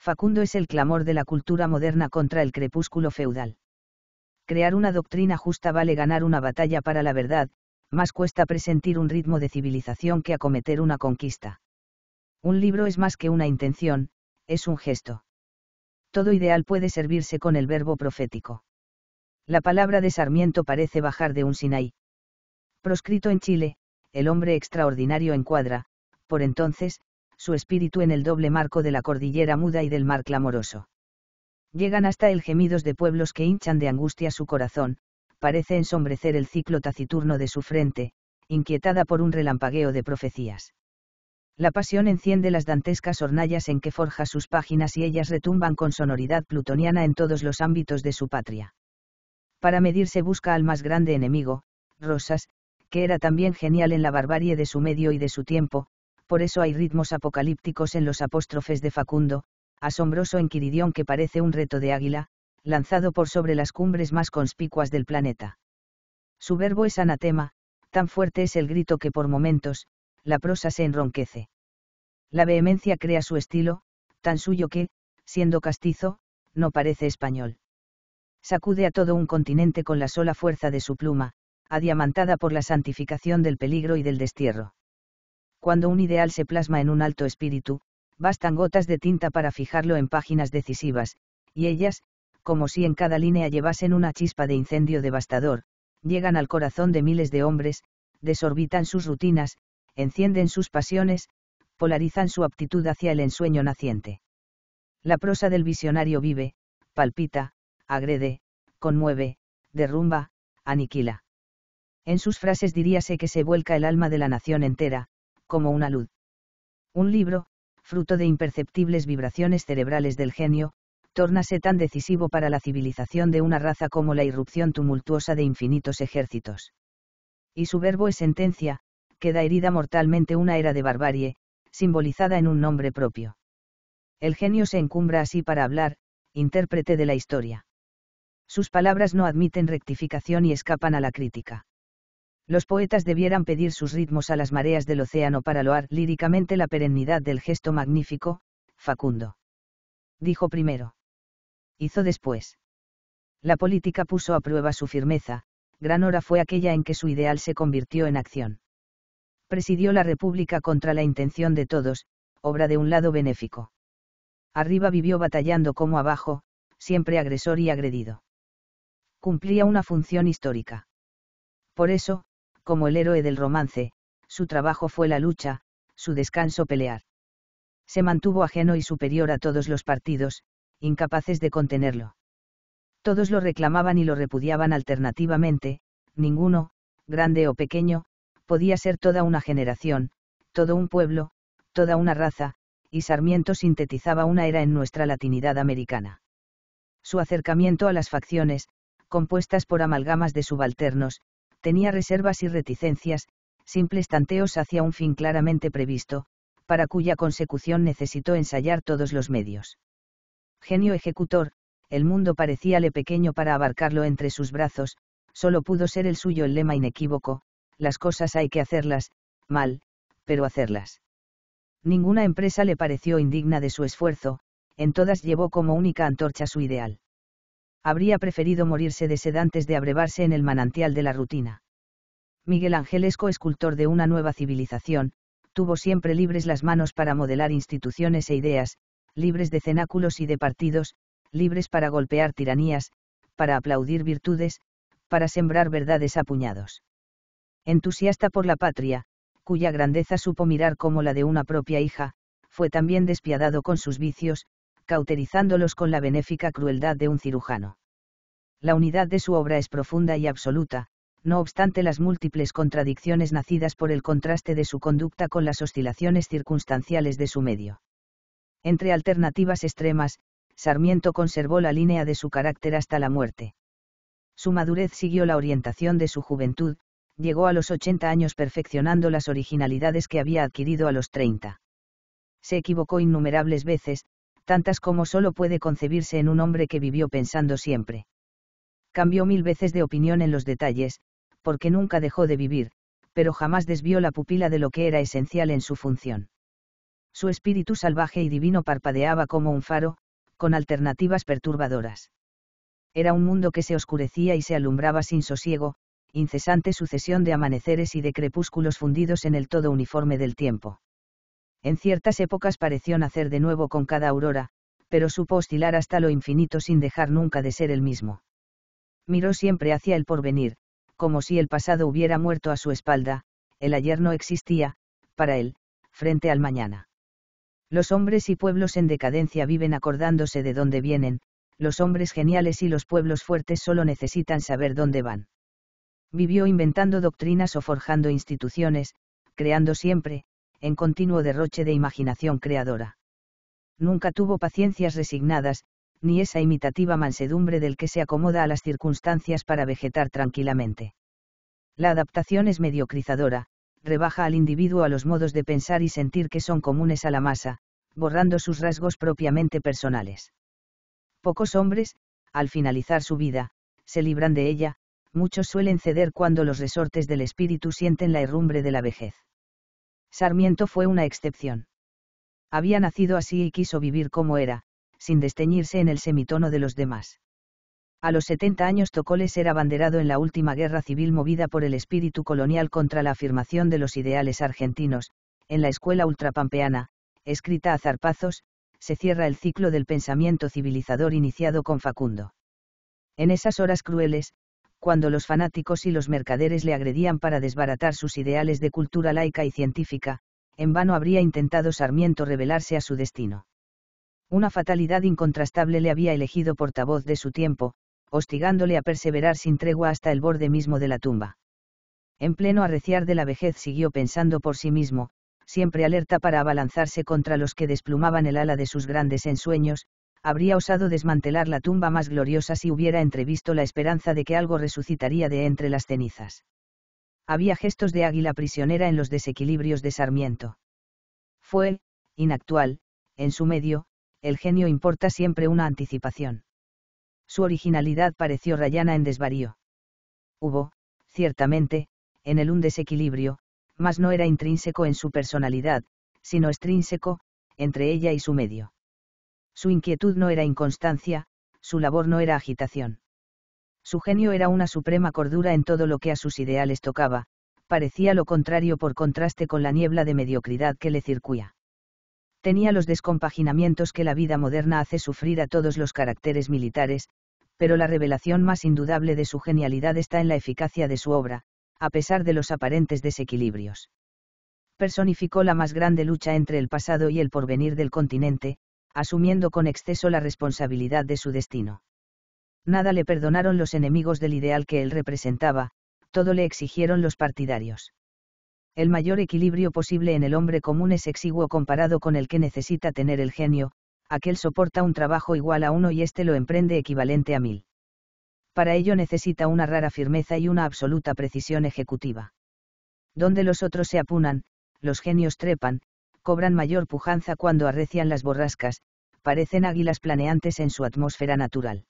Facundo es el clamor de la cultura moderna contra el crepúsculo feudal. Crear una doctrina justa vale ganar una batalla para la verdad, más cuesta presentir un ritmo de civilización que acometer una conquista. Un libro es más que una intención, es un gesto. Todo ideal puede servirse con el verbo profético. La palabra de Sarmiento parece bajar de un Sinaí. Proscrito en Chile, el hombre extraordinario encuadra, por entonces, su espíritu en el doble marco de la cordillera muda y del mar clamoroso. Llegan hasta el gemidos de pueblos que hinchan de angustia su corazón, parece ensombrecer el ciclo taciturno de su frente, inquietada por un relampagueo de profecías. La pasión enciende las dantescas hornallas en que forja sus páginas y ellas retumban con sonoridad plutoniana en todos los ámbitos de su patria para medirse busca al más grande enemigo, Rosas, que era también genial en la barbarie de su medio y de su tiempo, por eso hay ritmos apocalípticos en los apóstrofes de Facundo, asombroso en Quiridión que parece un reto de águila, lanzado por sobre las cumbres más conspicuas del planeta. Su verbo es anatema, tan fuerte es el grito que por momentos, la prosa se enronquece. La vehemencia crea su estilo, tan suyo que, siendo castizo, no parece español sacude a todo un continente con la sola fuerza de su pluma, adiamantada por la santificación del peligro y del destierro. Cuando un ideal se plasma en un alto espíritu, bastan gotas de tinta para fijarlo en páginas decisivas, y ellas, como si en cada línea llevasen una chispa de incendio devastador, llegan al corazón de miles de hombres, desorbitan sus rutinas, encienden sus pasiones, polarizan su aptitud hacia el ensueño naciente. La prosa del visionario vive, palpita, agrede, conmueve, derrumba, aniquila. En sus frases diríase que se vuelca el alma de la nación entera, como una luz. Un libro, fruto de imperceptibles vibraciones cerebrales del genio, tórnase tan decisivo para la civilización de una raza como la irrupción tumultuosa de infinitos ejércitos. Y su verbo es sentencia, queda herida mortalmente una era de barbarie, simbolizada en un nombre propio. El genio se encumbra así para hablar, intérprete de la historia. Sus palabras no admiten rectificación y escapan a la crítica. Los poetas debieran pedir sus ritmos a las mareas del océano para loar líricamente la perennidad del gesto magnífico, Facundo. Dijo primero. Hizo después. La política puso a prueba su firmeza, gran hora fue aquella en que su ideal se convirtió en acción. Presidió la República contra la intención de todos, obra de un lado benéfico. Arriba vivió batallando como abajo, siempre agresor y agredido cumplía una función histórica. Por eso, como el héroe del romance, su trabajo fue la lucha, su descanso pelear. Se mantuvo ajeno y superior a todos los partidos, incapaces de contenerlo. Todos lo reclamaban y lo repudiaban alternativamente, ninguno, grande o pequeño, podía ser toda una generación, todo un pueblo, toda una raza, y Sarmiento sintetizaba una era en nuestra latinidad americana. Su acercamiento a las facciones, compuestas por amalgamas de subalternos, tenía reservas y reticencias, simples tanteos hacia un fin claramente previsto, para cuya consecución necesitó ensayar todos los medios. Genio ejecutor, el mundo parecíale pequeño para abarcarlo entre sus brazos, solo pudo ser el suyo el lema inequívoco, las cosas hay que hacerlas, mal, pero hacerlas. Ninguna empresa le pareció indigna de su esfuerzo, en todas llevó como única antorcha su ideal habría preferido morirse de sed antes de abrevarse en el manantial de la rutina. Miguel Angelesco, escultor de una nueva civilización, tuvo siempre libres las manos para modelar instituciones e ideas, libres de cenáculos y de partidos, libres para golpear tiranías, para aplaudir virtudes, para sembrar verdades a puñados. Entusiasta por la patria, cuya grandeza supo mirar como la de una propia hija, fue también despiadado con sus vicios, cauterizándolos con la benéfica crueldad de un cirujano. La unidad de su obra es profunda y absoluta, no obstante las múltiples contradicciones nacidas por el contraste de su conducta con las oscilaciones circunstanciales de su medio. Entre alternativas extremas, Sarmiento conservó la línea de su carácter hasta la muerte. Su madurez siguió la orientación de su juventud, llegó a los 80 años perfeccionando las originalidades que había adquirido a los 30. Se equivocó innumerables veces, tantas como solo puede concebirse en un hombre que vivió pensando siempre. Cambió mil veces de opinión en los detalles, porque nunca dejó de vivir, pero jamás desvió la pupila de lo que era esencial en su función. Su espíritu salvaje y divino parpadeaba como un faro, con alternativas perturbadoras. Era un mundo que se oscurecía y se alumbraba sin sosiego, incesante sucesión de amaneceres y de crepúsculos fundidos en el todo uniforme del tiempo en ciertas épocas pareció nacer de nuevo con cada aurora, pero supo oscilar hasta lo infinito sin dejar nunca de ser el mismo. Miró siempre hacia el porvenir, como si el pasado hubiera muerto a su espalda, el ayer no existía, para él, frente al mañana. Los hombres y pueblos en decadencia viven acordándose de dónde vienen, los hombres geniales y los pueblos fuertes solo necesitan saber dónde van. Vivió inventando doctrinas o forjando instituciones, creando siempre, en continuo derroche de imaginación creadora. Nunca tuvo paciencias resignadas, ni esa imitativa mansedumbre del que se acomoda a las circunstancias para vegetar tranquilamente. La adaptación es mediocrizadora, rebaja al individuo a los modos de pensar y sentir que son comunes a la masa, borrando sus rasgos propiamente personales. Pocos hombres, al finalizar su vida, se libran de ella, muchos suelen ceder cuando los resortes del espíritu sienten la herrumbre de la vejez. Sarmiento fue una excepción. Había nacido así y quiso vivir como era, sin desteñirse en el semitono de los demás. A los 70 años Tocoles era abanderado en la última guerra civil movida por el espíritu colonial contra la afirmación de los ideales argentinos, en la escuela ultrapampeana, escrita a zarpazos, se cierra el ciclo del pensamiento civilizador iniciado con Facundo. En esas horas crueles, cuando los fanáticos y los mercaderes le agredían para desbaratar sus ideales de cultura laica y científica, en vano habría intentado Sarmiento revelarse a su destino. Una fatalidad incontrastable le había elegido portavoz de su tiempo, hostigándole a perseverar sin tregua hasta el borde mismo de la tumba. En pleno arreciar de la vejez siguió pensando por sí mismo, siempre alerta para abalanzarse contra los que desplumaban el ala de sus grandes ensueños, habría osado desmantelar la tumba más gloriosa si hubiera entrevisto la esperanza de que algo resucitaría de entre las cenizas. Había gestos de águila prisionera en los desequilibrios de Sarmiento. Fue, inactual, en su medio, el genio importa siempre una anticipación. Su originalidad pareció rayana en desvarío. Hubo, ciertamente, en él un desequilibrio, mas no era intrínseco en su personalidad, sino extrínseco, entre ella y su medio su inquietud no era inconstancia, su labor no era agitación. Su genio era una suprema cordura en todo lo que a sus ideales tocaba, parecía lo contrario por contraste con la niebla de mediocridad que le circuía. Tenía los descompaginamientos que la vida moderna hace sufrir a todos los caracteres militares, pero la revelación más indudable de su genialidad está en la eficacia de su obra, a pesar de los aparentes desequilibrios. Personificó la más grande lucha entre el pasado y el porvenir del continente, asumiendo con exceso la responsabilidad de su destino. Nada le perdonaron los enemigos del ideal que él representaba, todo le exigieron los partidarios. El mayor equilibrio posible en el hombre común es exiguo comparado con el que necesita tener el genio, aquel soporta un trabajo igual a uno y éste lo emprende equivalente a mil. Para ello necesita una rara firmeza y una absoluta precisión ejecutiva. Donde los otros se apunan, los genios trepan, cobran mayor pujanza cuando arrecian las borrascas, parecen águilas planeantes en su atmósfera natural.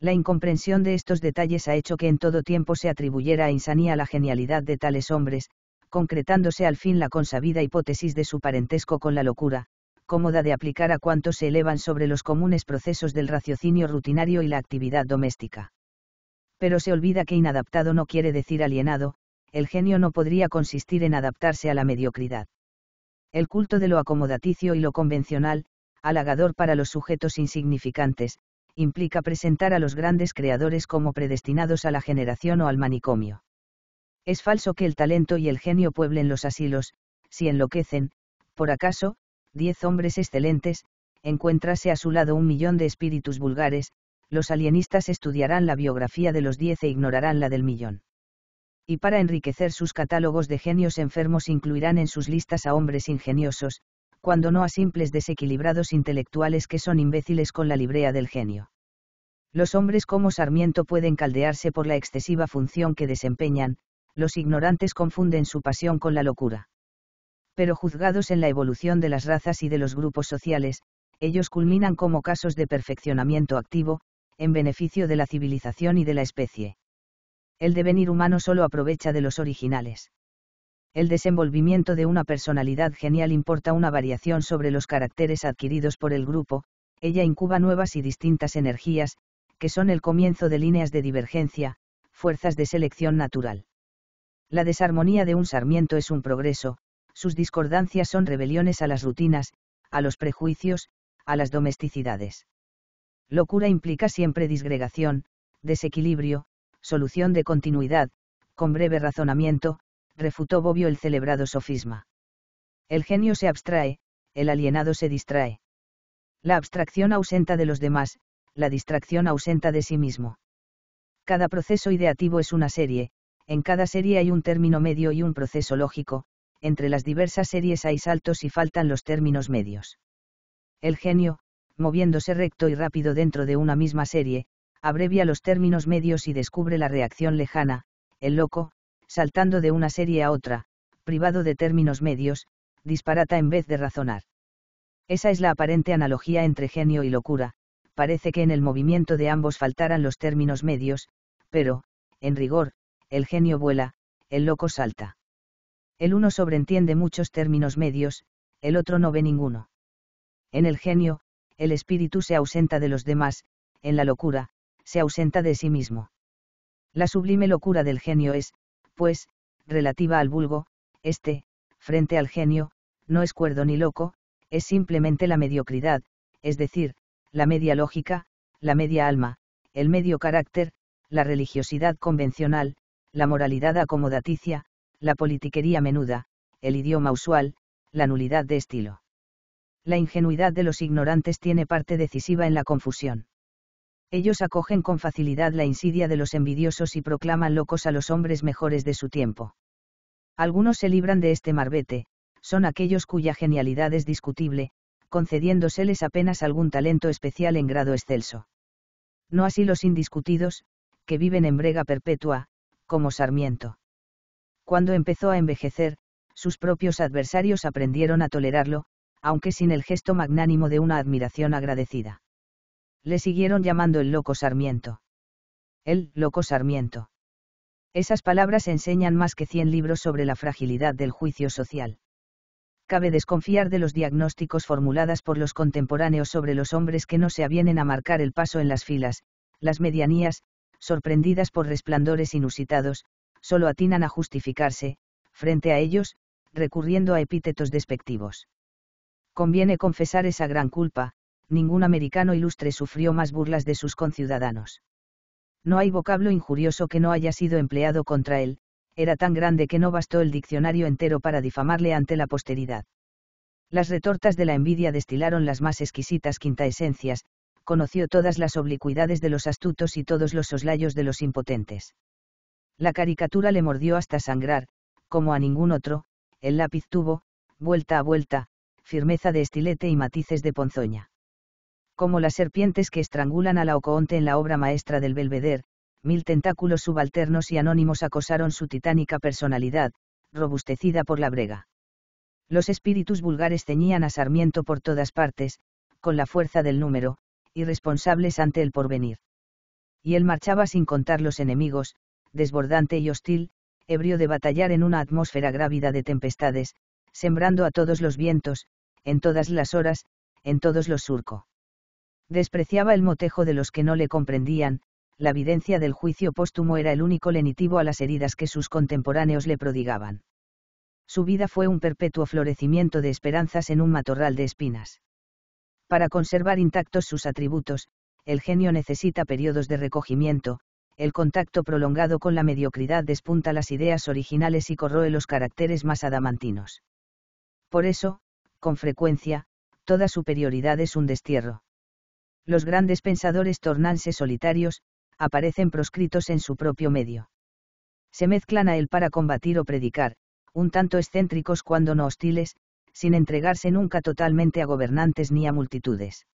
La incomprensión de estos detalles ha hecho que en todo tiempo se atribuyera a insanía la genialidad de tales hombres, concretándose al fin la consabida hipótesis de su parentesco con la locura, cómoda de aplicar a cuantos se elevan sobre los comunes procesos del raciocinio rutinario y la actividad doméstica. Pero se olvida que inadaptado no quiere decir alienado, el genio no podría consistir en adaptarse a la mediocridad el culto de lo acomodaticio y lo convencional, halagador para los sujetos insignificantes, implica presentar a los grandes creadores como predestinados a la generación o al manicomio. Es falso que el talento y el genio pueblen los asilos, si enloquecen, por acaso, diez hombres excelentes, encuentrase a su lado un millón de espíritus vulgares, los alienistas estudiarán la biografía de los diez e ignorarán la del millón y para enriquecer sus catálogos de genios enfermos incluirán en sus listas a hombres ingeniosos, cuando no a simples desequilibrados intelectuales que son imbéciles con la librea del genio. Los hombres como Sarmiento pueden caldearse por la excesiva función que desempeñan, los ignorantes confunden su pasión con la locura. Pero juzgados en la evolución de las razas y de los grupos sociales, ellos culminan como casos de perfeccionamiento activo, en beneficio de la civilización y de la especie el devenir humano solo aprovecha de los originales. El desenvolvimiento de una personalidad genial importa una variación sobre los caracteres adquiridos por el grupo, ella incuba nuevas y distintas energías, que son el comienzo de líneas de divergencia, fuerzas de selección natural. La desarmonía de un sarmiento es un progreso, sus discordancias son rebeliones a las rutinas, a los prejuicios, a las domesticidades. Locura implica siempre disgregación, desequilibrio, solución de continuidad, con breve razonamiento, refutó Bobbio el celebrado sofisma. El genio se abstrae, el alienado se distrae. La abstracción ausenta de los demás, la distracción ausenta de sí mismo. Cada proceso ideativo es una serie, en cada serie hay un término medio y un proceso lógico, entre las diversas series hay saltos y faltan los términos medios. El genio, moviéndose recto y rápido dentro de una misma serie, abrevia los términos medios y descubre la reacción lejana, el loco, saltando de una serie a otra, privado de términos medios, disparata en vez de razonar. Esa es la aparente analogía entre genio y locura, parece que en el movimiento de ambos faltaran los términos medios, pero, en rigor, el genio vuela, el loco salta. El uno sobreentiende muchos términos medios, el otro no ve ninguno. En el genio, el espíritu se ausenta de los demás, en la locura, se ausenta de sí mismo. La sublime locura del genio es, pues, relativa al vulgo, este, frente al genio, no es cuerdo ni loco, es simplemente la mediocridad, es decir, la media lógica, la media alma, el medio carácter, la religiosidad convencional, la moralidad acomodaticia, la politiquería menuda, el idioma usual, la nulidad de estilo. La ingenuidad de los ignorantes tiene parte decisiva en la confusión. Ellos acogen con facilidad la insidia de los envidiosos y proclaman locos a los hombres mejores de su tiempo. Algunos se libran de este marbete, son aquellos cuya genialidad es discutible, concediéndoseles apenas algún talento especial en grado excelso. No así los indiscutidos, que viven en brega perpetua, como Sarmiento. Cuando empezó a envejecer, sus propios adversarios aprendieron a tolerarlo, aunque sin el gesto magnánimo de una admiración agradecida le siguieron llamando el loco Sarmiento. El loco Sarmiento. Esas palabras enseñan más que cien libros sobre la fragilidad del juicio social. Cabe desconfiar de los diagnósticos formuladas por los contemporáneos sobre los hombres que no se avienen a marcar el paso en las filas, las medianías, sorprendidas por resplandores inusitados, solo atinan a justificarse, frente a ellos, recurriendo a epítetos despectivos. Conviene confesar esa gran culpa, ningún americano ilustre sufrió más burlas de sus conciudadanos. No hay vocablo injurioso que no haya sido empleado contra él, era tan grande que no bastó el diccionario entero para difamarle ante la posteridad. Las retortas de la envidia destilaron las más exquisitas quintaesencias, conoció todas las oblicuidades de los astutos y todos los soslayos de los impotentes. La caricatura le mordió hasta sangrar, como a ningún otro, el lápiz tuvo, vuelta a vuelta, firmeza de estilete y matices de ponzoña como las serpientes que estrangulan a la Ocoonte en la obra maestra del Belvedere, mil tentáculos subalternos y anónimos acosaron su titánica personalidad, robustecida por la brega. Los espíritus vulgares ceñían a Sarmiento por todas partes, con la fuerza del número, irresponsables ante el porvenir. Y él marchaba sin contar los enemigos, desbordante y hostil, ebrio de batallar en una atmósfera grávida de tempestades, sembrando a todos los vientos, en todas las horas, en todos los surcos despreciaba el motejo de los que no le comprendían, la evidencia del juicio póstumo era el único lenitivo a las heridas que sus contemporáneos le prodigaban. Su vida fue un perpetuo florecimiento de esperanzas en un matorral de espinas. Para conservar intactos sus atributos, el genio necesita periodos de recogimiento, el contacto prolongado con la mediocridad despunta las ideas originales y corroe los caracteres más adamantinos. Por eso, con frecuencia, toda superioridad es un destierro los grandes pensadores tornanse solitarios, aparecen proscritos en su propio medio. Se mezclan a él para combatir o predicar, un tanto excéntricos cuando no hostiles, sin entregarse nunca totalmente a gobernantes ni a multitudes.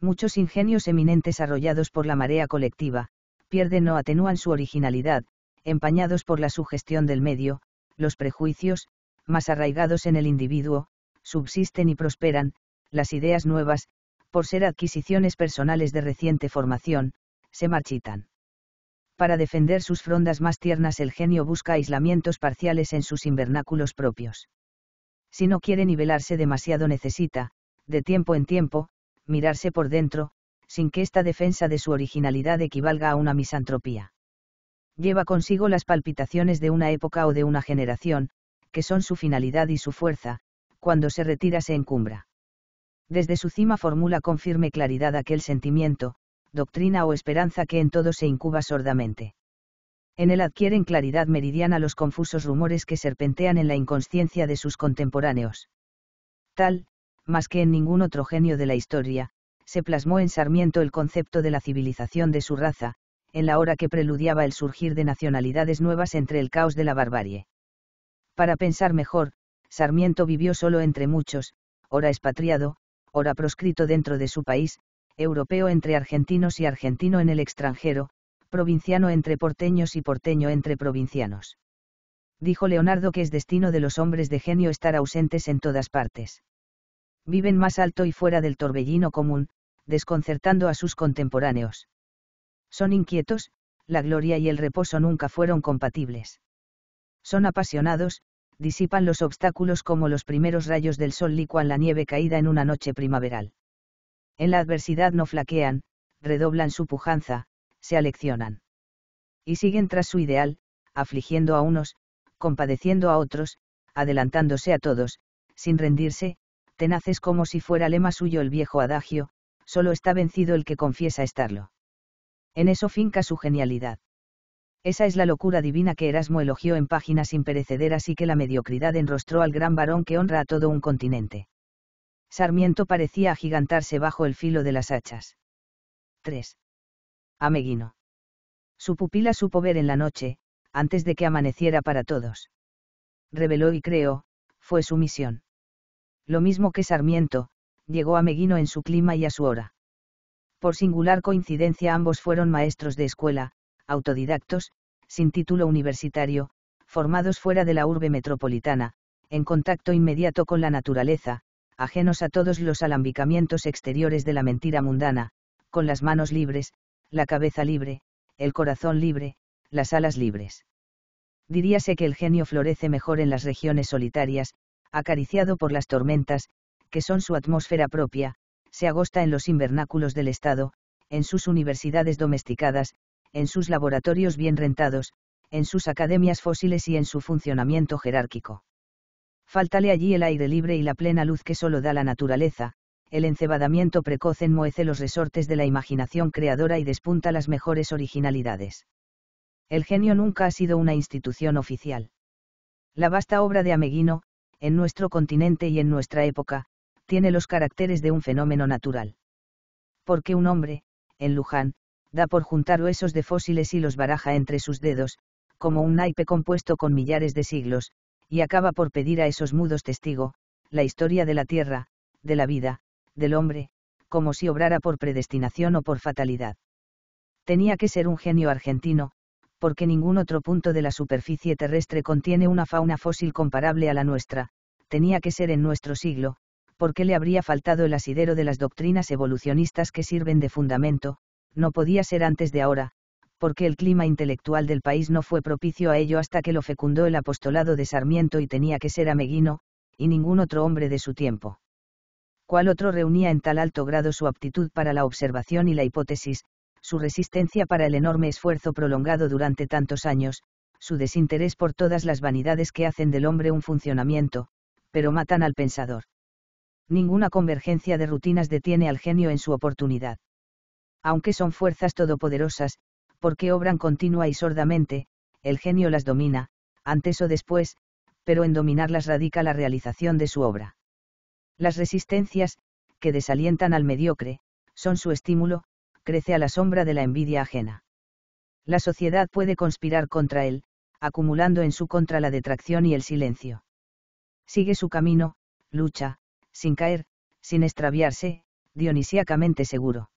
Muchos ingenios eminentes arrollados por la marea colectiva, pierden o atenúan su originalidad, empañados por la sugestión del medio, los prejuicios, más arraigados en el individuo, subsisten y prosperan, las ideas nuevas, por ser adquisiciones personales de reciente formación, se marchitan. Para defender sus frondas más tiernas el genio busca aislamientos parciales en sus invernáculos propios. Si no quiere nivelarse demasiado necesita, de tiempo en tiempo, mirarse por dentro, sin que esta defensa de su originalidad equivalga a una misantropía. Lleva consigo las palpitaciones de una época o de una generación, que son su finalidad y su fuerza, cuando se retira se encumbra. Desde su cima formula con firme claridad aquel sentimiento, doctrina o esperanza que en todo se incuba sordamente. En él adquieren claridad meridiana los confusos rumores que serpentean en la inconsciencia de sus contemporáneos. Tal, más que en ningún otro genio de la historia, se plasmó en Sarmiento el concepto de la civilización de su raza, en la hora que preludiaba el surgir de nacionalidades nuevas entre el caos de la barbarie. Para pensar mejor, Sarmiento vivió solo entre muchos, ora expatriado, ora proscrito dentro de su país, europeo entre argentinos y argentino en el extranjero, provinciano entre porteños y porteño entre provincianos. Dijo Leonardo que es destino de los hombres de genio estar ausentes en todas partes. Viven más alto y fuera del torbellino común, desconcertando a sus contemporáneos. Son inquietos, la gloria y el reposo nunca fueron compatibles. Son apasionados, disipan los obstáculos como los primeros rayos del sol licuan la nieve caída en una noche primaveral. En la adversidad no flaquean, redoblan su pujanza, se aleccionan. Y siguen tras su ideal, afligiendo a unos, compadeciendo a otros, adelantándose a todos, sin rendirse, tenaces como si fuera lema suyo el viejo adagio, solo está vencido el que confiesa estarlo. En eso finca su genialidad. Esa es la locura divina que Erasmo elogió en páginas imperecederas y que la mediocridad enrostró al gran varón que honra a todo un continente. Sarmiento parecía agigantarse bajo el filo de las hachas. 3. Ameguino. Su pupila supo ver en la noche, antes de que amaneciera para todos. Reveló y creó, fue su misión. Lo mismo que Sarmiento, llegó a Ameguino en su clima y a su hora. Por singular coincidencia ambos fueron maestros de escuela, autodidactos, sin título universitario, formados fuera de la urbe metropolitana, en contacto inmediato con la naturaleza, ajenos a todos los alambicamientos exteriores de la mentira mundana, con las manos libres, la cabeza libre, el corazón libre, las alas libres. Diríase que el genio florece mejor en las regiones solitarias, acariciado por las tormentas, que son su atmósfera propia, se agosta en los invernáculos del Estado, en sus universidades domesticadas, en sus laboratorios bien rentados, en sus academias fósiles y en su funcionamiento jerárquico. Fáltale allí el aire libre y la plena luz que solo da la naturaleza, el encebadamiento precoz enmoece los resortes de la imaginación creadora y despunta las mejores originalidades. El genio nunca ha sido una institución oficial. La vasta obra de Ameguino, en nuestro continente y en nuestra época, tiene los caracteres de un fenómeno natural. Porque un hombre, en Luján, da por juntar huesos de fósiles y los baraja entre sus dedos, como un naipe compuesto con millares de siglos, y acaba por pedir a esos mudos testigo, la historia de la tierra, de la vida, del hombre, como si obrara por predestinación o por fatalidad. Tenía que ser un genio argentino, porque ningún otro punto de la superficie terrestre contiene una fauna fósil comparable a la nuestra, tenía que ser en nuestro siglo, porque le habría faltado el asidero de las doctrinas evolucionistas que sirven de fundamento, no podía ser antes de ahora, porque el clima intelectual del país no fue propicio a ello hasta que lo fecundó el apostolado de Sarmiento y tenía que ser Ameguino, y ningún otro hombre de su tiempo. ¿Cuál otro reunía en tal alto grado su aptitud para la observación y la hipótesis, su resistencia para el enorme esfuerzo prolongado durante tantos años, su desinterés por todas las vanidades que hacen del hombre un funcionamiento, pero matan al pensador. Ninguna convergencia de rutinas detiene al genio en su oportunidad aunque son fuerzas todopoderosas, porque obran continua y sordamente, el genio las domina, antes o después, pero en dominarlas radica la realización de su obra. Las resistencias, que desalientan al mediocre, son su estímulo, crece a la sombra de la envidia ajena. La sociedad puede conspirar contra él, acumulando en su contra la detracción y el silencio. Sigue su camino, lucha, sin caer, sin extraviarse, dionisíacamente seguro.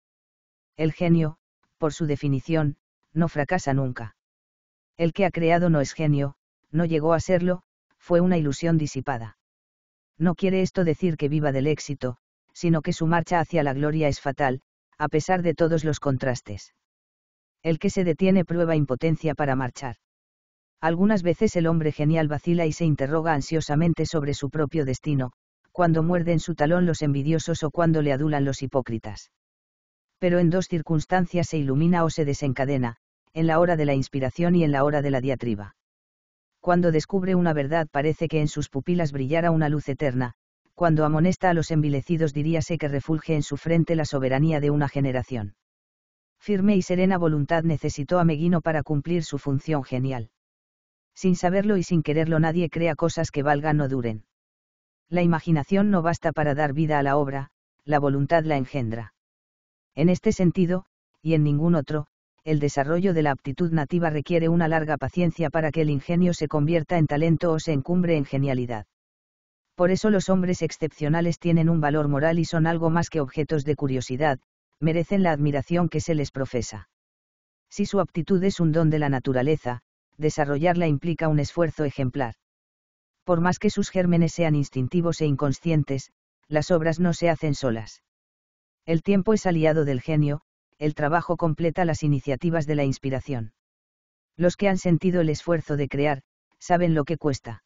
El genio, por su definición, no fracasa nunca. El que ha creado no es genio, no llegó a serlo, fue una ilusión disipada. No quiere esto decir que viva del éxito, sino que su marcha hacia la gloria es fatal, a pesar de todos los contrastes. El que se detiene prueba impotencia para marchar. Algunas veces el hombre genial vacila y se interroga ansiosamente sobre su propio destino, cuando muerden su talón los envidiosos o cuando le adulan los hipócritas pero en dos circunstancias se ilumina o se desencadena, en la hora de la inspiración y en la hora de la diatriba. Cuando descubre una verdad parece que en sus pupilas brillara una luz eterna, cuando amonesta a los envilecidos diríase que refulge en su frente la soberanía de una generación. Firme y serena voluntad necesitó a Meguino para cumplir su función genial. Sin saberlo y sin quererlo nadie crea cosas que valgan o duren. La imaginación no basta para dar vida a la obra, la voluntad la engendra. En este sentido, y en ningún otro, el desarrollo de la aptitud nativa requiere una larga paciencia para que el ingenio se convierta en talento o se encumbre en genialidad. Por eso los hombres excepcionales tienen un valor moral y son algo más que objetos de curiosidad, merecen la admiración que se les profesa. Si su aptitud es un don de la naturaleza, desarrollarla implica un esfuerzo ejemplar. Por más que sus gérmenes sean instintivos e inconscientes, las obras no se hacen solas. El tiempo es aliado del genio, el trabajo completa las iniciativas de la inspiración. Los que han sentido el esfuerzo de crear, saben lo que cuesta.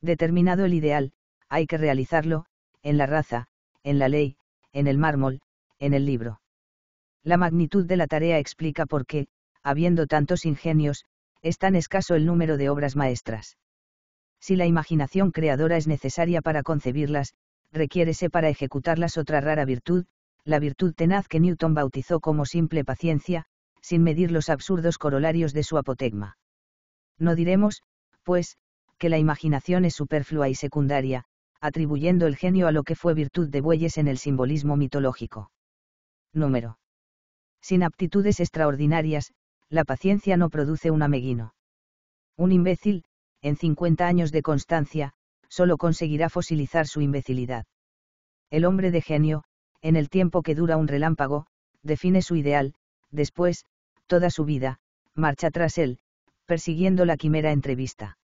Determinado el ideal, hay que realizarlo, en la raza, en la ley, en el mármol, en el libro. La magnitud de la tarea explica por qué, habiendo tantos ingenios, es tan escaso el número de obras maestras. Si la imaginación creadora es necesaria para concebirlas, requiérese para ejecutarlas otra rara virtud, la virtud tenaz que Newton bautizó como simple paciencia, sin medir los absurdos corolarios de su apotegma. No diremos, pues, que la imaginación es superflua y secundaria, atribuyendo el genio a lo que fue virtud de bueyes en el simbolismo mitológico. Número. Sin aptitudes extraordinarias, la paciencia no produce un ameguino. Un imbécil, en 50 años de constancia, solo conseguirá fosilizar su imbecilidad. El hombre de genio, en el tiempo que dura un relámpago, define su ideal, después, toda su vida, marcha tras él, persiguiendo la quimera entrevista.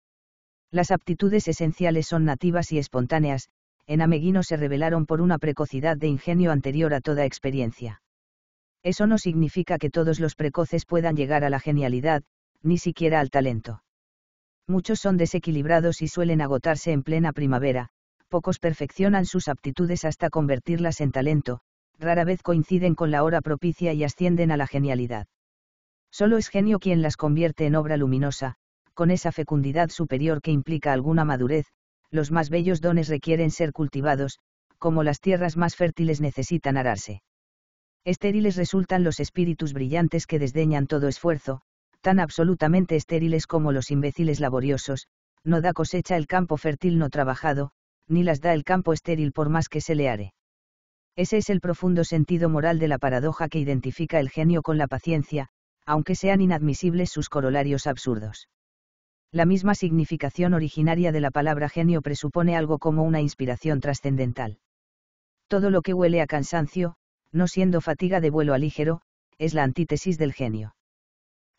Las aptitudes esenciales son nativas y espontáneas, en Ameguino se revelaron por una precocidad de ingenio anterior a toda experiencia. Eso no significa que todos los precoces puedan llegar a la genialidad, ni siquiera al talento. Muchos son desequilibrados y suelen agotarse en plena primavera, pocos perfeccionan sus aptitudes hasta convertirlas en talento, rara vez coinciden con la hora propicia y ascienden a la genialidad. Solo es genio quien las convierte en obra luminosa, con esa fecundidad superior que implica alguna madurez, los más bellos dones requieren ser cultivados, como las tierras más fértiles necesitan ararse. Estériles resultan los espíritus brillantes que desdeñan todo esfuerzo, tan absolutamente estériles como los imbéciles laboriosos, no da cosecha el campo fértil no trabajado, ni las da el campo estéril por más que se le are. Ese es el profundo sentido moral de la paradoja que identifica el genio con la paciencia, aunque sean inadmisibles sus corolarios absurdos. La misma significación originaria de la palabra genio presupone algo como una inspiración trascendental. Todo lo que huele a cansancio, no siendo fatiga de vuelo a ligero, es la antítesis del genio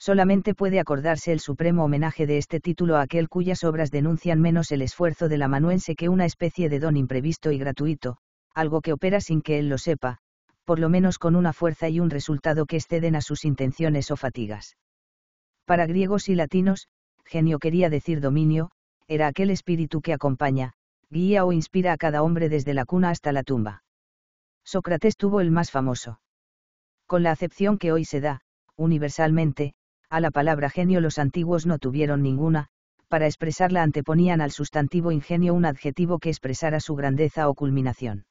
solamente puede acordarse el supremo homenaje de este título a aquel cuyas obras denuncian menos el esfuerzo del amanuense que una especie de don imprevisto y gratuito, algo que opera sin que él lo sepa, por lo menos con una fuerza y un resultado que exceden a sus intenciones o fatigas. Para griegos y latinos, genio quería decir dominio, era aquel espíritu que acompaña, guía o inspira a cada hombre desde la cuna hasta la tumba. Sócrates tuvo el más famoso. Con la acepción que hoy se da, universalmente, a la palabra genio los antiguos no tuvieron ninguna, para expresarla anteponían al sustantivo ingenio un adjetivo que expresara su grandeza o culminación.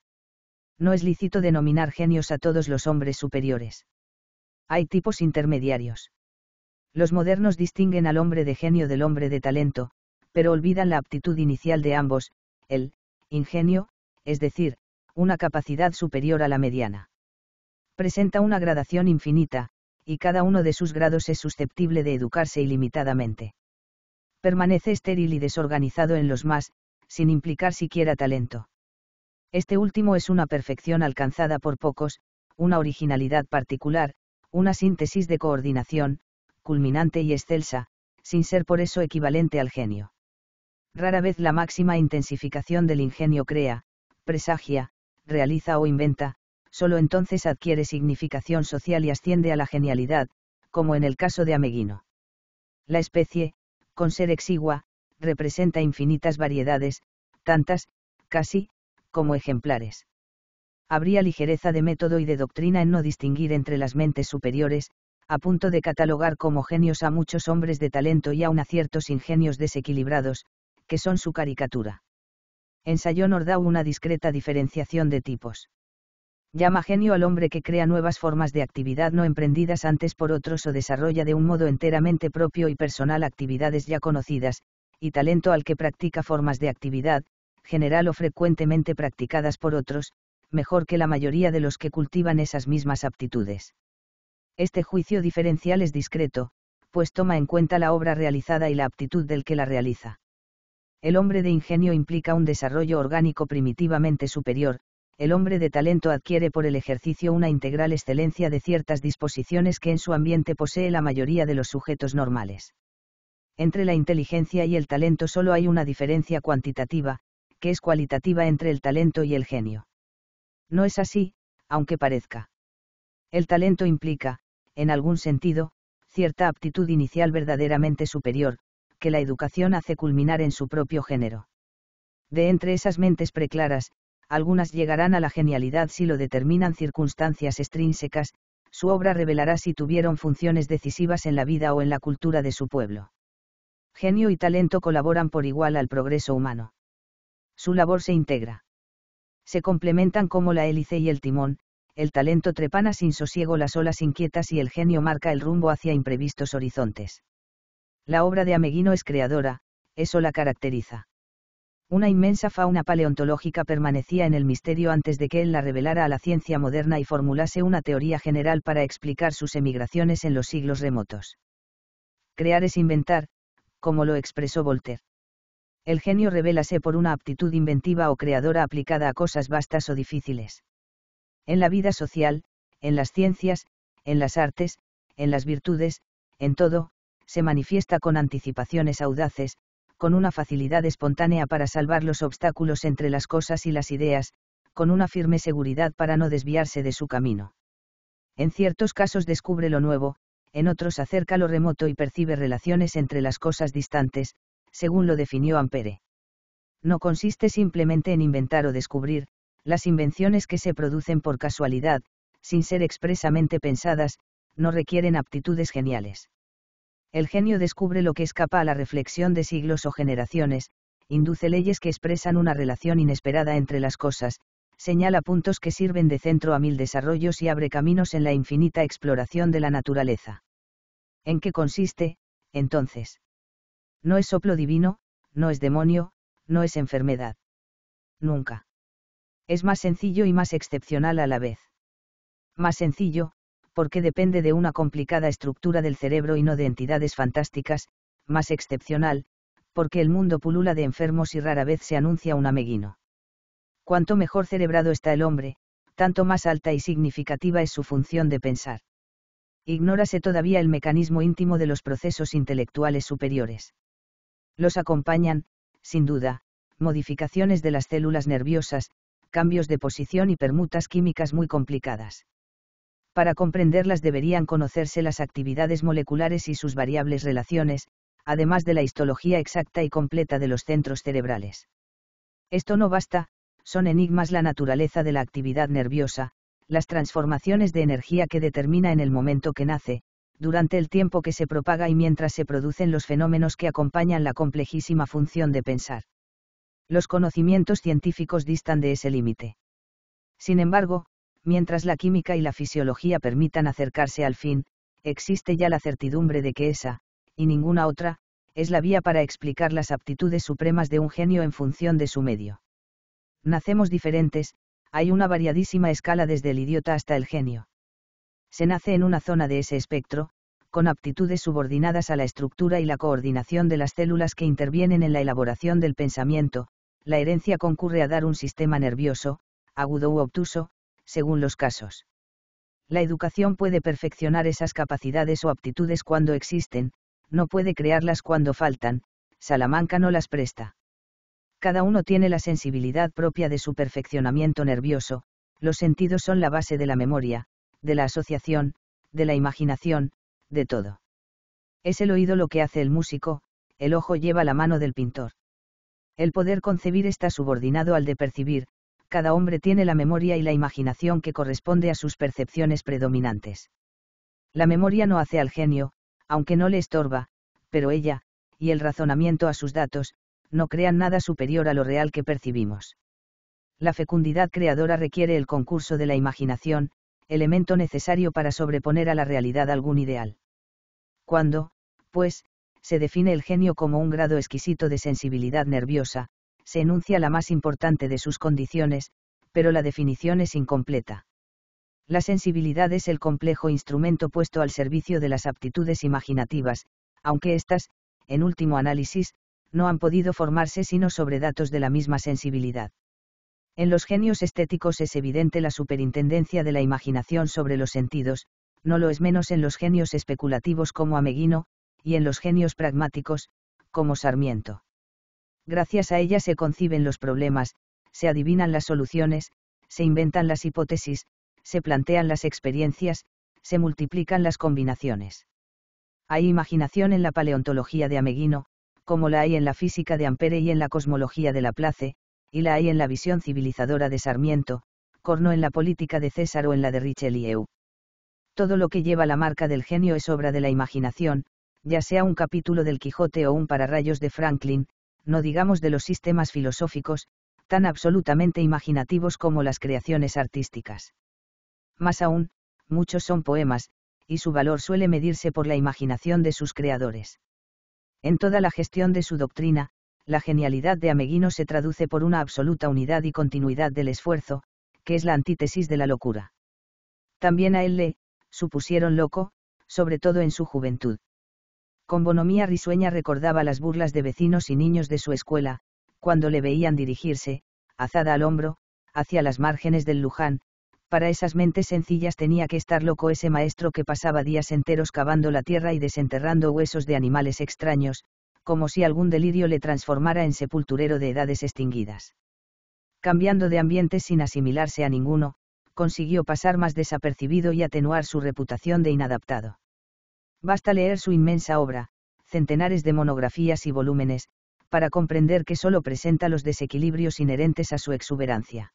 No es lícito denominar genios a todos los hombres superiores. Hay tipos intermediarios. Los modernos distinguen al hombre de genio del hombre de talento, pero olvidan la aptitud inicial de ambos, el ingenio, es decir, una capacidad superior a la mediana. Presenta una gradación infinita, y cada uno de sus grados es susceptible de educarse ilimitadamente. Permanece estéril y desorganizado en los más, sin implicar siquiera talento. Este último es una perfección alcanzada por pocos, una originalidad particular, una síntesis de coordinación, culminante y excelsa, sin ser por eso equivalente al genio. Rara vez la máxima intensificación del ingenio crea, presagia, realiza o inventa, solo entonces adquiere significación social y asciende a la genialidad, como en el caso de Ameguino. La especie, con ser exigua, representa infinitas variedades, tantas, casi, como ejemplares. Habría ligereza de método y de doctrina en no distinguir entre las mentes superiores, a punto de catalogar como genios a muchos hombres de talento y aun a ciertos ingenios desequilibrados, que son su caricatura. Ensayó Nordau una discreta diferenciación de tipos. Llama genio al hombre que crea nuevas formas de actividad no emprendidas antes por otros o desarrolla de un modo enteramente propio y personal actividades ya conocidas, y talento al que practica formas de actividad, general o frecuentemente practicadas por otros, mejor que la mayoría de los que cultivan esas mismas aptitudes. Este juicio diferencial es discreto, pues toma en cuenta la obra realizada y la aptitud del que la realiza. El hombre de ingenio implica un desarrollo orgánico primitivamente superior, el hombre de talento adquiere por el ejercicio una integral excelencia de ciertas disposiciones que en su ambiente posee la mayoría de los sujetos normales. Entre la inteligencia y el talento solo hay una diferencia cuantitativa, que es cualitativa entre el talento y el genio. No es así, aunque parezca. El talento implica, en algún sentido, cierta aptitud inicial verdaderamente superior, que la educación hace culminar en su propio género. De entre esas mentes preclaras, algunas llegarán a la genialidad si lo determinan circunstancias extrínsecas, su obra revelará si tuvieron funciones decisivas en la vida o en la cultura de su pueblo. Genio y talento colaboran por igual al progreso humano. Su labor se integra. Se complementan como la hélice y el timón, el talento trepana sin sosiego las olas inquietas y el genio marca el rumbo hacia imprevistos horizontes. La obra de Ameguino es creadora, eso la caracteriza. Una inmensa fauna paleontológica permanecía en el misterio antes de que él la revelara a la ciencia moderna y formulase una teoría general para explicar sus emigraciones en los siglos remotos. Crear es inventar, como lo expresó Voltaire. El genio revelase por una aptitud inventiva o creadora aplicada a cosas vastas o difíciles. En la vida social, en las ciencias, en las artes, en las virtudes, en todo, se manifiesta con anticipaciones audaces, con una facilidad espontánea para salvar los obstáculos entre las cosas y las ideas, con una firme seguridad para no desviarse de su camino. En ciertos casos descubre lo nuevo, en otros acerca lo remoto y percibe relaciones entre las cosas distantes, según lo definió Ampere. No consiste simplemente en inventar o descubrir, las invenciones que se producen por casualidad, sin ser expresamente pensadas, no requieren aptitudes geniales el genio descubre lo que escapa a la reflexión de siglos o generaciones, induce leyes que expresan una relación inesperada entre las cosas, señala puntos que sirven de centro a mil desarrollos y abre caminos en la infinita exploración de la naturaleza. ¿En qué consiste, entonces? No es soplo divino, no es demonio, no es enfermedad. Nunca. Es más sencillo y más excepcional a la vez. Más sencillo, porque depende de una complicada estructura del cerebro y no de entidades fantásticas, más excepcional, porque el mundo pulula de enfermos y rara vez se anuncia un ameguino. Cuanto mejor cerebrado está el hombre, tanto más alta y significativa es su función de pensar. Ignórase todavía el mecanismo íntimo de los procesos intelectuales superiores. Los acompañan, sin duda, modificaciones de las células nerviosas, cambios de posición y permutas químicas muy complicadas para comprenderlas deberían conocerse las actividades moleculares y sus variables relaciones, además de la histología exacta y completa de los centros cerebrales. Esto no basta, son enigmas la naturaleza de la actividad nerviosa, las transformaciones de energía que determina en el momento que nace, durante el tiempo que se propaga y mientras se producen los fenómenos que acompañan la complejísima función de pensar. Los conocimientos científicos distan de ese límite. Sin embargo, mientras la química y la fisiología permitan acercarse al fin, existe ya la certidumbre de que esa, y ninguna otra, es la vía para explicar las aptitudes supremas de un genio en función de su medio. Nacemos diferentes, hay una variadísima escala desde el idiota hasta el genio. Se nace en una zona de ese espectro, con aptitudes subordinadas a la estructura y la coordinación de las células que intervienen en la elaboración del pensamiento, la herencia concurre a dar un sistema nervioso, agudo u obtuso, según los casos. La educación puede perfeccionar esas capacidades o aptitudes cuando existen, no puede crearlas cuando faltan, Salamanca no las presta. Cada uno tiene la sensibilidad propia de su perfeccionamiento nervioso, los sentidos son la base de la memoria, de la asociación, de la imaginación, de todo. Es el oído lo que hace el músico, el ojo lleva la mano del pintor. El poder concebir está subordinado al de percibir, cada hombre tiene la memoria y la imaginación que corresponde a sus percepciones predominantes. La memoria no hace al genio, aunque no le estorba, pero ella, y el razonamiento a sus datos, no crean nada superior a lo real que percibimos. La fecundidad creadora requiere el concurso de la imaginación, elemento necesario para sobreponer a la realidad algún ideal. Cuando, pues, se define el genio como un grado exquisito de sensibilidad nerviosa, se enuncia la más importante de sus condiciones, pero la definición es incompleta. La sensibilidad es el complejo instrumento puesto al servicio de las aptitudes imaginativas, aunque éstas, en último análisis, no han podido formarse sino sobre datos de la misma sensibilidad. En los genios estéticos es evidente la superintendencia de la imaginación sobre los sentidos, no lo es menos en los genios especulativos como Ameguino, y en los genios pragmáticos, como Sarmiento gracias a ella se conciben los problemas, se adivinan las soluciones, se inventan las hipótesis, se plantean las experiencias, se multiplican las combinaciones. Hay imaginación en la paleontología de Ameguino, como la hay en la física de Ampere y en la cosmología de Laplace, y la hay en la visión civilizadora de Sarmiento, corno en la política de César o en la de Richelieu. Todo lo que lleva la marca del genio es obra de la imaginación, ya sea un capítulo del Quijote o un pararrayos de Franklin, no digamos de los sistemas filosóficos, tan absolutamente imaginativos como las creaciones artísticas. Más aún, muchos son poemas, y su valor suele medirse por la imaginación de sus creadores. En toda la gestión de su doctrina, la genialidad de Ameguino se traduce por una absoluta unidad y continuidad del esfuerzo, que es la antítesis de la locura. También a él le, supusieron loco, sobre todo en su juventud con bonomía risueña recordaba las burlas de vecinos y niños de su escuela, cuando le veían dirigirse, azada al hombro, hacia las márgenes del Luján, para esas mentes sencillas tenía que estar loco ese maestro que pasaba días enteros cavando la tierra y desenterrando huesos de animales extraños, como si algún delirio le transformara en sepulturero de edades extinguidas. Cambiando de ambiente sin asimilarse a ninguno, consiguió pasar más desapercibido y atenuar su reputación de inadaptado. Basta leer su inmensa obra, centenares de monografías y volúmenes, para comprender que solo presenta los desequilibrios inherentes a su exuberancia.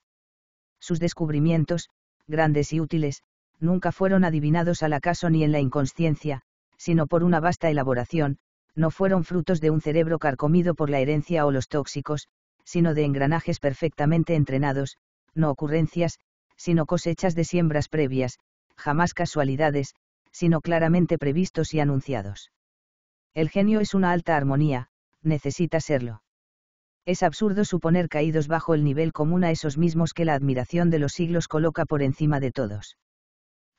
Sus descubrimientos, grandes y útiles, nunca fueron adivinados al acaso ni en la inconsciencia, sino por una vasta elaboración, no fueron frutos de un cerebro carcomido por la herencia o los tóxicos, sino de engranajes perfectamente entrenados, no ocurrencias, sino cosechas de siembras previas, jamás casualidades, sino claramente previstos y anunciados. El genio es una alta armonía, necesita serlo. Es absurdo suponer caídos bajo el nivel común a esos mismos que la admiración de los siglos coloca por encima de todos.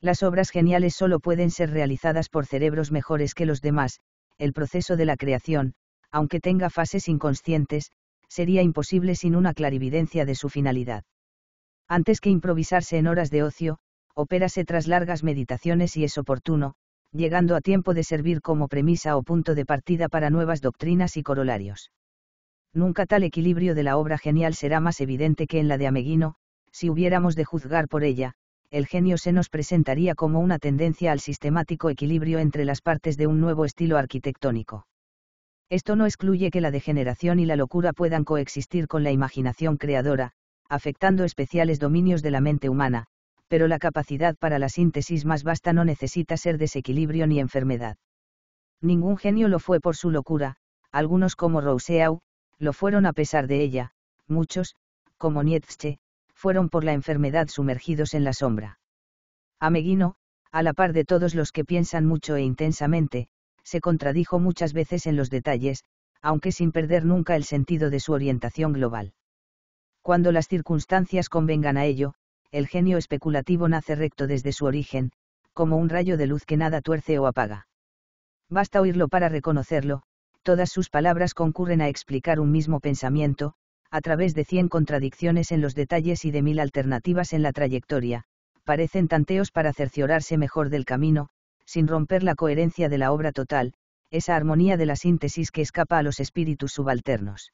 Las obras geniales solo pueden ser realizadas por cerebros mejores que los demás, el proceso de la creación, aunque tenga fases inconscientes, sería imposible sin una clarividencia de su finalidad. Antes que improvisarse en horas de ocio, opérase tras largas meditaciones y es oportuno, llegando a tiempo de servir como premisa o punto de partida para nuevas doctrinas y corolarios. Nunca tal equilibrio de la obra genial será más evidente que en la de Ameguino, si hubiéramos de juzgar por ella, el genio se nos presentaría como una tendencia al sistemático equilibrio entre las partes de un nuevo estilo arquitectónico. Esto no excluye que la degeneración y la locura puedan coexistir con la imaginación creadora, afectando especiales dominios de la mente humana, pero la capacidad para la síntesis más basta no necesita ser desequilibrio ni enfermedad. Ningún genio lo fue por su locura, algunos como Rousseau, lo fueron a pesar de ella, muchos, como Nietzsche, fueron por la enfermedad sumergidos en la sombra. Ameguino, a la par de todos los que piensan mucho e intensamente, se contradijo muchas veces en los detalles, aunque sin perder nunca el sentido de su orientación global. Cuando las circunstancias convengan a ello, el genio especulativo nace recto desde su origen, como un rayo de luz que nada tuerce o apaga. Basta oírlo para reconocerlo, todas sus palabras concurren a explicar un mismo pensamiento, a través de cien contradicciones en los detalles y de mil alternativas en la trayectoria, parecen tanteos para cerciorarse mejor del camino, sin romper la coherencia de la obra total, esa armonía de la síntesis que escapa a los espíritus subalternos.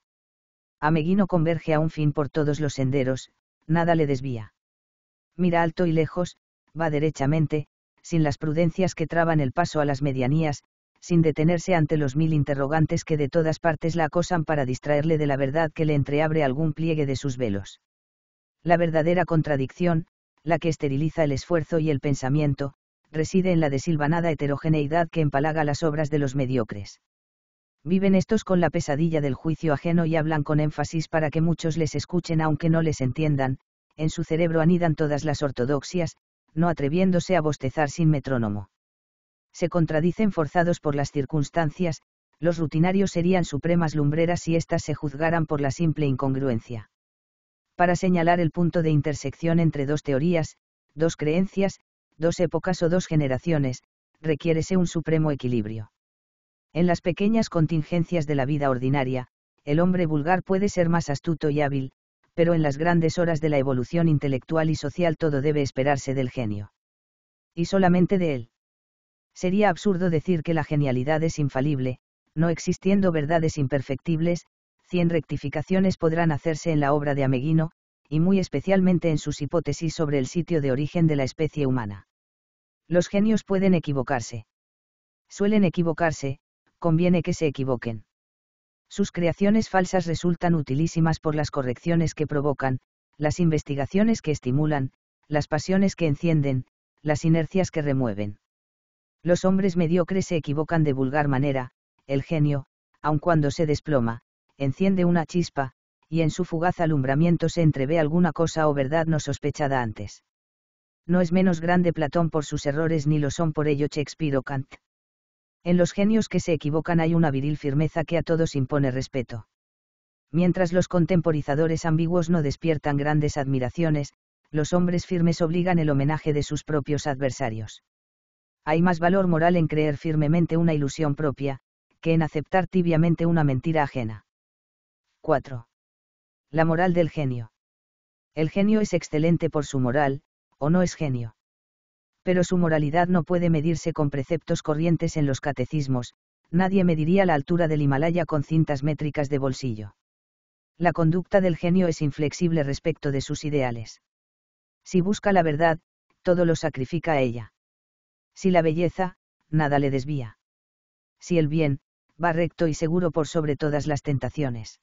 Ameguino converge a un fin por todos los senderos, nada le desvía mira alto y lejos, va derechamente, sin las prudencias que traban el paso a las medianías, sin detenerse ante los mil interrogantes que de todas partes la acosan para distraerle de la verdad que le entreabre algún pliegue de sus velos. La verdadera contradicción, la que esteriliza el esfuerzo y el pensamiento, reside en la desilvanada heterogeneidad que empalaga las obras de los mediocres. Viven estos con la pesadilla del juicio ajeno y hablan con énfasis para que muchos les escuchen aunque no les entiendan, en su cerebro anidan todas las ortodoxias, no atreviéndose a bostezar sin metrónomo. Se contradicen forzados por las circunstancias, los rutinarios serían supremas lumbreras si éstas se juzgaran por la simple incongruencia. Para señalar el punto de intersección entre dos teorías, dos creencias, dos épocas o dos generaciones, requiérese un supremo equilibrio. En las pequeñas contingencias de la vida ordinaria, el hombre vulgar puede ser más astuto y hábil, pero en las grandes horas de la evolución intelectual y social todo debe esperarse del genio. Y solamente de él. Sería absurdo decir que la genialidad es infalible, no existiendo verdades imperfectibles, cien rectificaciones podrán hacerse en la obra de Ameguino, y muy especialmente en sus hipótesis sobre el sitio de origen de la especie humana. Los genios pueden equivocarse. Suelen equivocarse, conviene que se equivoquen. Sus creaciones falsas resultan utilísimas por las correcciones que provocan, las investigaciones que estimulan, las pasiones que encienden, las inercias que remueven. Los hombres mediocres se equivocan de vulgar manera, el genio, aun cuando se desploma, enciende una chispa, y en su fugaz alumbramiento se entrevé alguna cosa o verdad no sospechada antes. No es menos grande Platón por sus errores ni lo son por ello Shakespeare o Kant. En los genios que se equivocan hay una viril firmeza que a todos impone respeto. Mientras los contemporizadores ambiguos no despiertan grandes admiraciones, los hombres firmes obligan el homenaje de sus propios adversarios. Hay más valor moral en creer firmemente una ilusión propia, que en aceptar tibiamente una mentira ajena. 4. La moral del genio. El genio es excelente por su moral, o no es genio pero su moralidad no puede medirse con preceptos corrientes en los catecismos, nadie mediría la altura del Himalaya con cintas métricas de bolsillo. La conducta del genio es inflexible respecto de sus ideales. Si busca la verdad, todo lo sacrifica a ella. Si la belleza, nada le desvía. Si el bien, va recto y seguro por sobre todas las tentaciones.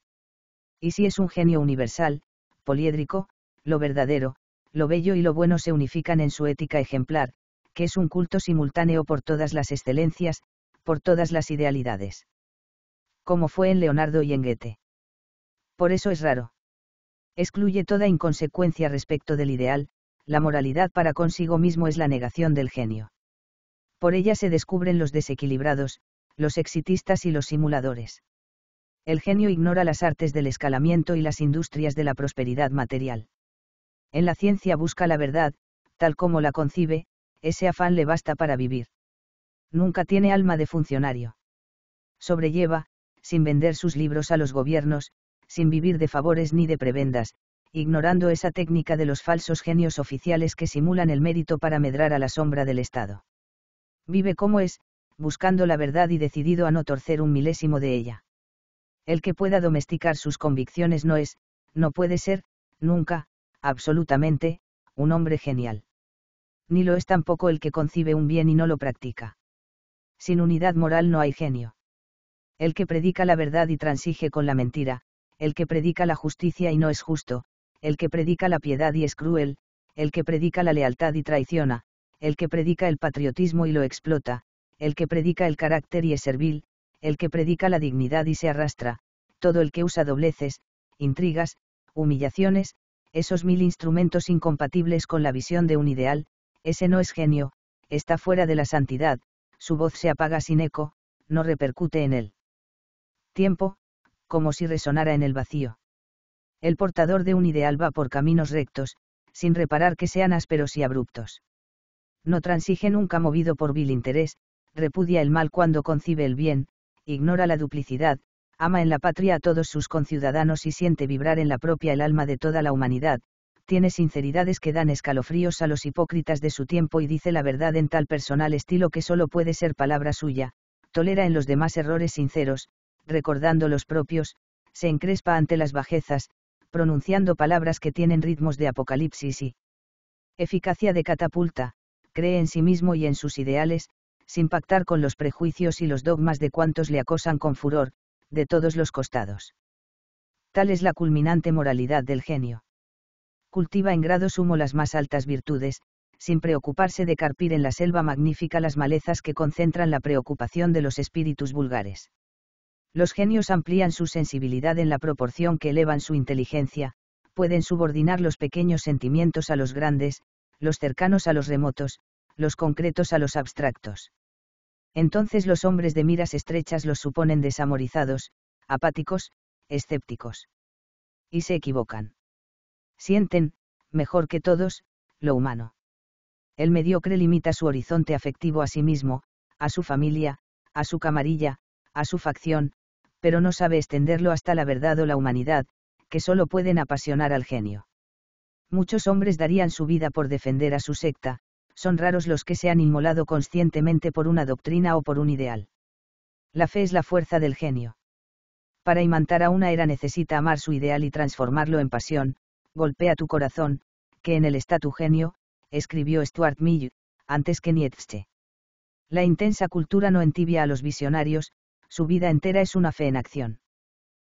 Y si es un genio universal, poliédrico, lo verdadero, lo bello y lo bueno se unifican en su ética ejemplar, que es un culto simultáneo por todas las excelencias, por todas las idealidades. Como fue en Leonardo y en Goethe. Por eso es raro. Excluye toda inconsecuencia respecto del ideal, la moralidad para consigo mismo es la negación del genio. Por ella se descubren los desequilibrados, los exitistas y los simuladores. El genio ignora las artes del escalamiento y las industrias de la prosperidad material. En la ciencia busca la verdad, tal como la concibe, ese afán le basta para vivir. Nunca tiene alma de funcionario. Sobrelleva, sin vender sus libros a los gobiernos, sin vivir de favores ni de prebendas, ignorando esa técnica de los falsos genios oficiales que simulan el mérito para medrar a la sombra del Estado. Vive como es, buscando la verdad y decidido a no torcer un milésimo de ella. El que pueda domesticar sus convicciones no es, no puede ser, nunca, absolutamente, un hombre genial. Ni lo es tampoco el que concibe un bien y no lo practica. Sin unidad moral no hay genio. El que predica la verdad y transige con la mentira, el que predica la justicia y no es justo, el que predica la piedad y es cruel, el que predica la lealtad y traiciona, el que predica el patriotismo y lo explota, el que predica el carácter y es servil, el que predica la dignidad y se arrastra, todo el que usa dobleces, intrigas, humillaciones, esos mil instrumentos incompatibles con la visión de un ideal, ese no es genio, está fuera de la santidad, su voz se apaga sin eco, no repercute en él. Tiempo, como si resonara en el vacío. El portador de un ideal va por caminos rectos, sin reparar que sean ásperos y abruptos. No transige nunca movido por vil interés, repudia el mal cuando concibe el bien, ignora la duplicidad, ama en la patria a todos sus conciudadanos y siente vibrar en la propia el alma de toda la humanidad, tiene sinceridades que dan escalofríos a los hipócritas de su tiempo y dice la verdad en tal personal estilo que solo puede ser palabra suya, tolera en los demás errores sinceros, recordando los propios, se encrespa ante las bajezas, pronunciando palabras que tienen ritmos de apocalipsis y eficacia de catapulta, cree en sí mismo y en sus ideales, sin pactar con los prejuicios y los dogmas de cuantos le acosan con furor, de todos los costados. Tal es la culminante moralidad del genio. Cultiva en grado sumo las más altas virtudes, sin preocuparse de carpir en la selva magnífica las malezas que concentran la preocupación de los espíritus vulgares. Los genios amplían su sensibilidad en la proporción que elevan su inteligencia, pueden subordinar los pequeños sentimientos a los grandes, los cercanos a los remotos, los concretos a los abstractos entonces los hombres de miras estrechas los suponen desamorizados, apáticos, escépticos. Y se equivocan. Sienten, mejor que todos, lo humano. El mediocre limita su horizonte afectivo a sí mismo, a su familia, a su camarilla, a su facción, pero no sabe extenderlo hasta la verdad o la humanidad, que solo pueden apasionar al genio. Muchos hombres darían su vida por defender a su secta, son raros los que se han inmolado conscientemente por una doctrina o por un ideal. La fe es la fuerza del genio. Para imantar a una era necesita amar su ideal y transformarlo en pasión, golpea tu corazón, que en el está tu genio, escribió Stuart Mill, antes que Nietzsche. La intensa cultura no entibia a los visionarios, su vida entera es una fe en acción.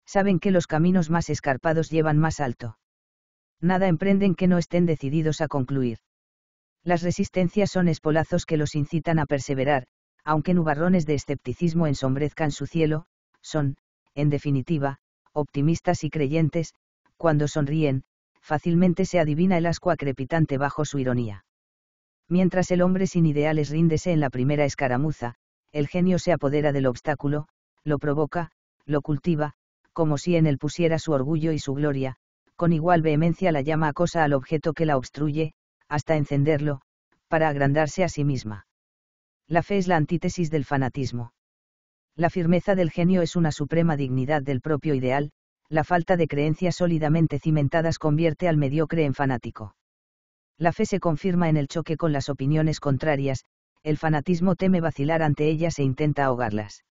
Saben que los caminos más escarpados llevan más alto. Nada emprenden que no estén decididos a concluir. Las resistencias son espolazos que los incitan a perseverar, aunque nubarrones de escepticismo ensombrezcan su cielo, son, en definitiva, optimistas y creyentes, cuando sonríen, fácilmente se adivina el asco crepitante bajo su ironía. Mientras el hombre sin ideales ríndese en la primera escaramuza, el genio se apodera del obstáculo, lo provoca, lo cultiva, como si en él pusiera su orgullo y su gloria, con igual vehemencia la llama acosa al objeto que la obstruye, hasta encenderlo, para agrandarse a sí misma. La fe es la antítesis del fanatismo. La firmeza del genio es una suprema dignidad del propio ideal, la falta de creencias sólidamente cimentadas convierte al mediocre en fanático. La fe se confirma en el choque con las opiniones contrarias, el fanatismo teme vacilar ante ellas e intenta ahogarlas.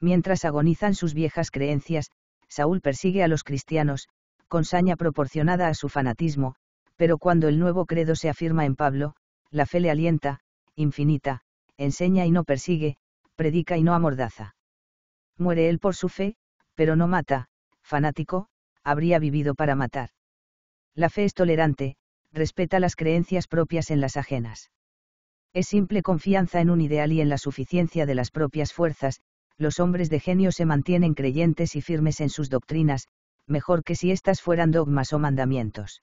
Mientras agonizan sus viejas creencias, Saúl persigue a los cristianos, con saña proporcionada a su fanatismo, pero cuando el nuevo credo se afirma en Pablo, la fe le alienta, infinita, enseña y no persigue, predica y no amordaza. Muere él por su fe, pero no mata, fanático, habría vivido para matar. La fe es tolerante, respeta las creencias propias en las ajenas. Es simple confianza en un ideal y en la suficiencia de las propias fuerzas, los hombres de genio se mantienen creyentes y firmes en sus doctrinas, mejor que si éstas fueran dogmas o mandamientos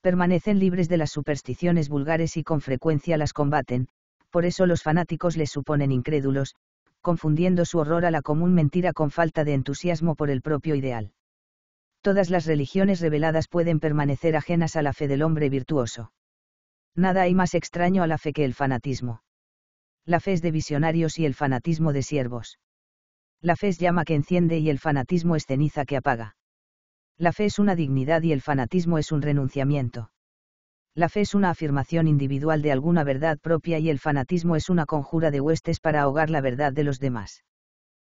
permanecen libres de las supersticiones vulgares y con frecuencia las combaten, por eso los fanáticos les suponen incrédulos, confundiendo su horror a la común mentira con falta de entusiasmo por el propio ideal. Todas las religiones reveladas pueden permanecer ajenas a la fe del hombre virtuoso. Nada hay más extraño a la fe que el fanatismo. La fe es de visionarios y el fanatismo de siervos. La fe es llama que enciende y el fanatismo es ceniza que apaga. La fe es una dignidad y el fanatismo es un renunciamiento. La fe es una afirmación individual de alguna verdad propia y el fanatismo es una conjura de huestes para ahogar la verdad de los demás.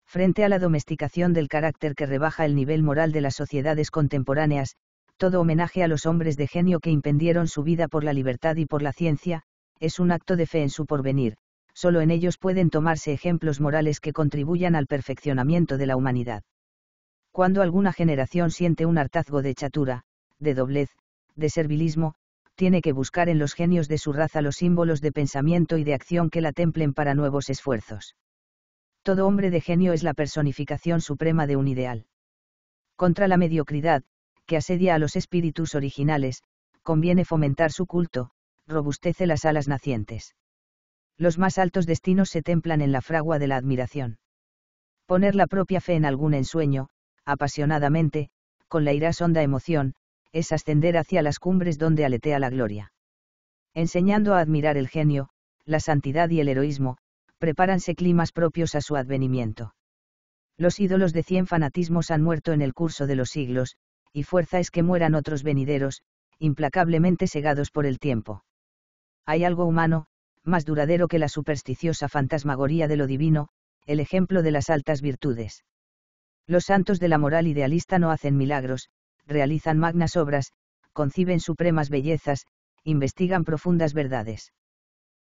Frente a la domesticación del carácter que rebaja el nivel moral de las sociedades contemporáneas, todo homenaje a los hombres de genio que impendieron su vida por la libertad y por la ciencia, es un acto de fe en su porvenir, solo en ellos pueden tomarse ejemplos morales que contribuyan al perfeccionamiento de la humanidad cuando alguna generación siente un hartazgo de chatura, de doblez, de servilismo, tiene que buscar en los genios de su raza los símbolos de pensamiento y de acción que la templen para nuevos esfuerzos. Todo hombre de genio es la personificación suprema de un ideal. Contra la mediocridad, que asedia a los espíritus originales, conviene fomentar su culto, robustece las alas nacientes. Los más altos destinos se templan en la fragua de la admiración. Poner la propia fe en algún ensueño, apasionadamente, con la irás honda emoción, es ascender hacia las cumbres donde aletea la gloria. Enseñando a admirar el genio, la santidad y el heroísmo, prepáranse climas propios a su advenimiento. Los ídolos de cien fanatismos han muerto en el curso de los siglos, y fuerza es que mueran otros venideros, implacablemente segados por el tiempo. Hay algo humano, más duradero que la supersticiosa fantasmagoría de lo divino, el ejemplo de las altas virtudes. Los santos de la moral idealista no hacen milagros, realizan magnas obras, conciben supremas bellezas, investigan profundas verdades.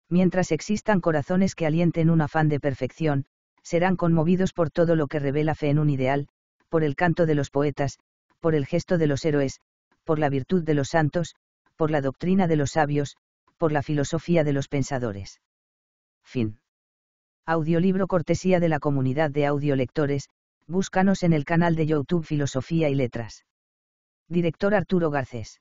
Mientras existan corazones que alienten un afán de perfección, serán conmovidos por todo lo que revela fe en un ideal, por el canto de los poetas, por el gesto de los héroes, por la virtud de los santos, por la doctrina de los sabios, por la filosofía de los pensadores. Fin. Audiolibro cortesía de la comunidad de audiolectores, Búscanos en el canal de YouTube Filosofía y Letras. Director Arturo Garcés.